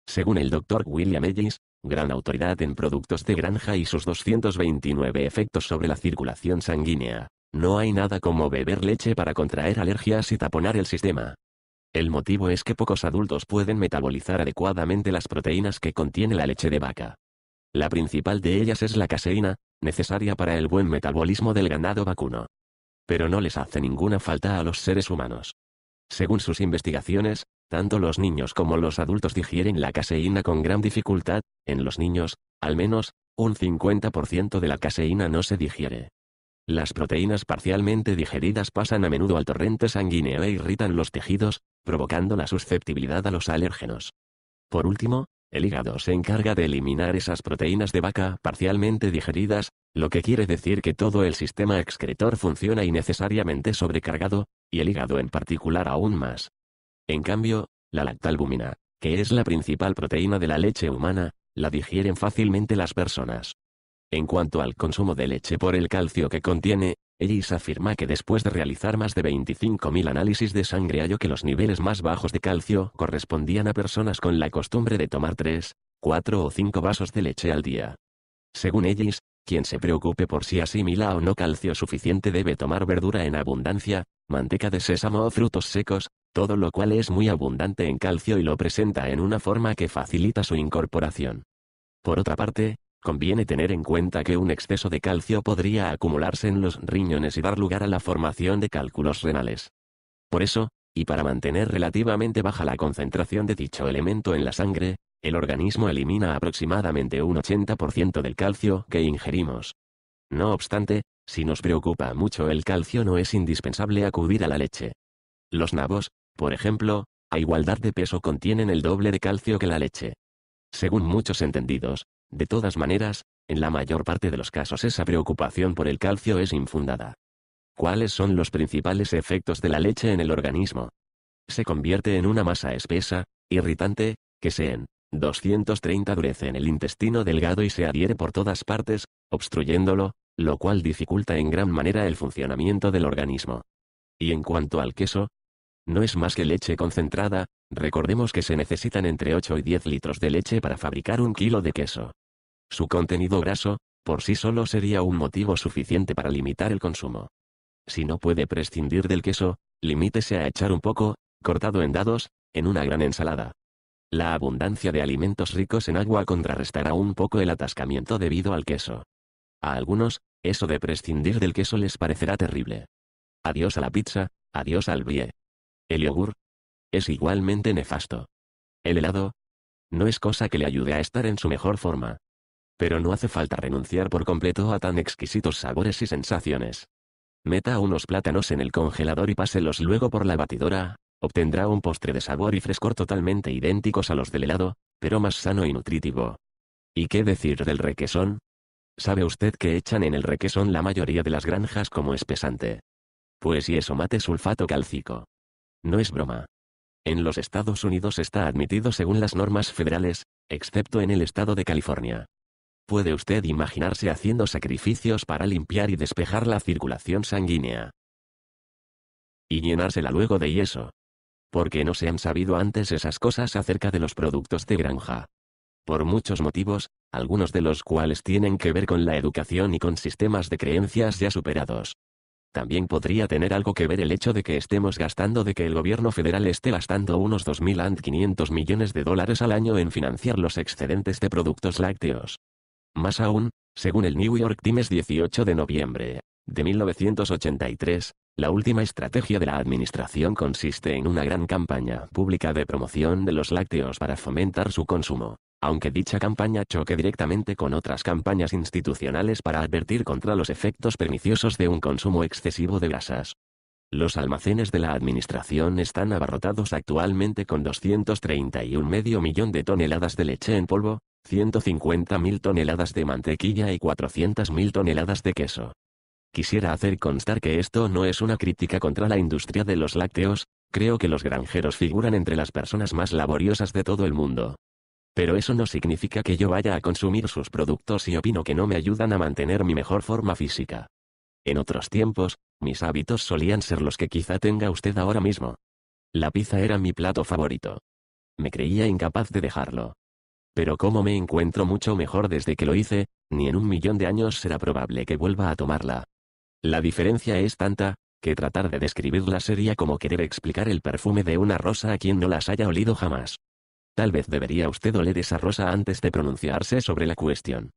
S1: Según el Dr. William Ellis, gran autoridad en productos de granja y sus 229 efectos sobre la circulación sanguínea, no hay nada como beber leche para contraer alergias y taponar el sistema. El motivo es que pocos adultos pueden metabolizar adecuadamente las proteínas que contiene la leche de vaca. La principal de ellas es la caseína, necesaria para el buen metabolismo del ganado vacuno. Pero no les hace ninguna falta a los seres humanos. Según sus investigaciones, tanto los niños como los adultos digieren la caseína con gran dificultad, en los niños, al menos, un 50% de la caseína no se digiere. Las proteínas parcialmente digeridas pasan a menudo al torrente sanguíneo e irritan los tejidos, provocando la susceptibilidad a los alérgenos. Por último, el hígado se encarga de eliminar esas proteínas de vaca parcialmente digeridas, lo que quiere decir que todo el sistema excretor funciona innecesariamente sobrecargado, y el hígado en particular aún más. En cambio, la lactalbumina, que es la principal proteína de la leche humana, la digieren fácilmente las personas. En cuanto al consumo de leche por el calcio que contiene, Ellis afirma que después de realizar más de 25.000 análisis de sangre halló que los niveles más bajos de calcio correspondían a personas con la costumbre de tomar 3, 4 o 5 vasos de leche al día. Según Ellis, quien se preocupe por si asimila o no calcio suficiente debe tomar verdura en abundancia, manteca de sésamo o frutos secos, todo lo cual es muy abundante en calcio y lo presenta en una forma que facilita su incorporación. Por otra parte, Conviene tener en cuenta que un exceso de calcio podría acumularse en los riñones y dar lugar a la formación de cálculos renales. Por eso, y para mantener relativamente baja la concentración de dicho elemento en la sangre, el organismo elimina aproximadamente un 80% del calcio que ingerimos. No obstante, si nos preocupa mucho el calcio no es indispensable acudir a la leche. Los nabos, por ejemplo, a igualdad de peso contienen el doble de calcio que la leche. Según muchos entendidos, de todas maneras, en la mayor parte de los casos esa preocupación por el calcio es infundada. ¿Cuáles son los principales efectos de la leche en el organismo? Se convierte en una masa espesa, irritante, que se en 230 durece en el intestino delgado y se adhiere por todas partes, obstruyéndolo, lo cual dificulta en gran manera el funcionamiento del organismo. Y en cuanto al queso, no es más que leche concentrada, recordemos que se necesitan entre 8 y 10 litros de leche para fabricar un kilo de queso. Su contenido graso, por sí solo sería un motivo suficiente para limitar el consumo. Si no puede prescindir del queso, limítese a echar un poco, cortado en dados, en una gran ensalada. La abundancia de alimentos ricos en agua contrarrestará un poco el atascamiento debido al queso. A algunos, eso de prescindir del queso les parecerá terrible. Adiós a la pizza, adiós al brie. El yogur es igualmente nefasto. El helado no es cosa que le ayude a estar en su mejor forma. Pero no hace falta renunciar por completo a tan exquisitos sabores y sensaciones. Meta unos plátanos en el congelador y páselos luego por la batidora, obtendrá un postre de sabor y frescor totalmente idénticos a los del helado, pero más sano y nutritivo. ¿Y qué decir del requesón? ¿Sabe usted que echan en el requesón la mayoría de las granjas como espesante? Pues y eso mate sulfato cálcico. No es broma. En los Estados Unidos está admitido según las normas federales, excepto en el estado de California. Puede usted imaginarse haciendo sacrificios para limpiar y despejar la circulación sanguínea. Y llenársela luego de yeso. Porque no se han sabido antes esas cosas acerca de los productos de granja. Por muchos motivos, algunos de los cuales tienen que ver con la educación y con sistemas de creencias ya superados. También podría tener algo que ver el hecho de que estemos gastando, de que el gobierno federal esté gastando unos 2.500 millones de dólares al año en financiar los excedentes de productos lácteos. Más aún, según el New York Times 18 de noviembre de 1983, la última estrategia de la administración consiste en una gran campaña pública de promoción de los lácteos para fomentar su consumo, aunque dicha campaña choque directamente con otras campañas institucionales para advertir contra los efectos perniciosos de un consumo excesivo de grasas. Los almacenes de la administración están abarrotados actualmente con 231 medio millón de toneladas de leche en polvo, 150.000 toneladas de mantequilla y 400.000 toneladas de queso. Quisiera hacer constar que esto no es una crítica contra la industria de los lácteos, creo que los granjeros figuran entre las personas más laboriosas de todo el mundo. Pero eso no significa que yo vaya a consumir sus productos y opino que no me ayudan a mantener mi mejor forma física. En otros tiempos, mis hábitos solían ser los que quizá tenga usted ahora mismo. La pizza era mi plato favorito. Me creía incapaz de dejarlo. Pero como me encuentro mucho mejor desde que lo hice, ni en un millón de años será probable que vuelva a tomarla. La diferencia es tanta, que tratar de describirla sería como querer explicar el perfume de una rosa a quien no las haya olido jamás. Tal vez debería usted oler esa rosa antes de pronunciarse sobre la cuestión.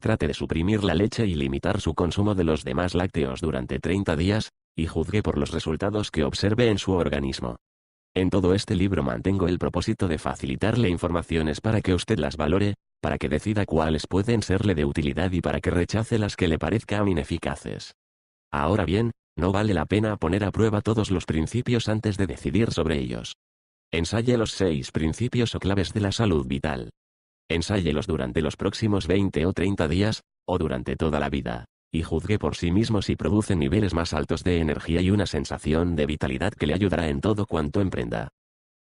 S1: Trate de suprimir la leche y limitar su consumo de los demás lácteos durante 30 días, y juzgue por los resultados que observe en su organismo. En todo este libro mantengo el propósito de facilitarle informaciones para que usted las valore, para que decida cuáles pueden serle de utilidad y para que rechace las que le parezcan ineficaces. Ahora bien, no vale la pena poner a prueba todos los principios antes de decidir sobre ellos. Ensaye los seis principios o claves de la salud vital ensáyelos durante los próximos 20 o 30 días, o durante toda la vida, y juzgue por sí mismo si produce niveles más altos de energía y una sensación de vitalidad que le ayudará en todo cuanto emprenda.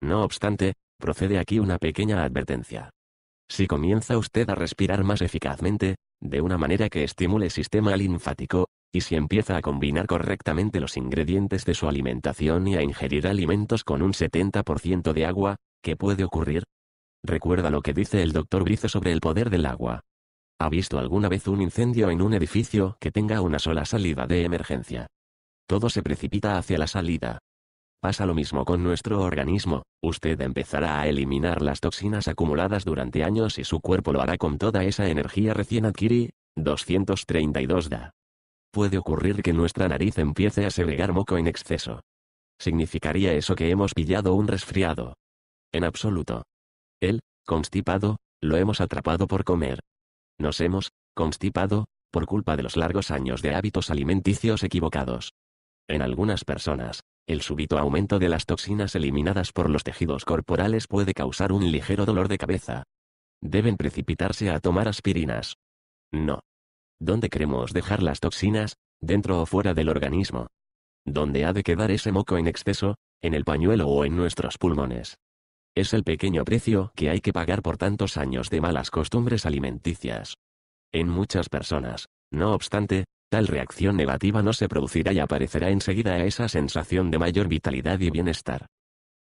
S1: No obstante, procede aquí una pequeña advertencia. Si comienza usted a respirar más eficazmente, de una manera que estimule el sistema linfático, y si empieza a combinar correctamente los ingredientes de su alimentación y a ingerir alimentos con un 70% de agua, ¿qué puede ocurrir? Recuerda lo que dice el doctor Brice sobre el poder del agua. ¿Ha visto alguna vez un incendio en un edificio que tenga una sola salida de emergencia? Todo se precipita hacia la salida. Pasa lo mismo con nuestro organismo, usted empezará a eliminar las toxinas acumuladas durante años y su cuerpo lo hará con toda esa energía recién adquirida, 232 da. Puede ocurrir que nuestra nariz empiece a segregar moco en exceso. ¿Significaría eso que hemos pillado un resfriado? En absoluto. Él, constipado, lo hemos atrapado por comer. Nos hemos, constipado, por culpa de los largos años de hábitos alimenticios equivocados. En algunas personas, el súbito aumento de las toxinas eliminadas por los tejidos corporales puede causar un ligero dolor de cabeza. Deben precipitarse a tomar aspirinas. No. ¿Dónde queremos dejar las toxinas, dentro o fuera del organismo? ¿Dónde ha de quedar ese moco en exceso, en el pañuelo o en nuestros pulmones? Es el pequeño precio que hay que pagar por tantos años de malas costumbres alimenticias. En muchas personas, no obstante, tal reacción negativa no se producirá y aparecerá enseguida esa sensación de mayor vitalidad y bienestar.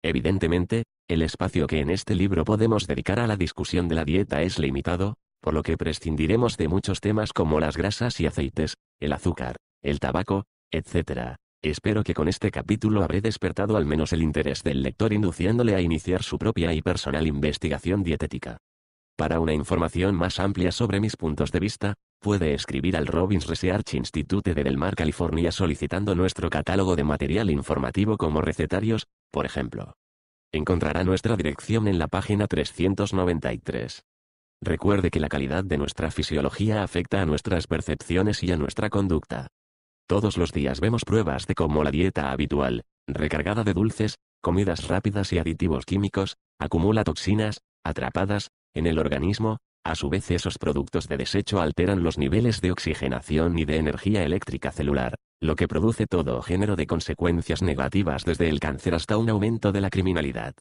S1: Evidentemente, el espacio que en este libro podemos dedicar a la discusión de la dieta es limitado, por lo que prescindiremos de muchos temas como las grasas y aceites, el azúcar, el tabaco, etc. Espero que con este capítulo habré despertado al menos el interés del lector induciéndole a iniciar su propia y personal investigación dietética. Para una información más amplia sobre mis puntos de vista, puede escribir al Robbins Research Institute de Del Mar, California solicitando nuestro catálogo de material informativo como recetarios, por ejemplo. Encontrará nuestra dirección en la página 393. Recuerde que la calidad de nuestra fisiología afecta a nuestras percepciones y a nuestra conducta. Todos los días vemos pruebas de cómo la dieta habitual, recargada de dulces, comidas rápidas y aditivos químicos, acumula toxinas, atrapadas, en el organismo, a su vez esos productos de desecho alteran los niveles de oxigenación y de energía eléctrica celular, lo que produce todo género de consecuencias negativas desde el cáncer hasta un aumento de la criminalidad.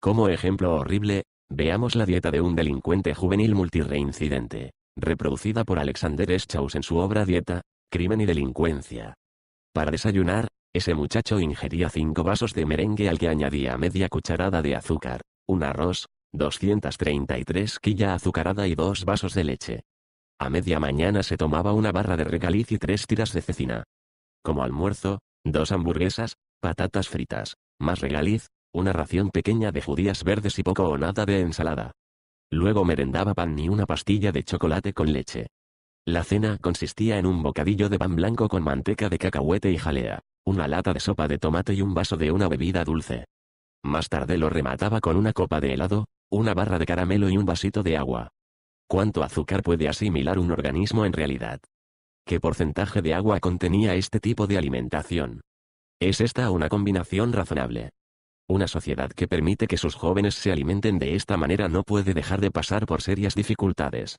S1: Como ejemplo horrible, veamos la dieta de un delincuente juvenil multirreincidente, reproducida por Alexander Schaus en su obra Dieta, crimen y delincuencia. Para desayunar, ese muchacho ingería cinco vasos de merengue al que añadía media cucharada de azúcar, un arroz, 233 quilla azucarada y dos vasos de leche. A media mañana se tomaba una barra de regaliz y tres tiras de cecina. Como almuerzo, dos hamburguesas, patatas fritas, más regaliz, una ración pequeña de judías verdes y poco o nada de ensalada. Luego merendaba pan y una pastilla de chocolate con leche. La cena consistía en un bocadillo de pan blanco con manteca de cacahuete y jalea, una lata de sopa de tomate y un vaso de una bebida dulce. Más tarde lo remataba con una copa de helado, una barra de caramelo y un vasito de agua. ¿Cuánto azúcar puede asimilar un organismo en realidad? ¿Qué porcentaje de agua contenía este tipo de alimentación? ¿Es esta una combinación razonable? Una sociedad que permite que sus jóvenes se alimenten de esta manera no puede dejar de pasar por serias dificultades.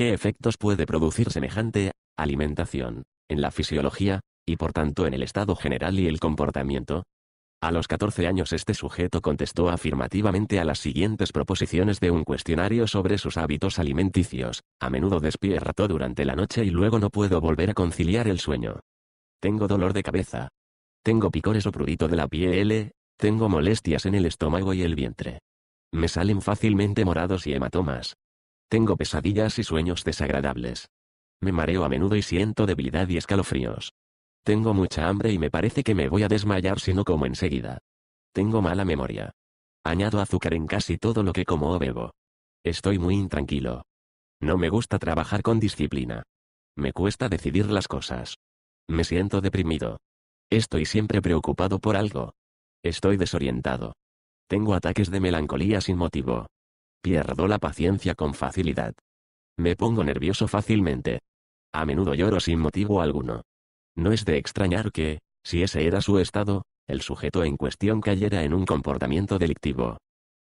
S1: ¿Qué efectos puede producir semejante alimentación en la fisiología, y por tanto en el estado general y el comportamiento? A los 14 años este sujeto contestó afirmativamente a las siguientes proposiciones de un cuestionario sobre sus hábitos alimenticios. A menudo despierto durante la noche y luego no puedo volver a conciliar el sueño. Tengo dolor de cabeza. Tengo picores o prurito de la piel. Tengo molestias en el estómago y el vientre. Me salen fácilmente morados y hematomas. Tengo pesadillas y sueños desagradables. Me mareo a menudo y siento debilidad y escalofríos. Tengo mucha hambre y me parece que me voy a desmayar si no como enseguida. Tengo mala memoria. Añado azúcar en casi todo lo que como o bebo. Estoy muy intranquilo. No me gusta trabajar con disciplina. Me cuesta decidir las cosas. Me siento deprimido. Estoy siempre preocupado por algo. Estoy desorientado. Tengo ataques de melancolía sin motivo. Pierdo la paciencia con facilidad. Me pongo nervioso fácilmente. A menudo lloro sin motivo alguno. No es de extrañar que, si ese era su estado, el sujeto en cuestión cayera en un comportamiento delictivo.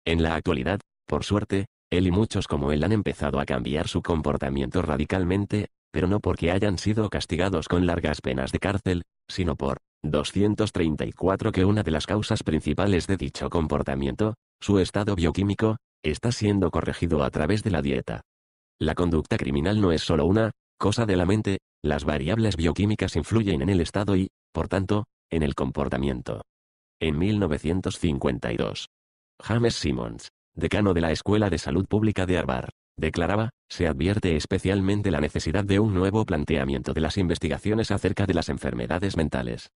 S1: En la actualidad, por suerte, él y muchos como él han empezado a cambiar su comportamiento radicalmente, pero no porque hayan sido castigados con largas penas de cárcel, sino por 234 que una de las causas principales de dicho comportamiento, su estado bioquímico, está siendo corregido a través de la dieta. La conducta criminal no es solo una cosa de la mente, las variables bioquímicas influyen en el estado y, por tanto, en el comportamiento. En 1952, James Simmons, decano de la Escuela de Salud Pública de Harvard, declaraba, se advierte especialmente la necesidad de un nuevo planteamiento de las investigaciones acerca de las enfermedades mentales.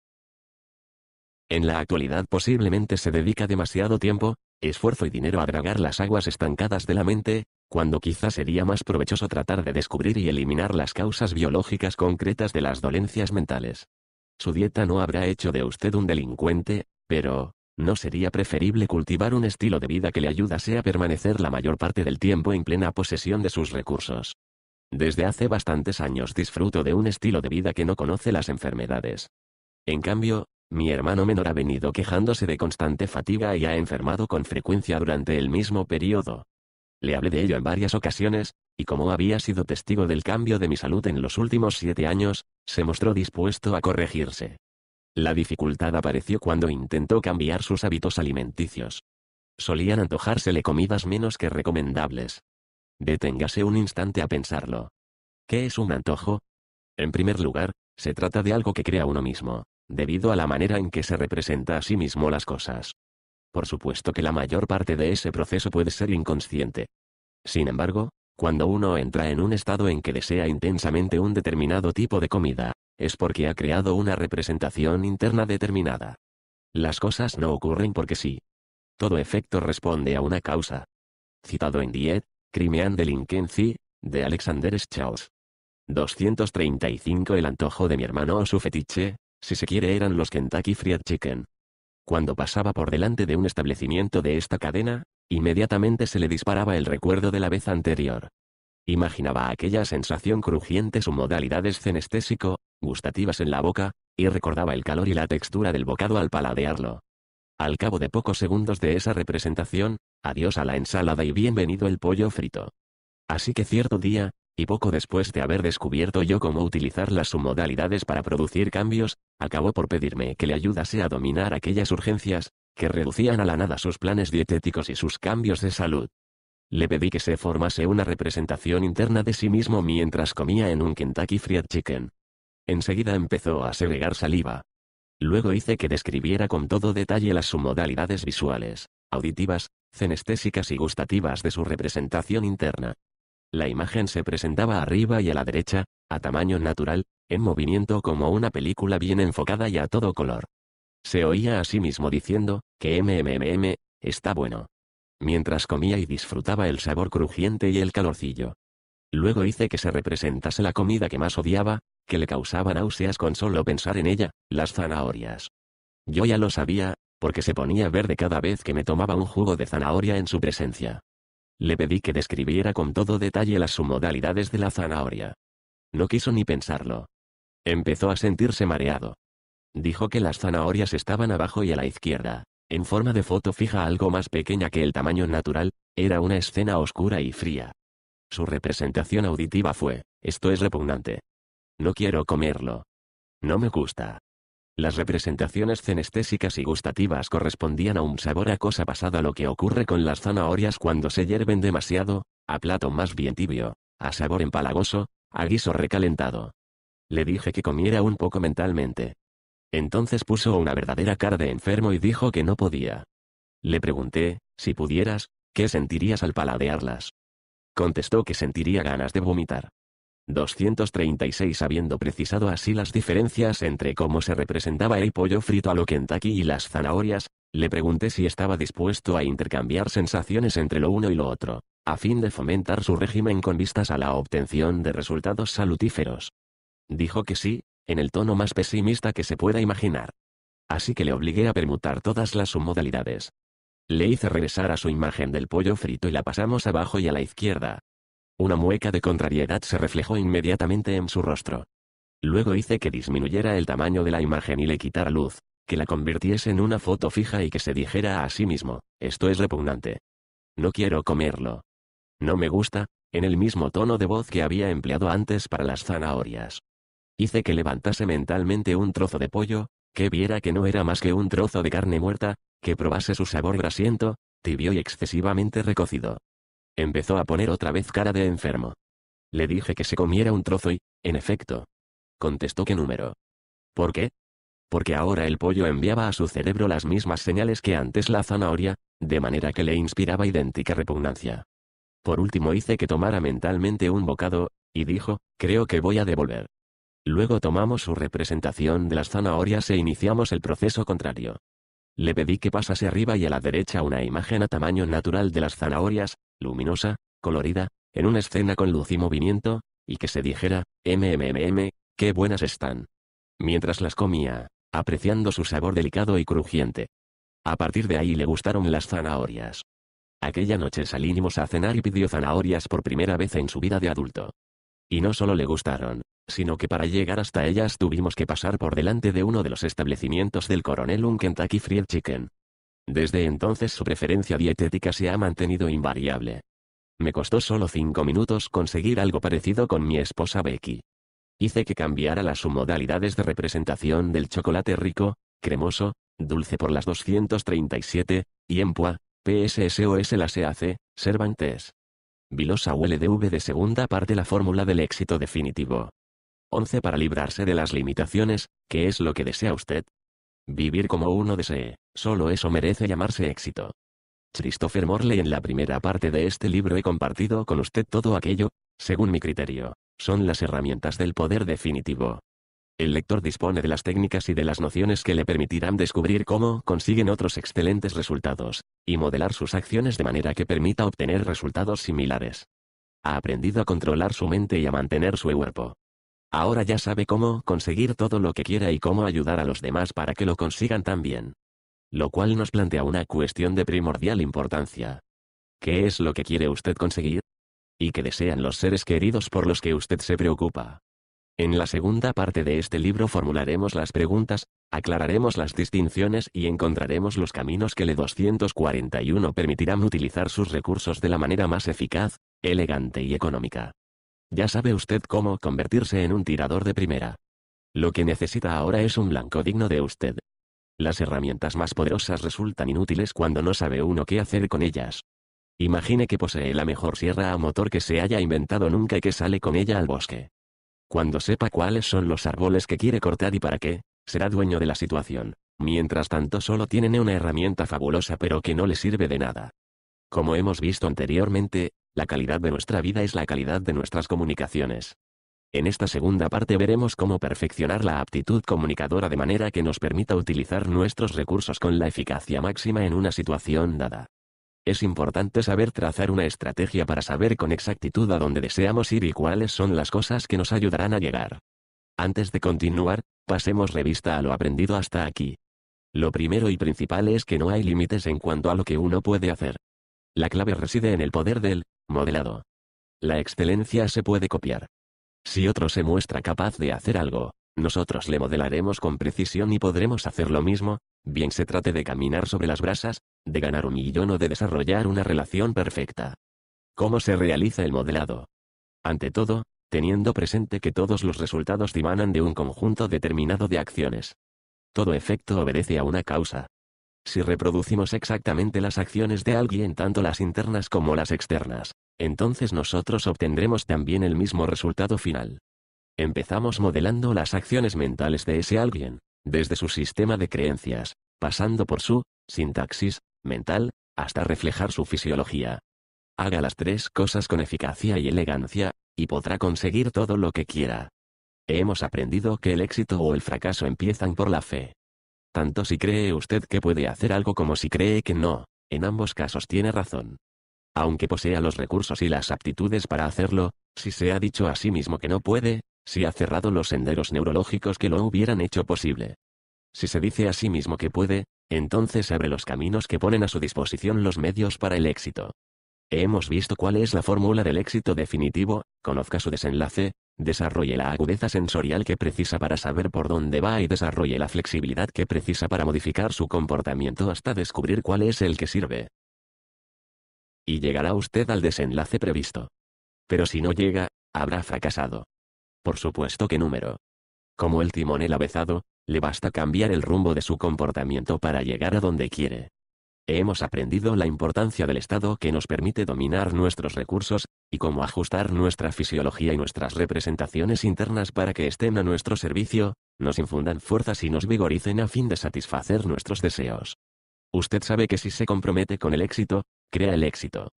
S1: En la actualidad posiblemente se dedica demasiado tiempo, esfuerzo y dinero a dragar las aguas estancadas de la mente, cuando quizá sería más provechoso tratar de descubrir y eliminar las causas biológicas concretas de las dolencias mentales. Su dieta no habrá hecho de usted un delincuente, pero, ¿no sería preferible cultivar un estilo de vida que le ayudase a permanecer la mayor parte del tiempo en plena posesión de sus recursos? Desde hace bastantes años disfruto de un estilo de vida que no conoce las enfermedades. En cambio, mi hermano menor ha venido quejándose de constante fatiga y ha enfermado con frecuencia durante el mismo periodo. Le hablé de ello en varias ocasiones, y como había sido testigo del cambio de mi salud en los últimos siete años, se mostró dispuesto a corregirse. La dificultad apareció cuando intentó cambiar sus hábitos alimenticios. Solían antojársele comidas menos que recomendables. Deténgase un instante a pensarlo. ¿Qué es un antojo? En primer lugar, se trata de algo que crea uno mismo debido a la manera en que se representa a sí mismo las cosas. Por supuesto que la mayor parte de ese proceso puede ser inconsciente. Sin embargo, cuando uno entra en un estado en que desea intensamente un determinado tipo de comida, es porque ha creado una representación interna determinada. Las cosas no ocurren porque sí. Todo efecto responde a una causa. Citado en Diet, Crimean Delinquency, de Alexander Schaus, 235 El antojo de mi hermano o su fetiche, si se quiere eran los Kentucky Fried Chicken. Cuando pasaba por delante de un establecimiento de esta cadena, inmediatamente se le disparaba el recuerdo de la vez anterior. Imaginaba aquella sensación crujiente su modalidad cenestésico, gustativas en la boca, y recordaba el calor y la textura del bocado al paladearlo. Al cabo de pocos segundos de esa representación, adiós a la ensalada y bienvenido el pollo frito. Así que cierto día, y poco después de haber descubierto yo cómo utilizar las submodalidades para producir cambios, acabó por pedirme que le ayudase a dominar aquellas urgencias, que reducían a la nada sus planes dietéticos y sus cambios de salud. Le pedí que se formase una representación interna de sí mismo mientras comía en un Kentucky Fried Chicken. Enseguida empezó a segregar saliva. Luego hice que describiera con todo detalle las submodalidades visuales, auditivas, cenestésicas y gustativas de su representación interna, la imagen se presentaba arriba y a la derecha, a tamaño natural, en movimiento como una película bien enfocada y a todo color. Se oía a sí mismo diciendo, que MMMM, está bueno. Mientras comía y disfrutaba el sabor crujiente y el calorcillo. Luego hice que se representase la comida que más odiaba, que le causaba náuseas con solo pensar en ella, las zanahorias. Yo ya lo sabía, porque se ponía verde cada vez que me tomaba un jugo de zanahoria en su presencia. Le pedí que describiera con todo detalle las submodalidades de la zanahoria. No quiso ni pensarlo. Empezó a sentirse mareado. Dijo que las zanahorias estaban abajo y a la izquierda, en forma de foto fija algo más pequeña que el tamaño natural, era una escena oscura y fría. Su representación auditiva fue, esto es repugnante. No quiero comerlo. No me gusta. Las representaciones cenestésicas y gustativas correspondían a un sabor a cosa pasada lo que ocurre con las zanahorias cuando se hierven demasiado, a plato más bien tibio, a sabor empalagoso, a guiso recalentado. Le dije que comiera un poco mentalmente. Entonces puso una verdadera cara de enfermo y dijo que no podía. Le pregunté, si pudieras, ¿qué sentirías al paladearlas? Contestó que sentiría ganas de vomitar. 236 habiendo precisado así las diferencias entre cómo se representaba el pollo frito a lo Kentucky y las zanahorias, le pregunté si estaba dispuesto a intercambiar sensaciones entre lo uno y lo otro, a fin de fomentar su régimen con vistas a la obtención de resultados salutíferos. Dijo que sí, en el tono más pesimista que se pueda imaginar. Así que le obligué a permutar todas las submodalidades. Le hice regresar a su imagen del pollo frito y la pasamos abajo y a la izquierda, una mueca de contrariedad se reflejó inmediatamente en su rostro. Luego hice que disminuyera el tamaño de la imagen y le quitara luz, que la convirtiese en una foto fija y que se dijera a sí mismo, esto es repugnante. No quiero comerlo. No me gusta, en el mismo tono de voz que había empleado antes para las zanahorias. Hice que levantase mentalmente un trozo de pollo, que viera que no era más que un trozo de carne muerta, que probase su sabor grasiento, tibio y excesivamente recocido, Empezó a poner otra vez cara de enfermo. Le dije que se comiera un trozo y, en efecto. Contestó que número. ¿Por qué? Porque ahora el pollo enviaba a su cerebro las mismas señales que antes la zanahoria, de manera que le inspiraba idéntica repugnancia. Por último hice que tomara mentalmente un bocado, y dijo, creo que voy a devolver. Luego tomamos su representación de las zanahorias e iniciamos el proceso contrario. Le pedí que pasase arriba y a la derecha una imagen a tamaño natural de las zanahorias, luminosa, colorida, en una escena con luz y movimiento, y que se dijera, mmm, qué buenas están. Mientras las comía, apreciando su sabor delicado y crujiente. A partir de ahí le gustaron las zanahorias. Aquella noche salimos a cenar y pidió zanahorias por primera vez en su vida de adulto. Y no solo le gustaron, sino que para llegar hasta ellas tuvimos que pasar por delante de uno de los establecimientos del coronel un Kentucky Fried Chicken. Desde entonces su preferencia dietética se ha mantenido invariable. Me costó solo cinco minutos conseguir algo parecido con mi esposa Becky. Hice que cambiara las submodalidades de representación del chocolate rico, cremoso, dulce por las 237, y en empua, PSSOS se hace Cervantes. Vilosa ULDV de segunda parte la fórmula del éxito definitivo. 11 para librarse de las limitaciones, ¿qué es lo que desea usted, Vivir como uno desee, solo eso merece llamarse éxito. Christopher Morley en la primera parte de este libro he compartido con usted todo aquello, según mi criterio, son las herramientas del poder definitivo. El lector dispone de las técnicas y de las nociones que le permitirán descubrir cómo consiguen otros excelentes resultados, y modelar sus acciones de manera que permita obtener resultados similares. Ha aprendido a controlar su mente y a mantener su cuerpo. Ahora ya sabe cómo conseguir todo lo que quiera y cómo ayudar a los demás para que lo consigan también. Lo cual nos plantea una cuestión de primordial importancia. ¿Qué es lo que quiere usted conseguir? ¿Y qué desean los seres queridos por los que usted se preocupa? En la segunda parte de este libro formularemos las preguntas, aclararemos las distinciones y encontraremos los caminos que le 241 permitirán utilizar sus recursos de la manera más eficaz, elegante y económica. Ya sabe usted cómo convertirse en un tirador de primera. Lo que necesita ahora es un blanco digno de usted. Las herramientas más poderosas resultan inútiles cuando no sabe uno qué hacer con ellas. Imagine que posee la mejor sierra a motor que se haya inventado nunca y que sale con ella al bosque. Cuando sepa cuáles son los árboles que quiere cortar y para qué, será dueño de la situación. Mientras tanto solo tiene una herramienta fabulosa pero que no le sirve de nada. Como hemos visto anteriormente, la calidad de nuestra vida es la calidad de nuestras comunicaciones. En esta segunda parte veremos cómo perfeccionar la aptitud comunicadora de manera que nos permita utilizar nuestros recursos con la eficacia máxima en una situación dada. Es importante saber trazar una estrategia para saber con exactitud a dónde deseamos ir y cuáles son las cosas que nos ayudarán a llegar. Antes de continuar, pasemos revista a lo aprendido hasta aquí. Lo primero y principal es que no hay límites en cuanto a lo que uno puede hacer. La clave reside en el poder del Modelado. La excelencia se puede copiar. Si otro se muestra capaz de hacer algo, nosotros le modelaremos con precisión y podremos hacer lo mismo, bien se trate de caminar sobre las brasas, de ganar un millón o de desarrollar una relación perfecta. ¿Cómo se realiza el modelado? Ante todo, teniendo presente que todos los resultados emanan de un conjunto determinado de acciones. Todo efecto obedece a una causa, si reproducimos exactamente las acciones de alguien tanto las internas como las externas, entonces nosotros obtendremos también el mismo resultado final. Empezamos modelando las acciones mentales de ese alguien, desde su sistema de creencias, pasando por su sintaxis mental, hasta reflejar su fisiología. Haga las tres cosas con eficacia y elegancia, y podrá conseguir todo lo que quiera. Hemos aprendido que el éxito o el fracaso empiezan por la fe. Tanto si cree usted que puede hacer algo como si cree que no, en ambos casos tiene razón. Aunque posea los recursos y las aptitudes para hacerlo, si se ha dicho a sí mismo que no puede, si ha cerrado los senderos neurológicos que lo hubieran hecho posible. Si se dice a sí mismo que puede, entonces abre los caminos que ponen a su disposición los medios para el éxito. Hemos visto cuál es la fórmula del éxito definitivo, conozca su desenlace, desarrolle la agudeza sensorial que precisa para saber por dónde va y desarrolle la flexibilidad que precisa para modificar su comportamiento hasta descubrir cuál es el que sirve. Y llegará usted al desenlace previsto. Pero si no llega, habrá fracasado. Por supuesto que número. Como el timonel avezado, le basta cambiar el rumbo de su comportamiento para llegar a donde quiere. Hemos aprendido la importancia del Estado que nos permite dominar nuestros recursos, y cómo ajustar nuestra fisiología y nuestras representaciones internas para que estén a nuestro servicio, nos infundan fuerzas y nos vigoricen a fin de satisfacer nuestros deseos. Usted sabe que si se compromete con el éxito, crea el éxito.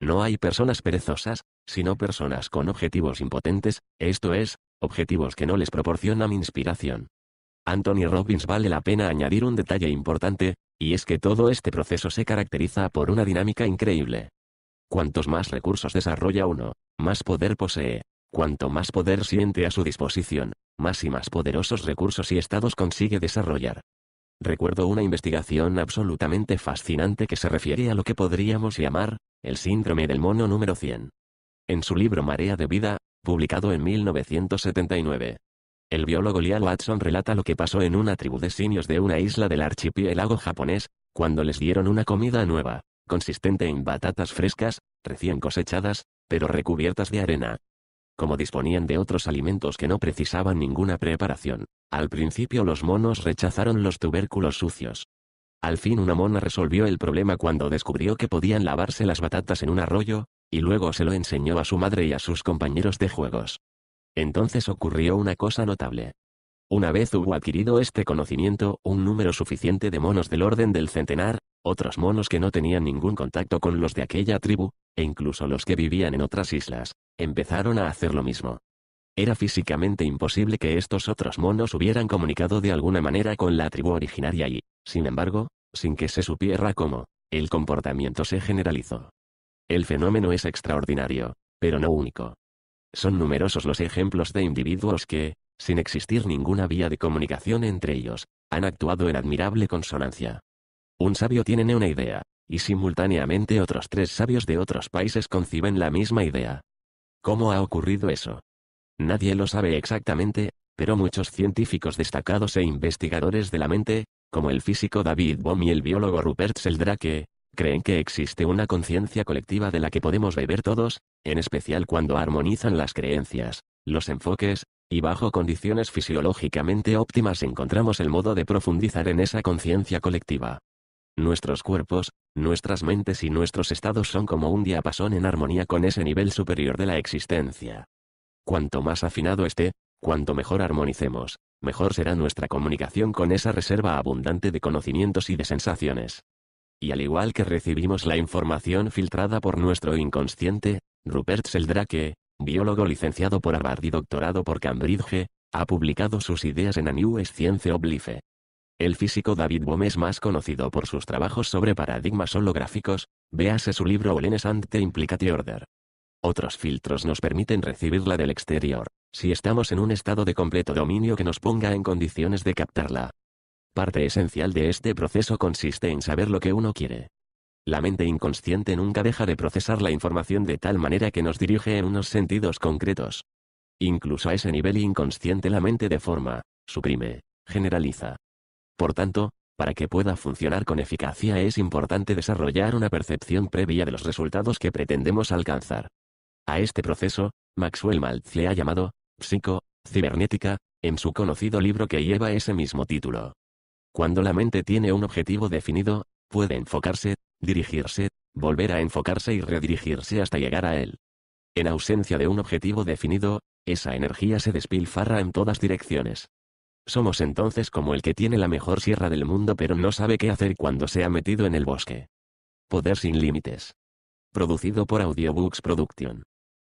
S1: No hay personas perezosas, sino personas con objetivos impotentes, esto es, objetivos que no les proporcionan inspiración. Anthony Robbins vale la pena añadir un detalle importante, y es que todo este proceso se caracteriza por una dinámica increíble. Cuantos más recursos desarrolla uno, más poder posee. Cuanto más poder siente a su disposición, más y más poderosos recursos y estados consigue desarrollar. Recuerdo una investigación absolutamente fascinante que se refiere a lo que podríamos llamar, el síndrome del mono número 100. En su libro Marea de Vida, publicado en 1979, el biólogo Liam Watson relata lo que pasó en una tribu de simios de una isla del archipiélago japonés, cuando les dieron una comida nueva, consistente en batatas frescas, recién cosechadas, pero recubiertas de arena. Como disponían de otros alimentos que no precisaban ninguna preparación, al principio los monos rechazaron los tubérculos sucios. Al fin una mona resolvió el problema cuando descubrió que podían lavarse las batatas en un arroyo, y luego se lo enseñó a su madre y a sus compañeros de juegos. Entonces ocurrió una cosa notable. Una vez hubo adquirido este conocimiento, un número suficiente de monos del orden del centenar, otros monos que no tenían ningún contacto con los de aquella tribu, e incluso los que vivían en otras islas, empezaron a hacer lo mismo. Era físicamente imposible que estos otros monos hubieran comunicado de alguna manera con la tribu originaria y, sin embargo, sin que se supiera cómo, el comportamiento se generalizó. El fenómeno es extraordinario, pero no único. Son numerosos los ejemplos de individuos que, sin existir ninguna vía de comunicación entre ellos, han actuado en admirable consonancia. Un sabio tiene una idea, y simultáneamente otros tres sabios de otros países conciben la misma idea. ¿Cómo ha ocurrido eso? Nadie lo sabe exactamente, pero muchos científicos destacados e investigadores de la mente, como el físico David Bohm y el biólogo Rupert Seldrake, creen que existe una conciencia colectiva de la que podemos beber todos, en especial cuando armonizan las creencias, los enfoques, y bajo condiciones fisiológicamente óptimas encontramos el modo de profundizar en esa conciencia colectiva. Nuestros cuerpos, nuestras mentes y nuestros estados son como un diapasón en armonía con ese nivel superior de la existencia. Cuanto más afinado esté, cuanto mejor armonicemos, mejor será nuestra comunicación con esa reserva abundante de conocimientos y de sensaciones y al igual que recibimos la información filtrada por nuestro inconsciente, Rupert Seldrake, biólogo licenciado por Harvard y doctorado por Cambridge, ha publicado sus ideas en A New Science Oblife. El físico David Bohm es más conocido por sus trabajos sobre paradigmas holográficos, véase su libro Olenes Ante the Implicate Order. Otros filtros nos permiten recibirla del exterior, si estamos en un estado de completo dominio que nos ponga en condiciones de captarla. Parte esencial de este proceso consiste en saber lo que uno quiere. La mente inconsciente nunca deja de procesar la información de tal manera que nos dirige en unos sentidos concretos. Incluso a ese nivel inconsciente la mente deforma, suprime, generaliza. Por tanto, para que pueda funcionar con eficacia es importante desarrollar una percepción previa de los resultados que pretendemos alcanzar. A este proceso, Maxwell Maltz le ha llamado psico-cibernética, en su conocido libro que lleva ese mismo título. Cuando la mente tiene un objetivo definido, puede enfocarse, dirigirse, volver a enfocarse y redirigirse hasta llegar a él. En ausencia de un objetivo definido, esa energía se despilfarra en todas direcciones. Somos entonces como el que tiene la mejor sierra del mundo pero no sabe qué hacer cuando se ha metido en el bosque. Poder sin límites. Producido por Audiobooks Production.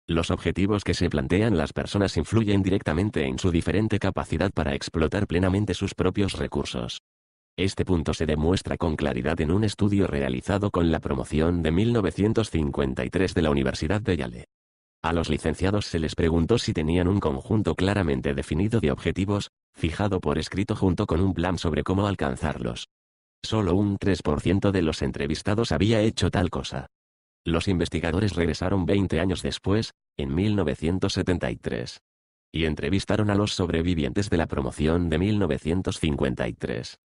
S1: Los objetivos que se plantean las personas influyen directamente en su diferente capacidad para explotar plenamente sus propios recursos. Este punto se demuestra con claridad en un estudio realizado con la promoción de 1953 de la Universidad de Yale. A los licenciados se les preguntó si tenían un conjunto claramente definido de objetivos, fijado por escrito junto con un plan sobre cómo alcanzarlos. Solo un 3% de los entrevistados había hecho tal cosa. Los investigadores regresaron 20 años después, en 1973. Y entrevistaron a los sobrevivientes de la promoción de 1953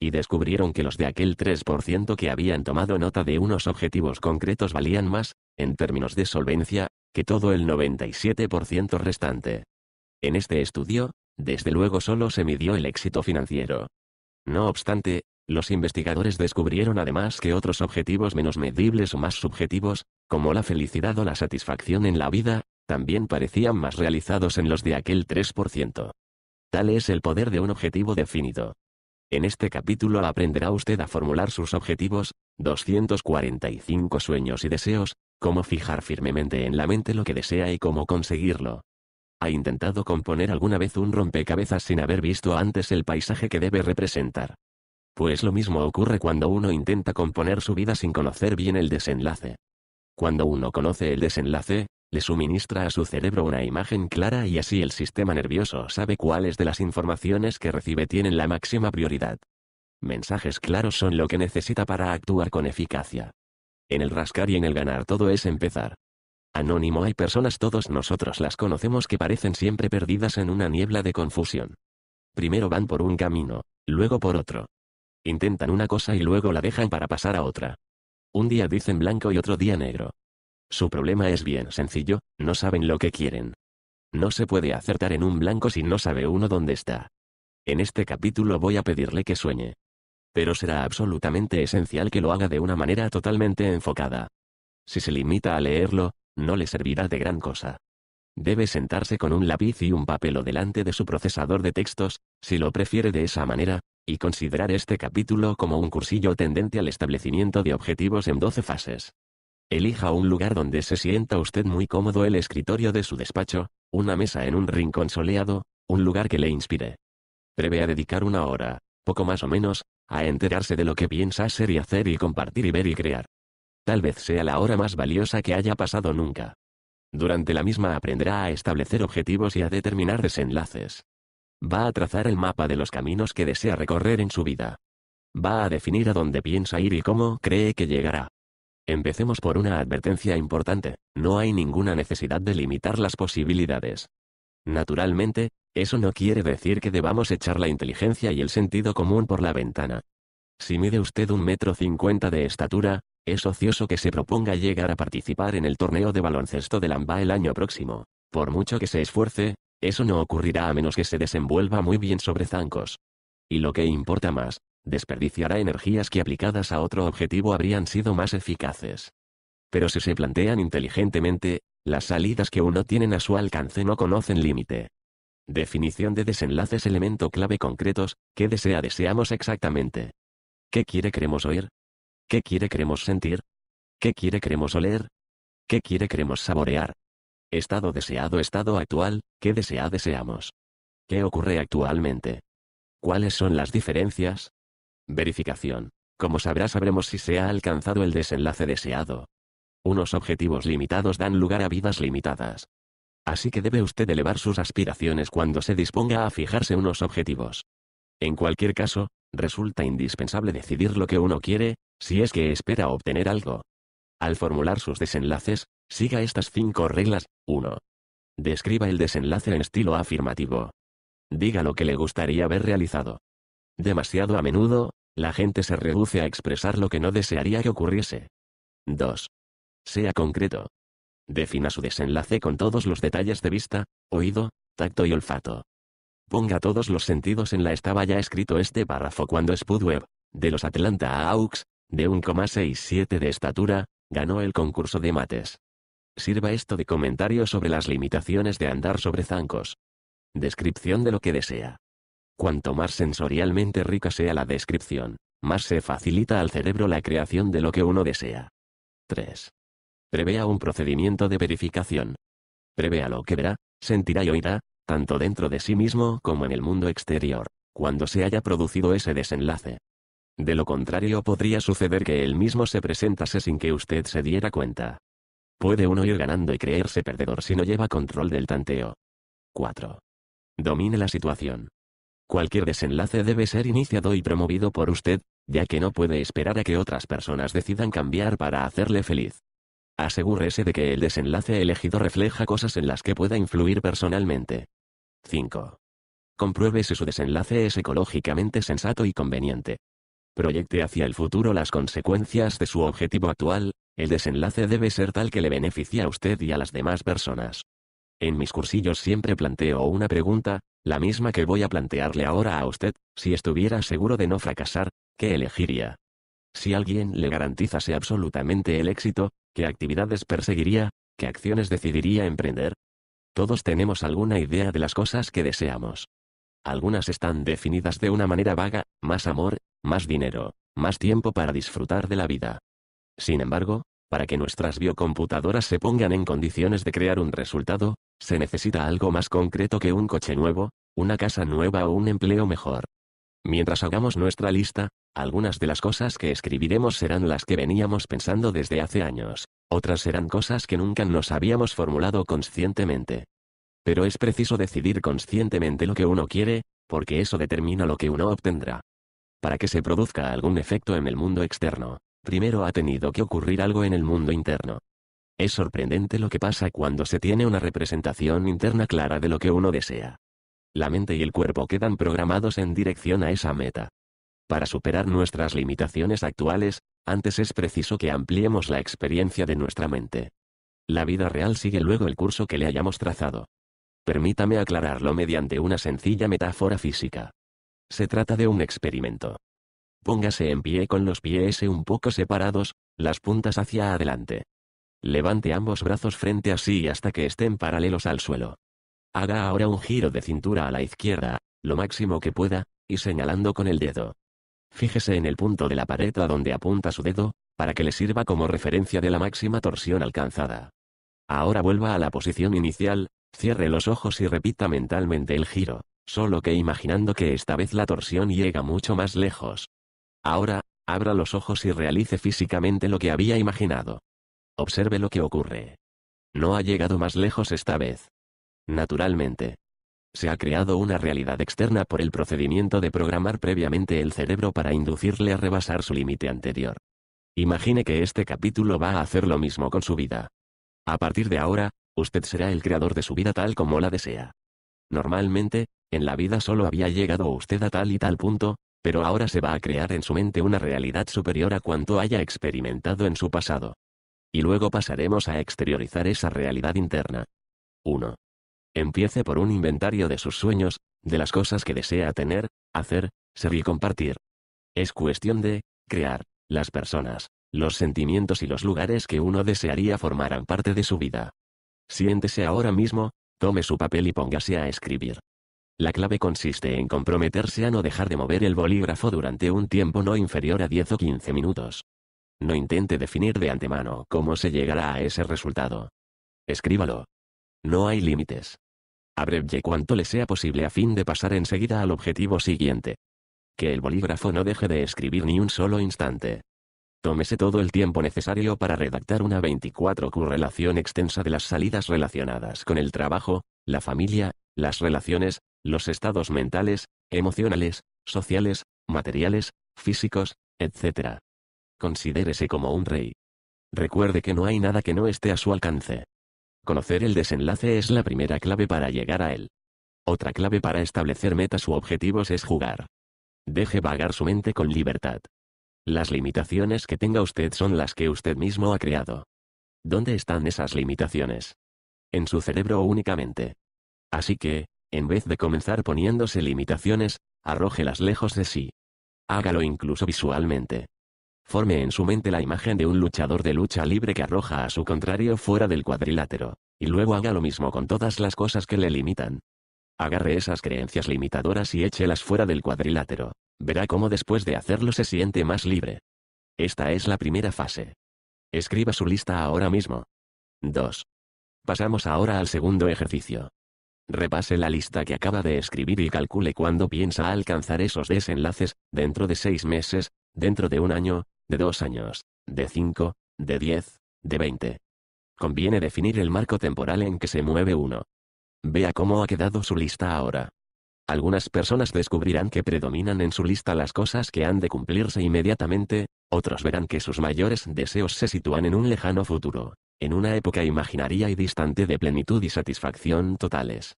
S1: y descubrieron que los de aquel 3% que habían tomado nota de unos objetivos concretos valían más, en términos de solvencia, que todo el 97% restante. En este estudio, desde luego solo se midió el éxito financiero. No obstante, los investigadores descubrieron además que otros objetivos menos medibles o más subjetivos, como la felicidad o la satisfacción en la vida, también parecían más realizados en los de aquel 3%. Tal es el poder de un objetivo definido. En este capítulo aprenderá usted a formular sus objetivos, 245 sueños y deseos, cómo fijar firmemente en la mente lo que desea y cómo conseguirlo. ¿Ha intentado componer alguna vez un rompecabezas sin haber visto antes el paisaje que debe representar? Pues lo mismo ocurre cuando uno intenta componer su vida sin conocer bien el desenlace. Cuando uno conoce el desenlace, le suministra a su cerebro una imagen clara y así el sistema nervioso sabe cuáles de las informaciones que recibe tienen la máxima prioridad. Mensajes claros son lo que necesita para actuar con eficacia. En el rascar y en el ganar todo es empezar. Anónimo hay personas todos nosotros las conocemos que parecen siempre perdidas en una niebla de confusión. Primero van por un camino, luego por otro. Intentan una cosa y luego la dejan para pasar a otra. Un día dicen blanco y otro día negro. Su problema es bien sencillo, no saben lo que quieren. No se puede acertar en un blanco si no sabe uno dónde está. En este capítulo voy a pedirle que sueñe. Pero será absolutamente esencial que lo haga de una manera totalmente enfocada. Si se limita a leerlo, no le servirá de gran cosa. Debe sentarse con un lápiz y un papel delante de su procesador de textos, si lo prefiere de esa manera, y considerar este capítulo como un cursillo tendente al establecimiento de objetivos en 12 fases. Elija un lugar donde se sienta usted muy cómodo el escritorio de su despacho, una mesa en un rincón soleado, un lugar que le inspire. a dedicar una hora, poco más o menos, a enterarse de lo que piensa ser y hacer y compartir y ver y crear. Tal vez sea la hora más valiosa que haya pasado nunca. Durante la misma aprenderá a establecer objetivos y a determinar desenlaces. Va a trazar el mapa de los caminos que desea recorrer en su vida. Va a definir a dónde piensa ir y cómo cree que llegará. Empecemos por una advertencia importante, no hay ninguna necesidad de limitar las posibilidades. Naturalmente, eso no quiere decir que debamos echar la inteligencia y el sentido común por la ventana. Si mide usted un metro cincuenta de estatura, es ocioso que se proponga llegar a participar en el torneo de baloncesto de Lamba el año próximo. Por mucho que se esfuerce, eso no ocurrirá a menos que se desenvuelva muy bien sobre zancos. Y lo que importa más, desperdiciará energías que aplicadas a otro objetivo habrían sido más eficaces. Pero si se plantean inteligentemente, las salidas que uno tiene a su alcance no conocen límite. Definición de desenlaces elemento clave concretos, ¿qué desea deseamos exactamente? ¿Qué quiere queremos oír? ¿Qué quiere queremos sentir? ¿Qué quiere queremos oler? ¿Qué quiere queremos saborear? Estado deseado estado actual, ¿qué desea deseamos? ¿Qué ocurre actualmente? ¿Cuáles son las diferencias? Verificación. Como sabrá sabremos si se ha alcanzado el desenlace deseado. Unos objetivos limitados dan lugar a vidas limitadas. Así que debe usted elevar sus aspiraciones cuando se disponga a fijarse unos objetivos. En cualquier caso, resulta indispensable decidir lo que uno quiere, si es que espera obtener algo. Al formular sus desenlaces, siga estas cinco reglas. 1. Describa el desenlace en estilo afirmativo. Diga lo que le gustaría haber realizado. Demasiado a menudo, la gente se reduce a expresar lo que no desearía que ocurriese. 2. Sea concreto. Defina su desenlace con todos los detalles de vista, oído, tacto y olfato. Ponga todos los sentidos en la estaba ya escrito este párrafo cuando Spudweb, de los Atlanta Hawks, de 1,67 de estatura, ganó el concurso de mates. Sirva esto de comentario sobre las limitaciones de andar sobre zancos. Descripción de lo que desea. Cuanto más sensorialmente rica sea la descripción, más se facilita al cerebro la creación de lo que uno desea. 3. Prevea un procedimiento de verificación. Prevea lo que verá, sentirá y oirá, tanto dentro de sí mismo como en el mundo exterior, cuando se haya producido ese desenlace. De lo contrario podría suceder que él mismo se presentase sin que usted se diera cuenta. Puede uno ir ganando y creerse perdedor si no lleva control del tanteo. 4. Domine la situación. Cualquier desenlace debe ser iniciado y promovido por usted, ya que no puede esperar a que otras personas decidan cambiar para hacerle feliz. Asegúrese de que el desenlace elegido refleja cosas en las que pueda influir personalmente. 5. Compruebe si su desenlace es ecológicamente sensato y conveniente. Proyecte hacia el futuro las consecuencias de su objetivo actual, el desenlace debe ser tal que le beneficie a usted y a las demás personas. En mis cursillos siempre planteo una pregunta, la misma que voy a plantearle ahora a usted, si estuviera seguro de no fracasar, ¿qué elegiría? Si alguien le garantizase absolutamente el éxito, ¿qué actividades perseguiría? ¿Qué acciones decidiría emprender? Todos tenemos alguna idea de las cosas que deseamos. Algunas están definidas de una manera vaga, más amor, más dinero, más tiempo para disfrutar de la vida. Sin embargo, para que nuestras biocomputadoras se pongan en condiciones de crear un resultado, se necesita algo más concreto que un coche nuevo, una casa nueva o un empleo mejor. Mientras hagamos nuestra lista, algunas de las cosas que escribiremos serán las que veníamos pensando desde hace años, otras serán cosas que nunca nos habíamos formulado conscientemente. Pero es preciso decidir conscientemente lo que uno quiere, porque eso determina lo que uno obtendrá. Para que se produzca algún efecto en el mundo externo, primero ha tenido que ocurrir algo en el mundo interno. Es sorprendente lo que pasa cuando se tiene una representación interna clara de lo que uno desea. La mente y el cuerpo quedan programados en dirección a esa meta. Para superar nuestras limitaciones actuales, antes es preciso que ampliemos la experiencia de nuestra mente. La vida real sigue luego el curso que le hayamos trazado. Permítame aclararlo mediante una sencilla metáfora física. Se trata de un experimento. Póngase en pie con los pies un poco separados, las puntas hacia adelante. Levante ambos brazos frente a sí hasta que estén paralelos al suelo. Haga ahora un giro de cintura a la izquierda, lo máximo que pueda, y señalando con el dedo. Fíjese en el punto de la pared a donde apunta su dedo, para que le sirva como referencia de la máxima torsión alcanzada. Ahora vuelva a la posición inicial, cierre los ojos y repita mentalmente el giro, solo que imaginando que esta vez la torsión llega mucho más lejos, Ahora, abra los ojos y realice físicamente lo que había imaginado. Observe lo que ocurre. No ha llegado más lejos esta vez. Naturalmente. Se ha creado una realidad externa por el procedimiento de programar previamente el cerebro para inducirle a rebasar su límite anterior. Imagine que este capítulo va a hacer lo mismo con su vida. A partir de ahora, usted será el creador de su vida tal como la desea. Normalmente, en la vida solo había llegado usted a tal y tal punto, pero ahora se va a crear en su mente una realidad superior a cuanto haya experimentado en su pasado. Y luego pasaremos a exteriorizar esa realidad interna. 1. Empiece por un inventario de sus sueños, de las cosas que desea tener, hacer, ser y compartir. Es cuestión de crear las personas, los sentimientos y los lugares que uno desearía formaran parte de su vida. Siéntese ahora mismo, tome su papel y póngase a escribir. La clave consiste en comprometerse a no dejar de mover el bolígrafo durante un tiempo no inferior a 10 o 15 minutos. No intente definir de antemano cómo se llegará a ese resultado. Escríbalo. No hay límites. Abrevye cuanto le sea posible a fin de pasar enseguida al objetivo siguiente. Que el bolígrafo no deje de escribir ni un solo instante. Tómese todo el tiempo necesario para redactar una 24 relación extensa de las salidas relacionadas con el trabajo, la familia, las relaciones, los estados mentales, emocionales, sociales, materiales, físicos, etc. Considérese como un rey. Recuerde que no hay nada que no esté a su alcance. Conocer el desenlace es la primera clave para llegar a él. Otra clave para establecer metas u objetivos es jugar. Deje vagar su mente con libertad. Las limitaciones que tenga usted son las que usted mismo ha creado. ¿Dónde están esas limitaciones? En su cerebro únicamente. Así que, en vez de comenzar poniéndose limitaciones, arrójelas lejos de sí. Hágalo incluso visualmente. Forme en su mente la imagen de un luchador de lucha libre que arroja a su contrario fuera del cuadrilátero, y luego haga lo mismo con todas las cosas que le limitan. Agarre esas creencias limitadoras y échelas fuera del cuadrilátero. Verá cómo después de hacerlo se siente más libre. Esta es la primera fase. Escriba su lista ahora mismo. 2. Pasamos ahora al segundo ejercicio. Repase la lista que acaba de escribir y calcule cuándo piensa alcanzar esos desenlaces, dentro de seis meses, dentro de un año, de dos años, de cinco, de diez, de veinte. Conviene definir el marco temporal en que se mueve uno. Vea cómo ha quedado su lista ahora. Algunas personas descubrirán que predominan en su lista las cosas que han de cumplirse inmediatamente, otros verán que sus mayores deseos se sitúan en un lejano futuro en una época imaginaria y distante de plenitud y satisfacción totales.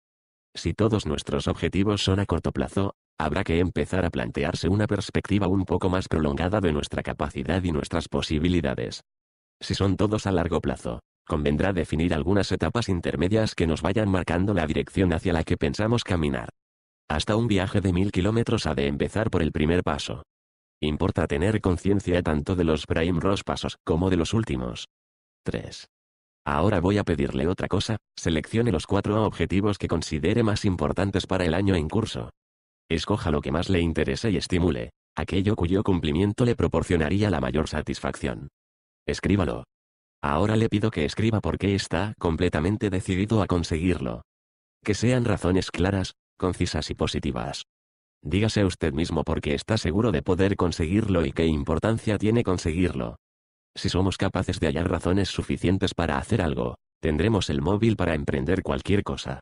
S1: Si todos nuestros objetivos son a corto plazo, habrá que empezar a plantearse una perspectiva un poco más prolongada de nuestra capacidad y nuestras posibilidades. Si son todos a largo plazo, convendrá definir algunas etapas intermedias que nos vayan marcando la dirección hacia la que pensamos caminar. Hasta un viaje de mil kilómetros ha de empezar por el primer paso. Importa tener conciencia tanto de los prime Ross pasos como de los últimos, 3. Ahora voy a pedirle otra cosa, seleccione los cuatro objetivos que considere más importantes para el año en curso. Escoja lo que más le interese y estimule, aquello cuyo cumplimiento le proporcionaría la mayor satisfacción. Escríbalo. Ahora le pido que escriba porque está completamente decidido a conseguirlo. Que sean razones claras, concisas y positivas. Dígase usted mismo por qué está seguro de poder conseguirlo y qué importancia tiene conseguirlo. Si somos capaces de hallar razones suficientes para hacer algo, tendremos el móvil para emprender cualquier cosa.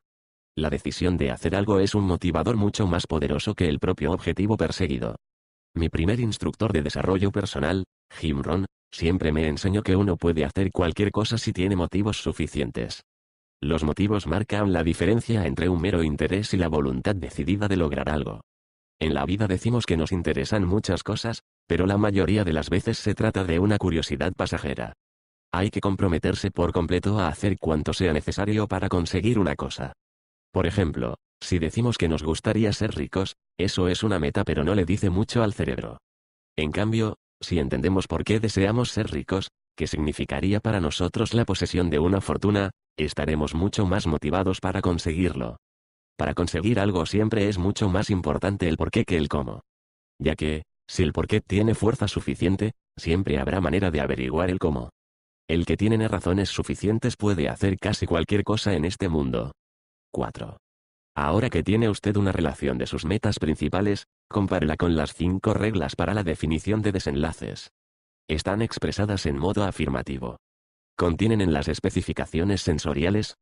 S1: La decisión de hacer algo es un motivador mucho más poderoso que el propio objetivo perseguido. Mi primer instructor de desarrollo personal, Jim Ron, siempre me enseñó que uno puede hacer cualquier cosa si tiene motivos suficientes. Los motivos marcan la diferencia entre un mero interés y la voluntad decidida de lograr algo. En la vida decimos que nos interesan muchas cosas, pero la mayoría de las veces se trata de una curiosidad pasajera. Hay que comprometerse por completo a hacer cuanto sea necesario para conseguir una cosa. Por ejemplo, si decimos que nos gustaría ser ricos, eso es una meta pero no le dice mucho al cerebro. En cambio, si entendemos por qué deseamos ser ricos, que significaría para nosotros la posesión de una fortuna, estaremos mucho más motivados para conseguirlo. Para conseguir algo siempre es mucho más importante el por qué que el cómo. Ya que, si el por qué tiene fuerza suficiente, siempre habrá manera de averiguar el cómo. El que tiene razones suficientes puede hacer casi cualquier cosa en este mundo. 4. Ahora que tiene usted una relación de sus metas principales, compárela con las cinco reglas para la definición de desenlaces. Están expresadas en modo afirmativo. Contienen en las especificaciones sensoriales.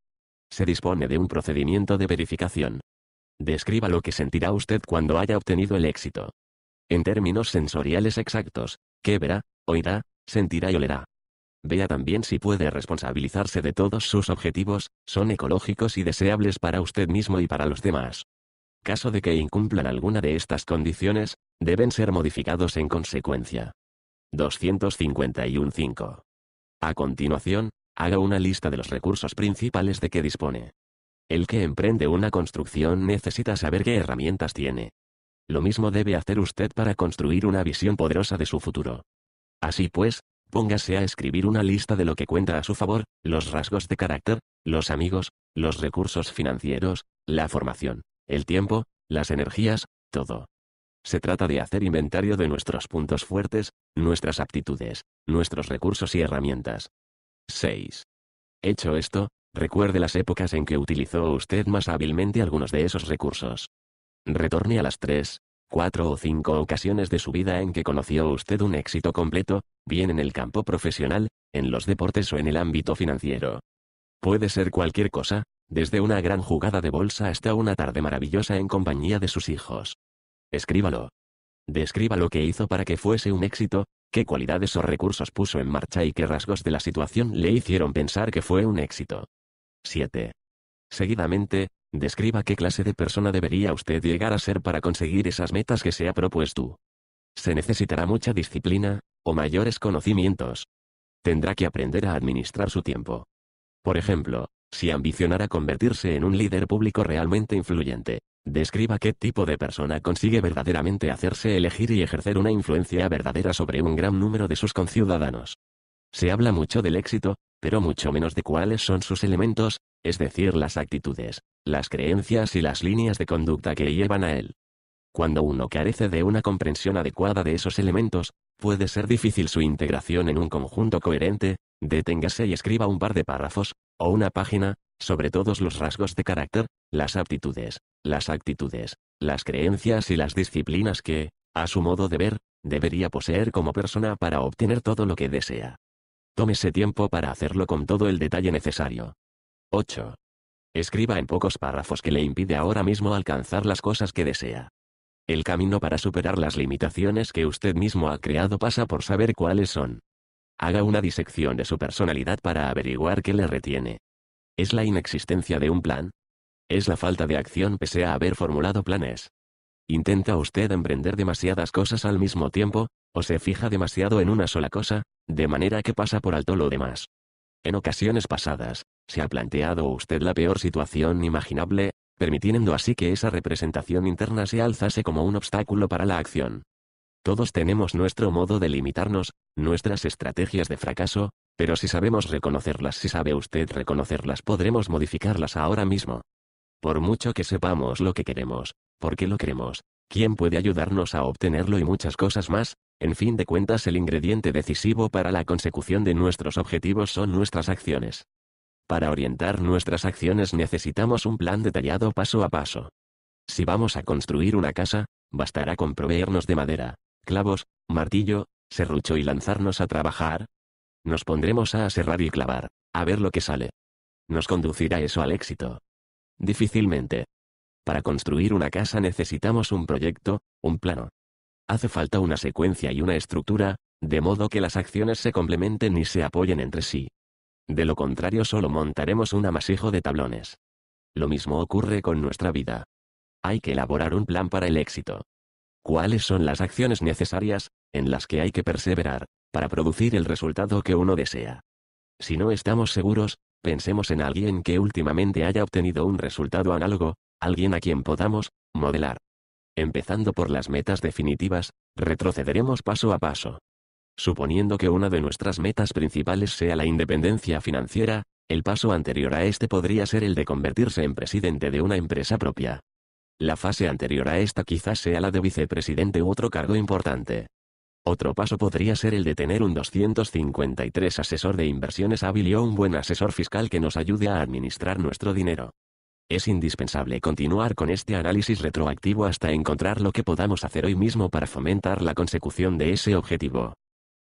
S1: Se dispone de un procedimiento de verificación. Describa lo que sentirá usted cuando haya obtenido el éxito en términos sensoriales exactos, que verá, oirá, sentirá y olerá. Vea también si puede responsabilizarse de todos sus objetivos, son ecológicos y deseables para usted mismo y para los demás. Caso de que incumplan alguna de estas condiciones, deben ser modificados en consecuencia. 251.5. A continuación, haga una lista de los recursos principales de que dispone. El que emprende una construcción necesita saber qué herramientas tiene, lo mismo debe hacer usted para construir una visión poderosa de su futuro. Así pues, póngase a escribir una lista de lo que cuenta a su favor, los rasgos de carácter, los amigos, los recursos financieros, la formación, el tiempo, las energías, todo. Se trata de hacer inventario de nuestros puntos fuertes, nuestras aptitudes, nuestros recursos y herramientas. 6. Hecho esto, recuerde las épocas en que utilizó usted más hábilmente algunos de esos recursos retorne a las tres, cuatro o cinco ocasiones de su vida en que conoció usted un éxito completo, bien en el campo profesional, en los deportes o en el ámbito financiero. Puede ser cualquier cosa, desde una gran jugada de bolsa hasta una tarde maravillosa en compañía de sus hijos. Escríbalo. Describa lo que hizo para que fuese un éxito, qué cualidades o recursos puso en marcha y qué rasgos de la situación le hicieron pensar que fue un éxito. 7. Seguidamente, Describa qué clase de persona debería usted llegar a ser para conseguir esas metas que se ha propuesto. Se necesitará mucha disciplina, o mayores conocimientos. Tendrá que aprender a administrar su tiempo. Por ejemplo, si ambicionara convertirse en un líder público realmente influyente, describa qué tipo de persona consigue verdaderamente hacerse elegir y ejercer una influencia verdadera sobre un gran número de sus conciudadanos. Se habla mucho del éxito, pero mucho menos de cuáles son sus elementos, es decir, las actitudes, las creencias y las líneas de conducta que llevan a él. Cuando uno carece de una comprensión adecuada de esos elementos, puede ser difícil su integración en un conjunto coherente, deténgase y escriba un par de párrafos, o una página, sobre todos los rasgos de carácter, las aptitudes, las actitudes, las creencias y las disciplinas que, a su modo de ver, debería poseer como persona para obtener todo lo que desea. Tómese tiempo para hacerlo con todo el detalle necesario. 8. Escriba en pocos párrafos que le impide ahora mismo alcanzar las cosas que desea. El camino para superar las limitaciones que usted mismo ha creado pasa por saber cuáles son. Haga una disección de su personalidad para averiguar qué le retiene. ¿Es la inexistencia de un plan? ¿Es la falta de acción pese a haber formulado planes? ¿Intenta usted emprender demasiadas cosas al mismo tiempo? o se fija demasiado en una sola cosa, de manera que pasa por alto lo demás. En ocasiones pasadas, se ha planteado usted la peor situación imaginable, permitiendo así que esa representación interna se alzase como un obstáculo para la acción. Todos tenemos nuestro modo de limitarnos, nuestras estrategias de fracaso, pero si sabemos reconocerlas, si sabe usted reconocerlas, podremos modificarlas ahora mismo. Por mucho que sepamos lo que queremos, por qué lo queremos, quién puede ayudarnos a obtenerlo y muchas cosas más, en fin de cuentas el ingrediente decisivo para la consecución de nuestros objetivos son nuestras acciones. Para orientar nuestras acciones necesitamos un plan detallado paso a paso. Si vamos a construir una casa, bastará con proveernos de madera, clavos, martillo, serrucho y lanzarnos a trabajar. Nos pondremos a aserrar y clavar, a ver lo que sale. ¿Nos conducirá eso al éxito? Difícilmente. Para construir una casa necesitamos un proyecto, un plano, hace falta una secuencia y una estructura, de modo que las acciones se complementen y se apoyen entre sí. De lo contrario solo montaremos un amasijo de tablones. Lo mismo ocurre con nuestra vida. Hay que elaborar un plan para el éxito. ¿Cuáles son las acciones necesarias, en las que hay que perseverar, para producir el resultado que uno desea? Si no estamos seguros, pensemos en alguien que últimamente haya obtenido un resultado análogo, alguien a quien podamos modelar. Empezando por las metas definitivas, retrocederemos paso a paso. Suponiendo que una de nuestras metas principales sea la independencia financiera, el paso anterior a este podría ser el de convertirse en presidente de una empresa propia. La fase anterior a esta quizás sea la de vicepresidente u otro cargo importante. Otro paso podría ser el de tener un 253 asesor de inversiones hábil y un buen asesor fiscal que nos ayude a administrar nuestro dinero. Es indispensable continuar con este análisis retroactivo hasta encontrar lo que podamos hacer hoy mismo para fomentar la consecución de ese objetivo.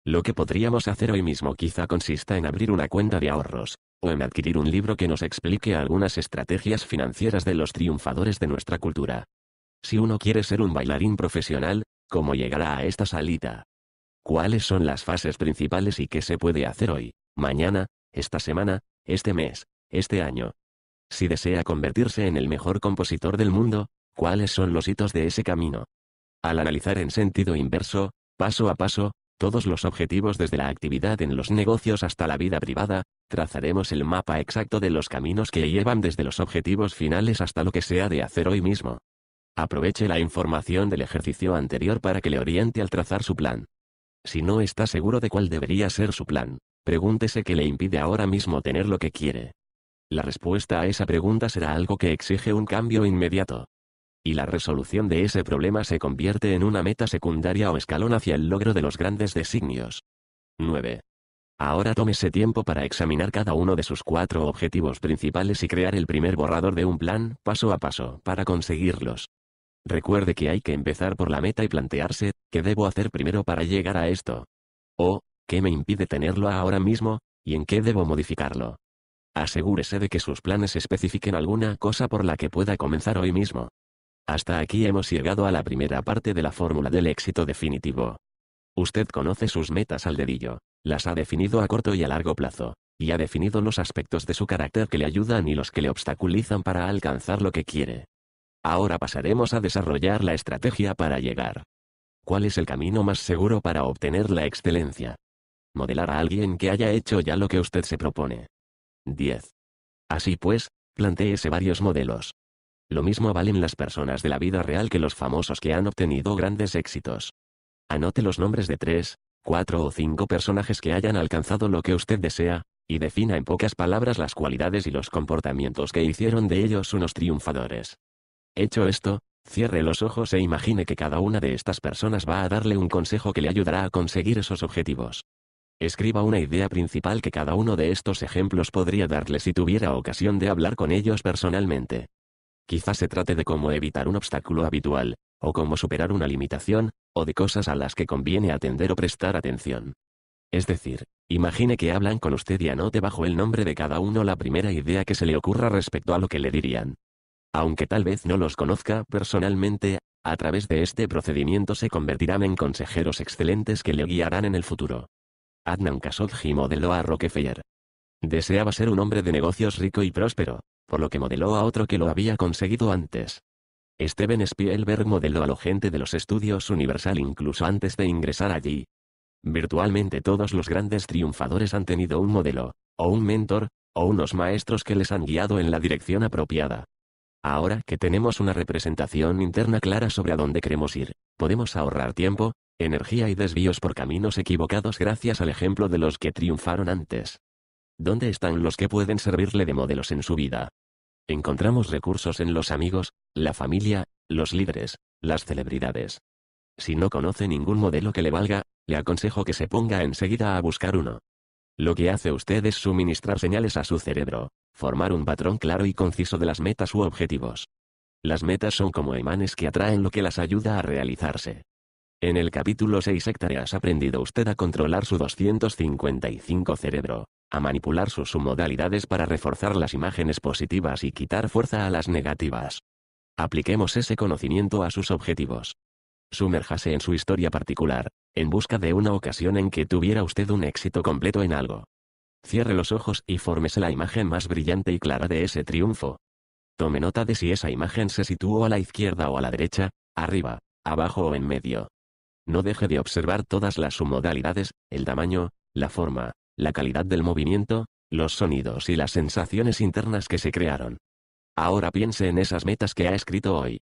S1: Lo que podríamos hacer hoy mismo quizá consista en abrir una cuenta de ahorros, o en adquirir un libro que nos explique algunas estrategias financieras de los triunfadores de nuestra cultura. Si uno quiere ser un bailarín profesional, ¿cómo llegará a esta salita? ¿Cuáles son las fases principales y qué se puede hacer hoy, mañana, esta semana, este mes, este año, si desea convertirse en el mejor compositor del mundo, ¿cuáles son los hitos de ese camino? Al analizar en sentido inverso, paso a paso, todos los objetivos desde la actividad en los negocios hasta la vida privada, trazaremos el mapa exacto de los caminos que llevan desde los objetivos finales hasta lo que se ha de hacer hoy mismo. Aproveche la información del ejercicio anterior para que le oriente al trazar su plan. Si no está seguro de cuál debería ser su plan, pregúntese qué le impide ahora mismo tener lo que quiere. La respuesta a esa pregunta será algo que exige un cambio inmediato. Y la resolución de ese problema se convierte en una meta secundaria o escalón hacia el logro de los grandes designios. 9. Ahora tómese tiempo para examinar cada uno de sus cuatro objetivos principales y crear el primer borrador de un plan, paso a paso, para conseguirlos. Recuerde que hay que empezar por la meta y plantearse, ¿qué debo hacer primero para llegar a esto? ¿O, qué me impide tenerlo ahora mismo? ¿Y en qué debo modificarlo? Asegúrese de que sus planes especifiquen alguna cosa por la que pueda comenzar hoy mismo. Hasta aquí hemos llegado a la primera parte de la fórmula del éxito definitivo. Usted conoce sus metas al dedillo, las ha definido a corto y a largo plazo, y ha definido los aspectos de su carácter que le ayudan y los que le obstaculizan para alcanzar lo que quiere. Ahora pasaremos a desarrollar la estrategia para llegar. ¿Cuál es el camino más seguro para obtener la excelencia? Modelar a alguien que haya hecho ya lo que usted se propone. 10. Así pues, planteese varios modelos. Lo mismo valen las personas de la vida real que los famosos que han obtenido grandes éxitos. Anote los nombres de tres, cuatro o 5 personajes que hayan alcanzado lo que usted desea, y defina en pocas palabras las cualidades y los comportamientos que hicieron de ellos unos triunfadores. Hecho esto, cierre los ojos e imagine que cada una de estas personas va a darle un consejo que le ayudará a conseguir esos objetivos. Escriba una idea principal que cada uno de estos ejemplos podría darle si tuviera ocasión de hablar con ellos personalmente. Quizás se trate de cómo evitar un obstáculo habitual, o cómo superar una limitación, o de cosas a las que conviene atender o prestar atención. Es decir, imagine que hablan con usted y anote bajo el nombre de cada uno la primera idea que se le ocurra respecto a lo que le dirían. Aunque tal vez no los conozca personalmente, a través de este procedimiento se convertirán en consejeros excelentes que le guiarán en el futuro. Adnan Kasodji modeló a Rockefeller. Deseaba ser un hombre de negocios rico y próspero, por lo que modeló a otro que lo había conseguido antes. Steven Spielberg modeló a lo gente de los estudios Universal incluso antes de ingresar allí. Virtualmente todos los grandes triunfadores han tenido un modelo, o un mentor, o unos maestros que les han guiado en la dirección apropiada. Ahora que tenemos una representación interna clara sobre a dónde queremos ir, podemos ahorrar tiempo, energía y desvíos por caminos equivocados gracias al ejemplo de los que triunfaron antes. ¿Dónde están los que pueden servirle de modelos en su vida? Encontramos recursos en los amigos, la familia, los líderes, las celebridades. Si no conoce ningún modelo que le valga, le aconsejo que se ponga enseguida a buscar uno. Lo que hace usted es suministrar señales a su cerebro, formar un patrón claro y conciso de las metas u objetivos. Las metas son como imanes que atraen lo que las ayuda a realizarse. En el capítulo 6 hectáreas ha aprendido usted a controlar su 255 cerebro, a manipular sus submodalidades para reforzar las imágenes positivas y quitar fuerza a las negativas. Apliquemos ese conocimiento a sus objetivos. Sumérjase en su historia particular, en busca de una ocasión en que tuviera usted un éxito completo en algo. Cierre los ojos y fórmese la imagen más brillante y clara de ese triunfo. Tome nota de si esa imagen se situó a la izquierda o a la derecha, arriba, abajo o en medio. No deje de observar todas las submodalidades, el tamaño, la forma, la calidad del movimiento, los sonidos y las sensaciones internas que se crearon. Ahora piense en esas metas que ha escrito hoy.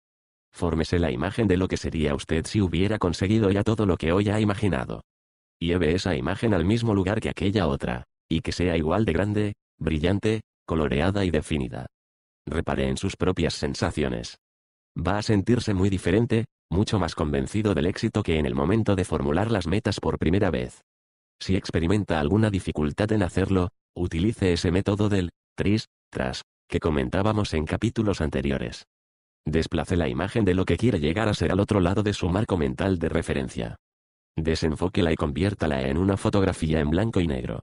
S1: Fórmese la imagen de lo que sería usted si hubiera conseguido ya todo lo que hoy ha imaginado. Lleve esa imagen al mismo lugar que aquella otra, y que sea igual de grande, brillante, coloreada y definida. Repare en sus propias sensaciones. Va a sentirse muy diferente, mucho más convencido del éxito que en el momento de formular las metas por primera vez. Si experimenta alguna dificultad en hacerlo, utilice ese método del tris, tras, que comentábamos en capítulos anteriores. Desplace la imagen de lo que quiere llegar a ser al otro lado de su marco mental de referencia. Desenfóquela y conviértala en una fotografía en blanco y negro.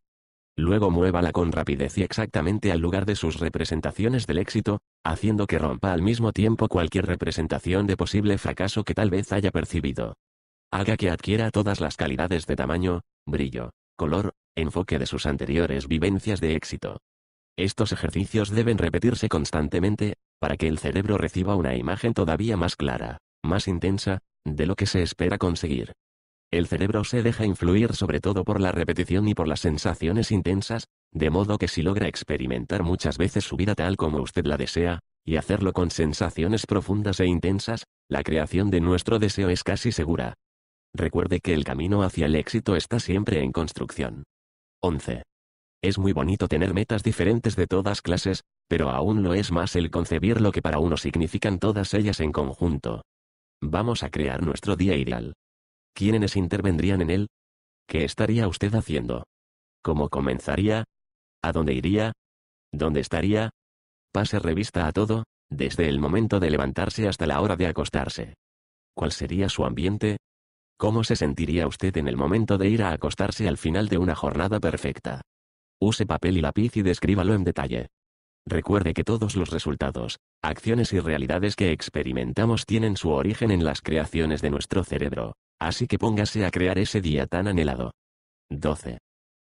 S1: Luego muévala con rapidez y exactamente al lugar de sus representaciones del éxito, haciendo que rompa al mismo tiempo cualquier representación de posible fracaso que tal vez haya percibido. Haga que adquiera todas las calidades de tamaño, brillo, color, enfoque de sus anteriores vivencias de éxito. Estos ejercicios deben repetirse constantemente, para que el cerebro reciba una imagen todavía más clara, más intensa, de lo que se espera conseguir. El cerebro se deja influir sobre todo por la repetición y por las sensaciones intensas, de modo que si logra experimentar muchas veces su vida tal como usted la desea, y hacerlo con sensaciones profundas e intensas, la creación de nuestro deseo es casi segura. Recuerde que el camino hacia el éxito está siempre en construcción. 11. Es muy bonito tener metas diferentes de todas clases, pero aún no es más el concebir lo que para uno significan todas ellas en conjunto. Vamos a crear nuestro día ideal. ¿Quiénes intervendrían en él? ¿Qué estaría usted haciendo? ¿Cómo comenzaría? ¿A dónde iría? ¿Dónde estaría? Pase revista a todo, desde el momento de levantarse hasta la hora de acostarse. ¿Cuál sería su ambiente? ¿Cómo se sentiría usted en el momento de ir a acostarse al final de una jornada perfecta? Use papel y lápiz y descríbalo en detalle. Recuerde que todos los resultados, acciones y realidades que experimentamos tienen su origen en las creaciones de nuestro cerebro. Así que póngase a crear ese día tan anhelado. 12.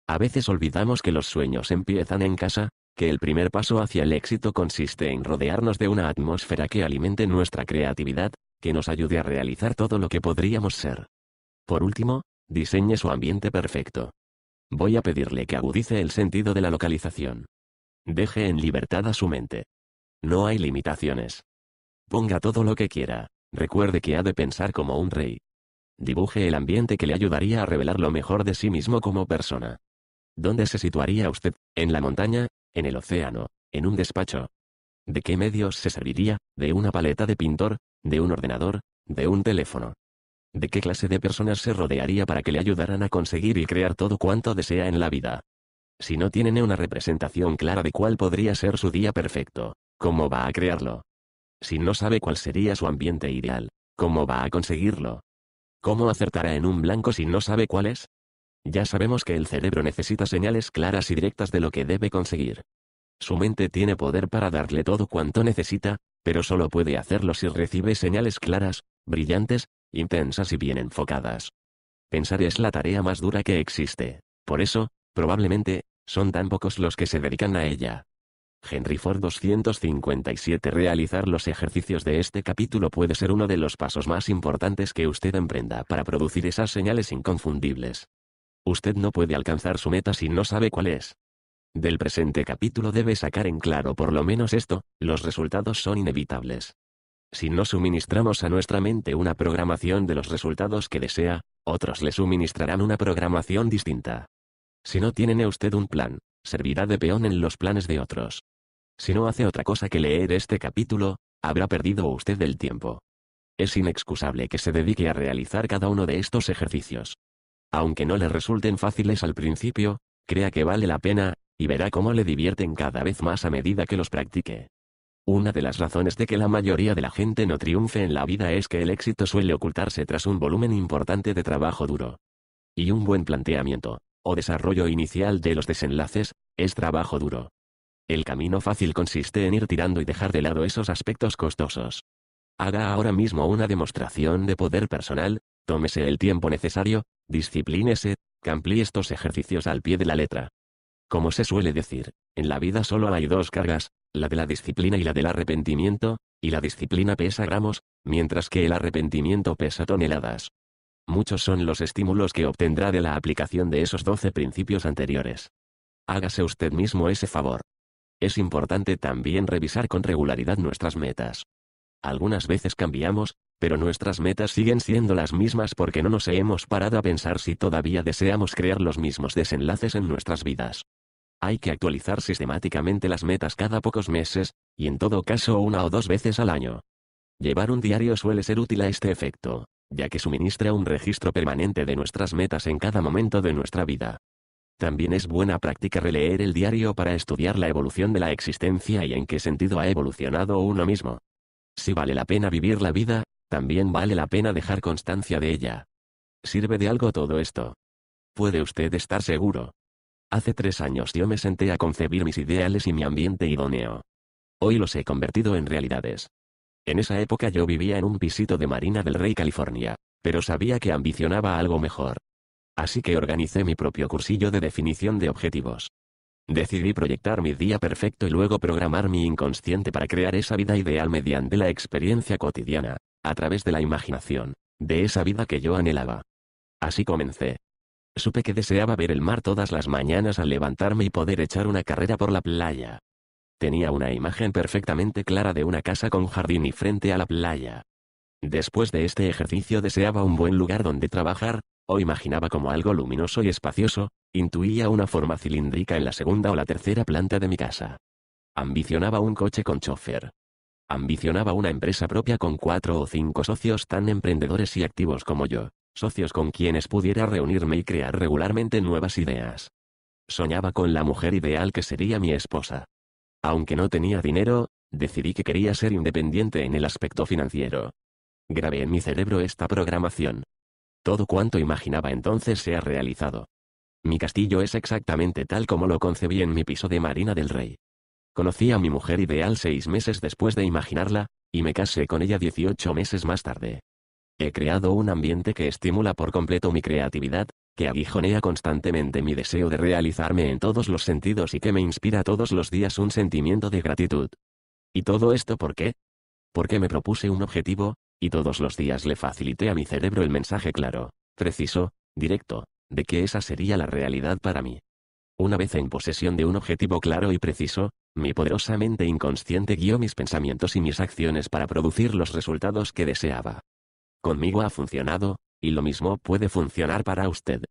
S1: A veces olvidamos que los sueños empiezan en casa, que el primer paso hacia el éxito consiste en rodearnos de una atmósfera que alimente nuestra creatividad, que nos ayude a realizar todo lo que podríamos ser. Por último, diseñe su ambiente perfecto. Voy a pedirle que agudice el sentido de la localización. Deje en libertad a su mente. No hay limitaciones. Ponga todo lo que quiera, recuerde que ha de pensar como un rey. Dibuje el ambiente que le ayudaría a revelar lo mejor de sí mismo como persona. ¿Dónde se situaría usted? ¿En la montaña? ¿En el océano? ¿En un despacho? ¿De qué medios se serviría? ¿De una paleta de pintor? ¿De un ordenador? ¿De un teléfono? ¿De qué clase de personas se rodearía para que le ayudaran a conseguir y crear todo cuanto desea en la vida? Si no tiene una representación clara de cuál podría ser su día perfecto, ¿cómo va a crearlo? Si no sabe cuál sería su ambiente ideal, ¿cómo va a conseguirlo? ¿Cómo acertará en un blanco si no sabe cuál es? Ya sabemos que el cerebro necesita señales claras y directas de lo que debe conseguir. Su mente tiene poder para darle todo cuanto necesita, pero solo puede hacerlo si recibe señales claras, brillantes, intensas y bien enfocadas. Pensar es la tarea más dura que existe. Por eso, probablemente, son tan pocos los que se dedican a ella. Henry Ford 257 Realizar los ejercicios de este capítulo puede ser uno de los pasos más importantes que usted emprenda para producir esas señales inconfundibles. Usted no puede alcanzar su meta si no sabe cuál es. Del presente capítulo debe sacar en claro por lo menos esto, los resultados son inevitables. Si no suministramos a nuestra mente una programación de los resultados que desea, otros le suministrarán una programación distinta. Si no tiene usted un plan, servirá de peón en los planes de otros. Si no hace otra cosa que leer este capítulo, habrá perdido usted el tiempo. Es inexcusable que se dedique a realizar cada uno de estos ejercicios. Aunque no le resulten fáciles al principio, crea que vale la pena, y verá cómo le divierten cada vez más a medida que los practique. Una de las razones de que la mayoría de la gente no triunfe en la vida es que el éxito suele ocultarse tras un volumen importante de trabajo duro. Y un buen planteamiento o desarrollo inicial de los desenlaces, es trabajo duro. El camino fácil consiste en ir tirando y dejar de lado esos aspectos costosos. Haga ahora mismo una demostración de poder personal, tómese el tiempo necesario, disciplínese, amplíe estos ejercicios al pie de la letra. Como se suele decir, en la vida solo hay dos cargas, la de la disciplina y la del arrepentimiento, y la disciplina pesa gramos, mientras que el arrepentimiento pesa toneladas. Muchos son los estímulos que obtendrá de la aplicación de esos 12 principios anteriores. Hágase usted mismo ese favor. Es importante también revisar con regularidad nuestras metas. Algunas veces cambiamos, pero nuestras metas siguen siendo las mismas porque no nos hemos parado a pensar si todavía deseamos crear los mismos desenlaces en nuestras vidas. Hay que actualizar sistemáticamente las metas cada pocos meses, y en todo caso una o dos veces al año. Llevar un diario suele ser útil a este efecto ya que suministra un registro permanente de nuestras metas en cada momento de nuestra vida. También es buena práctica releer el diario para estudiar la evolución de la existencia y en qué sentido ha evolucionado uno mismo. Si vale la pena vivir la vida, también vale la pena dejar constancia de ella. ¿Sirve de algo todo esto? Puede usted estar seguro. Hace tres años yo me senté a concebir mis ideales y mi ambiente idóneo. Hoy los he convertido en realidades. En esa época yo vivía en un pisito de Marina del Rey, California, pero sabía que ambicionaba algo mejor. Así que organicé mi propio cursillo de definición de objetivos. Decidí proyectar mi día perfecto y luego programar mi inconsciente para crear esa vida ideal mediante la experiencia cotidiana, a través de la imaginación, de esa vida que yo anhelaba. Así comencé. Supe que deseaba ver el mar todas las mañanas al levantarme y poder echar una carrera por la playa. Tenía una imagen perfectamente clara de una casa con jardín y frente a la playa. Después de este ejercicio deseaba un buen lugar donde trabajar, o imaginaba como algo luminoso y espacioso, intuía una forma cilíndrica en la segunda o la tercera planta de mi casa. Ambicionaba un coche con chofer. Ambicionaba una empresa propia con cuatro o cinco socios tan emprendedores y activos como yo, socios con quienes pudiera reunirme y crear regularmente nuevas ideas. Soñaba con la mujer ideal que sería mi esposa. Aunque no tenía dinero, decidí que quería ser independiente en el aspecto financiero. Grabé en mi cerebro esta programación. Todo cuanto imaginaba entonces se ha realizado. Mi castillo es exactamente tal como lo concebí en mi piso de Marina del Rey. Conocí a mi mujer ideal seis meses después de imaginarla, y me casé con ella 18 meses más tarde. He creado un ambiente que estimula por completo mi creatividad, que aguijonea constantemente mi deseo de realizarme en todos los sentidos y que me inspira todos los días un sentimiento de gratitud. ¿Y todo esto por qué? Porque me propuse un objetivo, y todos los días le facilité a mi cerebro el mensaje claro, preciso, directo, de que esa sería la realidad para mí. Una vez en posesión de un objetivo claro y preciso, mi poderosa mente inconsciente guió mis pensamientos y mis acciones para producir los resultados que deseaba. Conmigo ha funcionado, y lo mismo puede funcionar para usted.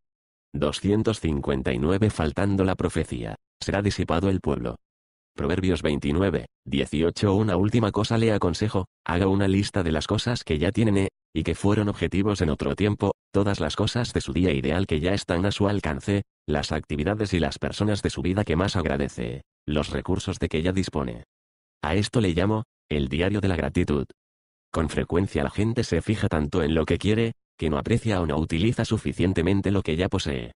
S1: 259 Faltando la profecía, será disipado el pueblo. Proverbios 29, 18 Una última cosa le aconsejo, haga una lista de las cosas que ya tiene eh, y que fueron objetivos en otro tiempo, todas las cosas de su día ideal que ya están a su alcance, las actividades y las personas de su vida que más agradece, los recursos de que ya dispone. A esto le llamo, el diario de la gratitud. Con frecuencia la gente se fija tanto en lo que quiere, que no aprecia o no utiliza suficientemente lo que ya posee.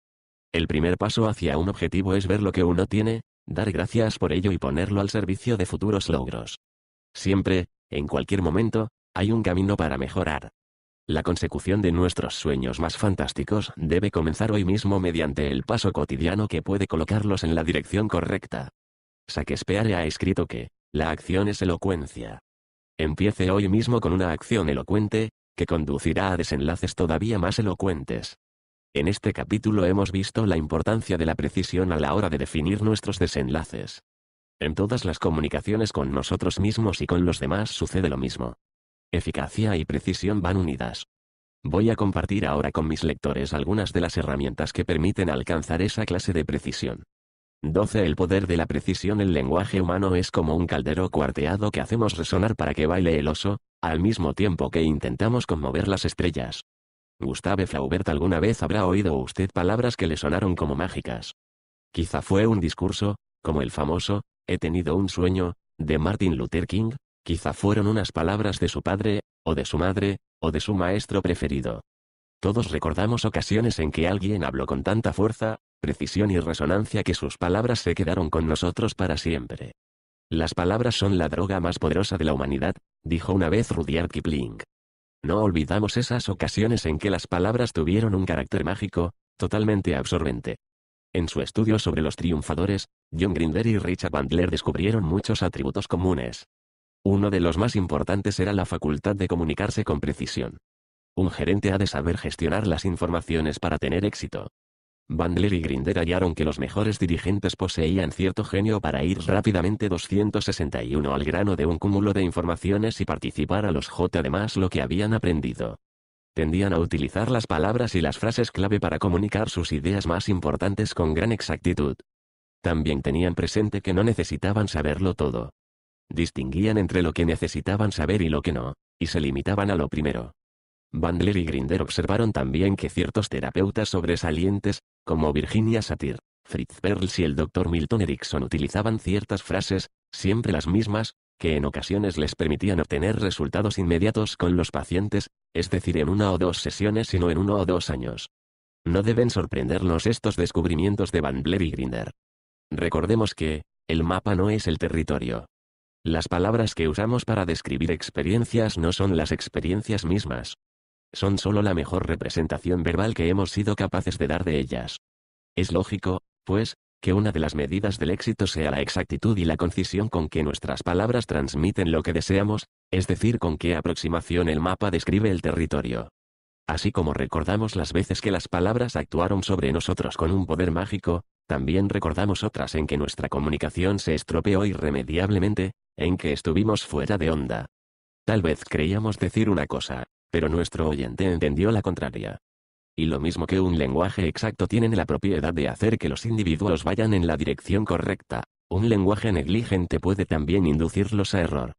S1: El primer paso hacia un objetivo es ver lo que uno tiene, dar gracias por ello y ponerlo al servicio de futuros logros. Siempre, en cualquier momento, hay un camino para mejorar. La consecución de nuestros sueños más fantásticos debe comenzar hoy mismo mediante el paso cotidiano que puede colocarlos en la dirección correcta. Shakespeare ha escrito que, la acción es elocuencia. Empiece hoy mismo con una acción elocuente, que conducirá a desenlaces todavía más elocuentes. En este capítulo hemos visto la importancia de la precisión a la hora de definir nuestros desenlaces. En todas las comunicaciones con nosotros mismos y con los demás sucede lo mismo. Eficacia y precisión van unidas. Voy a compartir ahora con mis lectores algunas de las herramientas que permiten alcanzar esa clase de precisión. 12. El poder de la precisión El lenguaje humano es como un caldero cuarteado que hacemos resonar para que baile el oso, al mismo tiempo que intentamos conmover las estrellas. Gustave Flaubert alguna vez habrá oído usted palabras que le sonaron como mágicas. Quizá fue un discurso, como el famoso, He tenido un sueño, de Martin Luther King, quizá fueron unas palabras de su padre, o de su madre, o de su maestro preferido. Todos recordamos ocasiones en que alguien habló con tanta fuerza, precisión y resonancia que sus palabras se quedaron con nosotros para siempre. Las palabras son la droga más poderosa de la humanidad, dijo una vez Rudyard Kipling. No olvidamos esas ocasiones en que las palabras tuvieron un carácter mágico, totalmente absorbente. En su estudio sobre los triunfadores, John Grinder y Richard Bandler descubrieron muchos atributos comunes. Uno de los más importantes era la facultad de comunicarse con precisión. Un gerente ha de saber gestionar las informaciones para tener éxito. Bandler y Grinder hallaron que los mejores dirigentes poseían cierto genio para ir rápidamente 261 al grano de un cúmulo de informaciones y participar a los J además lo que habían aprendido. Tendían a utilizar las palabras y las frases clave para comunicar sus ideas más importantes con gran exactitud. También tenían presente que no necesitaban saberlo todo. Distinguían entre lo que necesitaban saber y lo que no, y se limitaban a lo primero. Bandler y Grinder observaron también que ciertos terapeutas sobresalientes, como Virginia Satir, Fritz Perls y el Dr. Milton Erickson utilizaban ciertas frases, siempre las mismas, que en ocasiones les permitían obtener resultados inmediatos con los pacientes, es decir, en una o dos sesiones sino en uno o dos años. No deben sorprendernos estos descubrimientos de Van Bleer y Grinder. Recordemos que, el mapa no es el territorio. Las palabras que usamos para describir experiencias no son las experiencias mismas son solo la mejor representación verbal que hemos sido capaces de dar de ellas. Es lógico, pues, que una de las medidas del éxito sea la exactitud y la concisión con que nuestras palabras transmiten lo que deseamos, es decir, con qué aproximación el mapa describe el territorio. Así como recordamos las veces que las palabras actuaron sobre nosotros con un poder mágico, también recordamos otras en que nuestra comunicación se estropeó irremediablemente, en que estuvimos fuera de onda. Tal vez creíamos decir una cosa, pero nuestro oyente entendió la contraria. Y lo mismo que un lenguaje exacto tiene la propiedad de hacer que los individuos vayan en la dirección correcta, un lenguaje negligente puede también inducirlos a error.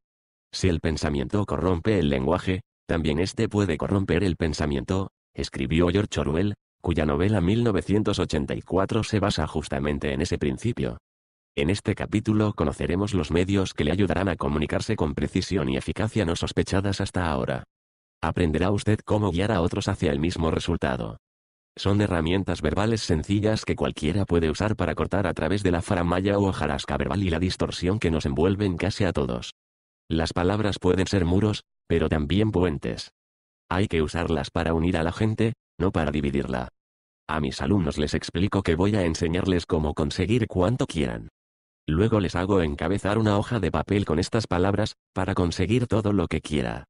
S1: Si el pensamiento corrompe el lenguaje, también éste puede corromper el pensamiento, escribió George Orwell, cuya novela 1984 se basa justamente en ese principio. En este capítulo conoceremos los medios que le ayudarán a comunicarse con precisión y eficacia no sospechadas hasta ahora. Aprenderá usted cómo guiar a otros hacia el mismo resultado. Son herramientas verbales sencillas que cualquiera puede usar para cortar a través de la faramaya o hojarasca verbal y la distorsión que nos envuelven casi a todos. Las palabras pueden ser muros, pero también puentes. Hay que usarlas para unir a la gente, no para dividirla. A mis alumnos les explico que voy a enseñarles cómo conseguir cuanto quieran. Luego les hago encabezar una hoja de papel con estas palabras, para conseguir todo lo que quiera.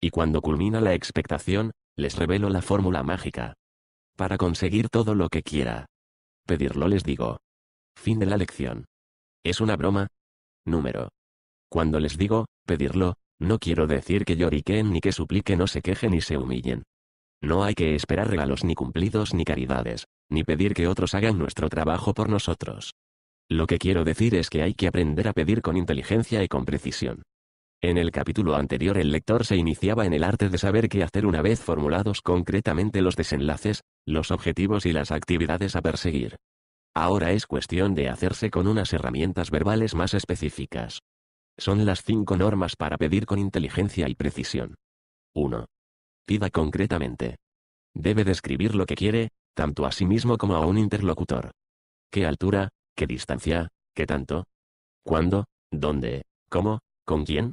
S1: Y cuando culmina la expectación, les revelo la fórmula mágica. Para conseguir todo lo que quiera. Pedirlo les digo. Fin de la lección. ¿Es una broma? Número. Cuando les digo, pedirlo, no quiero decir que lloriquen ni que supliquen no se quejen ni se humillen. No hay que esperar regalos ni cumplidos ni caridades, ni pedir que otros hagan nuestro trabajo por nosotros. Lo que quiero decir es que hay que aprender a pedir con inteligencia y con precisión. En el capítulo anterior el lector se iniciaba en el arte de saber qué hacer una vez formulados concretamente los desenlaces, los objetivos y las actividades a perseguir. Ahora es cuestión de hacerse con unas herramientas verbales más específicas. Son las cinco normas para pedir con inteligencia y precisión. 1. Pida concretamente. Debe describir lo que quiere, tanto a sí mismo como a un interlocutor. ¿Qué altura? ¿Qué distancia? ¿Qué tanto?
S2: ¿Cuándo? ¿Dónde? ¿Cómo? ¿Con quién?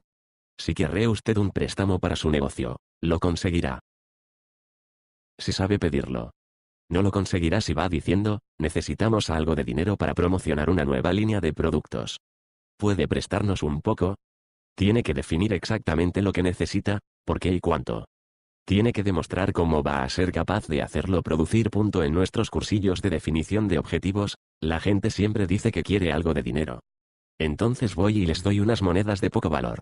S2: Si querré usted un préstamo para su negocio, lo conseguirá. Si sabe pedirlo.
S1: No lo conseguirá si va diciendo, necesitamos algo de dinero para promocionar una nueva línea de productos. ¿Puede prestarnos un poco? Tiene que definir exactamente lo que necesita, por qué y cuánto. Tiene que demostrar cómo va a ser capaz de hacerlo producir. Punto en nuestros cursillos de definición de objetivos, la gente siempre dice que quiere algo de dinero. Entonces voy y les doy unas monedas de poco valor.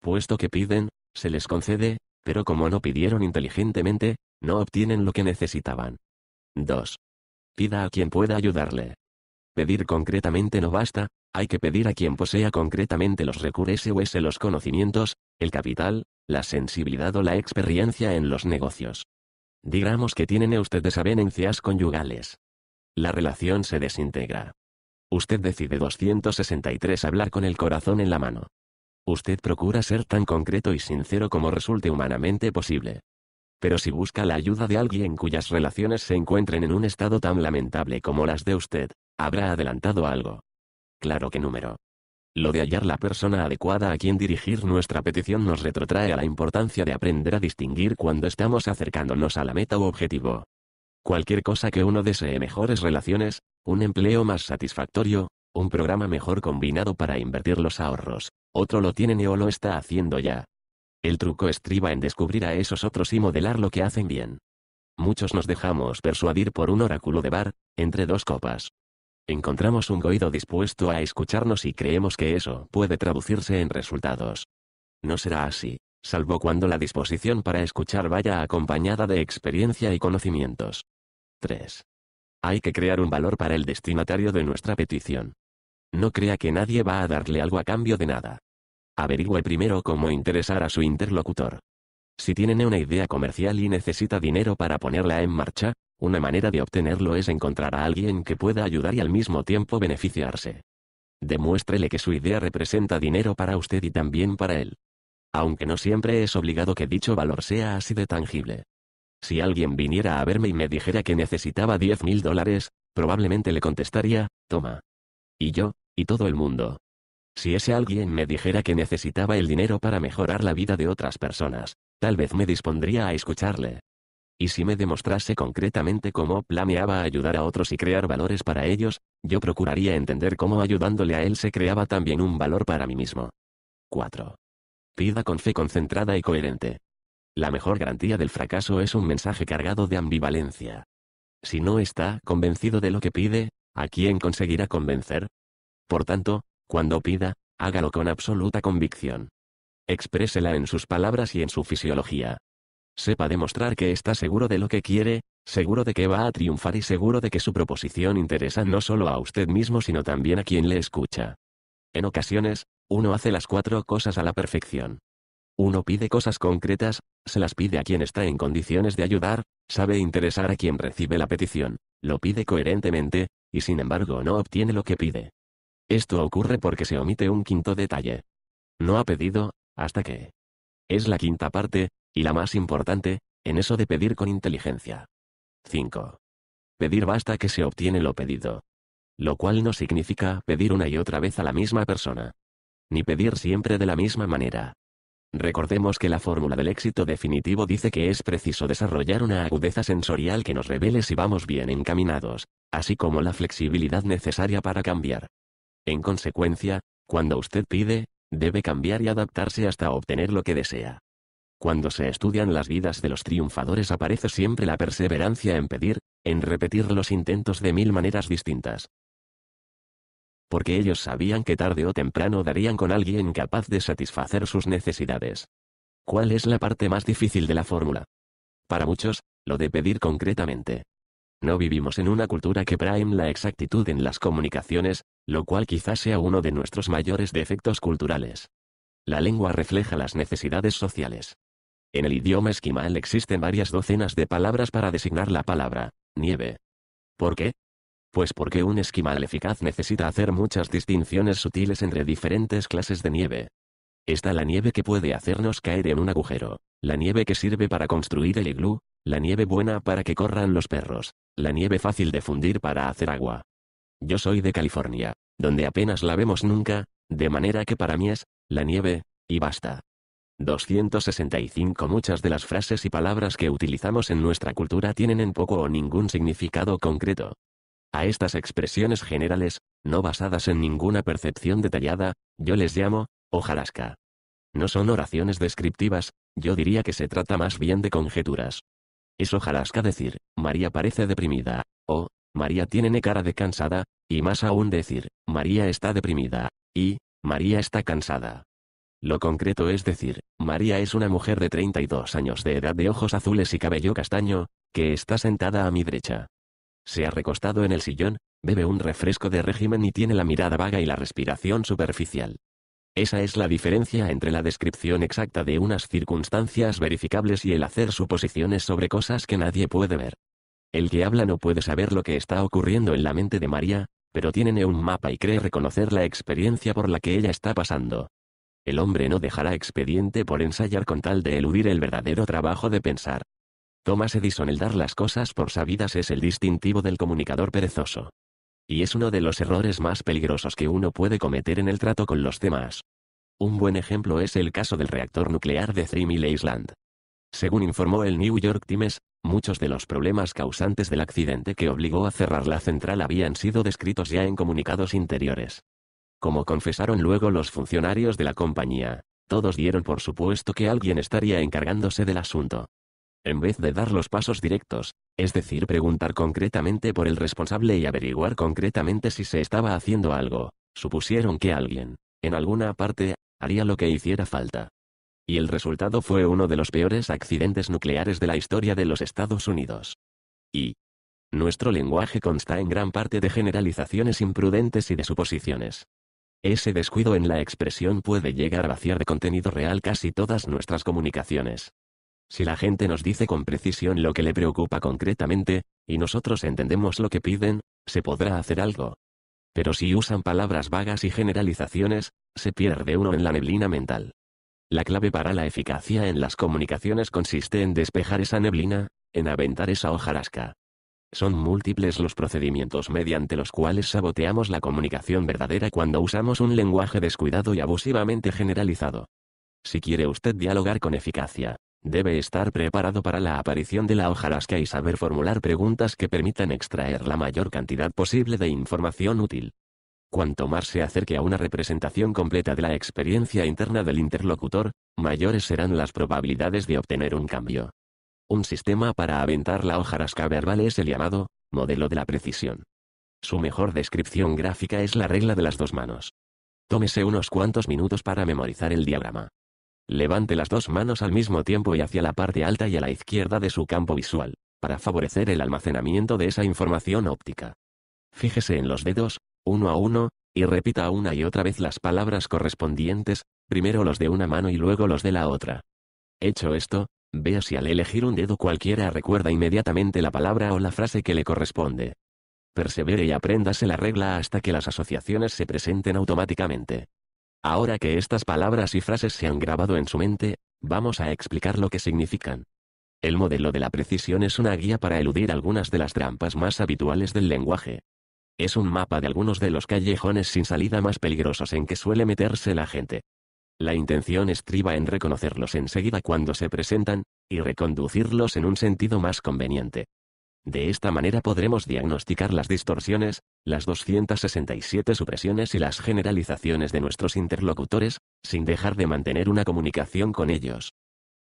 S1: Puesto que piden, se les concede, pero como no pidieron inteligentemente, no obtienen lo que necesitaban. 2. Pida a quien pueda ayudarle. Pedir concretamente no basta, hay que pedir a quien posea concretamente los recursos o los conocimientos, el capital, la sensibilidad o la experiencia en los negocios. Digamos que tienen ustedes avenencias conyugales. La relación se desintegra. Usted decide 263 hablar con el corazón en la mano. Usted procura ser tan concreto y sincero como resulte humanamente posible. Pero si busca la ayuda de alguien cuyas relaciones se encuentren en un estado tan lamentable como las de usted, habrá adelantado algo. Claro que número. Lo de hallar la persona adecuada a quien dirigir nuestra petición nos retrotrae a la importancia de aprender a distinguir cuando estamos acercándonos a la meta u objetivo. Cualquier cosa que uno desee mejores relaciones, un empleo más satisfactorio, un programa mejor combinado para invertir los ahorros, otro lo tiene o lo está haciendo ya. El truco estriba en descubrir a esos otros y modelar lo que hacen bien. Muchos nos dejamos persuadir por un oráculo de bar, entre dos copas. Encontramos un goido dispuesto a escucharnos y creemos que eso puede traducirse en resultados. No será así, salvo cuando la disposición para escuchar vaya acompañada de experiencia y conocimientos. 3. Hay que crear un valor para el destinatario de nuestra petición. No crea que nadie va a darle algo a cambio de nada. Averigüe primero cómo interesar a su interlocutor. Si tienen una idea comercial y necesita dinero para ponerla en marcha, una manera de obtenerlo es encontrar a alguien que pueda ayudar y al mismo tiempo beneficiarse. Demuéstrele que su idea representa dinero para usted y también para él. Aunque no siempre es obligado que dicho valor sea así de tangible. Si alguien viniera a verme y me dijera que necesitaba 10 mil dólares, probablemente le contestaría, toma. Y yo, y todo el mundo, si ese alguien me dijera que necesitaba el dinero para mejorar la vida de otras personas, tal vez me dispondría a escucharle. Y si me demostrase concretamente cómo planeaba ayudar a otros y crear valores para ellos, yo procuraría entender cómo ayudándole a él se creaba también un valor para mí mismo. 4. Pida con fe concentrada y coherente. La mejor garantía del fracaso es un mensaje cargado de ambivalencia. Si no está convencido de lo que pide, ¿a quién conseguirá convencer? Por tanto, cuando pida, hágalo con absoluta convicción. Exprésela en sus palabras y en su fisiología. Sepa demostrar que está seguro de lo que quiere, seguro de que va a triunfar y seguro de que su proposición interesa no solo a usted mismo sino también a quien le escucha. En ocasiones, uno hace las cuatro cosas a la perfección. Uno pide cosas concretas, se las pide a quien está en condiciones de ayudar, sabe interesar a quien recibe la petición, lo pide coherentemente, y sin embargo no obtiene lo que pide. Esto ocurre porque se omite un quinto detalle. No ha pedido, hasta que. Es la quinta parte, y la más importante, en eso de pedir con inteligencia. 5. Pedir basta que se obtiene lo pedido. Lo cual no significa pedir una y otra vez a la misma persona. Ni pedir siempre de la misma manera. Recordemos que la fórmula del éxito definitivo dice que es preciso desarrollar una agudeza sensorial que nos revele si vamos bien encaminados, así como la flexibilidad necesaria para cambiar, en consecuencia, cuando usted pide, debe cambiar y adaptarse hasta obtener lo que desea. Cuando se estudian las vidas de los triunfadores aparece siempre la perseverancia en pedir, en repetir los intentos de mil maneras distintas. Porque ellos sabían que tarde o temprano darían con alguien capaz de satisfacer sus necesidades. ¿Cuál es la parte más difícil de la fórmula? Para muchos, lo de pedir concretamente. No vivimos en una cultura que prime la exactitud en las comunicaciones, lo cual quizás sea uno de nuestros mayores defectos culturales. La lengua refleja las necesidades sociales. En el idioma esquimal existen varias docenas de palabras para designar la palabra, nieve. ¿Por qué? Pues porque un esquimal eficaz necesita hacer muchas distinciones sutiles entre diferentes clases de nieve. Está la nieve que puede hacernos caer en un agujero, la nieve que sirve para construir el iglú, la nieve buena para que corran los perros, la nieve fácil de fundir para hacer agua, yo soy de California, donde apenas la vemos nunca, de manera que para mí es, la nieve, y basta. 265 Muchas de las frases y palabras que utilizamos en nuestra cultura tienen en poco o ningún significado concreto. A estas expresiones generales, no basadas en ninguna percepción detallada, yo les llamo, ojalasca. No son oraciones descriptivas, yo diría que se trata más bien de conjeturas. Es ojalasca decir, María parece deprimida, o, María tiene cara de cansada, y más aún decir, María está deprimida, y, María está cansada. Lo concreto es decir, María es una mujer de 32 años de edad de ojos azules y cabello castaño, que está sentada a mi derecha. Se ha recostado en el sillón, bebe un refresco de régimen y tiene la mirada vaga y la respiración superficial. Esa es la diferencia entre la descripción exacta de unas circunstancias verificables y el hacer suposiciones sobre cosas que nadie puede ver. El que habla no puede saber lo que está ocurriendo en la mente de María, pero tiene un mapa y cree reconocer la experiencia por la que ella está pasando. El hombre no dejará expediente por ensayar con tal de eludir el verdadero trabajo de pensar. Thomas Edison el dar las cosas por sabidas es el distintivo del comunicador perezoso. Y es uno de los errores más peligrosos que uno puede cometer en el trato con los demás. Un buen ejemplo es el caso del reactor nuclear de Three Mile Island. Según informó el New York Times, Muchos de los problemas causantes del accidente que obligó a cerrar la central habían sido descritos ya en comunicados interiores. Como confesaron luego los funcionarios de la compañía, todos dieron por supuesto que alguien estaría encargándose del asunto. En vez de dar los pasos directos, es decir, preguntar concretamente por el responsable y averiguar concretamente si se estaba haciendo algo, supusieron que alguien, en alguna parte, haría lo que hiciera falta. Y el resultado fue uno de los peores accidentes nucleares de la historia de los Estados Unidos. Y. Nuestro lenguaje consta en gran parte de generalizaciones imprudentes y de suposiciones. Ese descuido en la expresión puede llegar a vaciar de contenido real casi todas nuestras comunicaciones. Si la gente nos dice con precisión lo que le preocupa concretamente, y nosotros entendemos lo que piden, se podrá hacer algo. Pero si usan palabras vagas y generalizaciones, se pierde uno en la neblina mental. La clave para la eficacia en las comunicaciones consiste en despejar esa neblina, en aventar esa hojarasca. Son múltiples los procedimientos mediante los cuales saboteamos la comunicación verdadera cuando usamos un lenguaje descuidado y abusivamente generalizado. Si quiere usted dialogar con eficacia, debe estar preparado para la aparición de la hojarasca y saber formular preguntas que permitan extraer la mayor cantidad posible de información útil. Cuanto más se acerque a una representación completa de la experiencia interna del interlocutor, mayores serán las probabilidades de obtener un cambio. Un sistema para aventar la hojarasca verbal es el llamado modelo de la precisión. Su mejor descripción gráfica es la regla de las dos manos. Tómese unos cuantos minutos para memorizar el diagrama. Levante las dos manos al mismo tiempo y hacia la parte alta y a la izquierda de su campo visual, para favorecer el almacenamiento de esa información óptica. Fíjese en los dedos, uno a uno, y repita una y otra vez las palabras correspondientes, primero los de una mano y luego los de la otra. Hecho esto, vea si al elegir un dedo cualquiera recuerda inmediatamente la palabra o la frase que le corresponde. Persevere y apréndase la regla hasta que las asociaciones se presenten automáticamente. Ahora que estas palabras y frases se han grabado en su mente, vamos a explicar lo que significan. El modelo de la precisión es una guía para eludir algunas de las trampas más habituales del lenguaje. Es un mapa de algunos de los callejones sin salida más peligrosos en que suele meterse la gente. La intención estriba en reconocerlos enseguida cuando se presentan, y reconducirlos en un sentido más conveniente. De esta manera podremos diagnosticar las distorsiones, las 267 supresiones y las generalizaciones de nuestros interlocutores, sin dejar de mantener una comunicación con ellos.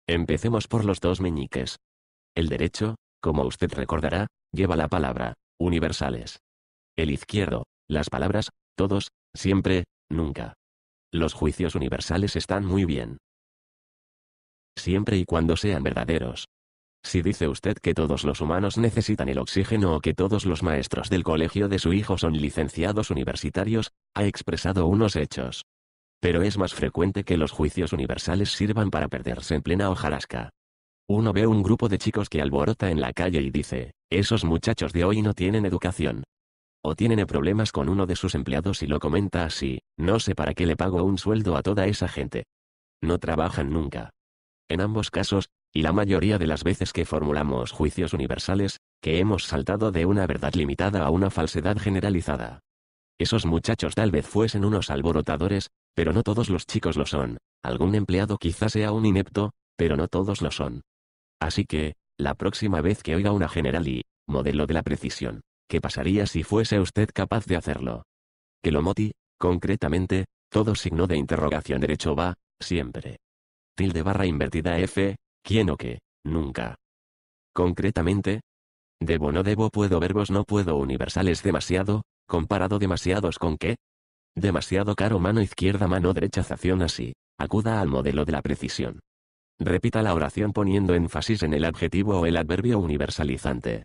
S1: Empecemos por los dos meñiques. El derecho, como usted recordará, lleva la palabra, universales. El izquierdo, las palabras, todos, siempre, nunca. Los juicios universales están muy bien. Siempre y cuando sean verdaderos. Si dice usted que todos los humanos necesitan el oxígeno o que todos los maestros del colegio de su hijo son licenciados universitarios, ha expresado unos hechos. Pero es más frecuente que los juicios universales sirvan para perderse en plena hojarasca. Uno ve un grupo de chicos que alborota en la calle y dice, esos muchachos de hoy no tienen educación, o tiene problemas con uno de sus empleados y lo comenta así, no sé para qué le pago un sueldo a toda esa gente. No trabajan nunca. En ambos casos, y la mayoría de las veces que formulamos juicios universales, que hemos saltado de una verdad limitada a una falsedad generalizada. Esos muchachos tal vez fuesen unos alborotadores, pero no todos los chicos lo son, algún empleado quizás sea un inepto, pero no todos lo son. Así que, la próxima vez que oiga una general y, modelo de la precisión, ¿Qué pasaría si fuese usted capaz de hacerlo? Que lo moti, concretamente, todo signo de interrogación derecho va, siempre. Tilde barra invertida F, ¿quién o qué? Nunca. Concretamente, debo no debo puedo verbos no puedo universales demasiado, comparado demasiados con qué? Demasiado caro mano izquierda mano derecha zación así, acuda al modelo de la precisión. Repita la oración poniendo énfasis en el adjetivo o el adverbio universalizante.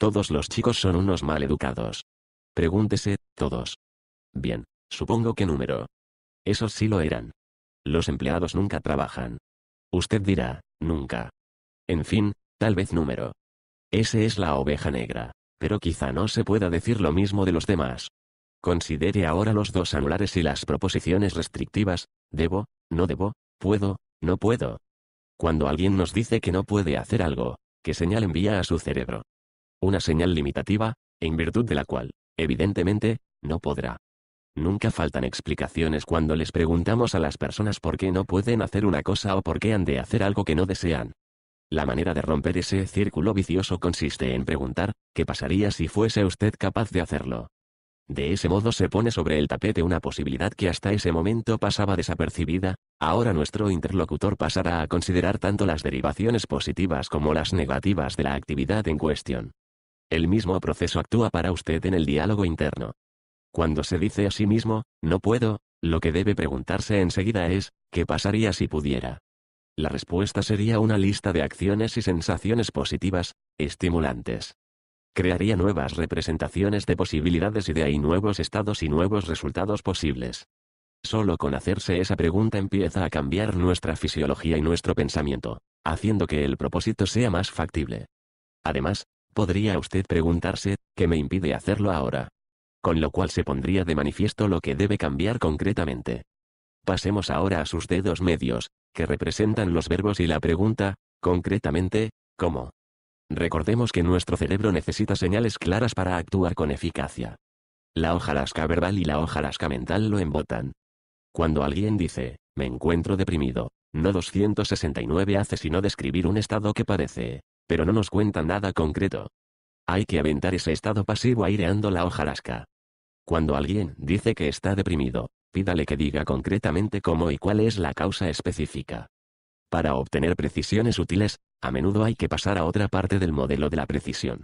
S1: Todos los chicos son unos mal educados. Pregúntese, todos. Bien, supongo que número. Esos sí lo eran. Los empleados nunca trabajan. Usted dirá, nunca. En fin, tal vez número. Ese es la oveja negra, pero quizá no se pueda decir lo mismo de los demás. Considere ahora los dos anulares y las proposiciones restrictivas, debo, no debo, puedo, no puedo. Cuando alguien nos dice que no puede hacer algo, ¿qué señal envía a su cerebro? una señal limitativa, en virtud de la cual, evidentemente, no podrá. Nunca faltan explicaciones cuando les preguntamos a las personas por qué no pueden hacer una cosa o por qué han de hacer algo que no desean. La manera de romper ese círculo vicioso consiste en preguntar, ¿qué pasaría si fuese usted capaz de hacerlo? De ese modo se pone sobre el tapete una posibilidad que hasta ese momento pasaba desapercibida, ahora nuestro interlocutor pasará a considerar tanto las derivaciones positivas como las negativas de la actividad en cuestión. El mismo proceso actúa para usted en el diálogo interno. Cuando se dice a sí mismo, no puedo, lo que debe preguntarse enseguida es, ¿qué pasaría si pudiera? La respuesta sería una lista de acciones y sensaciones positivas, estimulantes. Crearía nuevas representaciones de posibilidades y de ahí nuevos estados y nuevos resultados posibles. Solo con hacerse esa pregunta empieza a cambiar nuestra fisiología y nuestro pensamiento, haciendo que el propósito sea más factible. Además, Podría usted preguntarse, ¿qué me impide hacerlo ahora? Con lo cual se pondría de manifiesto lo que debe cambiar concretamente. Pasemos ahora a sus dedos medios, que representan los verbos y la pregunta, concretamente, ¿cómo? Recordemos que nuestro cerebro necesita señales claras para actuar con eficacia. La hojarasca verbal y la hojarasca mental lo embotan. Cuando alguien dice, me encuentro deprimido, no 269 hace sino describir un estado que padece pero no nos cuentan nada concreto. Hay que aventar ese estado pasivo aireando la hojarasca. Cuando alguien dice que está deprimido, pídale que diga concretamente cómo y cuál es la causa específica. Para obtener precisiones útiles, a menudo hay que pasar a otra parte del modelo de la precisión.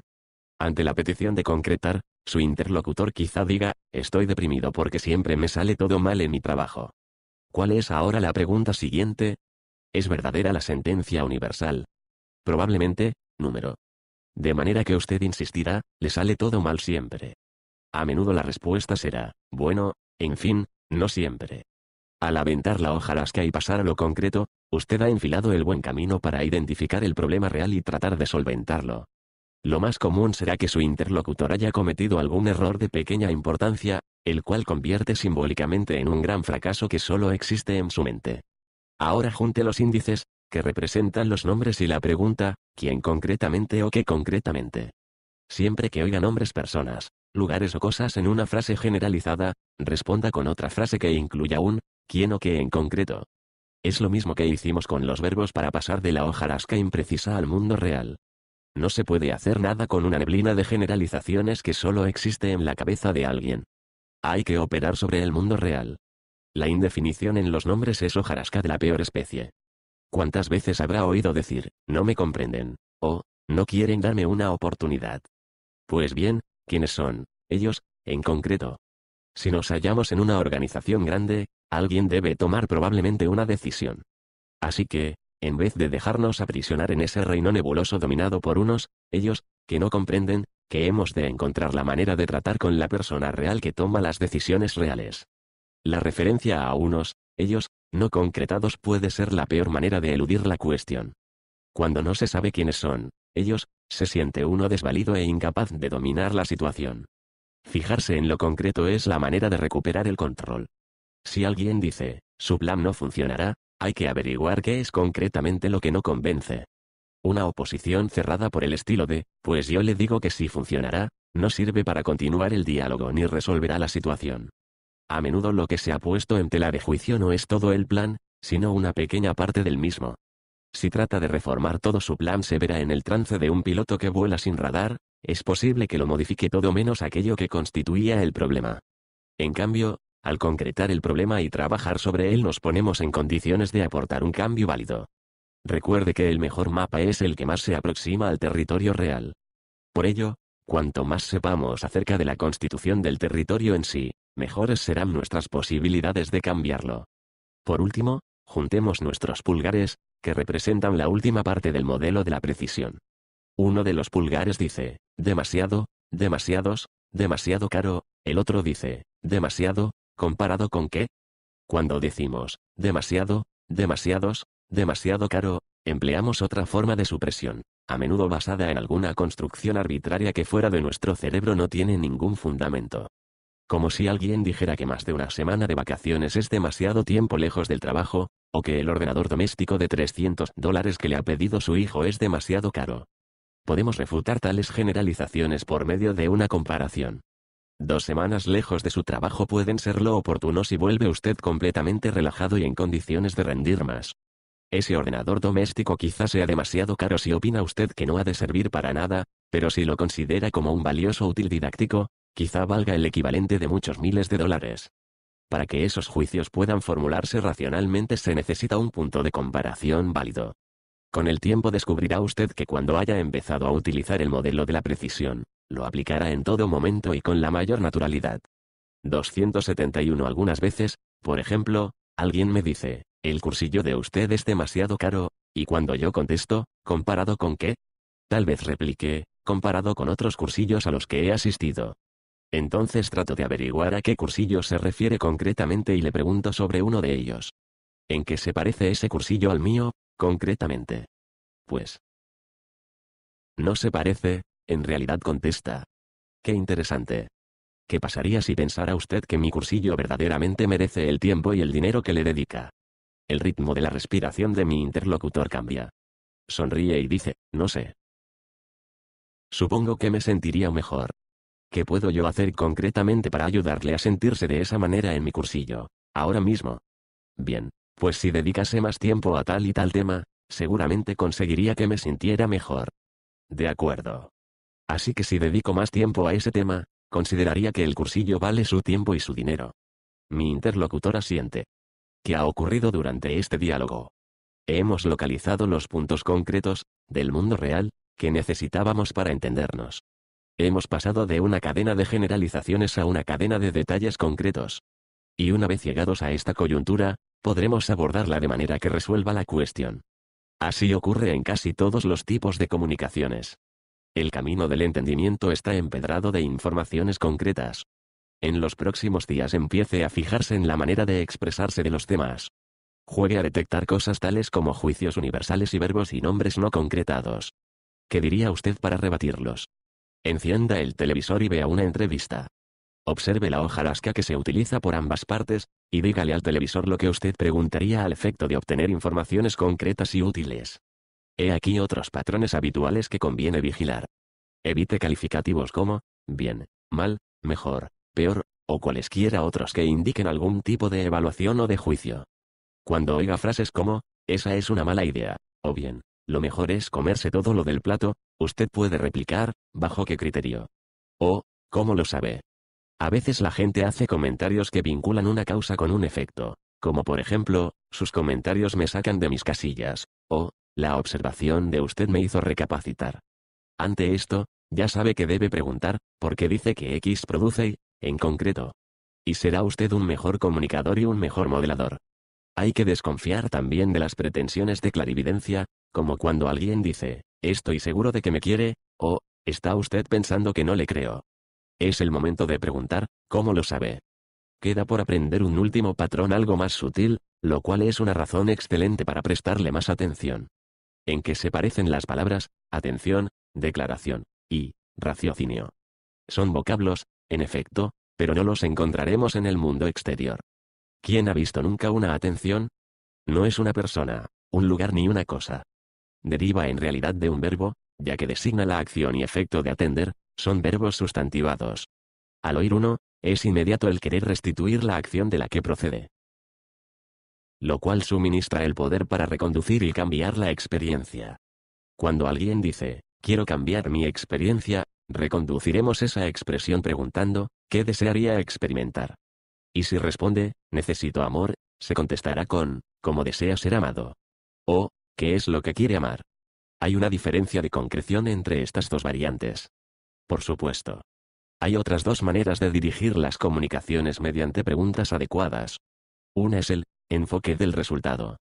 S1: Ante la petición de concretar, su interlocutor quizá diga, estoy deprimido porque siempre me sale todo mal en mi trabajo. ¿Cuál es ahora la pregunta siguiente? ¿Es verdadera la sentencia universal? probablemente, número. De manera que usted insistirá, le sale todo mal siempre. A menudo la respuesta será, bueno, en fin, no siempre. Al aventar la hojarasca y pasar a lo concreto, usted ha enfilado el buen camino para identificar el problema real y tratar de solventarlo. Lo más común será que su interlocutor haya cometido algún error de pequeña importancia, el cual convierte simbólicamente en un gran fracaso que solo existe en su mente. Ahora junte los índices, que representan los nombres y la pregunta, ¿quién concretamente o qué concretamente? Siempre que oiga nombres personas, lugares o cosas en una frase generalizada, responda con otra frase que incluya un, quién o qué en concreto. Es lo mismo que hicimos con los verbos para pasar de la hojarasca imprecisa al mundo real. No se puede hacer nada con una neblina de generalizaciones que solo existe en la cabeza de alguien. Hay que operar sobre el mundo real. La indefinición en los nombres es hojarasca de la peor especie. ¿Cuántas veces habrá oído decir, no me comprenden? O, no quieren darme una oportunidad. Pues bien, ¿quiénes son? Ellos, en concreto. Si nos hallamos en una organización grande, alguien debe tomar probablemente una decisión. Así que, en vez de dejarnos aprisionar en ese reino nebuloso dominado por unos, ellos, que no comprenden, que hemos de encontrar la manera de tratar con la persona real que toma las decisiones reales. La referencia a unos, ellos, no concretados puede ser la peor manera de eludir la cuestión. Cuando no se sabe quiénes son, ellos, se siente uno desvalido e incapaz de dominar la situación. Fijarse en lo concreto es la manera de recuperar el control. Si alguien dice, su plan no funcionará, hay que averiguar qué es concretamente lo que no convence. Una oposición cerrada por el estilo de, pues yo le digo que si funcionará, no sirve para continuar el diálogo ni resolverá la situación. A menudo lo que se ha puesto en tela de juicio no es todo el plan, sino una pequeña parte del mismo. Si trata de reformar todo su plan se verá en el trance de un piloto que vuela sin radar, es posible que lo modifique todo menos aquello que constituía el problema. En cambio, al concretar el problema y trabajar sobre él nos ponemos en condiciones de aportar un cambio válido. Recuerde que el mejor mapa es el que más se aproxima al territorio real. Por ello, cuanto más sepamos acerca de la constitución del territorio en sí, mejores serán nuestras posibilidades de cambiarlo. Por último, juntemos nuestros pulgares, que representan la última parte del modelo de la precisión. Uno de los pulgares dice, demasiado, demasiados, demasiado caro, el otro dice, demasiado, comparado con qué. Cuando decimos, demasiado, demasiados, demasiado caro, empleamos otra forma de supresión, a menudo basada en alguna construcción arbitraria que fuera de nuestro cerebro no tiene ningún fundamento. Como si alguien dijera que más de una semana de vacaciones es demasiado tiempo lejos del trabajo, o que el ordenador doméstico de 300 dólares que le ha pedido su hijo es demasiado caro. Podemos refutar tales generalizaciones por medio de una comparación. Dos semanas lejos de su trabajo pueden ser lo oportuno si vuelve usted completamente relajado y en condiciones de rendir más. Ese ordenador doméstico quizás sea demasiado caro si opina usted que no ha de servir para nada, pero si lo considera como un valioso útil didáctico, quizá valga el equivalente de muchos miles de dólares. Para que esos juicios puedan formularse racionalmente se necesita un punto de comparación válido. Con el tiempo descubrirá usted que cuando haya empezado a utilizar el modelo de la precisión, lo aplicará en todo momento y con la mayor naturalidad. 271 Algunas veces, por ejemplo, alguien me dice, el cursillo de usted es demasiado caro, y cuando yo contesto, ¿comparado con qué? Tal vez replique, comparado con otros cursillos a los que he asistido. Entonces trato de averiguar a qué cursillo se refiere concretamente y le pregunto sobre uno de ellos. ¿En qué se parece ese cursillo al mío, concretamente? Pues. No se parece, en realidad contesta. Qué interesante. ¿Qué pasaría si pensara usted que mi cursillo verdaderamente merece el tiempo y el dinero que le dedica? El ritmo de la respiración de mi interlocutor cambia. Sonríe y dice, no sé. Supongo que me sentiría mejor. ¿Qué puedo yo hacer concretamente para ayudarle a sentirse de esa manera en mi cursillo, ahora mismo? Bien, pues si dedicase más tiempo a tal y tal tema, seguramente conseguiría que me sintiera mejor. De acuerdo. Así que si dedico más tiempo a ese tema, consideraría que el cursillo vale su tiempo y su dinero. Mi interlocutora siente. ¿Qué ha ocurrido durante este diálogo? Hemos localizado los puntos concretos, del mundo real, que necesitábamos para entendernos. Hemos pasado de una cadena de generalizaciones a una cadena de detalles concretos. Y una vez llegados a esta coyuntura, podremos abordarla de manera que resuelva la cuestión. Así ocurre en casi todos los tipos de comunicaciones. El camino del entendimiento está empedrado de informaciones concretas. En los próximos días empiece a fijarse en la manera de expresarse de los temas. Juegue a detectar cosas tales como juicios universales y verbos y nombres no concretados. ¿Qué diría usted para rebatirlos? Encienda el televisor y vea una entrevista. Observe la hojarasca que se utiliza por ambas partes, y dígale al televisor lo que usted preguntaría al efecto de obtener informaciones concretas y útiles. He aquí otros patrones habituales que conviene vigilar. Evite calificativos como, bien, mal, mejor, peor, o cualesquiera otros que indiquen algún tipo de evaluación o de juicio. Cuando oiga frases como, esa es una mala idea, o bien, lo mejor es comerse todo lo del plato, usted puede replicar, ¿bajo qué criterio? O, ¿cómo lo sabe? A veces la gente hace comentarios que vinculan una causa con un efecto, como por ejemplo, sus comentarios me sacan de mis casillas, o, la observación de usted me hizo recapacitar. Ante esto, ya sabe que debe preguntar, ¿por qué dice que X produce Y, en concreto? Y será usted un mejor comunicador y un mejor modelador. Hay que desconfiar también de las pretensiones de clarividencia, como cuando alguien dice, estoy seguro de que me quiere, o, está usted pensando que no le creo. Es el momento de preguntar, ¿cómo lo sabe? Queda por aprender un último patrón algo más sutil, lo cual es una razón excelente para prestarle más atención. En que se parecen las palabras, atención, declaración, y, raciocinio. Son vocablos, en efecto, pero no los encontraremos en el mundo exterior. ¿Quién ha visto nunca una atención? No es una persona, un lugar ni una cosa deriva en realidad de un verbo, ya que designa la acción y efecto de atender, son verbos sustantivados. Al oír uno, es inmediato el querer restituir la acción de la que procede. Lo cual suministra el poder para reconducir y cambiar la experiencia. Cuando alguien dice, quiero cambiar mi experiencia, reconduciremos esa expresión preguntando, ¿qué desearía experimentar? Y si responde, necesito amor, se contestará con, como desea ser amado. O, ¿Qué es lo que quiere amar? Hay una diferencia de concreción entre estas dos variantes. Por supuesto. Hay otras dos maneras de dirigir las comunicaciones mediante preguntas adecuadas. Una es el enfoque del resultado.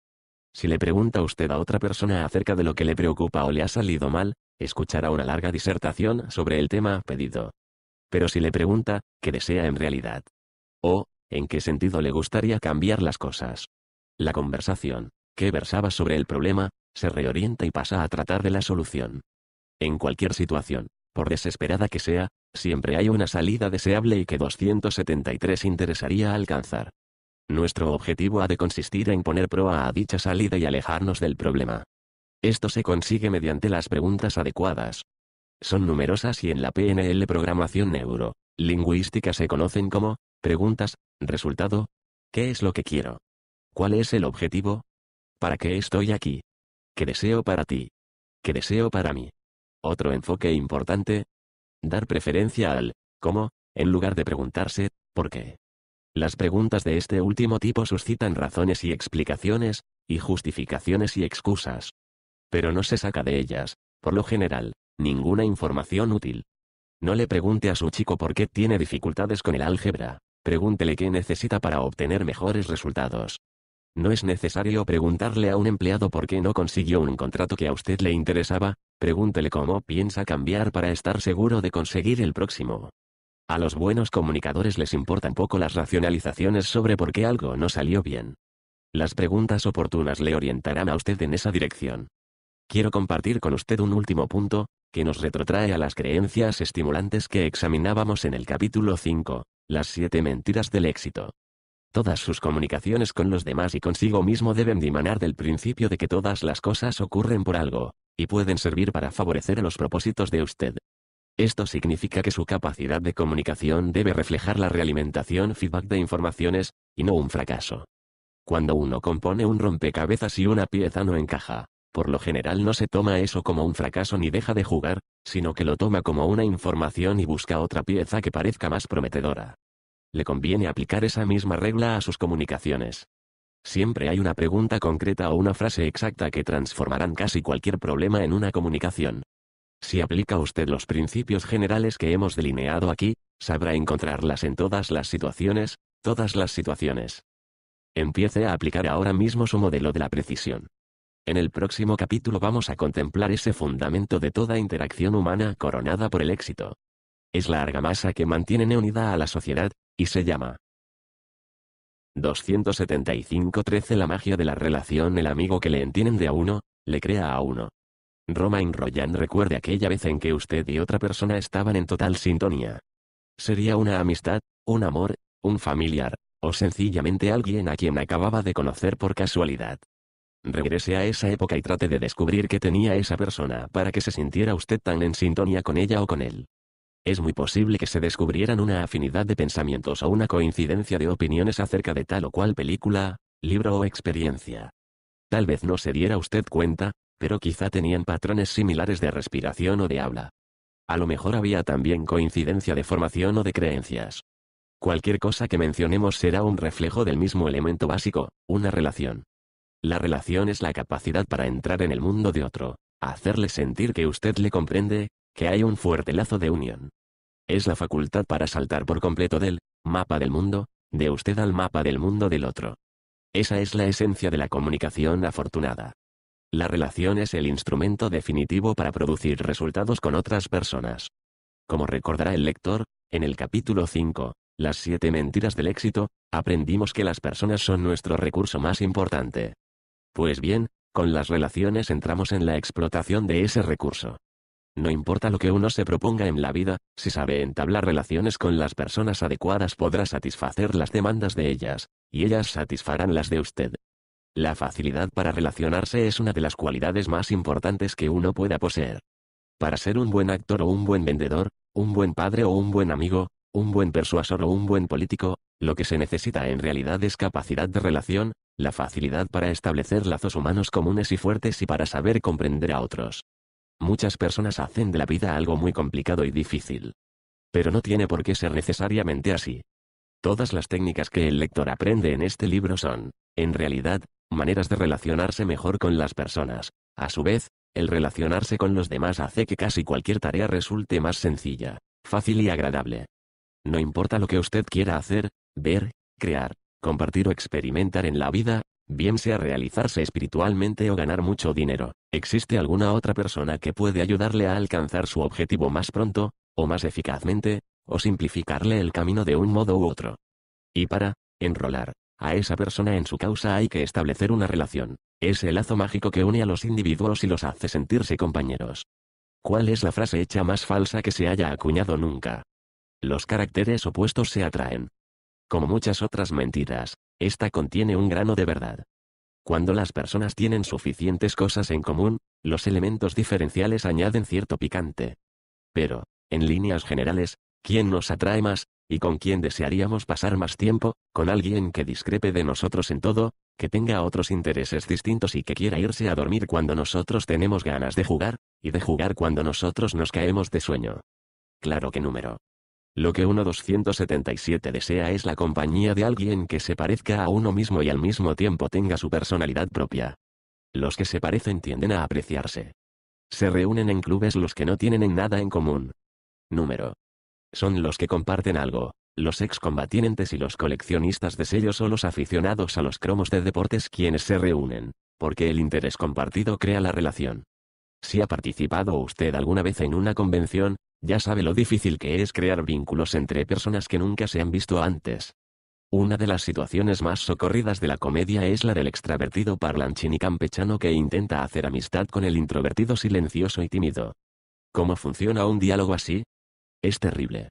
S1: Si le pregunta usted a otra persona acerca de lo que le preocupa o le ha salido mal, escuchará una larga disertación sobre el tema pedido. Pero si le pregunta, ¿qué desea en realidad? O, ¿en qué sentido le gustaría cambiar las cosas? La conversación que versaba sobre el problema, se reorienta y pasa a tratar de la solución. En cualquier situación, por desesperada que sea, siempre hay una salida deseable y que 273 interesaría alcanzar. Nuestro objetivo ha de consistir en poner proa a dicha salida y alejarnos del problema. Esto se consigue mediante las preguntas adecuadas. Son numerosas y en la PNL programación neuro, lingüística se conocen como, preguntas, resultado, ¿qué es lo que quiero? ¿Cuál es el objetivo? ¿Para qué estoy aquí? ¿Qué deseo para ti? ¿Qué deseo para mí? Otro enfoque importante. Dar preferencia al ¿cómo? en lugar de preguntarse ¿por qué? Las preguntas de este último tipo suscitan razones y explicaciones, y justificaciones y excusas. Pero no se saca de ellas, por lo general, ninguna información útil. No le pregunte a su chico por qué tiene dificultades con el álgebra, pregúntele qué necesita para obtener mejores resultados. No es necesario preguntarle a un empleado por qué no consiguió un contrato que a usted le interesaba, pregúntele cómo piensa cambiar para estar seguro de conseguir el próximo. A los buenos comunicadores les importan poco las racionalizaciones sobre por qué algo no salió bien. Las preguntas oportunas le orientarán a usted en esa dirección. Quiero compartir con usted un último punto, que nos retrotrae a las creencias estimulantes que examinábamos en el capítulo 5, las siete mentiras del éxito. Todas sus comunicaciones con los demás y consigo mismo deben dimanar del principio de que todas las cosas ocurren por algo, y pueden servir para favorecer los propósitos de usted. Esto significa que su capacidad de comunicación debe reflejar la realimentación feedback de informaciones, y no un fracaso. Cuando uno compone un rompecabezas y una pieza no encaja, por lo general no se toma eso como un fracaso ni deja de jugar, sino que lo toma como una información y busca otra pieza que parezca más prometedora le conviene aplicar esa misma regla a sus comunicaciones. Siempre hay una pregunta concreta o una frase exacta que transformarán casi cualquier problema en una comunicación. Si aplica usted los principios generales que hemos delineado aquí, sabrá encontrarlas en todas las situaciones, todas las situaciones. Empiece a aplicar ahora mismo su modelo de la precisión. En el próximo capítulo vamos a contemplar ese fundamento de toda interacción humana coronada por el éxito. Es la argamasa que mantiene unida a la sociedad, y se llama 275-13 La magia de la relación El amigo que le entienden de a uno, le crea a uno. Romain Royan recuerde aquella vez en que usted y otra persona estaban en total sintonía. Sería una amistad, un amor, un familiar, o sencillamente alguien a quien acababa de conocer por casualidad. Regrese a esa época y trate de descubrir qué tenía esa persona para que se sintiera usted tan en sintonía con ella o con él. Es muy posible que se descubrieran una afinidad de pensamientos o una coincidencia de opiniones acerca de tal o cual película, libro o experiencia. Tal vez no se diera usted cuenta, pero quizá tenían patrones similares de respiración o de habla. A lo mejor había también coincidencia de formación o de creencias. Cualquier cosa que mencionemos será un reflejo del mismo elemento básico, una relación. La relación es la capacidad para entrar en el mundo de otro, hacerle sentir que usted le comprende, que hay un fuerte lazo de unión. Es la facultad para saltar por completo del mapa del mundo, de usted al mapa del mundo del otro. Esa es la esencia de la comunicación afortunada. La relación es el instrumento definitivo para producir resultados con otras personas. Como recordará el lector, en el capítulo 5, Las siete mentiras del éxito, aprendimos que las personas son nuestro recurso más importante. Pues bien, con las relaciones entramos en la explotación de ese recurso. No importa lo que uno se proponga en la vida, si sabe entablar relaciones con las personas adecuadas podrá satisfacer las demandas de ellas, y ellas satisfarán las de usted. La facilidad para relacionarse es una de las cualidades más importantes que uno pueda poseer. Para ser un buen actor o un buen vendedor, un buen padre o un buen amigo, un buen persuasor o un buen político, lo que se necesita en realidad es capacidad de relación, la facilidad para establecer lazos humanos comunes y fuertes y para saber comprender a otros. Muchas personas hacen de la vida algo muy complicado y difícil. Pero no tiene por qué ser necesariamente así. Todas las técnicas que el lector aprende en este libro son, en realidad, maneras de relacionarse mejor con las personas. A su vez, el relacionarse con los demás hace que casi cualquier tarea resulte más sencilla, fácil y agradable. No importa lo que usted quiera hacer, ver, crear, compartir o experimentar en la vida, bien sea realizarse espiritualmente o ganar mucho dinero, ¿Existe alguna otra persona que puede ayudarle a alcanzar su objetivo más pronto, o más eficazmente, o simplificarle el camino de un modo u otro? Y para, enrolar, a esa persona en su causa hay que establecer una relación, ese lazo mágico que une a los individuos y los hace sentirse compañeros. ¿Cuál es la frase hecha más falsa que se haya acuñado nunca? Los caracteres opuestos se atraen. Como muchas otras mentiras, esta contiene un grano de verdad. Cuando las personas tienen suficientes cosas en común, los elementos diferenciales añaden cierto picante. Pero, en líneas generales, ¿quién nos atrae más, y con quién desearíamos pasar más tiempo? Con alguien que discrepe de nosotros en todo, que tenga otros intereses distintos y que quiera irse a dormir cuando nosotros tenemos ganas de jugar, y de jugar cuando nosotros nos caemos de sueño. Claro que número lo que uno 277 desea es la compañía de alguien que se parezca a uno mismo y al mismo tiempo tenga su personalidad propia. Los que se parecen tienden a apreciarse. Se reúnen en clubes los que no tienen en nada en común. Número. Son los que comparten algo, los excombatientes y los coleccionistas de sellos o los aficionados a los cromos de deportes quienes se reúnen, porque el interés compartido crea la relación. Si ha participado usted alguna vez en una convención, ya sabe lo difícil que es crear vínculos entre personas que nunca se han visto antes. Una de las situaciones más socorridas de la comedia es la del extravertido parlanchín y campechano que intenta hacer amistad con el introvertido silencioso y tímido. ¿Cómo funciona un diálogo así? Es terrible.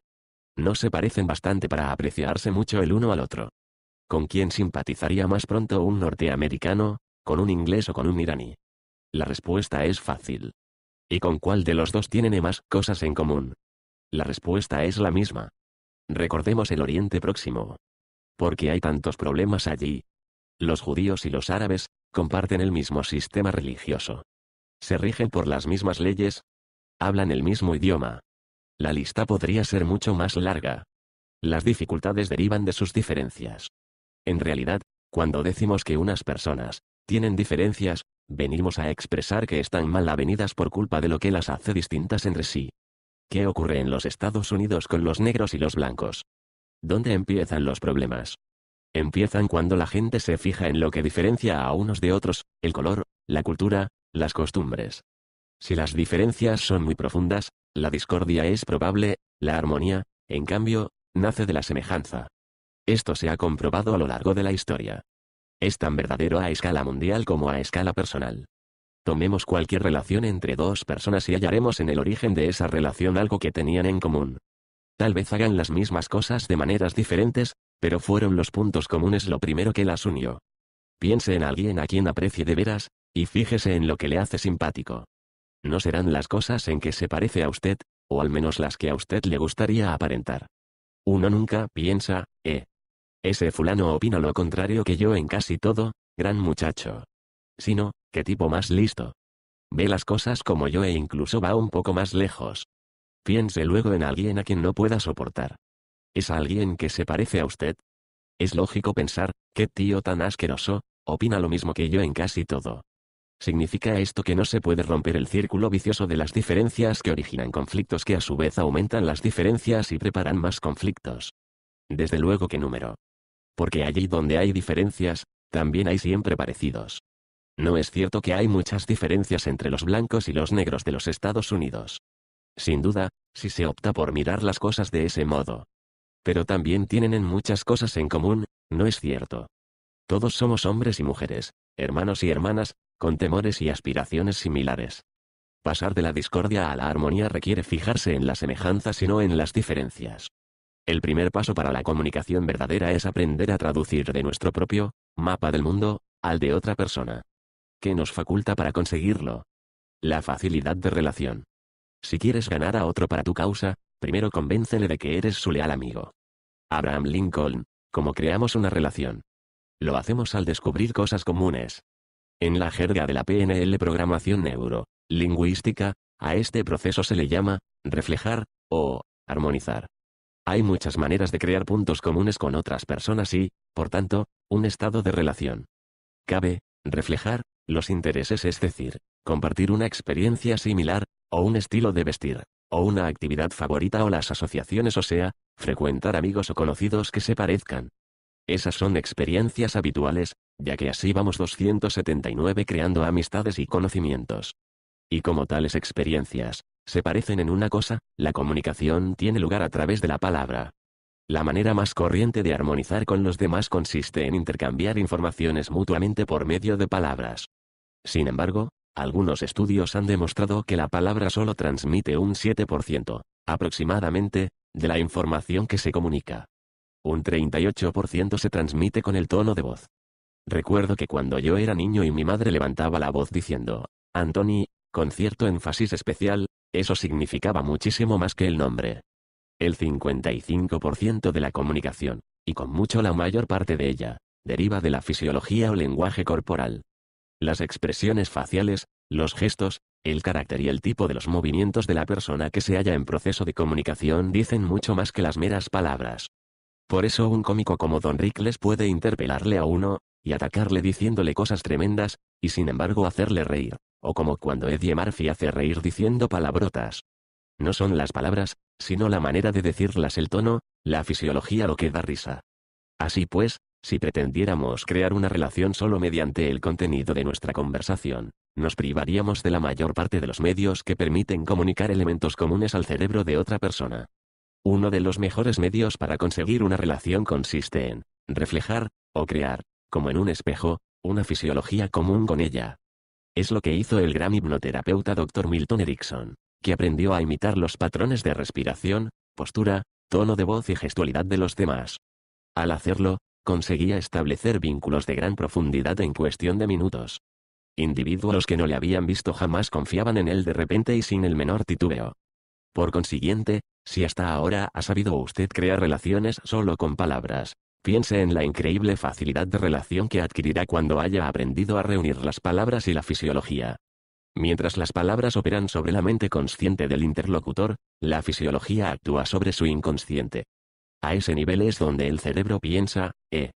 S1: No se parecen bastante para apreciarse mucho el uno al otro. ¿Con quién simpatizaría más pronto un norteamericano, con un inglés o con un iraní? La respuesta es fácil. ¿Y con cuál de los dos tienen más cosas en común? La respuesta es la misma. Recordemos el Oriente Próximo. Porque hay tantos problemas allí? Los judíos y los árabes, comparten el mismo sistema religioso. Se rigen por las mismas leyes. Hablan el mismo idioma. La lista podría ser mucho más larga. Las dificultades derivan de sus diferencias. En realidad, cuando decimos que unas personas tienen diferencias, Venimos a expresar que están mal avenidas por culpa de lo que las hace distintas entre sí. ¿Qué ocurre en los Estados Unidos con los negros y los blancos? ¿Dónde empiezan los problemas? Empiezan cuando la gente se fija en lo que diferencia a unos de otros, el color, la cultura, las costumbres. Si las diferencias son muy profundas, la discordia es probable, la armonía, en cambio, nace de la semejanza. Esto se ha comprobado a lo largo de la historia. Es tan verdadero a escala mundial como a escala personal. Tomemos cualquier relación entre dos personas y hallaremos en el origen de esa relación algo que tenían en común. Tal vez hagan las mismas cosas de maneras diferentes, pero fueron los puntos comunes lo primero que las unió. Piense en alguien a quien aprecie de veras, y fíjese en lo que le hace simpático. No serán las cosas en que se parece a usted, o al menos las que a usted le gustaría aparentar. Uno nunca piensa, eh, ese fulano opina lo contrario que yo en casi todo, gran muchacho. Sino, qué tipo más listo. Ve las cosas como yo e incluso va un poco más lejos. Piense luego en alguien a quien no pueda soportar. ¿Es alguien que se parece a usted? Es lógico pensar, qué tío tan asqueroso, opina lo mismo que yo en casi todo. ¿Significa esto que no se puede romper el círculo vicioso de las diferencias que originan conflictos que a su vez aumentan las diferencias y preparan más conflictos? Desde luego que número porque allí donde hay diferencias, también hay siempre parecidos. No es cierto que hay muchas diferencias entre los blancos y los negros de los Estados Unidos. Sin duda, si se opta por mirar las cosas de ese modo. Pero también tienen en muchas cosas en común, ¿no es cierto? Todos somos hombres y mujeres, hermanos y hermanas, con temores y aspiraciones similares. Pasar de la discordia a la armonía requiere fijarse en las semejanzas y no en las diferencias. El primer paso para la comunicación verdadera es aprender a traducir de nuestro propio mapa del mundo al de otra persona. ¿Qué nos faculta para conseguirlo? La facilidad de relación. Si quieres ganar a otro para tu causa, primero convéncele de que eres su leal amigo. Abraham Lincoln, como creamos una relación. Lo hacemos al descubrir cosas comunes. En la jerga de la PNL programación neurolingüística, a este proceso se le llama reflejar o armonizar. Hay muchas maneras de crear puntos comunes con otras personas y, por tanto, un estado de relación. Cabe, reflejar, los intereses, es decir, compartir una experiencia similar, o un estilo de vestir, o una actividad favorita o las asociaciones, o sea, frecuentar amigos o conocidos que se parezcan. Esas son experiencias habituales, ya que así vamos 279 creando amistades y conocimientos. Y como tales experiencias, se parecen en una cosa, la comunicación tiene lugar a través de la palabra. La manera más corriente de armonizar con los demás consiste en intercambiar informaciones mutuamente por medio de palabras. Sin embargo, algunos estudios han demostrado que la palabra solo transmite un 7%, aproximadamente, de la información que se comunica. Un 38% se transmite con el tono de voz. Recuerdo que cuando yo era niño y mi madre levantaba la voz diciendo, Anthony, con cierto énfasis especial, eso significaba muchísimo más que el nombre. El 55% de la comunicación, y con mucho la mayor parte de ella, deriva de la fisiología o lenguaje corporal. Las expresiones faciales, los gestos, el carácter y el tipo de los movimientos de la persona que se halla en proceso de comunicación dicen mucho más que las meras palabras. Por eso un cómico como Don Rickles puede interpelarle a uno, y atacarle diciéndole cosas tremendas, y sin embargo hacerle reír. O como cuando Eddie Murphy hace reír diciendo palabrotas. No son las palabras, sino la manera de decirlas, el tono, la fisiología lo que da risa. Así pues, si pretendiéramos crear una relación solo mediante el contenido de nuestra conversación, nos privaríamos de la mayor parte de los medios que permiten comunicar elementos comunes al cerebro de otra persona. Uno de los mejores medios para conseguir una relación consiste en reflejar, o crear, como en un espejo, una fisiología común con ella. Es lo que hizo el gran hipnoterapeuta Dr. Milton Erickson, que aprendió a imitar los patrones de respiración, postura, tono de voz y gestualidad de los demás. Al hacerlo, conseguía establecer vínculos de gran profundidad en cuestión de minutos. Individuos que no le habían visto jamás confiaban en él de repente y sin el menor titubeo. Por consiguiente, si hasta ahora ha sabido usted crear relaciones solo con palabras, Piense en la increíble facilidad de relación que adquirirá cuando haya aprendido a reunir las palabras y la fisiología. Mientras las palabras operan sobre la mente consciente del interlocutor, la fisiología actúa sobre su inconsciente. A ese nivel es donde el cerebro piensa, eh.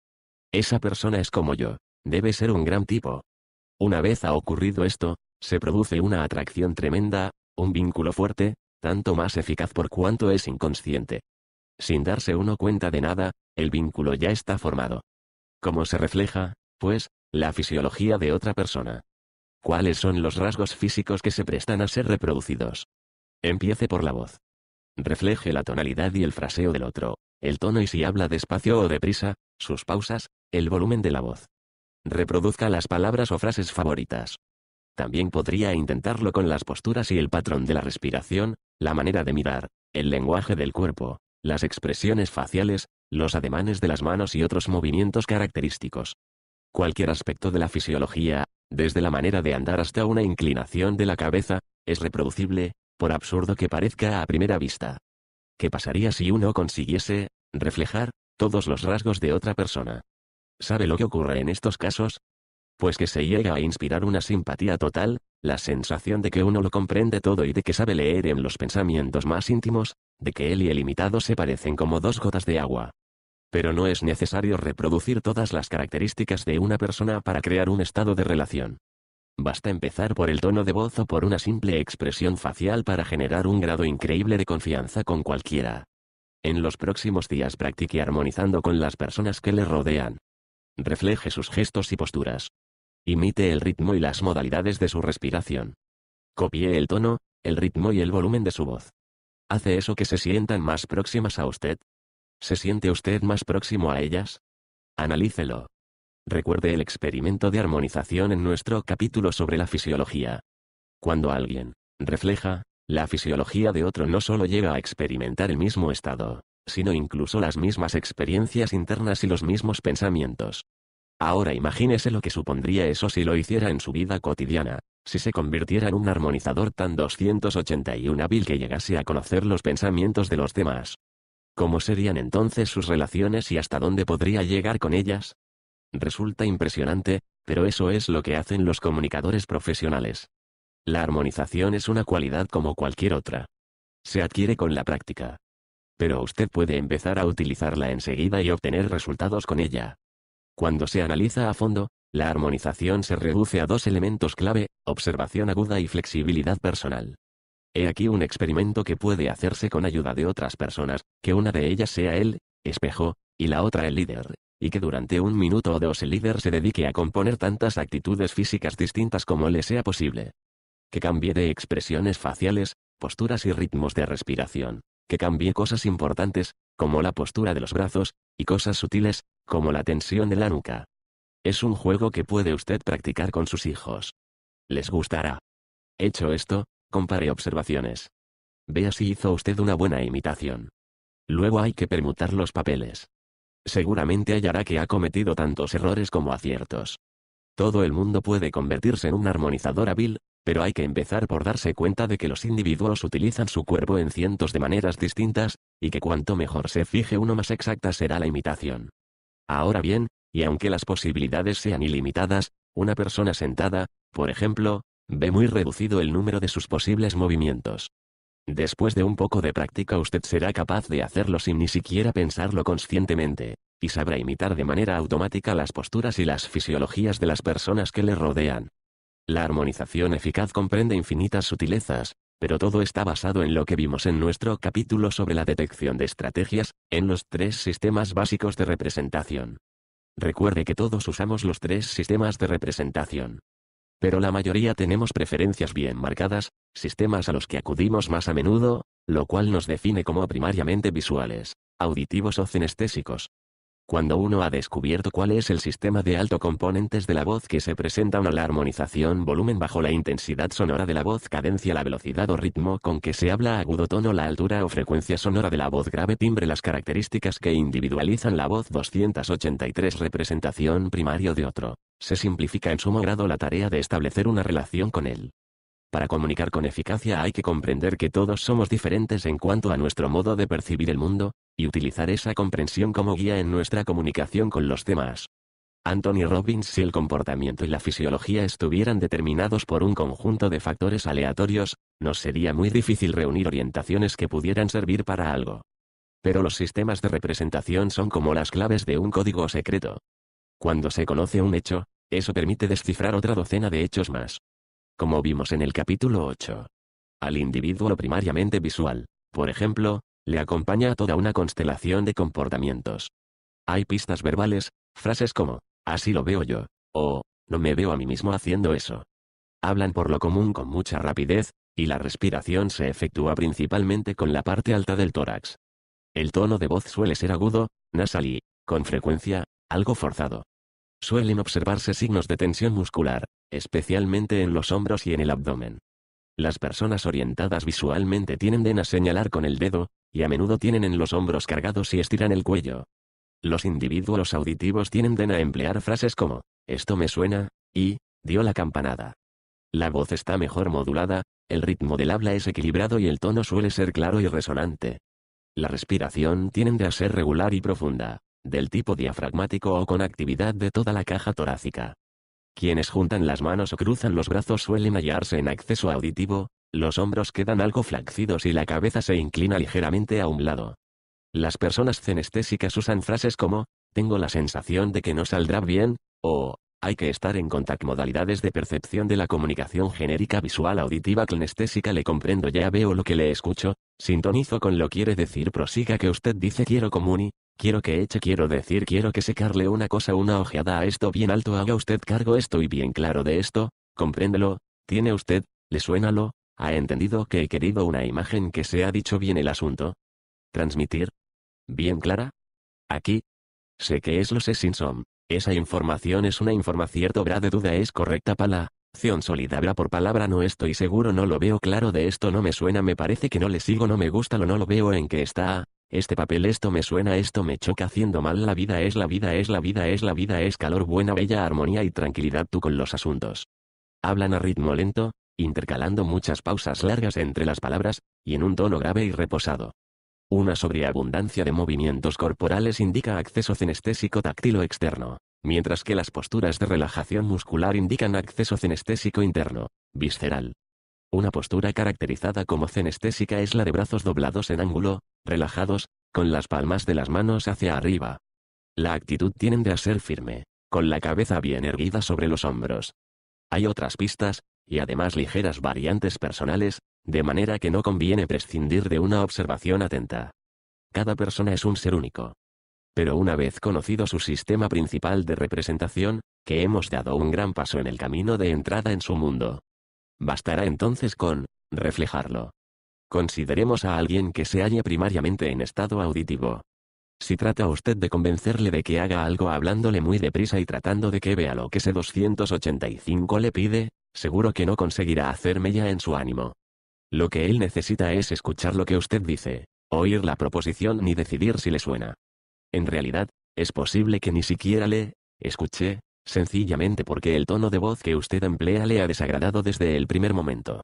S1: Esa persona es como yo, debe ser un gran tipo. Una vez ha ocurrido esto, se produce una atracción tremenda, un vínculo fuerte, tanto más eficaz por cuanto es inconsciente. Sin darse uno cuenta de nada, el vínculo ya está formado. ¿Cómo se refleja, pues, la fisiología de otra persona? ¿Cuáles son los rasgos físicos que se prestan a ser reproducidos? Empiece por la voz. Refleje la tonalidad y el fraseo del otro, el tono y si habla despacio o deprisa, sus pausas, el volumen de la voz. Reproduzca las palabras o frases favoritas. También podría intentarlo con las posturas y el patrón de la respiración, la manera de mirar, el lenguaje del cuerpo, las expresiones faciales, los ademanes de las manos y otros movimientos característicos. Cualquier aspecto de la fisiología, desde la manera de andar hasta una inclinación de la cabeza, es reproducible, por absurdo que parezca a primera vista. ¿Qué pasaría si uno consiguiese, reflejar, todos los rasgos de otra persona? ¿Sabe lo que ocurre en estos casos? Pues que se llega a inspirar una simpatía total, la sensación de que uno lo comprende todo y de que sabe leer en los pensamientos más íntimos, de que él y el imitado se parecen como dos gotas de agua. Pero no es necesario reproducir todas las características de una persona para crear un estado de relación. Basta empezar por el tono de voz o por una simple expresión facial para generar un grado increíble de confianza con cualquiera. En los próximos días practique armonizando con las personas que le rodean. Refleje sus gestos y posturas. Imite el ritmo y las modalidades de su respiración. Copie el tono, el ritmo y el volumen de su voz. ¿Hace eso que se sientan más próximas a usted? ¿Se siente usted más próximo a ellas? Analícelo. Recuerde el experimento de armonización en nuestro capítulo sobre la fisiología. Cuando alguien refleja la fisiología de otro no solo llega a experimentar el mismo estado, sino incluso las mismas experiencias internas y los mismos pensamientos. Ahora imagínese lo que supondría eso si lo hiciera en su vida cotidiana. Si se convirtiera en un armonizador tan 281 hábil que llegase a conocer los pensamientos de los demás. ¿Cómo serían entonces sus relaciones y hasta dónde podría llegar con ellas? Resulta impresionante, pero eso es lo que hacen los comunicadores profesionales. La armonización es una cualidad como cualquier otra. Se adquiere con la práctica. Pero usted puede empezar a utilizarla enseguida y obtener resultados con ella. Cuando se analiza a fondo, la armonización se reduce a dos elementos clave, observación aguda y flexibilidad personal. He aquí un experimento que puede hacerse con ayuda de otras personas, que una de ellas sea el espejo, y la otra el líder, y que durante un minuto o dos el líder se dedique a componer tantas actitudes físicas distintas como le sea posible. Que cambie de expresiones faciales, posturas y ritmos de respiración. Que cambie cosas importantes, como la postura de los brazos, y cosas sutiles, como la tensión de la nuca. Es un juego que puede usted practicar con sus hijos. Les gustará. Hecho esto, compare observaciones. Vea si hizo usted una buena imitación. Luego hay que permutar los papeles. Seguramente hallará que ha cometido tantos errores como aciertos. Todo el mundo puede convertirse en un armonizador hábil, pero hay que empezar por darse cuenta de que los individuos utilizan su cuerpo en cientos de maneras distintas, y que cuanto mejor se fije uno más exacta será la imitación. Ahora bien, y aunque las posibilidades sean ilimitadas, una persona sentada, por ejemplo, ve muy reducido el número de sus posibles movimientos. Después de un poco de práctica usted será capaz de hacerlo sin ni siquiera pensarlo conscientemente, y sabrá imitar de manera automática las posturas y las fisiologías de las personas que le rodean. La armonización eficaz comprende infinitas sutilezas, pero todo está basado en lo que vimos en nuestro capítulo sobre la detección de estrategias, en los tres sistemas básicos de representación. Recuerde que todos usamos los tres sistemas de representación. Pero la mayoría tenemos preferencias bien marcadas, sistemas a los que acudimos más a menudo, lo cual nos define como primariamente visuales, auditivos o cinestésicos, cuando uno ha descubierto cuál es el sistema de alto componentes de la voz que se presenta una la armonización volumen bajo la intensidad sonora de la voz cadencia la velocidad o ritmo con que se habla agudo tono la altura o frecuencia sonora de la voz grave timbre las características que individualizan la voz 283 representación primario de otro, se simplifica en sumo grado la tarea de establecer una relación con él. Para comunicar con eficacia hay que comprender que todos somos diferentes en cuanto a nuestro modo de percibir el mundo, y utilizar esa comprensión como guía en nuestra comunicación con los demás. Anthony Robbins Si el comportamiento y la fisiología estuvieran determinados por un conjunto de factores aleatorios, nos sería muy difícil reunir orientaciones que pudieran servir para algo. Pero los sistemas de representación son como las claves de un código secreto. Cuando se conoce un hecho, eso permite descifrar otra docena de hechos más. Como vimos en el capítulo 8. Al individuo primariamente visual, por ejemplo, le acompaña a toda una constelación de comportamientos. Hay pistas verbales, frases como, así lo veo yo, o, no me veo a mí mismo haciendo eso. Hablan por lo común con mucha rapidez, y la respiración se efectúa principalmente con la parte alta del tórax. El tono de voz suele ser agudo, nasal y, con frecuencia, algo forzado. Suelen observarse signos de tensión muscular, especialmente en los hombros y en el abdomen. Las personas orientadas visualmente tienden a señalar con el dedo, y a menudo tienen en los hombros cargados y estiran el cuello. Los individuos auditivos tienden a emplear frases como, esto me suena, y, dio la campanada. La voz está mejor modulada, el ritmo del habla es equilibrado y el tono suele ser claro y resonante. La respiración tiende a ser regular y profunda, del tipo diafragmático o con actividad de toda la caja torácica. Quienes juntan las manos o cruzan los brazos suelen hallarse en acceso auditivo, los hombros quedan algo flacidos y la cabeza se inclina ligeramente a un lado. Las personas cenestésicas usan frases como, tengo la sensación de que no saldrá bien, o, hay que estar en contacto. Modalidades de percepción de la comunicación genérica visual auditiva clenestésica le comprendo ya veo lo que le escucho, sintonizo con lo quiere decir prosiga que usted dice quiero comuni, quiero que eche quiero decir quiero que secarle una cosa una ojeada a esto bien alto haga usted cargo estoy bien claro de esto, compréndelo, tiene usted, le suena ¿Ha entendido que he querido una imagen que se ha dicho bien el asunto? ¿Transmitir? ¿Bien clara? Aquí. Sé que es lo sé sin som. Esa información es una información bra de duda es correcta para la Acción habrá por palabra no estoy seguro no lo veo claro de esto no me suena me parece que no le sigo no me gusta lo no lo veo en que está este papel esto me suena esto me choca haciendo mal la vida es la vida es la vida es la vida es calor buena bella armonía y tranquilidad tú con los asuntos. Hablan a ritmo lento, intercalando muchas pausas largas entre las palabras, y en un tono grave y reposado. Una sobreabundancia de movimientos corporales indica acceso cinestésico táctilo externo, mientras que las posturas de relajación muscular indican acceso cenestésico interno, visceral. Una postura caracterizada como cenestésica es la de brazos doblados en ángulo, relajados, con las palmas de las manos hacia arriba. La actitud tiende de a ser firme, con la cabeza bien erguida sobre los hombros. Hay otras pistas, y además ligeras variantes personales, de manera que no conviene prescindir de una observación atenta. Cada persona es un ser único. Pero una vez conocido su sistema principal de representación, que hemos dado un gran paso en el camino de entrada en su mundo. Bastará entonces con reflejarlo. Consideremos a alguien que se halla primariamente en estado auditivo. Si trata usted de convencerle de que haga algo hablándole muy deprisa y tratando de que vea lo que ese 285 le pide, seguro que no conseguirá hacerme ya en su ánimo. Lo que él necesita es escuchar lo que usted dice, oír la proposición ni decidir si le suena. En realidad, es posible que ni siquiera le escuche, sencillamente porque el tono de voz que usted emplea le ha desagradado desde el primer momento.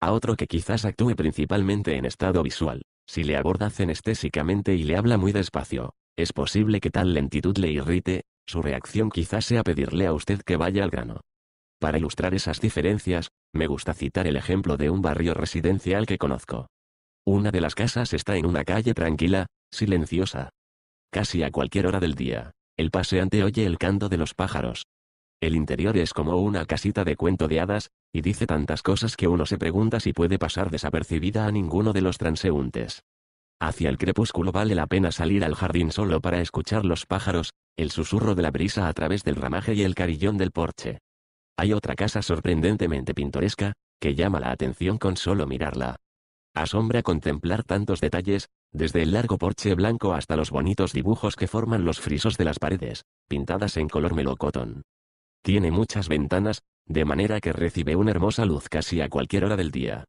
S1: A otro que quizás actúe principalmente en estado visual, si le aborda cenestésicamente y le habla muy despacio, es posible que tal lentitud le irrite, su reacción quizás sea pedirle a usted que vaya al grano, para ilustrar esas diferencias, me gusta citar el ejemplo de un barrio residencial que conozco. Una de las casas está en una calle tranquila, silenciosa. Casi a cualquier hora del día, el paseante oye el canto de los pájaros. El interior es como una casita de cuento de hadas, y dice tantas cosas que uno se pregunta si puede pasar desapercibida a ninguno de los transeúntes. Hacia el crepúsculo vale la pena salir al jardín solo para escuchar los pájaros, el susurro de la brisa a través del ramaje y el carillón del porche. Hay otra casa sorprendentemente pintoresca, que llama la atención con solo mirarla. Asombra contemplar tantos detalles, desde el largo porche blanco hasta los bonitos dibujos que forman los frisos de las paredes, pintadas en color melocotón. Tiene muchas ventanas, de manera que recibe una hermosa luz casi a cualquier hora del día.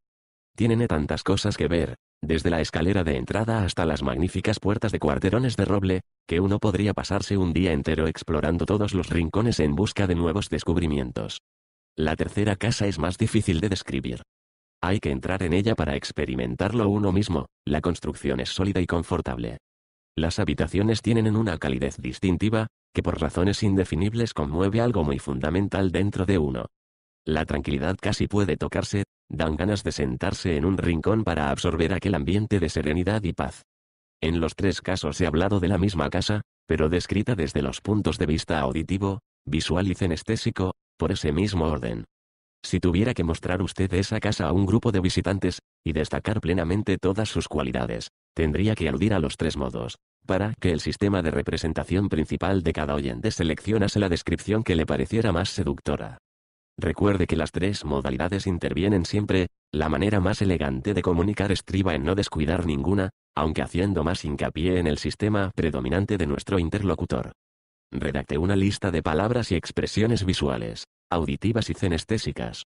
S1: Tienen tantas cosas que ver, desde la escalera de entrada hasta las magníficas puertas de cuarterones de roble, que uno podría pasarse un día entero explorando todos los rincones en busca de nuevos descubrimientos. La tercera casa es más difícil de describir. Hay que entrar en ella para experimentarlo uno mismo, la construcción es sólida y confortable. Las habitaciones tienen una calidez distintiva, que por razones indefinibles conmueve algo muy fundamental dentro de uno. La tranquilidad casi puede tocarse, dan ganas de sentarse en un rincón para absorber aquel ambiente de serenidad y paz. En los tres casos he hablado de la misma casa, pero descrita desde los puntos de vista auditivo, visual y cenestésico, por ese mismo orden. Si tuviera que mostrar usted esa casa a un grupo de visitantes, y destacar plenamente todas sus cualidades, tendría que aludir a los tres modos, para que el sistema de representación principal de cada oyente seleccionase la descripción que le pareciera más seductora. Recuerde que las tres modalidades intervienen siempre, la manera más elegante de comunicar estriba en no descuidar ninguna, aunque haciendo más hincapié en el sistema predominante de nuestro interlocutor. Redacte una lista de palabras y expresiones visuales, auditivas y cenestésicas.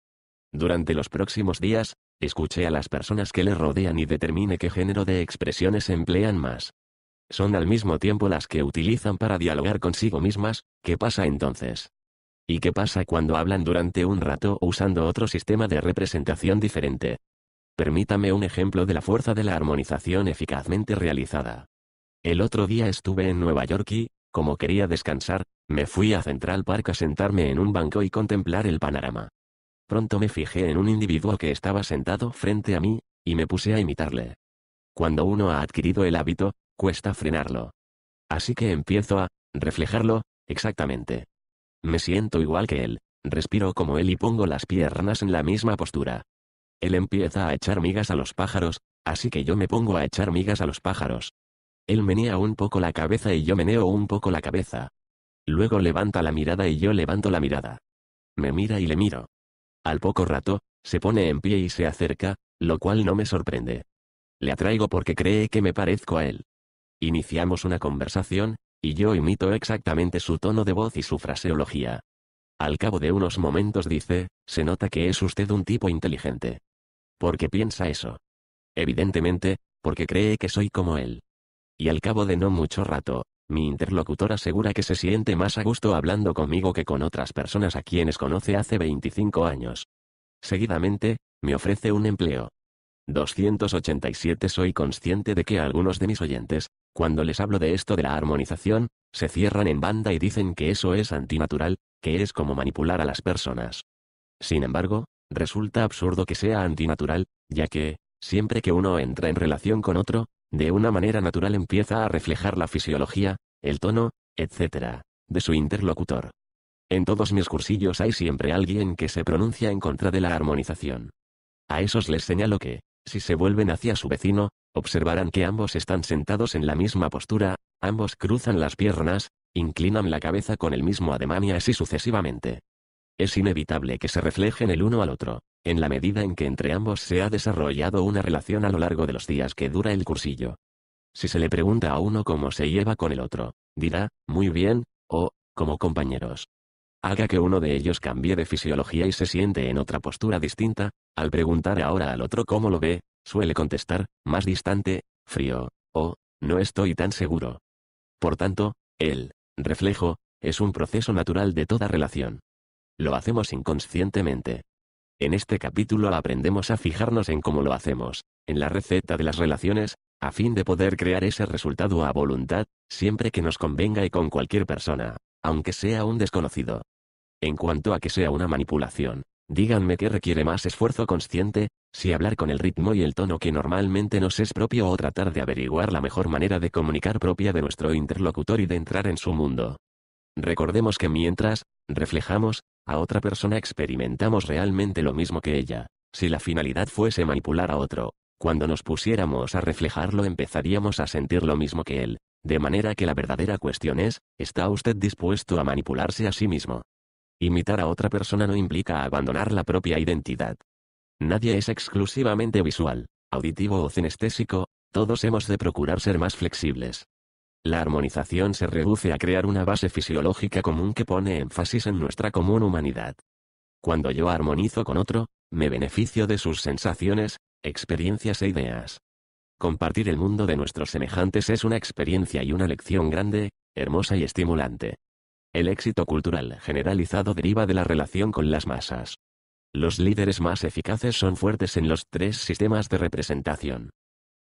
S1: Durante los próximos días, escuche a las personas que le rodean y determine qué género de expresiones emplean más. Son al mismo tiempo las que utilizan para dialogar consigo mismas, ¿qué pasa entonces? ¿Y qué pasa cuando hablan durante un rato usando otro sistema de representación diferente? Permítame un ejemplo de la fuerza de la armonización eficazmente realizada. El otro día estuve en Nueva York y, como quería descansar, me fui a Central Park a sentarme en un banco y contemplar el panorama. Pronto me fijé en un individuo que estaba sentado frente a mí, y me puse a imitarle. Cuando uno ha adquirido el hábito, cuesta frenarlo. Así que empiezo a reflejarlo, exactamente. Me siento igual que él, respiro como él y pongo las piernas en la misma postura. Él empieza a echar migas a los pájaros, así que yo me pongo a echar migas a los pájaros. Él menea un poco la cabeza y yo meneo un poco la cabeza. Luego levanta la mirada y yo levanto la mirada. Me mira y le miro. Al poco rato, se pone en pie y se acerca, lo cual no me sorprende. Le atraigo porque cree que me parezco a él. Iniciamos una conversación, y yo imito exactamente su tono de voz y su fraseología. Al cabo de unos momentos dice, se nota que es usted un tipo inteligente. ¿Por qué piensa eso? Evidentemente, porque cree que soy como él. Y al cabo de no mucho rato, mi interlocutor asegura que se siente más a gusto hablando conmigo que con otras personas a quienes conoce hace 25 años. Seguidamente, me ofrece un empleo. 287 Soy consciente de que algunos de mis oyentes, cuando les hablo de esto de la armonización, se cierran en banda y dicen que eso es antinatural, que es como manipular a las personas. Sin embargo, resulta absurdo que sea antinatural, ya que, siempre que uno entra en relación con otro, de una manera natural empieza a reflejar la fisiología, el tono, etc., de su interlocutor. En todos mis cursillos hay siempre alguien que se pronuncia en contra de la armonización. A esos les señalo que, si se vuelven hacia su vecino, observarán que ambos están sentados en la misma postura, ambos cruzan las piernas, inclinan la cabeza con el mismo ademán y así sucesivamente. Es inevitable que se reflejen el uno al otro, en la medida en que entre ambos se ha desarrollado una relación a lo largo de los días que dura el cursillo. Si se le pregunta a uno cómo se lleva con el otro, dirá, muy bien, o, como compañeros. Haga que uno de ellos cambie de fisiología y se siente en otra postura distinta, al preguntar ahora al otro cómo lo ve, suele contestar, más distante, frío, o, no estoy tan seguro. Por tanto, el reflejo es un proceso natural de toda relación. Lo hacemos inconscientemente. En este capítulo aprendemos a fijarnos en cómo lo hacemos, en la receta de las relaciones, a fin de poder crear ese resultado a voluntad, siempre que nos convenga y con cualquier persona, aunque sea un desconocido. En cuanto a que sea una manipulación, díganme qué requiere más esfuerzo consciente, si hablar con el ritmo y el tono que normalmente nos es propio o tratar de averiguar la mejor manera de comunicar propia de nuestro interlocutor y de entrar en su mundo. Recordemos que mientras, reflejamos, a otra persona experimentamos realmente lo mismo que ella. Si la finalidad fuese manipular a otro, cuando nos pusiéramos a reflejarlo empezaríamos a sentir lo mismo que él. De manera que la verdadera cuestión es, ¿está usted dispuesto a manipularse a sí mismo? Imitar a otra persona no implica abandonar la propia identidad. Nadie es exclusivamente visual, auditivo o cinestésico, todos hemos de procurar ser más flexibles. La armonización se reduce a crear una base fisiológica común que pone énfasis en nuestra común humanidad. Cuando yo armonizo con otro, me beneficio de sus sensaciones, experiencias e ideas. Compartir el mundo de nuestros semejantes es una experiencia y una lección grande, hermosa y estimulante. El éxito cultural generalizado deriva de la relación con las masas. Los líderes más eficaces son fuertes en los tres sistemas de representación.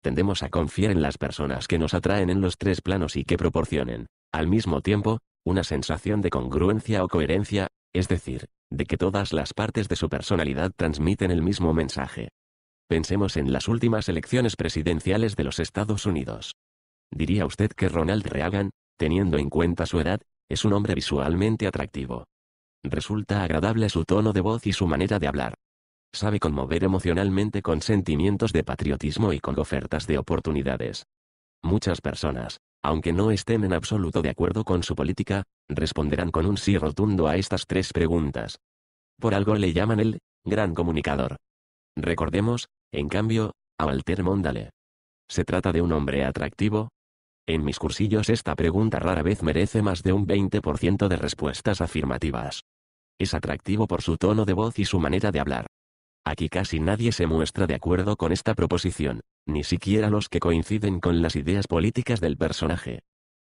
S1: Tendemos a confiar en las personas que nos atraen en los tres planos y que proporcionen, al mismo tiempo, una sensación de congruencia o coherencia, es decir, de que todas las partes de su personalidad transmiten el mismo mensaje. Pensemos en las últimas elecciones presidenciales de los Estados Unidos. ¿Diría usted que Ronald Reagan, teniendo en cuenta su edad, es un hombre visualmente atractivo, Resulta agradable su tono de voz y su manera de hablar. Sabe conmover emocionalmente con sentimientos de patriotismo y con ofertas de oportunidades. Muchas personas, aunque no estén en absoluto de acuerdo con su política, responderán con un sí rotundo a estas tres preguntas. Por algo le llaman el gran comunicador. Recordemos, en cambio, a Walter Mondale. Se trata de un hombre atractivo, en mis cursillos esta pregunta rara vez merece más de un 20% de respuestas afirmativas. Es atractivo por su tono de voz y su manera de hablar. Aquí casi nadie se muestra de acuerdo con esta proposición, ni siquiera los que coinciden con las ideas políticas del personaje.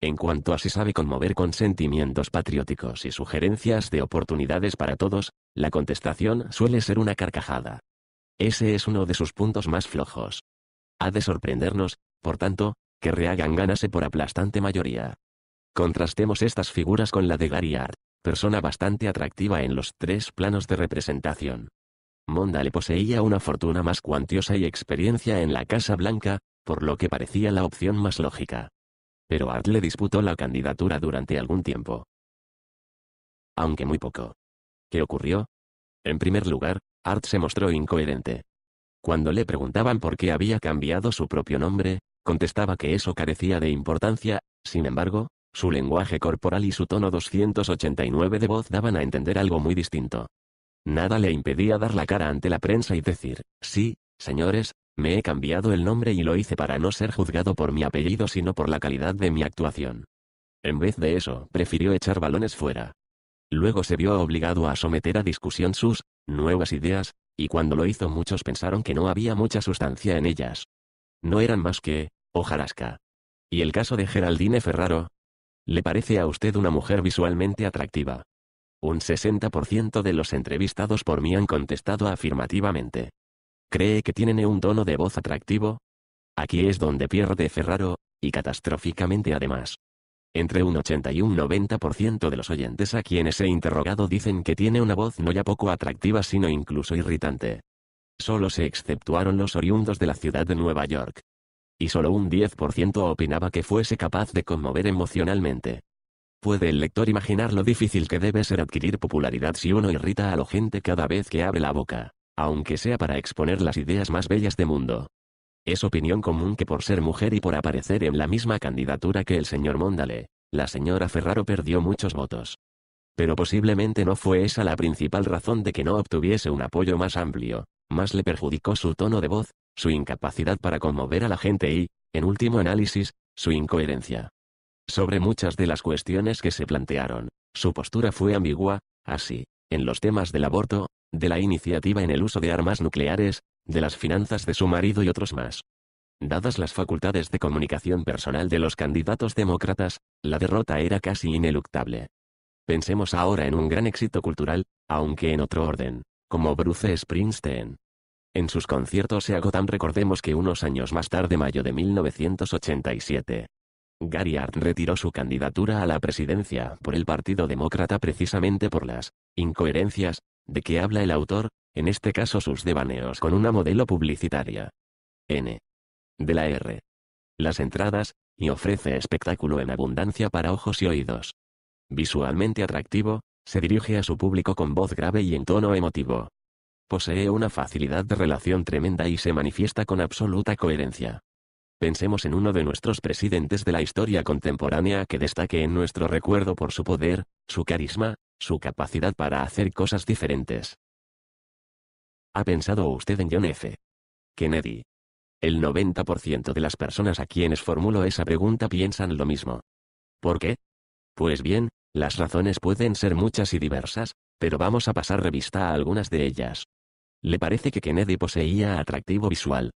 S1: En cuanto a si sabe conmover con sentimientos patrióticos y sugerencias de oportunidades para todos, la contestación suele ser una carcajada. Ese es uno de sus puntos más flojos. Ha de sorprendernos, por tanto, que Reagan ganase por aplastante mayoría. Contrastemos estas figuras con la de Gary Hart, persona bastante atractiva en los tres planos de representación. Mondale poseía una fortuna más cuantiosa y experiencia en la Casa Blanca, por lo que parecía la opción más lógica. Pero Art le disputó la candidatura durante algún tiempo. Aunque muy poco. ¿Qué ocurrió? En primer lugar, Art se mostró incoherente. Cuando le preguntaban por qué había cambiado su propio nombre, contestaba que eso carecía de importancia, sin embargo, su lenguaje corporal y su tono 289 de voz daban a entender algo muy distinto. Nada le impedía dar la cara ante la prensa y decir, sí, señores, me he cambiado el nombre y lo hice para no ser juzgado por mi apellido sino por la calidad de mi actuación. En vez de eso, prefirió echar balones fuera. Luego se vio obligado a someter a discusión sus nuevas ideas, y cuando lo hizo muchos pensaron que no había mucha sustancia en ellas. No eran más que Ojarasca. ¿Y el caso de Geraldine Ferraro? ¿Le parece a usted una mujer visualmente atractiva? Un 60% de los entrevistados por mí han contestado afirmativamente. ¿Cree que tiene un tono de voz atractivo? Aquí es donde pierde Ferraro, y catastróficamente además. Entre un 80 y un 90% de los oyentes a quienes he interrogado dicen que tiene una voz no ya poco atractiva sino incluso irritante. Solo se exceptuaron los oriundos de la ciudad de Nueva York y solo un 10% opinaba que fuese capaz de conmover emocionalmente. Puede el lector imaginar lo difícil que debe ser adquirir popularidad si uno irrita a la gente cada vez que abre la boca, aunque sea para exponer las ideas más bellas del mundo. Es opinión común que por ser mujer y por aparecer en la misma candidatura que el señor Mondale, la señora Ferraro perdió muchos votos. Pero posiblemente no fue esa la principal razón de que no obtuviese un apoyo más amplio, más le perjudicó su tono de voz, su incapacidad para conmover a la gente y, en último análisis, su incoherencia. Sobre muchas de las cuestiones que se plantearon, su postura fue ambigua, así, en los temas del aborto, de la iniciativa en el uso de armas nucleares, de las finanzas de su marido y otros más. Dadas las facultades de comunicación personal de los candidatos demócratas, la derrota era casi ineluctable. Pensemos ahora en un gran éxito cultural, aunque en otro orden, como Bruce Springsteen. En sus conciertos se agotan recordemos que unos años más tarde mayo de 1987. Gary Hart retiró su candidatura a la presidencia por el Partido Demócrata precisamente por las incoherencias de que habla el autor, en este caso sus devaneos con una modelo publicitaria. N. De la R. Las entradas, y ofrece espectáculo en abundancia para ojos y oídos. Visualmente atractivo, se dirige a su público con voz grave y en tono emotivo. Posee una facilidad de relación tremenda y se manifiesta con absoluta coherencia. Pensemos en uno de nuestros presidentes de la historia contemporánea que destaque en nuestro recuerdo por su poder, su carisma, su capacidad para hacer cosas diferentes. ¿Ha pensado usted en John F. Kennedy? El 90% de las personas a quienes formulo esa pregunta piensan lo mismo. ¿Por qué? Pues bien, las razones pueden ser muchas y diversas, pero vamos a pasar revista a algunas de ellas le parece que Kennedy poseía atractivo visual.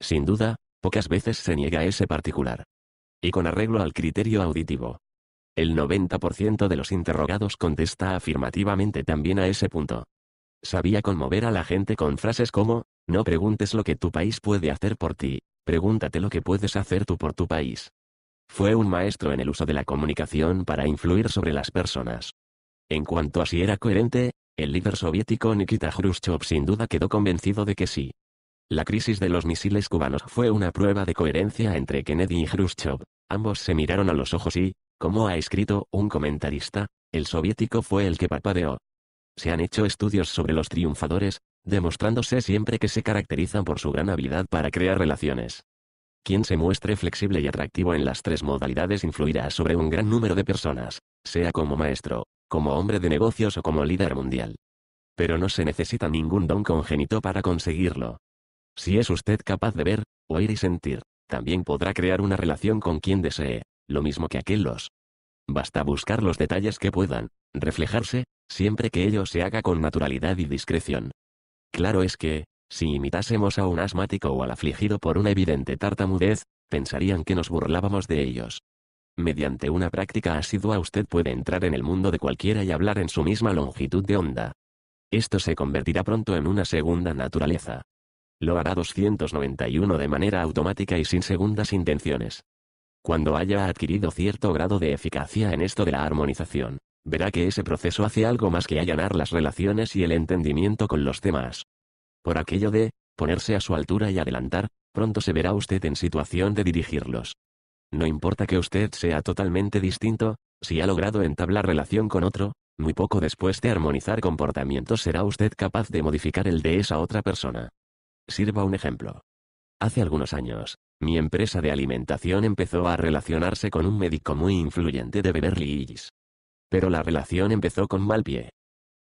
S1: Sin duda, pocas veces se niega a ese particular. Y con arreglo al criterio auditivo. El 90% de los interrogados contesta afirmativamente también a ese punto. Sabía conmover a la gente con frases como, no preguntes lo que tu país puede hacer por ti, pregúntate lo que puedes hacer tú por tu país. Fue un maestro en el uso de la comunicación para influir sobre las personas. En cuanto a si era coherente, el líder soviético Nikita Khrushchev sin duda quedó convencido de que sí. La crisis de los misiles cubanos fue una prueba de coherencia entre Kennedy y Khrushchev. Ambos se miraron a los ojos y, como ha escrito un comentarista, el soviético fue el que papadeó. Se han hecho estudios sobre los triunfadores, demostrándose siempre que se caracterizan por su gran habilidad para crear relaciones. Quien se muestre flexible y atractivo en las tres modalidades influirá sobre un gran número de personas, sea como maestro, como hombre de negocios o como líder mundial. Pero no se necesita ningún don congénito para conseguirlo. Si es usted capaz de ver, oír y sentir, también podrá crear una relación con quien desee, lo mismo que aquellos. Basta buscar los detalles que puedan reflejarse, siempre que ello se haga con naturalidad y discreción. Claro es que, si imitásemos a un asmático o al afligido por una evidente tartamudez, pensarían que nos burlábamos de ellos. Mediante una práctica asidua usted puede entrar en el mundo de cualquiera y hablar en su misma longitud de onda. Esto se convertirá pronto en una segunda naturaleza. Lo hará 291 de manera automática y sin segundas intenciones. Cuando haya adquirido cierto grado de eficacia en esto de la armonización, verá que ese proceso hace algo más que allanar las relaciones y el entendimiento con los demás. Por aquello de, ponerse a su altura y adelantar, pronto se verá usted en situación de dirigirlos. No importa que usted sea totalmente distinto, si ha logrado entablar relación con otro, muy poco después de armonizar comportamientos será usted capaz de modificar el de esa otra persona. Sirva un ejemplo. Hace algunos años, mi empresa de alimentación empezó a relacionarse con un médico muy influyente de Beverly Hills. Pero la relación empezó con mal pie.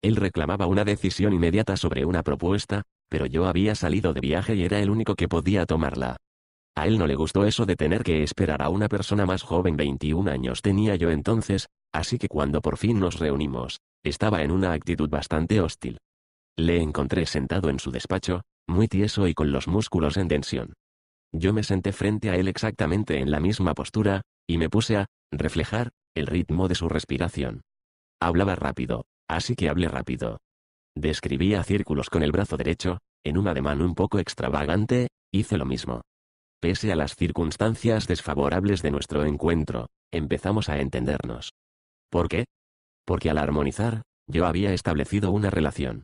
S1: Él reclamaba una decisión inmediata sobre una propuesta, pero yo había salido de viaje y era el único que podía tomarla. A él no le gustó eso de tener que esperar a una persona más joven 21 años tenía yo entonces, así que cuando por fin nos reunimos, estaba en una actitud bastante hostil. Le encontré sentado en su despacho, muy tieso y con los músculos en tensión. Yo me senté frente a él exactamente en la misma postura, y me puse a reflejar el ritmo de su respiración. Hablaba rápido, así que hablé rápido. Describía círculos con el brazo derecho, en un ademán un poco extravagante, hice lo mismo. Pese a las circunstancias desfavorables de nuestro encuentro, empezamos a entendernos. ¿Por qué? Porque al armonizar, yo había establecido una relación.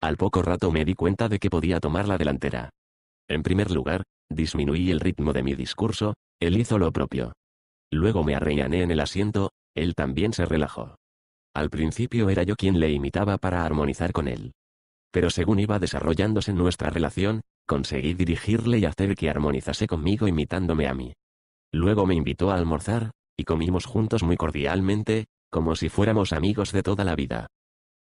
S1: Al poco rato me di cuenta de que podía tomar la delantera. En primer lugar, disminuí el ritmo de mi discurso, él hizo lo propio. Luego me arreñané en el asiento, él también se relajó. Al principio era yo quien le imitaba para armonizar con él. Pero según iba desarrollándose nuestra relación, Conseguí dirigirle y hacer que armonizase conmigo imitándome a mí. Luego me invitó a almorzar, y comimos juntos muy cordialmente, como si fuéramos amigos de toda la vida.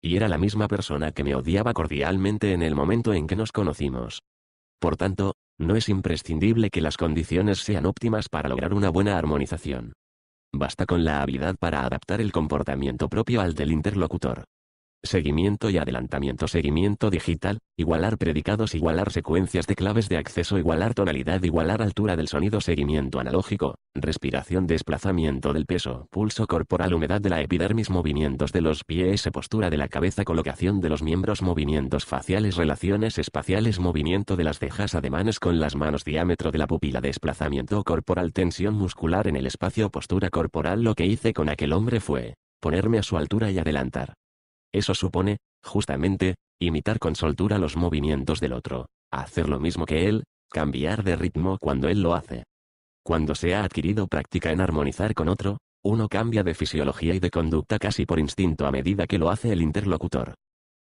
S1: Y era la misma persona que me odiaba cordialmente en el momento en que nos conocimos. Por tanto, no es imprescindible que las condiciones sean óptimas para lograr una buena armonización. Basta con la habilidad para adaptar el comportamiento propio al del interlocutor seguimiento y adelantamiento seguimiento digital, igualar predicados igualar secuencias de claves de acceso igualar tonalidad igualar altura del sonido seguimiento analógico, respiración desplazamiento del peso pulso corporal humedad de la epidermis movimientos de los pies postura de la cabeza colocación de los miembros movimientos faciales relaciones espaciales movimiento de las cejas ademanes con las manos diámetro de la pupila desplazamiento corporal tensión muscular en el espacio postura corporal lo que hice con aquel hombre fue ponerme a su altura y adelantar eso supone, justamente, imitar con soltura los movimientos del otro, hacer lo mismo que él, cambiar de ritmo cuando él lo hace. Cuando se ha adquirido práctica en armonizar con otro, uno cambia de fisiología y de conducta casi por instinto a medida que lo hace el interlocutor.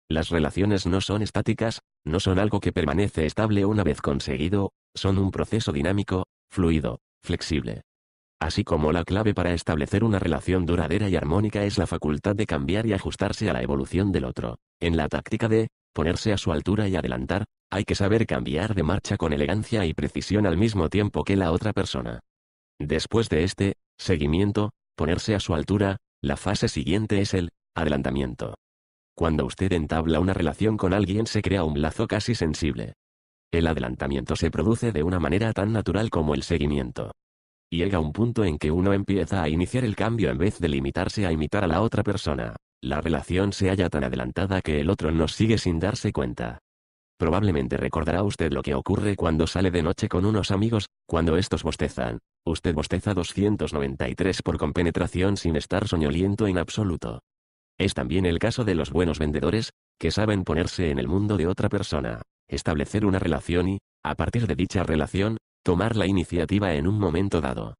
S1: Las relaciones no son estáticas, no son algo que permanece estable una vez conseguido, son un proceso dinámico, fluido, flexible así como la clave para establecer una relación duradera y armónica es la facultad de cambiar y ajustarse a la evolución del otro. En la táctica de ponerse a su altura y adelantar, hay que saber cambiar de marcha con elegancia y precisión al mismo tiempo que la otra persona. Después de este seguimiento, ponerse a su altura, la fase siguiente es el adelantamiento. Cuando usted entabla una relación con alguien se crea un lazo casi sensible. El adelantamiento se produce de una manera tan natural como el seguimiento llega un punto en que uno empieza a iniciar el cambio en vez de limitarse a imitar a la otra persona. La relación se halla tan adelantada que el otro nos sigue sin darse cuenta. Probablemente recordará usted lo que ocurre cuando sale de noche con unos amigos, cuando estos bostezan. Usted bosteza 293 por compenetración sin estar soñoliento en absoluto. Es también el caso de los buenos vendedores, que saben ponerse en el mundo de otra persona, establecer una relación y, a partir de dicha relación, Tomar la iniciativa en un momento dado.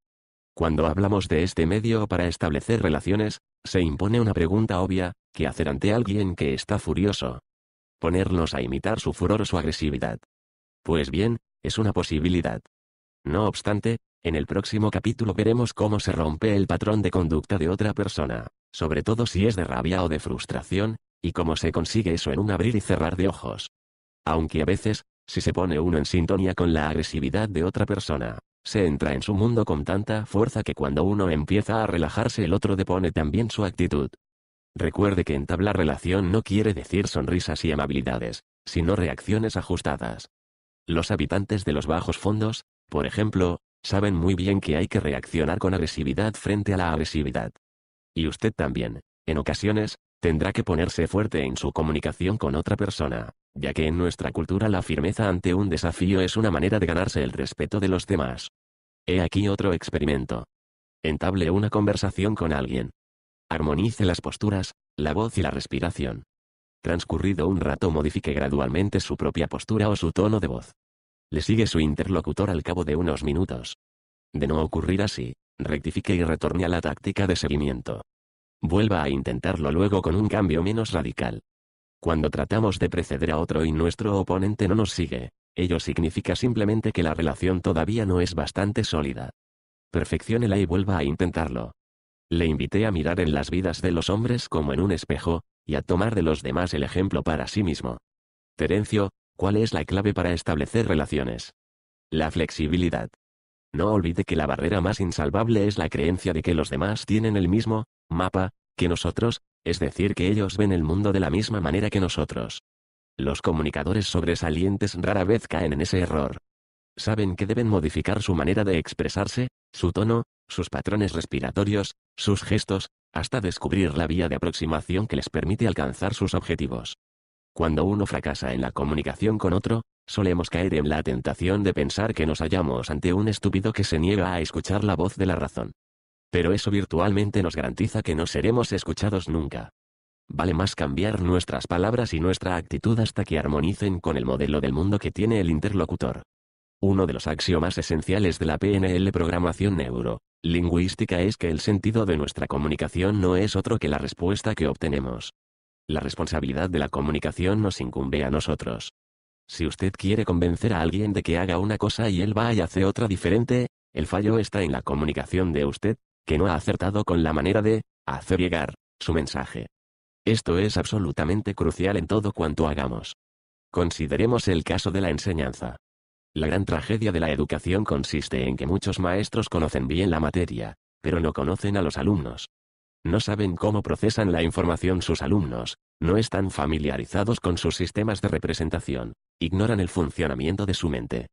S1: Cuando hablamos de este medio para establecer relaciones, se impone una pregunta obvia, ¿qué hacer ante alguien que está furioso? Ponernos a imitar su furor o su agresividad. Pues bien, es una posibilidad. No obstante, en el próximo capítulo veremos cómo se rompe el patrón de conducta de otra persona, sobre todo si es de rabia o de frustración, y cómo se consigue eso en un abrir y cerrar de ojos. Aunque a veces, si se pone uno en sintonía con la agresividad de otra persona, se entra en su mundo con tanta fuerza que cuando uno empieza a relajarse el otro depone también su actitud. Recuerde que entablar relación no quiere decir sonrisas y amabilidades, sino reacciones ajustadas. Los habitantes de los bajos fondos, por ejemplo, saben muy bien que hay que reaccionar con agresividad frente a la agresividad. Y usted también, en ocasiones, tendrá que ponerse fuerte en su comunicación con otra persona, ya que en nuestra cultura la firmeza ante un desafío es una manera de ganarse el respeto de los demás. He aquí otro experimento. Entable una conversación con alguien. Armonice las posturas, la voz y la respiración. Transcurrido un rato modifique gradualmente su propia postura o su tono de voz. Le sigue su interlocutor al cabo de unos minutos. De no ocurrir así, rectifique y retorne a la táctica de seguimiento. Vuelva a intentarlo luego con un cambio menos radical. Cuando tratamos de preceder a otro y nuestro oponente no nos sigue, ello significa simplemente que la relación todavía no es bastante sólida. Perfeccionela y vuelva a intentarlo. Le invité a mirar en las vidas de los hombres como en un espejo, y a tomar de los demás el ejemplo para sí mismo. Terencio, ¿cuál es la clave para establecer relaciones? La flexibilidad. No olvide que la barrera más insalvable es la creencia de que los demás tienen el mismo mapa que nosotros, es decir que ellos ven el mundo de la misma manera que nosotros. Los comunicadores sobresalientes rara vez caen en ese error. Saben que deben modificar su manera de expresarse, su tono, sus patrones respiratorios, sus gestos, hasta descubrir la vía de aproximación que les permite alcanzar sus objetivos. Cuando uno fracasa en la comunicación con otro, solemos caer en la tentación de pensar que nos hallamos ante un estúpido que se niega a escuchar la voz de la razón. Pero eso virtualmente nos garantiza que no seremos escuchados nunca. Vale más cambiar nuestras palabras y nuestra actitud hasta que armonicen con el modelo del mundo que tiene el interlocutor. Uno de los axiomas esenciales de la PNL programación neurolingüística es que el sentido de nuestra comunicación no es otro que la respuesta que obtenemos. La responsabilidad de la comunicación nos incumbe a nosotros. Si usted quiere convencer a alguien de que haga una cosa y él va y hace otra diferente, el fallo está en la comunicación de usted, que no ha acertado con la manera de hacer llegar su mensaje. Esto es absolutamente crucial en todo cuanto hagamos. Consideremos el caso de la enseñanza. La gran tragedia de la educación consiste en que muchos maestros conocen bien la materia, pero no conocen a los alumnos. No saben cómo procesan la información sus alumnos, no están familiarizados con sus sistemas de representación, ignoran el funcionamiento de su mente.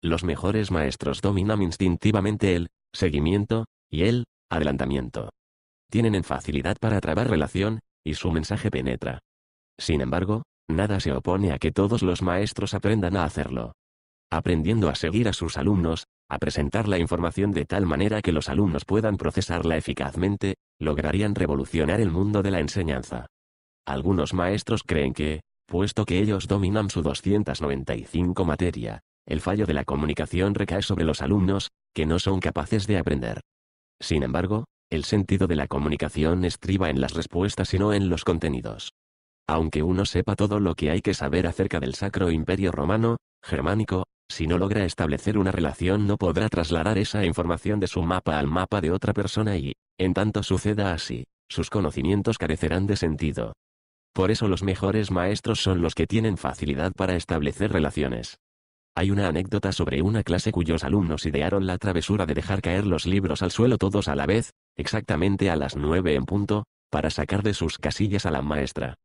S1: Los mejores maestros dominan instintivamente el seguimiento, y él, adelantamiento. Tienen en facilidad para trabar relación, y su mensaje penetra. Sin embargo, nada se opone a que todos los maestros aprendan a hacerlo. Aprendiendo a seguir a sus alumnos, a presentar la información de tal manera que los alumnos puedan procesarla eficazmente, lograrían revolucionar el mundo de la enseñanza. Algunos maestros creen que, puesto que ellos dominan su 295 materia, el fallo de la comunicación recae sobre los alumnos, que no son capaces de aprender. Sin embargo, el sentido de la comunicación estriba en las respuestas y no en los contenidos. Aunque uno sepa todo lo que hay que saber acerca del Sacro Imperio Romano, germánico, si no logra establecer una relación no podrá trasladar esa información de su mapa al mapa de otra persona y, en tanto suceda así, sus conocimientos carecerán de sentido. Por eso los mejores maestros son los que tienen facilidad para establecer relaciones. Hay una anécdota sobre una clase cuyos alumnos idearon la travesura de dejar caer los libros al suelo todos a la vez, exactamente a las nueve en punto, para sacar de sus casillas a la maestra.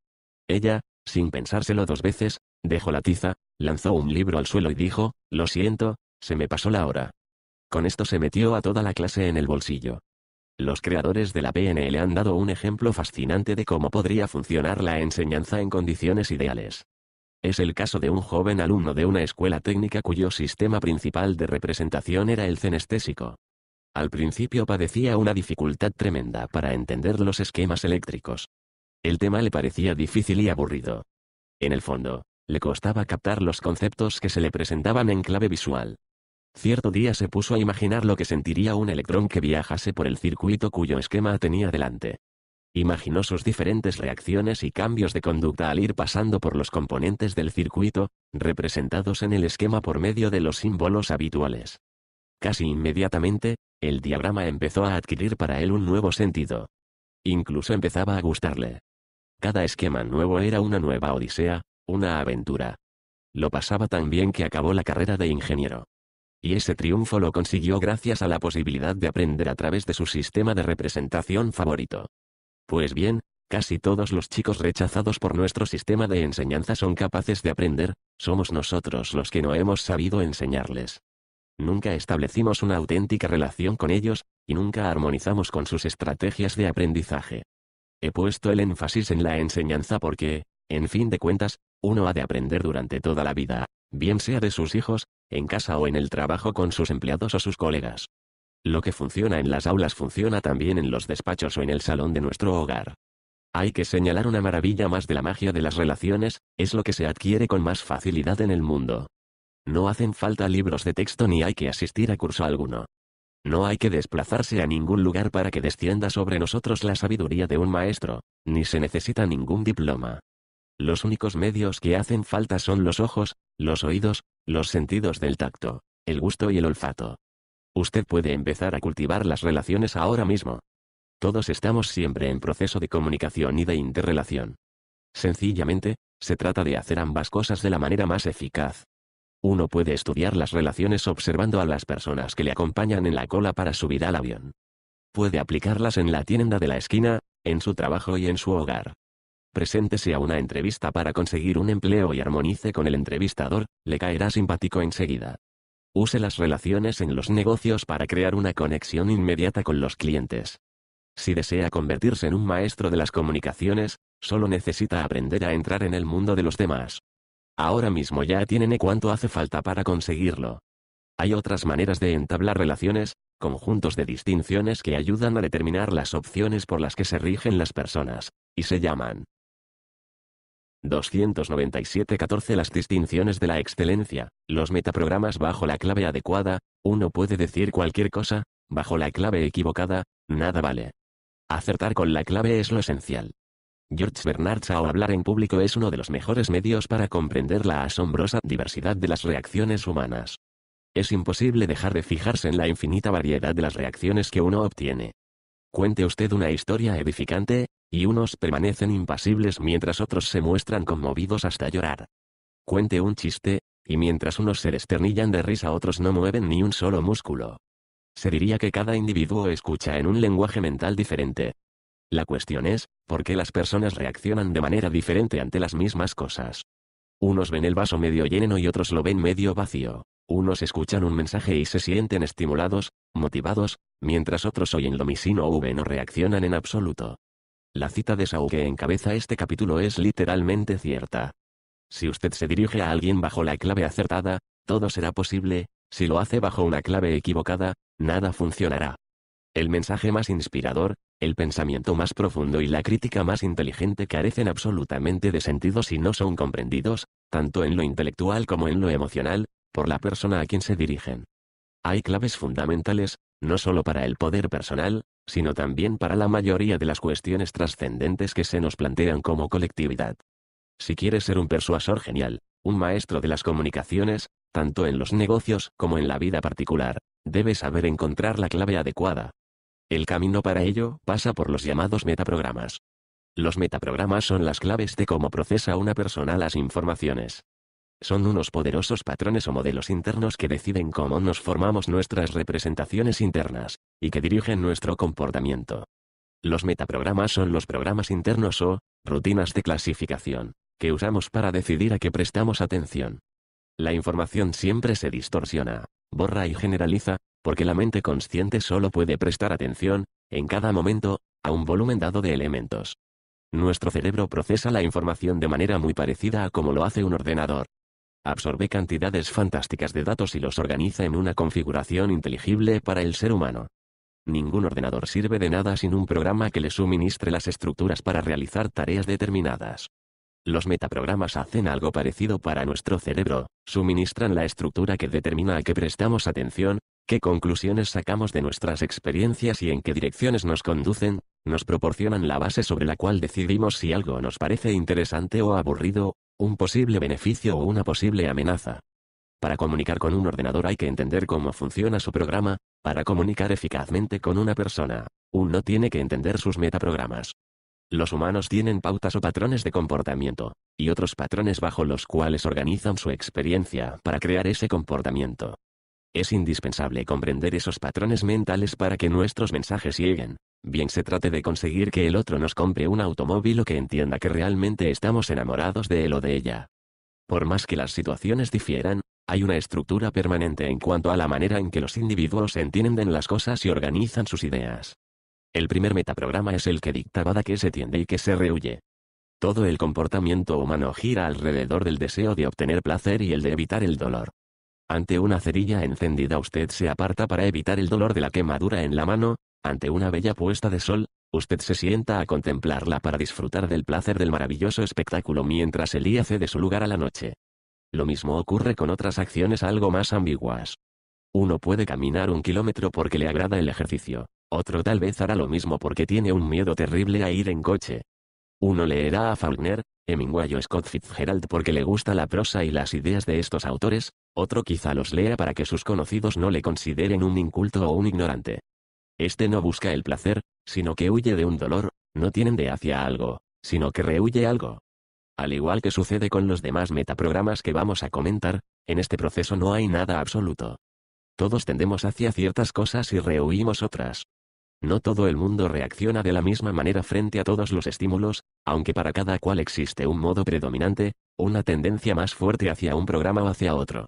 S1: Ella, sin pensárselo dos veces, dejó la tiza, lanzó un libro al suelo y dijo, lo siento, se me pasó la hora. Con esto se metió a toda la clase en el bolsillo. Los creadores de la PNL han dado un ejemplo fascinante de cómo podría funcionar la enseñanza en condiciones ideales. Es el caso de un joven alumno de una escuela técnica cuyo sistema principal de representación era el cenestésico. Al principio padecía una dificultad tremenda para entender los esquemas eléctricos. El tema le parecía difícil y aburrido. En el fondo, le costaba captar los conceptos que se le presentaban en clave visual. Cierto día se puso a imaginar lo que sentiría un electrón que viajase por el circuito cuyo esquema tenía delante. Imaginó sus diferentes reacciones y cambios de conducta al ir pasando por los componentes del circuito, representados en el esquema por medio de los símbolos habituales. Casi inmediatamente, el diagrama empezó a adquirir para él un nuevo sentido. Incluso empezaba a gustarle. Cada esquema nuevo era una nueva odisea, una aventura. Lo pasaba tan bien que acabó la carrera de ingeniero. Y ese triunfo lo consiguió gracias a la posibilidad de aprender a través de su sistema de representación favorito. Pues bien, casi todos los chicos rechazados por nuestro sistema de enseñanza son capaces de aprender, somos nosotros los que no hemos sabido enseñarles. Nunca establecimos una auténtica relación con ellos, y nunca armonizamos con sus estrategias de aprendizaje. He puesto el énfasis en la enseñanza porque, en fin de cuentas, uno ha de aprender durante toda la vida, bien sea de sus hijos, en casa o en el trabajo con sus empleados o sus colegas. Lo que funciona en las aulas funciona también en los despachos o en el salón de nuestro hogar. Hay que señalar una maravilla más de la magia de las relaciones, es lo que se adquiere con más facilidad en el mundo. No hacen falta libros de texto ni hay que asistir a curso alguno. No hay que desplazarse a ningún lugar para que descienda sobre nosotros la sabiduría de un maestro, ni se necesita ningún diploma. Los únicos medios que hacen falta son los ojos, los oídos, los sentidos del tacto, el gusto y el olfato. Usted puede empezar a cultivar las relaciones ahora mismo. Todos estamos siempre en proceso de comunicación y de interrelación. Sencillamente, se trata de hacer ambas cosas de la manera más eficaz. Uno puede estudiar las relaciones observando a las personas que le acompañan en la cola para subir al avión. Puede aplicarlas en la tienda de la esquina, en su trabajo y en su hogar. Preséntese a una entrevista para conseguir un empleo y armonice con el entrevistador, le caerá simpático enseguida. Use las relaciones en los negocios para crear una conexión inmediata con los clientes. Si desea convertirse en un maestro de las comunicaciones, solo necesita aprender a entrar en el mundo de los demás. Ahora mismo ya tiene cuánto hace falta para conseguirlo. Hay otras maneras de entablar relaciones, conjuntos de distinciones que ayudan a determinar las opciones por las que se rigen las personas, y se llaman 297 14 Las distinciones de la excelencia, los metaprogramas bajo la clave adecuada, uno puede decir cualquier cosa, bajo la clave equivocada, nada vale. Acertar con la clave es lo esencial. George Bernard Shaw hablar en público es uno de los mejores medios para comprender la asombrosa diversidad de las reacciones humanas. Es imposible dejar de fijarse en la infinita variedad de las reacciones que uno obtiene. Cuente usted una historia edificante, y unos permanecen impasibles mientras otros se muestran conmovidos hasta llorar. Cuente un chiste, y mientras unos se desternillan de risa otros no mueven ni un solo músculo. Se diría que cada individuo escucha en un lenguaje mental diferente. La cuestión es, ¿por qué las personas reaccionan de manera diferente ante las mismas cosas? Unos ven el vaso medio lleno y otros lo ven medio vacío. Unos escuchan un mensaje y se sienten estimulados, motivados, mientras otros oyen lo misino o ven o reaccionan en absoluto. La cita de Shaw que encabeza este capítulo es literalmente cierta. Si usted se dirige a alguien bajo la clave acertada, todo será posible, si lo hace bajo una clave equivocada, nada funcionará. El mensaje más inspirador, el pensamiento más profundo y la crítica más inteligente carecen absolutamente de sentido si no son comprendidos, tanto en lo intelectual como en lo emocional, por la persona a quien se dirigen. Hay claves fundamentales, no solo para el poder personal, sino también para la mayoría de las cuestiones trascendentes que se nos plantean como colectividad. Si quieres ser un persuasor genial, un maestro de las comunicaciones, tanto en los negocios como en la vida particular, debes saber encontrar la clave adecuada. El camino para ello pasa por los llamados metaprogramas. Los metaprogramas son las claves de cómo procesa una persona las informaciones. Son unos poderosos patrones o modelos internos que deciden cómo nos formamos nuestras representaciones internas, y que dirigen nuestro comportamiento. Los metaprogramas son los programas internos o rutinas de clasificación, que usamos para decidir a qué prestamos atención. La información siempre se distorsiona, borra y generaliza, porque la mente consciente solo puede prestar atención, en cada momento, a un volumen dado de elementos. Nuestro cerebro procesa la información de manera muy parecida a como lo hace un ordenador, Absorbe cantidades fantásticas de datos y los organiza en una configuración inteligible para el ser humano. Ningún ordenador sirve de nada sin un programa que le suministre las estructuras para realizar tareas determinadas. Los metaprogramas hacen algo parecido para nuestro cerebro, suministran la estructura que determina a qué prestamos atención, qué conclusiones sacamos de nuestras experiencias y en qué direcciones nos conducen, nos proporcionan la base sobre la cual decidimos si algo nos parece interesante o aburrido, un posible beneficio o una posible amenaza. Para comunicar con un ordenador hay que entender cómo funciona su programa, para comunicar eficazmente con una persona, uno tiene que entender sus metaprogramas. Los humanos tienen pautas o patrones de comportamiento, y otros patrones bajo los cuales organizan su experiencia para crear ese comportamiento. Es indispensable comprender esos patrones mentales para que nuestros mensajes lleguen, Bien se trate de conseguir que el otro nos compre un automóvil o que entienda que realmente estamos enamorados de él o de ella. Por más que las situaciones difieran, hay una estructura permanente en cuanto a la manera en que los individuos entienden las cosas y organizan sus ideas. El primer metaprograma es el que dicta a que se tiende y que se rehuye. Todo el comportamiento humano gira alrededor del deseo de obtener placer y el de evitar el dolor. Ante una cerilla encendida usted se aparta para evitar el dolor de la quemadura en la mano, ante una bella puesta de sol, usted se sienta a contemplarla para disfrutar del placer del maravilloso espectáculo mientras el día cede su lugar a la noche. Lo mismo ocurre con otras acciones algo más ambiguas. Uno puede caminar un kilómetro porque le agrada el ejercicio, otro tal vez hará lo mismo porque tiene un miedo terrible a ir en coche. Uno leerá a Faulkner, Hemingway o Scott Fitzgerald porque le gusta la prosa y las ideas de estos autores, otro quizá los lea para que sus conocidos no le consideren un inculto o un ignorante. Este no busca el placer, sino que huye de un dolor, no de hacia algo, sino que rehuye algo. Al igual que sucede con los demás metaprogramas que vamos a comentar, en este proceso no hay nada absoluto. Todos tendemos hacia ciertas cosas y rehuimos otras. No todo el mundo reacciona de la misma manera frente a todos los estímulos, aunque para cada cual existe un modo predominante, una tendencia más fuerte hacia un programa o hacia otro.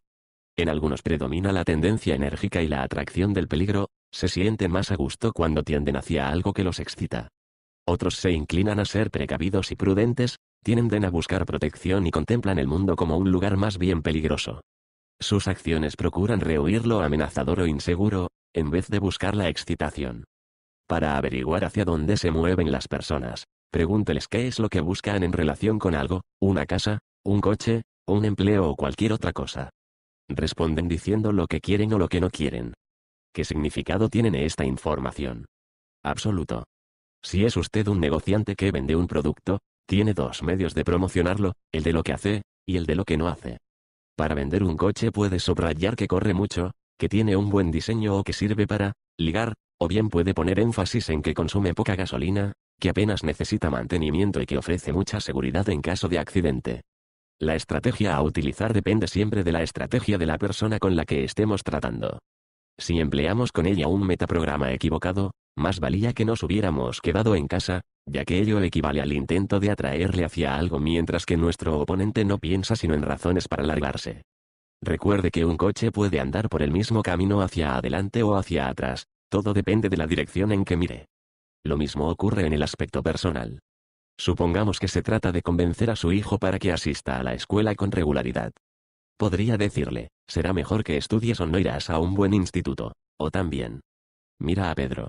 S1: En algunos predomina la tendencia enérgica y la atracción del peligro, se sienten más a gusto cuando tienden hacia algo que los excita. Otros se inclinan a ser precavidos y prudentes, tienden a buscar protección y contemplan el mundo como un lugar más bien peligroso. Sus acciones procuran rehuir lo amenazador o inseguro, en vez de buscar la excitación. Para averiguar hacia dónde se mueven las personas, pregúnteles qué es lo que buscan en relación con algo, una casa, un coche, un empleo o cualquier otra cosa. Responden diciendo lo que quieren o lo que no quieren. ¿Qué significado tiene esta información? Absoluto. Si es usted un negociante que vende un producto, tiene dos medios de promocionarlo, el de lo que hace, y el de lo que no hace. Para vender un coche puede subrayar que corre mucho, que tiene un buen diseño o que sirve para ligar, o bien puede poner énfasis en que consume poca gasolina, que apenas necesita mantenimiento y que ofrece mucha seguridad en caso de accidente. La estrategia a utilizar depende siempre de la estrategia de la persona con la que estemos tratando. Si empleamos con ella un metaprograma equivocado, más valía que nos hubiéramos quedado en casa, ya que ello equivale al intento de atraerle hacia algo mientras que nuestro oponente no piensa sino en razones para largarse. Recuerde que un coche puede andar por el mismo camino hacia adelante o hacia atrás, todo depende de la dirección en que mire. Lo mismo ocurre en el aspecto personal. Supongamos que se trata de convencer a su hijo para que asista a la escuela con regularidad. Podría decirle, será mejor que estudies o no irás a un buen instituto. O también. Mira a Pedro.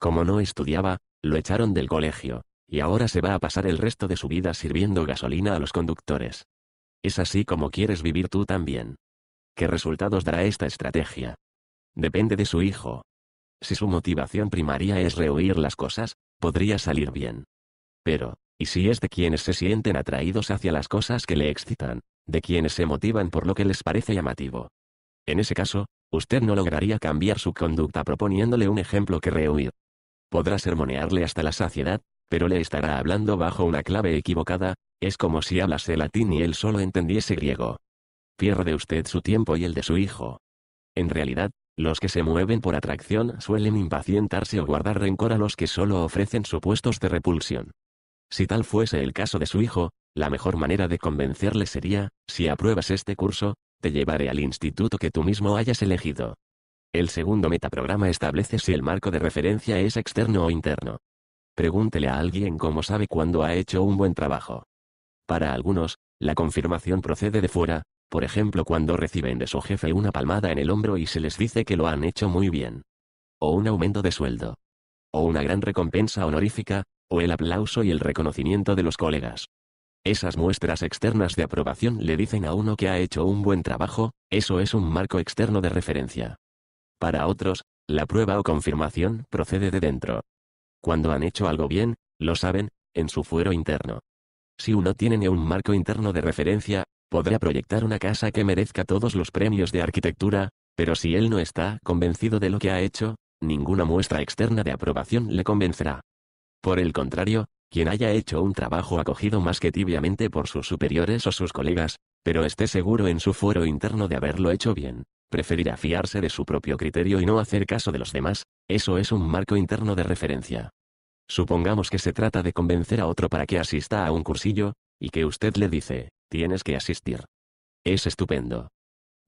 S1: Como no estudiaba, lo echaron del colegio, y ahora se va a pasar el resto de su vida sirviendo gasolina a los conductores. Es así como quieres vivir tú también. ¿Qué resultados dará esta estrategia? Depende de su hijo. Si su motivación primaria es rehuir las cosas, podría salir bien. Pero, ¿y si es de quienes se sienten atraídos hacia las cosas que le excitan? de quienes se motivan por lo que les parece llamativo. En ese caso, usted no lograría cambiar su conducta proponiéndole un ejemplo que rehuir. Podrá sermonearle hasta la saciedad, pero le estará hablando bajo una clave equivocada, es como si hablase latín y él solo entendiese griego. Pierde usted su tiempo y el de su hijo. En realidad, los que se mueven por atracción suelen impacientarse o guardar rencor a los que solo ofrecen supuestos de repulsión. Si tal fuese el caso de su hijo, la mejor manera de convencerle sería, si apruebas este curso, te llevaré al instituto que tú mismo hayas elegido. El segundo metaprograma establece si el marco de referencia es externo o interno. Pregúntele a alguien cómo sabe cuándo ha hecho un buen trabajo. Para algunos, la confirmación procede de fuera, por ejemplo cuando reciben de su jefe una palmada en el hombro y se les dice que lo han hecho muy bien. O un aumento de sueldo. O una gran recompensa honorífica, o el aplauso y el reconocimiento de los colegas. Esas muestras externas de aprobación le dicen a uno que ha hecho un buen trabajo, eso es un marco externo de referencia. Para otros, la prueba o confirmación procede de dentro. Cuando han hecho algo bien, lo saben, en su fuero interno. Si uno tiene un marco interno de referencia, podrá proyectar una casa que merezca todos los premios de arquitectura, pero si él no está convencido de lo que ha hecho, ninguna muestra externa de aprobación le convencerá. Por el contrario, quien haya hecho un trabajo acogido más que tibiamente por sus superiores o sus colegas, pero esté seguro en su fuero interno de haberlo hecho bien, preferirá fiarse de su propio criterio y no hacer caso de los demás, eso es un marco interno de referencia. Supongamos que se trata de convencer a otro para que asista a un cursillo, y que usted le dice, tienes que asistir. Es estupendo.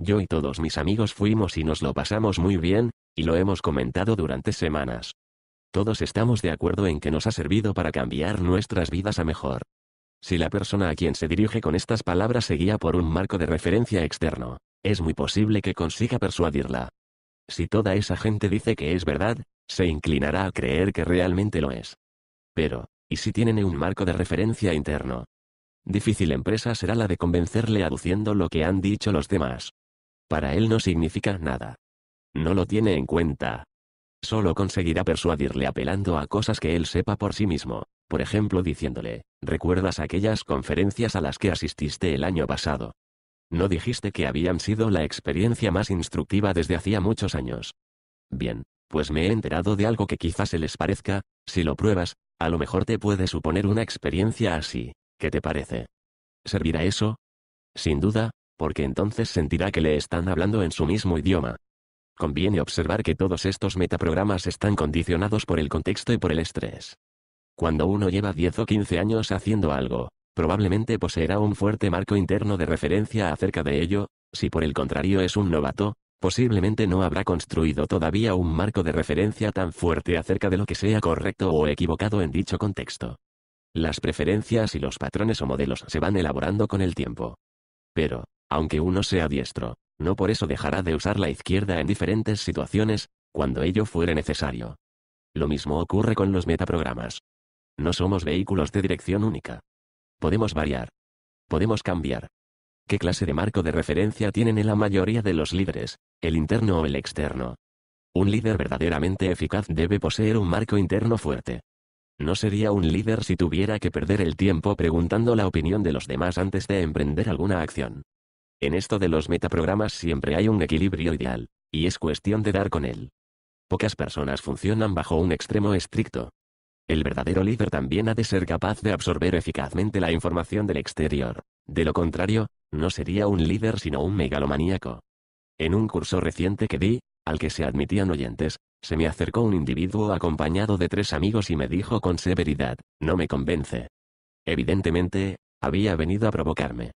S1: Yo y todos mis amigos fuimos y nos lo pasamos muy bien, y lo hemos comentado durante semanas. Todos estamos de acuerdo en que nos ha servido para cambiar nuestras vidas a mejor. Si la persona a quien se dirige con estas palabras se guía por un marco de referencia externo, es muy posible que consiga persuadirla. Si toda esa gente dice que es verdad, se inclinará a creer que realmente lo es. Pero, ¿y si tienen un marco de referencia interno? Difícil empresa será la de convencerle aduciendo lo que han dicho los demás. Para él no significa nada. No lo tiene en cuenta, Solo conseguirá persuadirle apelando a cosas que él sepa por sí mismo, por ejemplo diciéndole, ¿recuerdas aquellas conferencias a las que asististe el año pasado? ¿No dijiste que habían sido la experiencia más instructiva desde hacía muchos años? Bien, pues me he enterado de algo que quizás se les parezca, si lo pruebas, a lo mejor te puede suponer una experiencia así, ¿qué te parece? ¿Servirá eso? Sin duda, porque entonces sentirá que le están hablando en su mismo idioma. Conviene observar que todos estos metaprogramas están condicionados por el contexto y por el estrés. Cuando uno lleva 10 o 15 años haciendo algo, probablemente poseerá un fuerte marco interno de referencia acerca de ello, si por el contrario es un novato, posiblemente no habrá construido todavía un marco de referencia tan fuerte acerca de lo que sea correcto o equivocado en dicho contexto. Las preferencias y los patrones o modelos se van elaborando con el tiempo. Pero, aunque uno sea diestro, no por eso dejará de usar la izquierda en diferentes situaciones, cuando ello fuere necesario. Lo mismo ocurre con los metaprogramas. No somos vehículos de dirección única. Podemos variar. Podemos cambiar. ¿Qué clase de marco de referencia tienen en la mayoría de los líderes, el interno o el externo? Un líder verdaderamente eficaz debe poseer un marco interno fuerte. No sería un líder si tuviera que perder el tiempo preguntando la opinión de los demás antes de emprender alguna acción. En esto de los metaprogramas siempre hay un equilibrio ideal, y es cuestión de dar con él. Pocas personas funcionan bajo un extremo estricto. El verdadero líder también ha de ser capaz de absorber eficazmente la información del exterior. De lo contrario, no sería un líder sino un megalomaníaco. En un curso reciente que di, al que se admitían oyentes, se me acercó un individuo acompañado de tres amigos y me dijo con severidad, no me convence. Evidentemente, había venido a provocarme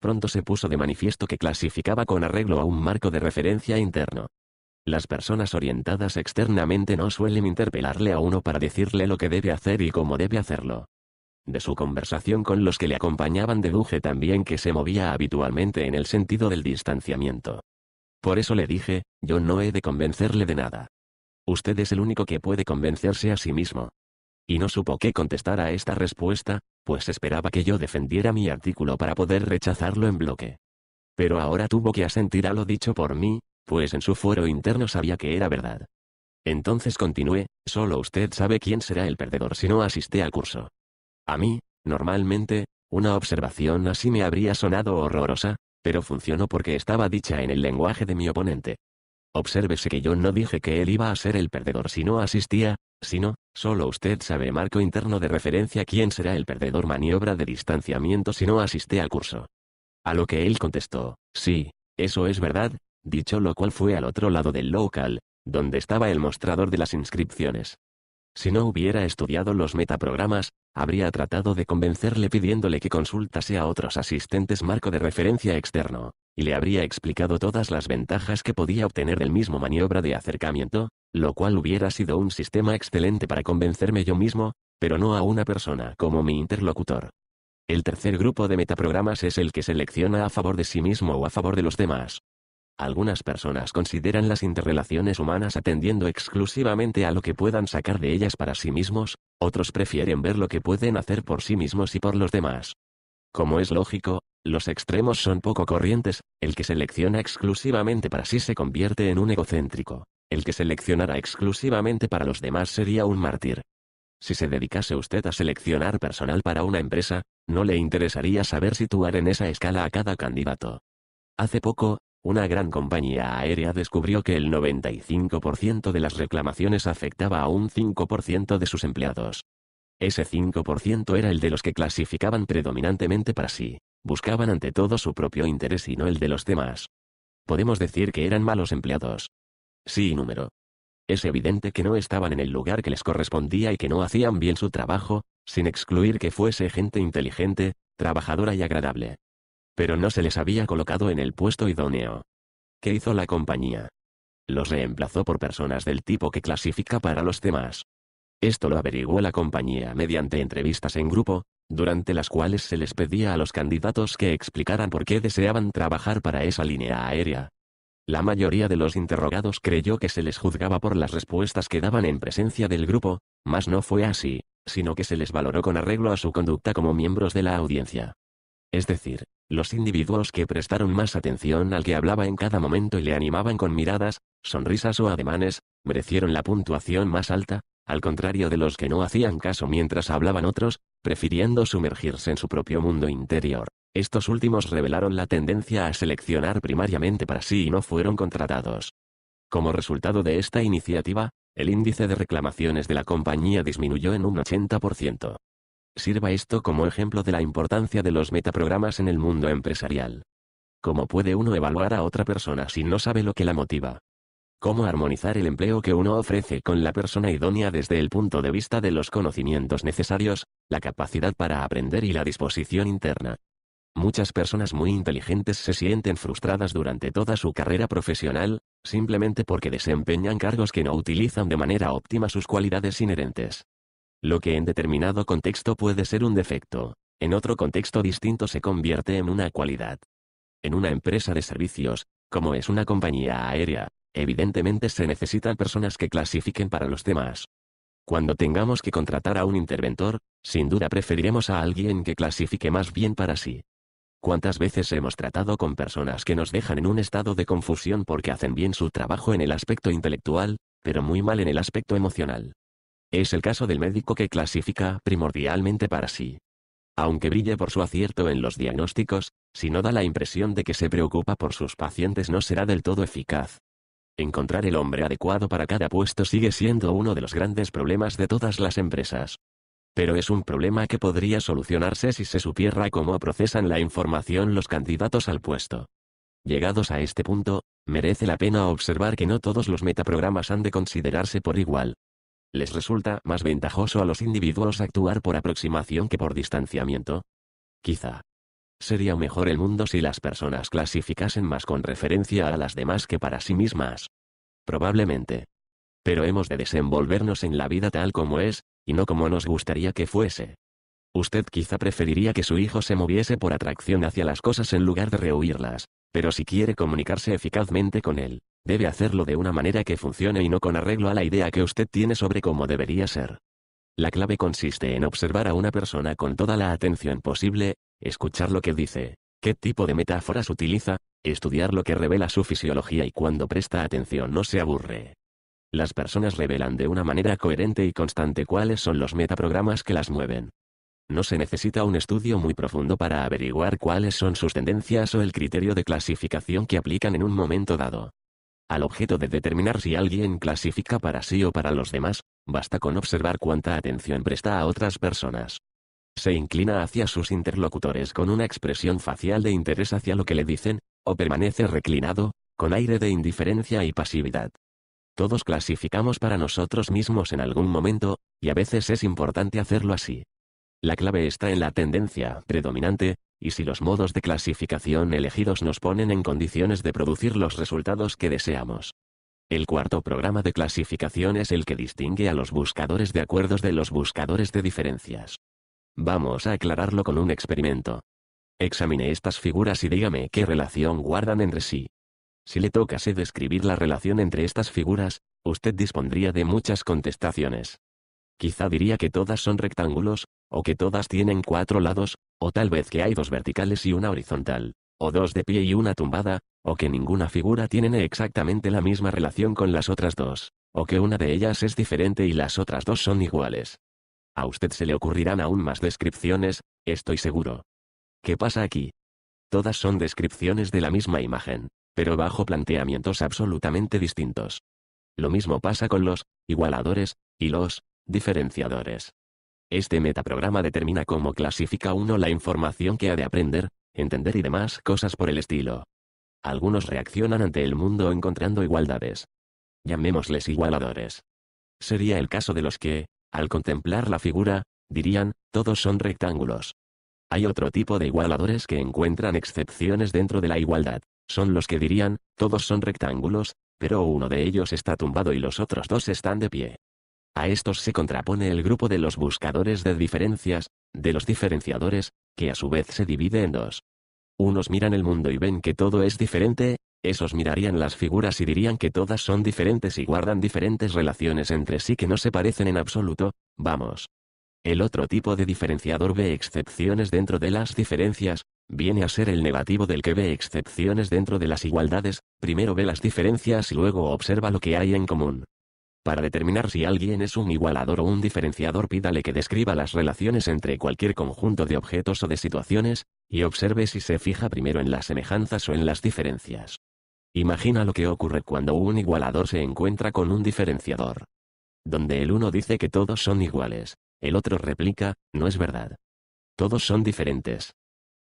S1: pronto se puso de manifiesto que clasificaba con arreglo a un marco de referencia interno. Las personas orientadas externamente no suelen interpelarle a uno para decirle lo que debe hacer y cómo debe hacerlo. De su conversación con los que le acompañaban deduje también que se movía habitualmente en el sentido del distanciamiento. Por eso le dije, yo no he de convencerle de nada. Usted es el único que puede convencerse a sí mismo y no supo qué contestar a esta respuesta, pues esperaba que yo defendiera mi artículo para poder rechazarlo en bloque. Pero ahora tuvo que asentir a lo dicho por mí, pues en su fuero interno sabía que era verdad. Entonces continué, solo usted sabe quién será el perdedor si no asiste al curso. A mí, normalmente, una observación así me habría sonado horrorosa, pero funcionó porque estaba dicha en el lenguaje de mi oponente. Obsérvese que yo no dije que él iba a ser el perdedor si no asistía, sino, solo usted sabe marco interno de referencia quién será el perdedor maniobra de distanciamiento si no asiste al curso. A lo que él contestó, sí, eso es verdad, dicho lo cual fue al otro lado del local, donde estaba el mostrador de las inscripciones. Si no hubiera estudiado los metaprogramas, habría tratado de convencerle pidiéndole que consultase a otros asistentes marco de referencia externo, y le habría explicado todas las ventajas que podía obtener del mismo maniobra de acercamiento, lo cual hubiera sido un sistema excelente para convencerme yo mismo, pero no a una persona como mi interlocutor. El tercer grupo de metaprogramas es el que selecciona a favor de sí mismo o a favor de los demás. Algunas personas consideran las interrelaciones humanas atendiendo exclusivamente a lo que puedan sacar de ellas para sí mismos, otros prefieren ver lo que pueden hacer por sí mismos y por los demás. Como es lógico, los extremos son poco corrientes, el que selecciona exclusivamente para sí se convierte en un egocéntrico. El que seleccionara exclusivamente para los demás sería un mártir. Si se dedicase usted a seleccionar personal para una empresa, no le interesaría saber situar en esa escala a cada candidato. Hace poco, una gran compañía aérea descubrió que el 95% de las reclamaciones afectaba a un 5% de sus empleados. Ese 5% era el de los que clasificaban predominantemente para sí buscaban ante todo su propio interés y no el de los demás. Podemos decir que eran malos empleados. Sí, número. Es evidente que no estaban en el lugar que les correspondía y que no hacían bien su trabajo, sin excluir que fuese gente inteligente, trabajadora y agradable. Pero no se les había colocado en el puesto idóneo. ¿Qué hizo la compañía? Los reemplazó por personas del tipo que clasifica para los temas. Esto lo averiguó la compañía mediante entrevistas en grupo, durante las cuales se les pedía a los candidatos que explicaran por qué deseaban trabajar para esa línea aérea. La mayoría de los interrogados creyó que se les juzgaba por las respuestas que daban en presencia del grupo, mas no fue así, sino que se les valoró con arreglo a su conducta como miembros de la audiencia. Es decir, los individuos que prestaron más atención al que hablaba en cada momento y le animaban con miradas, sonrisas o ademanes, merecieron la puntuación más alta, al contrario de los que no hacían caso mientras hablaban otros, prefiriendo sumergirse en su propio mundo interior. Estos últimos revelaron la tendencia a seleccionar primariamente para sí y no fueron contratados. Como resultado de esta iniciativa, el índice de reclamaciones de la compañía disminuyó en un 80%. Sirva esto como ejemplo de la importancia de los metaprogramas en el mundo empresarial. ¿Cómo puede uno evaluar a otra persona si no sabe lo que la motiva? Cómo armonizar el empleo que uno ofrece con la persona idónea desde el punto de vista de los conocimientos necesarios, la capacidad para aprender y la disposición interna. Muchas personas muy inteligentes se sienten frustradas durante toda su carrera profesional, simplemente porque desempeñan cargos que no utilizan de manera óptima sus cualidades inherentes. Lo que en determinado contexto puede ser un defecto, en otro contexto distinto se convierte en una cualidad. En una empresa de servicios, como es una compañía aérea, Evidentemente se necesitan personas que clasifiquen para los temas. Cuando tengamos que contratar a un interventor, sin duda preferiremos a alguien que clasifique más bien para sí. ¿Cuántas veces hemos tratado con personas que nos dejan en un estado de confusión porque hacen bien su trabajo en el aspecto intelectual, pero muy mal en el aspecto emocional? Es el caso del médico que clasifica primordialmente para sí. Aunque brille por su acierto en los diagnósticos, si no da la impresión de que se preocupa por sus pacientes no será del todo eficaz. Encontrar el hombre adecuado para cada puesto sigue siendo uno de los grandes problemas de todas las empresas. Pero es un problema que podría solucionarse si se supiera cómo procesan la información los candidatos al puesto. Llegados a este punto, merece la pena observar que no todos los metaprogramas han de considerarse por igual. Les resulta más ventajoso a los individuos actuar por aproximación que por distanciamiento. Quizá Sería mejor el mundo si las personas clasificasen más con referencia a las demás que para sí mismas. Probablemente. Pero hemos de desenvolvernos en la vida tal como es, y no como nos gustaría que fuese. Usted quizá preferiría que su hijo se moviese por atracción hacia las cosas en lugar de rehuirlas, pero si quiere comunicarse eficazmente con él, debe hacerlo de una manera que funcione y no con arreglo a la idea que usted tiene sobre cómo debería ser. La clave consiste en observar a una persona con toda la atención posible, escuchar lo que dice, qué tipo de metáforas utiliza, estudiar lo que revela su fisiología y cuando presta atención no se aburre. Las personas revelan de una manera coherente y constante cuáles son los metaprogramas que las mueven. No se necesita un estudio muy profundo para averiguar cuáles son sus tendencias o el criterio de clasificación que aplican en un momento dado. Al objeto de determinar si alguien clasifica para sí o para los demás, basta con observar cuánta atención presta a otras personas. Se inclina hacia sus interlocutores con una expresión facial de interés hacia lo que le dicen, o permanece reclinado, con aire de indiferencia y pasividad. Todos clasificamos para nosotros mismos en algún momento, y a veces es importante hacerlo así. La clave está en la tendencia predominante, y si los modos de clasificación elegidos nos ponen en condiciones de producir los resultados que deseamos. El cuarto programa de clasificación es el que distingue a los buscadores de acuerdos de los buscadores de diferencias. Vamos a aclararlo con un experimento. Examine estas figuras y dígame qué relación guardan entre sí. Si le tocase describir la relación entre estas figuras, usted dispondría de muchas contestaciones. Quizá diría que todas son rectángulos, o que todas tienen cuatro lados, o tal vez que hay dos verticales y una horizontal, o dos de pie y una tumbada, o que ninguna figura tiene exactamente la misma relación con las otras dos, o que una de ellas es diferente y las otras dos son iguales. A usted se le ocurrirán aún más descripciones, estoy seguro. ¿Qué pasa aquí? Todas son descripciones de la misma imagen, pero bajo planteamientos absolutamente distintos. Lo mismo pasa con los igualadores y los diferenciadores. Este metaprograma determina cómo clasifica uno la información que ha de aprender, entender y demás cosas por el estilo. Algunos reaccionan ante el mundo encontrando igualdades. Llamémosles igualadores. Sería el caso de los que al contemplar la figura, dirían, todos son rectángulos. Hay otro tipo de igualadores que encuentran excepciones dentro de la igualdad. Son los que dirían, todos son rectángulos, pero uno de ellos está tumbado y los otros dos están de pie. A estos se contrapone el grupo de los buscadores de diferencias, de los diferenciadores, que a su vez se divide en dos. Unos miran el mundo y ven que todo es diferente, esos mirarían las figuras y dirían que todas son diferentes y guardan diferentes relaciones entre sí que no se parecen en absoluto, vamos. El otro tipo de diferenciador ve excepciones dentro de las diferencias, viene a ser el negativo del que ve excepciones dentro de las igualdades, primero ve las diferencias y luego observa lo que hay en común. Para determinar si alguien es un igualador o un diferenciador pídale que describa las relaciones entre cualquier conjunto de objetos o de situaciones, y observe si se fija primero en las semejanzas o en las diferencias. Imagina lo que ocurre cuando un igualador se encuentra con un diferenciador. Donde el uno dice que todos son iguales, el otro replica, no es verdad. Todos son diferentes.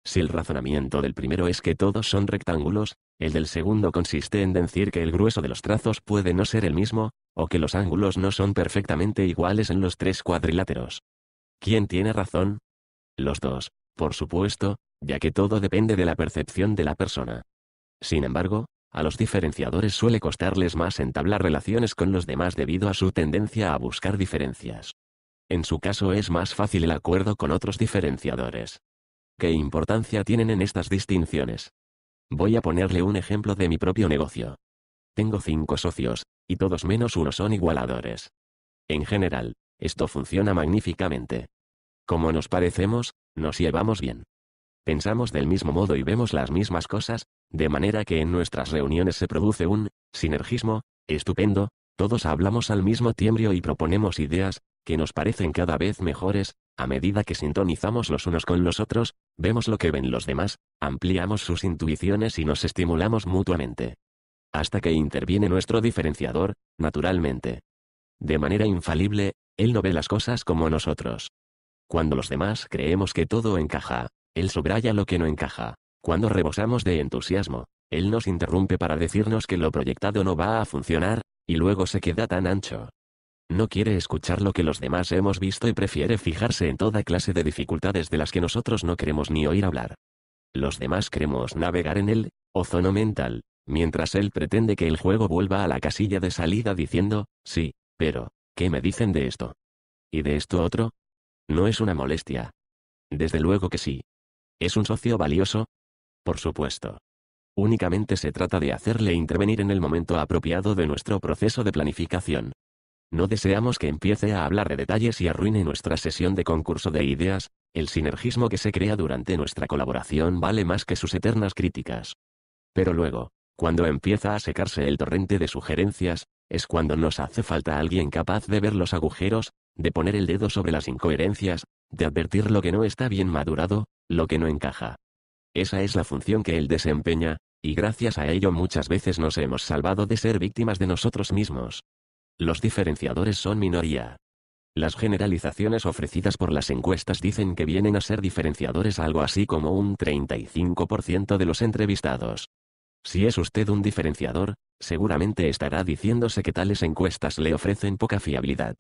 S1: Si el razonamiento del primero es que todos son rectángulos, el del segundo consiste en decir que el grueso de los trazos puede no ser el mismo, o que los ángulos no son perfectamente iguales en los tres cuadriláteros. ¿Quién tiene razón? Los dos, por supuesto, ya que todo depende de la percepción de la persona. Sin embargo, a los diferenciadores suele costarles más entablar relaciones con los demás debido a su tendencia a buscar diferencias. En su caso es más fácil el acuerdo con otros diferenciadores. ¿Qué importancia tienen en estas distinciones? Voy a ponerle un ejemplo de mi propio negocio. Tengo cinco socios, y todos menos uno son igualadores. En general, esto funciona magníficamente. Como nos parecemos, nos llevamos bien. Pensamos del mismo modo y vemos las mismas cosas, de manera que en nuestras reuniones se produce un sinergismo estupendo, todos hablamos al mismo tiempo y proponemos ideas, que nos parecen cada vez mejores, a medida que sintonizamos los unos con los otros, vemos lo que ven los demás, ampliamos sus intuiciones y nos estimulamos mutuamente. Hasta que interviene nuestro diferenciador, naturalmente. De manera infalible, él no ve las cosas como nosotros. Cuando los demás creemos que todo encaja, él subraya lo que no encaja. Cuando rebosamos de entusiasmo, él nos interrumpe para decirnos que lo proyectado no va a funcionar, y luego se queda tan ancho. No quiere escuchar lo que los demás hemos visto y prefiere fijarse en toda clase de dificultades de las que nosotros no queremos ni oír hablar. Los demás queremos navegar en el ozono mental, mientras él pretende que el juego vuelva a la casilla de salida diciendo, sí, pero, ¿qué me dicen de esto? ¿Y de esto otro? No es una molestia. Desde luego que sí. Es un socio valioso, por supuesto. Únicamente se trata de hacerle intervenir en el momento apropiado de nuestro proceso de planificación. No deseamos que empiece a hablar de detalles y arruine nuestra sesión de concurso de ideas, el sinergismo que se crea durante nuestra colaboración vale más que sus eternas críticas. Pero luego, cuando empieza a secarse el torrente de sugerencias, es cuando nos hace falta alguien capaz de ver los agujeros, de poner el dedo sobre las incoherencias, de advertir lo que no está bien madurado, lo que no encaja. Esa es la función que él desempeña, y gracias a ello muchas veces nos hemos salvado de ser víctimas de nosotros mismos. Los diferenciadores son minoría. Las generalizaciones ofrecidas por las encuestas dicen que vienen a ser diferenciadores algo así como un 35% de los entrevistados. Si es usted un diferenciador, seguramente estará diciéndose que tales encuestas le ofrecen poca fiabilidad.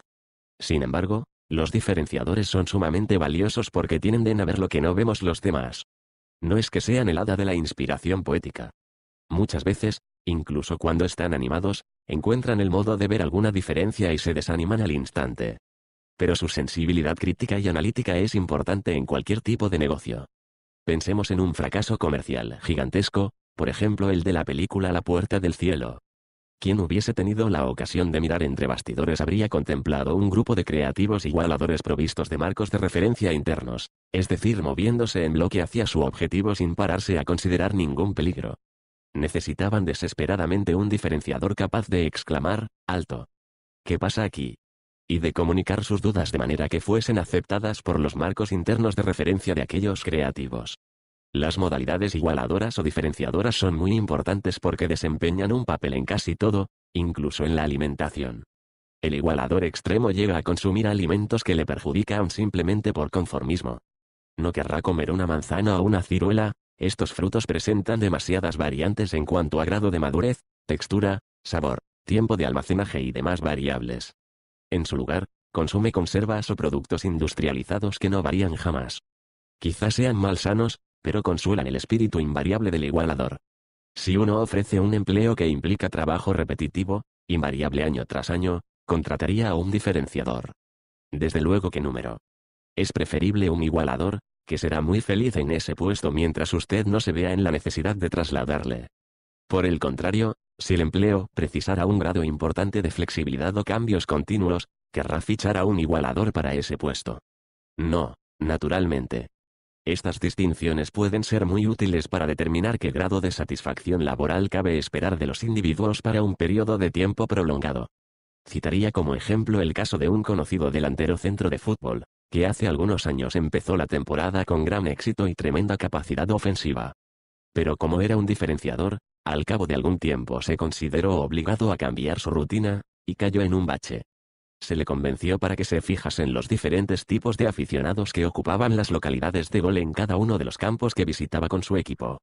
S1: Sin embargo, los diferenciadores son sumamente valiosos porque tienen a ver lo que no vemos los demás. No es que sean el de la inspiración poética. Muchas veces, incluso cuando están animados, encuentran el modo de ver alguna diferencia y se desaniman al instante. Pero su sensibilidad crítica y analítica es importante en cualquier tipo de negocio. Pensemos en un fracaso comercial gigantesco, por ejemplo el de la película La Puerta del Cielo, quien hubiese tenido la ocasión de mirar entre bastidores habría contemplado un grupo de creativos igualadores provistos de marcos de referencia internos, es decir, moviéndose en bloque hacia su objetivo sin pararse a considerar ningún peligro. Necesitaban desesperadamente un diferenciador capaz de exclamar, alto. ¿Qué pasa aquí? y de comunicar sus dudas de manera que fuesen aceptadas por los marcos internos de referencia de aquellos creativos. Las modalidades igualadoras o diferenciadoras son muy importantes porque desempeñan un papel en casi todo, incluso en la alimentación. El igualador extremo llega a consumir alimentos que le perjudican simplemente por conformismo. No querrá comer una manzana o una ciruela, estos frutos presentan demasiadas variantes en cuanto a grado de madurez, textura, sabor, tiempo de almacenaje y demás variables. En su lugar, consume conservas o productos industrializados que no varían jamás. Quizás sean malsanos, pero consuelan el espíritu invariable del igualador. Si uno ofrece un empleo que implica trabajo repetitivo, invariable año tras año, contrataría a un diferenciador. Desde luego que número. Es preferible un igualador, que será muy feliz en ese puesto mientras usted no se vea en la necesidad de trasladarle. Por el contrario, si el empleo precisara un grado importante de flexibilidad o cambios continuos, querrá fichar a un igualador para ese puesto. No, naturalmente. Estas distinciones pueden ser muy útiles para determinar qué grado de satisfacción laboral cabe esperar de los individuos para un periodo de tiempo prolongado. Citaría como ejemplo el caso de un conocido delantero centro de fútbol, que hace algunos años empezó la temporada con gran éxito y tremenda capacidad ofensiva. Pero como era un diferenciador, al cabo de algún tiempo se consideró obligado a cambiar su rutina, y cayó en un bache se le convenció para que se fijase en los diferentes tipos de aficionados que ocupaban las localidades de gol en cada uno de los campos que visitaba con su equipo.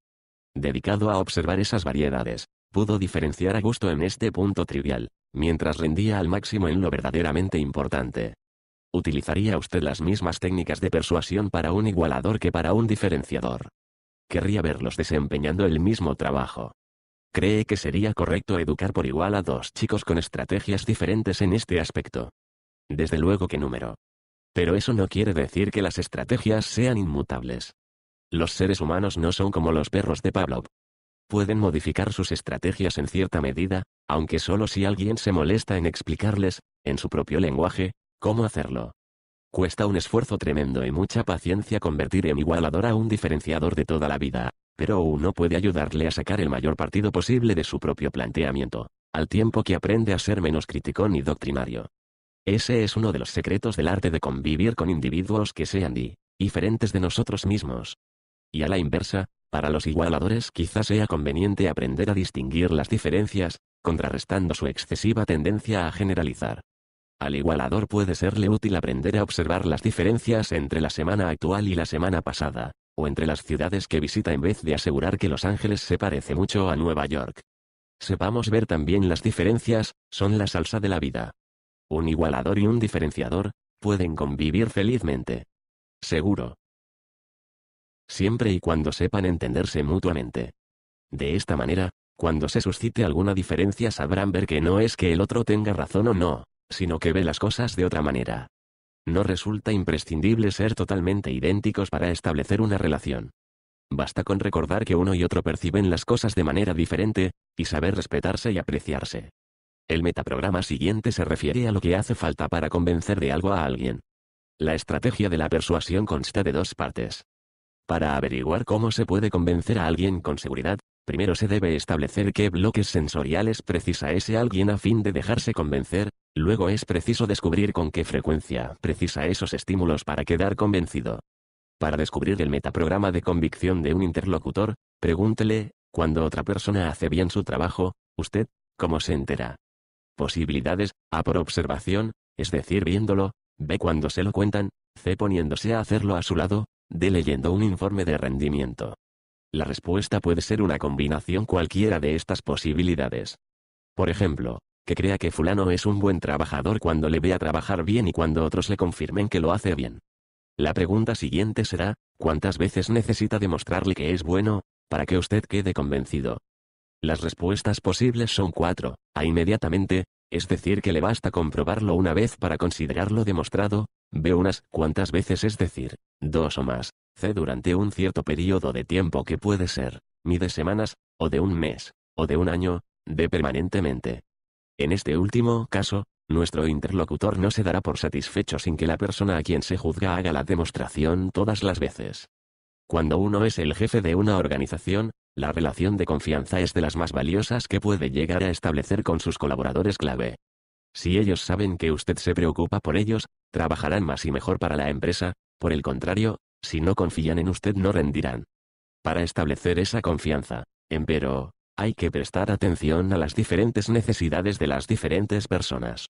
S1: Dedicado a observar esas variedades, pudo diferenciar a gusto en este punto trivial, mientras rendía al máximo en lo verdaderamente importante. ¿Utilizaría usted las mismas técnicas de persuasión para un igualador que para un diferenciador? Querría verlos desempeñando el mismo trabajo cree que sería correcto educar por igual a dos chicos con estrategias diferentes en este aspecto. Desde luego que número. Pero eso no quiere decir que las estrategias sean inmutables. Los seres humanos no son como los perros de Pavlov. Pueden modificar sus estrategias en cierta medida, aunque solo si alguien se molesta en explicarles, en su propio lenguaje, cómo hacerlo. Cuesta un esfuerzo tremendo y mucha paciencia convertir en igualador a un diferenciador de toda la vida pero uno puede ayudarle a sacar el mayor partido posible de su propio planteamiento, al tiempo que aprende a ser menos criticón y doctrinario. Ese es uno de los secretos del arte de convivir con individuos que sean diferentes de nosotros mismos. Y a la inversa, para los igualadores quizás sea conveniente aprender a distinguir las diferencias, contrarrestando su excesiva tendencia a generalizar. Al igualador puede serle útil aprender a observar las diferencias entre la semana actual y la semana pasada, o entre las ciudades que visita en vez de asegurar que Los Ángeles se parece mucho a Nueva York. Sepamos ver también las diferencias, son la salsa de la vida. Un igualador y un diferenciador, pueden convivir felizmente. Seguro. Siempre y cuando sepan entenderse mutuamente. De esta manera, cuando se suscite alguna diferencia sabrán ver que no es que el otro tenga razón o no, sino que ve las cosas de otra manera. No resulta imprescindible ser totalmente idénticos para establecer una relación. Basta con recordar que uno y otro perciben las cosas de manera diferente, y saber respetarse y apreciarse. El metaprograma siguiente se refiere a lo que hace falta para convencer de algo a alguien. La estrategia de la persuasión consta de dos partes. Para averiguar cómo se puede convencer a alguien con seguridad, Primero se debe establecer qué bloques sensoriales precisa ese alguien a fin de dejarse convencer, luego es preciso descubrir con qué frecuencia precisa esos estímulos para quedar convencido. Para descubrir el metaprograma de convicción de un interlocutor, pregúntele, cuando otra persona hace bien su trabajo, usted, ¿cómo se entera? Posibilidades, A por observación, es decir, viéndolo, B cuando se lo cuentan, C poniéndose a hacerlo a su lado, D leyendo un informe de rendimiento. La respuesta puede ser una combinación cualquiera de estas posibilidades. Por ejemplo, que crea que fulano es un buen trabajador cuando le vea trabajar bien y cuando otros le confirmen que lo hace bien. La pregunta siguiente será, ¿cuántas veces necesita demostrarle que es bueno, para que usted quede convencido? Las respuestas posibles son cuatro, a inmediatamente, es decir que le basta comprobarlo una vez para considerarlo demostrado, ve unas cuantas veces es decir, dos o más, C durante un cierto periodo de tiempo que puede ser, mi de semanas, o de un mes, o de un año, de permanentemente. En este último caso, nuestro interlocutor no se dará por satisfecho sin que la persona a quien se juzga haga la demostración todas las veces. Cuando uno es el jefe de una organización, la relación de confianza es de las más valiosas que puede llegar a establecer con sus colaboradores clave. Si ellos saben que usted se preocupa por ellos, trabajarán más y mejor para la empresa, por el contrario, si no confían en usted no rendirán. Para establecer esa confianza, empero, hay que prestar atención a las diferentes necesidades de las diferentes personas.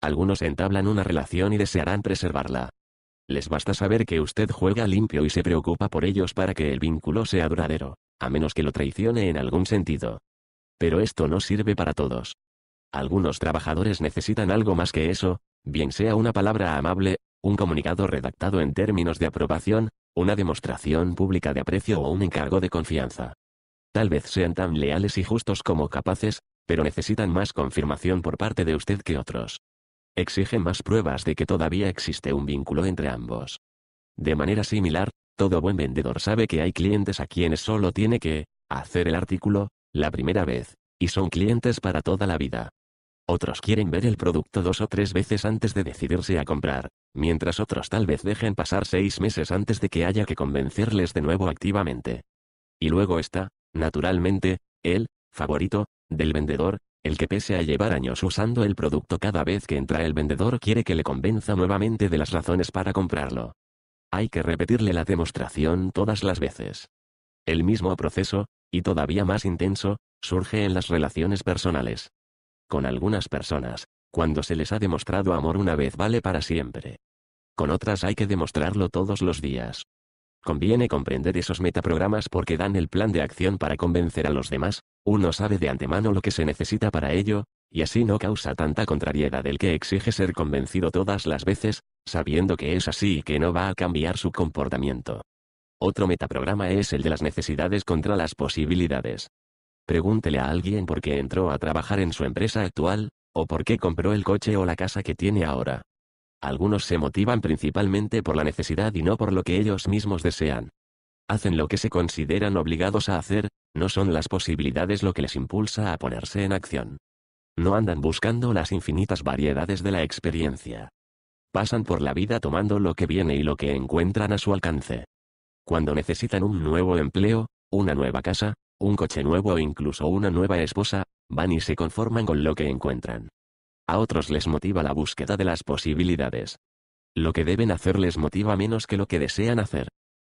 S1: Algunos entablan una relación y desearán preservarla. Les basta saber que usted juega limpio y se preocupa por ellos para que el vínculo sea duradero a menos que lo traicione en algún sentido. Pero esto no sirve para todos. Algunos trabajadores necesitan algo más que eso, bien sea una palabra amable, un comunicado redactado en términos de aprobación, una demostración pública de aprecio o un encargo de confianza. Tal vez sean tan leales y justos como capaces, pero necesitan más confirmación por parte de usted que otros. Exigen más pruebas de que todavía existe un vínculo entre ambos. De manera similar, todo buen vendedor sabe que hay clientes a quienes solo tiene que hacer el artículo la primera vez, y son clientes para toda la vida. Otros quieren ver el producto dos o tres veces antes de decidirse a comprar, mientras otros tal vez dejen pasar seis meses antes de que haya que convencerles de nuevo activamente. Y luego está, naturalmente, el favorito del vendedor, el que pese a llevar años usando el producto cada vez que entra el vendedor quiere que le convenza nuevamente de las razones para comprarlo. Hay que repetirle la demostración todas las veces. El mismo proceso, y todavía más intenso, surge en las relaciones personales. Con algunas personas, cuando se les ha demostrado amor una vez vale para siempre. Con otras hay que demostrarlo todos los días. Conviene comprender esos metaprogramas porque dan el plan de acción para convencer a los demás, uno sabe de antemano lo que se necesita para ello, y así no causa tanta contrariedad el que exige ser convencido todas las veces, sabiendo que es así y que no va a cambiar su comportamiento. Otro metaprograma es el de las necesidades contra las posibilidades. Pregúntele a alguien por qué entró a trabajar en su empresa actual, o por qué compró el coche o la casa que tiene ahora. Algunos se motivan principalmente por la necesidad y no por lo que ellos mismos desean. Hacen lo que se consideran obligados a hacer, no son las posibilidades lo que les impulsa a ponerse en acción. No andan buscando las infinitas variedades de la experiencia. Pasan por la vida tomando lo que viene y lo que encuentran a su alcance. Cuando necesitan un nuevo empleo, una nueva casa, un coche nuevo o incluso una nueva esposa, van y se conforman con lo que encuentran. A otros les motiva la búsqueda de las posibilidades. Lo que deben hacer les motiva menos que lo que desean hacer.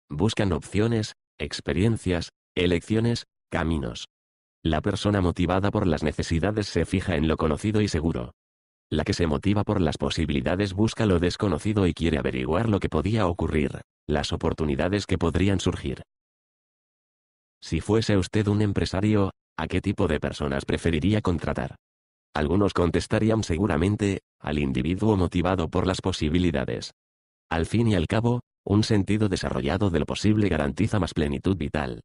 S1: Buscan opciones, experiencias, elecciones, caminos. La persona motivada por las necesidades se fija en lo conocido y seguro. La que se motiva por las posibilidades busca lo desconocido y quiere averiguar lo que podía ocurrir, las oportunidades que podrían surgir. Si fuese usted un empresario, ¿a qué tipo de personas preferiría contratar? Algunos contestarían seguramente, al individuo motivado por las posibilidades. Al fin y al cabo, un sentido desarrollado de lo posible garantiza más plenitud vital.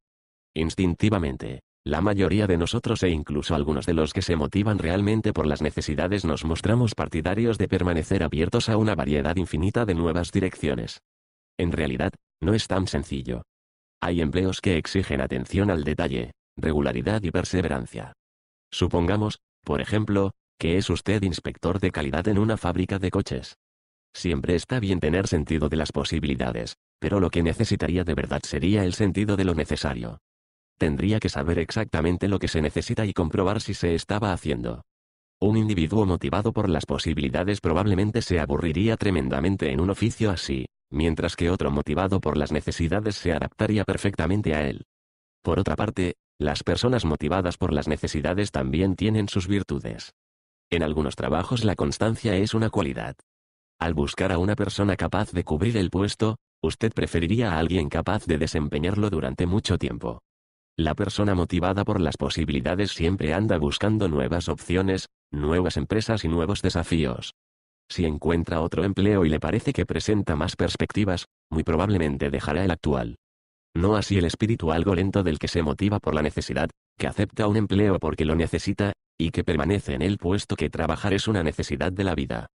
S1: Instintivamente, la mayoría de nosotros e incluso algunos de los que se motivan realmente por las necesidades nos mostramos partidarios de permanecer abiertos a una variedad infinita de nuevas direcciones. En realidad, no es tan sencillo. Hay empleos que exigen atención al detalle, regularidad y perseverancia. Supongamos, por ejemplo, que es usted inspector de calidad en una fábrica de coches. Siempre está bien tener sentido de las posibilidades, pero lo que necesitaría de verdad sería el sentido de lo necesario tendría que saber exactamente lo que se necesita y comprobar si se estaba haciendo. Un individuo motivado por las posibilidades probablemente se aburriría tremendamente en un oficio así, mientras que otro motivado por las necesidades se adaptaría perfectamente a él. Por otra parte, las personas motivadas por las necesidades también tienen sus virtudes. En algunos trabajos la constancia es una cualidad. Al buscar a una persona capaz de cubrir el puesto, usted preferiría a alguien capaz de desempeñarlo durante mucho tiempo. La persona motivada por las posibilidades siempre anda buscando nuevas opciones, nuevas empresas y nuevos desafíos. Si encuentra otro empleo y le parece que presenta más perspectivas, muy probablemente dejará el actual. No así el espíritu algo lento del que se motiva por la necesidad, que acepta un empleo porque lo necesita, y que permanece en el puesto que trabajar es una necesidad de la vida.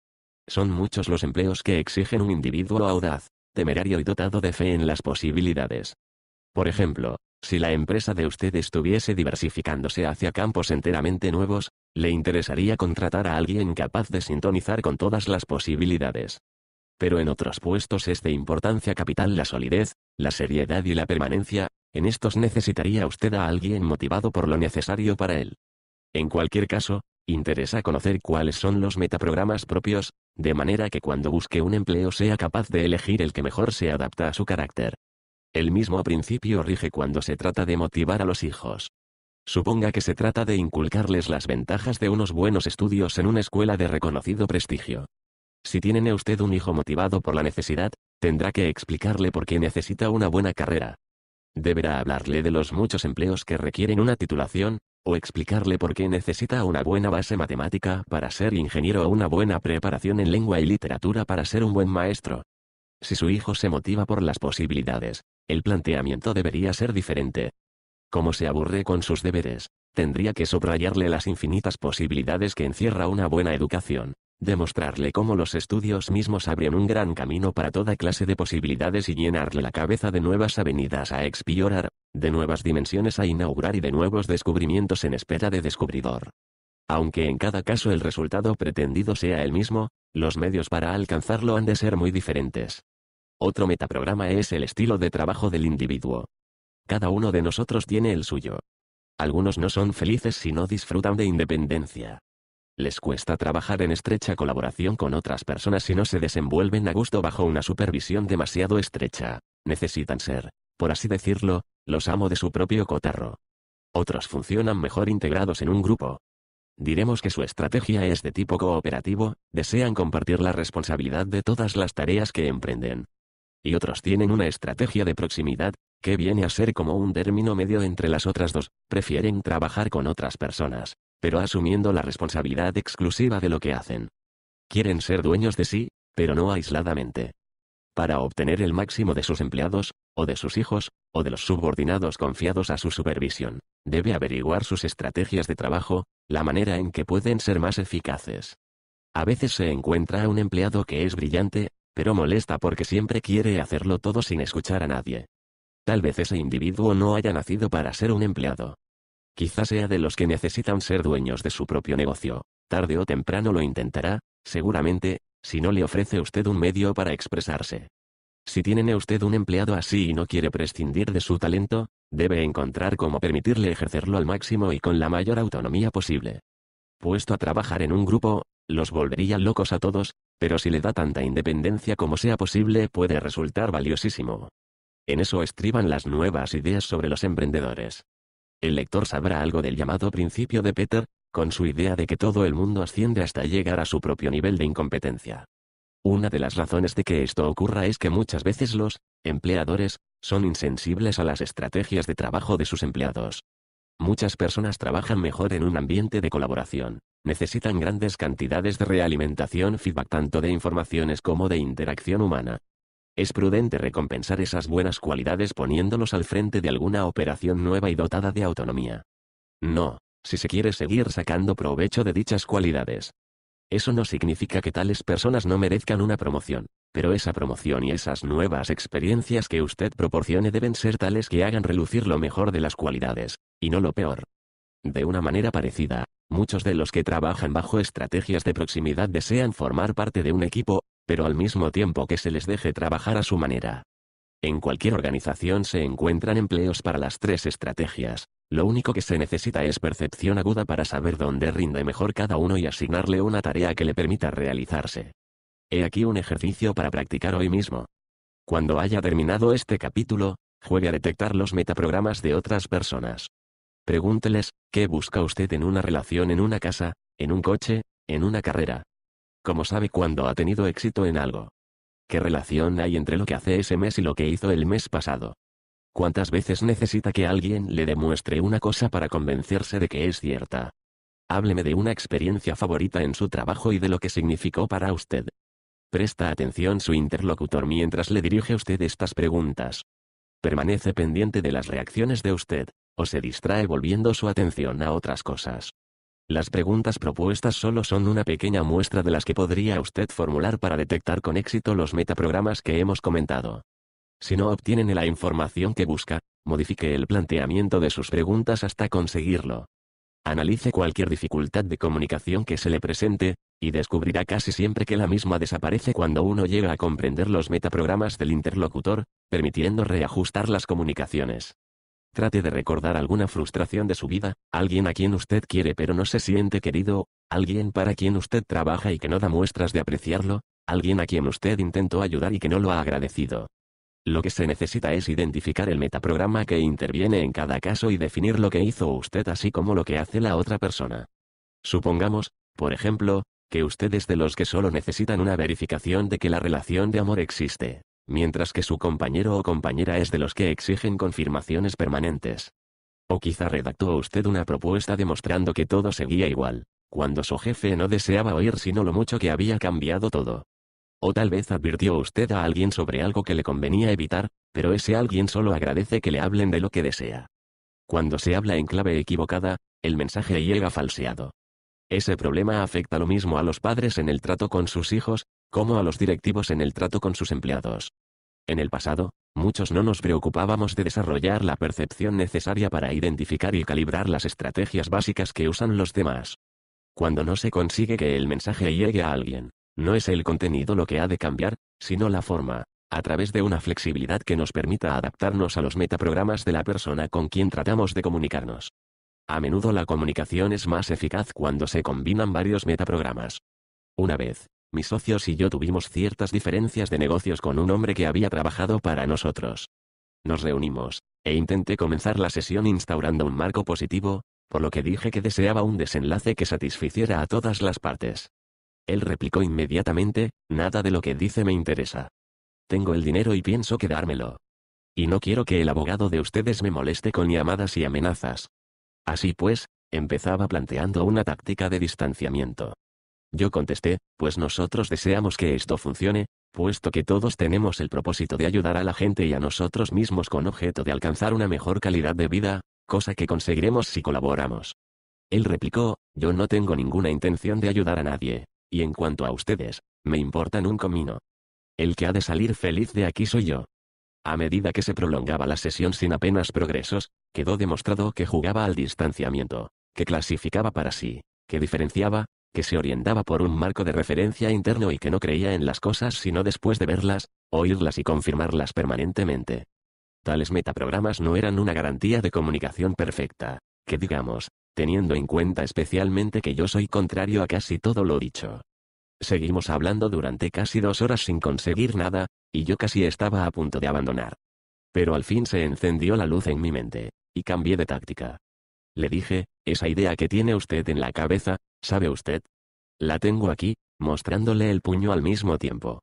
S1: Son muchos los empleos que exigen un individuo audaz, temerario y dotado de fe en las posibilidades. Por ejemplo, si la empresa de usted estuviese diversificándose hacia campos enteramente nuevos, le interesaría contratar a alguien capaz de sintonizar con todas las posibilidades. Pero en otros puestos es de importancia capital la solidez, la seriedad y la permanencia, en estos necesitaría usted a alguien motivado por lo necesario para él. En cualquier caso, interesa conocer cuáles son los metaprogramas propios, de manera que cuando busque un empleo sea capaz de elegir el que mejor se adapta a su carácter. El mismo principio rige cuando se trata de motivar a los hijos. Suponga que se trata de inculcarles las ventajas de unos buenos estudios en una escuela de reconocido prestigio. Si tiene usted un hijo motivado por la necesidad, tendrá que explicarle por qué necesita una buena carrera. Deberá hablarle de los muchos empleos que requieren una titulación, o explicarle por qué necesita una buena base matemática para ser ingeniero o una buena preparación en lengua y literatura para ser un buen maestro. Si su hijo se motiva por las posibilidades, el planteamiento debería ser diferente. Como se aburre con sus deberes, tendría que subrayarle las infinitas posibilidades que encierra una buena educación, demostrarle cómo los estudios mismos abren un gran camino para toda clase de posibilidades y llenarle la cabeza de nuevas avenidas a explorar, de nuevas dimensiones a inaugurar y de nuevos descubrimientos en espera de descubridor. Aunque en cada caso el resultado pretendido sea el mismo, los medios para alcanzarlo han de ser muy diferentes. Otro metaprograma es el estilo de trabajo del individuo. Cada uno de nosotros tiene el suyo. Algunos no son felices si no disfrutan de independencia. Les cuesta trabajar en estrecha colaboración con otras personas si no se desenvuelven a gusto bajo una supervisión demasiado estrecha. Necesitan ser, por así decirlo, los amo de su propio cotarro. Otros funcionan mejor integrados en un grupo, Diremos que su estrategia es de tipo cooperativo, desean compartir la responsabilidad de todas las tareas que emprenden. Y otros tienen una estrategia de proximidad, que viene a ser como un término medio entre las otras dos, prefieren trabajar con otras personas, pero asumiendo la responsabilidad exclusiva de lo que hacen. Quieren ser dueños de sí, pero no aisladamente para obtener el máximo de sus empleados, o de sus hijos, o de los subordinados confiados a su supervisión. Debe averiguar sus estrategias de trabajo, la manera en que pueden ser más eficaces. A veces se encuentra a un empleado que es brillante, pero molesta porque siempre quiere hacerlo todo sin escuchar a nadie. Tal vez ese individuo no haya nacido para ser un empleado. Quizá sea de los que necesitan ser dueños de su propio negocio, tarde o temprano lo intentará, seguramente, si no le ofrece usted un medio para expresarse. Si tiene usted un empleado así y no quiere prescindir de su talento, debe encontrar cómo permitirle ejercerlo al máximo y con la mayor autonomía posible. Puesto a trabajar en un grupo, los volvería locos a todos, pero si le da tanta independencia como sea posible puede resultar valiosísimo. En eso estriban las nuevas ideas sobre los emprendedores. El lector sabrá algo del llamado principio de Peter, con su idea de que todo el mundo asciende hasta llegar a su propio nivel de incompetencia. Una de las razones de que esto ocurra es que muchas veces los empleadores son insensibles a las estrategias de trabajo de sus empleados. Muchas personas trabajan mejor en un ambiente de colaboración, necesitan grandes cantidades de realimentación feedback tanto de informaciones como de interacción humana. Es prudente recompensar esas buenas cualidades poniéndolos al frente de alguna operación nueva y dotada de autonomía. No, si se quiere seguir sacando provecho de dichas cualidades. Eso no significa que tales personas no merezcan una promoción, pero esa promoción y esas nuevas experiencias que usted proporcione deben ser tales que hagan relucir lo mejor de las cualidades, y no lo peor. De una manera parecida, muchos de los que trabajan bajo estrategias de proximidad desean formar parte de un equipo, pero al mismo tiempo que se les deje trabajar a su manera. En cualquier organización se encuentran empleos para las tres estrategias, lo único que se necesita es percepción aguda para saber dónde rinde mejor cada uno y asignarle una tarea que le permita realizarse. He aquí un ejercicio para practicar hoy mismo. Cuando haya terminado este capítulo, juegue a detectar los metaprogramas de otras personas. Pregúnteles, ¿qué busca usted en una relación en una casa, en un coche, en una carrera? ¿Cómo sabe cuándo ha tenido éxito en algo? ¿Qué relación hay entre lo que hace ese mes y lo que hizo el mes pasado? ¿Cuántas veces necesita que alguien le demuestre una cosa para convencerse de que es cierta? Hábleme de una experiencia favorita en su trabajo y de lo que significó para usted. Presta atención su interlocutor mientras le dirige a usted estas preguntas. Permanece pendiente de las reacciones de usted, o se distrae volviendo su atención a otras cosas. Las preguntas propuestas solo son una pequeña muestra de las que podría usted formular para detectar con éxito los metaprogramas que hemos comentado. Si no obtienen la información que busca, modifique el planteamiento de sus preguntas hasta conseguirlo. Analice cualquier dificultad de comunicación que se le presente, y descubrirá casi siempre que la misma desaparece cuando uno llega a comprender los metaprogramas del interlocutor, permitiendo reajustar las comunicaciones. Trate de recordar alguna frustración de su vida, alguien a quien usted quiere pero no se siente querido, alguien para quien usted trabaja y que no da muestras de apreciarlo, alguien a quien usted intentó ayudar y que no lo ha agradecido. Lo que se necesita es identificar el metaprograma que interviene en cada caso y definir lo que hizo usted así como lo que hace la otra persona. Supongamos, por ejemplo, que usted es de los que solo necesitan una verificación de que la relación de amor existe, mientras que su compañero o compañera es de los que exigen confirmaciones permanentes. O quizá redactó usted una propuesta demostrando que todo seguía igual, cuando su jefe no deseaba oír sino lo mucho que había cambiado todo. O tal vez advirtió usted a alguien sobre algo que le convenía evitar, pero ese alguien solo agradece que le hablen de lo que desea. Cuando se habla en clave equivocada, el mensaje llega falseado. Ese problema afecta lo mismo a los padres en el trato con sus hijos, como a los directivos en el trato con sus empleados. En el pasado, muchos no nos preocupábamos de desarrollar la percepción necesaria para identificar y calibrar las estrategias básicas que usan los demás. Cuando no se consigue que el mensaje llegue a alguien, no es el contenido lo que ha de cambiar, sino la forma, a través de una flexibilidad que nos permita adaptarnos a los metaprogramas de la persona con quien tratamos de comunicarnos. A menudo la comunicación es más eficaz cuando se combinan varios metaprogramas. Una vez, mis socios y yo tuvimos ciertas diferencias de negocios con un hombre que había trabajado para nosotros. Nos reunimos, e intenté comenzar la sesión instaurando un marco positivo, por lo que dije que deseaba un desenlace que satisficiera a todas las partes. Él replicó inmediatamente, nada de lo que dice me interesa. Tengo el dinero y pienso quedármelo. Y no quiero que el abogado de ustedes me moleste con llamadas y amenazas. Así pues, empezaba planteando una táctica de distanciamiento. Yo contesté, pues nosotros deseamos que esto funcione, puesto que todos tenemos el propósito de ayudar a la gente y a nosotros mismos con objeto de alcanzar una mejor calidad de vida, cosa que conseguiremos si colaboramos. Él replicó, yo no tengo ninguna intención de ayudar a nadie. Y en cuanto a ustedes, me importan un comino. El que ha de salir feliz de aquí soy yo. A medida que se prolongaba la sesión sin apenas progresos, quedó demostrado que jugaba al distanciamiento, que clasificaba para sí, que diferenciaba, que se orientaba por un marco de referencia interno y que no creía en las cosas sino después de verlas, oírlas y confirmarlas permanentemente. Tales metaprogramas no eran una garantía de comunicación perfecta, que digamos, teniendo en cuenta especialmente que yo soy contrario a casi todo lo dicho. Seguimos hablando durante casi dos horas sin conseguir nada, y yo casi estaba a punto de abandonar. Pero al fin se encendió la luz en mi mente, y cambié de táctica. Le dije, esa idea que tiene usted en la cabeza, ¿sabe usted? La tengo aquí, mostrándole el puño al mismo tiempo.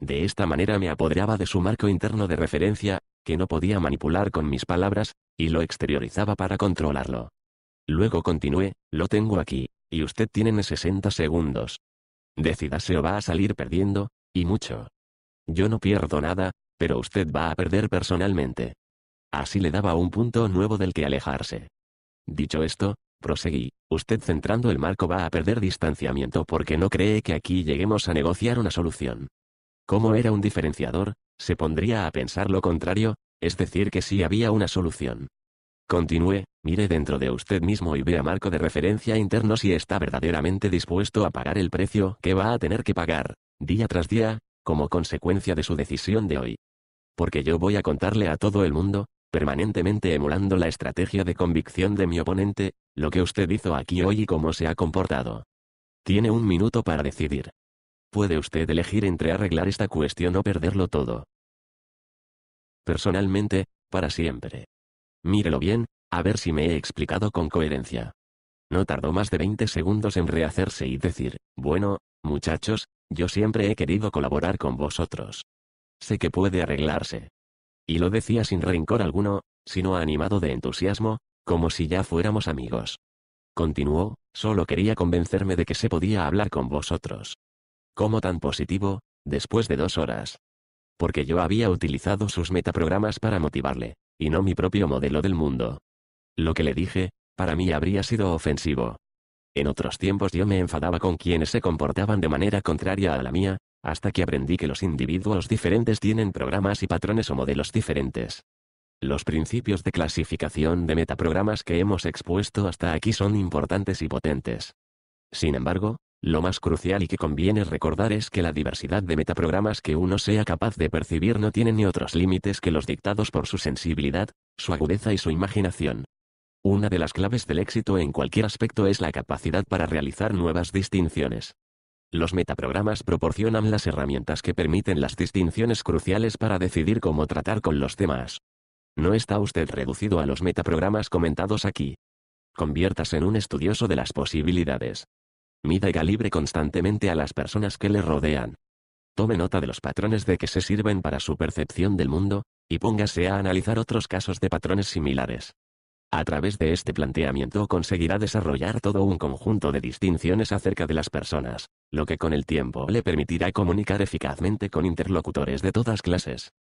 S1: De esta manera me apoderaba de su marco interno de referencia, que no podía manipular con mis palabras, y lo exteriorizaba para controlarlo. Luego continué, lo tengo aquí, y usted tiene 60 segundos. Decídase o va a salir perdiendo, y mucho. Yo no pierdo nada, pero usted va a perder personalmente. Así le daba un punto nuevo del que alejarse. Dicho esto, proseguí, usted centrando el marco va a perder distanciamiento porque no cree que aquí lleguemos a negociar una solución. Como era un diferenciador, se pondría a pensar lo contrario, es decir que sí había una solución. Continúe, mire dentro de usted mismo y vea marco de referencia interno si está verdaderamente dispuesto a pagar el precio que va a tener que pagar, día tras día, como consecuencia de su decisión de hoy. Porque yo voy a contarle a todo el mundo, permanentemente emulando la estrategia de convicción de mi oponente, lo que usted hizo aquí hoy y cómo se ha comportado. Tiene un minuto para decidir. Puede usted elegir entre arreglar esta cuestión o perderlo todo. Personalmente, para siempre. Mírelo bien, a ver si me he explicado con coherencia. No tardó más de 20 segundos en rehacerse y decir, bueno, muchachos, yo siempre he querido colaborar con vosotros. Sé que puede arreglarse. Y lo decía sin rencor alguno, sino animado de entusiasmo, como si ya fuéramos amigos. Continuó, solo quería convencerme de que se podía hablar con vosotros. ¿Cómo tan positivo, después de dos horas? Porque yo había utilizado sus metaprogramas para motivarle, y no mi propio modelo del mundo. Lo que le dije, para mí habría sido ofensivo. En otros tiempos yo me enfadaba con quienes se comportaban de manera contraria a la mía, hasta que aprendí que los individuos diferentes tienen programas y patrones o modelos diferentes. Los principios de clasificación de metaprogramas que hemos expuesto hasta aquí son importantes y potentes. Sin embargo, lo más crucial y que conviene recordar es que la diversidad de metaprogramas que uno sea capaz de percibir no tiene ni otros límites que los dictados por su sensibilidad, su agudeza y su imaginación. Una de las claves del éxito en cualquier aspecto es la capacidad para realizar nuevas distinciones. Los metaprogramas proporcionan las herramientas que permiten las distinciones cruciales para decidir cómo tratar con los temas. No está usted reducido a los metaprogramas comentados aquí. Conviértase en un estudioso de las posibilidades. Mida y calibre constantemente a las personas que le rodean. Tome nota de los patrones de que se sirven para su percepción del mundo, y póngase a analizar otros casos de patrones similares. A través de este planteamiento conseguirá desarrollar todo un conjunto de distinciones acerca de las personas, lo que con el tiempo le permitirá comunicar eficazmente con interlocutores de todas clases.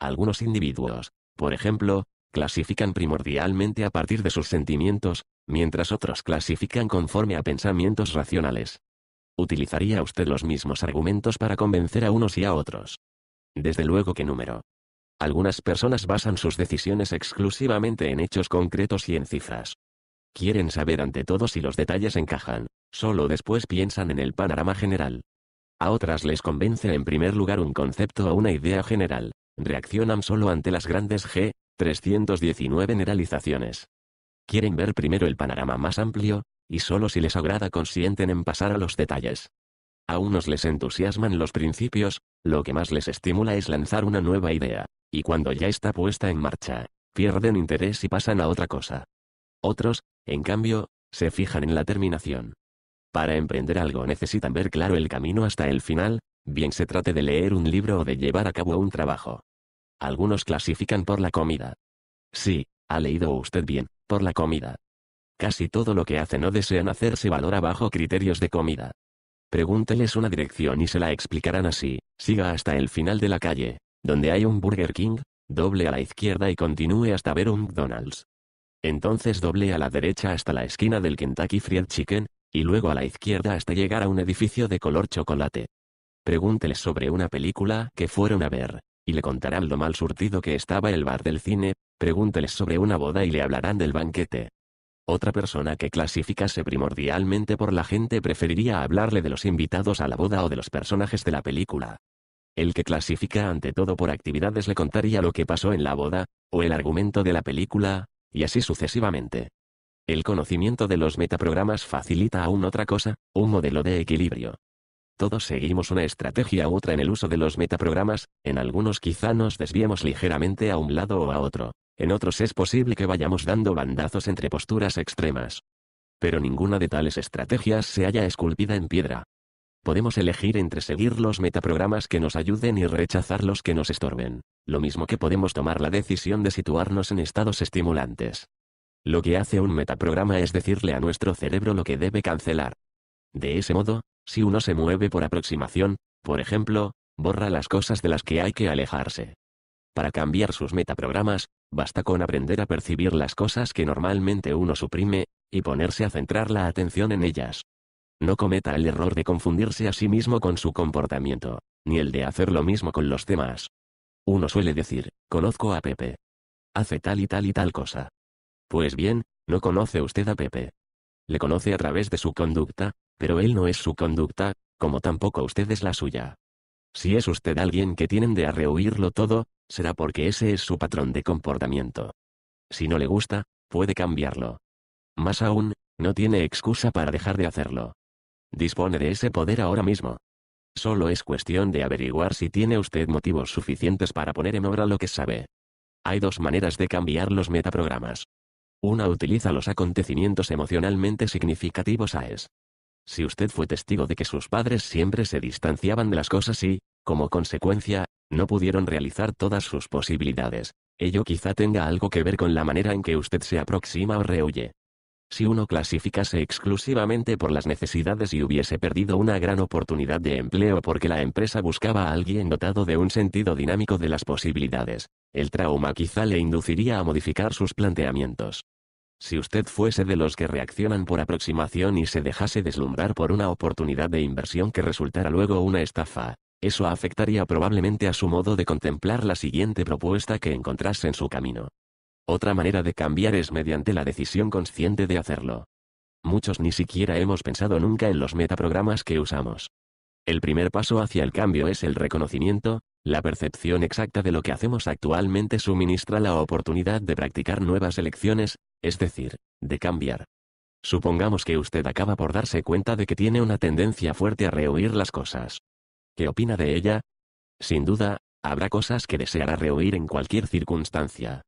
S1: Algunos individuos, por ejemplo, clasifican primordialmente a partir de sus sentimientos, mientras otros clasifican conforme a pensamientos racionales. ¿Utilizaría usted los mismos argumentos para convencer a unos y a otros? Desde luego que número. Algunas personas basan sus decisiones exclusivamente en hechos concretos y en cifras. Quieren saber ante todo si los detalles encajan, solo después piensan en el panorama general. A otras les convence en primer lugar un concepto o una idea general, reaccionan solo ante las grandes G, 319 generalizaciones quieren ver primero el panorama más amplio, y solo si les agrada consienten en pasar a los detalles. A unos les entusiasman los principios, lo que más les estimula es lanzar una nueva idea, y cuando ya está puesta en marcha, pierden interés y pasan a otra cosa. Otros, en cambio, se fijan en la terminación. Para emprender algo necesitan ver claro el camino hasta el final, bien se trate de leer un libro o de llevar a cabo un trabajo. Algunos clasifican por la comida. Sí, ha leído usted bien, por la comida. Casi todo lo que hace no desean hacer se valora bajo criterios de comida. Pregúnteles una dirección y se la explicarán así, siga hasta el final de la calle, donde hay un Burger King, doble a la izquierda y continúe hasta ver un McDonald's. Entonces doble a la derecha hasta la esquina del Kentucky Fried Chicken, y luego a la izquierda hasta llegar a un edificio de color chocolate. Pregúnteles sobre una película que fueron a ver, y le contarán lo mal surtido que estaba el bar del cine, pregúnteles sobre una boda y le hablarán del banquete. Otra persona que clasificase primordialmente por la gente preferiría hablarle de los invitados a la boda o de los personajes de la película. El que clasifica ante todo por actividades le contaría lo que pasó en la boda, o el argumento de la película, y así sucesivamente. El conocimiento de los metaprogramas facilita aún otra cosa, un modelo de equilibrio. Todos seguimos una estrategia u otra en el uso de los metaprogramas, en algunos quizá nos desviemos ligeramente a un lado o a otro. En otros es posible que vayamos dando bandazos entre posturas extremas. Pero ninguna de tales estrategias se haya esculpida en piedra. Podemos elegir entre seguir los metaprogramas que nos ayuden y rechazar los que nos estorben, lo mismo que podemos tomar la decisión de situarnos en estados estimulantes. Lo que hace un metaprograma es decirle a nuestro cerebro lo que debe cancelar. De ese modo, si uno se mueve por aproximación, por ejemplo, borra las cosas de las que hay que alejarse, para cambiar sus metaprogramas, basta con aprender a percibir las cosas que normalmente uno suprime, y ponerse a centrar la atención en ellas. No cometa el error de confundirse a sí mismo con su comportamiento, ni el de hacer lo mismo con los demás. Uno suele decir, conozco a Pepe. Hace tal y tal y tal cosa. Pues bien, no conoce usted a Pepe. Le conoce a través de su conducta, pero él no es su conducta, como tampoco usted es la suya. Si es usted alguien que tienen de a rehuirlo todo, será porque ese es su patrón de comportamiento. Si no le gusta, puede cambiarlo. Más aún, no tiene excusa para dejar de hacerlo. Dispone de ese poder ahora mismo. Solo es cuestión de averiguar si tiene usted motivos suficientes para poner en obra lo que sabe. Hay dos maneras de cambiar los metaprogramas. Una utiliza los acontecimientos emocionalmente significativos a es. Si usted fue testigo de que sus padres siempre se distanciaban de las cosas y, como consecuencia, no pudieron realizar todas sus posibilidades. Ello quizá tenga algo que ver con la manera en que usted se aproxima o rehuye. Si uno clasificase exclusivamente por las necesidades y hubiese perdido una gran oportunidad de empleo porque la empresa buscaba a alguien dotado de un sentido dinámico de las posibilidades, el trauma quizá le induciría a modificar sus planteamientos. Si usted fuese de los que reaccionan por aproximación y se dejase deslumbrar por una oportunidad de inversión que resultara luego una estafa, eso afectaría probablemente a su modo de contemplar la siguiente propuesta que encontrase en su camino. Otra manera de cambiar es mediante la decisión consciente de hacerlo. Muchos ni siquiera hemos pensado nunca en los metaprogramas que usamos. El primer paso hacia el cambio es el reconocimiento, la percepción exacta de lo que hacemos actualmente suministra la oportunidad de practicar nuevas elecciones, es decir, de cambiar. Supongamos que usted acaba por darse cuenta de que tiene una tendencia fuerte a rehuir las cosas. ¿Qué opina de ella? Sin duda, habrá cosas que deseará rehuir en cualquier circunstancia.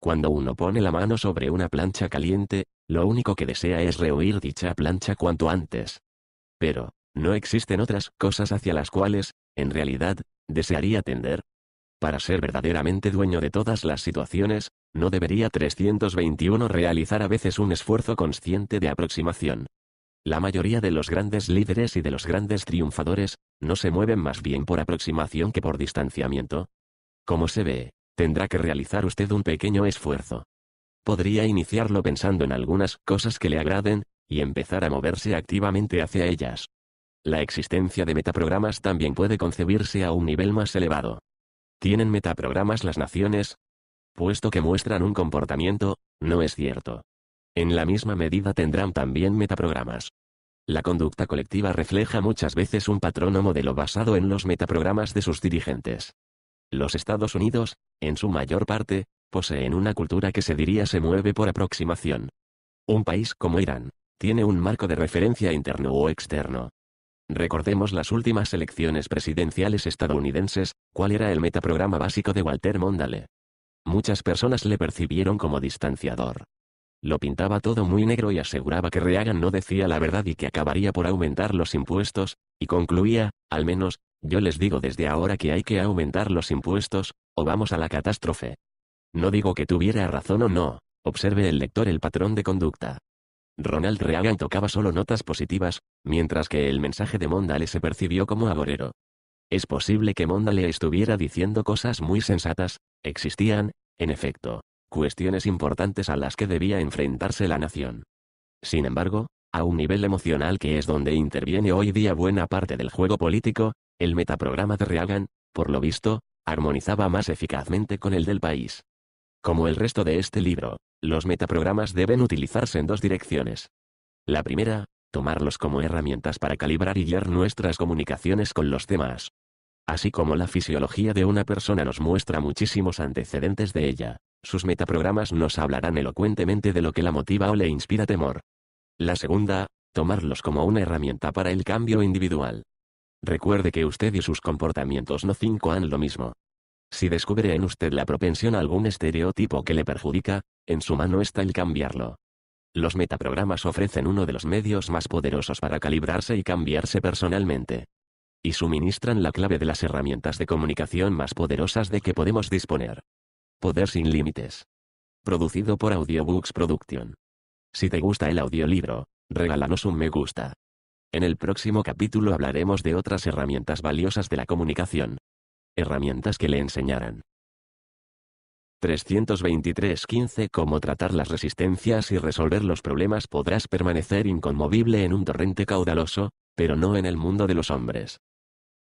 S1: Cuando uno pone la mano sobre una plancha caliente, lo único que desea es rehuir dicha plancha cuanto antes. Pero, no existen otras cosas hacia las cuales, en realidad, desearía tender. Para ser verdaderamente dueño de todas las situaciones, no debería 321 realizar a veces un esfuerzo consciente de aproximación. La mayoría de los grandes líderes y de los grandes triunfadores, no se mueven más bien por aproximación que por distanciamiento. Como se ve, tendrá que realizar usted un pequeño esfuerzo. Podría iniciarlo pensando en algunas cosas que le agraden, y empezar a moverse activamente hacia ellas. La existencia de metaprogramas también puede concebirse a un nivel más elevado. ¿Tienen metaprogramas las naciones? Puesto que muestran un comportamiento, no es cierto. En la misma medida tendrán también metaprogramas. La conducta colectiva refleja muchas veces un patrón o modelo basado en los metaprogramas de sus dirigentes. Los Estados Unidos, en su mayor parte, poseen una cultura que se diría se mueve por aproximación. Un país como Irán, tiene un marco de referencia interno o externo. Recordemos las últimas elecciones presidenciales estadounidenses, cuál era el metaprograma básico de Walter Mondale. Muchas personas le percibieron como distanciador, lo pintaba todo muy negro y aseguraba que Reagan no decía la verdad y que acabaría por aumentar los impuestos, y concluía, al menos, yo les digo desde ahora que hay que aumentar los impuestos, o vamos a la catástrofe. No digo que tuviera razón o no, observe el lector el patrón de conducta. Ronald Reagan tocaba solo notas positivas, mientras que el mensaje de Mondale se percibió como agorero. Es posible que Mondale estuviera diciendo cosas muy sensatas, existían, en efecto, cuestiones importantes a las que debía enfrentarse la nación. Sin embargo, a un nivel emocional que es donde interviene hoy día buena parte del juego político, el metaprograma de Reagan, por lo visto, armonizaba más eficazmente con el del país. Como el resto de este libro, los metaprogramas deben utilizarse en dos direcciones. La primera, tomarlos como herramientas para calibrar y guiar nuestras comunicaciones con los temas. Así como la fisiología de una persona nos muestra muchísimos antecedentes de ella, sus metaprogramas nos hablarán elocuentemente de lo que la motiva o le inspira temor. La segunda, tomarlos como una herramienta para el cambio individual. Recuerde que usted y sus comportamientos no cinco han lo mismo. Si descubre en usted la propensión a algún estereotipo que le perjudica, en su mano está el cambiarlo. Los metaprogramas ofrecen uno de los medios más poderosos para calibrarse y cambiarse personalmente. Y suministran la clave de las herramientas de comunicación más poderosas de que podemos disponer. Poder sin límites. Producido por Audiobooks Production. Si te gusta el audiolibro, regálanos un me gusta. En el próximo capítulo hablaremos de otras herramientas valiosas de la comunicación. Herramientas que le enseñarán. 323.15 Cómo tratar las resistencias y resolver los
S2: problemas podrás permanecer inconmovible en un torrente caudaloso, pero no en el mundo de los hombres.